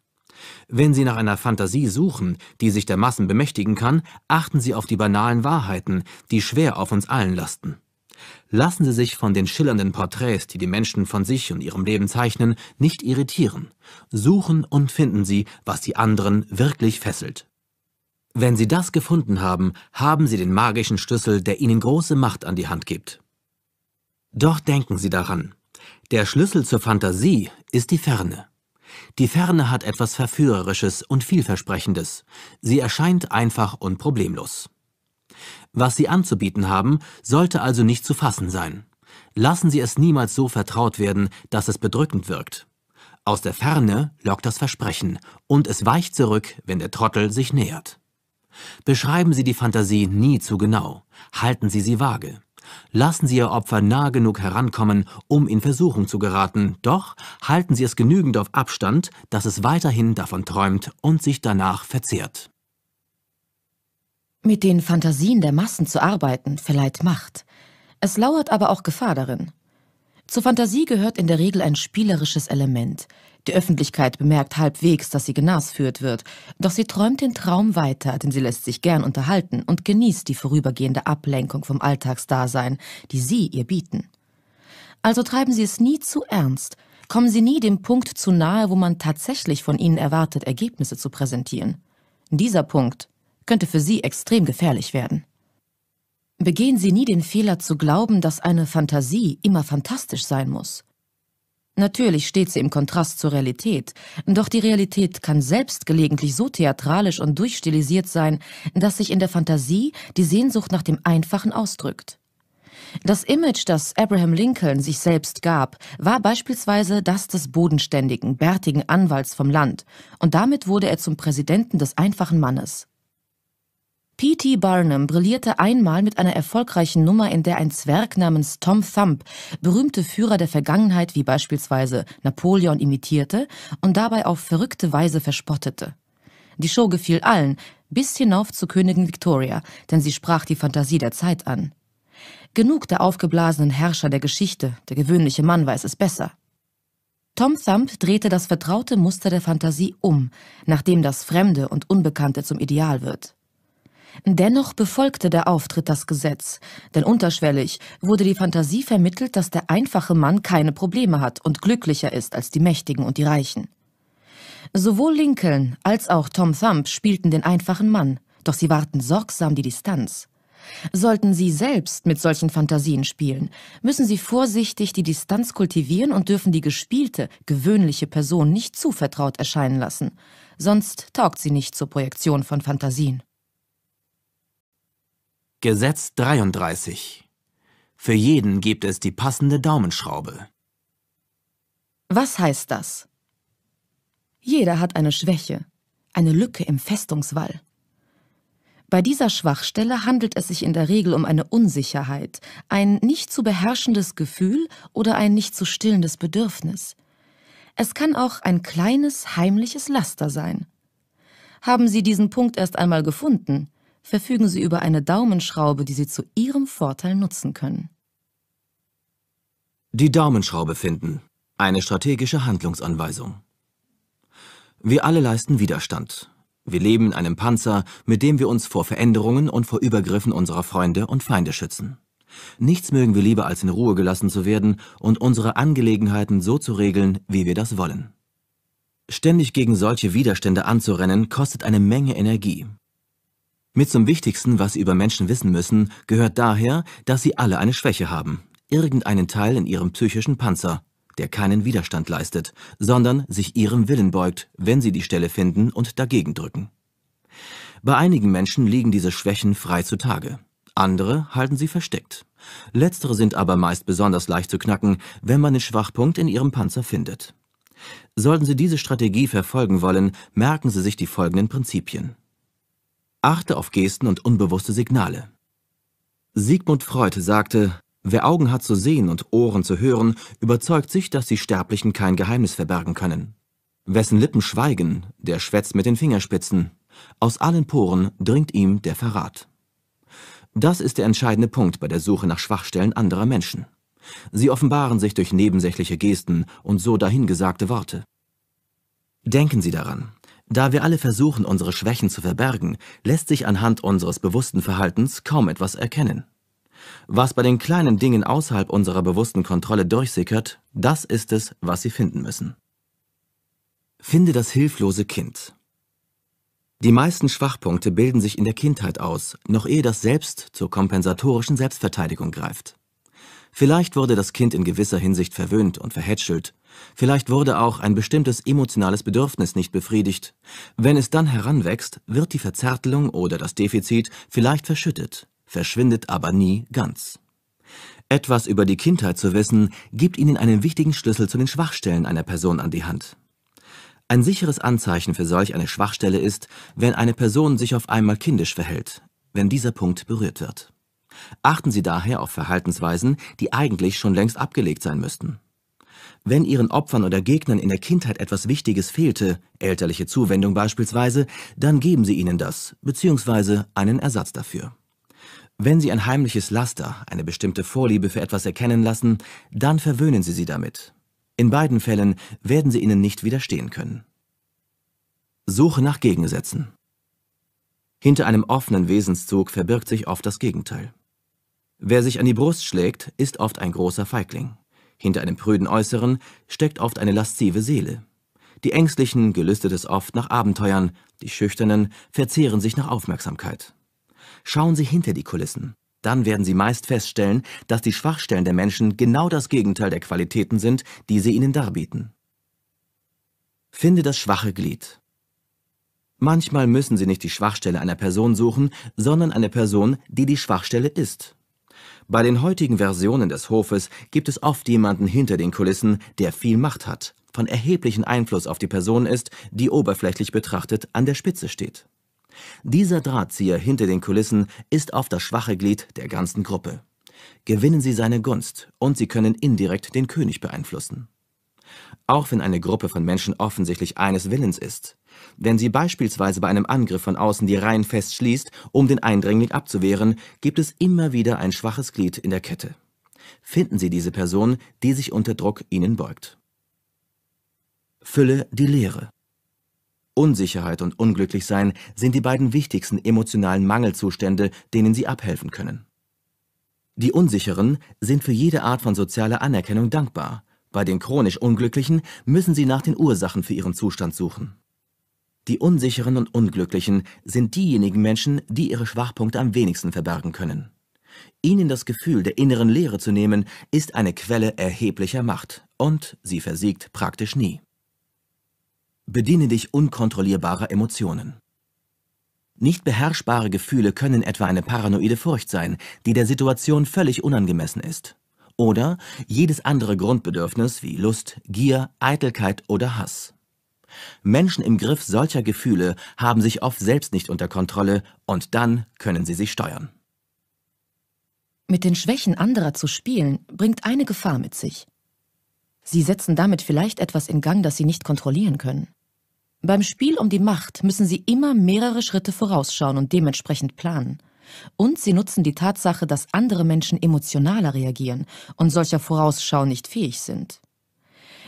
Wenn Sie nach einer Fantasie suchen, die sich der Massen bemächtigen kann, achten Sie auf die banalen Wahrheiten, die schwer auf uns allen lasten. Lassen Sie sich von den schillernden Porträts, die die Menschen von sich und ihrem Leben zeichnen, nicht irritieren. Suchen und finden Sie, was die anderen wirklich fesselt. Wenn Sie das gefunden haben, haben Sie den magischen Schlüssel, der Ihnen große Macht an die Hand gibt. Doch denken Sie daran, der Schlüssel zur Fantasie ist die Ferne. Die Ferne hat etwas Verführerisches und Vielversprechendes. Sie erscheint einfach und problemlos. Was Sie anzubieten haben, sollte also nicht zu fassen sein. Lassen Sie es niemals so vertraut werden, dass es bedrückend wirkt. Aus der Ferne lockt das Versprechen und es weicht zurück, wenn der Trottel sich nähert. Beschreiben Sie die Fantasie nie zu genau, halten Sie sie vage. Lassen Sie Ihr Opfer nah genug herankommen, um in Versuchung zu geraten, doch halten Sie es genügend auf Abstand, dass es weiterhin davon träumt und sich danach verzehrt. Mit den Fantasien der Massen zu arbeiten verleiht Macht. Es lauert aber auch Gefahr darin. Zur Fantasie gehört in der Regel ein spielerisches Element. Die Öffentlichkeit bemerkt halbwegs, dass sie genasführt wird, doch sie träumt den Traum weiter, denn sie lässt sich gern unterhalten und genießt die vorübergehende Ablenkung vom Alltagsdasein, die sie ihr bieten. Also treiben Sie es nie zu ernst, kommen Sie nie dem Punkt zu nahe, wo man tatsächlich von Ihnen erwartet, Ergebnisse zu präsentieren. Dieser Punkt könnte für Sie extrem gefährlich werden. Begehen Sie nie den Fehler zu glauben, dass eine Fantasie immer fantastisch sein muss. Natürlich steht sie im Kontrast zur Realität, doch die Realität kann selbst gelegentlich so theatralisch und durchstilisiert sein, dass sich in der Fantasie die Sehnsucht nach dem Einfachen ausdrückt. Das Image, das Abraham Lincoln sich selbst gab, war beispielsweise das des bodenständigen, bärtigen Anwalts vom Land, und damit wurde er zum Präsidenten des einfachen Mannes. P.T. Barnum brillierte einmal mit einer erfolgreichen Nummer, in der ein Zwerg namens Tom Thumb berühmte Führer der Vergangenheit wie beispielsweise Napoleon imitierte und dabei auf verrückte Weise verspottete. Die Show gefiel allen, bis hinauf zu Königin Victoria, denn sie sprach die Fantasie der Zeit an. Genug der aufgeblasenen Herrscher der Geschichte, der gewöhnliche Mann weiß es besser. Tom Thumb drehte das vertraute Muster der Fantasie um, nachdem das Fremde und Unbekannte zum Ideal wird. Dennoch befolgte der Auftritt das Gesetz, denn unterschwellig wurde die Fantasie vermittelt, dass der einfache Mann keine Probleme hat und glücklicher ist als die Mächtigen und die Reichen. Sowohl Lincoln als auch Tom Thumb spielten den einfachen Mann, doch sie warten sorgsam die Distanz. Sollten Sie selbst mit solchen Fantasien spielen, müssen Sie vorsichtig die Distanz kultivieren und dürfen die gespielte, gewöhnliche Person nicht zu vertraut erscheinen lassen. Sonst taugt sie nicht zur Projektion von Fantasien. Gesetz 33. Für jeden gibt es die passende Daumenschraube. Was heißt das? Jeder hat eine Schwäche, eine Lücke im Festungswall. Bei dieser Schwachstelle handelt es sich in der Regel um eine Unsicherheit, ein nicht zu beherrschendes Gefühl oder ein nicht zu stillendes Bedürfnis. Es kann auch ein kleines, heimliches Laster sein. Haben Sie diesen Punkt erst einmal gefunden, verfügen Sie über eine Daumenschraube, die Sie zu Ihrem Vorteil nutzen können. Die Daumenschraube finden. Eine strategische Handlungsanweisung. Wir alle leisten Widerstand. Wir leben in einem Panzer, mit dem wir uns vor Veränderungen und vor Übergriffen unserer Freunde und Feinde schützen. Nichts mögen wir lieber, als in Ruhe gelassen zu werden und unsere Angelegenheiten so zu regeln, wie wir das wollen. Ständig gegen solche Widerstände anzurennen, kostet eine Menge Energie. Mit zum Wichtigsten, was Sie über Menschen wissen müssen, gehört daher, dass sie alle eine Schwäche haben, irgendeinen Teil in ihrem psychischen Panzer, der keinen Widerstand leistet, sondern sich ihrem Willen beugt, wenn sie die Stelle finden und dagegen drücken. Bei einigen Menschen liegen diese Schwächen frei zutage, andere halten sie versteckt. Letztere sind aber meist besonders leicht zu knacken, wenn man den Schwachpunkt in ihrem Panzer findet. Sollten Sie diese Strategie verfolgen wollen, merken Sie sich die folgenden Prinzipien. Achte auf Gesten und unbewusste Signale. Sigmund Freud sagte, wer Augen hat zu sehen und Ohren zu hören, überzeugt sich, dass die Sterblichen kein Geheimnis verbergen können. Wessen Lippen schweigen, der schwätzt mit den Fingerspitzen. Aus allen Poren dringt ihm der Verrat. Das ist der entscheidende Punkt bei der Suche nach Schwachstellen anderer Menschen. Sie offenbaren sich durch nebensächliche Gesten und so dahingesagte Worte. Denken Sie daran, da wir alle versuchen, unsere Schwächen zu verbergen, lässt sich anhand unseres bewussten Verhaltens kaum etwas erkennen. Was bei den kleinen Dingen außerhalb unserer bewussten Kontrolle durchsickert, das ist es, was Sie finden müssen. Finde das hilflose Kind. Die meisten Schwachpunkte bilden sich in der Kindheit aus, noch ehe das Selbst zur kompensatorischen Selbstverteidigung greift. Vielleicht wurde das Kind in gewisser Hinsicht verwöhnt und verhätschelt Vielleicht wurde auch ein bestimmtes emotionales Bedürfnis nicht befriedigt. Wenn es dann heranwächst, wird die Verzärtelung oder das Defizit vielleicht verschüttet, verschwindet aber nie ganz. Etwas über die Kindheit zu wissen, gibt Ihnen einen wichtigen Schlüssel zu den Schwachstellen einer Person an die Hand. Ein sicheres Anzeichen für solch eine Schwachstelle ist, wenn eine Person sich auf einmal kindisch verhält, wenn dieser Punkt berührt wird. Achten Sie daher auf Verhaltensweisen, die eigentlich schon längst abgelegt sein müssten. Wenn ihren Opfern oder Gegnern in der Kindheit etwas Wichtiges fehlte, elterliche Zuwendung beispielsweise, dann geben sie ihnen das, beziehungsweise einen Ersatz dafür. Wenn sie ein heimliches Laster, eine bestimmte Vorliebe für etwas erkennen lassen, dann verwöhnen sie sie damit. In beiden Fällen werden sie ihnen nicht widerstehen können. Suche nach Gegensätzen. Hinter einem offenen Wesenszug verbirgt sich oft das Gegenteil. Wer sich an die Brust schlägt, ist oft ein großer Feigling. Hinter einem prüden Äußeren steckt oft eine laszive Seele. Die Ängstlichen gelüstet es oft nach Abenteuern, die Schüchternen verzehren sich nach Aufmerksamkeit. Schauen Sie hinter die Kulissen. Dann werden Sie meist feststellen, dass die Schwachstellen der Menschen genau das Gegenteil der Qualitäten sind, die sie ihnen darbieten. Finde das schwache Glied. Manchmal müssen Sie nicht die Schwachstelle einer Person suchen, sondern eine Person, die die Schwachstelle ist. Bei den heutigen Versionen des Hofes gibt es oft jemanden hinter den Kulissen, der viel Macht hat, von erheblichem Einfluss auf die Person ist, die oberflächlich betrachtet an der Spitze steht. Dieser Drahtzieher hinter den Kulissen ist oft das schwache Glied der ganzen Gruppe. Gewinnen Sie seine Gunst und Sie können indirekt den König beeinflussen. Auch wenn eine Gruppe von Menschen offensichtlich eines Willens ist, wenn sie beispielsweise bei einem Angriff von außen die Reihen festschließt, um den Eindringling abzuwehren, gibt es immer wieder ein schwaches Glied in der Kette. Finden Sie diese Person, die sich unter Druck Ihnen beugt. Fülle die Leere. Unsicherheit und Unglücklichsein sind die beiden wichtigsten emotionalen Mangelzustände, denen Sie abhelfen können. Die Unsicheren sind für jede Art von sozialer Anerkennung dankbar. Bei den chronisch Unglücklichen müssen sie nach den Ursachen für ihren Zustand suchen. Die Unsicheren und Unglücklichen sind diejenigen Menschen, die ihre Schwachpunkte am wenigsten verbergen können. Ihnen das Gefühl der inneren Leere zu nehmen, ist eine Quelle erheblicher Macht und sie versiegt praktisch nie. Bediene dich unkontrollierbarer Emotionen. Nicht beherrschbare Gefühle können etwa eine paranoide Furcht sein, die der Situation völlig unangemessen ist. Oder jedes andere Grundbedürfnis wie Lust, Gier, Eitelkeit oder Hass. Menschen im Griff solcher Gefühle haben sich oft selbst nicht unter Kontrolle und dann können sie sich steuern. Mit den Schwächen anderer zu spielen, bringt eine Gefahr mit sich. Sie setzen damit vielleicht etwas in Gang, das sie nicht kontrollieren können. Beim Spiel um die Macht müssen sie immer mehrere Schritte vorausschauen und dementsprechend planen. Und sie nutzen die Tatsache, dass andere Menschen emotionaler reagieren und solcher Vorausschau nicht fähig sind.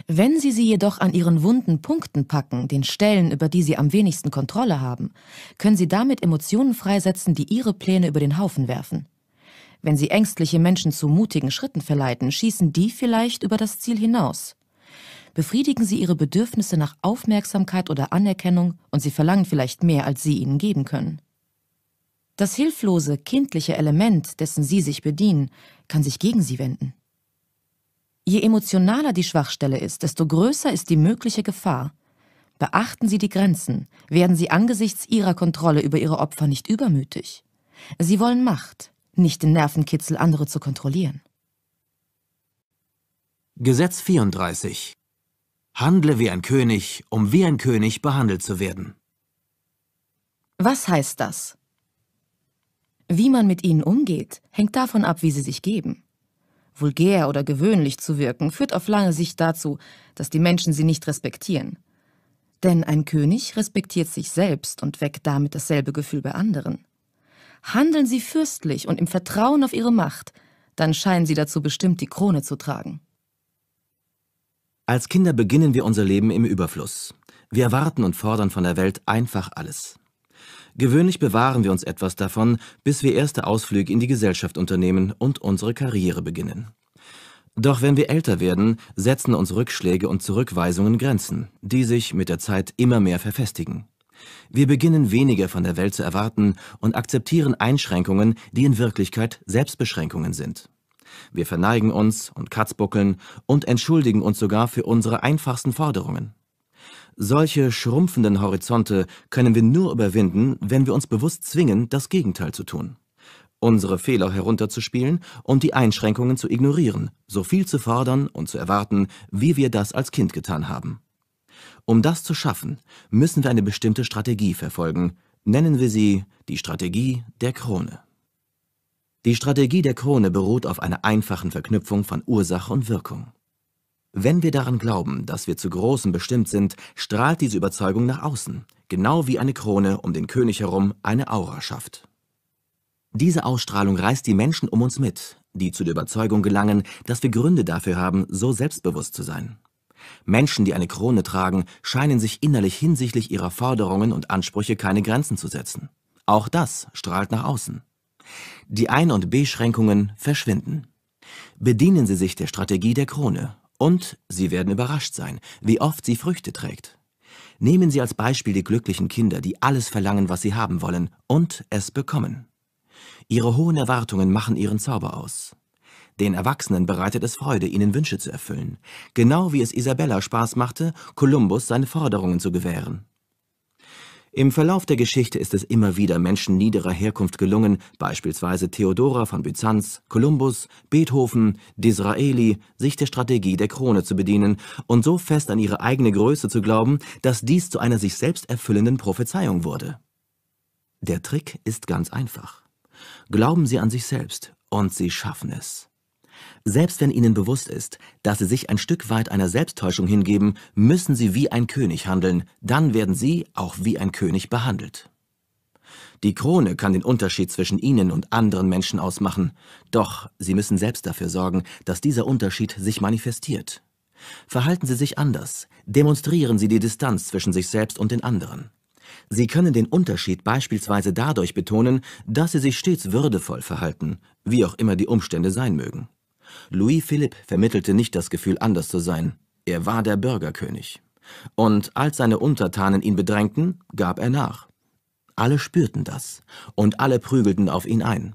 Wenn Sie sie jedoch an Ihren wunden Punkten packen, den Stellen, über die Sie am wenigsten Kontrolle haben, können Sie damit Emotionen freisetzen, die Ihre Pläne über den Haufen werfen. Wenn Sie ängstliche Menschen zu mutigen Schritten verleiten, schießen die vielleicht über das Ziel hinaus. Befriedigen Sie Ihre Bedürfnisse nach Aufmerksamkeit oder Anerkennung und Sie verlangen vielleicht mehr, als Sie ihnen geben können. Das hilflose, kindliche Element, dessen Sie sich bedienen, kann sich gegen Sie wenden. Je emotionaler die Schwachstelle ist, desto größer ist die mögliche Gefahr. Beachten Sie die Grenzen, werden Sie angesichts Ihrer Kontrolle über Ihre Opfer nicht übermütig. Sie wollen Macht, nicht den Nervenkitzel, andere zu kontrollieren. Gesetz 34 Handle wie ein König, um wie ein König behandelt zu werden. Was heißt das? Wie man mit ihnen umgeht, hängt davon ab, wie sie sich geben vulgär oder gewöhnlich zu wirken, führt auf lange Sicht dazu, dass die Menschen sie nicht respektieren. Denn ein König respektiert sich selbst und weckt damit dasselbe Gefühl bei anderen. Handeln sie fürstlich und im Vertrauen auf ihre Macht, dann scheinen sie dazu bestimmt, die Krone zu tragen. Als Kinder beginnen wir unser Leben im Überfluss. Wir erwarten und fordern von der Welt einfach alles. Gewöhnlich bewahren wir uns etwas davon, bis wir erste Ausflüge in die Gesellschaft unternehmen und unsere Karriere beginnen. Doch wenn wir älter werden, setzen uns Rückschläge und Zurückweisungen Grenzen, die sich mit der Zeit immer mehr verfestigen. Wir beginnen weniger von der Welt zu erwarten und akzeptieren Einschränkungen, die in Wirklichkeit Selbstbeschränkungen sind. Wir verneigen uns und katzbuckeln und entschuldigen uns sogar für unsere einfachsten Forderungen. Solche schrumpfenden Horizonte können wir nur überwinden, wenn wir uns bewusst zwingen, das Gegenteil zu tun. Unsere Fehler herunterzuspielen und die Einschränkungen zu ignorieren, so viel zu fordern und zu erwarten, wie wir das als Kind getan haben. Um das zu schaffen, müssen wir eine bestimmte Strategie verfolgen. Nennen wir sie die Strategie der Krone. Die Strategie der Krone beruht auf einer einfachen Verknüpfung von Ursache und Wirkung. Wenn wir daran glauben, dass wir zu Großen bestimmt sind, strahlt diese Überzeugung nach außen, genau wie eine Krone um den König herum eine Aura schafft. Diese Ausstrahlung reißt die Menschen um uns mit, die zu der Überzeugung gelangen, dass wir Gründe dafür haben, so selbstbewusst zu sein. Menschen, die eine Krone tragen, scheinen sich innerlich hinsichtlich ihrer Forderungen und Ansprüche keine Grenzen zu setzen. Auch das strahlt nach außen. Die Ein- und Beschränkungen verschwinden. Bedienen Sie sich der Strategie der Krone, und Sie werden überrascht sein, wie oft sie Früchte trägt. Nehmen Sie als Beispiel die glücklichen Kinder, die alles verlangen, was sie haben wollen, und es bekommen. Ihre hohen Erwartungen machen ihren Zauber aus. Den Erwachsenen bereitet es Freude, ihnen Wünsche zu erfüllen, genau wie es Isabella Spaß machte, Kolumbus seine Forderungen zu gewähren. Im Verlauf der Geschichte ist es immer wieder Menschen niederer Herkunft gelungen, beispielsweise Theodora von Byzanz, Kolumbus, Beethoven, Disraeli, sich der Strategie der Krone zu bedienen und so fest an ihre eigene Größe zu glauben, dass dies zu einer sich selbst erfüllenden Prophezeiung wurde. Der Trick ist ganz einfach. Glauben Sie an sich selbst und Sie schaffen es. Selbst wenn ihnen bewusst ist, dass sie sich ein Stück weit einer Selbsttäuschung hingeben, müssen sie wie ein König handeln, dann werden sie auch wie ein König behandelt. Die Krone kann den Unterschied zwischen ihnen und anderen Menschen ausmachen, doch sie müssen selbst dafür sorgen, dass dieser Unterschied sich manifestiert. Verhalten sie sich anders, demonstrieren sie die Distanz zwischen sich selbst und den anderen. Sie können den Unterschied beispielsweise dadurch betonen, dass sie sich stets würdevoll verhalten, wie auch immer die Umstände sein mögen. Louis Philipp vermittelte nicht das Gefühl, anders zu sein. Er war der Bürgerkönig. Und als seine Untertanen ihn bedrängten, gab er nach. Alle spürten das, und alle prügelten auf ihn ein.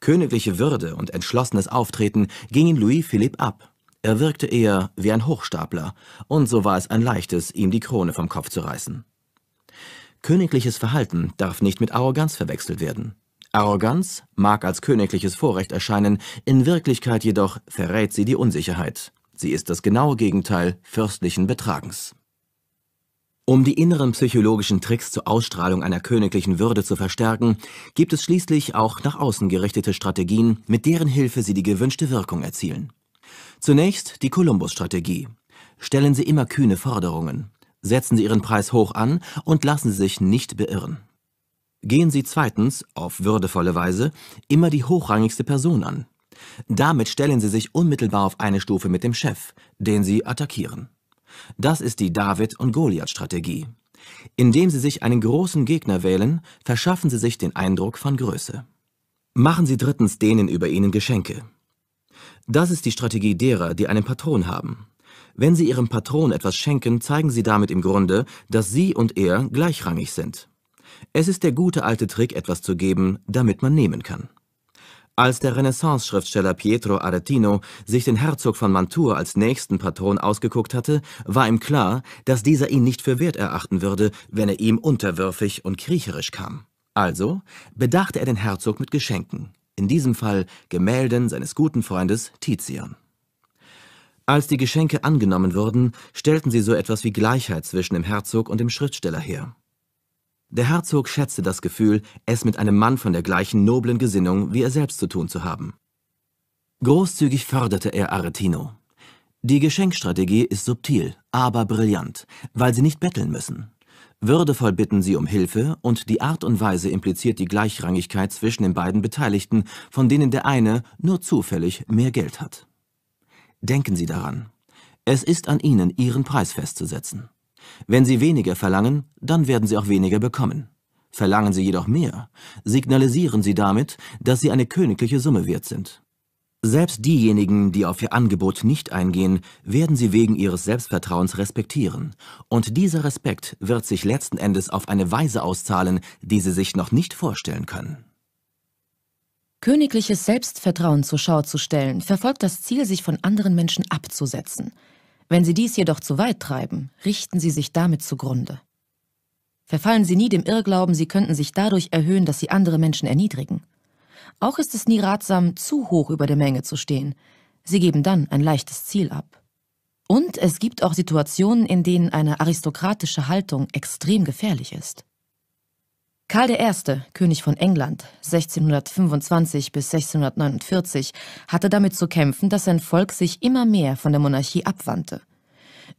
Königliche Würde und entschlossenes Auftreten gingen Louis Philipp ab. Er wirkte eher wie ein Hochstapler, und so war es ein leichtes, ihm die Krone vom Kopf zu reißen. Königliches Verhalten darf nicht mit Arroganz verwechselt werden. Arroganz mag als königliches Vorrecht erscheinen, in Wirklichkeit jedoch verrät sie die Unsicherheit. Sie ist das genaue Gegenteil fürstlichen Betragens. Um die inneren psychologischen Tricks zur Ausstrahlung einer königlichen Würde zu verstärken, gibt es schließlich auch nach außen gerichtete Strategien, mit deren Hilfe sie die gewünschte Wirkung erzielen. Zunächst die Kolumbus-Strategie. Stellen Sie immer kühne Forderungen, setzen Sie Ihren Preis hoch an und lassen Sie sich nicht beirren. Gehen Sie zweitens, auf würdevolle Weise, immer die hochrangigste Person an. Damit stellen Sie sich unmittelbar auf eine Stufe mit dem Chef, den Sie attackieren. Das ist die David- und Goliath-Strategie. Indem Sie sich einen großen Gegner wählen, verschaffen Sie sich den Eindruck von Größe. Machen Sie drittens denen über Ihnen Geschenke. Das ist die Strategie derer, die einen Patron haben. Wenn Sie Ihrem Patron etwas schenken, zeigen Sie damit im Grunde, dass Sie und er gleichrangig sind. Es ist der gute alte Trick, etwas zu geben, damit man nehmen kann. Als der Renaissance-Schriftsteller Pietro Aretino sich den Herzog von Mantua als nächsten Patron ausgeguckt hatte, war ihm klar, dass dieser ihn nicht für wert erachten würde, wenn er ihm unterwürfig und kriecherisch kam. Also bedachte er den Herzog mit Geschenken, in diesem Fall Gemälden seines guten Freundes Tizian. Als die Geschenke angenommen wurden, stellten sie so etwas wie Gleichheit zwischen dem Herzog und dem Schriftsteller her. Der Herzog schätzte das Gefühl, es mit einem Mann von der gleichen noblen Gesinnung wie er selbst zu tun zu haben. Großzügig förderte er Aretino. Die Geschenkstrategie ist subtil, aber brillant, weil sie nicht betteln müssen. Würdevoll bitten sie um Hilfe und die Art und Weise impliziert die Gleichrangigkeit zwischen den beiden Beteiligten, von denen der eine nur zufällig mehr Geld hat. Denken Sie daran. Es ist an Ihnen, Ihren Preis festzusetzen. Wenn Sie weniger verlangen, dann werden Sie auch weniger bekommen. Verlangen Sie jedoch mehr, signalisieren Sie damit, dass Sie eine königliche Summe wert sind. Selbst diejenigen, die auf Ihr Angebot nicht eingehen, werden Sie wegen Ihres Selbstvertrauens respektieren. Und dieser Respekt wird sich letzten Endes auf eine Weise auszahlen, die Sie sich noch nicht vorstellen können. Königliches Selbstvertrauen zur Schau zu stellen, verfolgt das Ziel, sich von anderen Menschen abzusetzen. Wenn Sie dies jedoch zu weit treiben, richten Sie sich damit zugrunde. Verfallen Sie nie dem Irrglauben, Sie könnten sich dadurch erhöhen, dass Sie andere Menschen erniedrigen. Auch ist es nie ratsam, zu hoch über der Menge zu stehen. Sie geben dann ein leichtes Ziel ab. Und es gibt auch Situationen, in denen eine aristokratische Haltung extrem gefährlich ist. Karl I., König von England, 1625 bis 1649, hatte damit zu kämpfen, dass sein Volk sich immer mehr von der Monarchie abwandte.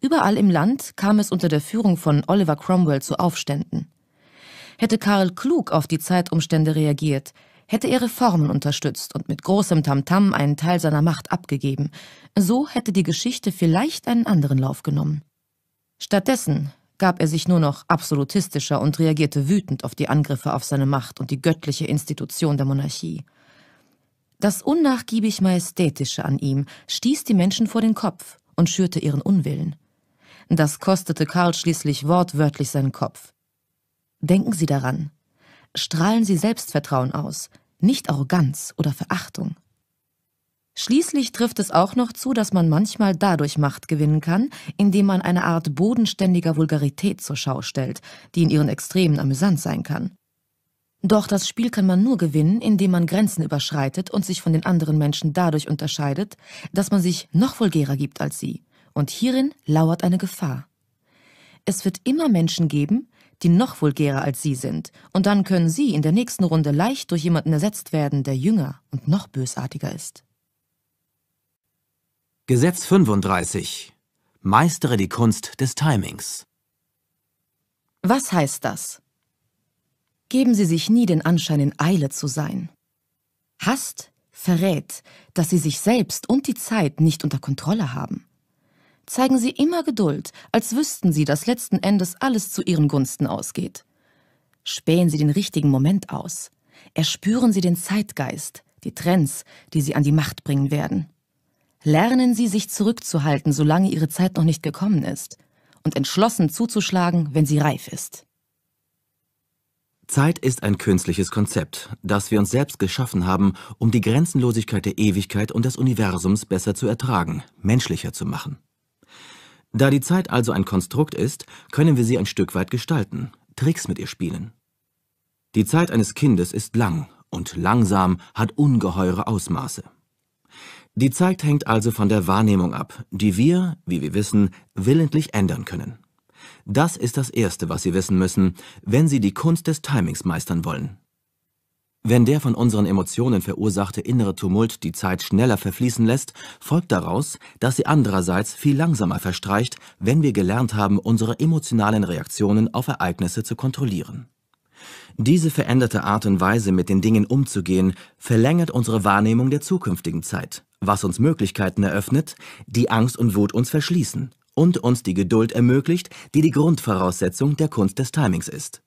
Überall im Land kam es unter der Führung von Oliver Cromwell zu Aufständen. Hätte Karl klug auf die Zeitumstände reagiert, hätte er Reformen unterstützt und mit großem Tamtam -Tam einen Teil seiner Macht abgegeben. So hätte die Geschichte vielleicht einen anderen Lauf genommen. Stattdessen gab er sich nur noch absolutistischer und reagierte wütend auf die Angriffe auf seine Macht und die göttliche Institution der Monarchie. Das unnachgiebig Majestätische an ihm stieß die Menschen vor den Kopf und schürte ihren Unwillen. Das kostete Karl schließlich wortwörtlich seinen Kopf. Denken Sie daran. Strahlen Sie Selbstvertrauen aus, nicht Arroganz oder Verachtung. Schließlich trifft es auch noch zu, dass man manchmal dadurch Macht gewinnen kann, indem man eine Art bodenständiger Vulgarität zur Schau stellt, die in ihren Extremen amüsant sein kann. Doch das Spiel kann man nur gewinnen, indem man Grenzen überschreitet und sich von den anderen Menschen dadurch unterscheidet, dass man sich noch vulgärer gibt als sie. Und hierin lauert eine Gefahr. Es wird immer Menschen geben, die noch vulgärer als sie sind, und dann können sie in der nächsten Runde leicht durch jemanden ersetzt werden, der jünger und noch bösartiger ist. Gesetz 35. Meistere die Kunst des Timings. Was heißt das? Geben Sie sich nie den Anschein, in Eile zu sein. Hast verrät, dass Sie sich selbst und die Zeit nicht unter Kontrolle haben. Zeigen Sie immer Geduld, als wüssten Sie, dass letzten Endes alles zu Ihren Gunsten ausgeht. Spähen Sie den richtigen Moment aus. Erspüren Sie den Zeitgeist, die Trends, die Sie an die Macht bringen werden. Lernen Sie sich zurückzuhalten, solange Ihre Zeit noch nicht gekommen ist und entschlossen zuzuschlagen, wenn sie reif ist. Zeit ist ein künstliches Konzept, das wir uns selbst geschaffen haben, um die Grenzenlosigkeit der Ewigkeit und des Universums besser zu ertragen, menschlicher zu machen. Da die Zeit also ein Konstrukt ist, können wir sie ein Stück weit gestalten, Tricks mit ihr spielen. Die Zeit eines Kindes ist lang und langsam hat ungeheure Ausmaße. Die Zeit hängt also von der Wahrnehmung ab, die wir, wie wir wissen, willentlich ändern können. Das ist das Erste, was Sie wissen müssen, wenn Sie die Kunst des Timings meistern wollen. Wenn der von unseren Emotionen verursachte innere Tumult die Zeit schneller verfließen lässt, folgt daraus, dass sie andererseits viel langsamer verstreicht, wenn wir gelernt haben, unsere emotionalen Reaktionen auf Ereignisse zu kontrollieren. Diese veränderte Art und Weise, mit den Dingen umzugehen, verlängert unsere Wahrnehmung der zukünftigen Zeit, was uns Möglichkeiten eröffnet, die Angst und Wut uns verschließen und uns die Geduld ermöglicht, die die Grundvoraussetzung der Kunst des Timings ist.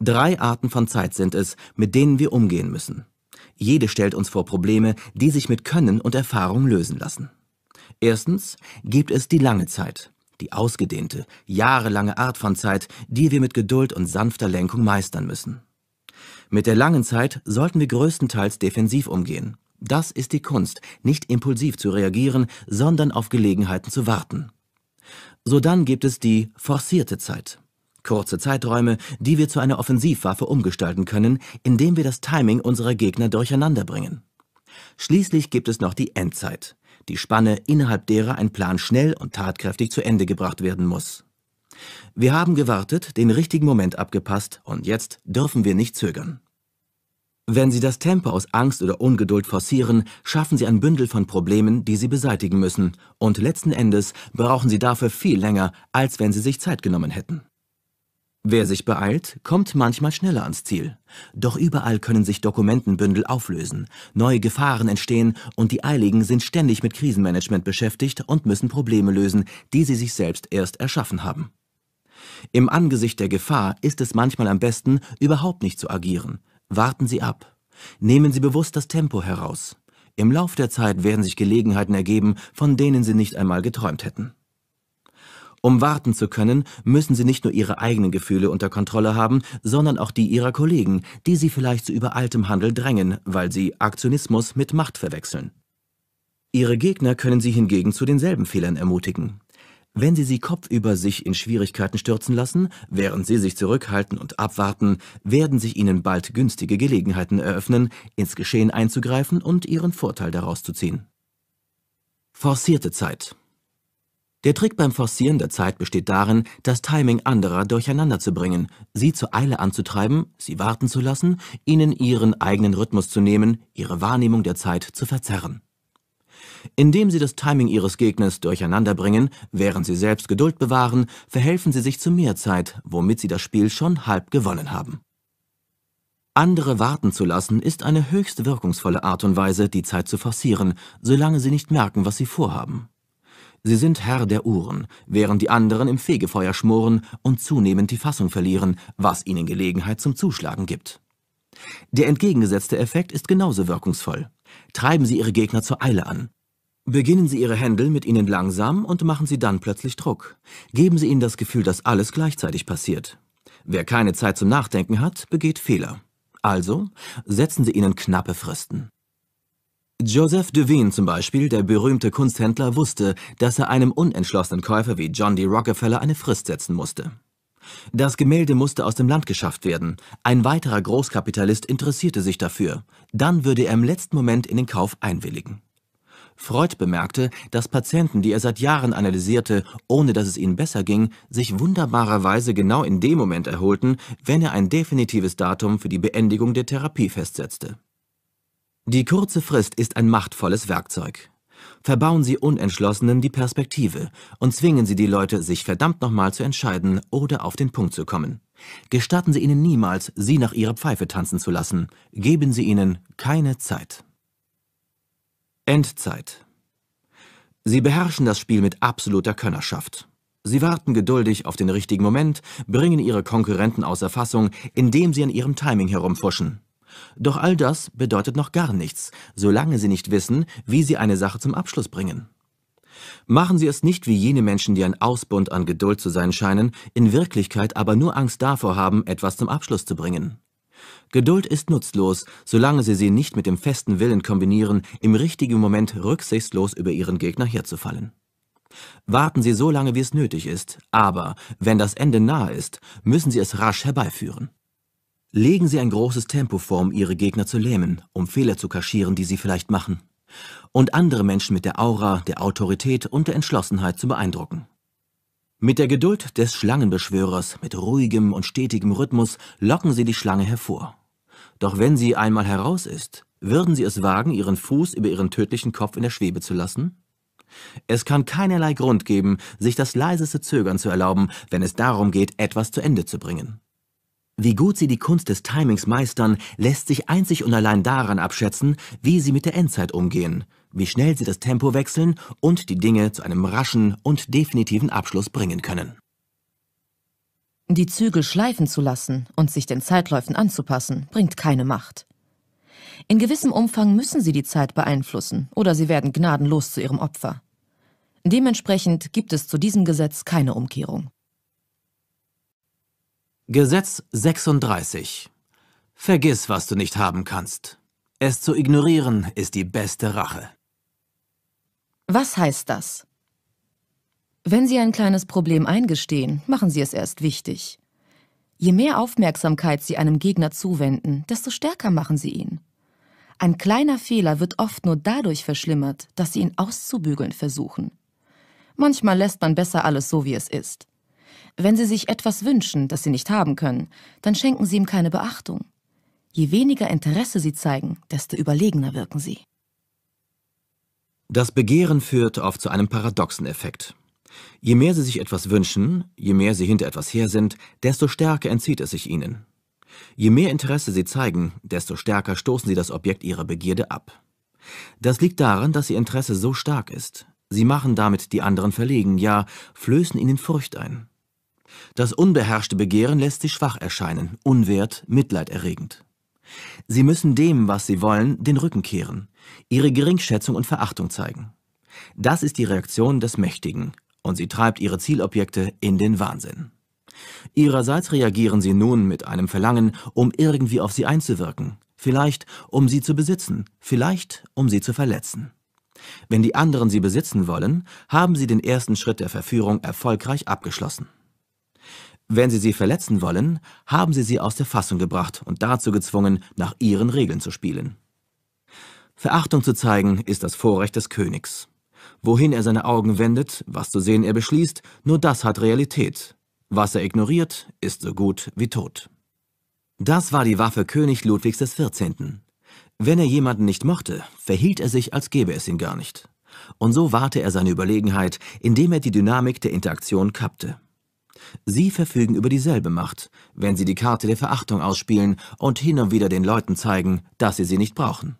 Drei Arten von Zeit sind es, mit denen wir umgehen müssen. Jede stellt uns vor Probleme, die sich mit Können und Erfahrung lösen lassen. Erstens gibt es die lange Zeit, die ausgedehnte, jahrelange Art von Zeit, die wir mit Geduld und sanfter Lenkung meistern müssen. Mit der langen Zeit sollten wir größtenteils defensiv umgehen, das ist die Kunst, nicht impulsiv zu reagieren, sondern auf Gelegenheiten zu warten. Sodann gibt es die forcierte Zeit. Kurze Zeiträume, die wir zu einer Offensivwaffe umgestalten können, indem wir das Timing unserer Gegner durcheinanderbringen. Schließlich gibt es noch die Endzeit, die Spanne, innerhalb derer ein Plan schnell und tatkräftig zu Ende gebracht werden muss. Wir haben gewartet, den richtigen Moment abgepasst und jetzt dürfen wir nicht zögern. Wenn Sie das Tempo aus Angst oder Ungeduld forcieren, schaffen Sie ein Bündel von Problemen, die Sie beseitigen müssen, und letzten Endes brauchen Sie dafür viel länger, als wenn Sie sich Zeit genommen hätten. Wer sich beeilt, kommt manchmal schneller ans Ziel. Doch überall können sich Dokumentenbündel auflösen, neue Gefahren entstehen und die Eiligen sind ständig mit Krisenmanagement beschäftigt und müssen Probleme lösen, die sie sich selbst erst erschaffen haben. Im Angesicht der Gefahr ist es manchmal am besten, überhaupt nicht zu agieren, Warten Sie ab. Nehmen Sie bewusst das Tempo heraus. Im Lauf der Zeit werden sich Gelegenheiten ergeben, von denen Sie nicht einmal geträumt hätten. Um warten zu können, müssen Sie nicht nur Ihre eigenen Gefühle unter Kontrolle haben, sondern auch die Ihrer Kollegen, die Sie vielleicht zu überaltem Handel drängen, weil Sie Aktionismus mit Macht verwechseln. Ihre Gegner können Sie hingegen zu denselben Fehlern ermutigen. Wenn Sie sie kopfüber sich in Schwierigkeiten stürzen lassen, während Sie sich zurückhalten und abwarten, werden sich Ihnen bald günstige Gelegenheiten eröffnen, ins Geschehen einzugreifen und Ihren Vorteil daraus zu ziehen. Forcierte Zeit Der Trick beim Forcieren der Zeit besteht darin, das Timing anderer durcheinander zu bringen, sie zur Eile anzutreiben, sie warten zu lassen, ihnen ihren eigenen Rhythmus zu nehmen, ihre Wahrnehmung der Zeit zu verzerren. Indem sie das Timing ihres Gegners durcheinanderbringen, während sie selbst Geduld bewahren, verhelfen sie sich zu mehr Zeit, womit sie das Spiel schon halb gewonnen haben. Andere warten zu lassen, ist eine höchst wirkungsvolle Art und Weise, die Zeit zu forcieren, solange sie nicht merken, was sie vorhaben. Sie sind Herr der Uhren, während die anderen im Fegefeuer schmoren und zunehmend die Fassung verlieren, was ihnen Gelegenheit zum Zuschlagen gibt. Der entgegengesetzte Effekt ist genauso wirkungsvoll. Treiben Sie Ihre Gegner zur Eile an. Beginnen Sie Ihre Händel mit ihnen langsam und machen Sie dann plötzlich Druck. Geben Sie ihnen das Gefühl, dass alles gleichzeitig passiert. Wer keine Zeit zum Nachdenken hat, begeht Fehler. Also setzen Sie ihnen knappe Fristen. Joseph Devine zum Beispiel, der berühmte Kunsthändler, wusste, dass er einem unentschlossenen Käufer wie John D. Rockefeller eine Frist setzen musste. Das Gemälde musste aus dem Land geschafft werden. Ein weiterer Großkapitalist interessierte sich dafür. Dann würde er im letzten Moment in den Kauf einwilligen. Freud bemerkte, dass Patienten, die er seit Jahren analysierte, ohne dass es ihnen besser ging, sich wunderbarerweise genau in dem Moment erholten, wenn er ein definitives Datum für die Beendigung der Therapie festsetzte. Die kurze Frist ist ein machtvolles Werkzeug. Verbauen Sie Unentschlossenen die Perspektive und zwingen Sie die Leute, sich verdammt nochmal zu entscheiden oder auf den Punkt zu kommen. Gestatten Sie ihnen niemals, sie nach ihrer Pfeife tanzen zu lassen. Geben Sie ihnen keine Zeit. Endzeit. Sie beherrschen das Spiel mit absoluter Könnerschaft. Sie warten geduldig auf den richtigen Moment, bringen ihre Konkurrenten außer Fassung, indem sie an ihrem Timing herumfuschen. Doch all das bedeutet noch gar nichts, solange sie nicht wissen, wie sie eine Sache zum Abschluss bringen. Machen Sie es nicht wie jene Menschen, die ein Ausbund an Geduld zu sein scheinen, in Wirklichkeit aber nur Angst davor haben, etwas zum Abschluss zu bringen. Geduld ist nutzlos, solange sie sie nicht mit dem festen Willen kombinieren, im richtigen Moment rücksichtslos über ihren Gegner herzufallen. Warten Sie so lange, wie es nötig ist, aber wenn das Ende nahe ist, müssen Sie es rasch herbeiführen. Legen Sie ein großes Tempo vor, um Ihre Gegner zu lähmen, um Fehler zu kaschieren, die Sie vielleicht machen. Und andere Menschen mit der Aura, der Autorität und der Entschlossenheit zu beeindrucken. Mit der Geduld des Schlangenbeschwörers, mit ruhigem und stetigem Rhythmus locken Sie die Schlange hervor. Doch wenn sie einmal heraus ist, würden sie es wagen, ihren Fuß über ihren tödlichen Kopf in der Schwebe zu lassen? Es kann keinerlei Grund geben, sich das leiseste Zögern zu erlauben, wenn es darum geht, etwas zu Ende zu bringen. Wie gut sie die Kunst des Timings meistern, lässt sich einzig und allein daran abschätzen, wie sie mit der Endzeit umgehen, wie schnell sie das Tempo wechseln und die Dinge zu einem raschen und definitiven Abschluss bringen können. Die Zügel schleifen zu lassen und sich den Zeitläufen anzupassen, bringt keine Macht. In gewissem Umfang müssen sie die Zeit beeinflussen oder sie werden gnadenlos zu ihrem Opfer. Dementsprechend gibt es zu diesem Gesetz keine Umkehrung. Gesetz 36 Vergiss, was du nicht haben kannst. Es zu ignorieren ist die beste Rache. Was heißt das? Wenn Sie ein kleines Problem eingestehen, machen Sie es erst wichtig. Je mehr Aufmerksamkeit Sie einem Gegner zuwenden, desto stärker machen Sie ihn. Ein kleiner Fehler wird oft nur dadurch verschlimmert, dass Sie ihn auszubügeln versuchen. Manchmal lässt man besser alles so, wie es ist. Wenn Sie sich etwas wünschen, das Sie nicht haben können, dann schenken Sie ihm keine Beachtung. Je weniger Interesse Sie zeigen, desto überlegener wirken Sie. Das Begehren führt oft zu einem paradoxen Effekt. Je mehr sie sich etwas wünschen, je mehr sie hinter etwas her sind, desto stärker entzieht es sich ihnen. Je mehr Interesse sie zeigen, desto stärker stoßen sie das Objekt ihrer Begierde ab. Das liegt daran, dass ihr Interesse so stark ist. Sie machen damit die anderen verlegen, ja, flößen ihnen Furcht ein. Das unbeherrschte Begehren lässt sie schwach erscheinen, unwert, mitleiderregend. Sie müssen dem, was sie wollen, den Rücken kehren, ihre Geringschätzung und Verachtung zeigen. Das ist die Reaktion des Mächtigen, und sie treibt ihre Zielobjekte in den Wahnsinn. Ihrerseits reagieren sie nun mit einem Verlangen, um irgendwie auf sie einzuwirken, vielleicht um sie zu besitzen, vielleicht um sie zu verletzen. Wenn die anderen sie besitzen wollen, haben sie den ersten Schritt der Verführung erfolgreich abgeschlossen. Wenn sie sie verletzen wollen, haben sie sie aus der Fassung gebracht und dazu gezwungen, nach ihren Regeln zu spielen. Verachtung zu zeigen ist das Vorrecht des Königs. Wohin er seine Augen wendet, was zu sehen er beschließt, nur das hat Realität. Was er ignoriert, ist so gut wie tot. Das war die Waffe König Ludwigs XIV. Wenn er jemanden nicht mochte, verhielt er sich, als gäbe es ihn gar nicht. Und so wahrte er seine Überlegenheit, indem er die Dynamik der Interaktion kappte. Sie verfügen über dieselbe Macht, wenn sie die Karte der Verachtung ausspielen und hin und wieder den Leuten zeigen, dass sie sie nicht brauchen.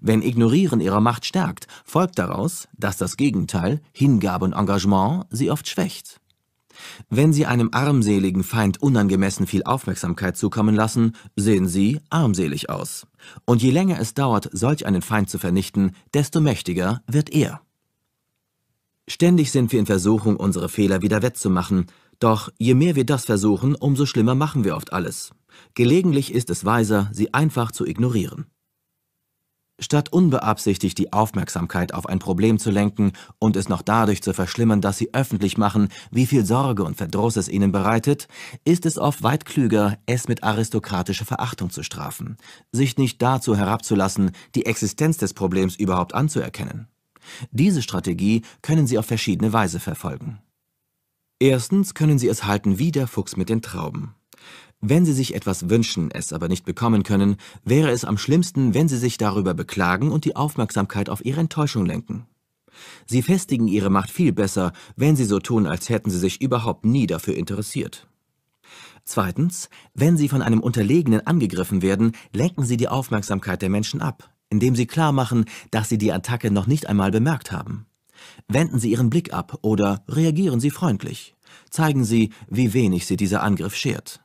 Wenn Ignorieren ihrer Macht stärkt, folgt daraus, dass das Gegenteil, Hingabe und Engagement, sie oft schwächt. Wenn Sie einem armseligen Feind unangemessen viel Aufmerksamkeit zukommen lassen, sehen Sie armselig aus. Und je länger es dauert, solch einen Feind zu vernichten, desto mächtiger wird er. Ständig sind wir in Versuchung, unsere Fehler wieder wettzumachen, doch je mehr wir das versuchen, umso schlimmer machen wir oft alles. Gelegentlich ist es weiser, sie einfach zu ignorieren. Statt unbeabsichtigt die Aufmerksamkeit auf ein Problem zu lenken und es noch dadurch zu verschlimmern, dass sie öffentlich machen, wie viel Sorge und Verdruss es ihnen bereitet, ist es oft weit klüger, es mit aristokratischer Verachtung zu strafen, sich nicht dazu herabzulassen, die Existenz des Problems überhaupt anzuerkennen. Diese Strategie können Sie auf verschiedene Weise verfolgen. Erstens können Sie es halten wie der Fuchs mit den Trauben. Wenn Sie sich etwas wünschen, es aber nicht bekommen können, wäre es am schlimmsten, wenn Sie sich darüber beklagen und die Aufmerksamkeit auf Ihre Enttäuschung lenken. Sie festigen Ihre Macht viel besser, wenn Sie so tun, als hätten Sie sich überhaupt nie dafür interessiert. Zweitens, wenn Sie von einem Unterlegenen angegriffen werden, lenken Sie die Aufmerksamkeit der Menschen ab, indem Sie klar machen, dass Sie die Attacke noch nicht einmal bemerkt haben. Wenden Sie Ihren Blick ab oder reagieren Sie freundlich. Zeigen Sie, wie wenig Sie dieser Angriff schert.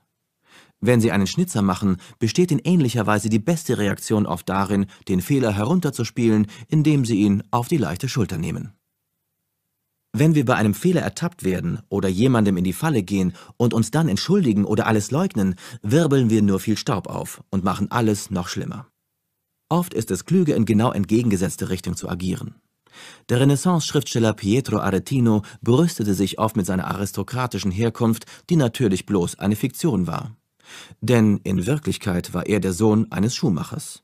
Wenn Sie einen Schnitzer machen, besteht in ähnlicher Weise die beste Reaktion oft darin, den Fehler herunterzuspielen, indem Sie ihn auf die leichte Schulter nehmen. Wenn wir bei einem Fehler ertappt werden oder jemandem in die Falle gehen und uns dann entschuldigen oder alles leugnen, wirbeln wir nur viel Staub auf und machen alles noch schlimmer. Oft ist es klüger, in genau entgegengesetzte Richtung zu agieren. Der Renaissance-Schriftsteller Pietro Aretino brüstete sich oft mit seiner aristokratischen Herkunft, die natürlich bloß eine Fiktion war denn in Wirklichkeit war er der Sohn eines Schuhmachers.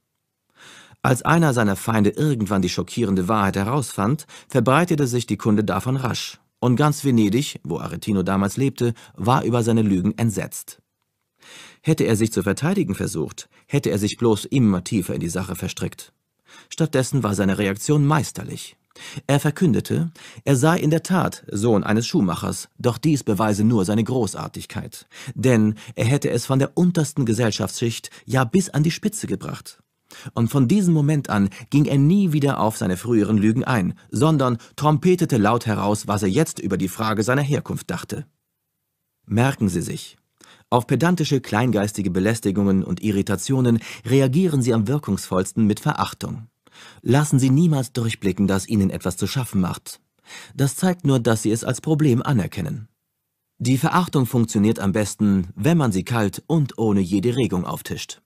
Als einer seiner Feinde irgendwann die schockierende Wahrheit herausfand, verbreitete sich die Kunde davon rasch, und ganz Venedig, wo Aretino damals lebte, war über seine Lügen entsetzt. Hätte er sich zu verteidigen versucht, hätte er sich bloß immer tiefer in die Sache verstrickt. Stattdessen war seine Reaktion meisterlich. Er verkündete, er sei in der Tat Sohn eines Schuhmachers, doch dies beweise nur seine Großartigkeit, denn er hätte es von der untersten Gesellschaftsschicht ja bis an die Spitze gebracht. Und von diesem Moment an ging er nie wieder auf seine früheren Lügen ein, sondern trompetete laut heraus, was er jetzt über die Frage seiner Herkunft dachte. Merken Sie sich, auf pedantische kleingeistige Belästigungen und Irritationen reagieren Sie am wirkungsvollsten mit Verachtung. Lassen Sie niemals durchblicken, dass Ihnen etwas zu schaffen macht. Das zeigt nur, dass Sie es als Problem anerkennen. Die Verachtung funktioniert am besten, wenn man sie kalt und ohne jede Regung auftischt.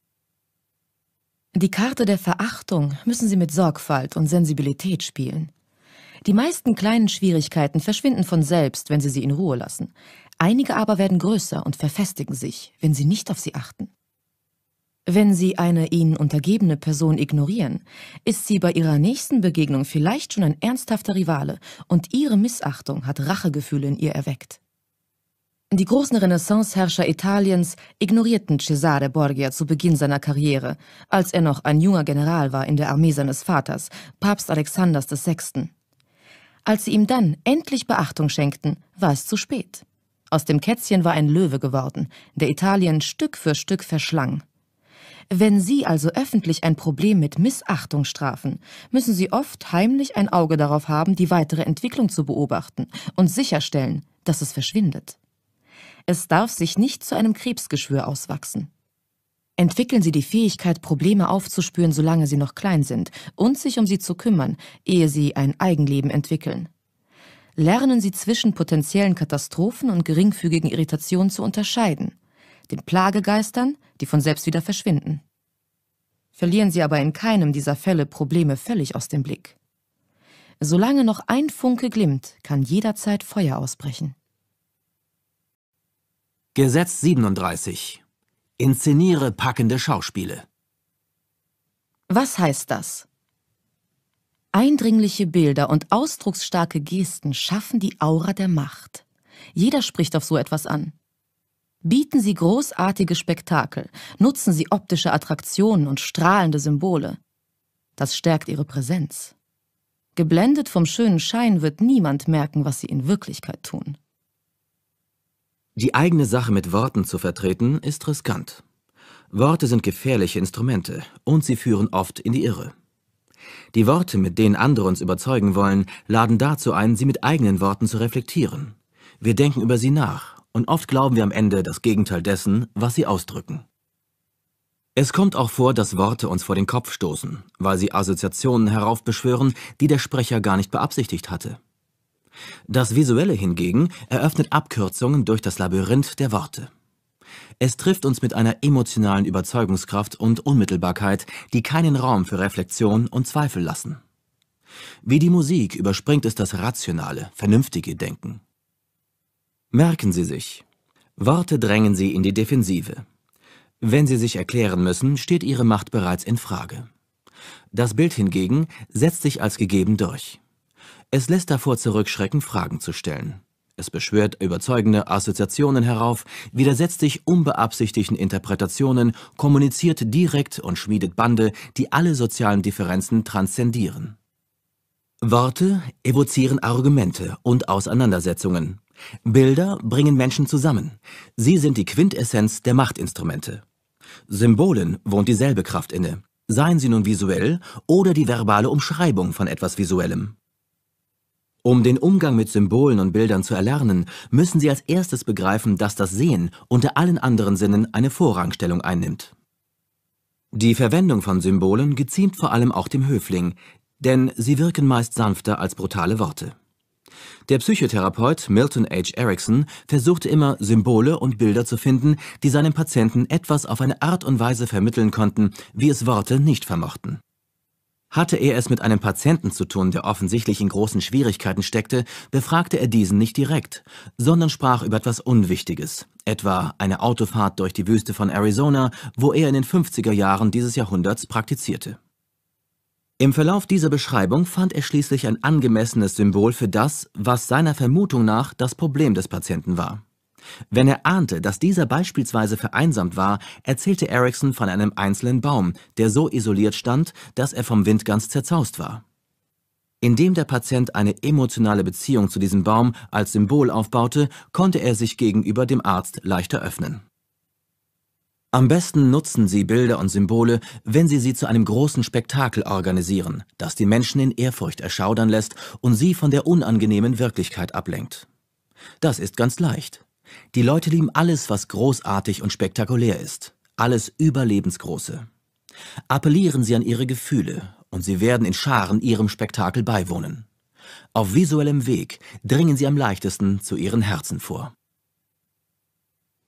Die Karte der Verachtung müssen Sie mit Sorgfalt und Sensibilität spielen. Die meisten kleinen Schwierigkeiten verschwinden von selbst, wenn Sie sie in Ruhe lassen. Einige aber werden größer und verfestigen sich, wenn Sie nicht auf sie achten. Wenn Sie eine Ihnen untergebene Person ignorieren, ist sie bei Ihrer nächsten Begegnung vielleicht schon ein ernsthafter Rivale und Ihre Missachtung hat Rachegefühle in ihr erweckt. Die großen Renaissance-Herrscher Italiens ignorierten Cesare Borgia zu Beginn seiner Karriere, als er noch ein junger General war in der Armee seines Vaters, Papst Alexanders VI. Als sie ihm dann endlich Beachtung schenkten, war es zu spät. Aus dem Kätzchen war ein Löwe geworden, der Italien Stück für Stück verschlang. Wenn Sie also öffentlich ein Problem mit Missachtung strafen, müssen Sie oft heimlich ein Auge darauf haben, die weitere Entwicklung zu beobachten und sicherstellen, dass es verschwindet. Es darf sich nicht zu einem Krebsgeschwür auswachsen. Entwickeln Sie die Fähigkeit, Probleme aufzuspüren, solange sie noch klein sind, und sich um sie zu kümmern, ehe sie ein Eigenleben entwickeln. Lernen Sie zwischen potenziellen Katastrophen und geringfügigen Irritationen zu unterscheiden, den Plagegeistern, die von selbst wieder verschwinden. Verlieren Sie aber in keinem dieser Fälle Probleme völlig aus dem Blick. Solange noch ein Funke glimmt, kann jederzeit Feuer ausbrechen. Gesetz 37. Inszeniere packende Schauspiele. Was heißt das? Eindringliche Bilder und ausdrucksstarke Gesten schaffen die Aura der Macht. Jeder spricht auf so etwas an. Bieten Sie großartige Spektakel, nutzen Sie optische Attraktionen und strahlende Symbole. Das stärkt Ihre Präsenz. Geblendet vom schönen Schein wird niemand merken, was Sie in Wirklichkeit tun. Die eigene Sache mit Worten zu vertreten, ist riskant. Worte sind gefährliche Instrumente und sie führen oft in die Irre. Die Worte, mit denen andere uns überzeugen wollen, laden dazu ein, sie mit eigenen Worten zu reflektieren. Wir denken über sie nach und oft glauben wir am Ende das Gegenteil dessen, was sie ausdrücken. Es kommt auch vor, dass Worte uns vor den Kopf stoßen, weil sie Assoziationen heraufbeschwören, die der Sprecher gar nicht beabsichtigt hatte. Das Visuelle hingegen eröffnet Abkürzungen durch das Labyrinth der Worte. Es trifft uns mit einer emotionalen Überzeugungskraft und Unmittelbarkeit, die keinen Raum für Reflexion und Zweifel lassen. Wie die Musik überspringt es das rationale, vernünftige Denken. Merken Sie sich. Worte drängen Sie in die Defensive. Wenn Sie sich erklären müssen, steht Ihre Macht bereits in Frage. Das Bild hingegen setzt sich als gegeben durch. Es lässt davor zurückschrecken, Fragen zu stellen. Es beschwört überzeugende Assoziationen herauf, widersetzt sich unbeabsichtigten Interpretationen, kommuniziert direkt und schmiedet Bande, die alle sozialen Differenzen transzendieren. Worte evozieren Argumente und Auseinandersetzungen, Bilder bringen Menschen zusammen. Sie sind die Quintessenz der Machtinstrumente. Symbolen wohnt dieselbe Kraft inne, seien sie nun visuell oder die verbale Umschreibung von etwas Visuellem. Um den Umgang mit Symbolen und Bildern zu erlernen, müssen Sie als erstes begreifen, dass das Sehen unter allen anderen Sinnen eine Vorrangstellung einnimmt. Die Verwendung von Symbolen geziemt vor allem auch dem Höfling, denn sie wirken meist sanfter als brutale Worte. Der Psychotherapeut Milton H. Erickson versuchte immer, Symbole und Bilder zu finden, die seinem Patienten etwas auf eine Art und Weise vermitteln konnten, wie es Worte nicht vermochten. Hatte er es mit einem Patienten zu tun, der offensichtlich in großen Schwierigkeiten steckte, befragte er diesen nicht direkt, sondern sprach über etwas Unwichtiges, etwa eine Autofahrt durch die Wüste von Arizona, wo er in den 50er Jahren dieses Jahrhunderts praktizierte. Im Verlauf dieser Beschreibung fand er schließlich ein angemessenes Symbol für das, was seiner Vermutung nach das Problem des Patienten war. Wenn er ahnte, dass dieser beispielsweise vereinsamt war, erzählte Erickson von einem einzelnen Baum, der so isoliert stand, dass er vom Wind ganz zerzaust war. Indem der Patient eine emotionale Beziehung zu diesem Baum als Symbol aufbaute, konnte er sich gegenüber dem Arzt leichter öffnen. Am besten nutzen Sie Bilder und Symbole, wenn Sie sie zu einem großen Spektakel organisieren, das die Menschen in Ehrfurcht erschaudern lässt und sie von der unangenehmen Wirklichkeit ablenkt. Das ist ganz leicht. Die Leute lieben alles, was großartig und spektakulär ist, alles Überlebensgroße. Appellieren Sie an Ihre Gefühle, und Sie werden in Scharen Ihrem Spektakel beiwohnen. Auf visuellem Weg dringen Sie am leichtesten zu Ihren Herzen vor.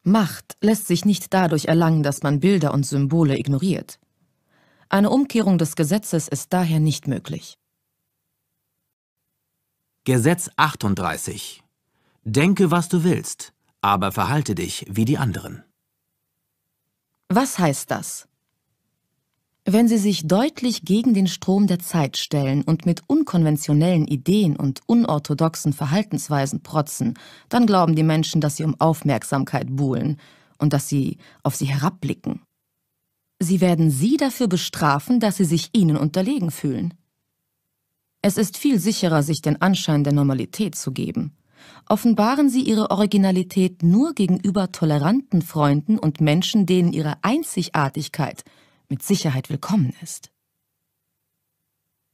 Macht lässt sich nicht dadurch erlangen, dass man Bilder und Symbole ignoriert. Eine Umkehrung des Gesetzes ist daher nicht möglich. Gesetz 38 Denke, was du willst, aber verhalte dich wie die anderen. Was heißt das? Wenn sie sich deutlich gegen den Strom der Zeit stellen und mit unkonventionellen Ideen und unorthodoxen Verhaltensweisen protzen, dann glauben die Menschen, dass sie um Aufmerksamkeit buhlen und dass sie auf sie herabblicken. Sie werden sie dafür bestrafen, dass sie sich ihnen unterlegen fühlen. Es ist viel sicherer, sich den Anschein der Normalität zu geben. Offenbaren sie ihre Originalität nur gegenüber toleranten Freunden und Menschen, denen ihre Einzigartigkeit mit Sicherheit willkommen ist.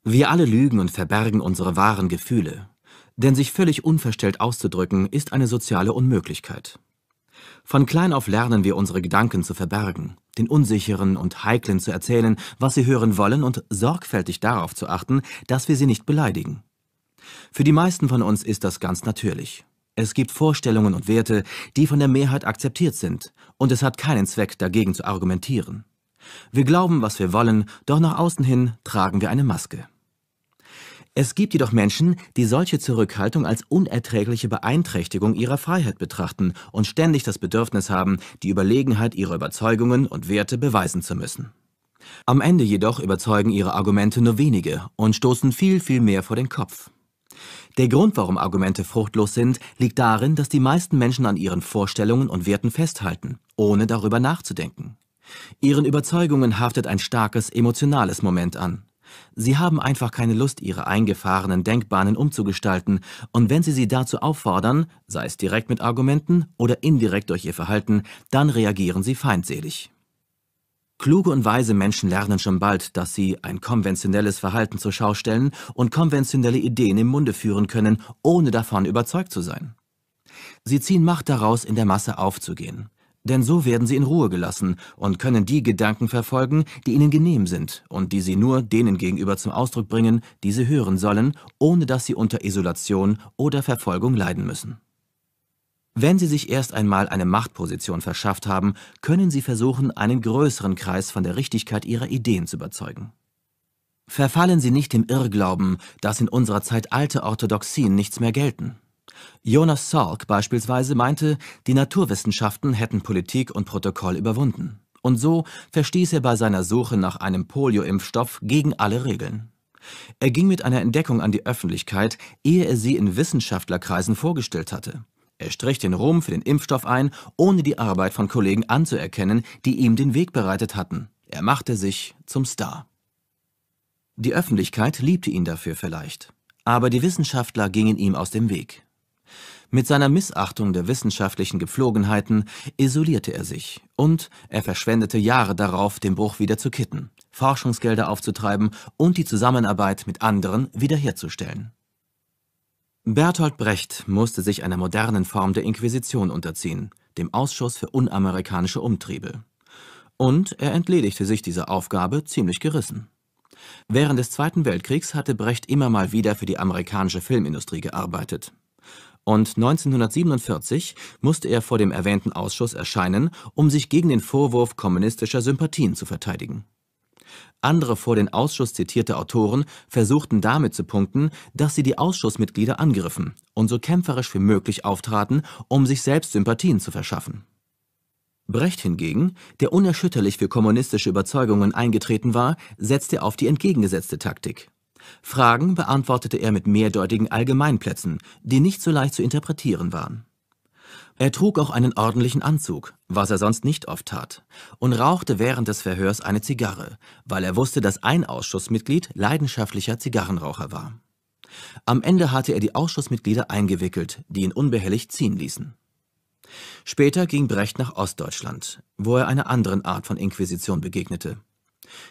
Wir alle lügen und verbergen unsere wahren Gefühle, denn sich völlig unverstellt auszudrücken ist eine soziale Unmöglichkeit. Von klein auf lernen wir unsere Gedanken zu verbergen, den Unsicheren und Heiklen zu erzählen, was sie hören wollen und sorgfältig darauf zu achten, dass wir sie nicht beleidigen. Für die meisten von uns ist das ganz natürlich. Es gibt Vorstellungen und Werte, die von der Mehrheit akzeptiert sind, und es hat keinen Zweck, dagegen zu argumentieren. Wir glauben, was wir wollen, doch nach außen hin tragen wir eine Maske. Es gibt jedoch Menschen, die solche Zurückhaltung als unerträgliche Beeinträchtigung ihrer Freiheit betrachten und ständig das Bedürfnis haben, die Überlegenheit ihrer Überzeugungen und Werte beweisen zu müssen. Am Ende jedoch überzeugen ihre Argumente nur wenige und stoßen viel, viel mehr vor den Kopf. Der Grund, warum Argumente fruchtlos sind, liegt darin, dass die meisten Menschen an ihren Vorstellungen und Werten festhalten, ohne darüber nachzudenken. Ihren Überzeugungen haftet ein starkes emotionales Moment an. Sie haben einfach keine Lust, ihre eingefahrenen Denkbahnen umzugestalten, und wenn Sie sie dazu auffordern, sei es direkt mit Argumenten oder indirekt durch ihr Verhalten, dann reagieren sie feindselig. Kluge und weise Menschen lernen schon bald, dass sie ein konventionelles Verhalten zur Schau stellen und konventionelle Ideen im Munde führen können, ohne davon überzeugt zu sein. Sie ziehen Macht daraus, in der Masse aufzugehen. Denn so werden sie in Ruhe gelassen und können die Gedanken verfolgen, die ihnen genehm sind und die sie nur denen gegenüber zum Ausdruck bringen, die sie hören sollen, ohne dass sie unter Isolation oder Verfolgung leiden müssen. Wenn sie sich erst einmal eine Machtposition verschafft haben, können sie versuchen, einen größeren Kreis von der Richtigkeit ihrer Ideen zu überzeugen. Verfallen Sie nicht dem Irrglauben, dass in unserer Zeit alte Orthodoxien nichts mehr gelten. Jonas Salk beispielsweise meinte, die Naturwissenschaften hätten Politik und Protokoll überwunden. Und so verstieß er bei seiner Suche nach einem Polio-Impfstoff gegen alle Regeln. Er ging mit einer Entdeckung an die Öffentlichkeit, ehe er sie in Wissenschaftlerkreisen vorgestellt hatte. Er strich den Ruhm für den Impfstoff ein, ohne die Arbeit von Kollegen anzuerkennen, die ihm den Weg bereitet hatten. Er machte sich zum Star. Die Öffentlichkeit liebte ihn dafür vielleicht. Aber die Wissenschaftler gingen ihm aus dem Weg. Mit seiner Missachtung der wissenschaftlichen Gepflogenheiten isolierte er sich und er verschwendete Jahre darauf, den Bruch wieder zu kitten, Forschungsgelder aufzutreiben und die Zusammenarbeit mit anderen wiederherzustellen. Bertolt Brecht musste sich einer modernen Form der Inquisition unterziehen, dem Ausschuss für unamerikanische Umtriebe. Und er entledigte sich dieser Aufgabe ziemlich gerissen. Während des Zweiten Weltkriegs hatte Brecht immer mal wieder für die amerikanische Filmindustrie gearbeitet und 1947 musste er vor dem erwähnten Ausschuss erscheinen, um sich gegen den Vorwurf kommunistischer Sympathien zu verteidigen. Andere vor den Ausschuss zitierte Autoren versuchten damit zu punkten, dass sie die Ausschussmitglieder angriffen und so kämpferisch wie möglich auftraten, um sich selbst Sympathien zu verschaffen. Brecht hingegen, der unerschütterlich für kommunistische Überzeugungen eingetreten war, setzte auf die entgegengesetzte Taktik Fragen beantwortete er mit mehrdeutigen Allgemeinplätzen, die nicht so leicht zu interpretieren waren. Er trug auch einen ordentlichen Anzug, was er sonst nicht oft tat, und rauchte während des Verhörs eine Zigarre, weil er wusste, dass ein Ausschussmitglied leidenschaftlicher Zigarrenraucher war. Am Ende hatte er die Ausschussmitglieder eingewickelt, die ihn unbehelligt ziehen ließen. Später ging Brecht nach Ostdeutschland, wo er einer anderen Art von Inquisition begegnete.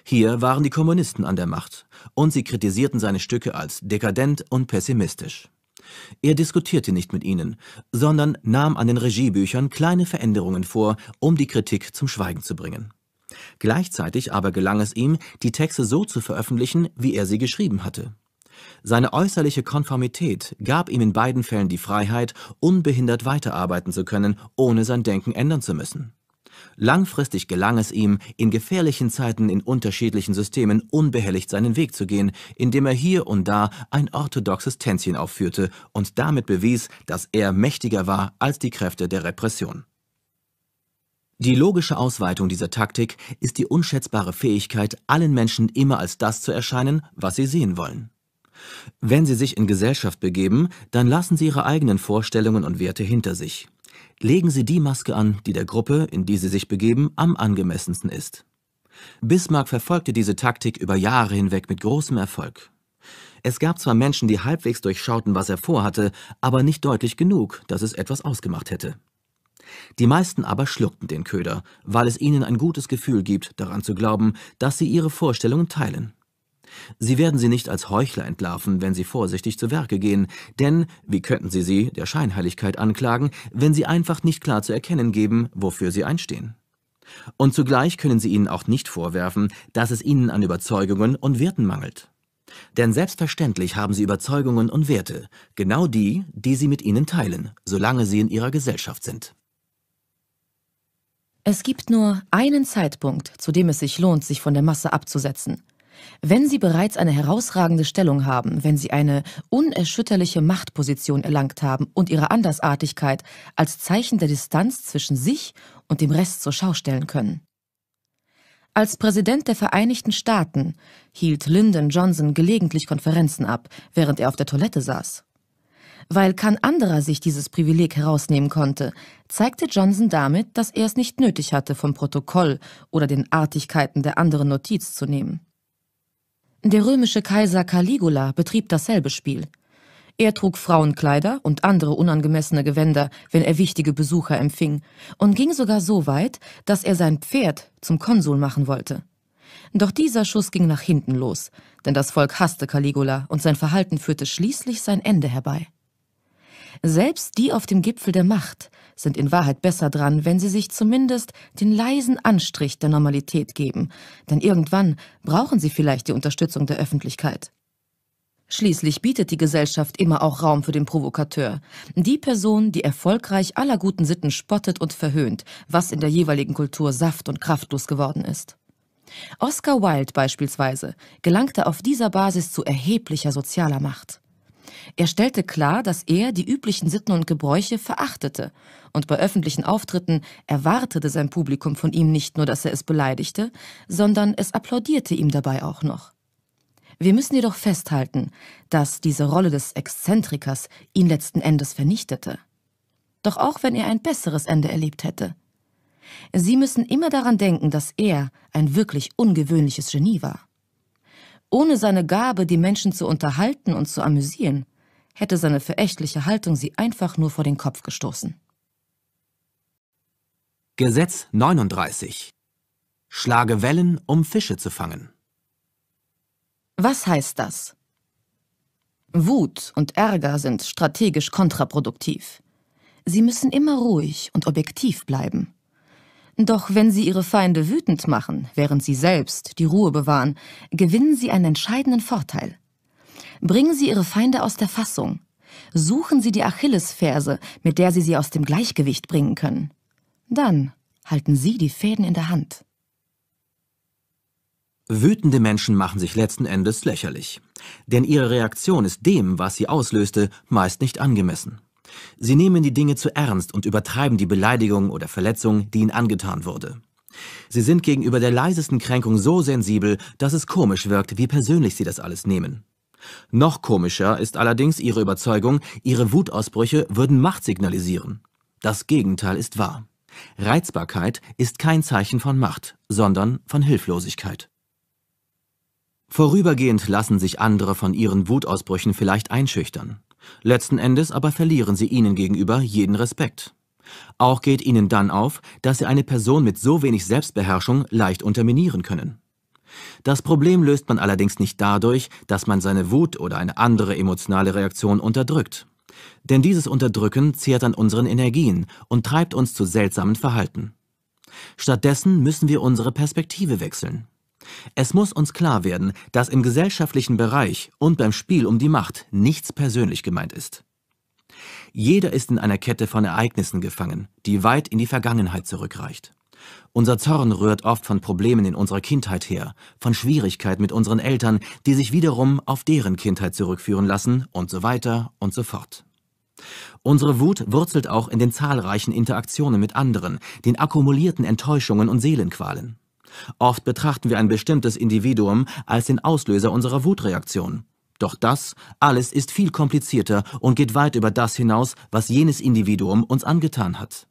Hier waren die Kommunisten an der Macht und sie kritisierten seine Stücke als dekadent und pessimistisch. Er diskutierte nicht mit ihnen, sondern nahm an den Regiebüchern kleine Veränderungen vor, um die Kritik zum Schweigen zu bringen. Gleichzeitig aber gelang es ihm, die Texte so zu veröffentlichen, wie er sie geschrieben hatte. Seine äußerliche Konformität gab ihm in beiden Fällen die Freiheit, unbehindert weiterarbeiten zu können, ohne sein Denken ändern zu müssen. Langfristig gelang es ihm, in gefährlichen Zeiten in unterschiedlichen Systemen unbehelligt seinen Weg zu gehen, indem er hier und da ein orthodoxes Tänzchen aufführte und damit bewies, dass er mächtiger war als die Kräfte der Repression. Die logische Ausweitung dieser Taktik ist die unschätzbare Fähigkeit, allen Menschen immer als das zu erscheinen, was sie sehen wollen. Wenn sie sich in Gesellschaft begeben, dann lassen sie ihre eigenen Vorstellungen und Werte hinter sich legen Sie die Maske an, die der Gruppe, in die Sie sich begeben, am angemessensten ist. Bismarck verfolgte diese Taktik über Jahre hinweg mit großem Erfolg. Es gab zwar Menschen, die halbwegs durchschauten, was er vorhatte, aber nicht deutlich genug, dass es etwas ausgemacht hätte. Die meisten aber schluckten den Köder, weil es ihnen ein gutes Gefühl gibt, daran zu glauben, dass sie ihre Vorstellungen teilen. Sie werden sie nicht als Heuchler entlarven, wenn sie vorsichtig zu Werke gehen, denn wie könnten sie sie der Scheinheiligkeit anklagen, wenn sie einfach nicht klar zu erkennen geben, wofür sie einstehen? Und zugleich können sie ihnen auch nicht vorwerfen, dass es ihnen an Überzeugungen und Werten mangelt. Denn selbstverständlich haben sie Überzeugungen und Werte, genau die, die sie mit ihnen teilen, solange sie in ihrer Gesellschaft sind. Es gibt nur einen Zeitpunkt, zu dem es sich lohnt, sich von der Masse abzusetzen – wenn Sie bereits eine herausragende Stellung haben, wenn Sie eine unerschütterliche Machtposition erlangt haben und Ihre Andersartigkeit als Zeichen der Distanz zwischen sich und dem Rest zur Schau stellen können. Als Präsident der Vereinigten Staaten hielt Lyndon Johnson gelegentlich Konferenzen ab, während er auf der Toilette saß. Weil kein anderer sich dieses Privileg herausnehmen konnte, zeigte Johnson damit, dass er es nicht nötig hatte, vom Protokoll oder den Artigkeiten der anderen Notiz zu nehmen. Der römische Kaiser Caligula betrieb dasselbe Spiel. Er trug Frauenkleider und andere unangemessene Gewänder, wenn er wichtige Besucher empfing, und ging sogar so weit, dass er sein Pferd zum Konsul machen wollte. Doch dieser Schuss ging nach hinten los, denn das Volk hasste Caligula und sein Verhalten führte schließlich sein Ende herbei. Selbst die auf dem Gipfel der Macht sind in Wahrheit besser dran, wenn sie sich zumindest den leisen Anstrich der Normalität geben, denn irgendwann brauchen sie vielleicht die Unterstützung der Öffentlichkeit. Schließlich bietet die Gesellschaft immer auch Raum für den Provokateur, die Person, die erfolgreich aller guten Sitten spottet und verhöhnt, was in der jeweiligen Kultur saft und kraftlos geworden ist. Oscar Wilde beispielsweise gelangte auf dieser Basis zu erheblicher sozialer Macht. Er stellte klar, dass er die üblichen Sitten und Gebräuche verachtete und bei öffentlichen Auftritten erwartete sein Publikum von ihm nicht nur, dass er es beleidigte, sondern es applaudierte ihm dabei auch noch. Wir müssen jedoch festhalten, dass diese Rolle des Exzentrikers ihn letzten Endes vernichtete. Doch auch wenn er ein besseres Ende erlebt hätte. Sie müssen immer daran denken, dass er ein wirklich ungewöhnliches Genie war. Ohne seine Gabe, die Menschen zu unterhalten und zu amüsieren, hätte seine verächtliche Haltung sie einfach nur vor den Kopf gestoßen. Gesetz 39 Schlage Wellen, um Fische zu fangen. Was heißt das? Wut und Ärger sind strategisch kontraproduktiv. Sie müssen immer ruhig und objektiv bleiben. Doch wenn sie ihre Feinde wütend machen, während sie selbst die Ruhe bewahren, gewinnen sie einen entscheidenden Vorteil. Bringen sie ihre Feinde aus der Fassung. Suchen sie die Achillesferse, mit der sie sie aus dem Gleichgewicht bringen können. Dann halten sie die Fäden in der Hand. Wütende Menschen machen sich letzten Endes lächerlich, denn ihre Reaktion ist dem, was sie auslöste, meist nicht angemessen. Sie nehmen die Dinge zu ernst und übertreiben die Beleidigung oder Verletzung, die ihnen angetan wurde. Sie sind gegenüber der leisesten Kränkung so sensibel, dass es komisch wirkt, wie persönlich sie das alles nehmen. Noch komischer ist allerdings ihre Überzeugung, ihre Wutausbrüche würden Macht signalisieren. Das Gegenteil ist wahr. Reizbarkeit ist kein Zeichen von Macht, sondern von Hilflosigkeit. Vorübergehend lassen sich andere von ihren Wutausbrüchen vielleicht einschüchtern. Letzten Endes aber verlieren sie ihnen gegenüber jeden Respekt. Auch geht ihnen dann auf, dass sie eine Person mit so wenig Selbstbeherrschung leicht unterminieren können. Das Problem löst man allerdings nicht dadurch, dass man seine Wut oder eine andere emotionale Reaktion unterdrückt. Denn dieses Unterdrücken zehrt an unseren Energien und treibt uns zu seltsamen Verhalten. Stattdessen müssen wir unsere Perspektive wechseln. Es muss uns klar werden, dass im gesellschaftlichen Bereich und beim Spiel um die Macht nichts persönlich gemeint ist. Jeder ist in einer Kette von Ereignissen gefangen, die weit in die Vergangenheit zurückreicht. Unser Zorn rührt oft von Problemen in unserer Kindheit her, von Schwierigkeiten mit unseren Eltern, die sich wiederum auf deren Kindheit zurückführen lassen und so weiter und so fort. Unsere Wut wurzelt auch in den zahlreichen Interaktionen mit anderen, den akkumulierten Enttäuschungen und Seelenqualen. Oft betrachten wir ein bestimmtes Individuum als den Auslöser unserer Wutreaktion. Doch das alles ist viel komplizierter und geht weit über das hinaus, was jenes Individuum uns angetan hat.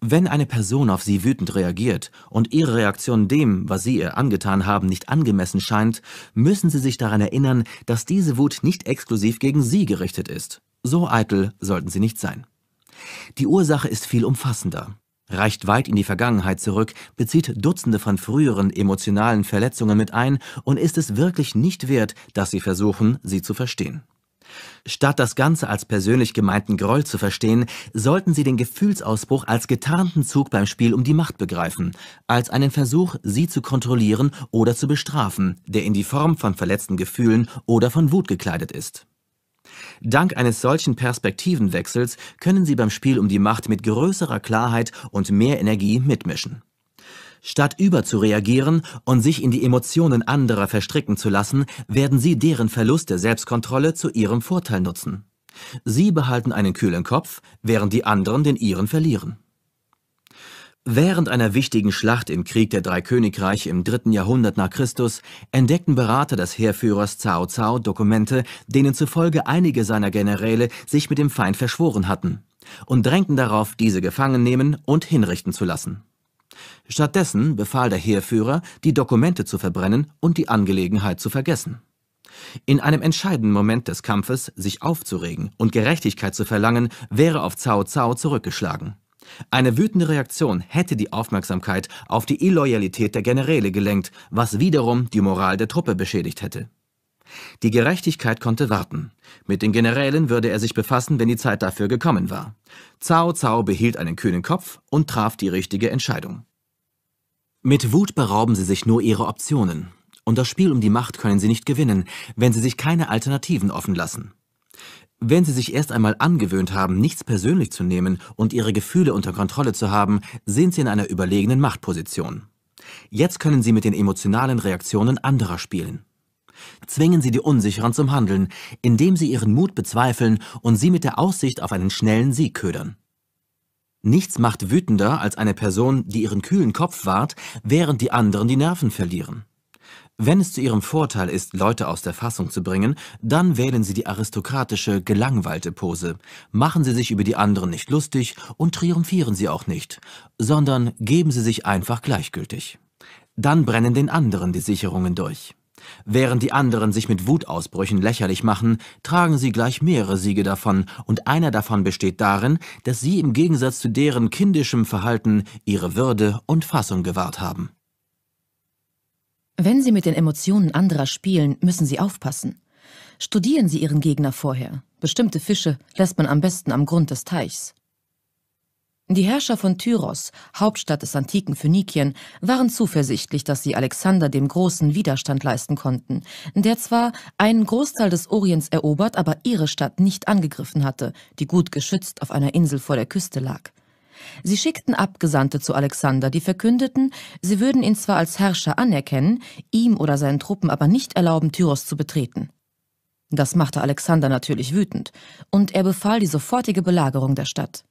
Wenn eine Person auf sie wütend reagiert und ihre Reaktion dem, was sie ihr angetan haben, nicht angemessen scheint, müssen sie sich daran erinnern, dass diese Wut nicht exklusiv gegen sie gerichtet ist. So eitel sollten sie nicht sein. Die Ursache ist viel umfassender reicht weit in die Vergangenheit zurück, bezieht Dutzende von früheren emotionalen Verletzungen mit ein und ist es wirklich nicht wert, dass Sie versuchen, sie zu verstehen. Statt das Ganze als persönlich gemeinten Groll zu verstehen, sollten Sie den Gefühlsausbruch als getarnten Zug beim Spiel um die Macht begreifen, als einen Versuch, sie zu kontrollieren oder zu bestrafen, der in die Form von verletzten Gefühlen oder von Wut gekleidet ist. Dank eines solchen Perspektivenwechsels können sie beim Spiel um die Macht mit größerer Klarheit und mehr Energie mitmischen. Statt überzureagieren und sich in die Emotionen anderer verstricken zu lassen, werden sie deren Verlust der Selbstkontrolle zu ihrem Vorteil nutzen. Sie behalten einen kühlen Kopf, während die anderen den ihren verlieren. Während einer wichtigen Schlacht im Krieg der drei Königreiche im dritten Jahrhundert nach Christus entdeckten Berater des Heerführers Cao Cao Dokumente, denen zufolge einige seiner Generäle sich mit dem Feind verschworen hatten und drängten darauf, diese gefangen nehmen und hinrichten zu lassen. Stattdessen befahl der Heerführer, die Dokumente zu verbrennen und die Angelegenheit zu vergessen. In einem entscheidenden Moment des Kampfes, sich aufzuregen und Gerechtigkeit zu verlangen, wäre auf Cao Cao zurückgeschlagen. Eine wütende Reaktion hätte die Aufmerksamkeit auf die Illoyalität der Generäle gelenkt, was wiederum die Moral der Truppe beschädigt hätte. Die Gerechtigkeit konnte warten. Mit den Generälen würde er sich befassen, wenn die Zeit dafür gekommen war. Cao Cao behielt einen kühnen Kopf und traf die richtige Entscheidung. Mit Wut berauben sie sich nur ihre Optionen. Und das Spiel um die Macht können sie nicht gewinnen, wenn sie sich keine Alternativen offen lassen. Wenn Sie sich erst einmal angewöhnt haben, nichts persönlich zu nehmen und Ihre Gefühle unter Kontrolle zu haben, sind Sie in einer überlegenen Machtposition. Jetzt können Sie mit den emotionalen Reaktionen anderer spielen. Zwingen Sie die Unsicheren zum Handeln, indem Sie ihren Mut bezweifeln und sie mit der Aussicht auf einen schnellen Sieg ködern. Nichts macht wütender als eine Person, die ihren kühlen Kopf wahrt, während die anderen die Nerven verlieren. Wenn es zu ihrem Vorteil ist, Leute aus der Fassung zu bringen, dann wählen sie die aristokratische, gelangweilte Pose. Machen sie sich über die anderen nicht lustig und triumphieren sie auch nicht, sondern geben sie sich einfach gleichgültig. Dann brennen den anderen die Sicherungen durch. Während die anderen sich mit Wutausbrüchen lächerlich machen, tragen sie gleich mehrere Siege davon, und einer davon besteht darin, dass sie im Gegensatz zu deren kindischem Verhalten ihre Würde und Fassung gewahrt haben. Wenn Sie mit den Emotionen anderer spielen, müssen Sie aufpassen. Studieren Sie Ihren Gegner vorher. Bestimmte Fische lässt man am besten am Grund des Teichs. Die Herrscher von Tyros, Hauptstadt des antiken Phönikien, waren zuversichtlich, dass sie Alexander dem Großen Widerstand leisten konnten, der zwar einen Großteil des Orients erobert, aber ihre Stadt nicht angegriffen hatte, die gut geschützt auf einer Insel vor der Küste lag. Sie schickten Abgesandte zu Alexander, die verkündeten, sie würden ihn zwar als Herrscher anerkennen, ihm oder seinen Truppen aber nicht erlauben, Tyros zu betreten. Das machte Alexander natürlich wütend, und er befahl die sofortige Belagerung der Stadt.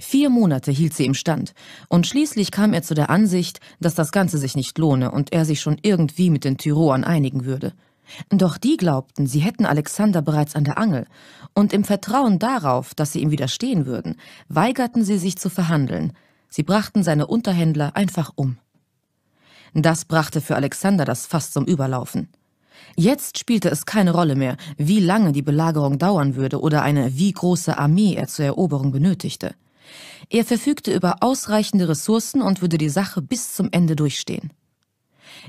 Vier Monate hielt sie im Stand, und schließlich kam er zu der Ansicht, dass das Ganze sich nicht lohne und er sich schon irgendwie mit den Tyroern einigen würde – doch die glaubten, sie hätten Alexander bereits an der Angel, und im Vertrauen darauf, dass sie ihm widerstehen würden, weigerten sie sich zu verhandeln. Sie brachten seine Unterhändler einfach um. Das brachte für Alexander das Fass zum Überlaufen. Jetzt spielte es keine Rolle mehr, wie lange die Belagerung dauern würde oder eine wie große Armee er zur Eroberung benötigte. Er verfügte über ausreichende Ressourcen und würde die Sache bis zum Ende durchstehen.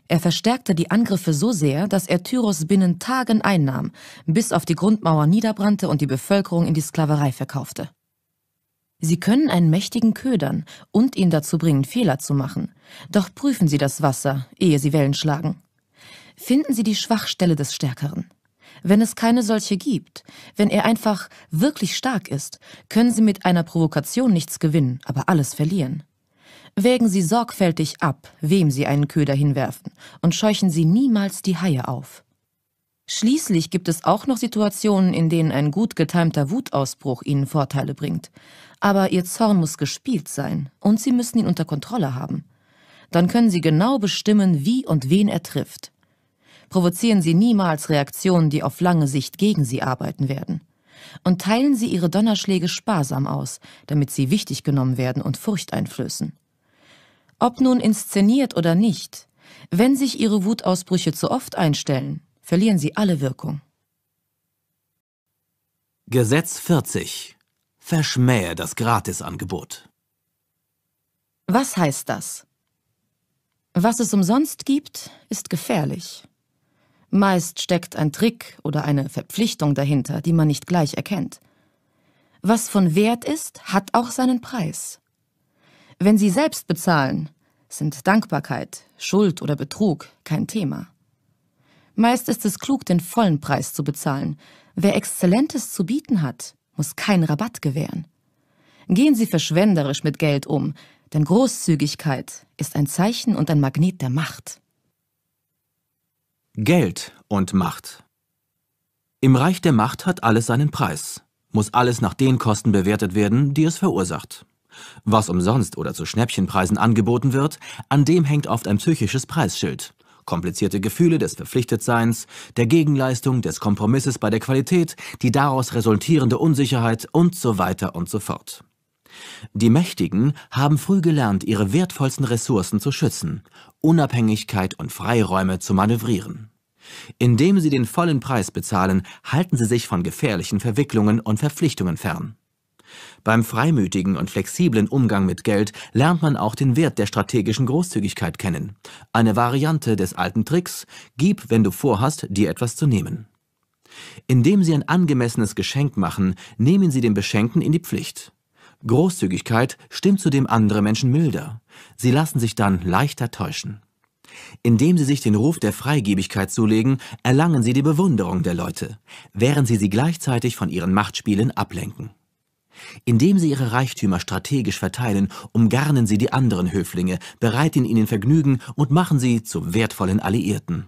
Er verstärkte die Angriffe so sehr, dass er Tyros binnen Tagen einnahm, bis auf die Grundmauer niederbrannte und die Bevölkerung in die Sklaverei verkaufte. Sie können einen mächtigen ködern und ihn dazu bringen, Fehler zu machen. Doch prüfen Sie das Wasser, ehe Sie Wellen schlagen. Finden Sie die Schwachstelle des Stärkeren. Wenn es keine solche gibt, wenn er einfach wirklich stark ist, können Sie mit einer Provokation nichts gewinnen, aber alles verlieren. Wägen Sie sorgfältig ab, wem Sie einen Köder hinwerfen, und scheuchen Sie niemals die Haie auf. Schließlich gibt es auch noch Situationen, in denen ein gut getimter Wutausbruch Ihnen Vorteile bringt. Aber Ihr Zorn muss gespielt sein, und Sie müssen ihn unter Kontrolle haben. Dann können Sie genau bestimmen, wie und wen er trifft. Provozieren Sie niemals Reaktionen, die auf lange Sicht gegen Sie arbeiten werden und teilen Sie Ihre Donnerschläge sparsam aus, damit sie wichtig genommen werden und Furcht einflößen. Ob nun inszeniert oder nicht, wenn sich ihre Wutausbrüche zu oft einstellen, verlieren sie alle Wirkung. Gesetz 40 Verschmähe das Gratisangebot. Was heißt das? Was es umsonst gibt, ist gefährlich. Meist steckt ein Trick oder eine Verpflichtung dahinter, die man nicht gleich erkennt. Was von Wert ist, hat auch seinen Preis. Wenn sie selbst bezahlen, sind Dankbarkeit, Schuld oder Betrug kein Thema. Meist ist es klug, den vollen Preis zu bezahlen. Wer Exzellentes zu bieten hat, muss keinen Rabatt gewähren. Gehen Sie verschwenderisch mit Geld um, denn Großzügigkeit ist ein Zeichen und ein Magnet der Macht. Geld und Macht. Im Reich der Macht hat alles seinen Preis, muss alles nach den Kosten bewertet werden, die es verursacht. Was umsonst oder zu Schnäppchenpreisen angeboten wird, an dem hängt oft ein psychisches Preisschild. Komplizierte Gefühle des Verpflichtetseins, der Gegenleistung, des Kompromisses bei der Qualität, die daraus resultierende Unsicherheit und so weiter und so fort. Die Mächtigen haben früh gelernt, ihre wertvollsten Ressourcen zu schützen, Unabhängigkeit und Freiräume zu manövrieren. Indem sie den vollen Preis bezahlen, halten sie sich von gefährlichen Verwicklungen und Verpflichtungen fern. Beim freimütigen und flexiblen Umgang mit Geld lernt man auch den Wert der strategischen Großzügigkeit kennen. Eine Variante des alten Tricks, gib, wenn du vorhast, dir etwas zu nehmen. Indem Sie ein angemessenes Geschenk machen, nehmen Sie den Beschenkten in die Pflicht. Großzügigkeit stimmt zudem andere Menschen milder. Sie lassen sich dann leichter täuschen. Indem sie sich den Ruf der Freigebigkeit zulegen, erlangen sie die Bewunderung der Leute, während sie sie gleichzeitig von ihren Machtspielen ablenken. Indem sie ihre Reichtümer strategisch verteilen, umgarnen sie die anderen Höflinge, bereiten ihnen Vergnügen und machen sie zu wertvollen Alliierten.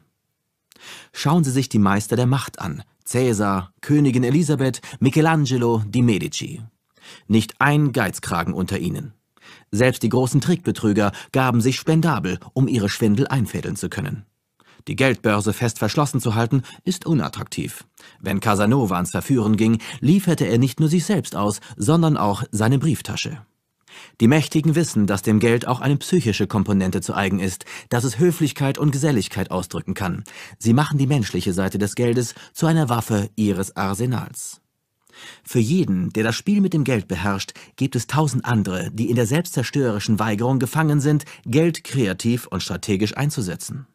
Schauen Sie sich die Meister der Macht an, Cäsar, Königin Elisabeth, Michelangelo, die Medici. Nicht ein Geizkragen unter ihnen. Selbst die großen Trickbetrüger gaben sich spendabel, um ihre Schwindel einfädeln zu können. Die Geldbörse fest verschlossen zu halten, ist unattraktiv. Wenn Casanova ans Verführen ging, lieferte er nicht nur sich selbst aus, sondern auch seine Brieftasche. Die Mächtigen wissen, dass dem Geld auch eine psychische Komponente zu eigen ist, dass es Höflichkeit und Geselligkeit ausdrücken kann. Sie machen die menschliche Seite des Geldes zu einer Waffe ihres Arsenals. Für jeden, der das Spiel mit dem Geld beherrscht, gibt es tausend andere, die in der selbstzerstörerischen Weigerung gefangen sind, Geld kreativ und strategisch einzusetzen.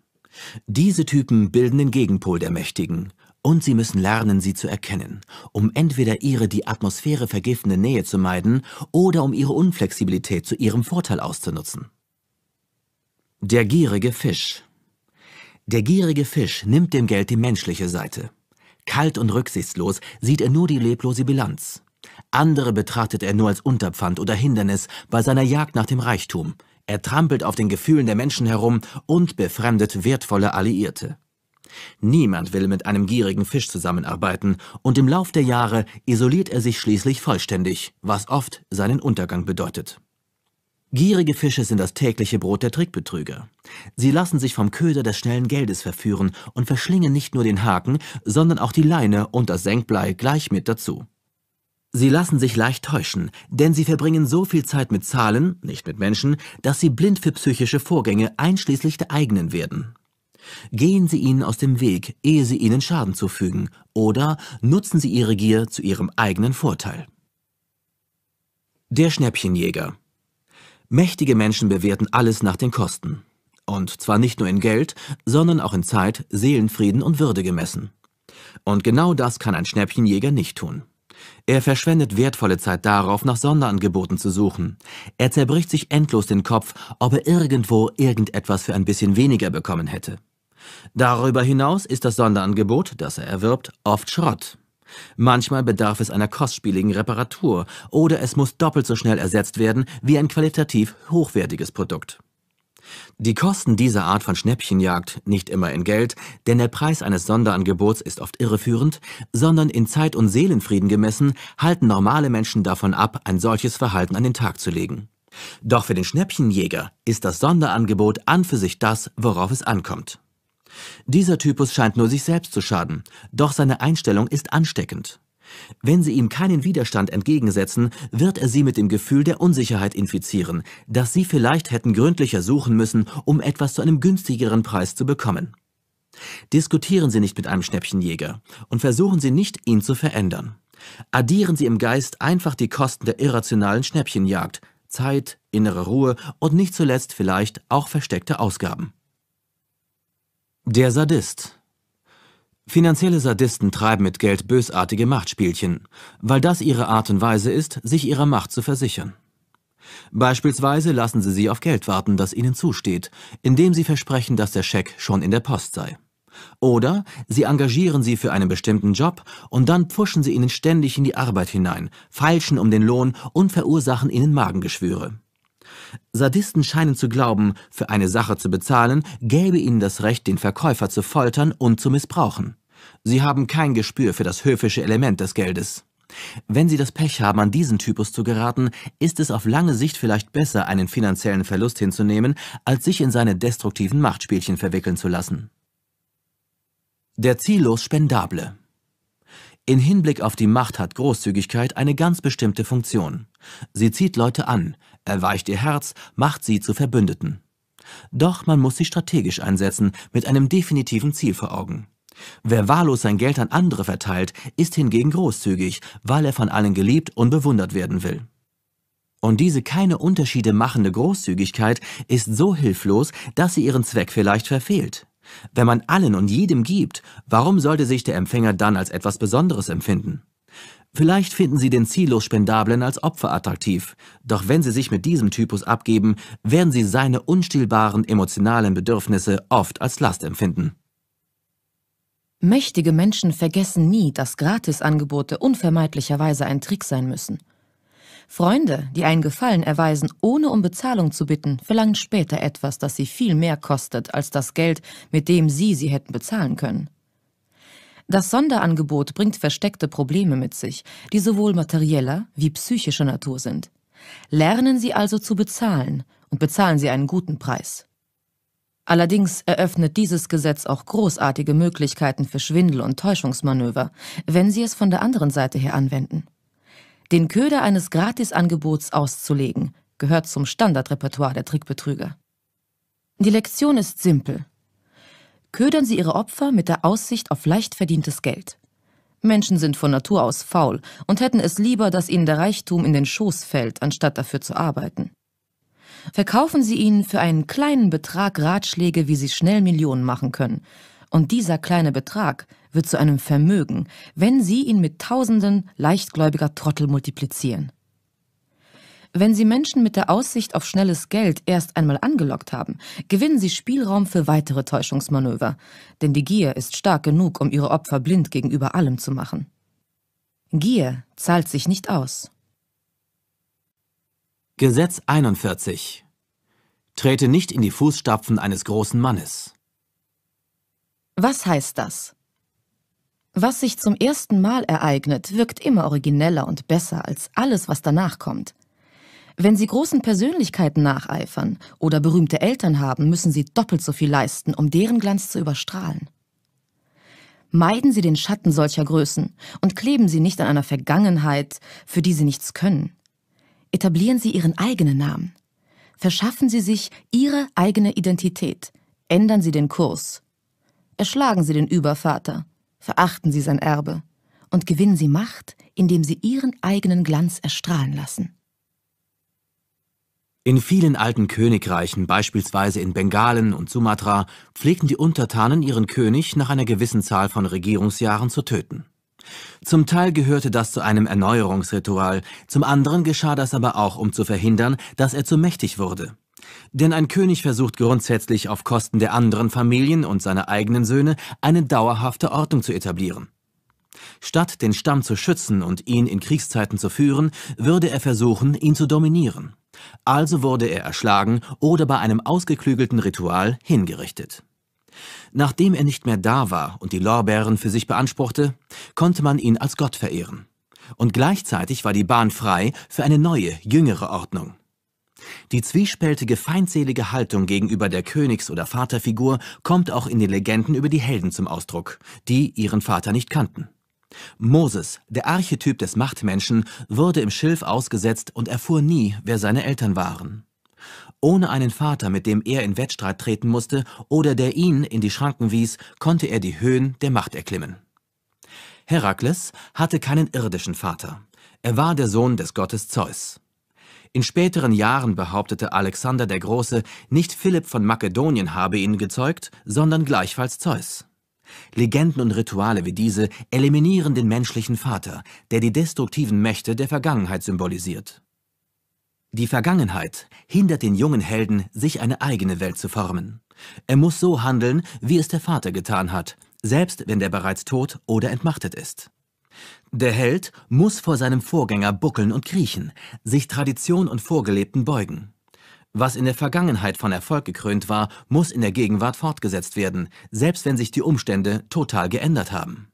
Diese Typen bilden den Gegenpol der Mächtigen, und sie müssen lernen, sie zu erkennen, um entweder ihre die Atmosphäre vergiftende Nähe zu meiden oder um ihre Unflexibilität zu ihrem Vorteil auszunutzen. Der gierige Fisch Der gierige Fisch nimmt dem Geld die menschliche Seite. Kalt und rücksichtslos sieht er nur die leblose Bilanz. Andere betrachtet er nur als Unterpfand oder Hindernis bei seiner Jagd nach dem Reichtum, er trampelt auf den Gefühlen der Menschen herum und befremdet wertvolle Alliierte. Niemand will mit einem gierigen Fisch zusammenarbeiten, und im Lauf der Jahre isoliert er sich schließlich vollständig, was oft seinen Untergang bedeutet. Gierige Fische sind das tägliche Brot der Trickbetrüger. Sie lassen sich vom Köder des schnellen Geldes verführen und verschlingen nicht nur den Haken, sondern auch die Leine und das Senkblei gleich mit dazu. Sie lassen sich leicht täuschen, denn sie verbringen so viel Zeit mit Zahlen, nicht mit Menschen, dass sie blind für psychische Vorgänge einschließlich der eigenen werden. Gehen Sie ihnen aus dem Weg, ehe sie ihnen Schaden zufügen, oder nutzen Sie Ihre Gier zu Ihrem eigenen Vorteil. Der Schnäppchenjäger Mächtige Menschen bewerten alles nach den Kosten. Und zwar nicht nur in Geld, sondern auch in Zeit, Seelenfrieden und Würde gemessen. Und genau das kann ein Schnäppchenjäger nicht tun. Er verschwendet wertvolle Zeit darauf, nach Sonderangeboten zu suchen. Er zerbricht sich endlos den Kopf, ob er irgendwo irgendetwas für ein bisschen weniger bekommen hätte. Darüber hinaus ist das Sonderangebot, das er erwirbt, oft Schrott. Manchmal bedarf es einer kostspieligen Reparatur oder es muss doppelt so schnell ersetzt werden wie ein qualitativ hochwertiges Produkt. Die Kosten dieser Art von Schnäppchenjagd, nicht immer in Geld, denn der Preis eines Sonderangebots ist oft irreführend, sondern in Zeit und Seelenfrieden gemessen, halten normale Menschen davon ab, ein solches Verhalten an den Tag zu legen. Doch für den Schnäppchenjäger ist das Sonderangebot an für sich das, worauf es ankommt. Dieser Typus scheint nur sich selbst zu schaden, doch seine Einstellung ist ansteckend. Wenn sie ihm keinen Widerstand entgegensetzen, wird er sie mit dem Gefühl der Unsicherheit infizieren, dass sie vielleicht hätten gründlicher suchen müssen, um etwas zu einem günstigeren Preis zu bekommen. Diskutieren Sie nicht mit einem Schnäppchenjäger und versuchen Sie nicht, ihn zu verändern. Addieren Sie im Geist einfach die Kosten der irrationalen Schnäppchenjagd, Zeit, innere Ruhe und nicht zuletzt vielleicht auch versteckte Ausgaben. Der Sadist Finanzielle Sadisten treiben mit Geld bösartige Machtspielchen, weil das ihre Art und Weise ist, sich ihrer Macht zu versichern. Beispielsweise lassen sie sie auf Geld warten, das ihnen zusteht, indem sie versprechen, dass der Scheck schon in der Post sei. Oder sie engagieren sie für einen bestimmten Job und dann pfuschen sie ihnen ständig in die Arbeit hinein, feilschen um den Lohn und verursachen ihnen Magengeschwüre. Sadisten scheinen zu glauben, für eine Sache zu bezahlen, gäbe ihnen das Recht, den Verkäufer zu foltern und zu missbrauchen. Sie haben kein Gespür für das höfische Element des Geldes. Wenn Sie das Pech haben, an diesen Typus zu geraten, ist es auf lange Sicht vielleicht besser, einen finanziellen Verlust hinzunehmen, als sich in seine destruktiven Machtspielchen verwickeln zu lassen. Der ziellos Spendable In Hinblick auf die Macht hat Großzügigkeit eine ganz bestimmte Funktion. Sie zieht Leute an, Erweicht ihr Herz, macht sie zu Verbündeten. Doch man muss sie strategisch einsetzen, mit einem definitiven Ziel vor Augen. Wer wahllos sein Geld an andere verteilt, ist hingegen großzügig, weil er von allen geliebt und bewundert werden will. Und diese keine Unterschiede machende Großzügigkeit ist so hilflos, dass sie ihren Zweck vielleicht verfehlt. Wenn man allen und jedem gibt, warum sollte sich der Empfänger dann als etwas Besonderes empfinden? Vielleicht finden Sie den ziellos Spendablen als Opfer attraktiv, doch wenn Sie sich mit diesem Typus abgeben, werden Sie seine unstillbaren emotionalen Bedürfnisse oft als Last empfinden. Mächtige Menschen vergessen nie, dass Gratisangebote unvermeidlicherweise ein Trick sein müssen. Freunde, die einen Gefallen erweisen, ohne um Bezahlung zu bitten, verlangen später etwas, das sie viel mehr kostet als das Geld, mit dem sie sie hätten bezahlen können. Das Sonderangebot bringt versteckte Probleme mit sich, die sowohl materieller wie psychischer Natur sind. Lernen Sie also zu bezahlen und bezahlen Sie einen guten Preis. Allerdings eröffnet dieses Gesetz auch großartige Möglichkeiten für Schwindel und Täuschungsmanöver, wenn Sie es von der anderen Seite her anwenden. Den Köder eines Gratisangebots auszulegen, gehört zum Standardrepertoire der Trickbetrüger. Die Lektion ist simpel ködern sie ihre Opfer mit der Aussicht auf leicht verdientes Geld. Menschen sind von Natur aus faul und hätten es lieber, dass ihnen der Reichtum in den Schoß fällt, anstatt dafür zu arbeiten. Verkaufen sie ihnen für einen kleinen Betrag Ratschläge, wie sie schnell Millionen machen können. Und dieser kleine Betrag wird zu einem Vermögen, wenn sie ihn mit Tausenden leichtgläubiger Trottel multiplizieren. Wenn Sie Menschen mit der Aussicht auf schnelles Geld erst einmal angelockt haben, gewinnen Sie Spielraum für weitere Täuschungsmanöver, denn die Gier ist stark genug, um Ihre Opfer blind gegenüber allem zu machen. Gier zahlt sich nicht aus. Gesetz 41 Trete nicht in die Fußstapfen eines großen Mannes. Was heißt das? Was sich zum ersten Mal ereignet, wirkt immer origineller und besser als alles, was danach kommt. Wenn sie großen Persönlichkeiten nacheifern oder berühmte Eltern haben, müssen sie doppelt so viel leisten, um deren Glanz zu überstrahlen. Meiden sie den Schatten solcher Größen und kleben sie nicht an einer Vergangenheit, für die sie nichts können. Etablieren sie ihren eigenen Namen. Verschaffen sie sich ihre eigene Identität. Ändern sie den Kurs. Erschlagen sie den Übervater. Verachten sie sein Erbe. Und gewinnen sie Macht, indem sie ihren eigenen Glanz erstrahlen lassen. In vielen alten Königreichen, beispielsweise in Bengalen und Sumatra, pflegten die Untertanen ihren König nach einer gewissen Zahl von Regierungsjahren zu töten. Zum Teil gehörte das zu einem Erneuerungsritual, zum anderen geschah das aber auch, um zu verhindern, dass er zu mächtig wurde. Denn ein König versucht grundsätzlich auf Kosten der anderen Familien und seiner eigenen Söhne eine dauerhafte Ordnung zu etablieren. Statt den Stamm zu schützen und ihn in Kriegszeiten zu führen, würde er versuchen, ihn zu dominieren. Also wurde er erschlagen oder bei einem ausgeklügelten Ritual hingerichtet. Nachdem er nicht mehr da war und die Lorbeeren für sich beanspruchte, konnte man ihn als Gott verehren. Und gleichzeitig war die Bahn frei für eine neue, jüngere Ordnung. Die zwiespältige, feindselige Haltung gegenüber der Königs- oder Vaterfigur kommt auch in den Legenden über die Helden zum Ausdruck, die ihren Vater nicht kannten. Moses, der Archetyp des Machtmenschen, wurde im Schilf ausgesetzt und erfuhr nie, wer seine Eltern waren. Ohne einen Vater, mit dem er in Wettstreit treten musste oder der ihn in die Schranken wies, konnte er die Höhen der Macht erklimmen. Herakles hatte keinen irdischen Vater. Er war der Sohn des Gottes Zeus. In späteren Jahren behauptete Alexander der Große, nicht Philipp von Makedonien habe ihn gezeugt, sondern gleichfalls Zeus. Legenden und Rituale wie diese eliminieren den menschlichen Vater, der die destruktiven Mächte der Vergangenheit symbolisiert. Die Vergangenheit hindert den jungen Helden, sich eine eigene Welt zu formen. Er muss so handeln, wie es der Vater getan hat, selbst wenn der bereits tot oder entmachtet ist. Der Held muss vor seinem Vorgänger buckeln und kriechen, sich Tradition und Vorgelebten beugen. Was in der Vergangenheit von Erfolg gekrönt war, muss in der Gegenwart fortgesetzt werden, selbst wenn sich die Umstände total geändert haben.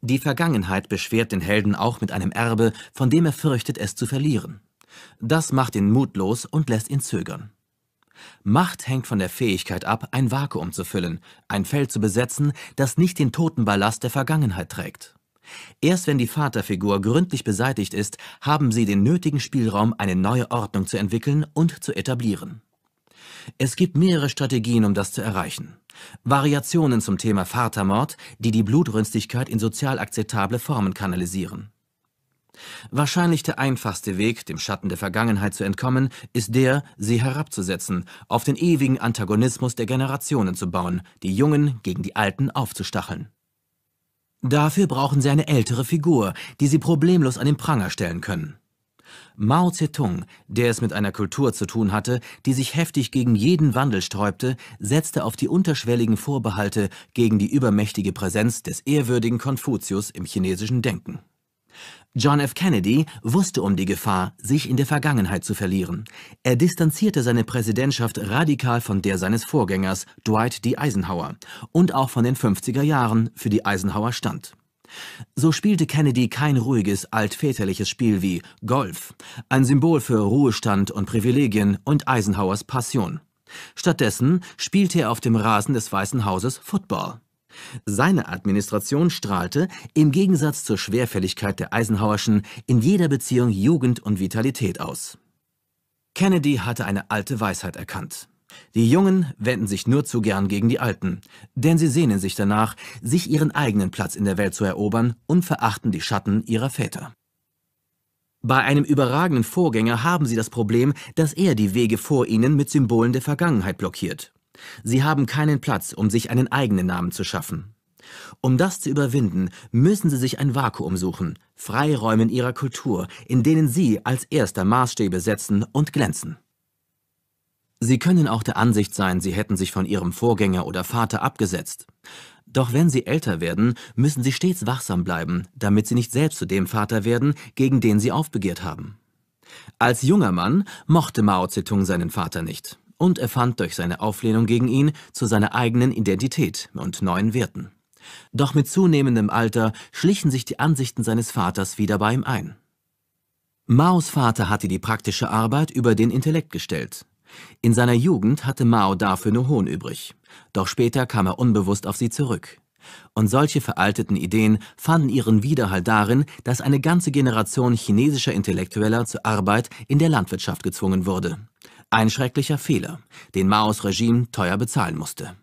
Die Vergangenheit beschwert den Helden auch mit einem Erbe, von dem er fürchtet, es zu verlieren. Das macht ihn mutlos und lässt ihn zögern. Macht hängt von der Fähigkeit ab, ein Vakuum zu füllen, ein Feld zu besetzen, das nicht den toten Ballast der Vergangenheit trägt. Erst wenn die Vaterfigur gründlich beseitigt ist, haben sie den nötigen Spielraum, eine neue Ordnung zu entwickeln und zu etablieren. Es gibt mehrere Strategien, um das zu erreichen. Variationen zum Thema Vatermord, die die Blutrünstigkeit in sozial akzeptable Formen kanalisieren. Wahrscheinlich der einfachste Weg, dem Schatten der Vergangenheit zu entkommen, ist der, sie herabzusetzen, auf den ewigen Antagonismus der Generationen zu bauen, die Jungen gegen die Alten aufzustacheln. Dafür brauchen sie eine ältere Figur, die sie problemlos an den Pranger stellen können. Mao Zedong, der es mit einer Kultur zu tun hatte, die sich heftig gegen jeden Wandel sträubte, setzte auf die unterschwelligen Vorbehalte gegen die übermächtige Präsenz des ehrwürdigen Konfuzius im chinesischen Denken. John F. Kennedy wusste um die Gefahr, sich in der Vergangenheit zu verlieren. Er distanzierte seine Präsidentschaft radikal von der seines Vorgängers, Dwight D. Eisenhower, und auch von den 50er Jahren, für die Eisenhower stand. So spielte Kennedy kein ruhiges, altväterliches Spiel wie Golf, ein Symbol für Ruhestand und Privilegien und Eisenhowers Passion. Stattdessen spielte er auf dem Rasen des Weißen Hauses Football. Seine Administration strahlte, im Gegensatz zur Schwerfälligkeit der Eisenhowerschen, in jeder Beziehung Jugend und Vitalität aus. Kennedy hatte eine alte Weisheit erkannt. Die Jungen wenden sich nur zu gern gegen die Alten, denn sie sehnen sich danach, sich ihren eigenen Platz in der Welt zu erobern und verachten die Schatten ihrer Väter. Bei einem überragenden Vorgänger haben sie das Problem, dass er die Wege vor ihnen mit Symbolen der Vergangenheit blockiert. Sie haben keinen Platz, um sich einen eigenen Namen zu schaffen. Um das zu überwinden, müssen sie sich ein Vakuum suchen, Freiräumen ihrer Kultur, in denen sie als erster Maßstäbe setzen und glänzen. Sie können auch der Ansicht sein, sie hätten sich von ihrem Vorgänger oder Vater abgesetzt. Doch wenn sie älter werden, müssen sie stets wachsam bleiben, damit sie nicht selbst zu dem Vater werden, gegen den sie aufbegehrt haben. Als junger Mann mochte Mao Zedong seinen Vater nicht und er fand durch seine Auflehnung gegen ihn zu seiner eigenen Identität und neuen Werten. Doch mit zunehmendem Alter schlichen sich die Ansichten seines Vaters wieder bei ihm ein. Maos Vater hatte die praktische Arbeit über den Intellekt gestellt. In seiner Jugend hatte Mao dafür nur Hohn übrig. Doch später kam er unbewusst auf sie zurück. Und solche veralteten Ideen fanden ihren Widerhall darin, dass eine ganze Generation chinesischer Intellektueller zur Arbeit in der Landwirtschaft gezwungen wurde. Ein schrecklicher Fehler, den Maos Regime teuer bezahlen musste.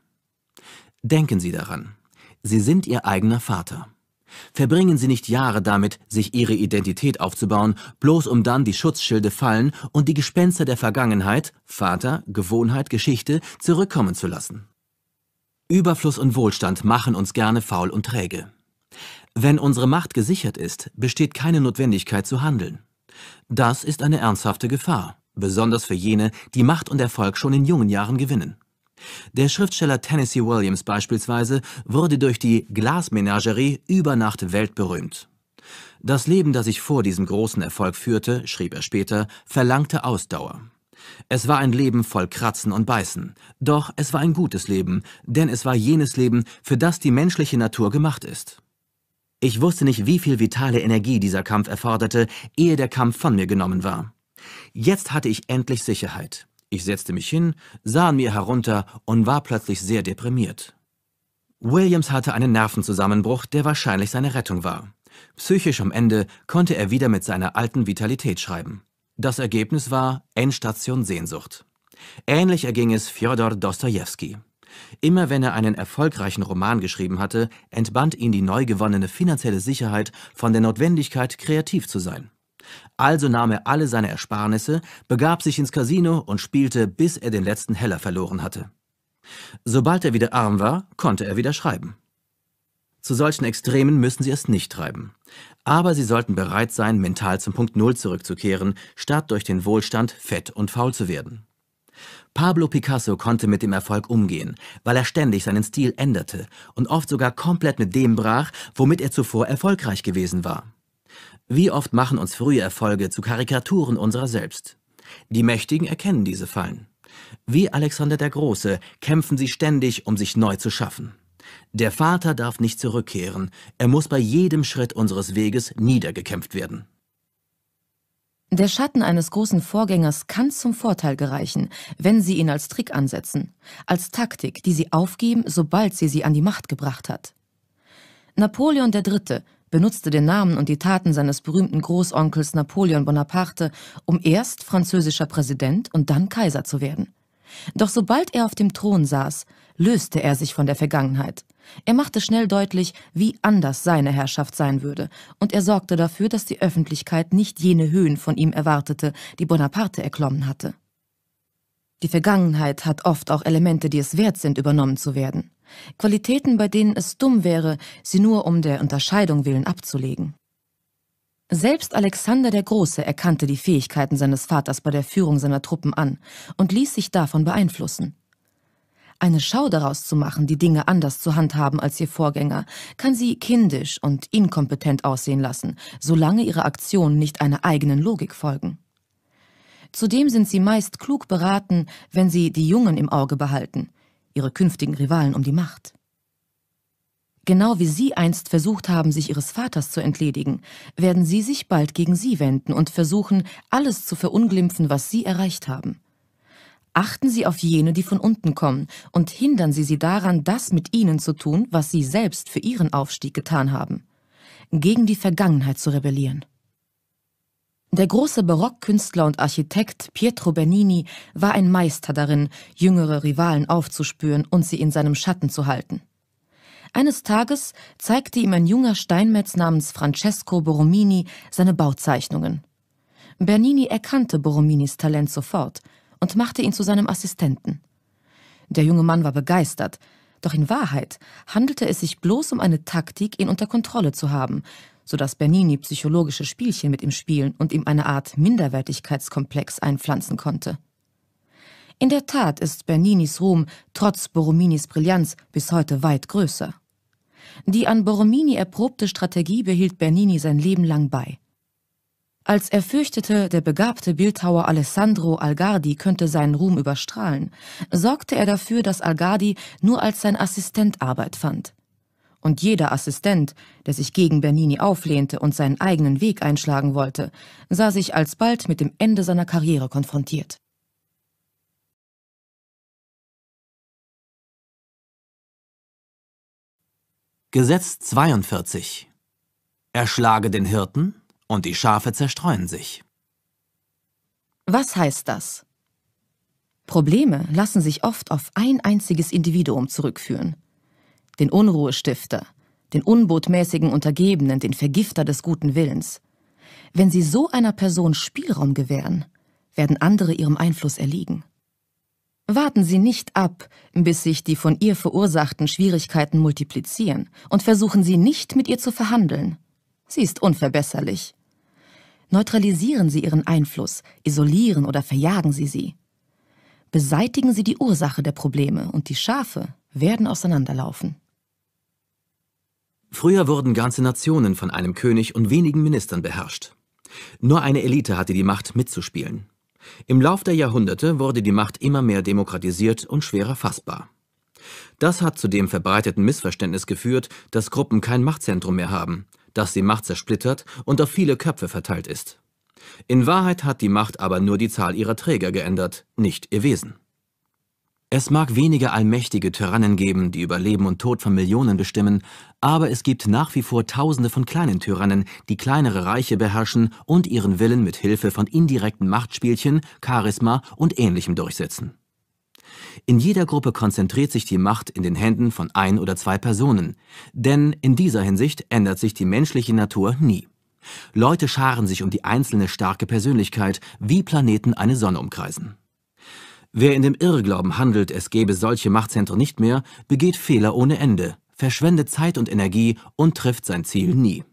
Denken Sie daran, Sie sind Ihr eigener Vater. Verbringen Sie nicht Jahre damit, sich Ihre Identität aufzubauen, bloß um dann die Schutzschilde fallen und die Gespenster der Vergangenheit, Vater, Gewohnheit, Geschichte, zurückkommen zu lassen. Überfluss und Wohlstand machen uns gerne faul und träge. Wenn unsere Macht gesichert ist, besteht keine Notwendigkeit zu handeln. Das ist eine ernsthafte Gefahr besonders für jene, die Macht und Erfolg schon in jungen Jahren gewinnen. Der Schriftsteller Tennessee Williams beispielsweise wurde durch die Glasmenagerie über Nacht weltberühmt. Das Leben, das ich vor diesem großen Erfolg führte, schrieb er später, verlangte Ausdauer. Es war ein Leben voll Kratzen und Beißen, doch es war ein gutes Leben, denn es war jenes Leben, für das die menschliche Natur gemacht ist. Ich wusste nicht, wie viel vitale Energie dieser Kampf erforderte, ehe der Kampf von mir genommen war. Jetzt hatte ich endlich Sicherheit. Ich setzte mich hin, sah an mir herunter und war plötzlich sehr deprimiert. Williams hatte einen Nervenzusammenbruch, der wahrscheinlich seine Rettung war. Psychisch am Ende konnte er wieder mit seiner alten Vitalität schreiben. Das Ergebnis war Endstation Sehnsucht. Ähnlich erging es Fjodor Dostojewski. Immer wenn er einen erfolgreichen Roman geschrieben hatte, entband ihn die neu gewonnene finanzielle Sicherheit von der Notwendigkeit, kreativ zu sein. Also nahm er alle seine Ersparnisse, begab sich ins Casino und spielte, bis er den letzten Heller verloren hatte. Sobald er wieder arm war, konnte er wieder schreiben. Zu solchen Extremen müssen sie es nicht treiben. Aber sie sollten bereit sein, mental zum Punkt Null zurückzukehren, statt durch den Wohlstand fett und faul zu werden. Pablo Picasso konnte mit dem Erfolg umgehen, weil er ständig seinen Stil änderte und oft sogar komplett mit dem brach, womit er zuvor erfolgreich gewesen war. Wie oft machen uns frühe Erfolge zu Karikaturen unserer selbst? Die Mächtigen erkennen diese Fallen. Wie Alexander der Große kämpfen sie ständig, um sich neu zu schaffen. Der Vater darf nicht zurückkehren, er muss bei jedem Schritt unseres Weges niedergekämpft werden. Der Schatten eines großen Vorgängers kann zum Vorteil gereichen, wenn Sie ihn als Trick ansetzen, als Taktik, die Sie aufgeben, sobald sie sie an die Macht gebracht hat. Napoleon III benutzte den Namen und die Taten seines berühmten Großonkels Napoleon Bonaparte, um erst französischer Präsident und dann Kaiser zu werden. Doch sobald er auf dem Thron saß, löste er sich von der Vergangenheit. Er machte schnell deutlich, wie anders seine Herrschaft sein würde, und er sorgte dafür, dass die Öffentlichkeit nicht jene Höhen von ihm erwartete, die Bonaparte erklommen hatte. Die Vergangenheit hat oft auch Elemente, die es wert sind, übernommen zu werden. Qualitäten, bei denen es dumm wäre, sie nur um der Unterscheidung willen abzulegen. Selbst Alexander der Große erkannte die Fähigkeiten seines Vaters bei der Führung seiner Truppen an und ließ sich davon beeinflussen. Eine Schau daraus zu machen, die Dinge anders zu handhaben als ihr Vorgänger, kann sie kindisch und inkompetent aussehen lassen, solange ihre Aktionen nicht einer eigenen Logik folgen. Zudem sind sie meist klug beraten, wenn sie die Jungen im Auge behalten, ihre künftigen Rivalen um die Macht. Genau wie Sie einst versucht haben, sich Ihres Vaters zu entledigen, werden Sie sich bald gegen Sie wenden und versuchen, alles zu verunglimpfen, was Sie erreicht haben. Achten Sie auf jene, die von unten kommen, und hindern Sie sie daran, das mit Ihnen zu tun, was Sie selbst für Ihren Aufstieg getan haben. Gegen die Vergangenheit zu rebellieren. Der große Barockkünstler und Architekt Pietro Bernini war ein Meister darin, jüngere Rivalen aufzuspüren und sie in seinem Schatten zu halten. Eines Tages zeigte ihm ein junger Steinmetz namens Francesco Borromini seine Bauzeichnungen. Bernini erkannte Borrominis Talent sofort und machte ihn zu seinem Assistenten. Der junge Mann war begeistert, doch in Wahrheit handelte es sich bloß um eine Taktik, ihn unter Kontrolle zu haben sodass Bernini psychologische Spielchen mit ihm spielen und ihm eine Art Minderwertigkeitskomplex einpflanzen konnte. In der Tat ist Berninis Ruhm trotz Borominis Brillanz bis heute weit größer. Die an Boromini erprobte Strategie behielt Bernini sein Leben lang bei. Als er fürchtete, der begabte Bildhauer Alessandro Algardi könnte seinen Ruhm überstrahlen, sorgte er dafür, dass Algardi nur als sein Assistent Arbeit fand. Und jeder Assistent, der sich gegen Bernini auflehnte und seinen eigenen Weg einschlagen wollte, sah sich alsbald mit dem Ende seiner Karriere konfrontiert. Gesetz 42 Erschlage den Hirten und die Schafe zerstreuen sich. Was heißt das? Probleme lassen sich oft auf ein einziges Individuum zurückführen den Unruhestifter, den unbotmäßigen Untergebenen, den Vergifter des guten Willens. Wenn Sie so einer Person Spielraum gewähren, werden andere ihrem Einfluss erliegen. Warten Sie nicht ab, bis sich die von ihr verursachten Schwierigkeiten multiplizieren und versuchen Sie nicht, mit ihr zu verhandeln. Sie ist unverbesserlich. Neutralisieren Sie Ihren Einfluss, isolieren oder verjagen Sie sie. Beseitigen Sie die Ursache der Probleme und die Schafe werden auseinanderlaufen. Früher wurden ganze Nationen von einem König und wenigen Ministern beherrscht. Nur eine Elite hatte die Macht mitzuspielen. Im Lauf der Jahrhunderte wurde die Macht immer mehr demokratisiert und schwerer fassbar. Das hat zu dem verbreiteten Missverständnis geführt, dass Gruppen kein Machtzentrum mehr haben, dass die Macht zersplittert und auf viele Köpfe verteilt ist. In Wahrheit hat die Macht aber nur die Zahl ihrer Träger geändert, nicht ihr Wesen. Es mag weniger allmächtige Tyrannen geben, die über Leben und Tod von Millionen bestimmen, aber es gibt nach wie vor Tausende von kleinen Tyrannen, die kleinere Reiche beherrschen und ihren Willen mit Hilfe von indirekten Machtspielchen, Charisma und ähnlichem durchsetzen. In jeder Gruppe konzentriert sich die Macht in den Händen von ein oder zwei Personen, denn in dieser Hinsicht ändert sich die menschliche Natur nie. Leute scharen sich um die einzelne starke Persönlichkeit, wie Planeten eine Sonne umkreisen. Wer in dem Irrglauben handelt, es gäbe solche Machtzentren nicht mehr, begeht Fehler ohne Ende, verschwendet Zeit und Energie und trifft sein Ziel nie.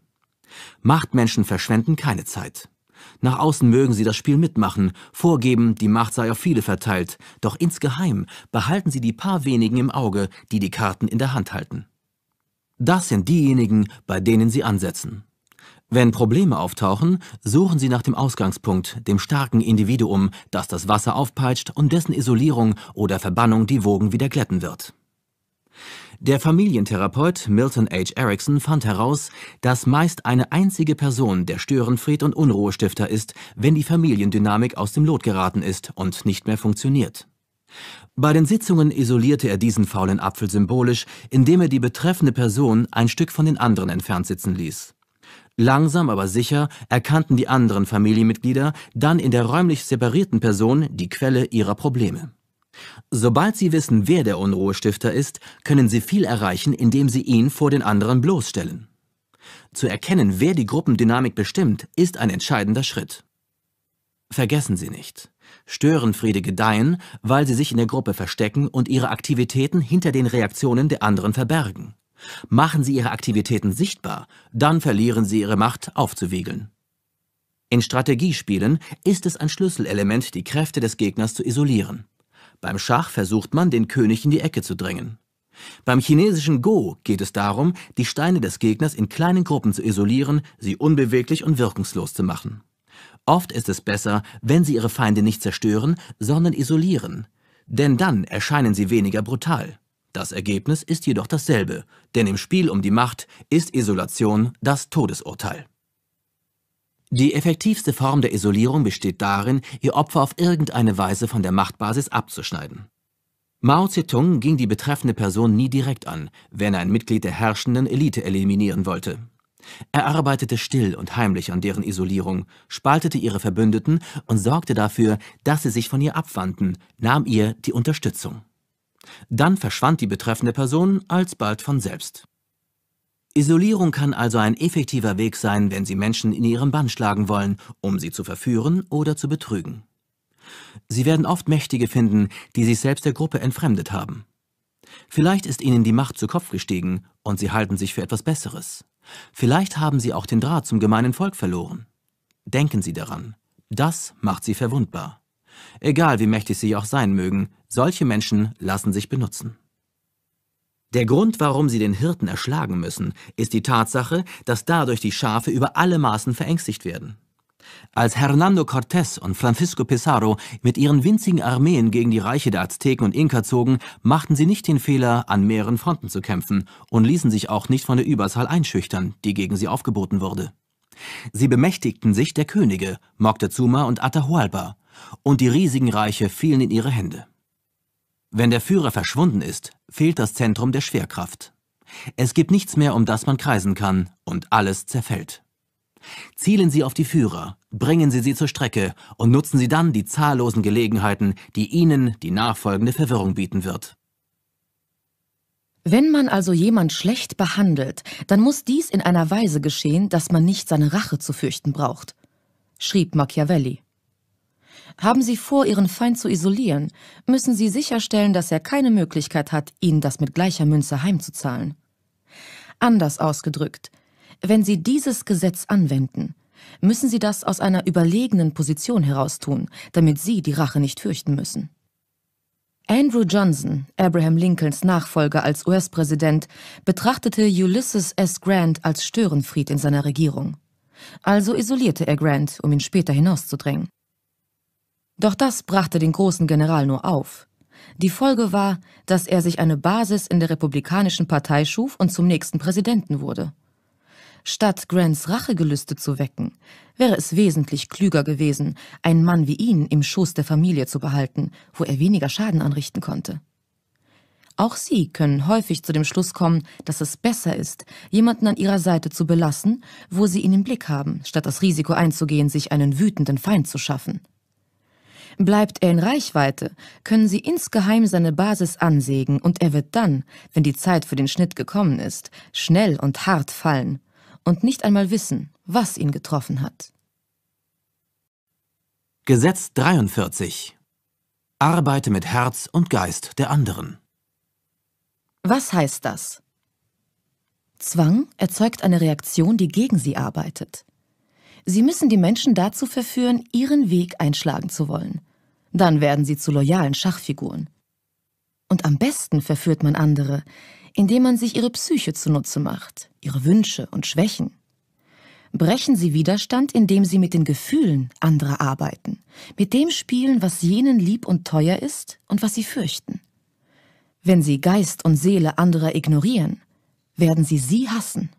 Machtmenschen verschwenden keine Zeit. Nach außen mögen sie das Spiel mitmachen, vorgeben, die Macht sei auf viele verteilt, doch insgeheim behalten sie die paar wenigen im Auge, die die Karten in der Hand halten. Das sind diejenigen, bei denen sie ansetzen. Wenn Probleme auftauchen, suchen sie nach dem Ausgangspunkt, dem starken Individuum, das das Wasser aufpeitscht und dessen Isolierung oder Verbannung die Wogen wieder glätten wird. Der Familientherapeut Milton H. Erickson fand heraus, dass meist eine einzige Person der Störenfried und Unruhestifter ist, wenn die Familiendynamik aus dem Lot geraten ist und nicht mehr funktioniert. Bei den Sitzungen isolierte er diesen faulen Apfel symbolisch, indem er die betreffende Person ein Stück von den anderen entfernt sitzen ließ. Langsam aber sicher erkannten die anderen Familienmitglieder dann in der räumlich separierten Person die Quelle ihrer Probleme. Sobald Sie wissen, wer der Unruhestifter ist, können Sie viel erreichen, indem Sie ihn vor den anderen bloßstellen. Zu erkennen, wer die Gruppendynamik bestimmt, ist ein entscheidender Schritt. Vergessen Sie nicht. Störenfriede gedeihen, weil sie sich in der Gruppe verstecken und ihre Aktivitäten hinter den Reaktionen der anderen verbergen. Machen Sie Ihre Aktivitäten sichtbar, dann verlieren Sie Ihre Macht aufzuwiegeln. In Strategiespielen ist es ein Schlüsselelement, die Kräfte des Gegners zu isolieren. Beim Schach versucht man, den König in die Ecke zu drängen. Beim chinesischen Go geht es darum, die Steine des Gegners in kleinen Gruppen zu isolieren, sie unbeweglich und wirkungslos zu machen. Oft ist es besser, wenn sie ihre Feinde nicht zerstören, sondern isolieren. Denn dann erscheinen sie weniger brutal. Das Ergebnis ist jedoch dasselbe, denn im Spiel um die Macht ist Isolation das Todesurteil. Die effektivste Form der Isolierung besteht darin, ihr Opfer auf irgendeine Weise von der Machtbasis abzuschneiden. Mao Zedong ging die betreffende Person nie direkt an, wenn er ein Mitglied der herrschenden Elite eliminieren wollte. Er arbeitete still und heimlich an deren Isolierung, spaltete ihre Verbündeten und sorgte dafür, dass sie sich von ihr abwandten, nahm ihr die Unterstützung. Dann verschwand die betreffende Person alsbald von selbst. Isolierung kann also ein effektiver Weg sein, wenn Sie Menschen in ihren Bann schlagen wollen, um sie zu verführen oder zu betrügen. Sie werden oft Mächtige finden, die sich selbst der Gruppe entfremdet haben. Vielleicht ist ihnen die Macht zu Kopf gestiegen und sie halten sich für etwas Besseres. Vielleicht haben sie auch den Draht zum gemeinen Volk verloren. Denken Sie daran, das macht sie verwundbar. Egal wie mächtig sie auch sein mögen, solche Menschen lassen sich benutzen. Der Grund, warum sie den Hirten erschlagen müssen, ist die Tatsache, dass dadurch die Schafe über alle Maßen verängstigt werden. Als Hernando Cortés und Francisco Pizarro mit ihren winzigen Armeen gegen die Reiche der Azteken und Inka zogen, machten sie nicht den Fehler, an mehreren Fronten zu kämpfen und ließen sich auch nicht von der Überzahl einschüchtern, die gegen sie aufgeboten wurde. Sie bemächtigten sich der Könige, Moctezuma und Atahualpa, und die riesigen Reiche fielen in ihre Hände. Wenn der Führer verschwunden ist, fehlt das Zentrum der Schwerkraft. Es gibt nichts mehr, um das man kreisen kann, und alles zerfällt. Zielen Sie auf die Führer, bringen Sie sie zur Strecke und nutzen Sie dann die zahllosen Gelegenheiten, die Ihnen die nachfolgende Verwirrung bieten wird. Wenn man also jemand schlecht behandelt, dann muss dies in einer Weise geschehen, dass man nicht seine Rache zu fürchten braucht, schrieb Machiavelli. Haben Sie vor, Ihren Feind zu isolieren, müssen Sie sicherstellen, dass er keine Möglichkeit hat, Ihnen das mit gleicher Münze heimzuzahlen. Anders ausgedrückt, wenn Sie dieses Gesetz anwenden, müssen Sie das aus einer überlegenen Position heraus tun, damit Sie die Rache nicht fürchten müssen. Andrew Johnson, Abraham Lincolns Nachfolger als US-Präsident, betrachtete Ulysses S. Grant als Störenfried in seiner Regierung. Also isolierte er Grant, um ihn später hinauszudrängen. Doch das brachte den großen General nur auf. Die Folge war, dass er sich eine Basis in der Republikanischen Partei schuf und zum nächsten Präsidenten wurde. Statt Grants Rachegelüste zu wecken, wäre es wesentlich klüger gewesen, einen Mann wie ihn im Schoß der Familie zu behalten, wo er weniger Schaden anrichten konnte. Auch Sie können häufig zu dem Schluss kommen, dass es besser ist, jemanden an Ihrer Seite zu belassen, wo Sie ihn im Blick haben, statt das Risiko einzugehen, sich einen wütenden Feind zu schaffen. Bleibt er in Reichweite, können sie insgeheim seine Basis ansägen und er wird dann, wenn die Zeit für den Schnitt gekommen ist, schnell und hart fallen und nicht einmal wissen, was ihn getroffen hat. Gesetz 43 Arbeite mit Herz und Geist der anderen. Was heißt das? Zwang erzeugt eine Reaktion, die gegen sie arbeitet. Sie müssen die Menschen dazu verführen, ihren Weg einschlagen zu wollen. Dann werden sie zu loyalen Schachfiguren. Und am besten verführt man andere, indem man sich ihre Psyche zunutze macht, ihre Wünsche und Schwächen. Brechen sie Widerstand, indem sie mit den Gefühlen anderer arbeiten, mit dem spielen, was jenen lieb und teuer ist und was sie fürchten. Wenn sie Geist und Seele anderer ignorieren, werden sie sie hassen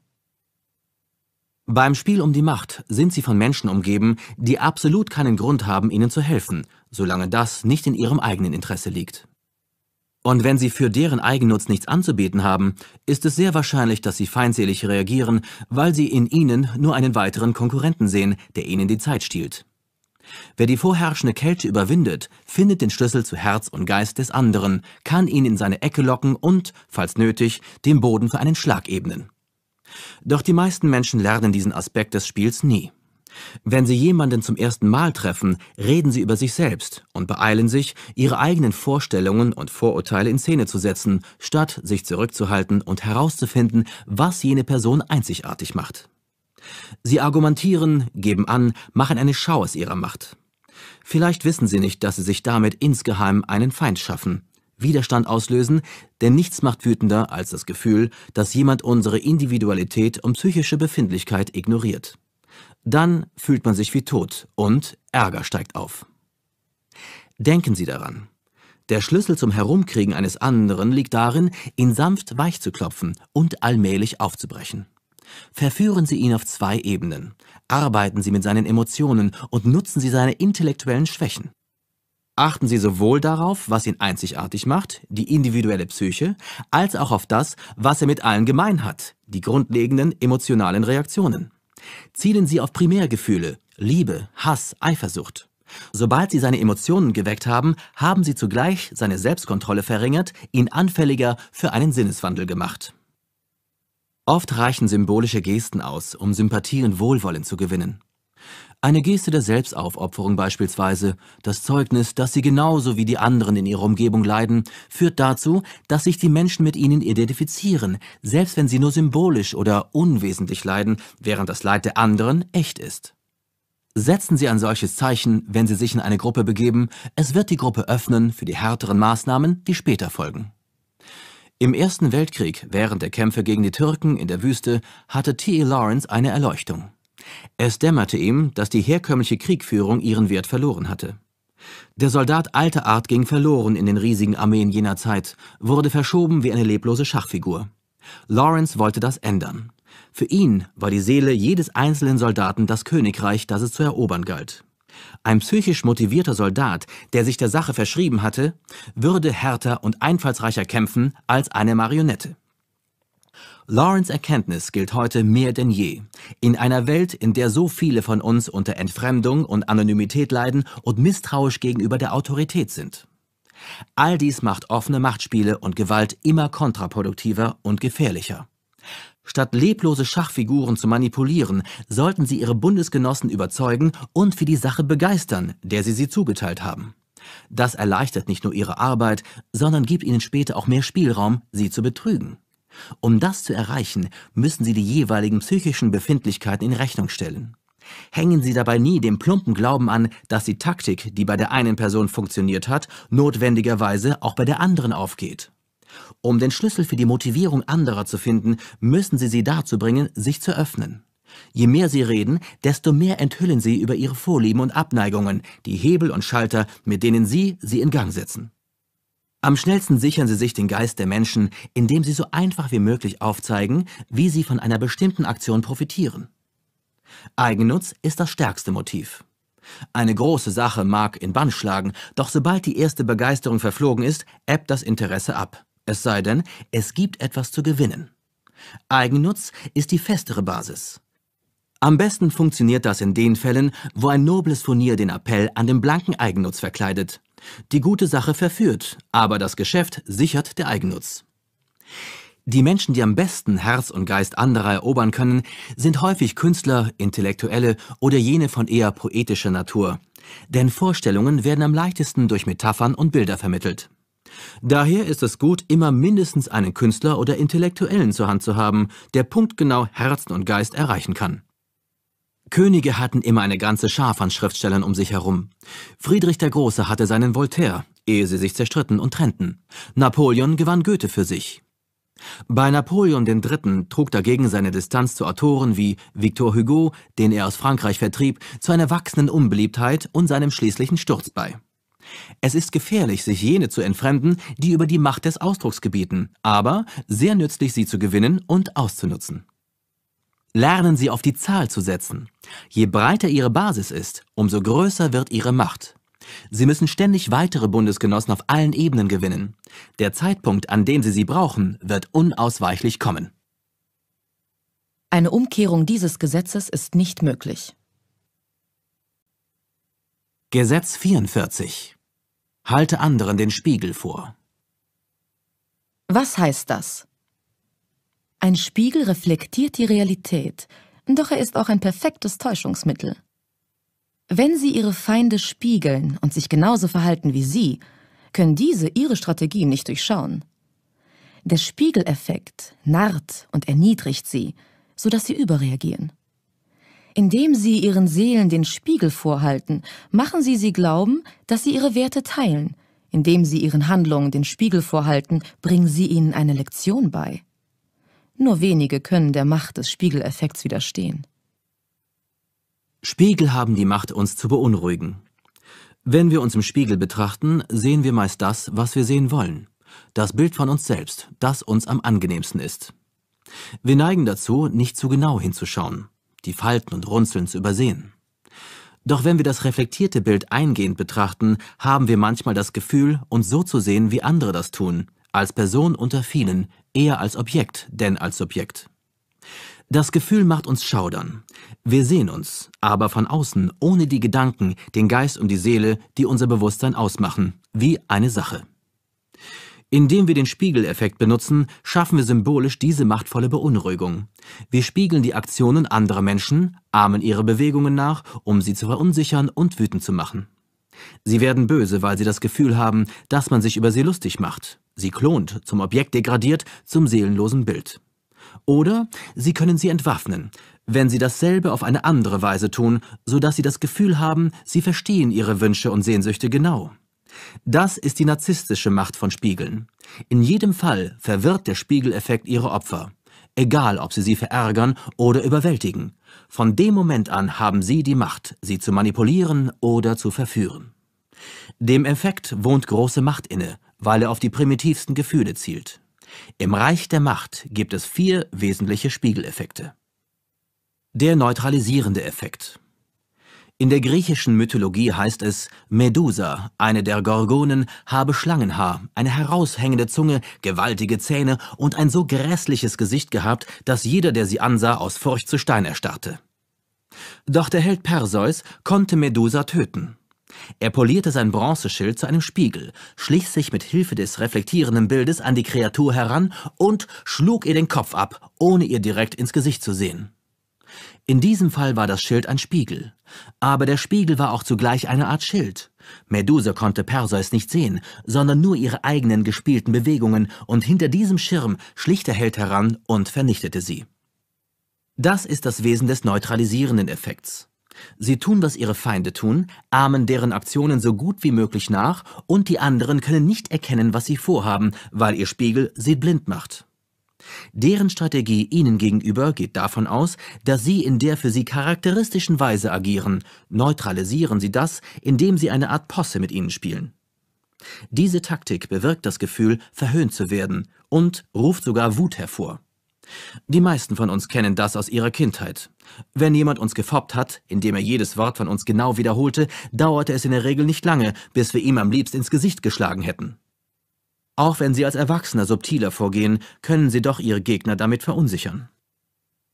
beim Spiel um die Macht sind sie von Menschen umgeben, die absolut keinen Grund haben, ihnen zu helfen, solange das nicht in ihrem eigenen Interesse liegt. Und wenn sie für deren Eigennutz nichts anzubieten haben, ist es sehr wahrscheinlich, dass sie feindselig reagieren, weil sie in ihnen nur einen weiteren Konkurrenten sehen, der ihnen die Zeit stiehlt. Wer die vorherrschende Kälte überwindet, findet den Schlüssel zu Herz und Geist des anderen, kann ihn in seine Ecke locken und, falls nötig, den Boden für einen Schlag ebnen. Doch die meisten Menschen lernen diesen Aspekt des Spiels nie. Wenn sie jemanden zum ersten Mal treffen, reden sie über sich selbst und beeilen sich, ihre eigenen Vorstellungen und Vorurteile in Szene zu setzen, statt sich zurückzuhalten und herauszufinden, was jene Person einzigartig macht. Sie argumentieren, geben an, machen eine Schau aus ihrer Macht. Vielleicht wissen sie nicht, dass sie sich damit insgeheim einen Feind schaffen. Widerstand auslösen, denn nichts macht wütender als das Gefühl, dass jemand unsere Individualität und psychische Befindlichkeit ignoriert. Dann fühlt man sich wie tot und Ärger steigt auf. Denken Sie daran. Der Schlüssel zum Herumkriegen eines anderen liegt darin, ihn sanft weich zu klopfen und allmählich aufzubrechen. Verführen Sie ihn auf zwei Ebenen. Arbeiten Sie mit seinen Emotionen und nutzen Sie seine intellektuellen Schwächen achten Sie sowohl darauf, was ihn einzigartig macht, die individuelle Psyche, als auch auf das, was er mit allen gemein hat, die grundlegenden emotionalen Reaktionen. Zielen Sie auf Primärgefühle, Liebe, Hass, Eifersucht. Sobald Sie seine Emotionen geweckt haben, haben Sie zugleich seine Selbstkontrolle verringert, ihn anfälliger für einen Sinneswandel gemacht. Oft reichen symbolische Gesten aus, um Sympathie und Wohlwollen zu gewinnen. Eine Geste der Selbstaufopferung beispielsweise, das Zeugnis, dass sie genauso wie die anderen in ihrer Umgebung leiden, führt dazu, dass sich die Menschen mit ihnen identifizieren, selbst wenn sie nur symbolisch oder unwesentlich leiden, während das Leid der anderen echt ist. Setzen Sie ein solches Zeichen, wenn Sie sich in eine Gruppe begeben, es wird die Gruppe öffnen für die härteren Maßnahmen, die später folgen. Im Ersten Weltkrieg, während der Kämpfe gegen die Türken in der Wüste, hatte T. E. Lawrence eine Erleuchtung. Es dämmerte ihm, dass die herkömmliche Kriegführung ihren Wert verloren hatte. Der Soldat alter Art ging verloren in den riesigen Armeen jener Zeit, wurde verschoben wie eine leblose Schachfigur. Lawrence wollte das ändern. Für ihn war die Seele jedes einzelnen Soldaten das Königreich, das es zu erobern galt. Ein psychisch motivierter Soldat, der sich der Sache verschrieben hatte, würde härter und einfallsreicher kämpfen als eine Marionette. Lawrence Erkenntnis gilt heute mehr denn je. In einer Welt, in der so viele von uns unter Entfremdung und Anonymität leiden und misstrauisch gegenüber der Autorität sind. All dies macht offene Machtspiele und Gewalt immer kontraproduktiver und gefährlicher. Statt leblose Schachfiguren zu manipulieren, sollten sie ihre Bundesgenossen überzeugen und für die Sache begeistern, der sie sie zugeteilt haben. Das erleichtert nicht nur ihre Arbeit, sondern gibt ihnen später auch mehr Spielraum, sie zu betrügen. Um das zu erreichen, müssen Sie die jeweiligen psychischen Befindlichkeiten in Rechnung stellen. Hängen Sie dabei nie dem plumpen Glauben an, dass die Taktik, die bei der einen Person funktioniert hat, notwendigerweise auch bei der anderen aufgeht. Um den Schlüssel für die Motivierung anderer zu finden, müssen Sie sie dazu bringen, sich zu öffnen. Je mehr Sie reden, desto mehr enthüllen Sie über Ihre Vorlieben und Abneigungen, die Hebel und Schalter, mit denen Sie sie in Gang setzen. Am schnellsten sichern sie sich den Geist der Menschen, indem sie so einfach wie möglich aufzeigen, wie sie von einer bestimmten Aktion profitieren. Eigennutz ist das stärkste Motiv. Eine große Sache mag in Bann schlagen, doch sobald die erste Begeisterung verflogen ist, ebbt das Interesse ab. Es sei denn, es gibt etwas zu gewinnen. Eigennutz ist die festere Basis. Am besten funktioniert das in den Fällen, wo ein nobles Furnier den Appell an den blanken Eigennutz verkleidet die gute Sache verführt, aber das Geschäft sichert der Eigennutz. Die Menschen, die am besten Herz und Geist anderer erobern können, sind häufig Künstler, Intellektuelle oder jene von eher poetischer Natur. Denn Vorstellungen werden am leichtesten durch Metaphern und Bilder vermittelt. Daher ist es gut, immer mindestens einen Künstler oder Intellektuellen zur Hand zu haben, der punktgenau Herzen und Geist erreichen kann. Könige hatten immer eine ganze Schar von Schriftstellern um sich herum. Friedrich der Große hatte seinen Voltaire, ehe sie sich zerstritten und trennten. Napoleon gewann Goethe für sich. Bei Napoleon III. trug dagegen seine Distanz zu Autoren wie Victor Hugo, den er aus Frankreich vertrieb, zu einer wachsenden Unbeliebtheit und seinem schließlichen Sturz bei. Es ist gefährlich, sich jene zu entfremden, die über die Macht des Ausdrucks gebieten, aber sehr nützlich, sie zu gewinnen und auszunutzen. Lernen Sie auf die Zahl zu setzen. Je breiter Ihre Basis ist, umso größer wird Ihre Macht. Sie müssen ständig weitere Bundesgenossen auf allen Ebenen gewinnen. Der Zeitpunkt, an dem Sie sie brauchen, wird unausweichlich kommen. Eine Umkehrung dieses Gesetzes ist nicht möglich. Gesetz 44 Halte anderen den Spiegel vor. Was heißt das? Ein Spiegel reflektiert die Realität, doch er ist auch ein perfektes Täuschungsmittel. Wenn Sie Ihre Feinde spiegeln und sich genauso verhalten wie Sie, können diese Ihre Strategie nicht durchschauen. Der Spiegeleffekt narrt und erniedrigt Sie, sodass Sie überreagieren. Indem Sie Ihren Seelen den Spiegel vorhalten, machen Sie sie glauben, dass Sie ihre Werte teilen. Indem Sie Ihren Handlungen den Spiegel vorhalten, bringen Sie ihnen eine Lektion bei. Nur wenige können der Macht des Spiegeleffekts widerstehen. Spiegel haben die Macht, uns zu beunruhigen. Wenn wir uns im Spiegel betrachten, sehen wir meist das, was wir sehen wollen. Das Bild von uns selbst, das uns am angenehmsten ist. Wir neigen dazu, nicht zu genau hinzuschauen, die Falten und Runzeln zu übersehen. Doch wenn wir das reflektierte Bild eingehend betrachten, haben wir manchmal das Gefühl, uns so zu sehen, wie andere das tun, als Person unter vielen, eher als Objekt, denn als Subjekt. Das Gefühl macht uns schaudern. Wir sehen uns, aber von außen, ohne die Gedanken, den Geist und die Seele, die unser Bewusstsein ausmachen, wie eine Sache. Indem wir den Spiegeleffekt benutzen, schaffen wir symbolisch diese machtvolle Beunruhigung. Wir spiegeln die Aktionen anderer Menschen, ahmen ihre Bewegungen nach, um sie zu verunsichern und wütend zu machen. Sie werden böse, weil sie das Gefühl haben, dass man sich über sie lustig macht, sie klont, zum Objekt degradiert, zum seelenlosen Bild. Oder sie können sie entwaffnen, wenn sie dasselbe auf eine andere Weise tun, so dass sie das Gefühl haben, sie verstehen ihre Wünsche und Sehnsüchte genau. Das ist die narzisstische Macht von Spiegeln. In jedem Fall verwirrt der Spiegeleffekt ihre Opfer, egal ob sie sie verärgern oder überwältigen, von dem Moment an haben Sie die Macht, sie zu manipulieren oder zu verführen. Dem Effekt wohnt große Macht inne, weil er auf die primitivsten Gefühle zielt. Im Reich der Macht gibt es vier wesentliche Spiegeleffekte. Der neutralisierende Effekt. In der griechischen Mythologie heißt es, Medusa, eine der Gorgonen, habe Schlangenhaar, eine heraushängende Zunge, gewaltige Zähne und ein so grässliches Gesicht gehabt, dass jeder, der sie ansah, aus Furcht zu Stein erstarrte. Doch der Held Perseus konnte Medusa töten. Er polierte sein Bronzeschild zu einem Spiegel, schlich sich mit Hilfe des reflektierenden Bildes an die Kreatur heran und schlug ihr den Kopf ab, ohne ihr direkt ins Gesicht zu sehen. In diesem Fall war das Schild ein Spiegel. Aber der Spiegel war auch zugleich eine Art Schild. Meduse konnte Perseus nicht sehen, sondern nur ihre eigenen gespielten Bewegungen, und hinter diesem Schirm schlich der Held heran und vernichtete sie. Das ist das Wesen des neutralisierenden Effekts. Sie tun, was ihre Feinde tun, ahmen deren Aktionen so gut wie möglich nach, und die anderen können nicht erkennen, was sie vorhaben, weil ihr Spiegel sie blind macht. Deren Strategie Ihnen gegenüber geht davon aus, dass Sie in der für Sie charakteristischen Weise agieren. Neutralisieren Sie das, indem Sie eine Art Posse mit Ihnen spielen. Diese Taktik bewirkt das Gefühl, verhöhnt zu werden und ruft sogar Wut hervor. Die meisten von uns kennen das aus ihrer Kindheit. Wenn jemand uns gefoppt hat, indem er jedes Wort von uns genau wiederholte, dauerte es in der Regel nicht lange, bis wir ihm am liebsten ins Gesicht geschlagen hätten. Auch wenn sie als Erwachsener subtiler vorgehen, können sie doch ihre Gegner damit verunsichern.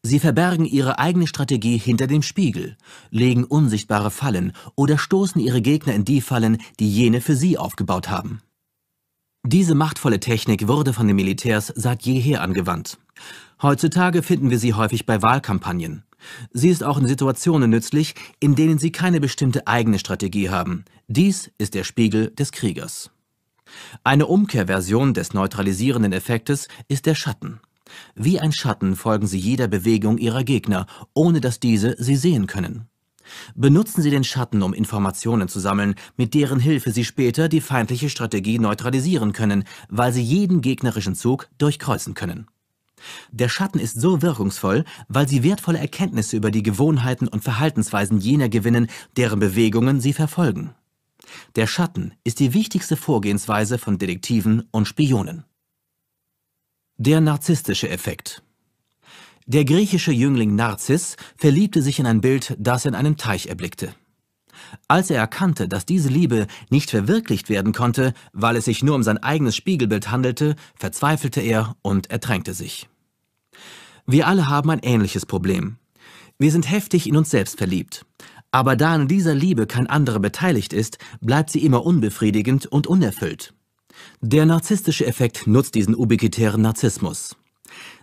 Sie verbergen ihre eigene Strategie hinter dem Spiegel, legen unsichtbare Fallen oder stoßen ihre Gegner in die Fallen, die jene für sie aufgebaut haben. Diese machtvolle Technik wurde von den Militärs seit jeher angewandt. Heutzutage finden wir sie häufig bei Wahlkampagnen. Sie ist auch in Situationen nützlich, in denen sie keine bestimmte eigene Strategie haben. Dies ist der Spiegel des Kriegers. Eine Umkehrversion des neutralisierenden Effektes ist der Schatten. Wie ein Schatten folgen sie jeder Bewegung ihrer Gegner, ohne dass diese sie sehen können. Benutzen Sie den Schatten, um Informationen zu sammeln, mit deren Hilfe Sie später die feindliche Strategie neutralisieren können, weil Sie jeden gegnerischen Zug durchkreuzen können. Der Schatten ist so wirkungsvoll, weil Sie wertvolle Erkenntnisse über die Gewohnheiten und Verhaltensweisen jener gewinnen, deren Bewegungen Sie verfolgen. Der Schatten ist die wichtigste Vorgehensweise von Detektiven und Spionen. Der narzisstische Effekt. Der griechische Jüngling Narziss verliebte sich in ein Bild, das er in einem Teich erblickte. Als er erkannte, dass diese Liebe nicht verwirklicht werden konnte, weil es sich nur um sein eigenes Spiegelbild handelte, verzweifelte er und ertränkte sich. Wir alle haben ein ähnliches Problem. Wir sind heftig in uns selbst verliebt. Aber da an dieser Liebe kein anderer beteiligt ist, bleibt sie immer unbefriedigend und unerfüllt. Der narzisstische Effekt nutzt diesen ubiquitären Narzissmus.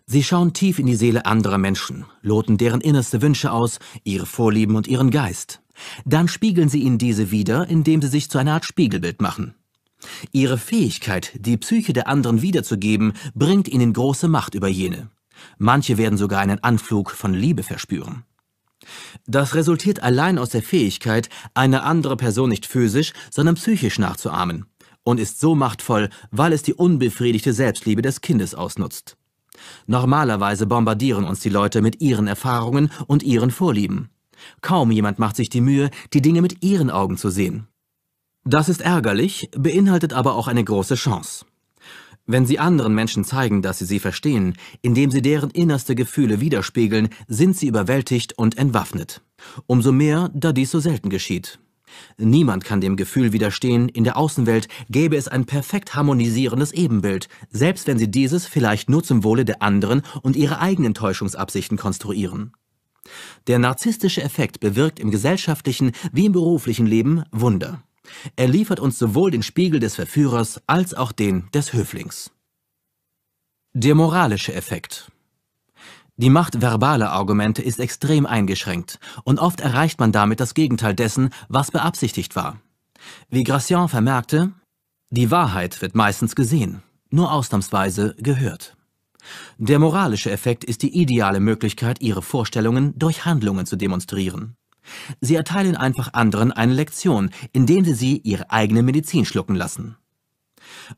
Sie schauen tief in die Seele anderer Menschen, loten deren innerste Wünsche aus, ihre Vorlieben und ihren Geist. Dann spiegeln sie ihnen diese wieder, indem sie sich zu einer Art Spiegelbild machen. Ihre Fähigkeit, die Psyche der anderen wiederzugeben, bringt ihnen große Macht über jene. Manche werden sogar einen Anflug von Liebe verspüren. Das resultiert allein aus der Fähigkeit, eine andere Person nicht physisch, sondern psychisch nachzuahmen und ist so machtvoll, weil es die unbefriedigte Selbstliebe des Kindes ausnutzt. Normalerweise bombardieren uns die Leute mit ihren Erfahrungen und ihren Vorlieben. Kaum jemand macht sich die Mühe, die Dinge mit ihren Augen zu sehen. Das ist ärgerlich, beinhaltet aber auch eine große Chance. Wenn sie anderen Menschen zeigen, dass sie sie verstehen, indem sie deren innerste Gefühle widerspiegeln, sind sie überwältigt und entwaffnet. Umso mehr, da dies so selten geschieht. Niemand kann dem Gefühl widerstehen, in der Außenwelt gäbe es ein perfekt harmonisierendes Ebenbild, selbst wenn sie dieses vielleicht nur zum Wohle der anderen und ihre eigenen Täuschungsabsichten konstruieren. Der narzisstische Effekt bewirkt im gesellschaftlichen wie im beruflichen Leben Wunder. Er liefert uns sowohl den Spiegel des Verführers als auch den des Höflings. Der moralische Effekt. Die Macht verbaler Argumente ist extrem eingeschränkt und oft erreicht man damit das Gegenteil dessen, was beabsichtigt war. Wie Gracian vermerkte, die Wahrheit wird meistens gesehen, nur ausnahmsweise gehört. Der moralische Effekt ist die ideale Möglichkeit, ihre Vorstellungen durch Handlungen zu demonstrieren. Sie erteilen einfach anderen eine Lektion, indem sie sie ihre eigene Medizin schlucken lassen.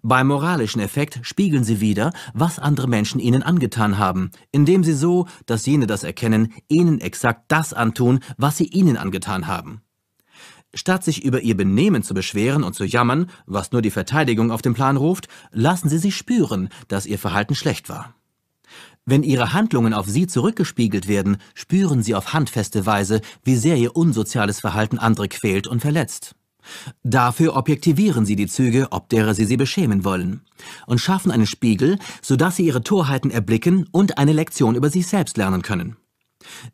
Beim moralischen Effekt spiegeln sie wieder, was andere Menschen ihnen angetan haben, indem sie so, dass jene das erkennen, ihnen exakt das antun, was sie ihnen angetan haben. Statt sich über ihr Benehmen zu beschweren und zu jammern, was nur die Verteidigung auf den Plan ruft, lassen sie sie spüren, dass ihr Verhalten schlecht war. Wenn ihre Handlungen auf sie zurückgespiegelt werden, spüren sie auf handfeste Weise, wie sehr ihr unsoziales Verhalten andere quält und verletzt. Dafür objektivieren sie die Züge, ob derer sie sie beschämen wollen, und schaffen einen Spiegel, sodass sie ihre Torheiten erblicken und eine Lektion über sich selbst lernen können.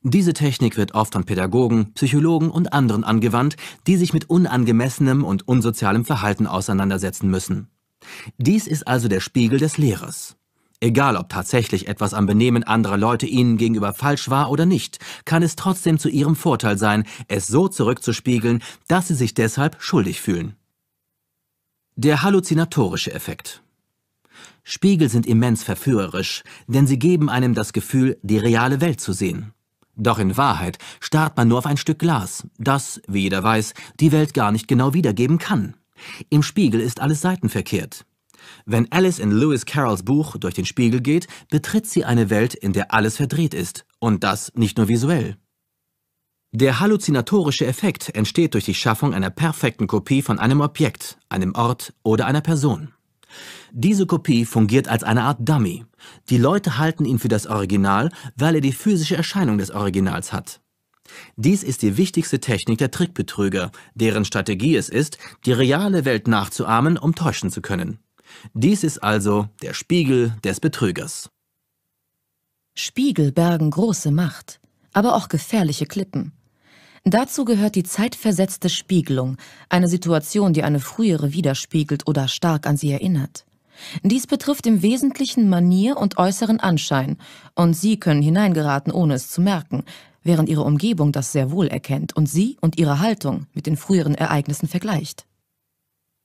Diese Technik wird oft von Pädagogen, Psychologen und anderen angewandt, die sich mit unangemessenem und unsozialem Verhalten auseinandersetzen müssen. Dies ist also der Spiegel des Lehrers. Egal, ob tatsächlich etwas am Benehmen anderer Leute ihnen gegenüber falsch war oder nicht, kann es trotzdem zu ihrem Vorteil sein, es so zurückzuspiegeln, dass sie sich deshalb schuldig fühlen. Der halluzinatorische Effekt Spiegel sind immens verführerisch, denn sie geben einem das Gefühl, die reale Welt zu sehen. Doch in Wahrheit starrt man nur auf ein Stück Glas, das, wie jeder weiß, die Welt gar nicht genau wiedergeben kann. Im Spiegel ist alles seitenverkehrt. Wenn Alice in Lewis Carrolls Buch durch den Spiegel geht, betritt sie eine Welt, in der alles verdreht ist. Und das nicht nur visuell. Der halluzinatorische Effekt entsteht durch die Schaffung einer perfekten Kopie von einem Objekt, einem Ort oder einer Person. Diese Kopie fungiert als eine Art Dummy. Die Leute halten ihn für das Original, weil er die physische Erscheinung des Originals hat. Dies ist die wichtigste Technik der Trickbetrüger, deren Strategie es ist, die reale Welt nachzuahmen, um täuschen zu können. Dies ist also der Spiegel des Betrügers. Spiegel bergen große Macht, aber auch gefährliche Klippen. Dazu gehört die zeitversetzte Spiegelung, eine Situation, die eine frühere widerspiegelt oder stark an sie erinnert. Dies betrifft im Wesentlichen Manier und äußeren Anschein, und Sie können hineingeraten, ohne es zu merken, während Ihre Umgebung das sehr wohl erkennt und Sie und Ihre Haltung mit den früheren Ereignissen vergleicht.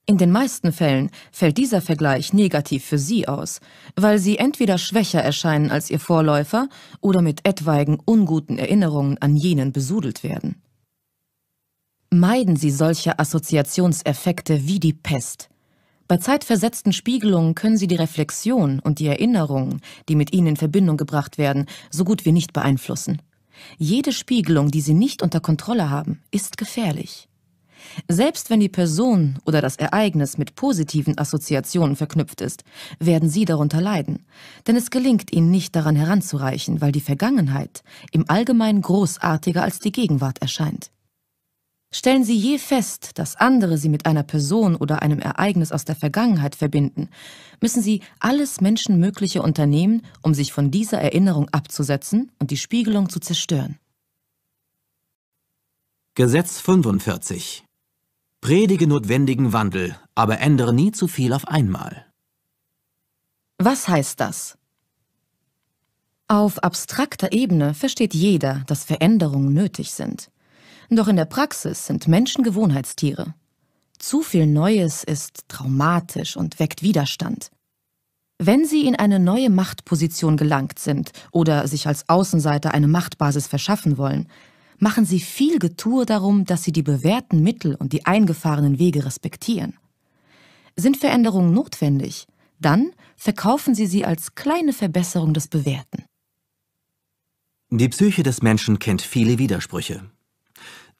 In den meisten Fällen fällt dieser Vergleich negativ für sie aus, weil sie entweder schwächer erscheinen als ihr Vorläufer oder mit etwaigen unguten Erinnerungen an jenen besudelt werden. Meiden Sie solche Assoziationseffekte wie die Pest. Bei zeitversetzten Spiegelungen können Sie die Reflexion und die Erinnerungen, die mit ihnen in Verbindung gebracht werden, so gut wie nicht beeinflussen. Jede Spiegelung, die Sie nicht unter Kontrolle haben, ist gefährlich. Selbst wenn die Person oder das Ereignis mit positiven Assoziationen verknüpft ist, werden sie darunter leiden. Denn es gelingt ihnen nicht daran heranzureichen, weil die Vergangenheit im Allgemeinen großartiger als die Gegenwart erscheint. Stellen Sie je fest, dass andere Sie mit einer Person oder einem Ereignis aus der Vergangenheit verbinden, müssen Sie alles Menschenmögliche unternehmen, um sich von dieser Erinnerung abzusetzen und die Spiegelung zu zerstören. Gesetz 45 Predige notwendigen Wandel, aber ändere nie zu viel auf einmal. Was heißt das? Auf abstrakter Ebene versteht jeder, dass Veränderungen nötig sind. Doch in der Praxis sind Menschen Gewohnheitstiere. Zu viel Neues ist traumatisch und weckt Widerstand. Wenn sie in eine neue Machtposition gelangt sind oder sich als Außenseiter eine Machtbasis verschaffen wollen, machen sie viel Getue darum, dass sie die bewährten Mittel und die eingefahrenen Wege respektieren. Sind Veränderungen notwendig, dann verkaufen sie sie als kleine Verbesserung des Bewährten. Die Psyche des Menschen kennt viele Widersprüche.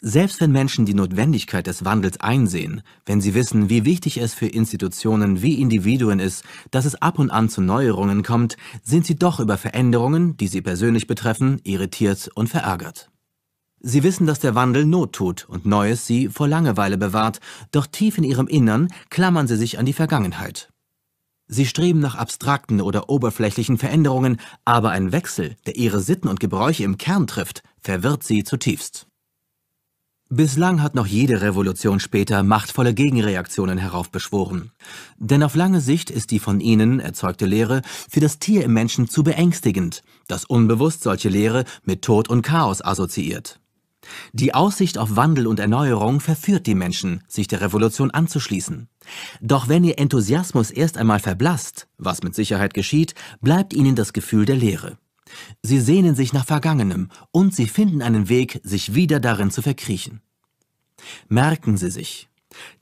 Selbst wenn Menschen die Notwendigkeit des Wandels einsehen, wenn sie wissen, wie wichtig es für Institutionen wie Individuen ist, dass es ab und an zu Neuerungen kommt, sind sie doch über Veränderungen, die sie persönlich betreffen, irritiert und verärgert. Sie wissen, dass der Wandel Not tut und Neues sie vor Langeweile bewahrt, doch tief in ihrem Innern klammern sie sich an die Vergangenheit. Sie streben nach abstrakten oder oberflächlichen Veränderungen, aber ein Wechsel, der ihre Sitten und Gebräuche im Kern trifft, verwirrt sie zutiefst. Bislang hat noch jede Revolution später machtvolle Gegenreaktionen heraufbeschworen. Denn auf lange Sicht ist die von ihnen erzeugte Lehre für das Tier im Menschen zu beängstigend, das unbewusst solche Lehre mit Tod und Chaos assoziiert. Die Aussicht auf Wandel und Erneuerung verführt die Menschen, sich der Revolution anzuschließen. Doch wenn ihr Enthusiasmus erst einmal verblasst, was mit Sicherheit geschieht, bleibt ihnen das Gefühl der Leere. Sie sehnen sich nach Vergangenem und sie finden einen Weg, sich wieder darin zu verkriechen. Merken Sie sich,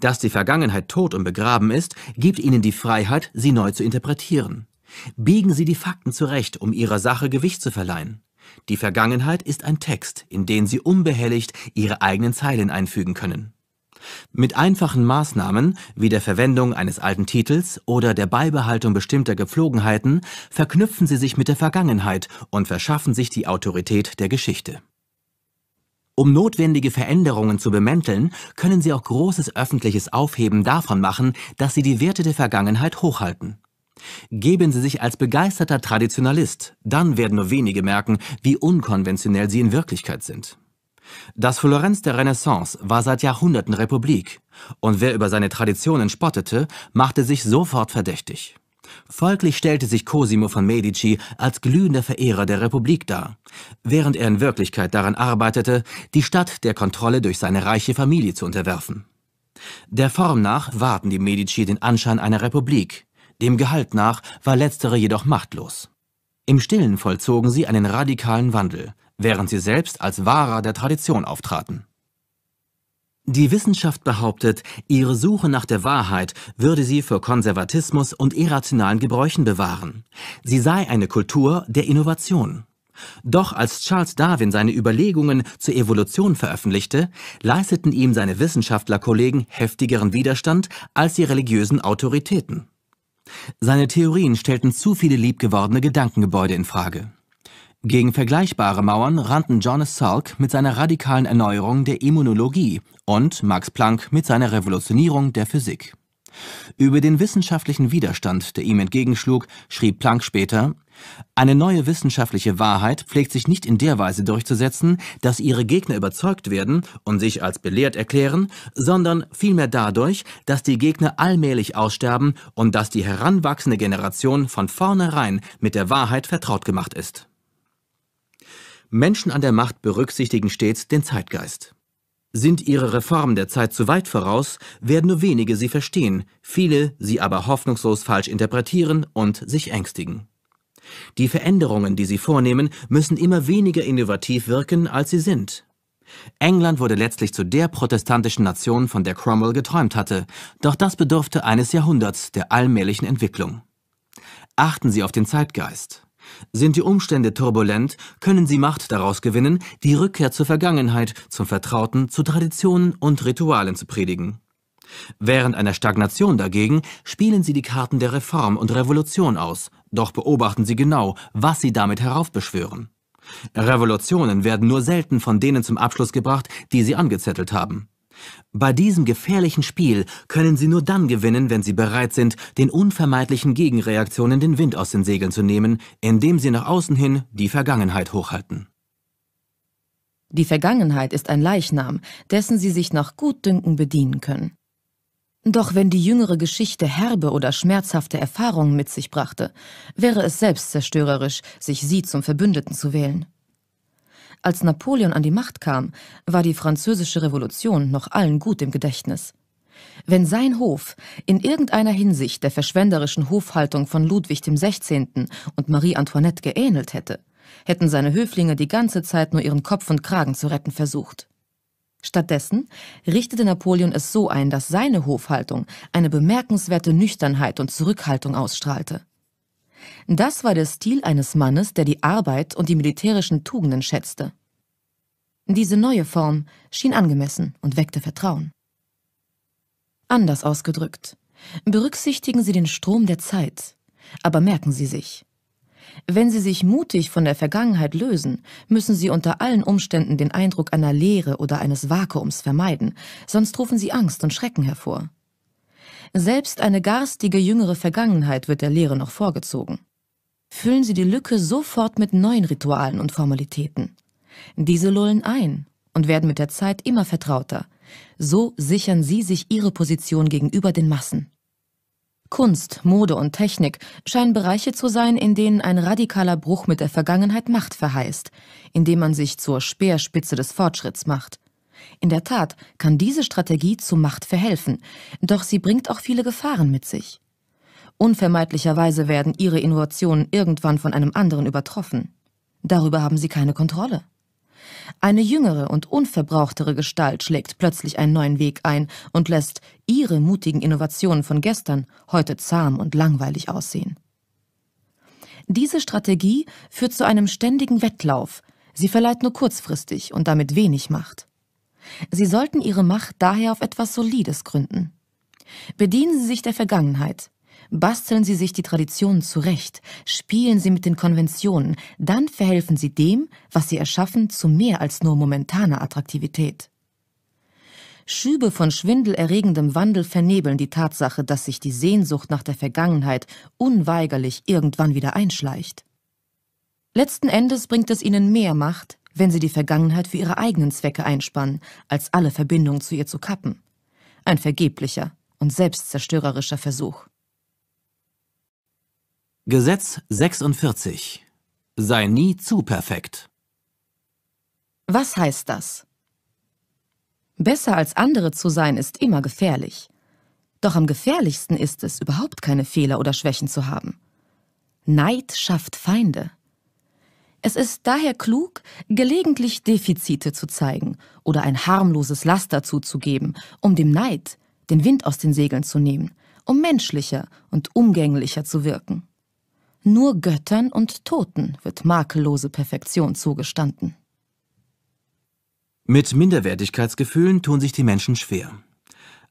dass die Vergangenheit tot und begraben ist, gibt Ihnen die Freiheit, sie neu zu interpretieren. Biegen Sie die Fakten zurecht, um Ihrer Sache Gewicht zu verleihen. Die Vergangenheit ist ein Text, in den Sie unbehelligt Ihre eigenen Zeilen einfügen können. Mit einfachen Maßnahmen wie der Verwendung eines alten Titels oder der Beibehaltung bestimmter Gepflogenheiten verknüpfen Sie sich mit der Vergangenheit und verschaffen sich die Autorität der Geschichte. Um notwendige Veränderungen zu bemänteln, können Sie auch großes öffentliches Aufheben davon machen, dass Sie die Werte der Vergangenheit hochhalten. Geben Sie sich als begeisterter Traditionalist, dann werden nur wenige merken, wie unkonventionell Sie in Wirklichkeit sind. Das Florenz der Renaissance war seit Jahrhunderten Republik, und wer über seine Traditionen spottete, machte sich sofort verdächtig. Folglich stellte sich Cosimo von Medici als glühender Verehrer der Republik dar, während er in Wirklichkeit daran arbeitete, die Stadt der Kontrolle durch seine reiche Familie zu unterwerfen. Der Form nach warten die Medici den Anschein einer Republik, dem Gehalt nach war letztere jedoch machtlos. Im Stillen vollzogen sie einen radikalen Wandel, während sie selbst als Wahrer der Tradition auftraten. Die Wissenschaft behauptet, ihre Suche nach der Wahrheit würde sie vor Konservatismus und irrationalen Gebräuchen bewahren. Sie sei eine Kultur der Innovation. Doch als Charles Darwin seine Überlegungen zur Evolution veröffentlichte, leisteten ihm seine Wissenschaftlerkollegen heftigeren Widerstand als die religiösen Autoritäten. Seine Theorien stellten zu viele liebgewordene Gedankengebäude in Frage. Gegen vergleichbare Mauern rannten Jonas Salk mit seiner radikalen Erneuerung der Immunologie und Max Planck mit seiner Revolutionierung der Physik. Über den wissenschaftlichen Widerstand, der ihm entgegenschlug, schrieb Planck später, eine neue wissenschaftliche Wahrheit pflegt sich nicht in der Weise durchzusetzen, dass ihre Gegner überzeugt werden und sich als belehrt erklären, sondern vielmehr dadurch, dass die Gegner allmählich aussterben und dass die heranwachsende Generation von vornherein mit der Wahrheit vertraut gemacht ist. Menschen an der Macht berücksichtigen stets den Zeitgeist. Sind ihre Reformen der Zeit zu weit voraus, werden nur wenige sie verstehen, viele sie aber hoffnungslos falsch interpretieren und sich ängstigen. Die Veränderungen, die sie vornehmen, müssen immer weniger innovativ wirken, als sie sind. England wurde letztlich zu der protestantischen Nation, von der Cromwell geträumt hatte, doch das bedurfte eines Jahrhunderts der allmählichen Entwicklung. Achten Sie auf den Zeitgeist. Sind die Umstände turbulent, können Sie Macht daraus gewinnen, die Rückkehr zur Vergangenheit, zum Vertrauten, zu Traditionen und Ritualen zu predigen. Während einer Stagnation dagegen spielen sie die Karten der Reform und Revolution aus doch beobachten Sie genau, was Sie damit heraufbeschwören. Revolutionen werden nur selten von denen zum Abschluss gebracht, die Sie angezettelt haben. Bei diesem gefährlichen Spiel können Sie nur dann gewinnen, wenn Sie bereit sind, den unvermeidlichen Gegenreaktionen den Wind aus den Segeln zu nehmen, indem Sie nach außen hin die Vergangenheit hochhalten. Die Vergangenheit ist ein Leichnam, dessen Sie sich nach Gutdünken bedienen können. Doch wenn die jüngere Geschichte herbe oder schmerzhafte Erfahrungen mit sich brachte, wäre es selbstzerstörerisch, sich sie zum Verbündeten zu wählen. Als Napoleon an die Macht kam, war die Französische Revolution noch allen gut im Gedächtnis. Wenn sein Hof in irgendeiner Hinsicht der verschwenderischen Hofhaltung von Ludwig XVI. und Marie Antoinette geähnelt hätte, hätten seine Höflinge die ganze Zeit nur ihren Kopf und Kragen zu retten versucht. Stattdessen richtete Napoleon es so ein, dass seine Hofhaltung eine bemerkenswerte Nüchternheit und Zurückhaltung ausstrahlte. Das war der Stil eines Mannes, der die Arbeit und die militärischen Tugenden schätzte. Diese neue Form schien angemessen und weckte Vertrauen. Anders ausgedrückt, berücksichtigen Sie den Strom der Zeit, aber merken Sie sich, wenn sie sich mutig von der Vergangenheit lösen, müssen sie unter allen Umständen den Eindruck einer Leere oder eines Vakuums vermeiden, sonst rufen sie Angst und Schrecken hervor. Selbst eine garstige jüngere Vergangenheit wird der Leere noch vorgezogen. Füllen Sie die Lücke sofort mit neuen Ritualen und Formalitäten. Diese lullen ein und werden mit der Zeit immer vertrauter. So sichern Sie sich Ihre Position gegenüber den Massen. Kunst, Mode und Technik scheinen Bereiche zu sein, in denen ein radikaler Bruch mit der Vergangenheit Macht verheißt, indem man sich zur Speerspitze des Fortschritts macht. In der Tat kann diese Strategie zu Macht verhelfen, doch sie bringt auch viele Gefahren mit sich. Unvermeidlicherweise werden ihre Innovationen irgendwann von einem anderen übertroffen. Darüber haben sie keine Kontrolle. Eine jüngere und unverbrauchtere Gestalt schlägt plötzlich einen neuen Weg ein und lässt ihre mutigen Innovationen von gestern heute zahm und langweilig aussehen. Diese Strategie führt zu einem ständigen Wettlauf. Sie verleiht nur kurzfristig und damit wenig Macht. Sie sollten ihre Macht daher auf etwas Solides gründen. Bedienen Sie sich der Vergangenheit, Basteln Sie sich die Traditionen zurecht, spielen Sie mit den Konventionen, dann verhelfen Sie dem, was Sie erschaffen, zu mehr als nur momentaner Attraktivität. Schübe von schwindelerregendem Wandel vernebeln die Tatsache, dass sich die Sehnsucht nach der Vergangenheit unweigerlich irgendwann wieder einschleicht. Letzten Endes bringt es ihnen mehr Macht, wenn sie die Vergangenheit für ihre eigenen Zwecke einspannen, als alle Verbindungen zu ihr zu kappen. Ein vergeblicher und selbstzerstörerischer Versuch. Gesetz 46 Sei nie zu perfekt. Was heißt das? Besser als andere zu sein ist immer gefährlich. Doch am gefährlichsten ist es, überhaupt keine Fehler oder Schwächen zu haben. Neid schafft Feinde. Es ist daher klug, gelegentlich Defizite zu zeigen oder ein harmloses Laster zuzugeben, um dem Neid den Wind aus den Segeln zu nehmen, um menschlicher und umgänglicher zu wirken. Nur Göttern und Toten wird makellose Perfektion zugestanden. Mit Minderwertigkeitsgefühlen tun sich die Menschen schwer.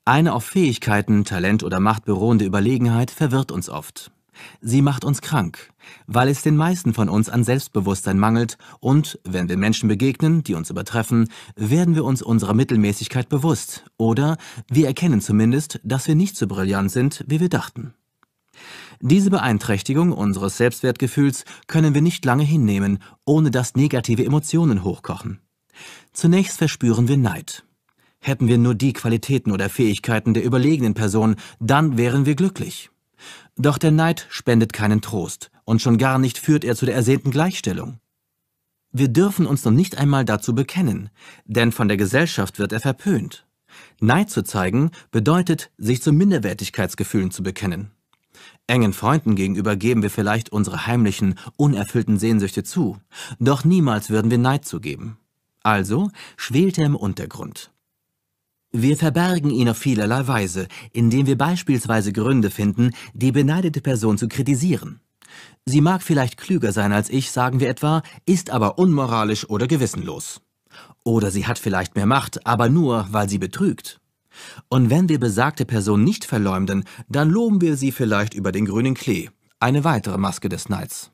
Eine auf Fähigkeiten, Talent oder Macht beruhende Überlegenheit verwirrt uns oft. Sie macht uns krank, weil es den meisten von uns an Selbstbewusstsein mangelt und, wenn wir Menschen begegnen, die uns übertreffen, werden wir uns unserer Mittelmäßigkeit bewusst oder wir erkennen zumindest, dass wir nicht so brillant sind, wie wir dachten. Diese Beeinträchtigung unseres Selbstwertgefühls können wir nicht lange hinnehmen, ohne dass negative Emotionen hochkochen. Zunächst verspüren wir Neid. Hätten wir nur die Qualitäten oder Fähigkeiten der überlegenen Person, dann wären wir glücklich. Doch der Neid spendet keinen Trost, und schon gar nicht führt er zu der ersehnten Gleichstellung. Wir dürfen uns noch nicht einmal dazu bekennen, denn von der Gesellschaft wird er verpönt. Neid zu zeigen bedeutet, sich zu Minderwertigkeitsgefühlen zu bekennen. Engen Freunden gegenüber geben wir vielleicht unsere heimlichen, unerfüllten Sehnsüchte zu, doch niemals würden wir Neid zugeben. Also schwelte im Untergrund. Wir verbergen ihn auf vielerlei Weise, indem wir beispielsweise Gründe finden, die beneidete Person zu kritisieren. Sie mag vielleicht klüger sein als ich, sagen wir etwa, ist aber unmoralisch oder gewissenlos. Oder sie hat vielleicht mehr Macht, aber nur, weil sie betrügt. Und wenn wir besagte Person nicht verleumden, dann loben wir sie vielleicht über den grünen Klee, eine weitere Maske des Neids.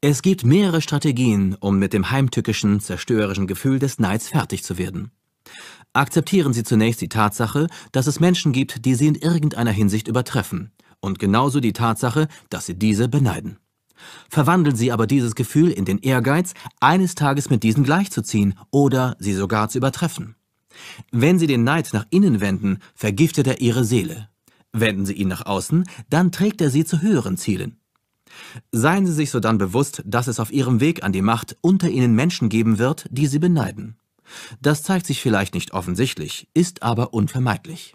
Es gibt mehrere Strategien, um mit dem heimtückischen, zerstörerischen Gefühl des Neids fertig zu werden. Akzeptieren Sie zunächst die Tatsache, dass es Menschen gibt, die Sie in irgendeiner Hinsicht übertreffen, und genauso die Tatsache, dass Sie diese beneiden. Verwandeln Sie aber dieses Gefühl in den Ehrgeiz, eines Tages mit diesen gleichzuziehen oder sie sogar zu übertreffen. Wenn Sie den Neid nach innen wenden, vergiftet er Ihre Seele. Wenden Sie ihn nach außen, dann trägt er Sie zu höheren Zielen. Seien Sie sich sodann bewusst, dass es auf Ihrem Weg an die Macht unter Ihnen Menschen geben wird, die Sie beneiden. Das zeigt sich vielleicht nicht offensichtlich, ist aber unvermeidlich.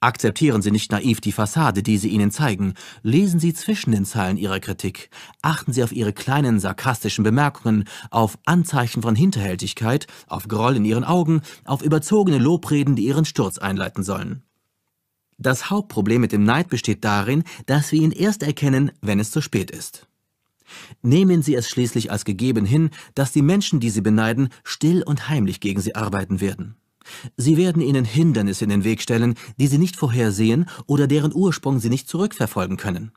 Akzeptieren Sie nicht naiv die Fassade, die Sie ihnen zeigen. Lesen Sie zwischen den Zeilen Ihrer Kritik. Achten Sie auf Ihre kleinen sarkastischen Bemerkungen, auf Anzeichen von Hinterhältigkeit, auf Groll in Ihren Augen, auf überzogene Lobreden, die Ihren Sturz einleiten sollen. Das Hauptproblem mit dem Neid besteht darin, dass wir ihn erst erkennen, wenn es zu spät ist. Nehmen Sie es schließlich als gegeben hin, dass die Menschen, die Sie beneiden, still und heimlich gegen Sie arbeiten werden. Sie werden Ihnen Hindernisse in den Weg stellen, die Sie nicht vorhersehen oder deren Ursprung Sie nicht zurückverfolgen können.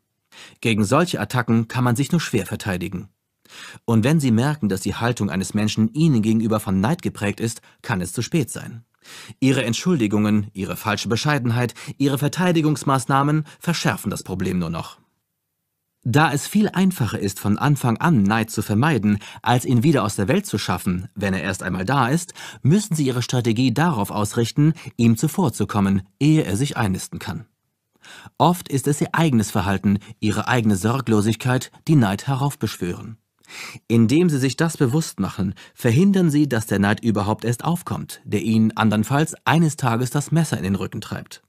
Gegen solche Attacken kann man sich nur schwer verteidigen. Und wenn Sie merken, dass die Haltung eines Menschen Ihnen gegenüber von Neid geprägt ist, kann es zu spät sein. Ihre Entschuldigungen, Ihre falsche Bescheidenheit, Ihre Verteidigungsmaßnahmen verschärfen das Problem nur noch. Da es viel einfacher ist, von Anfang an Neid zu vermeiden, als ihn wieder aus der Welt zu schaffen, wenn er erst einmal da ist, müssen sie ihre Strategie darauf ausrichten, ihm zuvorzukommen, ehe er sich einnisten kann. Oft ist es ihr eigenes Verhalten, ihre eigene Sorglosigkeit, die Neid heraufbeschwören. Indem sie sich das bewusst machen, verhindern sie, dass der Neid überhaupt erst aufkommt, der ihnen andernfalls eines Tages das Messer in den Rücken treibt.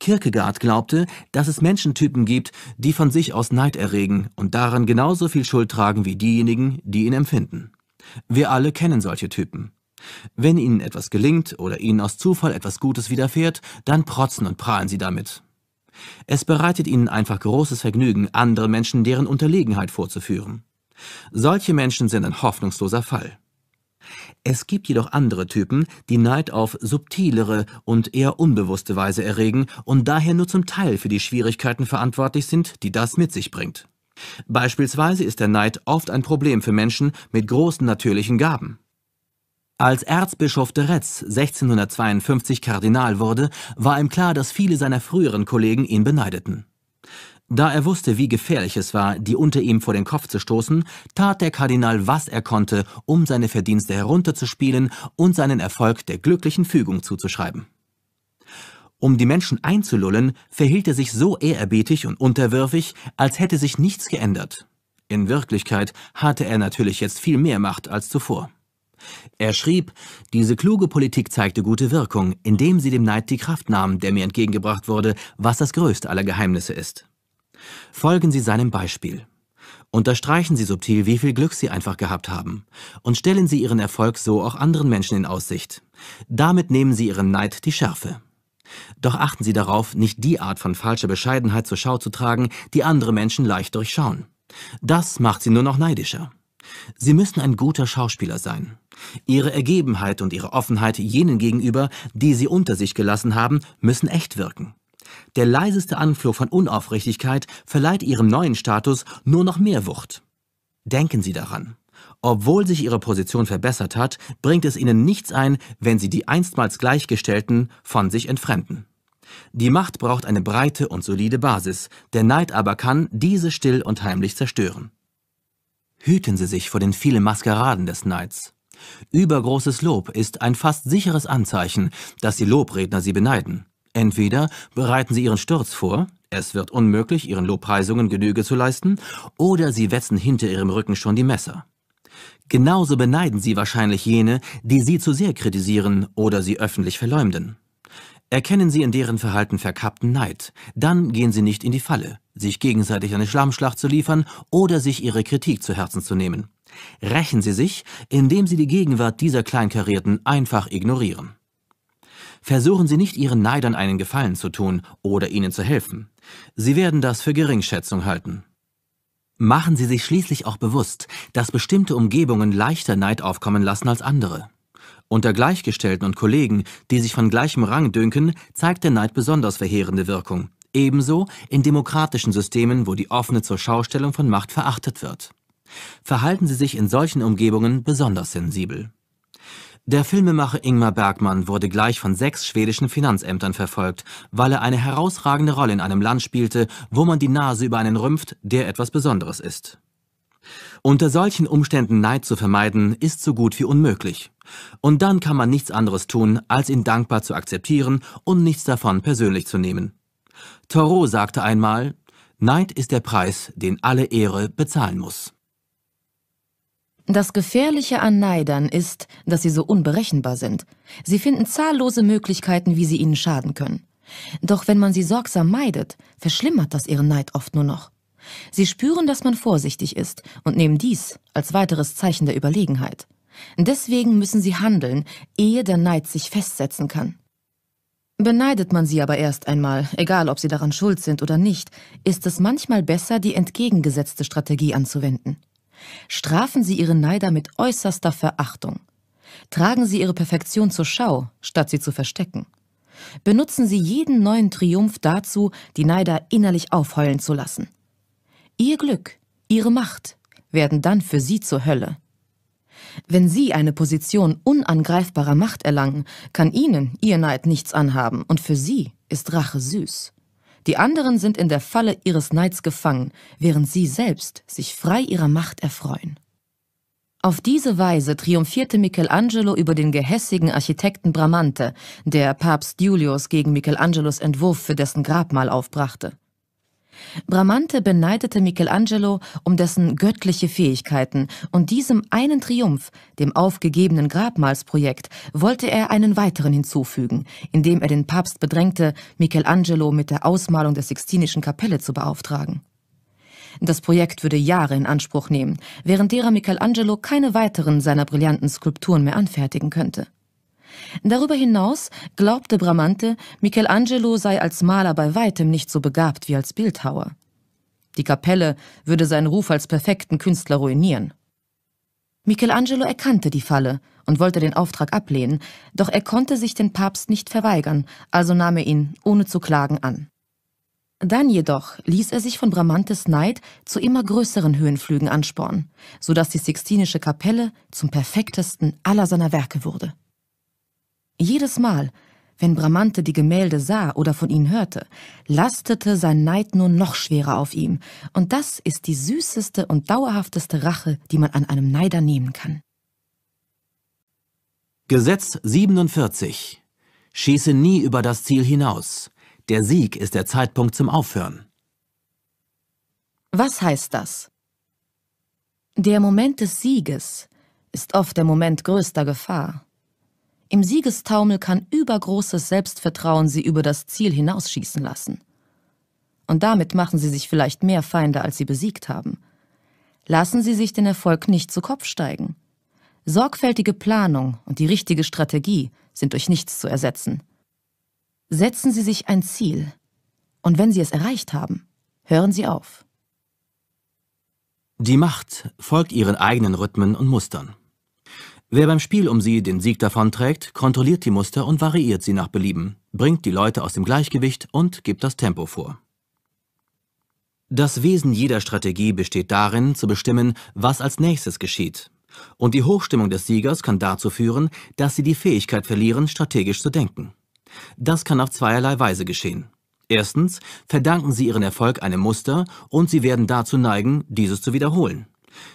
Kierkegaard glaubte, dass es Menschentypen gibt, die von sich aus Neid erregen und daran genauso viel Schuld tragen wie diejenigen, die ihn empfinden. Wir alle kennen solche Typen. Wenn ihnen etwas gelingt oder ihnen aus Zufall etwas Gutes widerfährt, dann protzen und prahlen sie damit. Es bereitet ihnen einfach großes Vergnügen, andere Menschen deren Unterlegenheit vorzuführen. Solche Menschen sind ein hoffnungsloser Fall. Es gibt jedoch andere Typen, die Neid auf subtilere und eher unbewusste Weise erregen und daher nur zum Teil für die Schwierigkeiten verantwortlich sind, die das mit sich bringt. Beispielsweise ist der Neid oft ein Problem für Menschen mit großen natürlichen Gaben. Als Erzbischof de Retz 1652 Kardinal wurde, war ihm klar, dass viele seiner früheren Kollegen ihn beneideten. Da er wusste, wie gefährlich es war, die unter ihm vor den Kopf zu stoßen, tat der Kardinal, was er konnte, um seine Verdienste herunterzuspielen und seinen Erfolg der glücklichen Fügung zuzuschreiben. Um die Menschen einzulullen, verhielt er sich so ehrerbietig und unterwürfig, als hätte sich nichts geändert. In Wirklichkeit hatte er natürlich jetzt viel mehr Macht als zuvor. Er schrieb, diese kluge Politik zeigte gute Wirkung, indem sie dem Neid die Kraft nahm, der mir entgegengebracht wurde, was das größte aller Geheimnisse ist. Folgen Sie seinem Beispiel. Unterstreichen Sie subtil, wie viel Glück Sie einfach gehabt haben. Und stellen Sie Ihren Erfolg so auch anderen Menschen in Aussicht. Damit nehmen Sie Ihren Neid die Schärfe. Doch achten Sie darauf, nicht die Art von falscher Bescheidenheit zur Schau zu tragen, die andere Menschen leicht durchschauen. Das macht sie nur noch neidischer. Sie müssen ein guter Schauspieler sein. Ihre Ergebenheit und ihre Offenheit jenen gegenüber, die sie unter sich gelassen haben, müssen echt wirken. Der leiseste Anflug von Unaufrichtigkeit verleiht ihrem neuen Status nur noch mehr Wucht. Denken Sie daran. Obwohl sich ihre Position verbessert hat, bringt es ihnen nichts ein, wenn sie die einstmals Gleichgestellten von sich entfremden. Die Macht braucht eine breite und solide Basis, der Neid aber kann diese still und heimlich zerstören. Hüten Sie sich vor den vielen Maskeraden des Neids. Übergroßes Lob ist ein fast sicheres Anzeichen, dass die Lobredner sie beneiden. Entweder bereiten sie ihren Sturz vor, es wird unmöglich, ihren Lobpreisungen Genüge zu leisten, oder sie wetzen hinter ihrem Rücken schon die Messer. Genauso beneiden sie wahrscheinlich jene, die sie zu sehr kritisieren oder sie öffentlich verleumden. Erkennen sie in deren Verhalten verkappten Neid, dann gehen sie nicht in die Falle, sich gegenseitig eine Schlammschlacht zu liefern oder sich ihre Kritik zu Herzen zu nehmen. Rächen sie sich, indem sie die Gegenwart dieser Kleinkarierten einfach ignorieren. Versuchen Sie nicht, Ihren Neidern einen Gefallen zu tun oder ihnen zu helfen. Sie werden das für Geringschätzung halten. Machen Sie sich schließlich auch bewusst, dass bestimmte Umgebungen leichter Neid aufkommen lassen als andere. Unter Gleichgestellten und Kollegen, die sich von gleichem Rang dünken, zeigt der Neid besonders verheerende Wirkung. Ebenso in demokratischen Systemen, wo die offene zur Schaustellung von Macht verachtet wird. Verhalten Sie sich in solchen Umgebungen besonders sensibel. Der Filmemacher Ingmar Bergmann wurde gleich von sechs schwedischen Finanzämtern verfolgt, weil er eine herausragende Rolle in einem Land spielte, wo man die Nase über einen rümpft, der etwas Besonderes ist. Unter solchen Umständen Neid zu vermeiden, ist so gut wie unmöglich. Und dann kann man nichts anderes tun, als ihn dankbar zu akzeptieren und nichts davon persönlich zu nehmen. Thoreau sagte einmal, Neid ist der Preis, den alle Ehre bezahlen muss. Das Gefährliche an Neidern ist, dass sie so unberechenbar sind. Sie finden zahllose Möglichkeiten, wie sie ihnen schaden können. Doch wenn man sie sorgsam meidet, verschlimmert das ihren Neid oft nur noch. Sie spüren, dass man vorsichtig ist und nehmen dies als weiteres Zeichen der Überlegenheit. Deswegen müssen sie handeln, ehe der Neid sich festsetzen kann. Beneidet man sie aber erst einmal, egal ob sie daran schuld sind oder nicht, ist es manchmal besser, die entgegengesetzte Strategie anzuwenden. Strafen Sie Ihre Neider mit äußerster Verachtung. Tragen Sie Ihre Perfektion zur Schau, statt sie zu verstecken. Benutzen Sie jeden neuen Triumph dazu, die Neider innerlich aufheulen zu lassen. Ihr Glück, Ihre Macht werden dann für Sie zur Hölle. Wenn Sie eine Position unangreifbarer Macht erlangen, kann Ihnen Ihr Neid nichts anhaben und für Sie ist Rache süß. Die anderen sind in der Falle ihres Neids gefangen, während sie selbst sich frei ihrer Macht erfreuen. Auf diese Weise triumphierte Michelangelo über den gehässigen Architekten Bramante, der Papst Julius gegen Michelangelos Entwurf für dessen Grabmal aufbrachte. Bramante beneidete Michelangelo um dessen göttliche Fähigkeiten und diesem einen Triumph, dem aufgegebenen Grabmalsprojekt, wollte er einen weiteren hinzufügen, indem er den Papst bedrängte, Michelangelo mit der Ausmalung der Sixtinischen Kapelle zu beauftragen. Das Projekt würde Jahre in Anspruch nehmen, während derer Michelangelo keine weiteren seiner brillanten Skulpturen mehr anfertigen könnte. Darüber hinaus glaubte Bramante, Michelangelo sei als Maler bei weitem nicht so begabt wie als Bildhauer. Die Kapelle würde seinen Ruf als perfekten Künstler ruinieren. Michelangelo erkannte die Falle und wollte den Auftrag ablehnen, doch er konnte sich den Papst nicht verweigern, also nahm er ihn, ohne zu klagen, an. Dann jedoch ließ er sich von Bramantes Neid zu immer größeren Höhenflügen anspornen, so dass die Sixtinische Kapelle zum perfektesten aller seiner Werke wurde. Jedes Mal, wenn Bramante die Gemälde sah oder von ihnen hörte, lastete sein Neid nur noch schwerer auf ihm, und das ist die süßeste und dauerhafteste Rache, die man an einem Neider nehmen kann. Gesetz 47 Schieße nie über das Ziel hinaus. Der Sieg ist der Zeitpunkt zum Aufhören. Was heißt das? Der Moment des Sieges ist oft der Moment größter Gefahr. Im Siegestaumel kann übergroßes Selbstvertrauen sie über das Ziel hinausschießen lassen. Und damit machen sie sich vielleicht mehr Feinde, als sie besiegt haben. Lassen Sie sich den Erfolg nicht zu Kopf steigen. Sorgfältige Planung und die richtige Strategie sind durch nichts zu ersetzen. Setzen Sie sich ein Ziel, und wenn Sie es erreicht haben, hören Sie auf. Die Macht folgt ihren eigenen Rhythmen und Mustern. Wer beim Spiel um sie den Sieg davonträgt, kontrolliert die Muster und variiert sie nach Belieben, bringt die Leute aus dem Gleichgewicht und gibt das Tempo vor. Das Wesen jeder Strategie besteht darin, zu bestimmen, was als nächstes geschieht. Und die Hochstimmung des Siegers kann dazu führen, dass sie die Fähigkeit verlieren, strategisch zu denken. Das kann auf zweierlei Weise geschehen. Erstens verdanken sie ihren Erfolg einem Muster und sie werden dazu neigen, dieses zu wiederholen.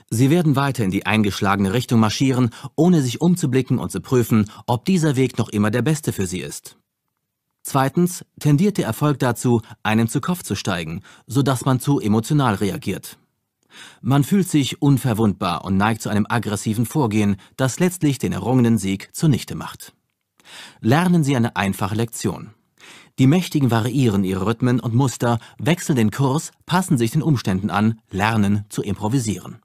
Sie werden weiter in die eingeschlagene Richtung marschieren, ohne sich umzublicken und zu prüfen, ob dieser Weg noch immer der beste für sie ist. Zweitens tendiert der Erfolg dazu, einem zu Kopf zu steigen, sodass man zu emotional reagiert. Man fühlt sich unverwundbar und neigt zu einem aggressiven Vorgehen, das letztlich den errungenen Sieg zunichte macht. Lernen Sie eine einfache Lektion. Die Mächtigen variieren ihre Rhythmen und Muster, wechseln den Kurs, passen sich den Umständen an, lernen zu improvisieren.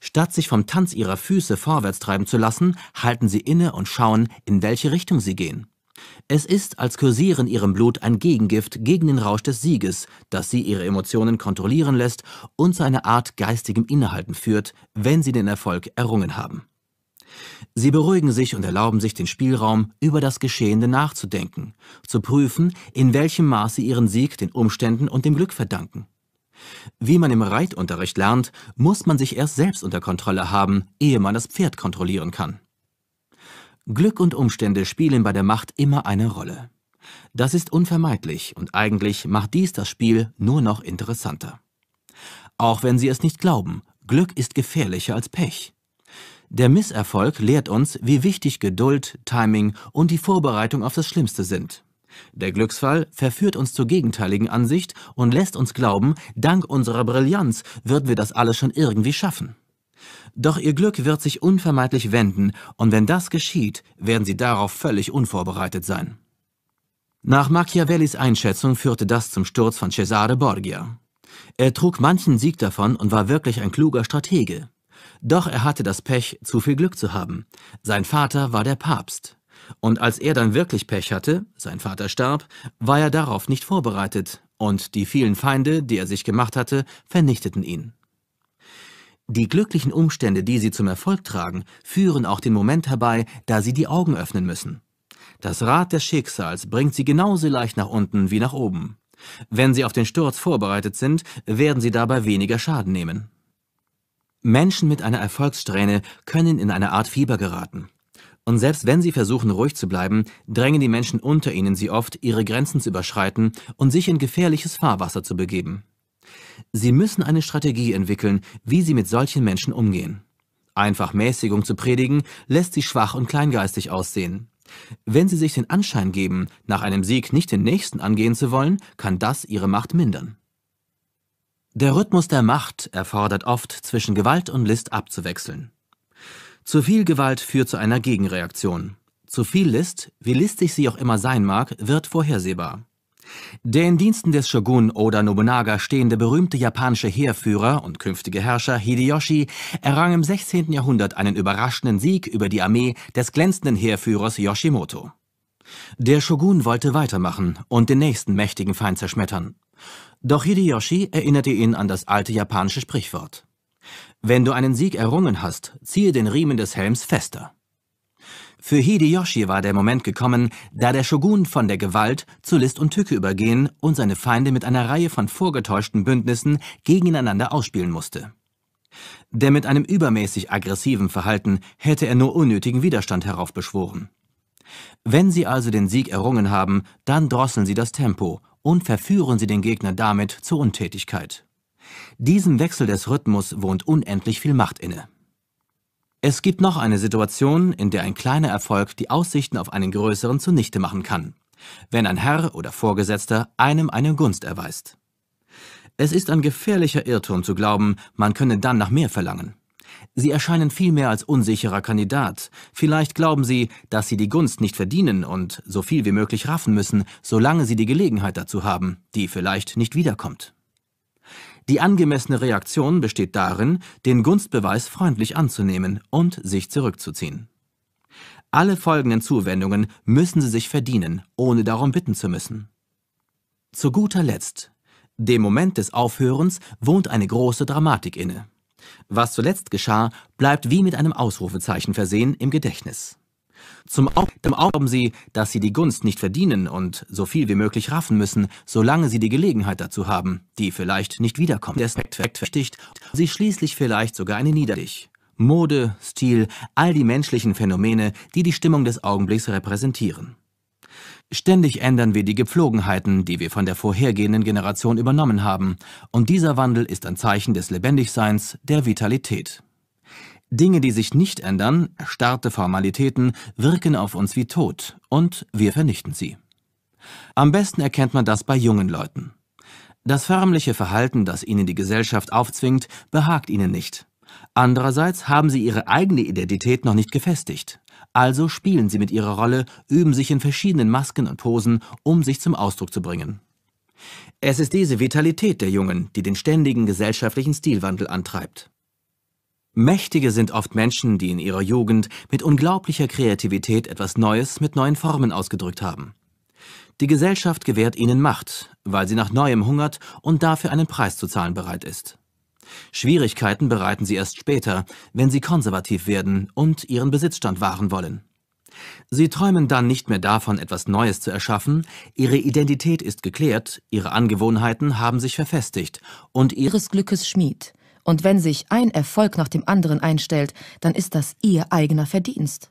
Statt sich vom Tanz ihrer Füße vorwärts treiben zu lassen, halten sie inne und schauen, in welche Richtung sie gehen. Es ist, als kursiere in ihrem Blut ein Gegengift gegen den Rausch des Sieges, das sie ihre Emotionen kontrollieren lässt und zu einer Art geistigem Innehalten führt, wenn sie den Erfolg errungen haben. Sie beruhigen sich und erlauben sich den Spielraum, über das Geschehende nachzudenken, zu prüfen, in welchem Maße sie ihren Sieg den Umständen und dem Glück verdanken. Wie man im Reitunterricht lernt, muss man sich erst selbst unter Kontrolle haben, ehe man das Pferd kontrollieren kann. Glück und Umstände spielen bei der Macht immer eine Rolle. Das ist unvermeidlich und eigentlich macht dies das Spiel nur noch interessanter. Auch wenn Sie es nicht glauben, Glück ist gefährlicher als Pech. Der Misserfolg lehrt uns, wie wichtig Geduld, Timing und die Vorbereitung auf das Schlimmste sind. Der Glücksfall verführt uns zur gegenteiligen Ansicht und lässt uns glauben, dank unserer Brillanz würden wir das alles schon irgendwie schaffen. Doch ihr Glück wird sich unvermeidlich wenden, und wenn das geschieht, werden sie darauf völlig unvorbereitet sein. Nach Machiavellis Einschätzung führte das zum Sturz von Cesare Borgia. Er trug manchen Sieg davon und war wirklich ein kluger Stratege. Doch er hatte das Pech, zu viel Glück zu haben. Sein Vater war der Papst. Und als er dann wirklich Pech hatte, sein Vater starb, war er darauf nicht vorbereitet, und die vielen Feinde, die er sich gemacht hatte, vernichteten ihn. Die glücklichen Umstände, die sie zum Erfolg tragen, führen auch den Moment herbei, da sie die Augen öffnen müssen. Das Rad des Schicksals bringt sie genauso leicht nach unten wie nach oben. Wenn sie auf den Sturz vorbereitet sind, werden sie dabei weniger Schaden nehmen. Menschen mit einer Erfolgssträhne können in eine Art Fieber geraten. Und selbst wenn sie versuchen, ruhig zu bleiben, drängen die Menschen unter ihnen sie oft, ihre Grenzen zu überschreiten und sich in gefährliches Fahrwasser zu begeben. Sie müssen eine Strategie entwickeln, wie sie mit solchen Menschen umgehen. Einfach Mäßigung zu predigen, lässt sie schwach und kleingeistig aussehen. Wenn sie sich den Anschein geben, nach einem Sieg nicht den nächsten angehen zu wollen, kann das ihre Macht mindern. Der Rhythmus der Macht erfordert oft, zwischen Gewalt und List abzuwechseln. Zu viel Gewalt führt zu einer Gegenreaktion. Zu viel List, wie listig sie auch immer sein mag, wird vorhersehbar. Der in Diensten des Shogun oder Nobunaga stehende berühmte japanische Heerführer und künftige Herrscher Hideyoshi errang im 16. Jahrhundert einen überraschenden Sieg über die Armee des glänzenden Heerführers Yoshimoto. Der Shogun wollte weitermachen und den nächsten mächtigen Feind zerschmettern. Doch Hideyoshi erinnerte ihn an das alte japanische Sprichwort. Wenn du einen Sieg errungen hast, ziehe den Riemen des Helms fester. Für Hideyoshi war der Moment gekommen, da der Shogun von der Gewalt zu List und Tücke übergehen und seine Feinde mit einer Reihe von vorgetäuschten Bündnissen gegeneinander ausspielen musste. Denn mit einem übermäßig aggressiven Verhalten hätte er nur unnötigen Widerstand heraufbeschworen. Wenn sie also den Sieg errungen haben, dann drosseln sie das Tempo und verführen sie den Gegner damit zur Untätigkeit. Diesem Wechsel des Rhythmus wohnt unendlich viel Macht inne. Es gibt noch eine Situation, in der ein kleiner Erfolg die Aussichten auf einen größeren zunichte machen kann, wenn ein Herr oder Vorgesetzter einem eine Gunst erweist. Es ist ein gefährlicher Irrtum zu glauben, man könne dann nach mehr verlangen. Sie erscheinen vielmehr als unsicherer Kandidat. Vielleicht glauben Sie, dass Sie die Gunst nicht verdienen und so viel wie möglich raffen müssen, solange Sie die Gelegenheit dazu haben, die vielleicht nicht wiederkommt. Die angemessene Reaktion besteht darin, den Gunstbeweis freundlich anzunehmen und sich zurückzuziehen. Alle folgenden Zuwendungen müssen Sie sich verdienen, ohne darum bitten zu müssen. Zu guter Letzt, dem Moment des Aufhörens wohnt eine große Dramatik inne. Was zuletzt geschah, bleibt wie mit einem Ausrufezeichen versehen im Gedächtnis. Zum Augenblick glauben sie, dass sie die Gunst nicht verdienen und so viel wie möglich raffen müssen, solange sie die Gelegenheit dazu haben, die vielleicht nicht wiederkommt. Respekt verdichtet sie schließlich vielleicht sogar eine Niederlich. Mode, Stil, all die menschlichen Phänomene, die die Stimmung des Augenblicks repräsentieren. Ständig ändern wir die Gepflogenheiten, die wir von der vorhergehenden Generation übernommen haben, und dieser Wandel ist ein Zeichen des Lebendigseins, der Vitalität. Dinge, die sich nicht ändern, starrte Formalitäten, wirken auf uns wie tot und wir vernichten sie. Am besten erkennt man das bei jungen Leuten. Das förmliche Verhalten, das ihnen die Gesellschaft aufzwingt, behagt ihnen nicht. Andererseits haben sie ihre eigene Identität noch nicht gefestigt. Also spielen sie mit ihrer Rolle, üben sich in verschiedenen Masken und Posen, um sich zum Ausdruck zu bringen. Es ist diese Vitalität der Jungen, die den ständigen gesellschaftlichen Stilwandel antreibt. Mächtige sind oft Menschen, die in ihrer Jugend mit unglaublicher Kreativität etwas Neues mit neuen Formen ausgedrückt haben. Die Gesellschaft gewährt ihnen Macht, weil sie nach Neuem hungert und dafür einen Preis zu zahlen bereit ist. Schwierigkeiten bereiten sie erst später, wenn sie konservativ werden und ihren Besitzstand wahren wollen. Sie träumen dann nicht mehr davon, etwas Neues zu erschaffen, ihre Identität ist geklärt, ihre Angewohnheiten haben sich verfestigt und ihres Glückes Schmied. Und wenn sich ein Erfolg nach dem anderen einstellt, dann ist das ihr eigener Verdienst.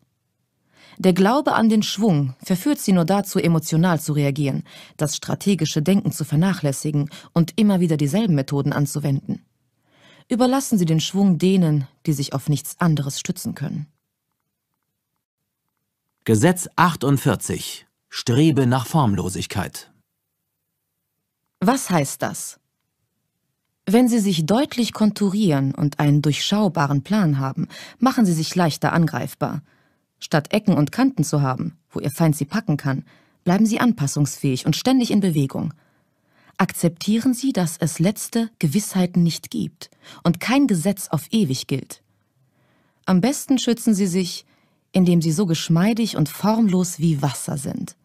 Der Glaube an den Schwung verführt sie nur dazu, emotional zu reagieren, das strategische Denken zu vernachlässigen und immer wieder dieselben Methoden anzuwenden. Überlassen Sie den Schwung denen, die sich auf nichts anderes stützen können. Gesetz 48 Strebe nach Formlosigkeit Was heißt das? Wenn Sie sich deutlich konturieren und einen durchschaubaren Plan haben, machen Sie sich leichter angreifbar. Statt Ecken und Kanten zu haben, wo Ihr Feind Sie packen kann, bleiben Sie anpassungsfähig und ständig in Bewegung. Akzeptieren Sie, dass es letzte Gewissheiten nicht gibt und kein Gesetz auf ewig gilt. Am besten schützen Sie sich, indem Sie so geschmeidig und formlos wie Wasser sind.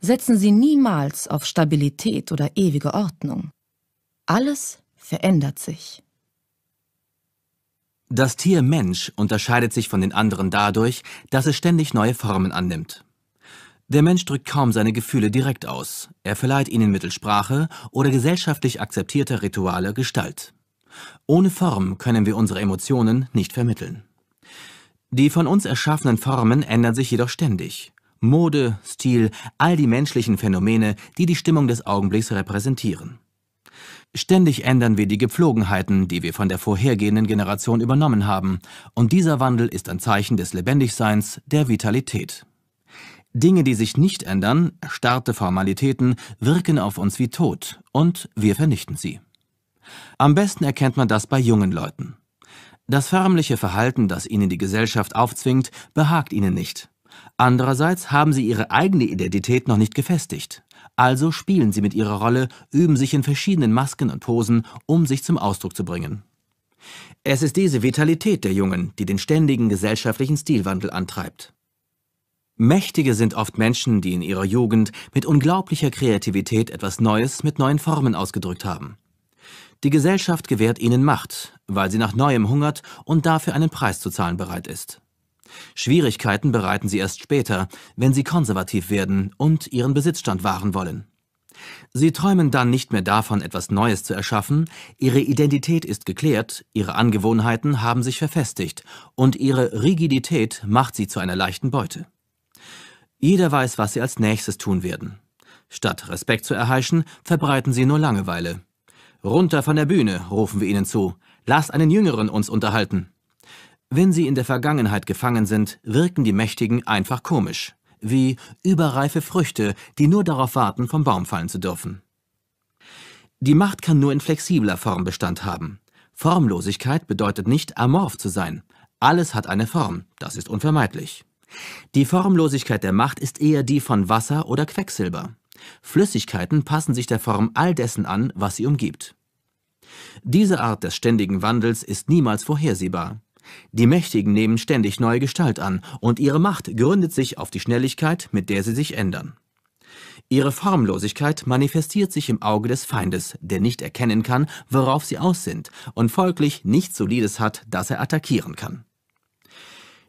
Setzen Sie niemals auf Stabilität oder ewige Ordnung. Alles verändert sich. Das Tier Mensch unterscheidet sich von den anderen dadurch, dass es ständig neue Formen annimmt. Der Mensch drückt kaum seine Gefühle direkt aus. Er verleiht ihnen mittels Sprache oder gesellschaftlich akzeptierter Rituale Gestalt. Ohne Form können wir unsere Emotionen nicht vermitteln. Die von uns erschaffenen Formen ändern sich jedoch ständig. Mode, Stil, all die menschlichen Phänomene, die die Stimmung des Augenblicks repräsentieren. Ständig ändern wir die Gepflogenheiten, die wir von der vorhergehenden Generation übernommen haben, und dieser Wandel ist ein Zeichen des Lebendigseins, der Vitalität. Dinge, die sich nicht ändern, erstarrte Formalitäten, wirken auf uns wie tot, und wir vernichten sie. Am besten erkennt man das bei jungen Leuten. Das förmliche Verhalten, das ihnen die Gesellschaft aufzwingt, behagt ihnen nicht. Andererseits haben sie ihre eigene Identität noch nicht gefestigt. Also spielen sie mit ihrer Rolle, üben sich in verschiedenen Masken und Posen, um sich zum Ausdruck zu bringen. Es ist diese Vitalität der Jungen, die den ständigen gesellschaftlichen Stilwandel antreibt. Mächtige sind oft Menschen, die in ihrer Jugend mit unglaublicher Kreativität etwas Neues mit neuen Formen ausgedrückt haben. Die Gesellschaft gewährt ihnen Macht, weil sie nach Neuem hungert und dafür einen Preis zu zahlen bereit ist. Schwierigkeiten bereiten sie erst später, wenn sie konservativ werden und ihren Besitzstand wahren wollen. Sie träumen dann nicht mehr davon, etwas Neues zu erschaffen, ihre Identität ist geklärt, ihre Angewohnheiten haben sich verfestigt und ihre Rigidität macht sie zu einer leichten Beute. Jeder weiß, was sie als nächstes tun werden. Statt Respekt zu erheischen, verbreiten sie nur Langeweile. Runter von der Bühne, rufen wir ihnen zu. Lasst einen Jüngeren uns unterhalten. Wenn sie in der Vergangenheit gefangen sind, wirken die Mächtigen einfach komisch, wie überreife Früchte, die nur darauf warten, vom Baum fallen zu dürfen. Die Macht kann nur in flexibler Form Bestand haben. Formlosigkeit bedeutet nicht, amorph zu sein. Alles hat eine Form, das ist unvermeidlich. Die Formlosigkeit der Macht ist eher die von Wasser oder Quecksilber. Flüssigkeiten passen sich der Form all dessen an, was sie umgibt. Diese Art des ständigen Wandels ist niemals vorhersehbar. Die Mächtigen nehmen ständig neue Gestalt an, und ihre Macht gründet sich auf die Schnelligkeit, mit der sie sich ändern. Ihre Formlosigkeit manifestiert sich im Auge des Feindes, der nicht erkennen kann, worauf sie aus sind, und folglich nichts Solides hat, das er attackieren kann.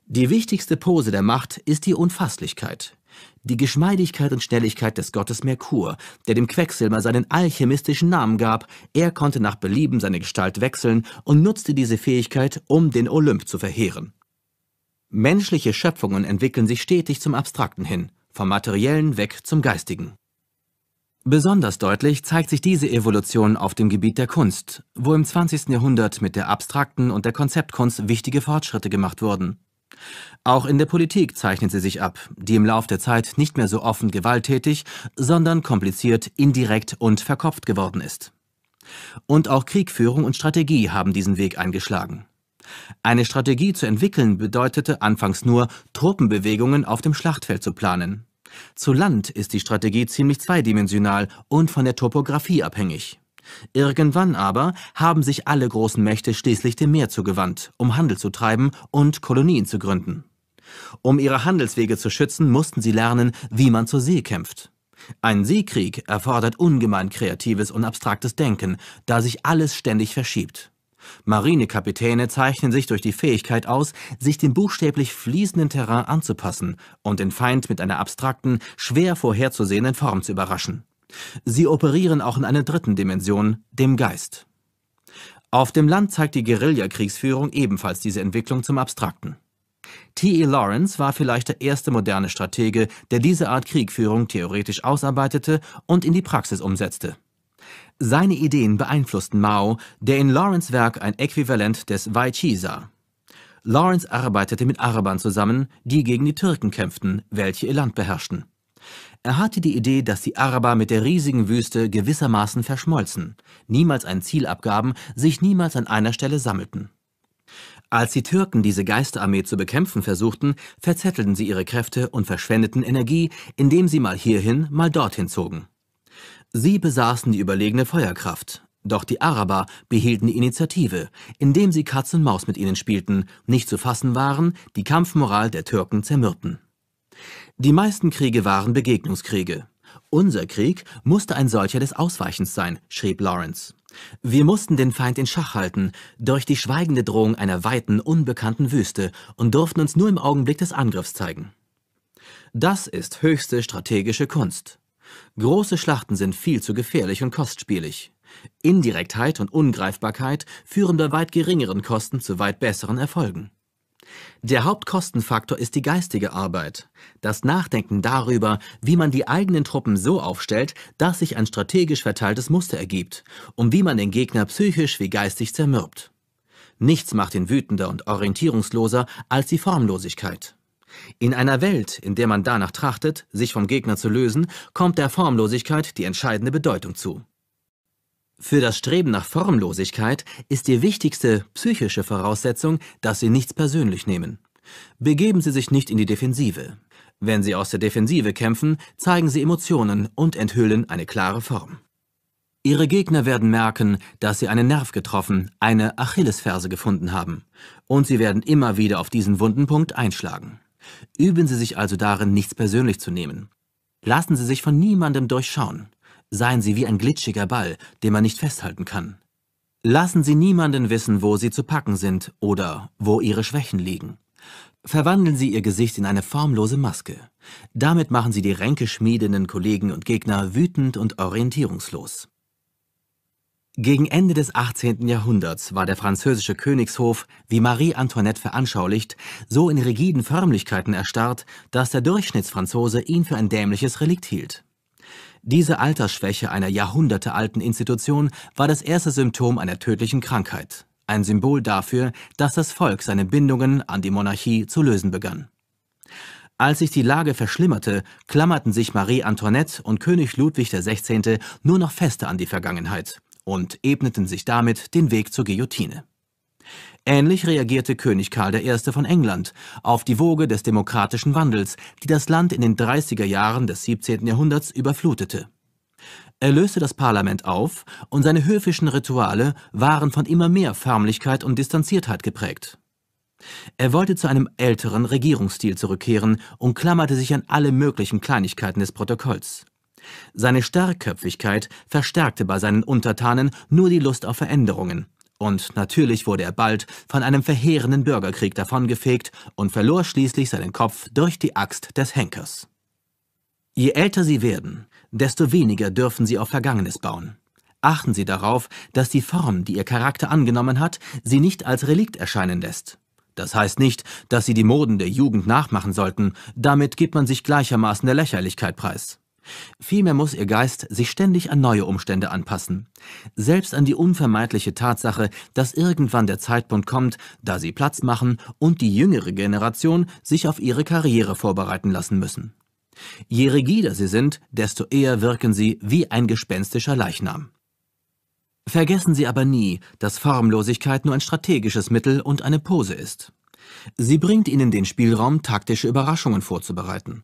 Die wichtigste Pose der Macht ist die Unfasslichkeit, die Geschmeidigkeit und Schnelligkeit des Gottes Merkur, der dem Quecksilber seinen alchemistischen Namen gab. Er konnte nach Belieben seine Gestalt wechseln und nutzte diese Fähigkeit, um den Olymp zu verheeren. Menschliche Schöpfungen entwickeln sich stetig zum Abstrakten hin, vom Materiellen weg zum Geistigen. Besonders deutlich zeigt sich diese Evolution auf dem Gebiet der Kunst, wo im 20. Jahrhundert mit der abstrakten und der Konzeptkunst wichtige Fortschritte gemacht wurden. Auch in der Politik zeichnet sie sich ab, die im Lauf der Zeit nicht mehr so offen gewalttätig, sondern kompliziert, indirekt und verkopft geworden ist. Und auch Kriegführung und Strategie haben diesen Weg eingeschlagen. Eine Strategie zu entwickeln bedeutete anfangs nur, Truppenbewegungen auf dem Schlachtfeld zu planen. Zu Land ist die Strategie ziemlich zweidimensional und von der Topographie abhängig. Irgendwann aber haben sich alle großen Mächte schließlich dem Meer zugewandt, um Handel zu treiben und Kolonien zu gründen. Um ihre Handelswege zu schützen, mussten sie lernen, wie man zur See kämpft. Ein Seekrieg erfordert ungemein kreatives und abstraktes Denken, da sich alles ständig verschiebt. Marinekapitäne zeichnen sich durch die Fähigkeit aus, sich dem buchstäblich fließenden Terrain anzupassen und den Feind mit einer abstrakten, schwer vorherzusehenden Form zu überraschen. Sie operieren auch in einer dritten Dimension, dem Geist. Auf dem Land zeigt die Guerillakriegsführung ebenfalls diese Entwicklung zum Abstrakten. T.E. Lawrence war vielleicht der erste moderne Stratege, der diese Art Kriegführung theoretisch ausarbeitete und in die Praxis umsetzte. Seine Ideen beeinflussten Mao, der in Lawrence Werk ein Äquivalent des Wei Chi sah. Lawrence arbeitete mit Arabern zusammen, die gegen die Türken kämpften, welche ihr Land beherrschten. Er hatte die Idee, dass die Araber mit der riesigen Wüste gewissermaßen verschmolzen, niemals ein Ziel abgaben, sich niemals an einer Stelle sammelten. Als die Türken diese Geisterarmee zu bekämpfen versuchten, verzettelten sie ihre Kräfte und verschwendeten Energie, indem sie mal hierhin, mal dorthin zogen. Sie besaßen die überlegene Feuerkraft, doch die Araber behielten die Initiative, indem sie Katz und Maus mit ihnen spielten, nicht zu fassen waren, die Kampfmoral der Türken zermürbten. Die meisten Kriege waren Begegnungskriege. Unser Krieg musste ein solcher des Ausweichens sein, schrieb Lawrence. Wir mussten den Feind in Schach halten, durch die schweigende Drohung einer weiten, unbekannten Wüste und durften uns nur im Augenblick des Angriffs zeigen. Das ist höchste strategische Kunst. Große Schlachten sind viel zu gefährlich und kostspielig. Indirektheit und Ungreifbarkeit führen bei weit geringeren Kosten zu weit besseren Erfolgen. Der Hauptkostenfaktor ist die geistige Arbeit, das Nachdenken darüber, wie man die eigenen Truppen so aufstellt, dass sich ein strategisch verteiltes Muster ergibt und wie man den Gegner psychisch wie geistig zermürbt. Nichts macht ihn wütender und orientierungsloser als die Formlosigkeit. In einer Welt, in der man danach trachtet, sich vom Gegner zu lösen, kommt der Formlosigkeit die entscheidende Bedeutung zu. Für das Streben nach Formlosigkeit ist die wichtigste psychische Voraussetzung, dass Sie nichts persönlich nehmen. Begeben Sie sich nicht in die Defensive. Wenn Sie aus der Defensive kämpfen, zeigen Sie Emotionen und enthüllen eine klare Form. Ihre Gegner werden merken, dass Sie einen Nerv getroffen, eine Achillesferse gefunden haben. Und Sie werden immer wieder auf diesen wunden Punkt einschlagen. Üben Sie sich also darin, nichts persönlich zu nehmen. Lassen Sie sich von niemandem durchschauen seien sie wie ein glitschiger Ball, den man nicht festhalten kann. Lassen Sie niemanden wissen, wo Sie zu packen sind oder wo Ihre Schwächen liegen. Verwandeln Sie Ihr Gesicht in eine formlose Maske. Damit machen Sie die ränkeschmiedenden Kollegen und Gegner wütend und orientierungslos. Gegen Ende des 18. Jahrhunderts war der französische Königshof, wie Marie Antoinette veranschaulicht, so in rigiden Förmlichkeiten erstarrt, dass der Durchschnittsfranzose ihn für ein dämliches Relikt hielt. Diese Altersschwäche einer jahrhundertealten Institution war das erste Symptom einer tödlichen Krankheit, ein Symbol dafür, dass das Volk seine Bindungen an die Monarchie zu lösen begann. Als sich die Lage verschlimmerte, klammerten sich Marie Antoinette und König Ludwig XVI. nur noch fester an die Vergangenheit und ebneten sich damit den Weg zur Guillotine. Ähnlich reagierte König Karl I. von England auf die Woge des demokratischen Wandels, die das Land in den 30er Jahren des 17. Jahrhunderts überflutete. Er löste das Parlament auf und seine höfischen Rituale waren von immer mehr Förmlichkeit und Distanziertheit geprägt. Er wollte zu einem älteren Regierungsstil zurückkehren und klammerte sich an alle möglichen Kleinigkeiten des Protokolls. Seine Starrköpfigkeit verstärkte bei seinen Untertanen nur die Lust auf Veränderungen und natürlich wurde er bald von einem verheerenden Bürgerkrieg davongefegt und verlor schließlich seinen Kopf durch die Axt des Henkers. Je älter Sie werden, desto weniger dürfen Sie auf Vergangenes bauen. Achten Sie darauf, dass die Form, die Ihr Charakter angenommen hat, Sie nicht als Relikt erscheinen lässt. Das heißt nicht, dass Sie die Moden der Jugend nachmachen sollten, damit gibt man sich gleichermaßen der Lächerlichkeit preis. Vielmehr muss ihr Geist sich ständig an neue Umstände anpassen, selbst an die unvermeidliche Tatsache, dass irgendwann der Zeitpunkt kommt, da sie Platz machen und die jüngere Generation sich auf ihre Karriere vorbereiten lassen müssen. Je rigider sie sind, desto eher wirken sie wie ein gespenstischer Leichnam. Vergessen Sie aber nie, dass Formlosigkeit nur ein strategisches Mittel und eine Pose ist. Sie bringt Ihnen den Spielraum, taktische Überraschungen vorzubereiten.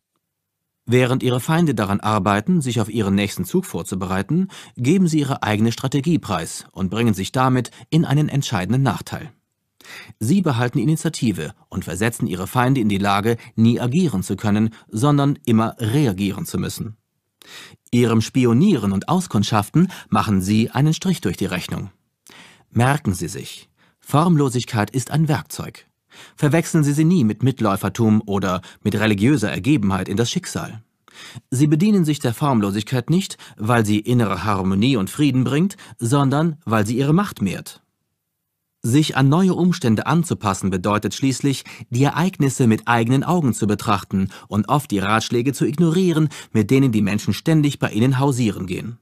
Während ihre Feinde daran arbeiten, sich auf ihren nächsten Zug vorzubereiten, geben sie ihre eigene Strategie preis und bringen sich damit in einen entscheidenden Nachteil. Sie behalten Initiative und versetzen ihre Feinde in die Lage, nie agieren zu können, sondern immer reagieren zu müssen. Ihrem Spionieren und Auskundschaften machen Sie einen Strich durch die Rechnung. Merken Sie sich, Formlosigkeit ist ein Werkzeug. Verwechseln Sie sie nie mit Mitläufertum oder mit religiöser Ergebenheit in das Schicksal. Sie bedienen sich der Formlosigkeit nicht, weil sie innere Harmonie und Frieden bringt, sondern weil sie ihre Macht mehrt. Sich an neue Umstände anzupassen bedeutet schließlich, die Ereignisse mit eigenen Augen zu betrachten und oft die Ratschläge zu ignorieren, mit denen die Menschen ständig bei ihnen hausieren gehen.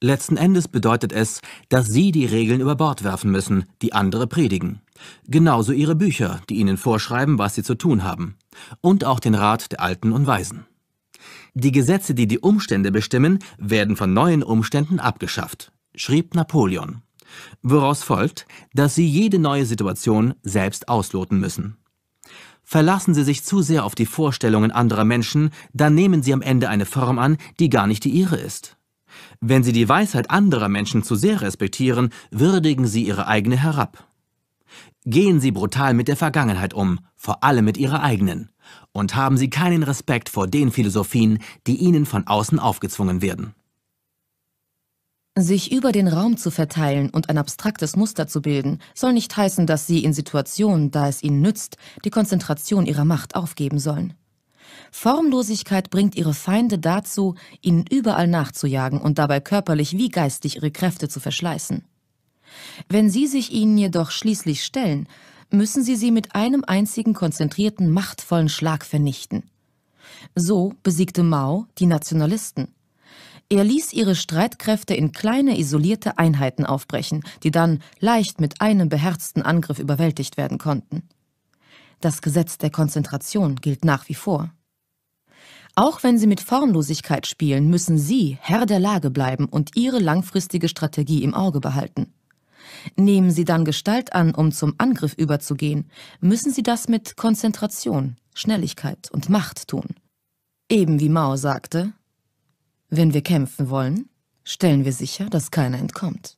Letzten Endes bedeutet es, dass sie die Regeln über Bord werfen müssen, die andere predigen. Genauso ihre Bücher, die ihnen vorschreiben, was sie zu tun haben. Und auch den Rat der Alten und Weisen. Die Gesetze, die die Umstände bestimmen, werden von neuen Umständen abgeschafft, schrieb Napoleon. Woraus folgt, dass sie jede neue Situation selbst ausloten müssen. Verlassen Sie sich zu sehr auf die Vorstellungen anderer Menschen, dann nehmen Sie am Ende eine Form an, die gar nicht die Ihre ist. Wenn Sie die Weisheit anderer Menschen zu sehr respektieren, würdigen Sie Ihre eigene herab. Gehen Sie brutal mit der Vergangenheit um, vor allem mit Ihrer eigenen. Und haben Sie keinen Respekt vor den Philosophien, die Ihnen von außen aufgezwungen werden. Sich über den Raum zu verteilen und ein abstraktes Muster zu bilden, soll nicht heißen, dass Sie in Situationen, da es Ihnen nützt, die Konzentration Ihrer Macht aufgeben sollen. Formlosigkeit bringt Ihre Feinde dazu, Ihnen überall nachzujagen und dabei körperlich wie geistig Ihre Kräfte zu verschleißen. Wenn sie sich ihnen jedoch schließlich stellen, müssen sie sie mit einem einzigen konzentrierten, machtvollen Schlag vernichten. So besiegte Mao die Nationalisten. Er ließ ihre Streitkräfte in kleine isolierte Einheiten aufbrechen, die dann leicht mit einem beherzten Angriff überwältigt werden konnten. Das Gesetz der Konzentration gilt nach wie vor. Auch wenn Sie mit Formlosigkeit spielen, müssen Sie Herr der Lage bleiben und Ihre langfristige Strategie im Auge behalten. Nehmen sie dann Gestalt an, um zum Angriff überzugehen, müssen sie das mit Konzentration, Schnelligkeit und Macht tun. Eben wie Mao sagte, wenn wir kämpfen wollen, stellen wir sicher, dass keiner entkommt.